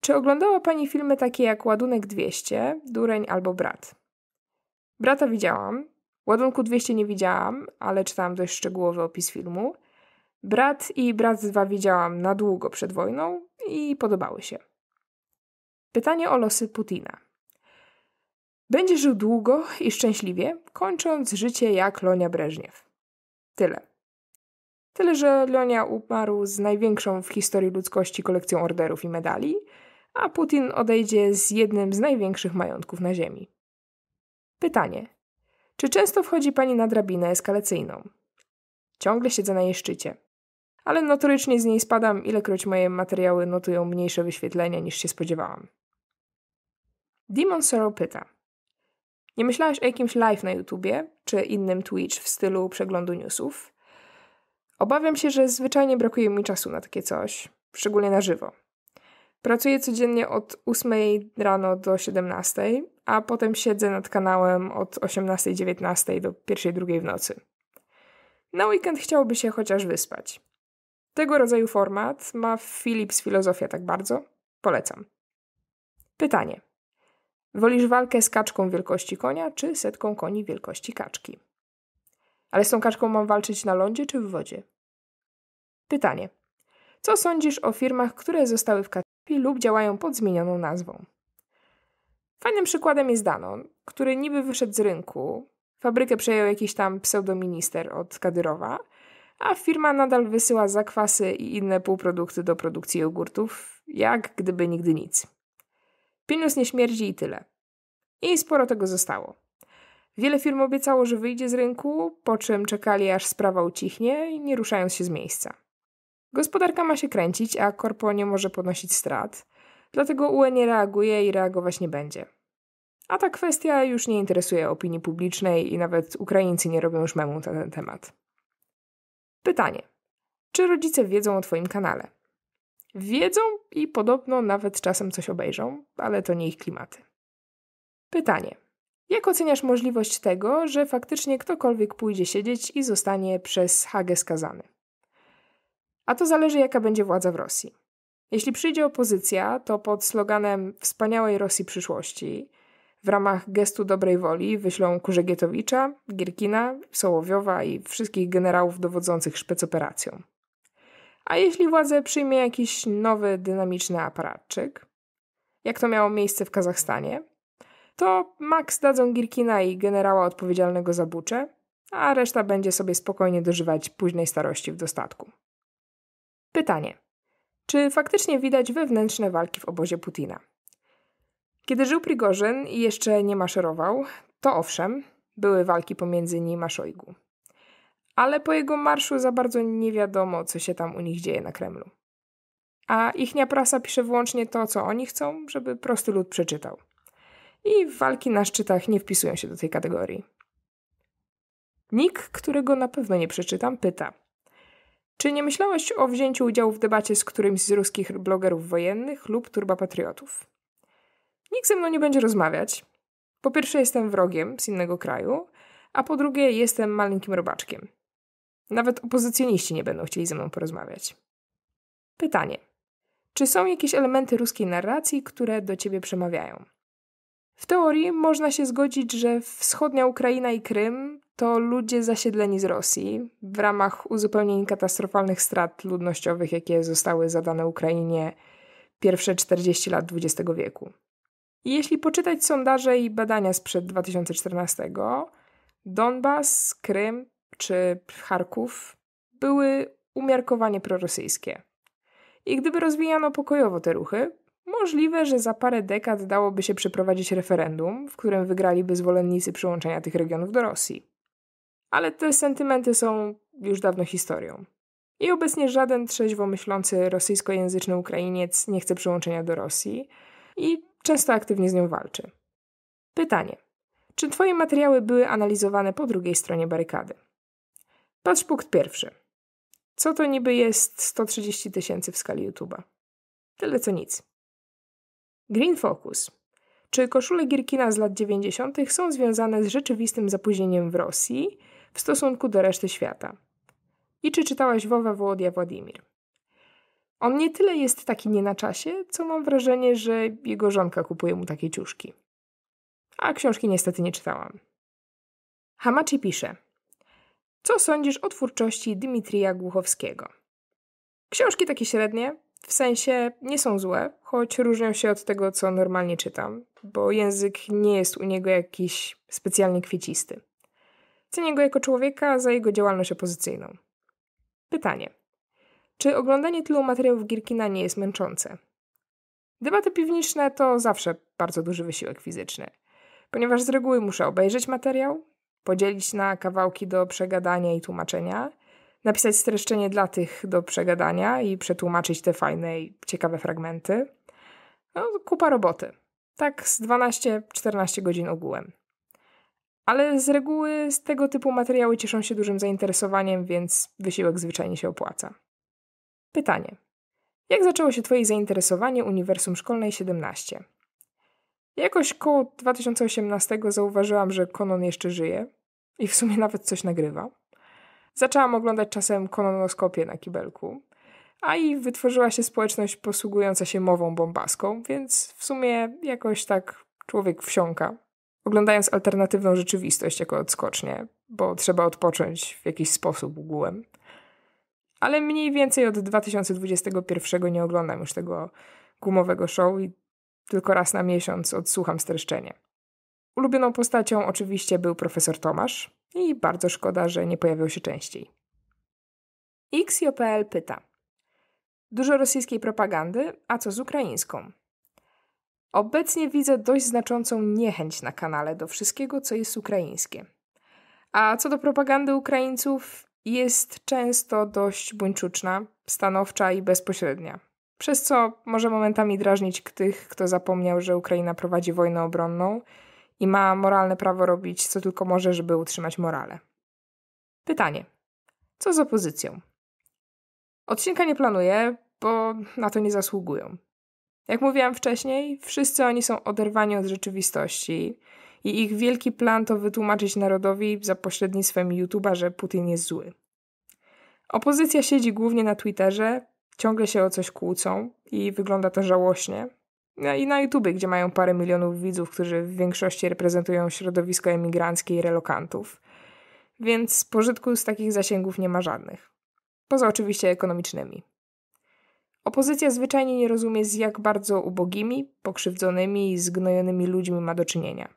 Czy oglądała Pani filmy takie jak Ładunek 200, Dureń albo Brat? Brata widziałam, Ładunku 200 nie widziałam, ale czytałam dość szczegółowy opis filmu. Brat i Brat 2 widziałam na długo przed wojną i podobały się. Pytanie o losy Putina. Będzie żył długo i szczęśliwie, kończąc życie jak Lonia Breżniew. Tyle. Tyle, że Lonia umarł z największą w historii ludzkości kolekcją orderów i medali, a Putin odejdzie z jednym z największych majątków na Ziemi. Pytanie. Czy często wchodzi pani na drabinę eskalacyjną? Ciągle siedzę na jej szczycie. Ale notorycznie z niej spadam, ilekroć moje materiały notują mniejsze wyświetlenia niż się spodziewałam. Demon Sorrow pyta – nie myślałeś o jakimś live na YouTubie czy innym Twitch w stylu przeglądu newsów? Obawiam się, że zwyczajnie brakuje mi czasu na takie coś, szczególnie na żywo. Pracuję codziennie od 8 rano do 17, a potem siedzę nad kanałem od 18-19 do 1-2 w nocy. Na weekend chciałoby się chociaż wyspać. Tego rodzaju format ma Philips Filozofia tak bardzo. Polecam. Pytanie. Wolisz walkę z kaczką wielkości konia czy setką koni wielkości kaczki? Ale z tą kaczką mam walczyć na lądzie czy w wodzie? Pytanie. Co sądzisz o firmach, które zostały w Katapi lub działają pod zmienioną nazwą? Fajnym przykładem jest Danon, który niby wyszedł z rynku, fabrykę przejął jakiś tam pseudominister od Kadyrowa, a firma nadal wysyła zakwasy i inne półprodukty do produkcji jogurtów, jak gdyby nigdy nic. Pilnus nie śmierdzi i tyle. I sporo tego zostało. Wiele firm obiecało, że wyjdzie z rynku, po czym czekali aż sprawa ucichnie, nie ruszając się z miejsca. Gospodarka ma się kręcić, a korpo nie może podnosić strat, dlatego UE nie reaguje i reagować nie będzie. A ta kwestia już nie interesuje opinii publicznej i nawet Ukraińcy nie robią już memu na ten temat. Pytanie. Czy rodzice wiedzą o Twoim kanale? Wiedzą i podobno nawet czasem coś obejrzą, ale to nie ich klimaty. Pytanie. Jak oceniasz możliwość tego, że faktycznie ktokolwiek pójdzie siedzieć i zostanie przez Hagę skazany? A to zależy, jaka będzie władza w Rosji. Jeśli przyjdzie opozycja, to pod sloganem Wspaniałej Rosji przyszłości w ramach gestu dobrej woli wyślą Kurzegietowicza, Gierkina, Sołowiowa i wszystkich generałów dowodzących szpecoperacją. A jeśli władze przyjmie jakiś nowy, dynamiczny aparatczyk, jak to miało miejsce w Kazachstanie, to Max dadzą Girkina i generała odpowiedzialnego za bucze, a reszta będzie sobie spokojnie dożywać późnej starości w dostatku. Pytanie. Czy faktycznie widać wewnętrzne walki w obozie Putina? Kiedy żył Prigorzyn i jeszcze nie maszerował, to owszem, były walki pomiędzy nim a Szojgu ale po jego marszu za bardzo nie wiadomo, co się tam u nich dzieje na Kremlu. A ichnia prasa pisze wyłącznie to, co oni chcą, żeby prosty lud przeczytał. I walki na szczytach nie wpisują się do tej kategorii. Nik, którego na pewno nie przeczytam, pyta: Czy nie myślałeś o wzięciu udziału w debacie z którymś z ruskich blogerów wojennych lub patriotów? Nikt ze mną nie będzie rozmawiać. Po pierwsze, jestem wrogiem z innego kraju, a po drugie, jestem maleńkim robaczkiem. Nawet opozycjoniści nie będą chcieli ze mną porozmawiać. Pytanie. Czy są jakieś elementy ruskiej narracji, które do ciebie przemawiają? W teorii można się zgodzić, że wschodnia Ukraina i Krym to ludzie zasiedleni z Rosji w ramach uzupełnień katastrofalnych strat ludnościowych, jakie zostały zadane Ukrainie pierwsze 40 lat XX wieku. Jeśli poczytać sondaże i badania sprzed 2014, Donbas, Krym czy Charków były umiarkowanie prorosyjskie. I gdyby rozwijano pokojowo te ruchy, możliwe, że za parę dekad dałoby się przeprowadzić referendum, w którym wygraliby zwolennicy przyłączenia tych regionów do Rosji. Ale te sentymenty są już dawno historią. I obecnie żaden trzeźwo myślący rosyjskojęzyczny Ukrainiec nie chce przyłączenia do Rosji i często aktywnie z nią walczy. Pytanie: czy Twoje materiały były analizowane po drugiej stronie barykady? Patrz punkt pierwszy. Co to niby jest 130 tysięcy w skali YouTube'a? Tyle co nic. Green Focus. Czy koszule Gierkina z lat 90. są związane z rzeczywistym zapóźnieniem w Rosji w stosunku do reszty świata? I czy czytałaś Wowa Wołodia Władimir? On nie tyle jest taki nie na czasie, co mam wrażenie, że jego żonka kupuje mu takie ciuszki. A książki niestety nie czytałam. Hamachi pisze – co sądzisz o twórczości Dmitrija Głuchowskiego? Książki takie średnie, w sensie nie są złe, choć różnią się od tego, co normalnie czytam, bo język nie jest u niego jakiś specjalnie kwiecisty. Cenię go jako człowieka za jego działalność opozycyjną. Pytanie. Czy oglądanie tylu materiałów Gierkina nie jest męczące? Debaty piwniczne to zawsze bardzo duży wysiłek fizyczny, ponieważ z reguły muszę obejrzeć materiał, podzielić na kawałki do przegadania i tłumaczenia, napisać streszczenie dla tych do przegadania i przetłumaczyć te fajne i ciekawe fragmenty. No, kupa roboty. Tak z 12-14 godzin ogółem. Ale z reguły z tego typu materiały cieszą się dużym zainteresowaniem, więc wysiłek zwyczajnie się opłaca. Pytanie. Jak zaczęło się Twoje zainteresowanie Uniwersum Szkolnej 17? Jakoś koło 2018 zauważyłam, że Konon jeszcze żyje, i w sumie nawet coś nagrywa. Zaczęłam oglądać czasem kononoskopię na kibelku, a i wytworzyła się społeczność posługująca się mową bombaską, więc w sumie jakoś tak człowiek wsiąka, oglądając alternatywną rzeczywistość jako odskocznie, bo trzeba odpocząć w jakiś sposób ogółem. Ale mniej więcej od 2021 nie oglądam już tego gumowego show i tylko raz na miesiąc odsłucham streszczenie. Ulubioną postacią oczywiście był profesor Tomasz i bardzo szkoda, że nie pojawiał się częściej. XJPL pyta. Dużo rosyjskiej propagandy, a co z ukraińską? Obecnie widzę dość znaczącą niechęć na kanale do wszystkiego, co jest ukraińskie. A co do propagandy Ukraińców, jest często dość buńczuczna, stanowcza i bezpośrednia. Przez co może momentami drażnić tych, kto zapomniał, że Ukraina prowadzi wojnę obronną i ma moralne prawo robić, co tylko może, żeby utrzymać morale. Pytanie. Co z opozycją? Odcinka nie planuję, bo na to nie zasługują. Jak mówiłam wcześniej, wszyscy oni są oderwani od rzeczywistości i ich wielki plan to wytłumaczyć narodowi za pośrednictwem YouTube'a, że Putin jest zły. Opozycja siedzi głównie na Twitterze, ciągle się o coś kłócą i wygląda to żałośnie, no i na YouTubie, gdzie mają parę milionów widzów, którzy w większości reprezentują środowisko emigranckie i relokantów. Więc pożytku z takich zasięgów nie ma żadnych. Poza oczywiście ekonomicznymi. Opozycja zwyczajnie nie rozumie, z jak bardzo ubogimi, pokrzywdzonymi i zgnojonymi ludźmi ma do czynienia.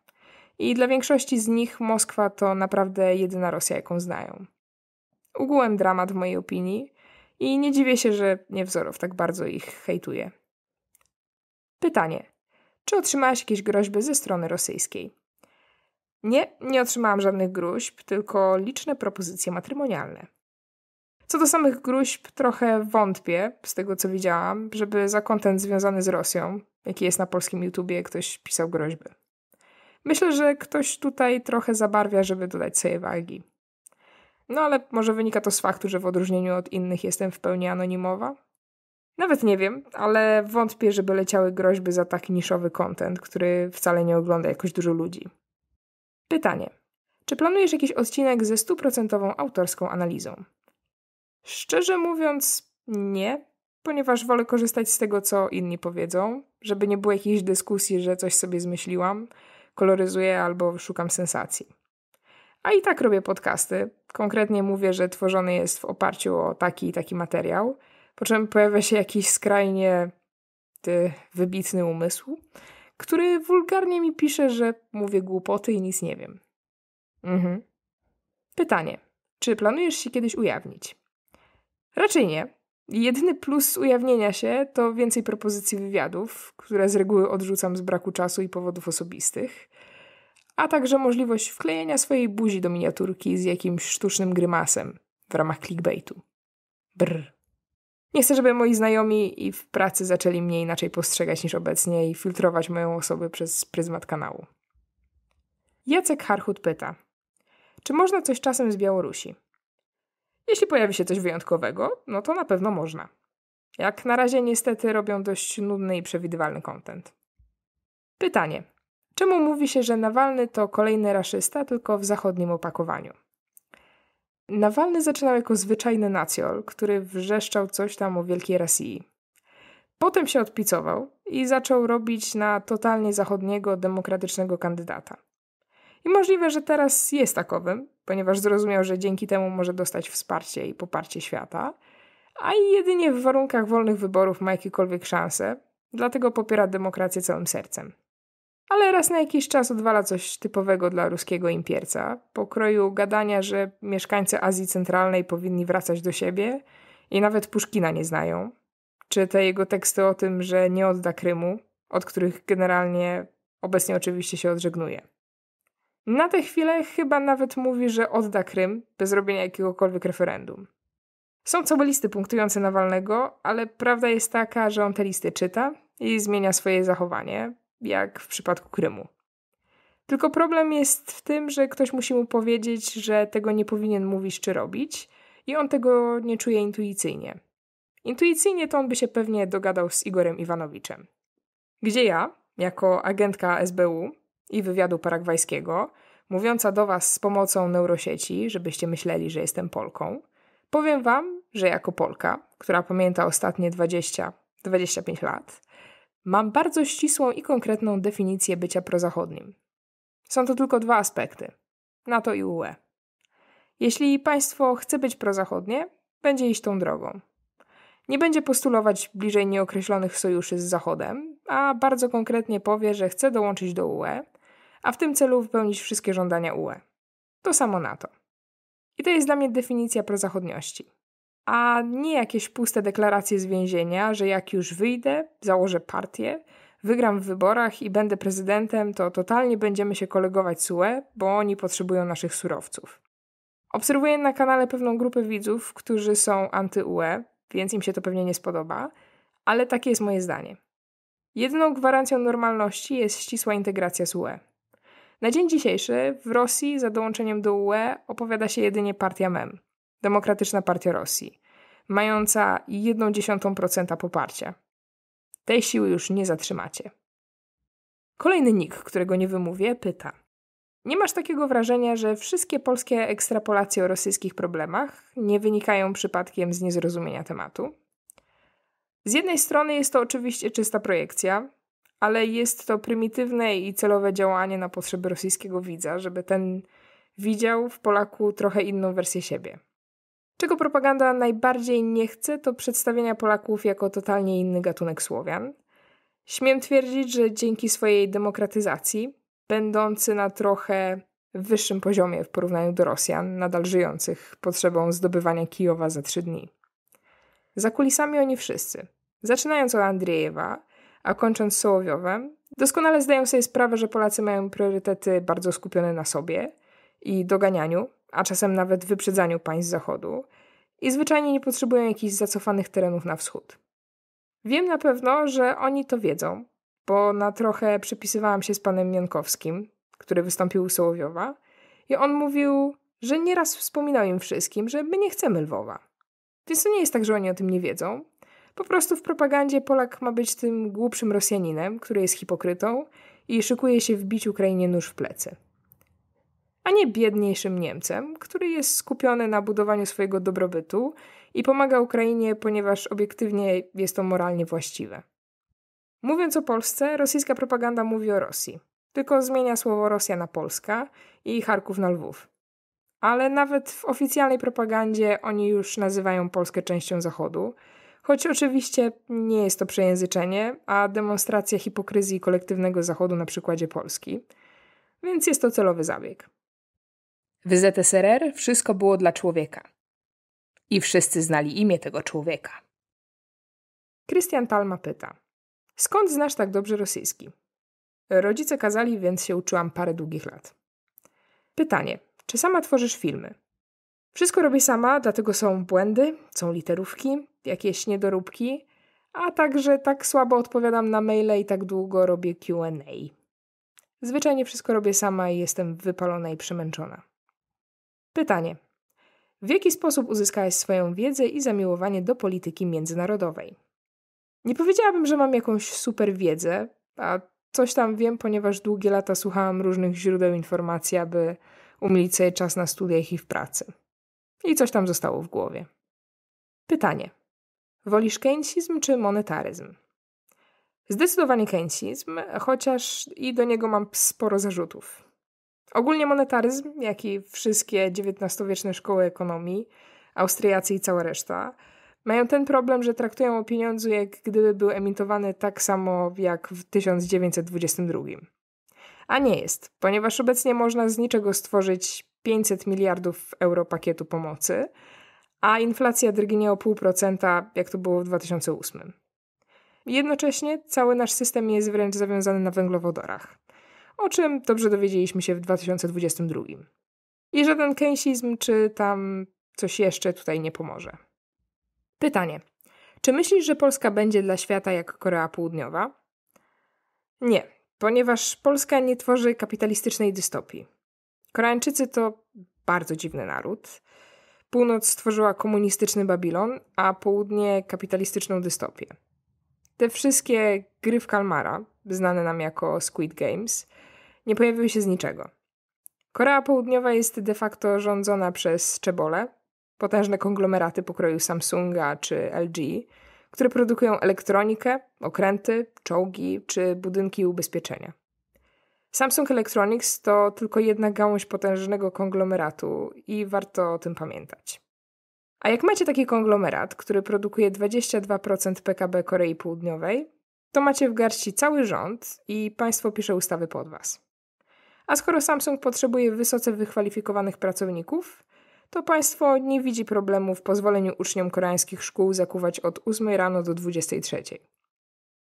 I dla większości z nich Moskwa to naprawdę jedyna Rosja, jaką znają. Ugułem dramat w mojej opinii i nie dziwię się, że niewzorów tak bardzo ich hejtuje. Pytanie: czy otrzymałaś jakieś groźby ze strony rosyjskiej? Nie, nie otrzymałam żadnych gruźb, tylko liczne propozycje matrymonialne. Co do samych gruźb, trochę wątpię, z tego co widziałam, żeby za kontent związany z Rosją, jaki jest na polskim YouTubie, ktoś pisał groźby. Myślę, że ktoś tutaj trochę zabarwia, żeby dodać sobie wagi. No ale może wynika to z faktu, że w odróżnieniu od innych jestem w pełni anonimowa, nawet nie wiem, ale wątpię, żeby leciały groźby za taki niszowy content, który wcale nie ogląda jakoś dużo ludzi. Pytanie. Czy planujesz jakiś odcinek ze stuprocentową autorską analizą? Szczerze mówiąc, nie, ponieważ wolę korzystać z tego, co inni powiedzą, żeby nie było jakiejś dyskusji, że coś sobie zmyśliłam, koloryzuję albo szukam sensacji. A i tak robię podcasty. Konkretnie mówię, że tworzony jest w oparciu o taki i taki materiał – po czym pojawia się jakiś skrajnie ty, wybitny umysł, który wulgarnie mi pisze, że mówię głupoty i nic nie wiem. Mhm. Pytanie. Czy planujesz się kiedyś ujawnić? Raczej nie. Jedyny plus ujawnienia się to więcej propozycji wywiadów, które z reguły odrzucam z braku czasu i powodów osobistych, a także możliwość wklejenia swojej buzi do miniaturki z jakimś sztucznym grymasem w ramach clickbaitu. Brr. Nie chcę, żeby moi znajomi i w pracy zaczęli mnie inaczej postrzegać niż obecnie i filtrować moją osobę przez pryzmat kanału. Jacek Harchut pyta: Czy można coś czasem z Białorusi? Jeśli pojawi się coś wyjątkowego, no to na pewno można. Jak na razie niestety robią dość nudny i przewidywalny kontent. Pytanie. Czemu mówi się, że Nawalny to kolejny raszysta, tylko w zachodnim opakowaniu? Nawalny zaczynał jako zwyczajny nacjol, który wrzeszczał coś tam o wielkiej Rosji. Potem się odpicował i zaczął robić na totalnie zachodniego, demokratycznego kandydata. I możliwe, że teraz jest takowym, ponieważ zrozumiał, że dzięki temu może dostać wsparcie i poparcie świata, a jedynie w warunkach wolnych wyborów ma jakiekolwiek szanse, dlatego popiera demokrację całym sercem ale raz na jakiś czas odwala coś typowego dla ruskiego impierca, pokroju gadania, że mieszkańcy Azji Centralnej powinni wracać do siebie i nawet Puszkina nie znają. Czy te jego teksty o tym, że nie odda Krymu, od których generalnie obecnie oczywiście się odżegnuje. Na tę chwilę chyba nawet mówi, że odda Krym bez zrobienia jakiegokolwiek referendum. Są całe listy punktujące Nawalnego, ale prawda jest taka, że on te listy czyta i zmienia swoje zachowanie, jak w przypadku Krymu. Tylko problem jest w tym, że ktoś musi mu powiedzieć, że tego nie powinien mówić czy robić, i on tego nie czuje intuicyjnie. Intuicyjnie to on by się pewnie dogadał z Igorem Iwanowiczem. Gdzie ja, jako agentka SBU i wywiadu paragwajskiego, mówiąca do Was z pomocą neurosieci, żebyście myśleli, że jestem Polką, powiem Wam, że jako Polka, która pamięta ostatnie 20-25 lat, Mam bardzo ścisłą i konkretną definicję bycia prozachodnim. Są to tylko dwa aspekty: NATO i UE. Jeśli państwo chce być prozachodnie, będzie iść tą drogą. Nie będzie postulować bliżej nieokreślonych sojuszy z Zachodem, a bardzo konkretnie powie, że chce dołączyć do UE, a w tym celu wypełnić wszystkie żądania UE. To samo NATO. I to jest dla mnie definicja prozachodniości a nie jakieś puste deklaracje z więzienia, że jak już wyjdę, założę partię, wygram w wyborach i będę prezydentem, to totalnie będziemy się kolegować z UE, bo oni potrzebują naszych surowców. Obserwuję na kanale pewną grupę widzów, którzy są anty-UE, więc im się to pewnie nie spodoba, ale takie jest moje zdanie. Jedną gwarancją normalności jest ścisła integracja z UE. Na dzień dzisiejszy w Rosji za dołączeniem do UE opowiada się jedynie partia MEM – Demokratyczna Partia Rosji, mająca 0,1% poparcia. Tej siły już nie zatrzymacie. Kolejny nik, którego nie wymówię, pyta. Nie masz takiego wrażenia, że wszystkie polskie ekstrapolacje o rosyjskich problemach nie wynikają przypadkiem z niezrozumienia tematu? Z jednej strony jest to oczywiście czysta projekcja, ale jest to prymitywne i celowe działanie na potrzeby rosyjskiego widza, żeby ten widział w Polaku trochę inną wersję siebie. Czego propaganda najbardziej nie chce, to przedstawienia Polaków jako totalnie inny gatunek Słowian. Śmiem twierdzić, że dzięki swojej demokratyzacji, będący na trochę wyższym poziomie w porównaniu do Rosjan, nadal żyjących potrzebą zdobywania Kijowa za trzy dni. Za kulisami oni wszyscy, zaczynając od Andrzejewa, a kończąc Sołowiowem, doskonale zdają sobie sprawę, że Polacy mają priorytety bardzo skupione na sobie i doganianiu, a czasem nawet wyprzedzaniu państw Zachodu, i zwyczajnie nie potrzebują jakichś zacofanych terenów na wschód. Wiem na pewno, że oni to wiedzą, bo na trochę przepisywałam się z panem Miankowskim, który wystąpił u Sołowiowa, i on mówił, że nieraz wspominał im wszystkim, że my nie chcemy Lwowa. Więc to nie jest tak, że oni o tym nie wiedzą. Po prostu w propagandzie Polak ma być tym głupszym Rosjaninem, który jest hipokrytą i szykuje się wbić Ukrainie nóż w plecy a nie biedniejszym Niemcem, który jest skupiony na budowaniu swojego dobrobytu i pomaga Ukrainie, ponieważ obiektywnie jest to moralnie właściwe. Mówiąc o Polsce, rosyjska propaganda mówi o Rosji, tylko zmienia słowo Rosja na Polska i Charków na Lwów. Ale nawet w oficjalnej propagandzie oni już nazywają Polskę częścią Zachodu, choć oczywiście nie jest to przejęzyczenie, a demonstracja hipokryzji kolektywnego Zachodu na przykładzie Polski, więc jest to celowy zabieg. W ZSRR wszystko było dla człowieka. I wszyscy znali imię tego człowieka. Krystian Talma pyta: Skąd znasz tak dobrze rosyjski? Rodzice kazali, więc się uczyłam parę długich lat. Pytanie: Czy sama tworzysz filmy? Wszystko robię sama, dlatego są błędy, są literówki, jakieś niedoróbki, a także tak słabo odpowiadam na maile i tak długo robię QA. Zwyczajnie wszystko robię sama i jestem wypalona i przemęczona. Pytanie. W jaki sposób uzyskałeś swoją wiedzę i zamiłowanie do polityki międzynarodowej? Nie powiedziałabym, że mam jakąś super wiedzę, a coś tam wiem, ponieważ długie lata słuchałam różnych źródeł informacji, aby umilić sobie czas na studiach i w pracy. I coś tam zostało w głowie. Pytanie. Wolisz keynesizm czy monetaryzm? Zdecydowanie keynesizm, chociaż i do niego mam sporo zarzutów. Ogólnie monetaryzm, jak i wszystkie XIX-wieczne szkoły ekonomii, Austriacy i cała reszta, mają ten problem, że traktują o pieniądzu, jak gdyby był emitowany tak samo jak w 1922. A nie jest, ponieważ obecnie można z niczego stworzyć 500 miliardów euro pakietu pomocy, a inflacja drgnie o 0,5%, jak to było w 2008. Jednocześnie cały nasz system jest wręcz zawiązany na węglowodorach o czym dobrze dowiedzieliśmy się w 2022. I żaden keynesizm czy tam coś jeszcze tutaj nie pomoże. Pytanie. Czy myślisz, że Polska będzie dla świata jak Korea Południowa? Nie, ponieważ Polska nie tworzy kapitalistycznej dystopii. Koreańczycy to bardzo dziwny naród. Północ stworzyła komunistyczny Babilon, a południe kapitalistyczną dystopię. Te wszystkie gry w kalmara, znane nam jako Squid Games, nie pojawiły się z niczego. Korea Południowa jest de facto rządzona przez czebole, potężne konglomeraty pokroju Samsunga czy LG, które produkują elektronikę, okręty, czołgi czy budynki ubezpieczenia. Samsung Electronics to tylko jedna gałąź potężnego konglomeratu i warto o tym pamiętać. A jak macie taki konglomerat, który produkuje 22% PKB Korei Południowej, to macie w garści cały rząd i państwo pisze ustawy pod was. A skoro Samsung potrzebuje wysoce wykwalifikowanych pracowników, to państwo nie widzi problemu w pozwoleniu uczniom koreańskich szkół zakuwać od 8 rano do 23.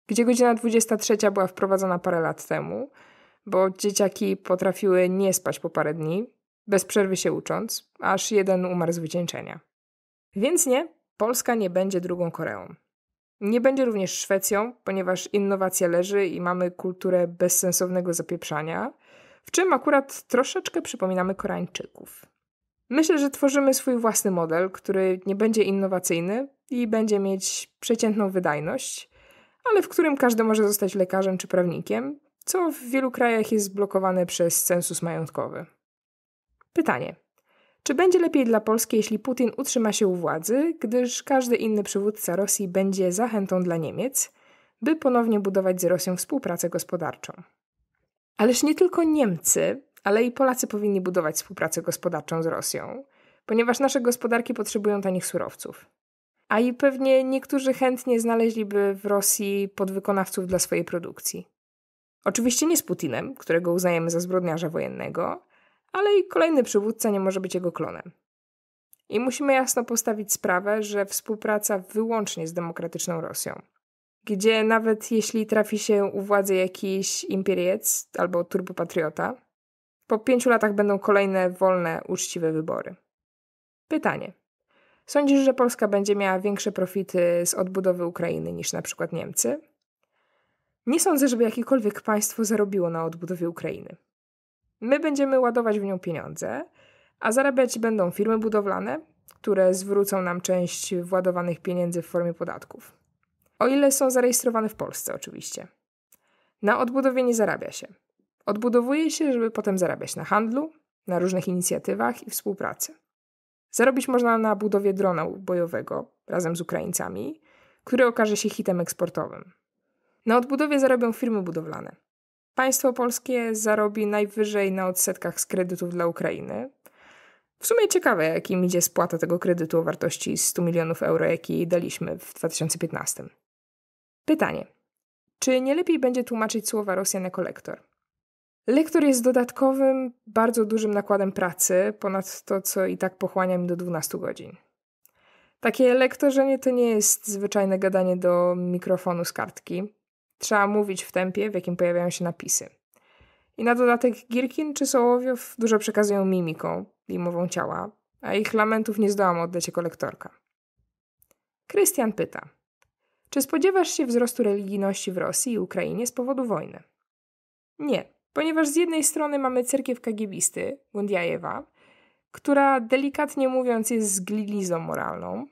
Gdzie godzina 23 była wprowadzona parę lat temu, bo dzieciaki potrafiły nie spać po parę dni, bez przerwy się ucząc, aż jeden umarł z wycieńczenia. Więc nie, Polska nie będzie drugą Koreą. Nie będzie również Szwecją, ponieważ innowacja leży i mamy kulturę bezsensownego zapieprzania – w czym akurat troszeczkę przypominamy Koreańczyków. Myślę, że tworzymy swój własny model, który nie będzie innowacyjny i będzie mieć przeciętną wydajność, ale w którym każdy może zostać lekarzem czy prawnikiem, co w wielu krajach jest blokowane przez census majątkowy. Pytanie. Czy będzie lepiej dla Polski, jeśli Putin utrzyma się u władzy, gdyż każdy inny przywódca Rosji będzie zachętą dla Niemiec, by ponownie budować z Rosją współpracę gospodarczą? Ależ nie tylko Niemcy, ale i Polacy powinni budować współpracę gospodarczą z Rosją, ponieważ nasze gospodarki potrzebują tanich surowców. A i pewnie niektórzy chętnie znaleźliby w Rosji podwykonawców dla swojej produkcji. Oczywiście nie z Putinem, którego uznajemy za zbrodniarza wojennego, ale i kolejny przywódca nie może być jego klonem. I musimy jasno postawić sprawę, że współpraca wyłącznie z demokratyczną Rosją, gdzie nawet jeśli trafi się u władzy jakiś imperiec albo turbopatriota, po pięciu latach będą kolejne wolne, uczciwe wybory. Pytanie. Sądzisz, że Polska będzie miała większe profity z odbudowy Ukrainy niż na przykład Niemcy? Nie sądzę, żeby jakiekolwiek państwo zarobiło na odbudowie Ukrainy. My będziemy ładować w nią pieniądze, a zarabiać będą firmy budowlane, które zwrócą nam część władowanych pieniędzy w formie podatków. O ile są zarejestrowane w Polsce, oczywiście. Na odbudowie nie zarabia się. Odbudowuje się, żeby potem zarabiać na handlu, na różnych inicjatywach i współpracy. Zarobić można na budowie drona bojowego razem z Ukraińcami, który okaże się hitem eksportowym. Na odbudowie zarobią firmy budowlane. Państwo polskie zarobi najwyżej na odsetkach z kredytów dla Ukrainy. W sumie ciekawe, jakim idzie spłata tego kredytu o wartości 100 milionów euro, jaki daliśmy w 2015. Pytanie. Czy nie lepiej będzie tłumaczyć słowa Rosjan jako lektor? Lektor jest dodatkowym, bardzo dużym nakładem pracy, ponad to, co i tak pochłania mi do 12 godzin. Takie lektorzenie to nie jest zwyczajne gadanie do mikrofonu z kartki. Trzeba mówić w tempie, w jakim pojawiają się napisy. I na dodatek Gierkin czy Sołowiow dużo przekazują mimiką i mową ciała, a ich lamentów nie zdołam oddać jako lektorka. Krystian pyta – czy spodziewasz się wzrostu religijności w Rosji i Ukrainie z powodu wojny? Nie, ponieważ z jednej strony mamy cerkiew kagiebisty, Gondiajewa, która delikatnie mówiąc jest zglilizą moralną,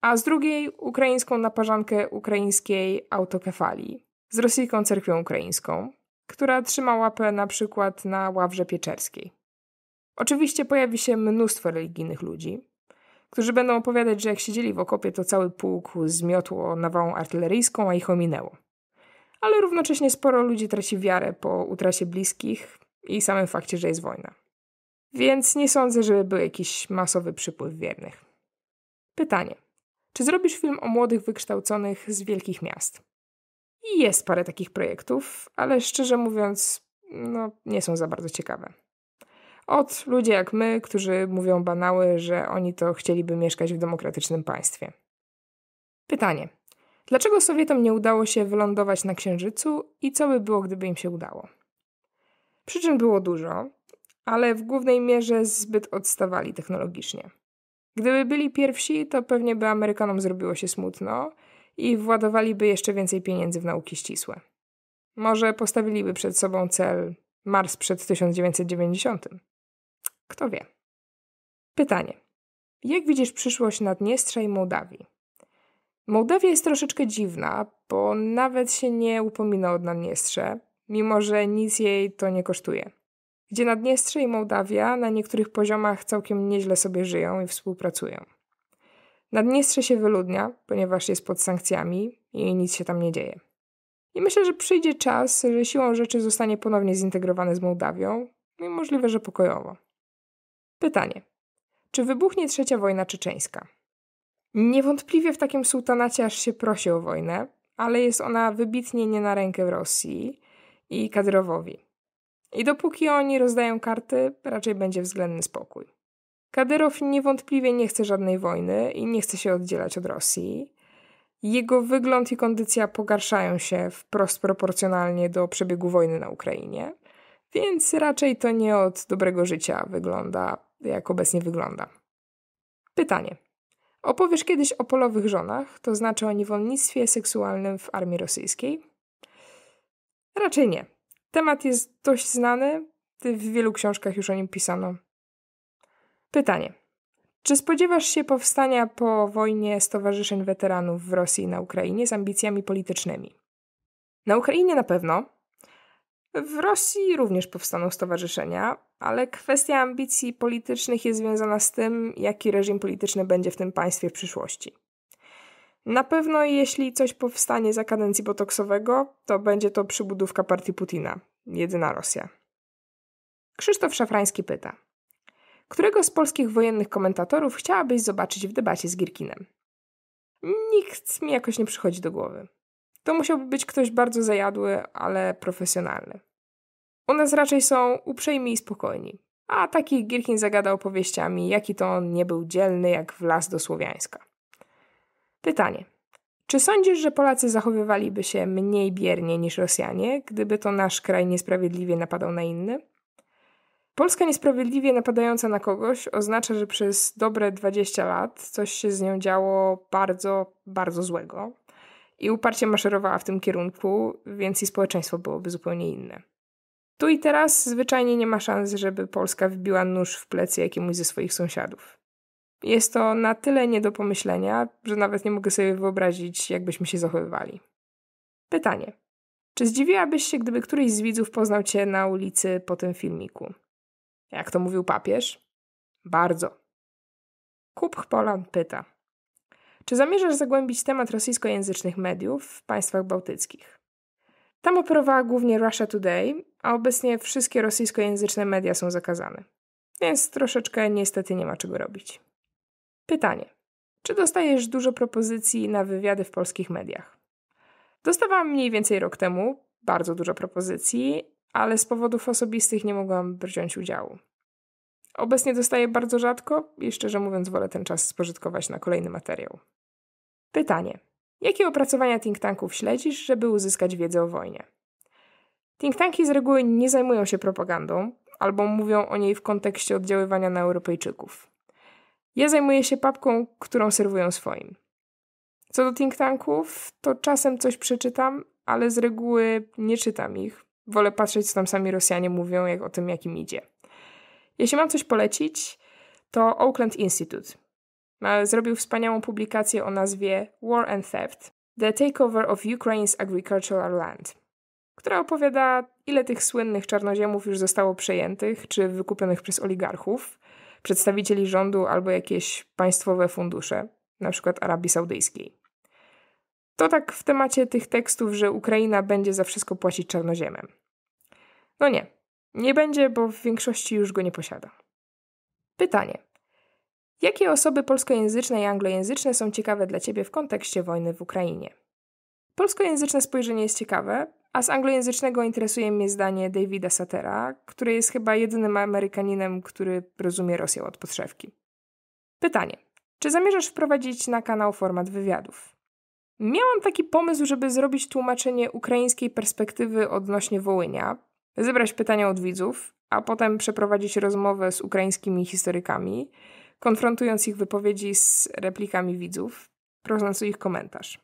a z drugiej ukraińską naparzankę ukraińskiej autokefalii z rosyjską cerkwią ukraińską, która trzyma łapę na przykład na ławrze pieczerskiej. Oczywiście pojawi się mnóstwo religijnych ludzi, którzy będą opowiadać, że jak siedzieli w okopie, to cały pułk zmiotło nawałą artyleryjską, a ich ominęło. Ale równocześnie sporo ludzi traci wiarę po utracie bliskich i samym fakcie, że jest wojna. Więc nie sądzę, żeby był jakiś masowy przypływ wiernych. Pytanie. Czy zrobisz film o młodych wykształconych z wielkich miast? I jest parę takich projektów, ale szczerze mówiąc, no, nie są za bardzo ciekawe od ludzi jak my, którzy mówią banały, że oni to chcieliby mieszkać w demokratycznym państwie. Pytanie. Dlaczego Sowietom nie udało się wylądować na Księżycu i co by było, gdyby im się udało? Przyczyn było dużo, ale w głównej mierze zbyt odstawali technologicznie. Gdyby byli pierwsi, to pewnie by Amerykanom zrobiło się smutno i władowaliby jeszcze więcej pieniędzy w nauki ścisłe. Może postawiliby przed sobą cel Mars przed 1990. Kto wie? Pytanie. Jak widzisz przyszłość Naddniestrza i Mołdawii? Mołdawia jest troszeczkę dziwna, bo nawet się nie upomina o Naddniestrze, mimo że nic jej to nie kosztuje. Gdzie Naddniestrze i Mołdawia na niektórych poziomach całkiem nieźle sobie żyją i współpracują. Naddniestrze się wyludnia, ponieważ jest pod sankcjami i nic się tam nie dzieje. I myślę, że przyjdzie czas, że siłą rzeczy zostanie ponownie zintegrowane z Mołdawią, no i możliwe, że pokojowo. Pytanie. Czy wybuchnie trzecia wojna czeczeńska? Niewątpliwie w takim sułtanacie aż się prosi o wojnę, ale jest ona wybitnie nie na rękę Rosji i Kadyrowowi. I dopóki oni rozdają karty, raczej będzie względny spokój. Kadyrow niewątpliwie nie chce żadnej wojny i nie chce się oddzielać od Rosji. Jego wygląd i kondycja pogarszają się wprost proporcjonalnie do przebiegu wojny na Ukrainie, więc raczej to nie od dobrego życia wygląda jak obecnie wygląda. Pytanie. Opowiesz kiedyś o polowych żonach, to znaczy o niewolnictwie seksualnym w armii rosyjskiej? Raczej nie. Temat jest dość znany, w wielu książkach już o nim pisano. Pytanie. Czy spodziewasz się powstania po wojnie stowarzyszeń weteranów w Rosji i na Ukrainie z ambicjami politycznymi? Na Ukrainie na pewno. W Rosji również powstaną stowarzyszenia, ale kwestia ambicji politycznych jest związana z tym, jaki reżim polityczny będzie w tym państwie w przyszłości. Na pewno jeśli coś powstanie za kadencji botoksowego, to będzie to przybudówka partii Putina, jedyna Rosja. Krzysztof Szafrański pyta. Którego z polskich wojennych komentatorów chciałabyś zobaczyć w debacie z Gierkinem? Nikt mi jakoś nie przychodzi do głowy. To musiałby być ktoś bardzo zajadły, ale profesjonalny. U nas raczej są uprzejmi i spokojni. A taki Gierkin zagadał opowieściami, jaki to on nie był dzielny jak w las do Słowiańska. Pytanie. Czy sądzisz, że Polacy zachowywaliby się mniej biernie niż Rosjanie, gdyby to nasz kraj niesprawiedliwie napadał na inny? Polska niesprawiedliwie napadająca na kogoś oznacza, że przez dobre 20 lat coś się z nią działo bardzo, bardzo złego i uparcie maszerowała w tym kierunku, więc i społeczeństwo byłoby zupełnie inne. Tu i teraz zwyczajnie nie ma szans, żeby Polska wbiła nóż w plecy jakiemuś ze swoich sąsiadów. Jest to na tyle nie do pomyślenia, że nawet nie mogę sobie wyobrazić, jakbyśmy się zachowywali. Pytanie. Czy zdziwiłabyś się, gdyby któryś z widzów poznał cię na ulicy po tym filmiku? Jak to mówił papież? Bardzo. Kup Polan pyta. Czy zamierzasz zagłębić temat rosyjskojęzycznych mediów w państwach bałtyckich? Tam operowała głównie Russia Today, a obecnie wszystkie rosyjskojęzyczne media są zakazane. Więc troszeczkę niestety nie ma czego robić. Pytanie. Czy dostajesz dużo propozycji na wywiady w polskich mediach? Dostawałam mniej więcej rok temu bardzo dużo propozycji, ale z powodów osobistych nie mogłam wziąć udziału. Obecnie dostaję bardzo rzadko i szczerze mówiąc wolę ten czas spożytkować na kolejny materiał. Pytanie. Jakie opracowania think tanków śledzisz, żeby uzyskać wiedzę o wojnie? Think tanki z reguły nie zajmują się propagandą, albo mówią o niej w kontekście oddziaływania na Europejczyków. Ja zajmuję się papką, którą serwują swoim. Co do think tanków, to czasem coś przeczytam, ale z reguły nie czytam ich. Wolę patrzeć, co tam sami Rosjanie mówią, jak o tym, jakim idzie. Jeśli mam coś polecić, to Oakland Institute zrobił wspaniałą publikację o nazwie War and Theft – The Takeover of Ukraine's Agricultural Land, która opowiada, ile tych słynnych czarnoziemów już zostało przejętych czy wykupionych przez oligarchów, przedstawicieli rządu albo jakieś państwowe fundusze, na przykład Arabii Saudyjskiej. To tak w temacie tych tekstów, że Ukraina będzie za wszystko płacić czarnoziemem. No nie, nie będzie, bo w większości już go nie posiada. Pytanie. Jakie osoby polskojęzyczne i anglojęzyczne są ciekawe dla Ciebie w kontekście wojny w Ukrainie? Polskojęzyczne spojrzenie jest ciekawe, a z anglojęzycznego interesuje mnie zdanie Davida Satera, który jest chyba jedynym Amerykaninem, który rozumie Rosję od podszewki. Pytanie. Czy zamierzasz wprowadzić na kanał format wywiadów? Miałam taki pomysł, żeby zrobić tłumaczenie ukraińskiej perspektywy odnośnie Wołynia, zebrać pytania od widzów, a potem przeprowadzić rozmowę z ukraińskimi historykami – konfrontując ich wypowiedzi z replikami widzów, prosząc o ich komentarz.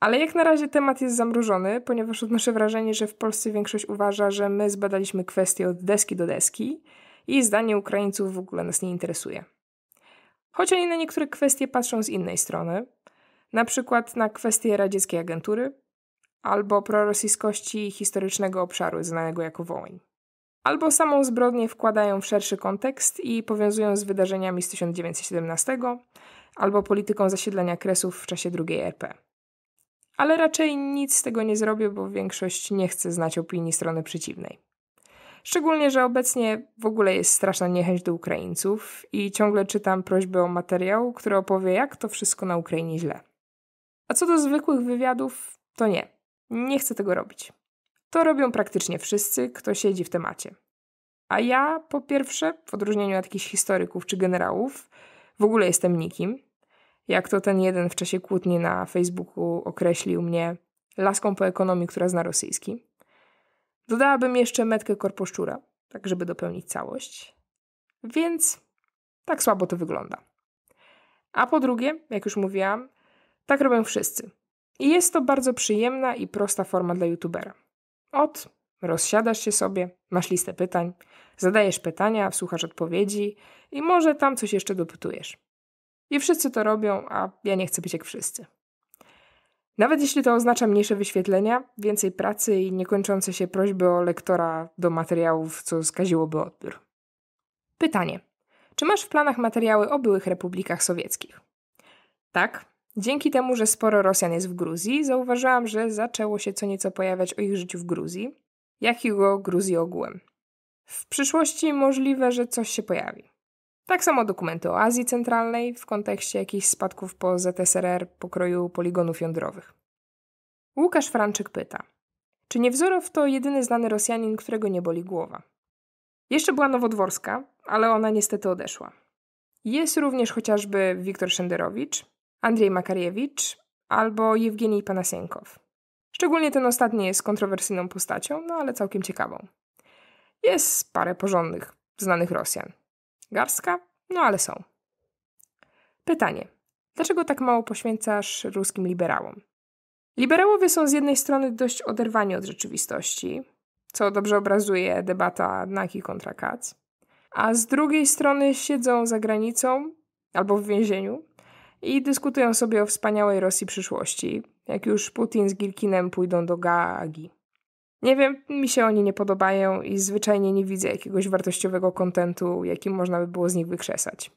Ale jak na razie temat jest zamrożony, ponieważ odnoszę wrażenie, że w Polsce większość uważa, że my zbadaliśmy kwestie od deski do deski i zdanie Ukraińców w ogóle nas nie interesuje. Choć oni na niektóre kwestie patrzą z innej strony, na przykład na kwestie radzieckiej agentury albo prorosyjskości historycznego obszaru znanego jako Wołyń albo samą zbrodnię wkładają w szerszy kontekst i powiązują z wydarzeniami z 1917, albo polityką zasiedlenia Kresów w czasie II RP. Ale raczej nic z tego nie zrobię, bo większość nie chce znać opinii strony przeciwnej. Szczególnie, że obecnie w ogóle jest straszna niechęć do Ukraińców i ciągle czytam prośby o materiał, który opowie, jak to wszystko na Ukrainie źle. A co do zwykłych wywiadów, to nie. Nie chcę tego robić. To robią praktycznie wszyscy, kto siedzi w temacie. A ja, po pierwsze, w odróżnieniu od jakichś historyków czy generałów, w ogóle jestem nikim. Jak to ten jeden w czasie kłótni na Facebooku określił mnie laską po ekonomii, która zna rosyjski. Dodałabym jeszcze metkę korposzczura, tak żeby dopełnić całość. Więc tak słabo to wygląda. A po drugie, jak już mówiłam, tak robią wszyscy. I jest to bardzo przyjemna i prosta forma dla youtubera. Ot, rozsiadasz się sobie, masz listę pytań, zadajesz pytania, słuchasz odpowiedzi i może tam coś jeszcze dopytujesz. I wszyscy to robią, a ja nie chcę być jak wszyscy. Nawet jeśli to oznacza mniejsze wyświetlenia, więcej pracy i niekończące się prośby o lektora do materiałów, co skaziłoby odbiór. Pytanie. Czy masz w planach materiały o byłych republikach sowieckich? Tak, Dzięki temu, że sporo Rosjan jest w Gruzji, zauważyłam, że zaczęło się co nieco pojawiać o ich życiu w Gruzji, jak i o Gruzji ogółem. W przyszłości możliwe, że coś się pojawi. Tak samo dokumenty o Azji Centralnej w kontekście jakichś spadków po ZSRR pokroju poligonów jądrowych. Łukasz Franczyk pyta: Czy Niewzorow to jedyny znany Rosjanin, którego nie boli głowa? Jeszcze była Nowodworska, ale ona niestety odeszła. Jest również chociażby Wiktor Szenderowicz, Andrzej Makariewicz albo Jewgenij Panasienkow. Szczególnie ten ostatni jest kontrowersyjną postacią, no ale całkiem ciekawą. Jest parę porządnych, znanych Rosjan. Garstka? No ale są. Pytanie. Dlaczego tak mało poświęcasz ruskim liberałom? Liberałowie są z jednej strony dość oderwani od rzeczywistości, co dobrze obrazuje debata Naki kontra Katz, a z drugiej strony siedzą za granicą albo w więzieniu i dyskutują sobie o wspaniałej Rosji przyszłości, jak już Putin z Gilkinem pójdą do Gaagi. Nie wiem, mi się oni nie podobają i zwyczajnie nie widzę jakiegoś wartościowego kontentu, jakim można by było z nich wykrzesać.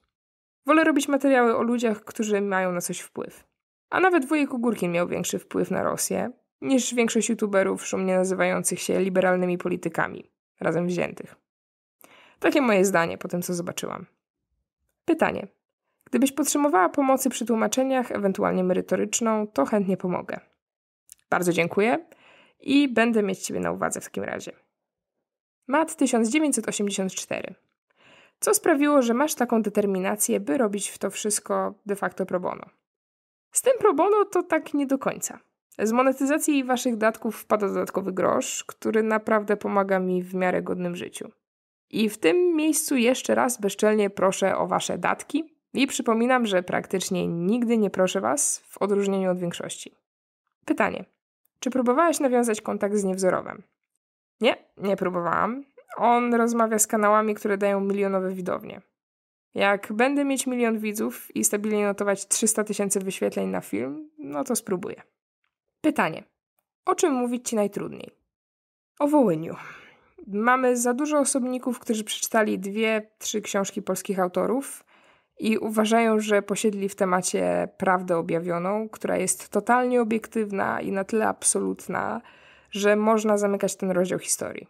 Wolę robić materiały o ludziach, którzy mają na coś wpływ. A nawet wujek Ogórkin miał większy wpływ na Rosję niż większość youtuberów szumnie nazywających się liberalnymi politykami, razem wziętych. Takie moje zdanie po tym, co zobaczyłam. Pytanie. Gdybyś potrzebowała pomocy przy tłumaczeniach, ewentualnie merytoryczną, to chętnie pomogę. Bardzo dziękuję i będę mieć Ciebie na uwadze w takim razie. Mat 1984. Co sprawiło, że masz taką determinację, by robić w to wszystko de facto pro bono? Z tym pro bono to tak nie do końca. Z monetyzacji waszych datków wpada dodatkowy grosz, który naprawdę pomaga mi w miarę godnym życiu. I w tym miejscu jeszcze raz bezczelnie proszę o wasze datki, i przypominam, że praktycznie nigdy nie proszę Was w odróżnieniu od większości. Pytanie. Czy próbowałeś nawiązać kontakt z niewzorowym? Nie, nie próbowałam. On rozmawia z kanałami, które dają milionowe widownie. Jak będę mieć milion widzów i stabilnie notować 300 tysięcy wyświetleń na film, no to spróbuję. Pytanie. O czym mówić Ci najtrudniej? O Wołyniu. Mamy za dużo osobników, którzy przeczytali dwie, trzy książki polskich autorów – i uważają, że posiedli w temacie prawdę objawioną, która jest totalnie obiektywna i na tyle absolutna, że można zamykać ten rozdział historii.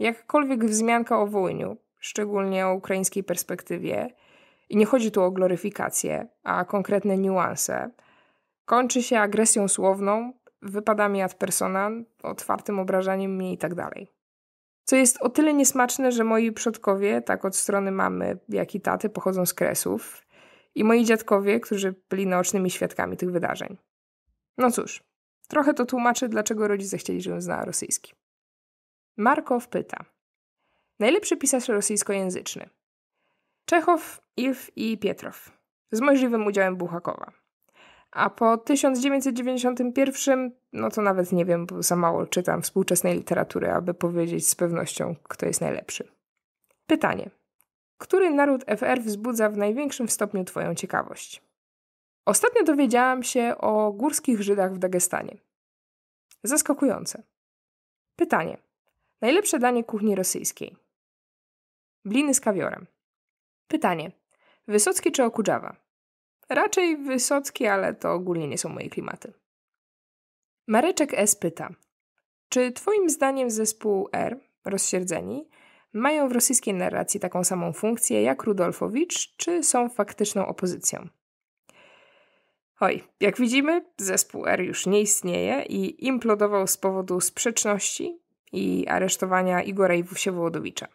Jakkolwiek wzmianka o Wołyniu, szczególnie o ukraińskiej perspektywie, i nie chodzi tu o gloryfikację, a konkretne niuanse, kończy się agresją słowną, wypadami ad personam, otwartym obrażaniem mnie tak itd. Co jest o tyle niesmaczne, że moi przodkowie, tak od strony mamy, jak i taty, pochodzą z Kresów i moi dziadkowie, którzy byli naocznymi świadkami tych wydarzeń. No cóż, trochę to tłumaczy, dlaczego rodzice chcieli, żebym znała rosyjski. Markow pyta. Najlepszy pisarz rosyjskojęzyczny. Czechow, Iw i Pietrow. Z możliwym udziałem Buchakowa. A po 1991, no to nawet nie wiem, bo za mało czytam współczesnej literatury, aby powiedzieć z pewnością, kto jest najlepszy. Pytanie. Który naród FR wzbudza w największym stopniu Twoją ciekawość? Ostatnio dowiedziałam się o górskich Żydach w Dagestanie. Zaskakujące. Pytanie. Najlepsze danie kuchni rosyjskiej. Bliny z kawiorem. Pytanie. Wysocki czy Okudżawa? Raczej Wysocki, ale to ogólnie nie są moje klimaty. Mareczek S. pyta. Czy twoim zdaniem zespół R, rozsierdzeni, mają w rosyjskiej narracji taką samą funkcję jak Rudolfowicz, czy są faktyczną opozycją? Oj, jak widzimy, zespół R już nie istnieje i implodował z powodu sprzeczności i aresztowania Igora Iwusiewołodowicza.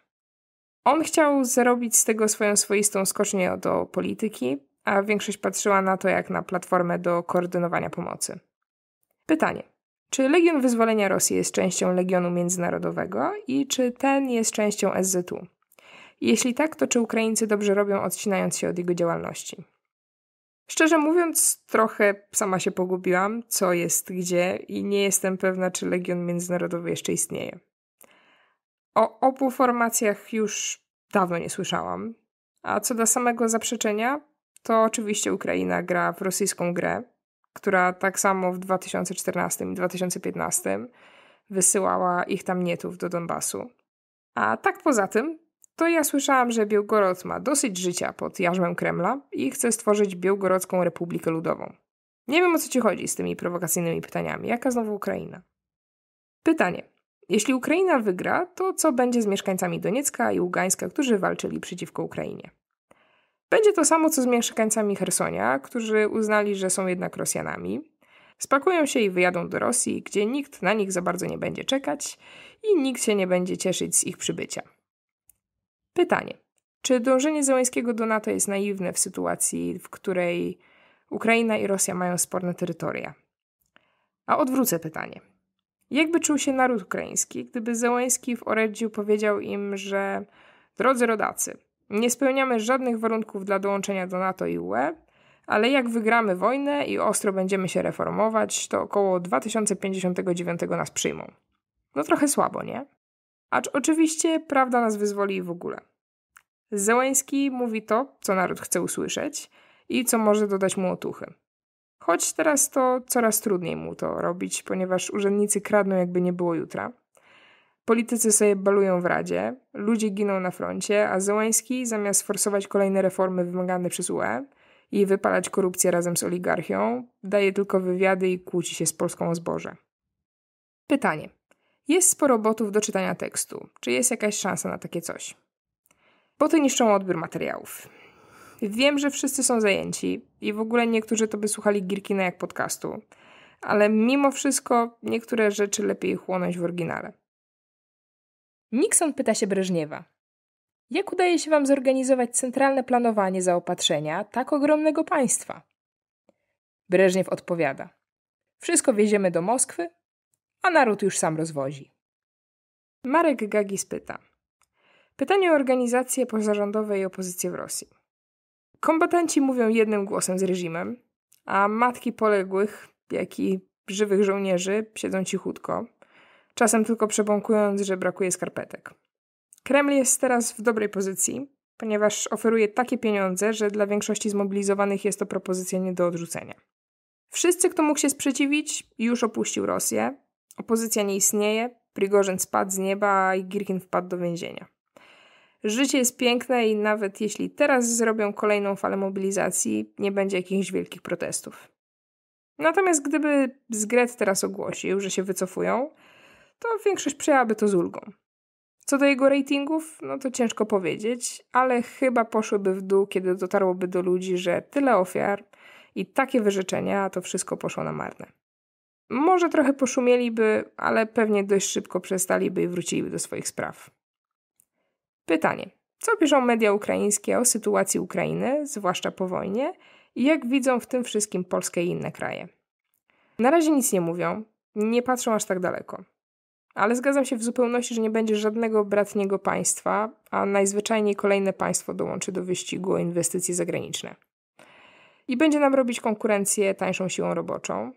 On chciał zarobić z tego swoją swoistą skocznię do polityki, a większość patrzyła na to jak na platformę do koordynowania pomocy. Pytanie. Czy Legion Wyzwolenia Rosji jest częścią Legionu Międzynarodowego i czy ten jest częścią SZU? Jeśli tak, to czy Ukraińcy dobrze robią, odcinając się od jego działalności? Szczerze mówiąc, trochę sama się pogubiłam, co jest gdzie, i nie jestem pewna, czy Legion Międzynarodowy jeszcze istnieje. O obu formacjach już dawno nie słyszałam, a co do samego zaprzeczenia, to oczywiście Ukraina gra w rosyjską grę, która tak samo w 2014 i 2015 wysyłała ich tam nietów do Donbasu. A tak poza tym, to ja słyszałam, że Białgorod ma dosyć życia pod jarzmem Kremla i chce stworzyć Białgorodzką Republikę Ludową. Nie wiem o co ci chodzi z tymi prowokacyjnymi pytaniami. Jaka znowu Ukraina? Pytanie. Jeśli Ukraina wygra, to co będzie z mieszkańcami Doniecka i Ługańska, którzy walczyli przeciwko Ukrainie? Będzie to samo co z mieszkańcami Hersonia, którzy uznali, że są jednak Rosjanami. Spakują się i wyjadą do Rosji, gdzie nikt na nich za bardzo nie będzie czekać i nikt się nie będzie cieszyć z ich przybycia. Pytanie. Czy dążenie Zełańskiego do NATO jest naiwne w sytuacji, w której Ukraina i Rosja mają sporne terytoria? A odwrócę pytanie. Jakby czuł się naród ukraiński, gdyby Zełański w Oredziu powiedział im, że drodzy rodacy – nie spełniamy żadnych warunków dla dołączenia do NATO i UE, ale jak wygramy wojnę i ostro będziemy się reformować, to około 2059 nas przyjmą. No trochę słabo, nie? Acz oczywiście prawda nas wyzwoli w ogóle. Zełęński mówi to, co naród chce usłyszeć i co może dodać mu otuchy. Choć teraz to coraz trudniej mu to robić, ponieważ urzędnicy kradną jakby nie było jutra. Politycy sobie balują w Radzie, ludzie giną na froncie, a Zełański zamiast forsować kolejne reformy wymagane przez UE i wypalać korupcję razem z oligarchią, daje tylko wywiady i kłóci się z Polską o zboże. Pytanie. Jest sporo botów do czytania tekstu. Czy jest jakaś szansa na takie coś? Boty niszczą odbiór materiałów. Wiem, że wszyscy są zajęci i w ogóle niektórzy to by słuchali Girkina jak podcastu, ale mimo wszystko niektóre rzeczy lepiej chłonąć w oryginale. Nixon pyta się Breżniewa. Jak udaje się Wam zorganizować centralne planowanie zaopatrzenia tak ogromnego państwa? Breżniew odpowiada. Wszystko wieziemy do Moskwy, a naród już sam rozwozi. Marek Gagis pyta. Pytanie o organizacje pozarządowe i opozycję w Rosji. Kombatanci mówią jednym głosem z reżimem, a matki poległych, jak i żywych żołnierzy siedzą cichutko, czasem tylko przebąkując, że brakuje skarpetek. Kreml jest teraz w dobrej pozycji, ponieważ oferuje takie pieniądze, że dla większości zmobilizowanych jest to propozycja nie do odrzucenia. Wszyscy, kto mógł się sprzeciwić, już opuścił Rosję. Opozycja nie istnieje, Prigorzyn spadł z nieba i Girkin wpadł do więzienia. Życie jest piękne i nawet jeśli teraz zrobią kolejną falę mobilizacji, nie będzie jakichś wielkich protestów. Natomiast gdyby Zgret teraz ogłosił, że się wycofują, to większość przyjęłaby to z ulgą. Co do jego ratingów, no to ciężko powiedzieć, ale chyba poszłyby w dół, kiedy dotarłoby do ludzi, że tyle ofiar i takie wyrzeczenia, a to wszystko poszło na marne. Może trochę poszumieliby, ale pewnie dość szybko przestaliby i wróciliby do swoich spraw. Pytanie. Co piszą media ukraińskie o sytuacji Ukrainy, zwłaszcza po wojnie, i jak widzą w tym wszystkim Polskę i inne kraje? Na razie nic nie mówią, nie patrzą aż tak daleko. Ale zgadzam się w zupełności, że nie będzie żadnego bratniego państwa, a najzwyczajniej kolejne państwo dołączy do wyścigu o inwestycje zagraniczne. I będzie nam robić konkurencję tańszą siłą roboczą,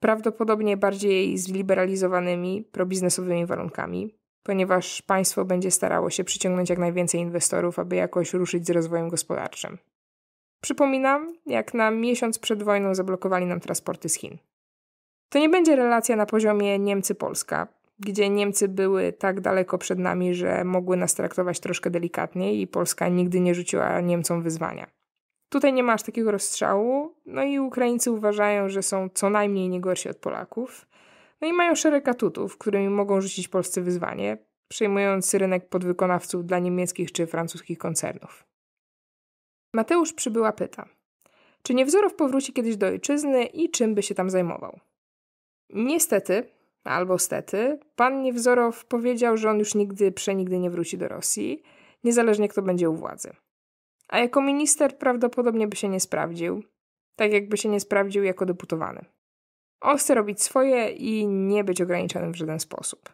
prawdopodobnie bardziej zliberalizowanymi, probiznesowymi warunkami, ponieważ państwo będzie starało się przyciągnąć jak najwięcej inwestorów, aby jakoś ruszyć z rozwojem gospodarczym. Przypominam, jak na miesiąc przed wojną zablokowali nam transporty z Chin. To nie będzie relacja na poziomie Niemcy-Polska, gdzie Niemcy były tak daleko przed nami, że mogły nas traktować troszkę delikatniej i Polska nigdy nie rzuciła Niemcom wyzwania. Tutaj nie ma aż takiego rozstrzału, no i Ukraińcy uważają, że są co najmniej nie gorsi od Polaków. No i mają szereg atutów, którymi mogą rzucić Polsce wyzwanie, przejmując rynek podwykonawców dla niemieckich czy francuskich koncernów. Mateusz przybyła pyta, czy Niewzorow powróci kiedyś do ojczyzny i czym by się tam zajmował? Niestety, albo stety, pan Niewzorow powiedział, że on już nigdy, przenigdy nie wróci do Rosji, niezależnie kto będzie u władzy. A jako minister prawdopodobnie by się nie sprawdził, tak jakby się nie sprawdził jako deputowany. On chce robić swoje i nie być ograniczonym w żaden sposób.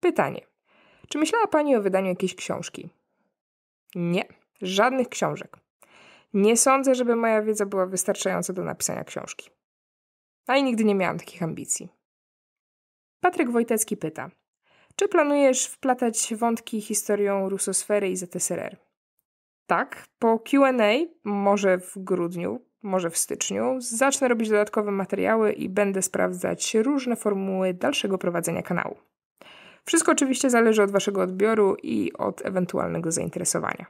Pytanie. Czy myślała Pani o wydaniu jakiejś książki? Nie, żadnych książek. Nie sądzę, żeby moja wiedza była wystarczająca do napisania książki. A i nigdy nie miałam takich ambicji. Patryk Wojtecki pyta, czy planujesz wplatać wątki historią rusosfery i ZSRR? Tak, po QA, może w grudniu, może w styczniu, zacznę robić dodatkowe materiały i będę sprawdzać różne formuły dalszego prowadzenia kanału. Wszystko oczywiście zależy od Waszego odbioru i od ewentualnego zainteresowania.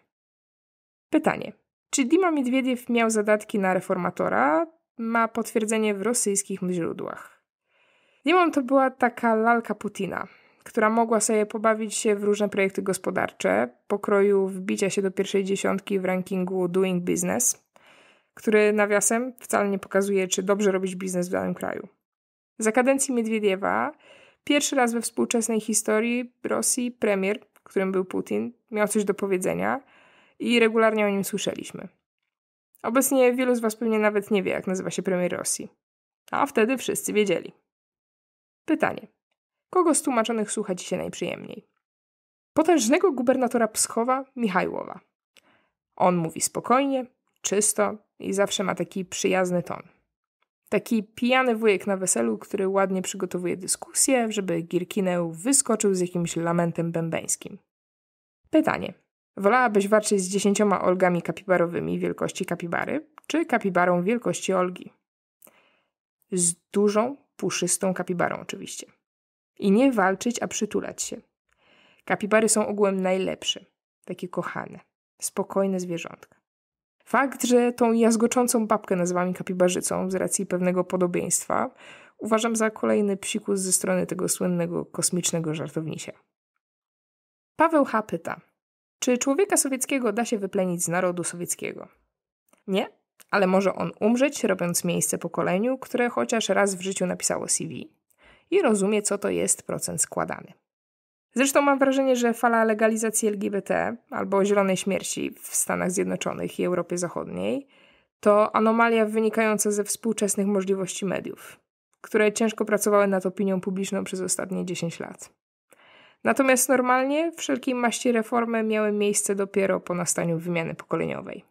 Pytanie. Czy Dima Miedwiediew miał zadatki na reformatora? Ma potwierdzenie w rosyjskich źródłach mam, to była taka lalka Putina, która mogła sobie pobawić się w różne projekty gospodarcze, pokroju wbicia się do pierwszej dziesiątki w rankingu Doing Business, który nawiasem wcale nie pokazuje, czy dobrze robić biznes w danym kraju. Za kadencji Miedwiediewa pierwszy raz we współczesnej historii Rosji premier, którym był Putin, miał coś do powiedzenia i regularnie o nim słyszeliśmy. Obecnie wielu z Was pewnie nawet nie wie, jak nazywa się premier Rosji. A wtedy wszyscy wiedzieli. Pytanie. Kogo z tłumaczonych słucha się najprzyjemniej? Potężnego gubernatora Pskowa Michajłowa. On mówi spokojnie, czysto i zawsze ma taki przyjazny ton. Taki pijany wujek na weselu, który ładnie przygotowuje dyskusję, żeby Gierkineł wyskoczył z jakimś lamentem bębeńskim. Pytanie. Wolałabyś walczyć z dziesięcioma Olgami kapibarowymi wielkości kapibary, czy kapibarą wielkości Olgi? Z dużą, puszystą kapibarą oczywiście. I nie walczyć, a przytulać się. Kapibary są ogółem najlepsze, takie kochane, spokojne zwierzątka. Fakt, że tą jazgoczącą babkę nazywam kapibarzycą z racji pewnego podobieństwa, uważam za kolejny psikus ze strony tego słynnego kosmicznego żartownisia. Paweł H. pyta, czy człowieka sowieckiego da się wyplenić z narodu sowieckiego? Nie, ale może on umrzeć, robiąc miejsce pokoleniu, które chociaż raz w życiu napisało CV i rozumie, co to jest procent składany. Zresztą mam wrażenie, że fala legalizacji LGBT albo zielonej śmierci w Stanach Zjednoczonych i Europie Zachodniej to anomalia wynikająca ze współczesnych możliwości mediów, które ciężko pracowały nad opinią publiczną przez ostatnie 10 lat. Natomiast normalnie wszelkiej maści reformy miały miejsce dopiero po nastaniu wymiany pokoleniowej.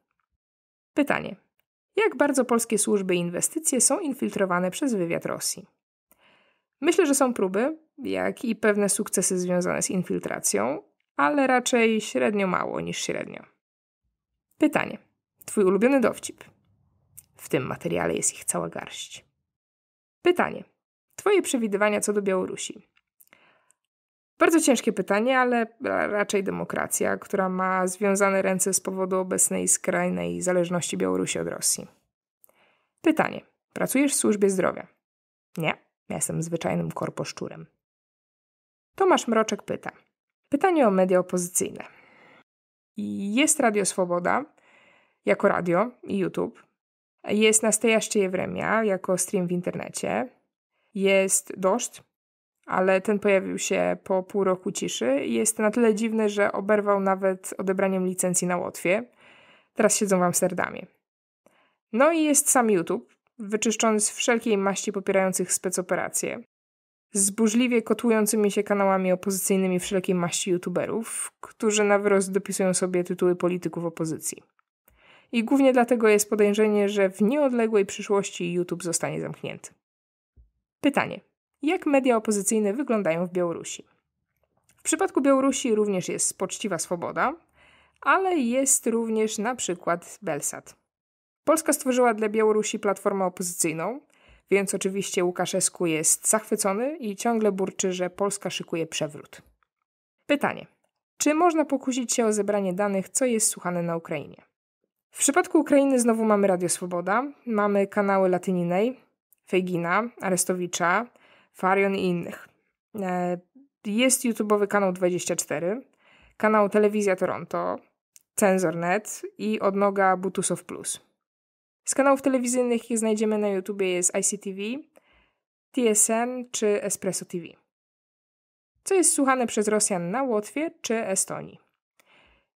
Pytanie: jak bardzo polskie służby i inwestycje są infiltrowane przez wywiad Rosji. Myślę, że są próby, jak i pewne sukcesy związane z infiltracją, ale raczej średnio mało niż średnio. Pytanie. Twój ulubiony dowcip? W tym materiale jest ich cała garść. Pytanie. Twoje przewidywania co do Białorusi. Bardzo ciężkie pytanie, ale raczej demokracja, która ma związane ręce z powodu obecnej skrajnej zależności Białorusi od Rosji. Pytanie. Pracujesz w służbie zdrowia? Nie, ja jestem zwyczajnym korposzczurem. Tomasz Mroczek pyta. Pytanie o media opozycyjne. Jest Radio Swoboda jako radio i YouTube. Jest Nasteja Jewremia jako stream w internecie. Jest Dość ale ten pojawił się po pół roku ciszy i jest na tyle dziwny, że oberwał nawet odebraniem licencji na Łotwie. Teraz siedzą w Amsterdamie. No i jest sam YouTube, wyczyszczony z wszelkiej maści popierających specoperacje, z burzliwie kotłującymi się kanałami opozycyjnymi wszelkiej maści youtuberów, którzy na wyrost dopisują sobie tytuły polityków opozycji. I głównie dlatego jest podejrzenie, że w nieodległej przyszłości YouTube zostanie zamknięty. Pytanie jak media opozycyjne wyglądają w Białorusi. W przypadku Białorusi również jest poczciwa swoboda, ale jest również na przykład Belsat. Polska stworzyła dla Białorusi platformę opozycyjną, więc oczywiście Łukaszewsku jest zachwycony i ciągle burczy, że Polska szykuje przewrót. Pytanie. Czy można pokusić się o zebranie danych, co jest słuchane na Ukrainie? W przypadku Ukrainy znowu mamy Radio Swoboda, mamy kanały Latyninej, Fejgina, Arestowicza, Farion i innych. E, jest YouTube'owy kanał 24, kanał Telewizja Toronto, Cenzornet i odnoga Butusów Plus. Z kanałów telewizyjnych, jakie znajdziemy na YouTubie jest ICTV, TSN czy Espresso TV. Co jest słuchane przez Rosjan na Łotwie czy Estonii?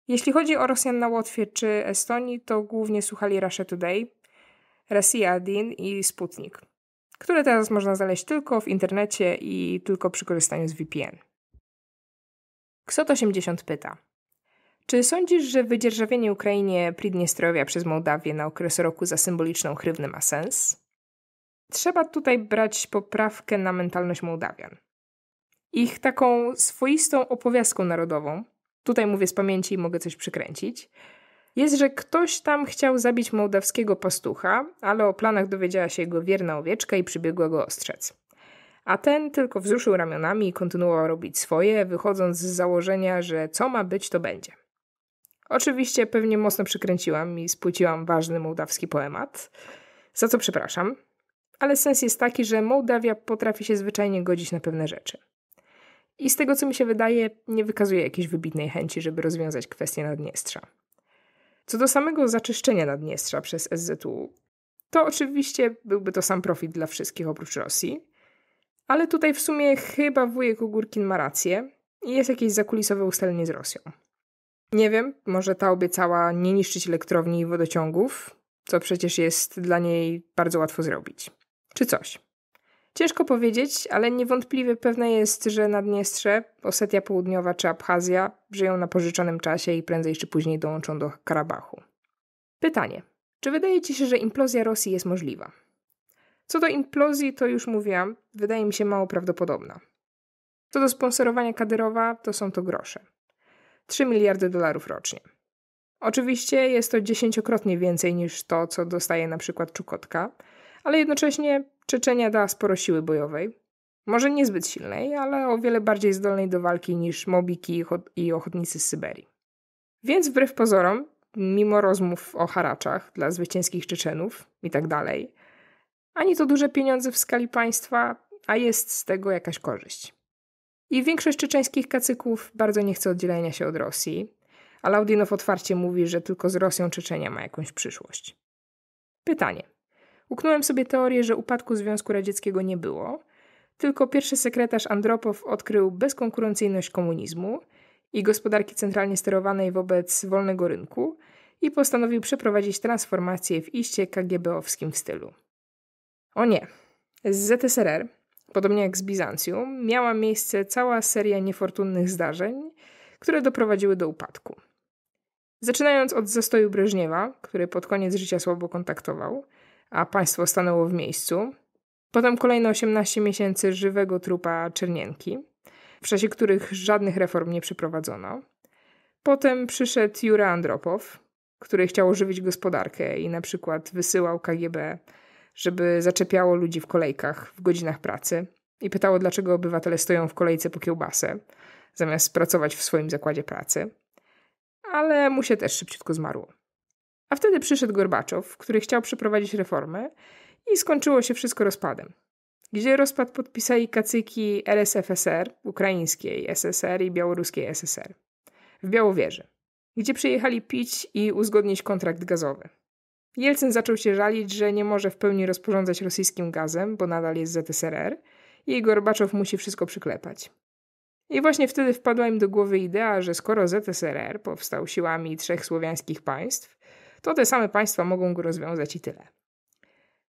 Jeśli chodzi o Rosjan na Łotwie czy Estonii, to głównie słuchali Russia Today, Rasia Din i Sputnik które teraz można znaleźć tylko w internecie i tylko przy korzystaniu z VPN. Ksot80 pyta. Czy sądzisz, że wydzierżawienie Ukrainie Pridniestrowia przez Mołdawię na okres roku za symboliczną hrywny ma sens? Trzeba tutaj brać poprawkę na mentalność Mołdawian. Ich taką swoistą opowiastką narodową, tutaj mówię z pamięci i mogę coś przykręcić, jest, że ktoś tam chciał zabić mołdawskiego pastucha, ale o planach dowiedziała się jego wierna owieczka i przybiegła go ostrzec. A ten tylko wzruszył ramionami i kontynuował robić swoje, wychodząc z założenia, że co ma być, to będzie. Oczywiście pewnie mocno przykręciłam i spłuciłam ważny mołdawski poemat, za co przepraszam, ale sens jest taki, że Mołdawia potrafi się zwyczajnie godzić na pewne rzeczy. I z tego, co mi się wydaje, nie wykazuje jakiejś wybitnej chęci, żeby rozwiązać kwestię Naddniestrza. Co do samego zaczyszczenia Naddniestrza przez SZU, to oczywiście byłby to sam profit dla wszystkich oprócz Rosji. Ale tutaj w sumie chyba wujek Ugórkin ma rację i jest jakieś zakulisowe ustalenie z Rosją. Nie wiem, może ta obiecała nie niszczyć elektrowni i wodociągów, co przecież jest dla niej bardzo łatwo zrobić. Czy coś. Ciężko powiedzieć, ale niewątpliwie pewne jest, że Naddniestrze, Osetia Południowa czy Abchazja żyją na pożyczonym czasie i prędzej czy później dołączą do Karabachu. Pytanie. Czy wydaje Ci się, że implozja Rosji jest możliwa? Co do implozji, to już mówiłam, wydaje mi się mało prawdopodobna. Co do sponsorowania Kadyrowa, to są to grosze. 3 miliardy dolarów rocznie. Oczywiście jest to dziesięciokrotnie więcej niż to, co dostaje na przykład Czukotka – ale jednocześnie Czeczenia da sporo siły bojowej. Może niezbyt silnej, ale o wiele bardziej zdolnej do walki niż mobiki i ochotnicy z Syberii. Więc wbrew pozorom, mimo rozmów o haraczach dla zwycięskich Czeczenów i tak dalej, ani to duże pieniądze w skali państwa, a jest z tego jakaś korzyść. I większość czeczeńskich kacyków bardzo nie chce oddzielenia się od Rosji, a Laudinow otwarcie mówi, że tylko z Rosją Czeczenia ma jakąś przyszłość. Pytanie. Uknąłem sobie teorię, że upadku Związku Radzieckiego nie było, tylko pierwszy sekretarz Andropow odkrył bezkonkurencyjność komunizmu i gospodarki centralnie sterowanej wobec wolnego rynku i postanowił przeprowadzić transformację w iście KGB-owskim stylu. O nie, z ZSRR, podobnie jak z Bizancjum, miała miejsce cała seria niefortunnych zdarzeń, które doprowadziły do upadku. Zaczynając od zastoju Breżniewa, który pod koniec życia słabo kontaktował – a państwo stanęło w miejscu. Potem kolejne 18 miesięcy żywego trupa Czernienki, w czasie których żadnych reform nie przeprowadzono. Potem przyszedł Jura Andropow, który chciał ożywić gospodarkę i na przykład wysyłał KGB, żeby zaczepiało ludzi w kolejkach w godzinach pracy i pytało, dlaczego obywatele stoją w kolejce po kiełbasę, zamiast pracować w swoim zakładzie pracy. Ale mu się też szybciutko zmarło. A wtedy przyszedł Gorbaczow, który chciał przeprowadzić reformę i skończyło się wszystko rozpadem. Gdzie rozpad podpisali kacyki RSFSR, ukraińskiej SSR i białoruskiej SSR. W Białowieży, gdzie przyjechali pić i uzgodnić kontrakt gazowy. Jelcyn zaczął się żalić, że nie może w pełni rozporządzać rosyjskim gazem, bo nadal jest ZSRR i Gorbaczow musi wszystko przyklepać. I właśnie wtedy wpadła im do głowy idea, że skoro ZSRR powstał siłami trzech słowiańskich państw, to te same państwa mogą go rozwiązać i tyle.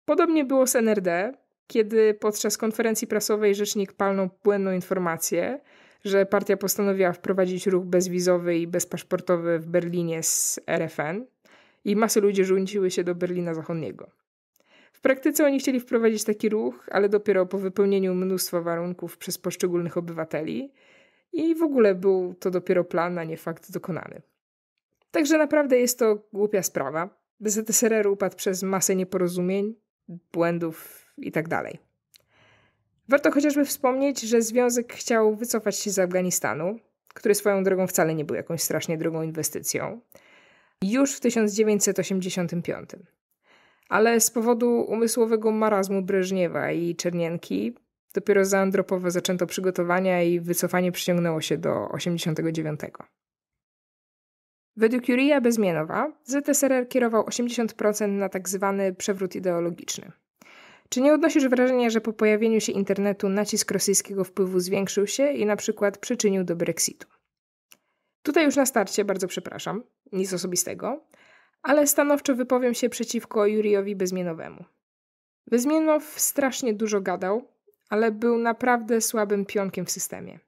Podobnie było z NRD, kiedy podczas konferencji prasowej rzecznik palnął błędną informację, że partia postanowiła wprowadzić ruch bezwizowy i bezpaszportowy w Berlinie z RFN i masy ludzi rzuciły się do Berlina Zachodniego. W praktyce oni chcieli wprowadzić taki ruch, ale dopiero po wypełnieniu mnóstwa warunków przez poszczególnych obywateli i w ogóle był to dopiero plan, a nie fakt dokonany. Także naprawdę jest to głupia sprawa. ZSRR upadł przez masę nieporozumień, błędów itd. Tak Warto chociażby wspomnieć, że Związek chciał wycofać się z Afganistanu, który swoją drogą wcale nie był jakąś strasznie drogą inwestycją, już w 1985. Ale z powodu umysłowego marazmu Breżniewa i Czernienki dopiero zaandropowo zaczęto przygotowania i wycofanie przyciągnęło się do 1989. Według Jurija Bezmienowa ZSRR kierował 80% na tzw. Tak przewrót ideologiczny. Czy nie odnosisz wrażenia, że po pojawieniu się internetu nacisk rosyjskiego wpływu zwiększył się i na przykład przyczynił do Brexitu? Tutaj już na starcie bardzo przepraszam, nic osobistego, ale stanowczo wypowiem się przeciwko Jurijowi Bezmienowemu. Bezmienow strasznie dużo gadał, ale był naprawdę słabym pionkiem w systemie.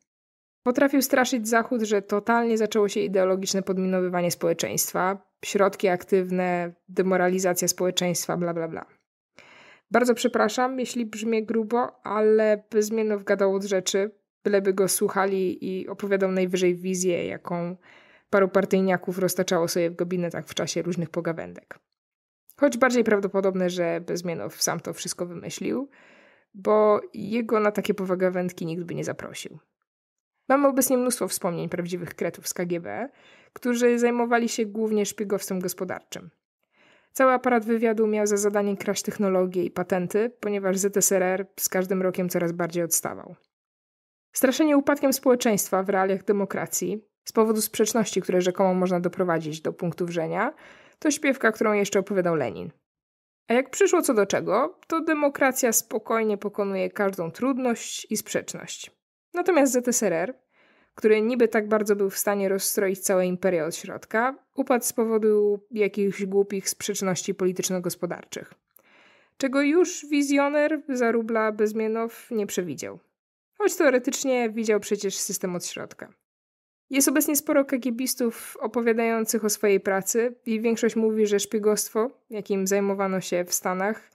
Potrafił straszyć Zachód, że totalnie zaczęło się ideologiczne podminowywanie społeczeństwa, środki aktywne, demoralizacja społeczeństwa, bla bla bla. Bardzo przepraszam, jeśli brzmię grubo, ale Bezmienow gadał od rzeczy, byleby go słuchali i opowiadał najwyżej wizję, jaką paru partyjniaków roztaczało sobie w gabinetach w czasie różnych pogawędek. Choć bardziej prawdopodobne, że Bezmienow sam to wszystko wymyślił, bo jego na takie pogawędki nikt by nie zaprosił. Mamy obecnie mnóstwo wspomnień prawdziwych kretów z KGB, którzy zajmowali się głównie szpiegowstwem gospodarczym. Cały aparat wywiadu miał za zadanie kraść technologie i patenty, ponieważ ZSRR z każdym rokiem coraz bardziej odstawał. Straszenie upadkiem społeczeństwa w realiach demokracji z powodu sprzeczności, które rzekomo można doprowadzić do punktu wrzenia, to śpiewka, którą jeszcze opowiadał Lenin. A jak przyszło co do czego, to demokracja spokojnie pokonuje każdą trudność i sprzeczność. Natomiast ZSRR, który niby tak bardzo był w stanie rozstroić całe imperium od środka, upadł z powodu jakichś głupich sprzeczności polityczno-gospodarczych, czego już wizjoner Zarubla Bezmienow nie przewidział. Choć teoretycznie widział przecież system od środka. Jest obecnie sporo kagibistów opowiadających o swojej pracy i większość mówi, że szpiegostwo, jakim zajmowano się w Stanach,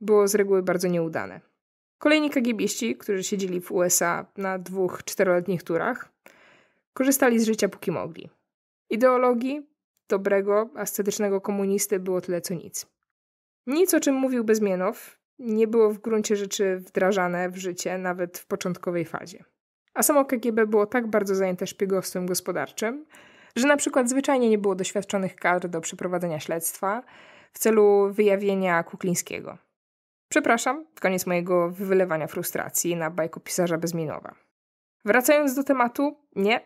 było z reguły bardzo nieudane. Kolejni kagibiści, którzy siedzieli w USA na dwóch czteroletnich turach, korzystali z życia póki mogli. Ideologii dobrego, ascetycznego komunisty było tyle co nic. Nic, o czym mówił Bezmienow, nie było w gruncie rzeczy wdrażane w życie, nawet w początkowej fazie. A samo KGB było tak bardzo zajęte szpiegostwem gospodarczym, że na przykład zwyczajnie nie było doświadczonych kadr do przeprowadzenia śledztwa w celu wyjawienia Kuklińskiego. Przepraszam, koniec mojego wylewania frustracji na bajkopisarza Bezminowa. Wracając do tematu, nie.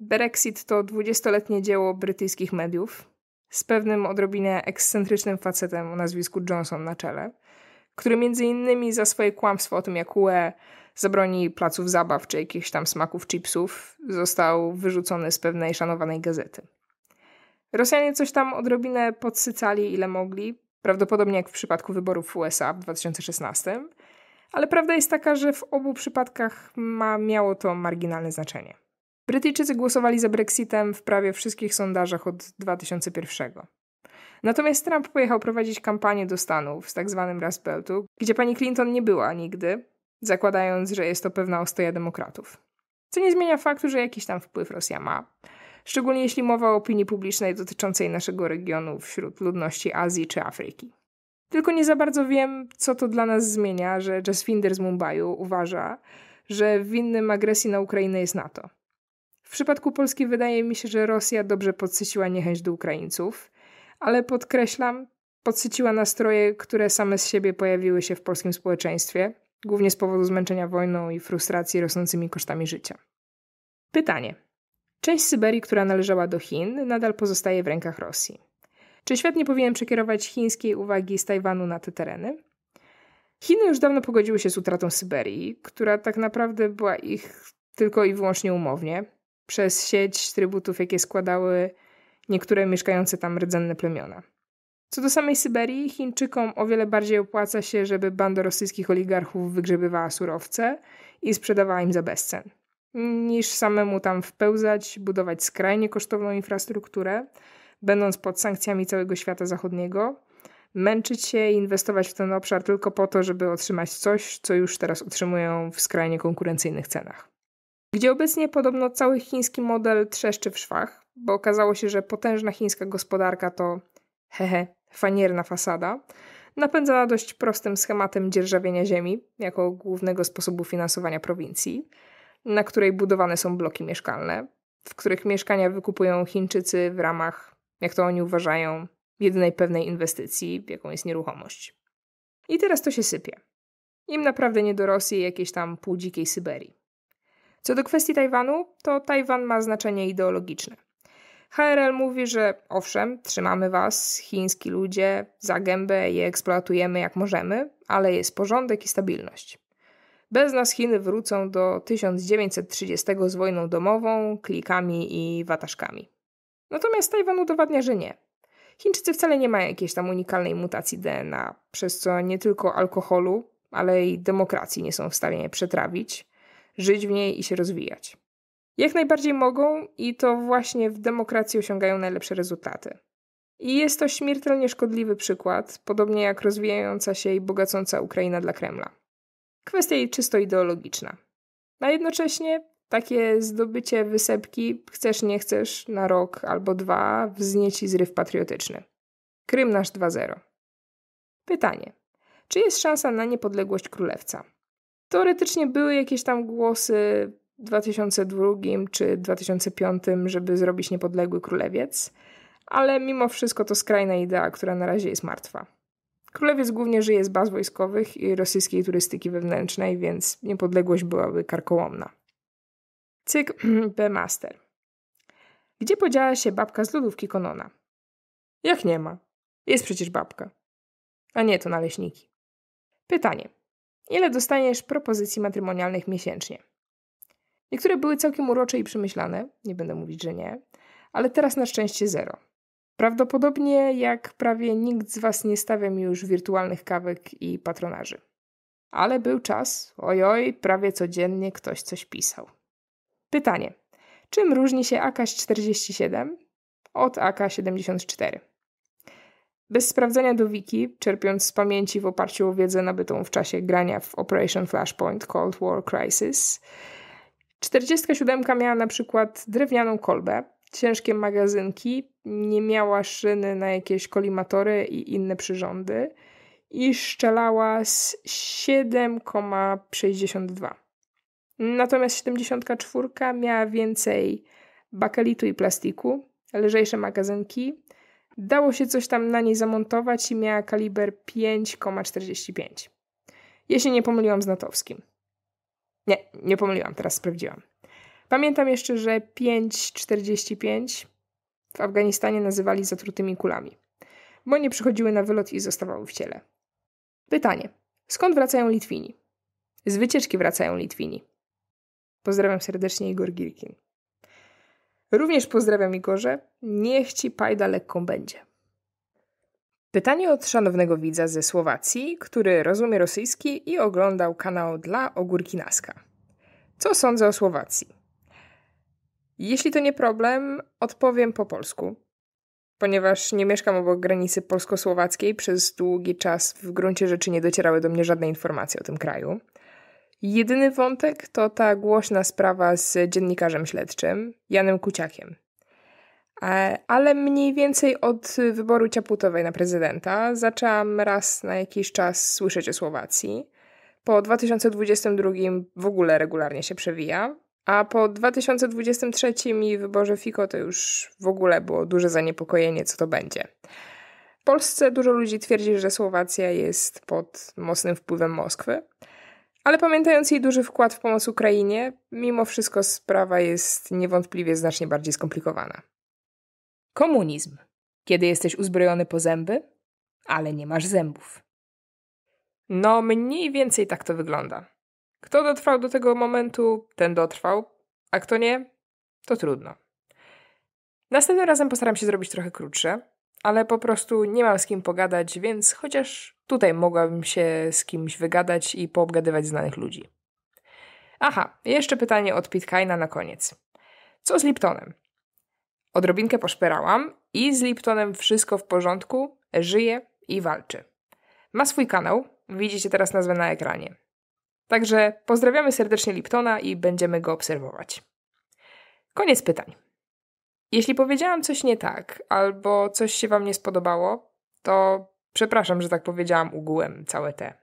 Brexit to dwudziestoletnie dzieło brytyjskich mediów z pewnym odrobinę ekscentrycznym facetem o nazwisku Johnson na czele, który między innymi za swoje kłamstwo o tym, jak UE zabroni placów zabaw czy jakichś tam smaków chipsów, został wyrzucony z pewnej szanowanej gazety. Rosjanie coś tam odrobinę podsycali ile mogli, prawdopodobnie jak w przypadku wyborów w USA w 2016, ale prawda jest taka, że w obu przypadkach ma, miało to marginalne znaczenie. Brytyjczycy głosowali za Brexitem w prawie wszystkich sondażach od 2001. Natomiast Trump pojechał prowadzić kampanię do Stanów z tak zwanym Rust Beltu, gdzie pani Clinton nie była nigdy, zakładając, że jest to pewna ostoja demokratów. Co nie zmienia faktu, że jakiś tam wpływ Rosja ma szczególnie jeśli mowa o opinii publicznej dotyczącej naszego regionu wśród ludności Azji czy Afryki. Tylko nie za bardzo wiem, co to dla nas zmienia, że Jasfinder z Mumbai uważa, że winnym agresji na Ukrainę jest NATO. W przypadku Polski wydaje mi się, że Rosja dobrze podsyciła niechęć do Ukraińców, ale podkreślam, podsyciła nastroje, które same z siebie pojawiły się w polskim społeczeństwie, głównie z powodu zmęczenia wojną i frustracji rosnącymi kosztami życia. Pytanie: Część Syberii, która należała do Chin, nadal pozostaje w rękach Rosji. Czy świat nie powinien przekierować chińskiej uwagi z Tajwanu na te tereny? Chiny już dawno pogodziły się z utratą Syberii, która tak naprawdę była ich tylko i wyłącznie umownie, przez sieć trybutów, jakie składały niektóre mieszkające tam rdzenne plemiona. Co do samej Syberii, Chińczykom o wiele bardziej opłaca się, żeby banda rosyjskich oligarchów wygrzebywała surowce i sprzedawała im za bezcen niż samemu tam wpełzać, budować skrajnie kosztowną infrastrukturę, będąc pod sankcjami całego świata zachodniego, męczyć się i inwestować w ten obszar tylko po to, żeby otrzymać coś, co już teraz otrzymują w skrajnie konkurencyjnych cenach. Gdzie obecnie podobno cały chiński model trzeszczy w szwach, bo okazało się, że potężna chińska gospodarka to hehe, fanierna fasada, napędzana dość prostym schematem dzierżawienia ziemi jako głównego sposobu finansowania prowincji – na której budowane są bloki mieszkalne, w których mieszkania wykupują Chińczycy w ramach, jak to oni uważają, jedynej pewnej inwestycji, jaką jest nieruchomość. I teraz to się sypie. Im naprawdę nie do Rosji jakiejś tam półdzikiej Syberii. Co do kwestii Tajwanu, to Tajwan ma znaczenie ideologiczne. HRL mówi, że owszem, trzymamy was, chiński ludzie, za gębę je eksploatujemy jak możemy, ale jest porządek i stabilność. Bez nas Chiny wrócą do 1930 z wojną domową, klikami i wataszkami. Natomiast Tajwan udowadnia, że nie. Chińczycy wcale nie mają jakiejś tam unikalnej mutacji DNA, przez co nie tylko alkoholu, ale i demokracji nie są w stanie przetrawić, żyć w niej i się rozwijać. Jak najbardziej mogą i to właśnie w demokracji osiągają najlepsze rezultaty. I jest to śmiertelnie szkodliwy przykład, podobnie jak rozwijająca się i bogacąca Ukraina dla Kremla kwestia jej czysto ideologiczna. A jednocześnie takie zdobycie wysepki, chcesz nie chcesz, na rok albo dwa wznieci zryw patriotyczny. Krym nasz 2-0. Pytanie. Czy jest szansa na niepodległość królewca? Teoretycznie były jakieś tam głosy w 2002 czy 2005, żeby zrobić niepodległy królewiec, ale mimo wszystko to skrajna idea, która na razie jest martwa. Królewiec głównie żyje z baz wojskowych i rosyjskiej turystyki wewnętrznej, więc niepodległość byłaby karkołomna. Cyk P Master. Gdzie podziała się babka z lodówki Konona? Jak nie ma? Jest przecież babka. A nie, to naleśniki. Pytanie. Ile dostaniesz propozycji matrymonialnych miesięcznie? Niektóre były całkiem urocze i przemyślane, nie będę mówić, że nie, ale teraz na szczęście zero. Prawdopodobnie jak prawie nikt z Was nie stawia mi już wirtualnych kawek i patronarzy, Ale był czas, ojoj, prawie codziennie ktoś coś pisał. Pytanie. Czym różni się AKAŚ 47 od AK 74? Bez sprawdzenia do wiki, czerpiąc z pamięci w oparciu o wiedzę nabytą w czasie grania w Operation Flashpoint Cold War Crisis, 47 miała na przykład drewnianą kolbę, ciężkie magazynki, nie miała szyny na jakieś kolimatory i inne przyrządy i szczelała z 7,62. Natomiast 74 miała więcej bakelitu i plastiku, lżejsze magazynki. Dało się coś tam na niej zamontować i miała kaliber 5,45. Ja się nie pomyliłam z natowskim. Nie, nie pomyliłam, teraz sprawdziłam. Pamiętam jeszcze, że 5.45 w Afganistanie nazywali zatrutymi kulami, bo nie przychodziły na wylot i zostawały w ciele. Pytanie: skąd wracają Litwini? Z wycieczki wracają Litwini. Pozdrawiam serdecznie Igor Girkin. Również pozdrawiam Igorze. Niech ci pajda lekką będzie. Pytanie od szanownego widza ze Słowacji, który rozumie rosyjski i oglądał kanał dla Ogórki Naska. Co sądzę o Słowacji? Jeśli to nie problem, odpowiem po polsku. Ponieważ nie mieszkam obok granicy polsko-słowackiej, przez długi czas w gruncie rzeczy nie docierały do mnie żadne informacje o tym kraju. Jedyny wątek to ta głośna sprawa z dziennikarzem śledczym, Janem Kuciakiem. E, ale mniej więcej od wyboru Ciaputowej na prezydenta zaczęłam raz na jakiś czas słyszeć o Słowacji. Po 2022 w ogóle regularnie się przewija, a po 2023 i wyborze Fiko to już w ogóle było duże zaniepokojenie, co to będzie. W Polsce dużo ludzi twierdzi, że Słowacja jest pod mocnym wpływem Moskwy, ale pamiętając jej duży wkład w pomoc Ukrainie, mimo wszystko sprawa jest niewątpliwie znacznie bardziej skomplikowana. Komunizm. Kiedy jesteś uzbrojony po zęby, ale nie masz zębów. No, mniej więcej tak to wygląda. Kto dotrwał do tego momentu, ten dotrwał, a kto nie, to trudno. Następnym razem postaram się zrobić trochę krótsze, ale po prostu nie mam z kim pogadać, więc chociaż tutaj mogłabym się z kimś wygadać i poobgadywać znanych ludzi. Aha, jeszcze pytanie od Pitkaina na koniec. Co z Liptonem? Odrobinkę poszperałam i z Liptonem wszystko w porządku, żyje i walczy. Ma swój kanał, widzicie teraz nazwę na ekranie. Także pozdrawiamy serdecznie Liptona i będziemy go obserwować. Koniec pytań. Jeśli powiedziałam coś nie tak, albo coś się Wam nie spodobało, to przepraszam, że tak powiedziałam ugułem całe te.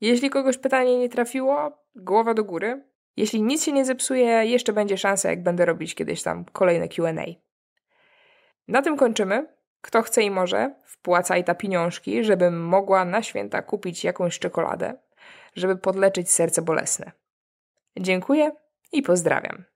Jeśli kogoś pytanie nie trafiło, głowa do góry. Jeśli nic się nie zepsuje, jeszcze będzie szansa, jak będę robić kiedyś tam kolejne QA. Na tym kończymy. Kto chce i może, wpłacaj ta pieniążki, żebym mogła na święta kupić jakąś czekoladę żeby podleczyć serce bolesne. Dziękuję i pozdrawiam.